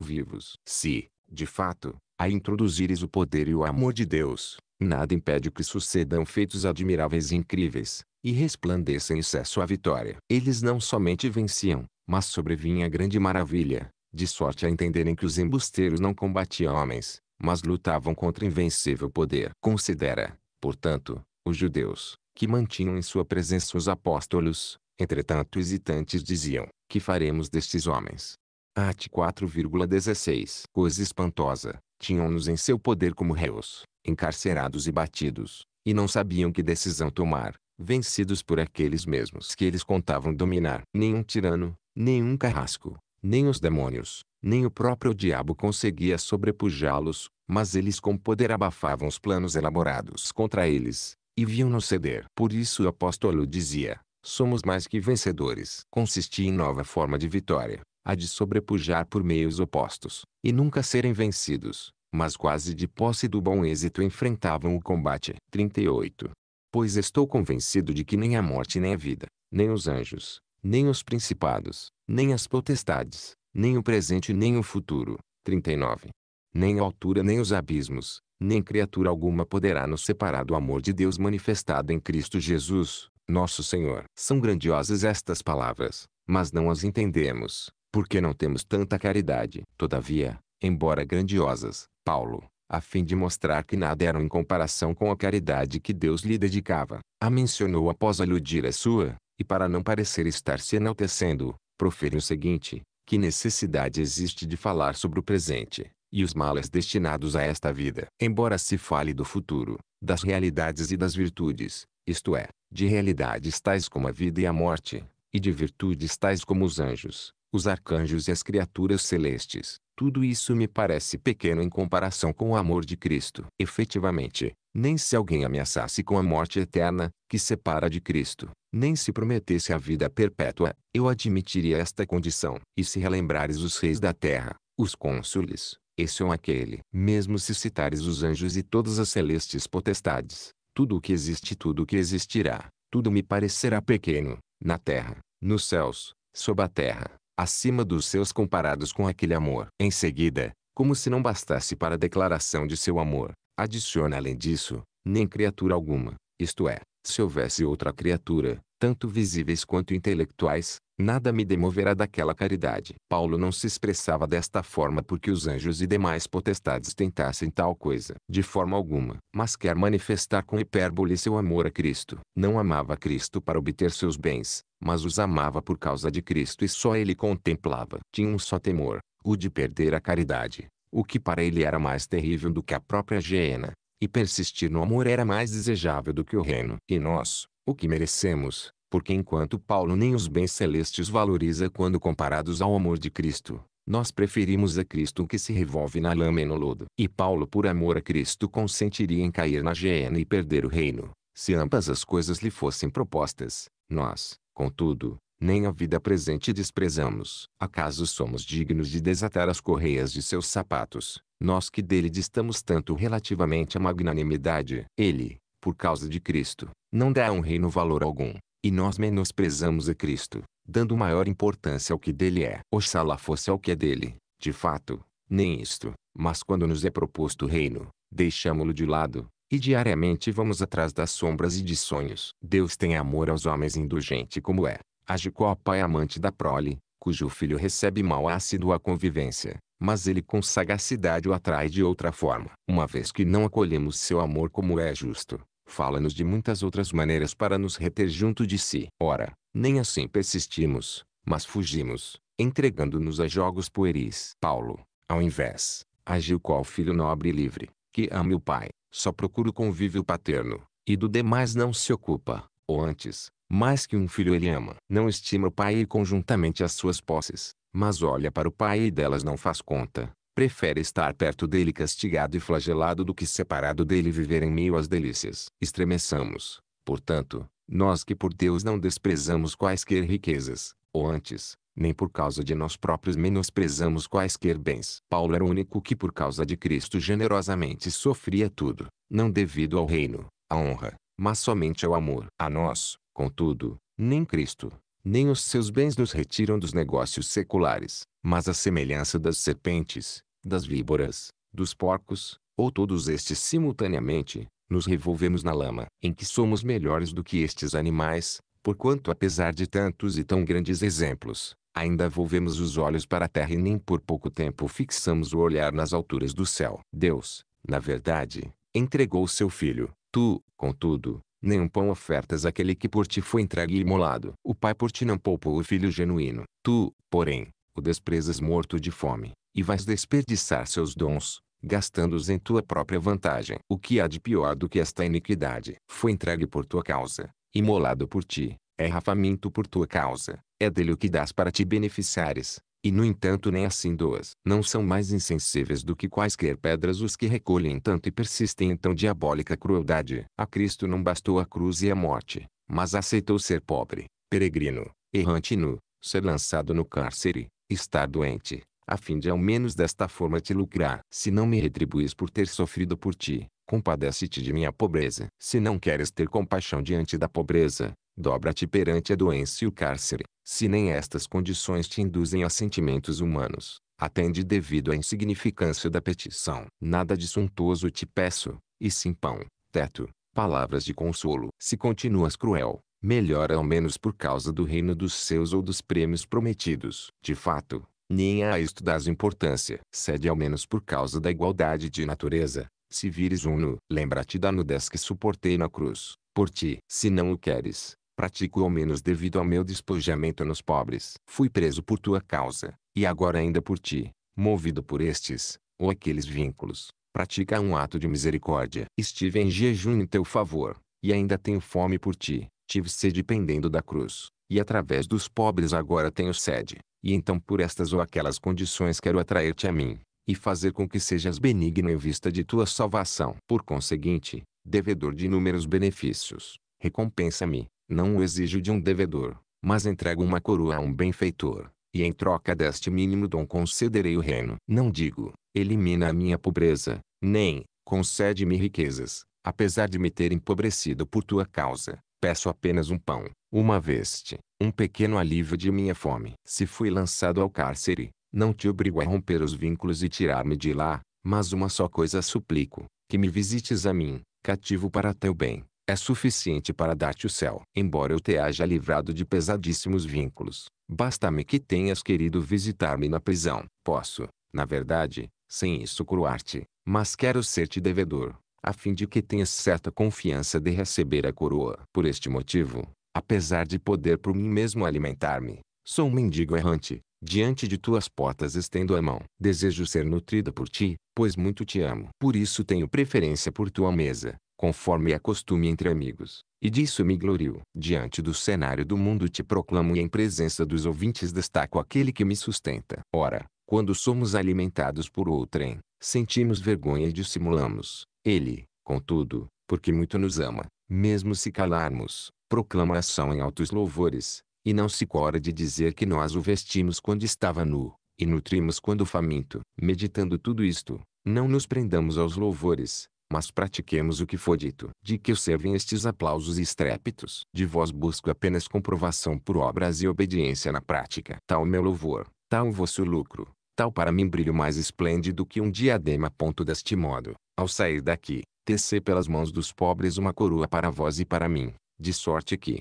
vivos. Se, de fato, a introduzires o poder e o amor de Deus, nada impede que sucedam feitos admiráveis e incríveis, e resplandeça em excesso a vitória. Eles não somente venciam, mas sobrevinha a grande maravilha, de sorte a entenderem que os embusteiros não combatiam homens, mas lutavam contra invencível poder. Considera, portanto, os judeus, que mantinham em sua presença os apóstolos, entretanto hesitantes diziam, que faremos destes homens? Arte 4,16 Coisa espantosa, tinham-nos em seu poder como réus, encarcerados e batidos, e não sabiam que decisão tomar, vencidos por aqueles mesmos que eles contavam dominar. Nenhum tirano, nenhum carrasco, nem os demônios, nem o próprio diabo conseguia sobrepujá-los, mas eles com poder abafavam os planos elaborados contra eles, e viam-no ceder. Por isso o apóstolo dizia, somos mais que vencedores. Consistia em nova forma de vitória, a de sobrepujar por meios opostos, e nunca serem vencidos, mas quase de posse do bom êxito enfrentavam o combate. 38. Pois estou convencido de que nem a morte nem a vida, nem os anjos, nem os principados, nem as potestades, nem o presente nem o futuro. 39. Nem a altura nem os abismos, nem criatura alguma poderá nos separar do amor de Deus manifestado em Cristo Jesus, nosso Senhor. São grandiosas estas palavras, mas não as entendemos, porque não temos tanta caridade. Todavia, embora grandiosas, Paulo, a fim de mostrar que nada eram em comparação com a caridade que Deus lhe dedicava, a mencionou após aludir a sua, e para não parecer estar se enaltecendo, profere o seguinte, que necessidade existe de falar sobre o presente, e os males destinados a esta vida. Embora se fale do futuro, das realidades e das virtudes, isto é, de realidades tais como a vida e a morte, e de virtudes tais como os anjos, os arcanjos e as criaturas celestes, tudo isso me parece pequeno em comparação com o amor de Cristo. Efetivamente, nem se alguém ameaçasse com a morte eterna, que separa de Cristo, nem se prometesse a vida perpétua, eu admitiria esta condição. E se relembrares os reis da terra, os cônsules, esse ou é aquele. Mesmo se citares os anjos e todas as celestes potestades, tudo o que existe e tudo o que existirá, tudo me parecerá pequeno, na terra, nos céus, sob a terra, acima dos seus comparados com aquele amor. Em seguida, como se não bastasse para a declaração de seu amor, adiciona além disso, nem criatura alguma, isto é, se houvesse outra criatura, tanto visíveis quanto intelectuais, nada me demoverá daquela caridade. Paulo não se expressava desta forma porque os anjos e demais potestades tentassem tal coisa, de forma alguma, mas quer manifestar com hipérbole seu amor a Cristo. Não amava Cristo para obter seus bens, mas os amava por causa de Cristo e só ele contemplava. Tinha um só temor, o de perder a caridade, o que para ele era mais terrível do que a própria hiena. E persistir no amor era mais desejável do que o reino. E nós, o que merecemos, porque enquanto Paulo nem os bens celestes valoriza quando comparados ao amor de Cristo, nós preferimos a Cristo que se revolve na lama e no lodo. E Paulo por amor a Cristo consentiria em cair na geena e perder o reino, se ambas as coisas lhe fossem propostas. Nós, contudo, nem a vida presente desprezamos. Acaso somos dignos de desatar as correias de seus sapatos, nós que dele distamos tanto relativamente à magnanimidade? Ele, por causa de Cristo, não dá a um reino valor algum, e nós menosprezamos a Cristo, dando maior importância ao que dele é. Oxalá fosse ao que é dele, de fato, nem isto, mas quando nos é proposto o reino, deixámo-lo de lado, e diariamente vamos atrás das sombras e de sonhos. Deus tem amor aos homens indulgente como é, age qual pai amante da prole, cujo filho recebe mal ácido a convivência, mas ele com sagacidade o atrai de outra forma. Uma vez que não acolhemos seu amor como é justo, fala-nos de muitas outras maneiras para nos reter junto de si. Ora, nem assim persistimos, mas fugimos, entregando-nos a jogos pueris. Paulo, ao invés, agiu qual filho nobre e livre, que ama o pai, só procura o convívio paterno, e do demais não se ocupa, ou antes, mais que um filho ele ama. Não estima o pai e conjuntamente as suas posses, mas olha para o pai e delas não faz conta, Prefere estar perto dele castigado e flagelado do que separado dele viver em meio às delícias. Estremeçamos, portanto, nós que por Deus não desprezamos quaisquer riquezas, ou antes, nem por causa de nós próprios menosprezamos quaisquer bens. Paulo era o único que por causa de Cristo generosamente sofria tudo, não devido ao reino, à honra, mas somente ao amor. A nós, contudo, nem Cristo, nem os seus bens nos retiram dos negócios seculares, mas a semelhança das serpentes, das víboras, dos porcos, ou todos estes simultaneamente, nos revolvemos na lama, em que somos melhores do que estes animais, porquanto apesar de tantos e tão grandes exemplos, ainda volvemos os olhos para a terra e nem por pouco tempo fixamos o olhar nas alturas do céu. Deus, na verdade, entregou seu Filho. Tu, contudo, nenhum pão ofertas àquele que por ti foi entregue e imolado. O Pai por ti não poupou o Filho genuíno. Tu, porém, o desprezas morto de fome, e vais desperdiçar seus dons, gastando-os em tua própria vantagem. O que há de pior do que esta iniquidade? Foi entregue por tua causa, imolado por ti, é rafaminto por tua causa, é dele o que dás para te beneficiares, e no entanto nem assim doas. Não são mais insensíveis do que quaisquer pedras os que recolhem tanto e persistem em tão diabólica crueldade. A Cristo não bastou a cruz e a morte, mas aceitou ser pobre, peregrino, errante nu, ser lançado no cárcere, estar doente, a fim de ao menos desta forma te lucrar. Se não me retribuis por ter sofrido por ti, compadece-te de minha pobreza. Se não queres ter compaixão diante da pobreza, dobra-te perante a doença e o cárcere. Se nem estas condições te induzem a sentimentos humanos, atende devido à insignificância da petição. Nada de suntuoso te peço, e sim pão, teto, palavras de consolo. Se continuas cruel, melhor ao menos por causa do reino dos seus ou dos prêmios prometidos. De fato, nem a isto das importância. Cede ao menos por causa da igualdade de natureza. Se vires um nu, lembra-te da nudez que suportei na cruz, por ti. Se não o queres, pratico ao menos devido ao meu despojamento nos pobres. Fui preso por tua causa, e agora ainda por ti, movido por estes, ou aqueles vínculos, pratica um ato de misericórdia. Estive em jejum em teu favor, e ainda tenho fome por ti tive sede pendendo da cruz, e através dos pobres agora tenho sede, e então por estas ou aquelas condições quero atrair-te a mim, e fazer com que sejas benigno em vista de tua salvação. Por conseguinte, devedor de inúmeros benefícios, recompensa-me, não o exijo de um devedor, mas entrego uma coroa a um benfeitor, e em troca deste mínimo dom concederei o reino. Não digo, elimina a minha pobreza, nem, concede-me riquezas, apesar de me ter empobrecido por tua causa, Peço apenas um pão, uma veste, um pequeno alívio de minha fome. Se fui lançado ao cárcere, não te obrigo a romper os vínculos e tirar-me de lá, mas uma só coisa suplico, que me visites a mim, cativo para teu bem, é suficiente para dar-te o céu. Embora eu te haja livrado de pesadíssimos vínculos, basta-me que tenhas querido visitar-me na prisão. Posso, na verdade, sem isso cruar-te, mas quero ser-te devedor a fim de que tenha certa confiança de receber a coroa. Por este motivo, apesar de poder por mim mesmo alimentar-me, sou um mendigo errante, diante de tuas portas estendo a mão. Desejo ser nutrida por ti, pois muito te amo. Por isso tenho preferência por tua mesa, conforme é costume entre amigos, e disso me glorio. Diante do cenário do mundo te proclamo e em presença dos ouvintes destaco aquele que me sustenta. Ora, quando somos alimentados por outrem, sentimos vergonha e dissimulamos. Ele, contudo, porque muito nos ama, mesmo se calarmos, proclama ação em altos louvores, e não se cora de dizer que nós o vestimos quando estava nu, e nutrimos quando faminto. Meditando tudo isto, não nos prendamos aos louvores, mas pratiquemos o que foi dito. De que servem estes aplausos estrépitos? De vós busco apenas comprovação por obras e obediência na prática. Tal meu louvor, tal vosso lucro, tal para mim brilho mais esplêndido que um diadema. Ponto deste modo, ao sair daqui, tecer pelas mãos dos pobres uma coroa para vós e para mim, de sorte que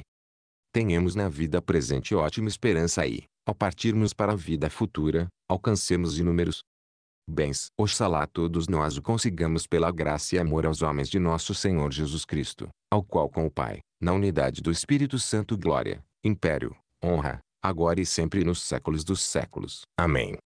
tenhamos na vida presente ótima esperança e, ao partirmos para a vida futura, alcancemos inúmeros bens. Oxalá todos nós o consigamos pela graça e amor aos homens de nosso Senhor Jesus Cristo, ao qual com o Pai, na unidade do Espírito Santo glória, império, honra, agora e sempre nos séculos dos séculos. Amém.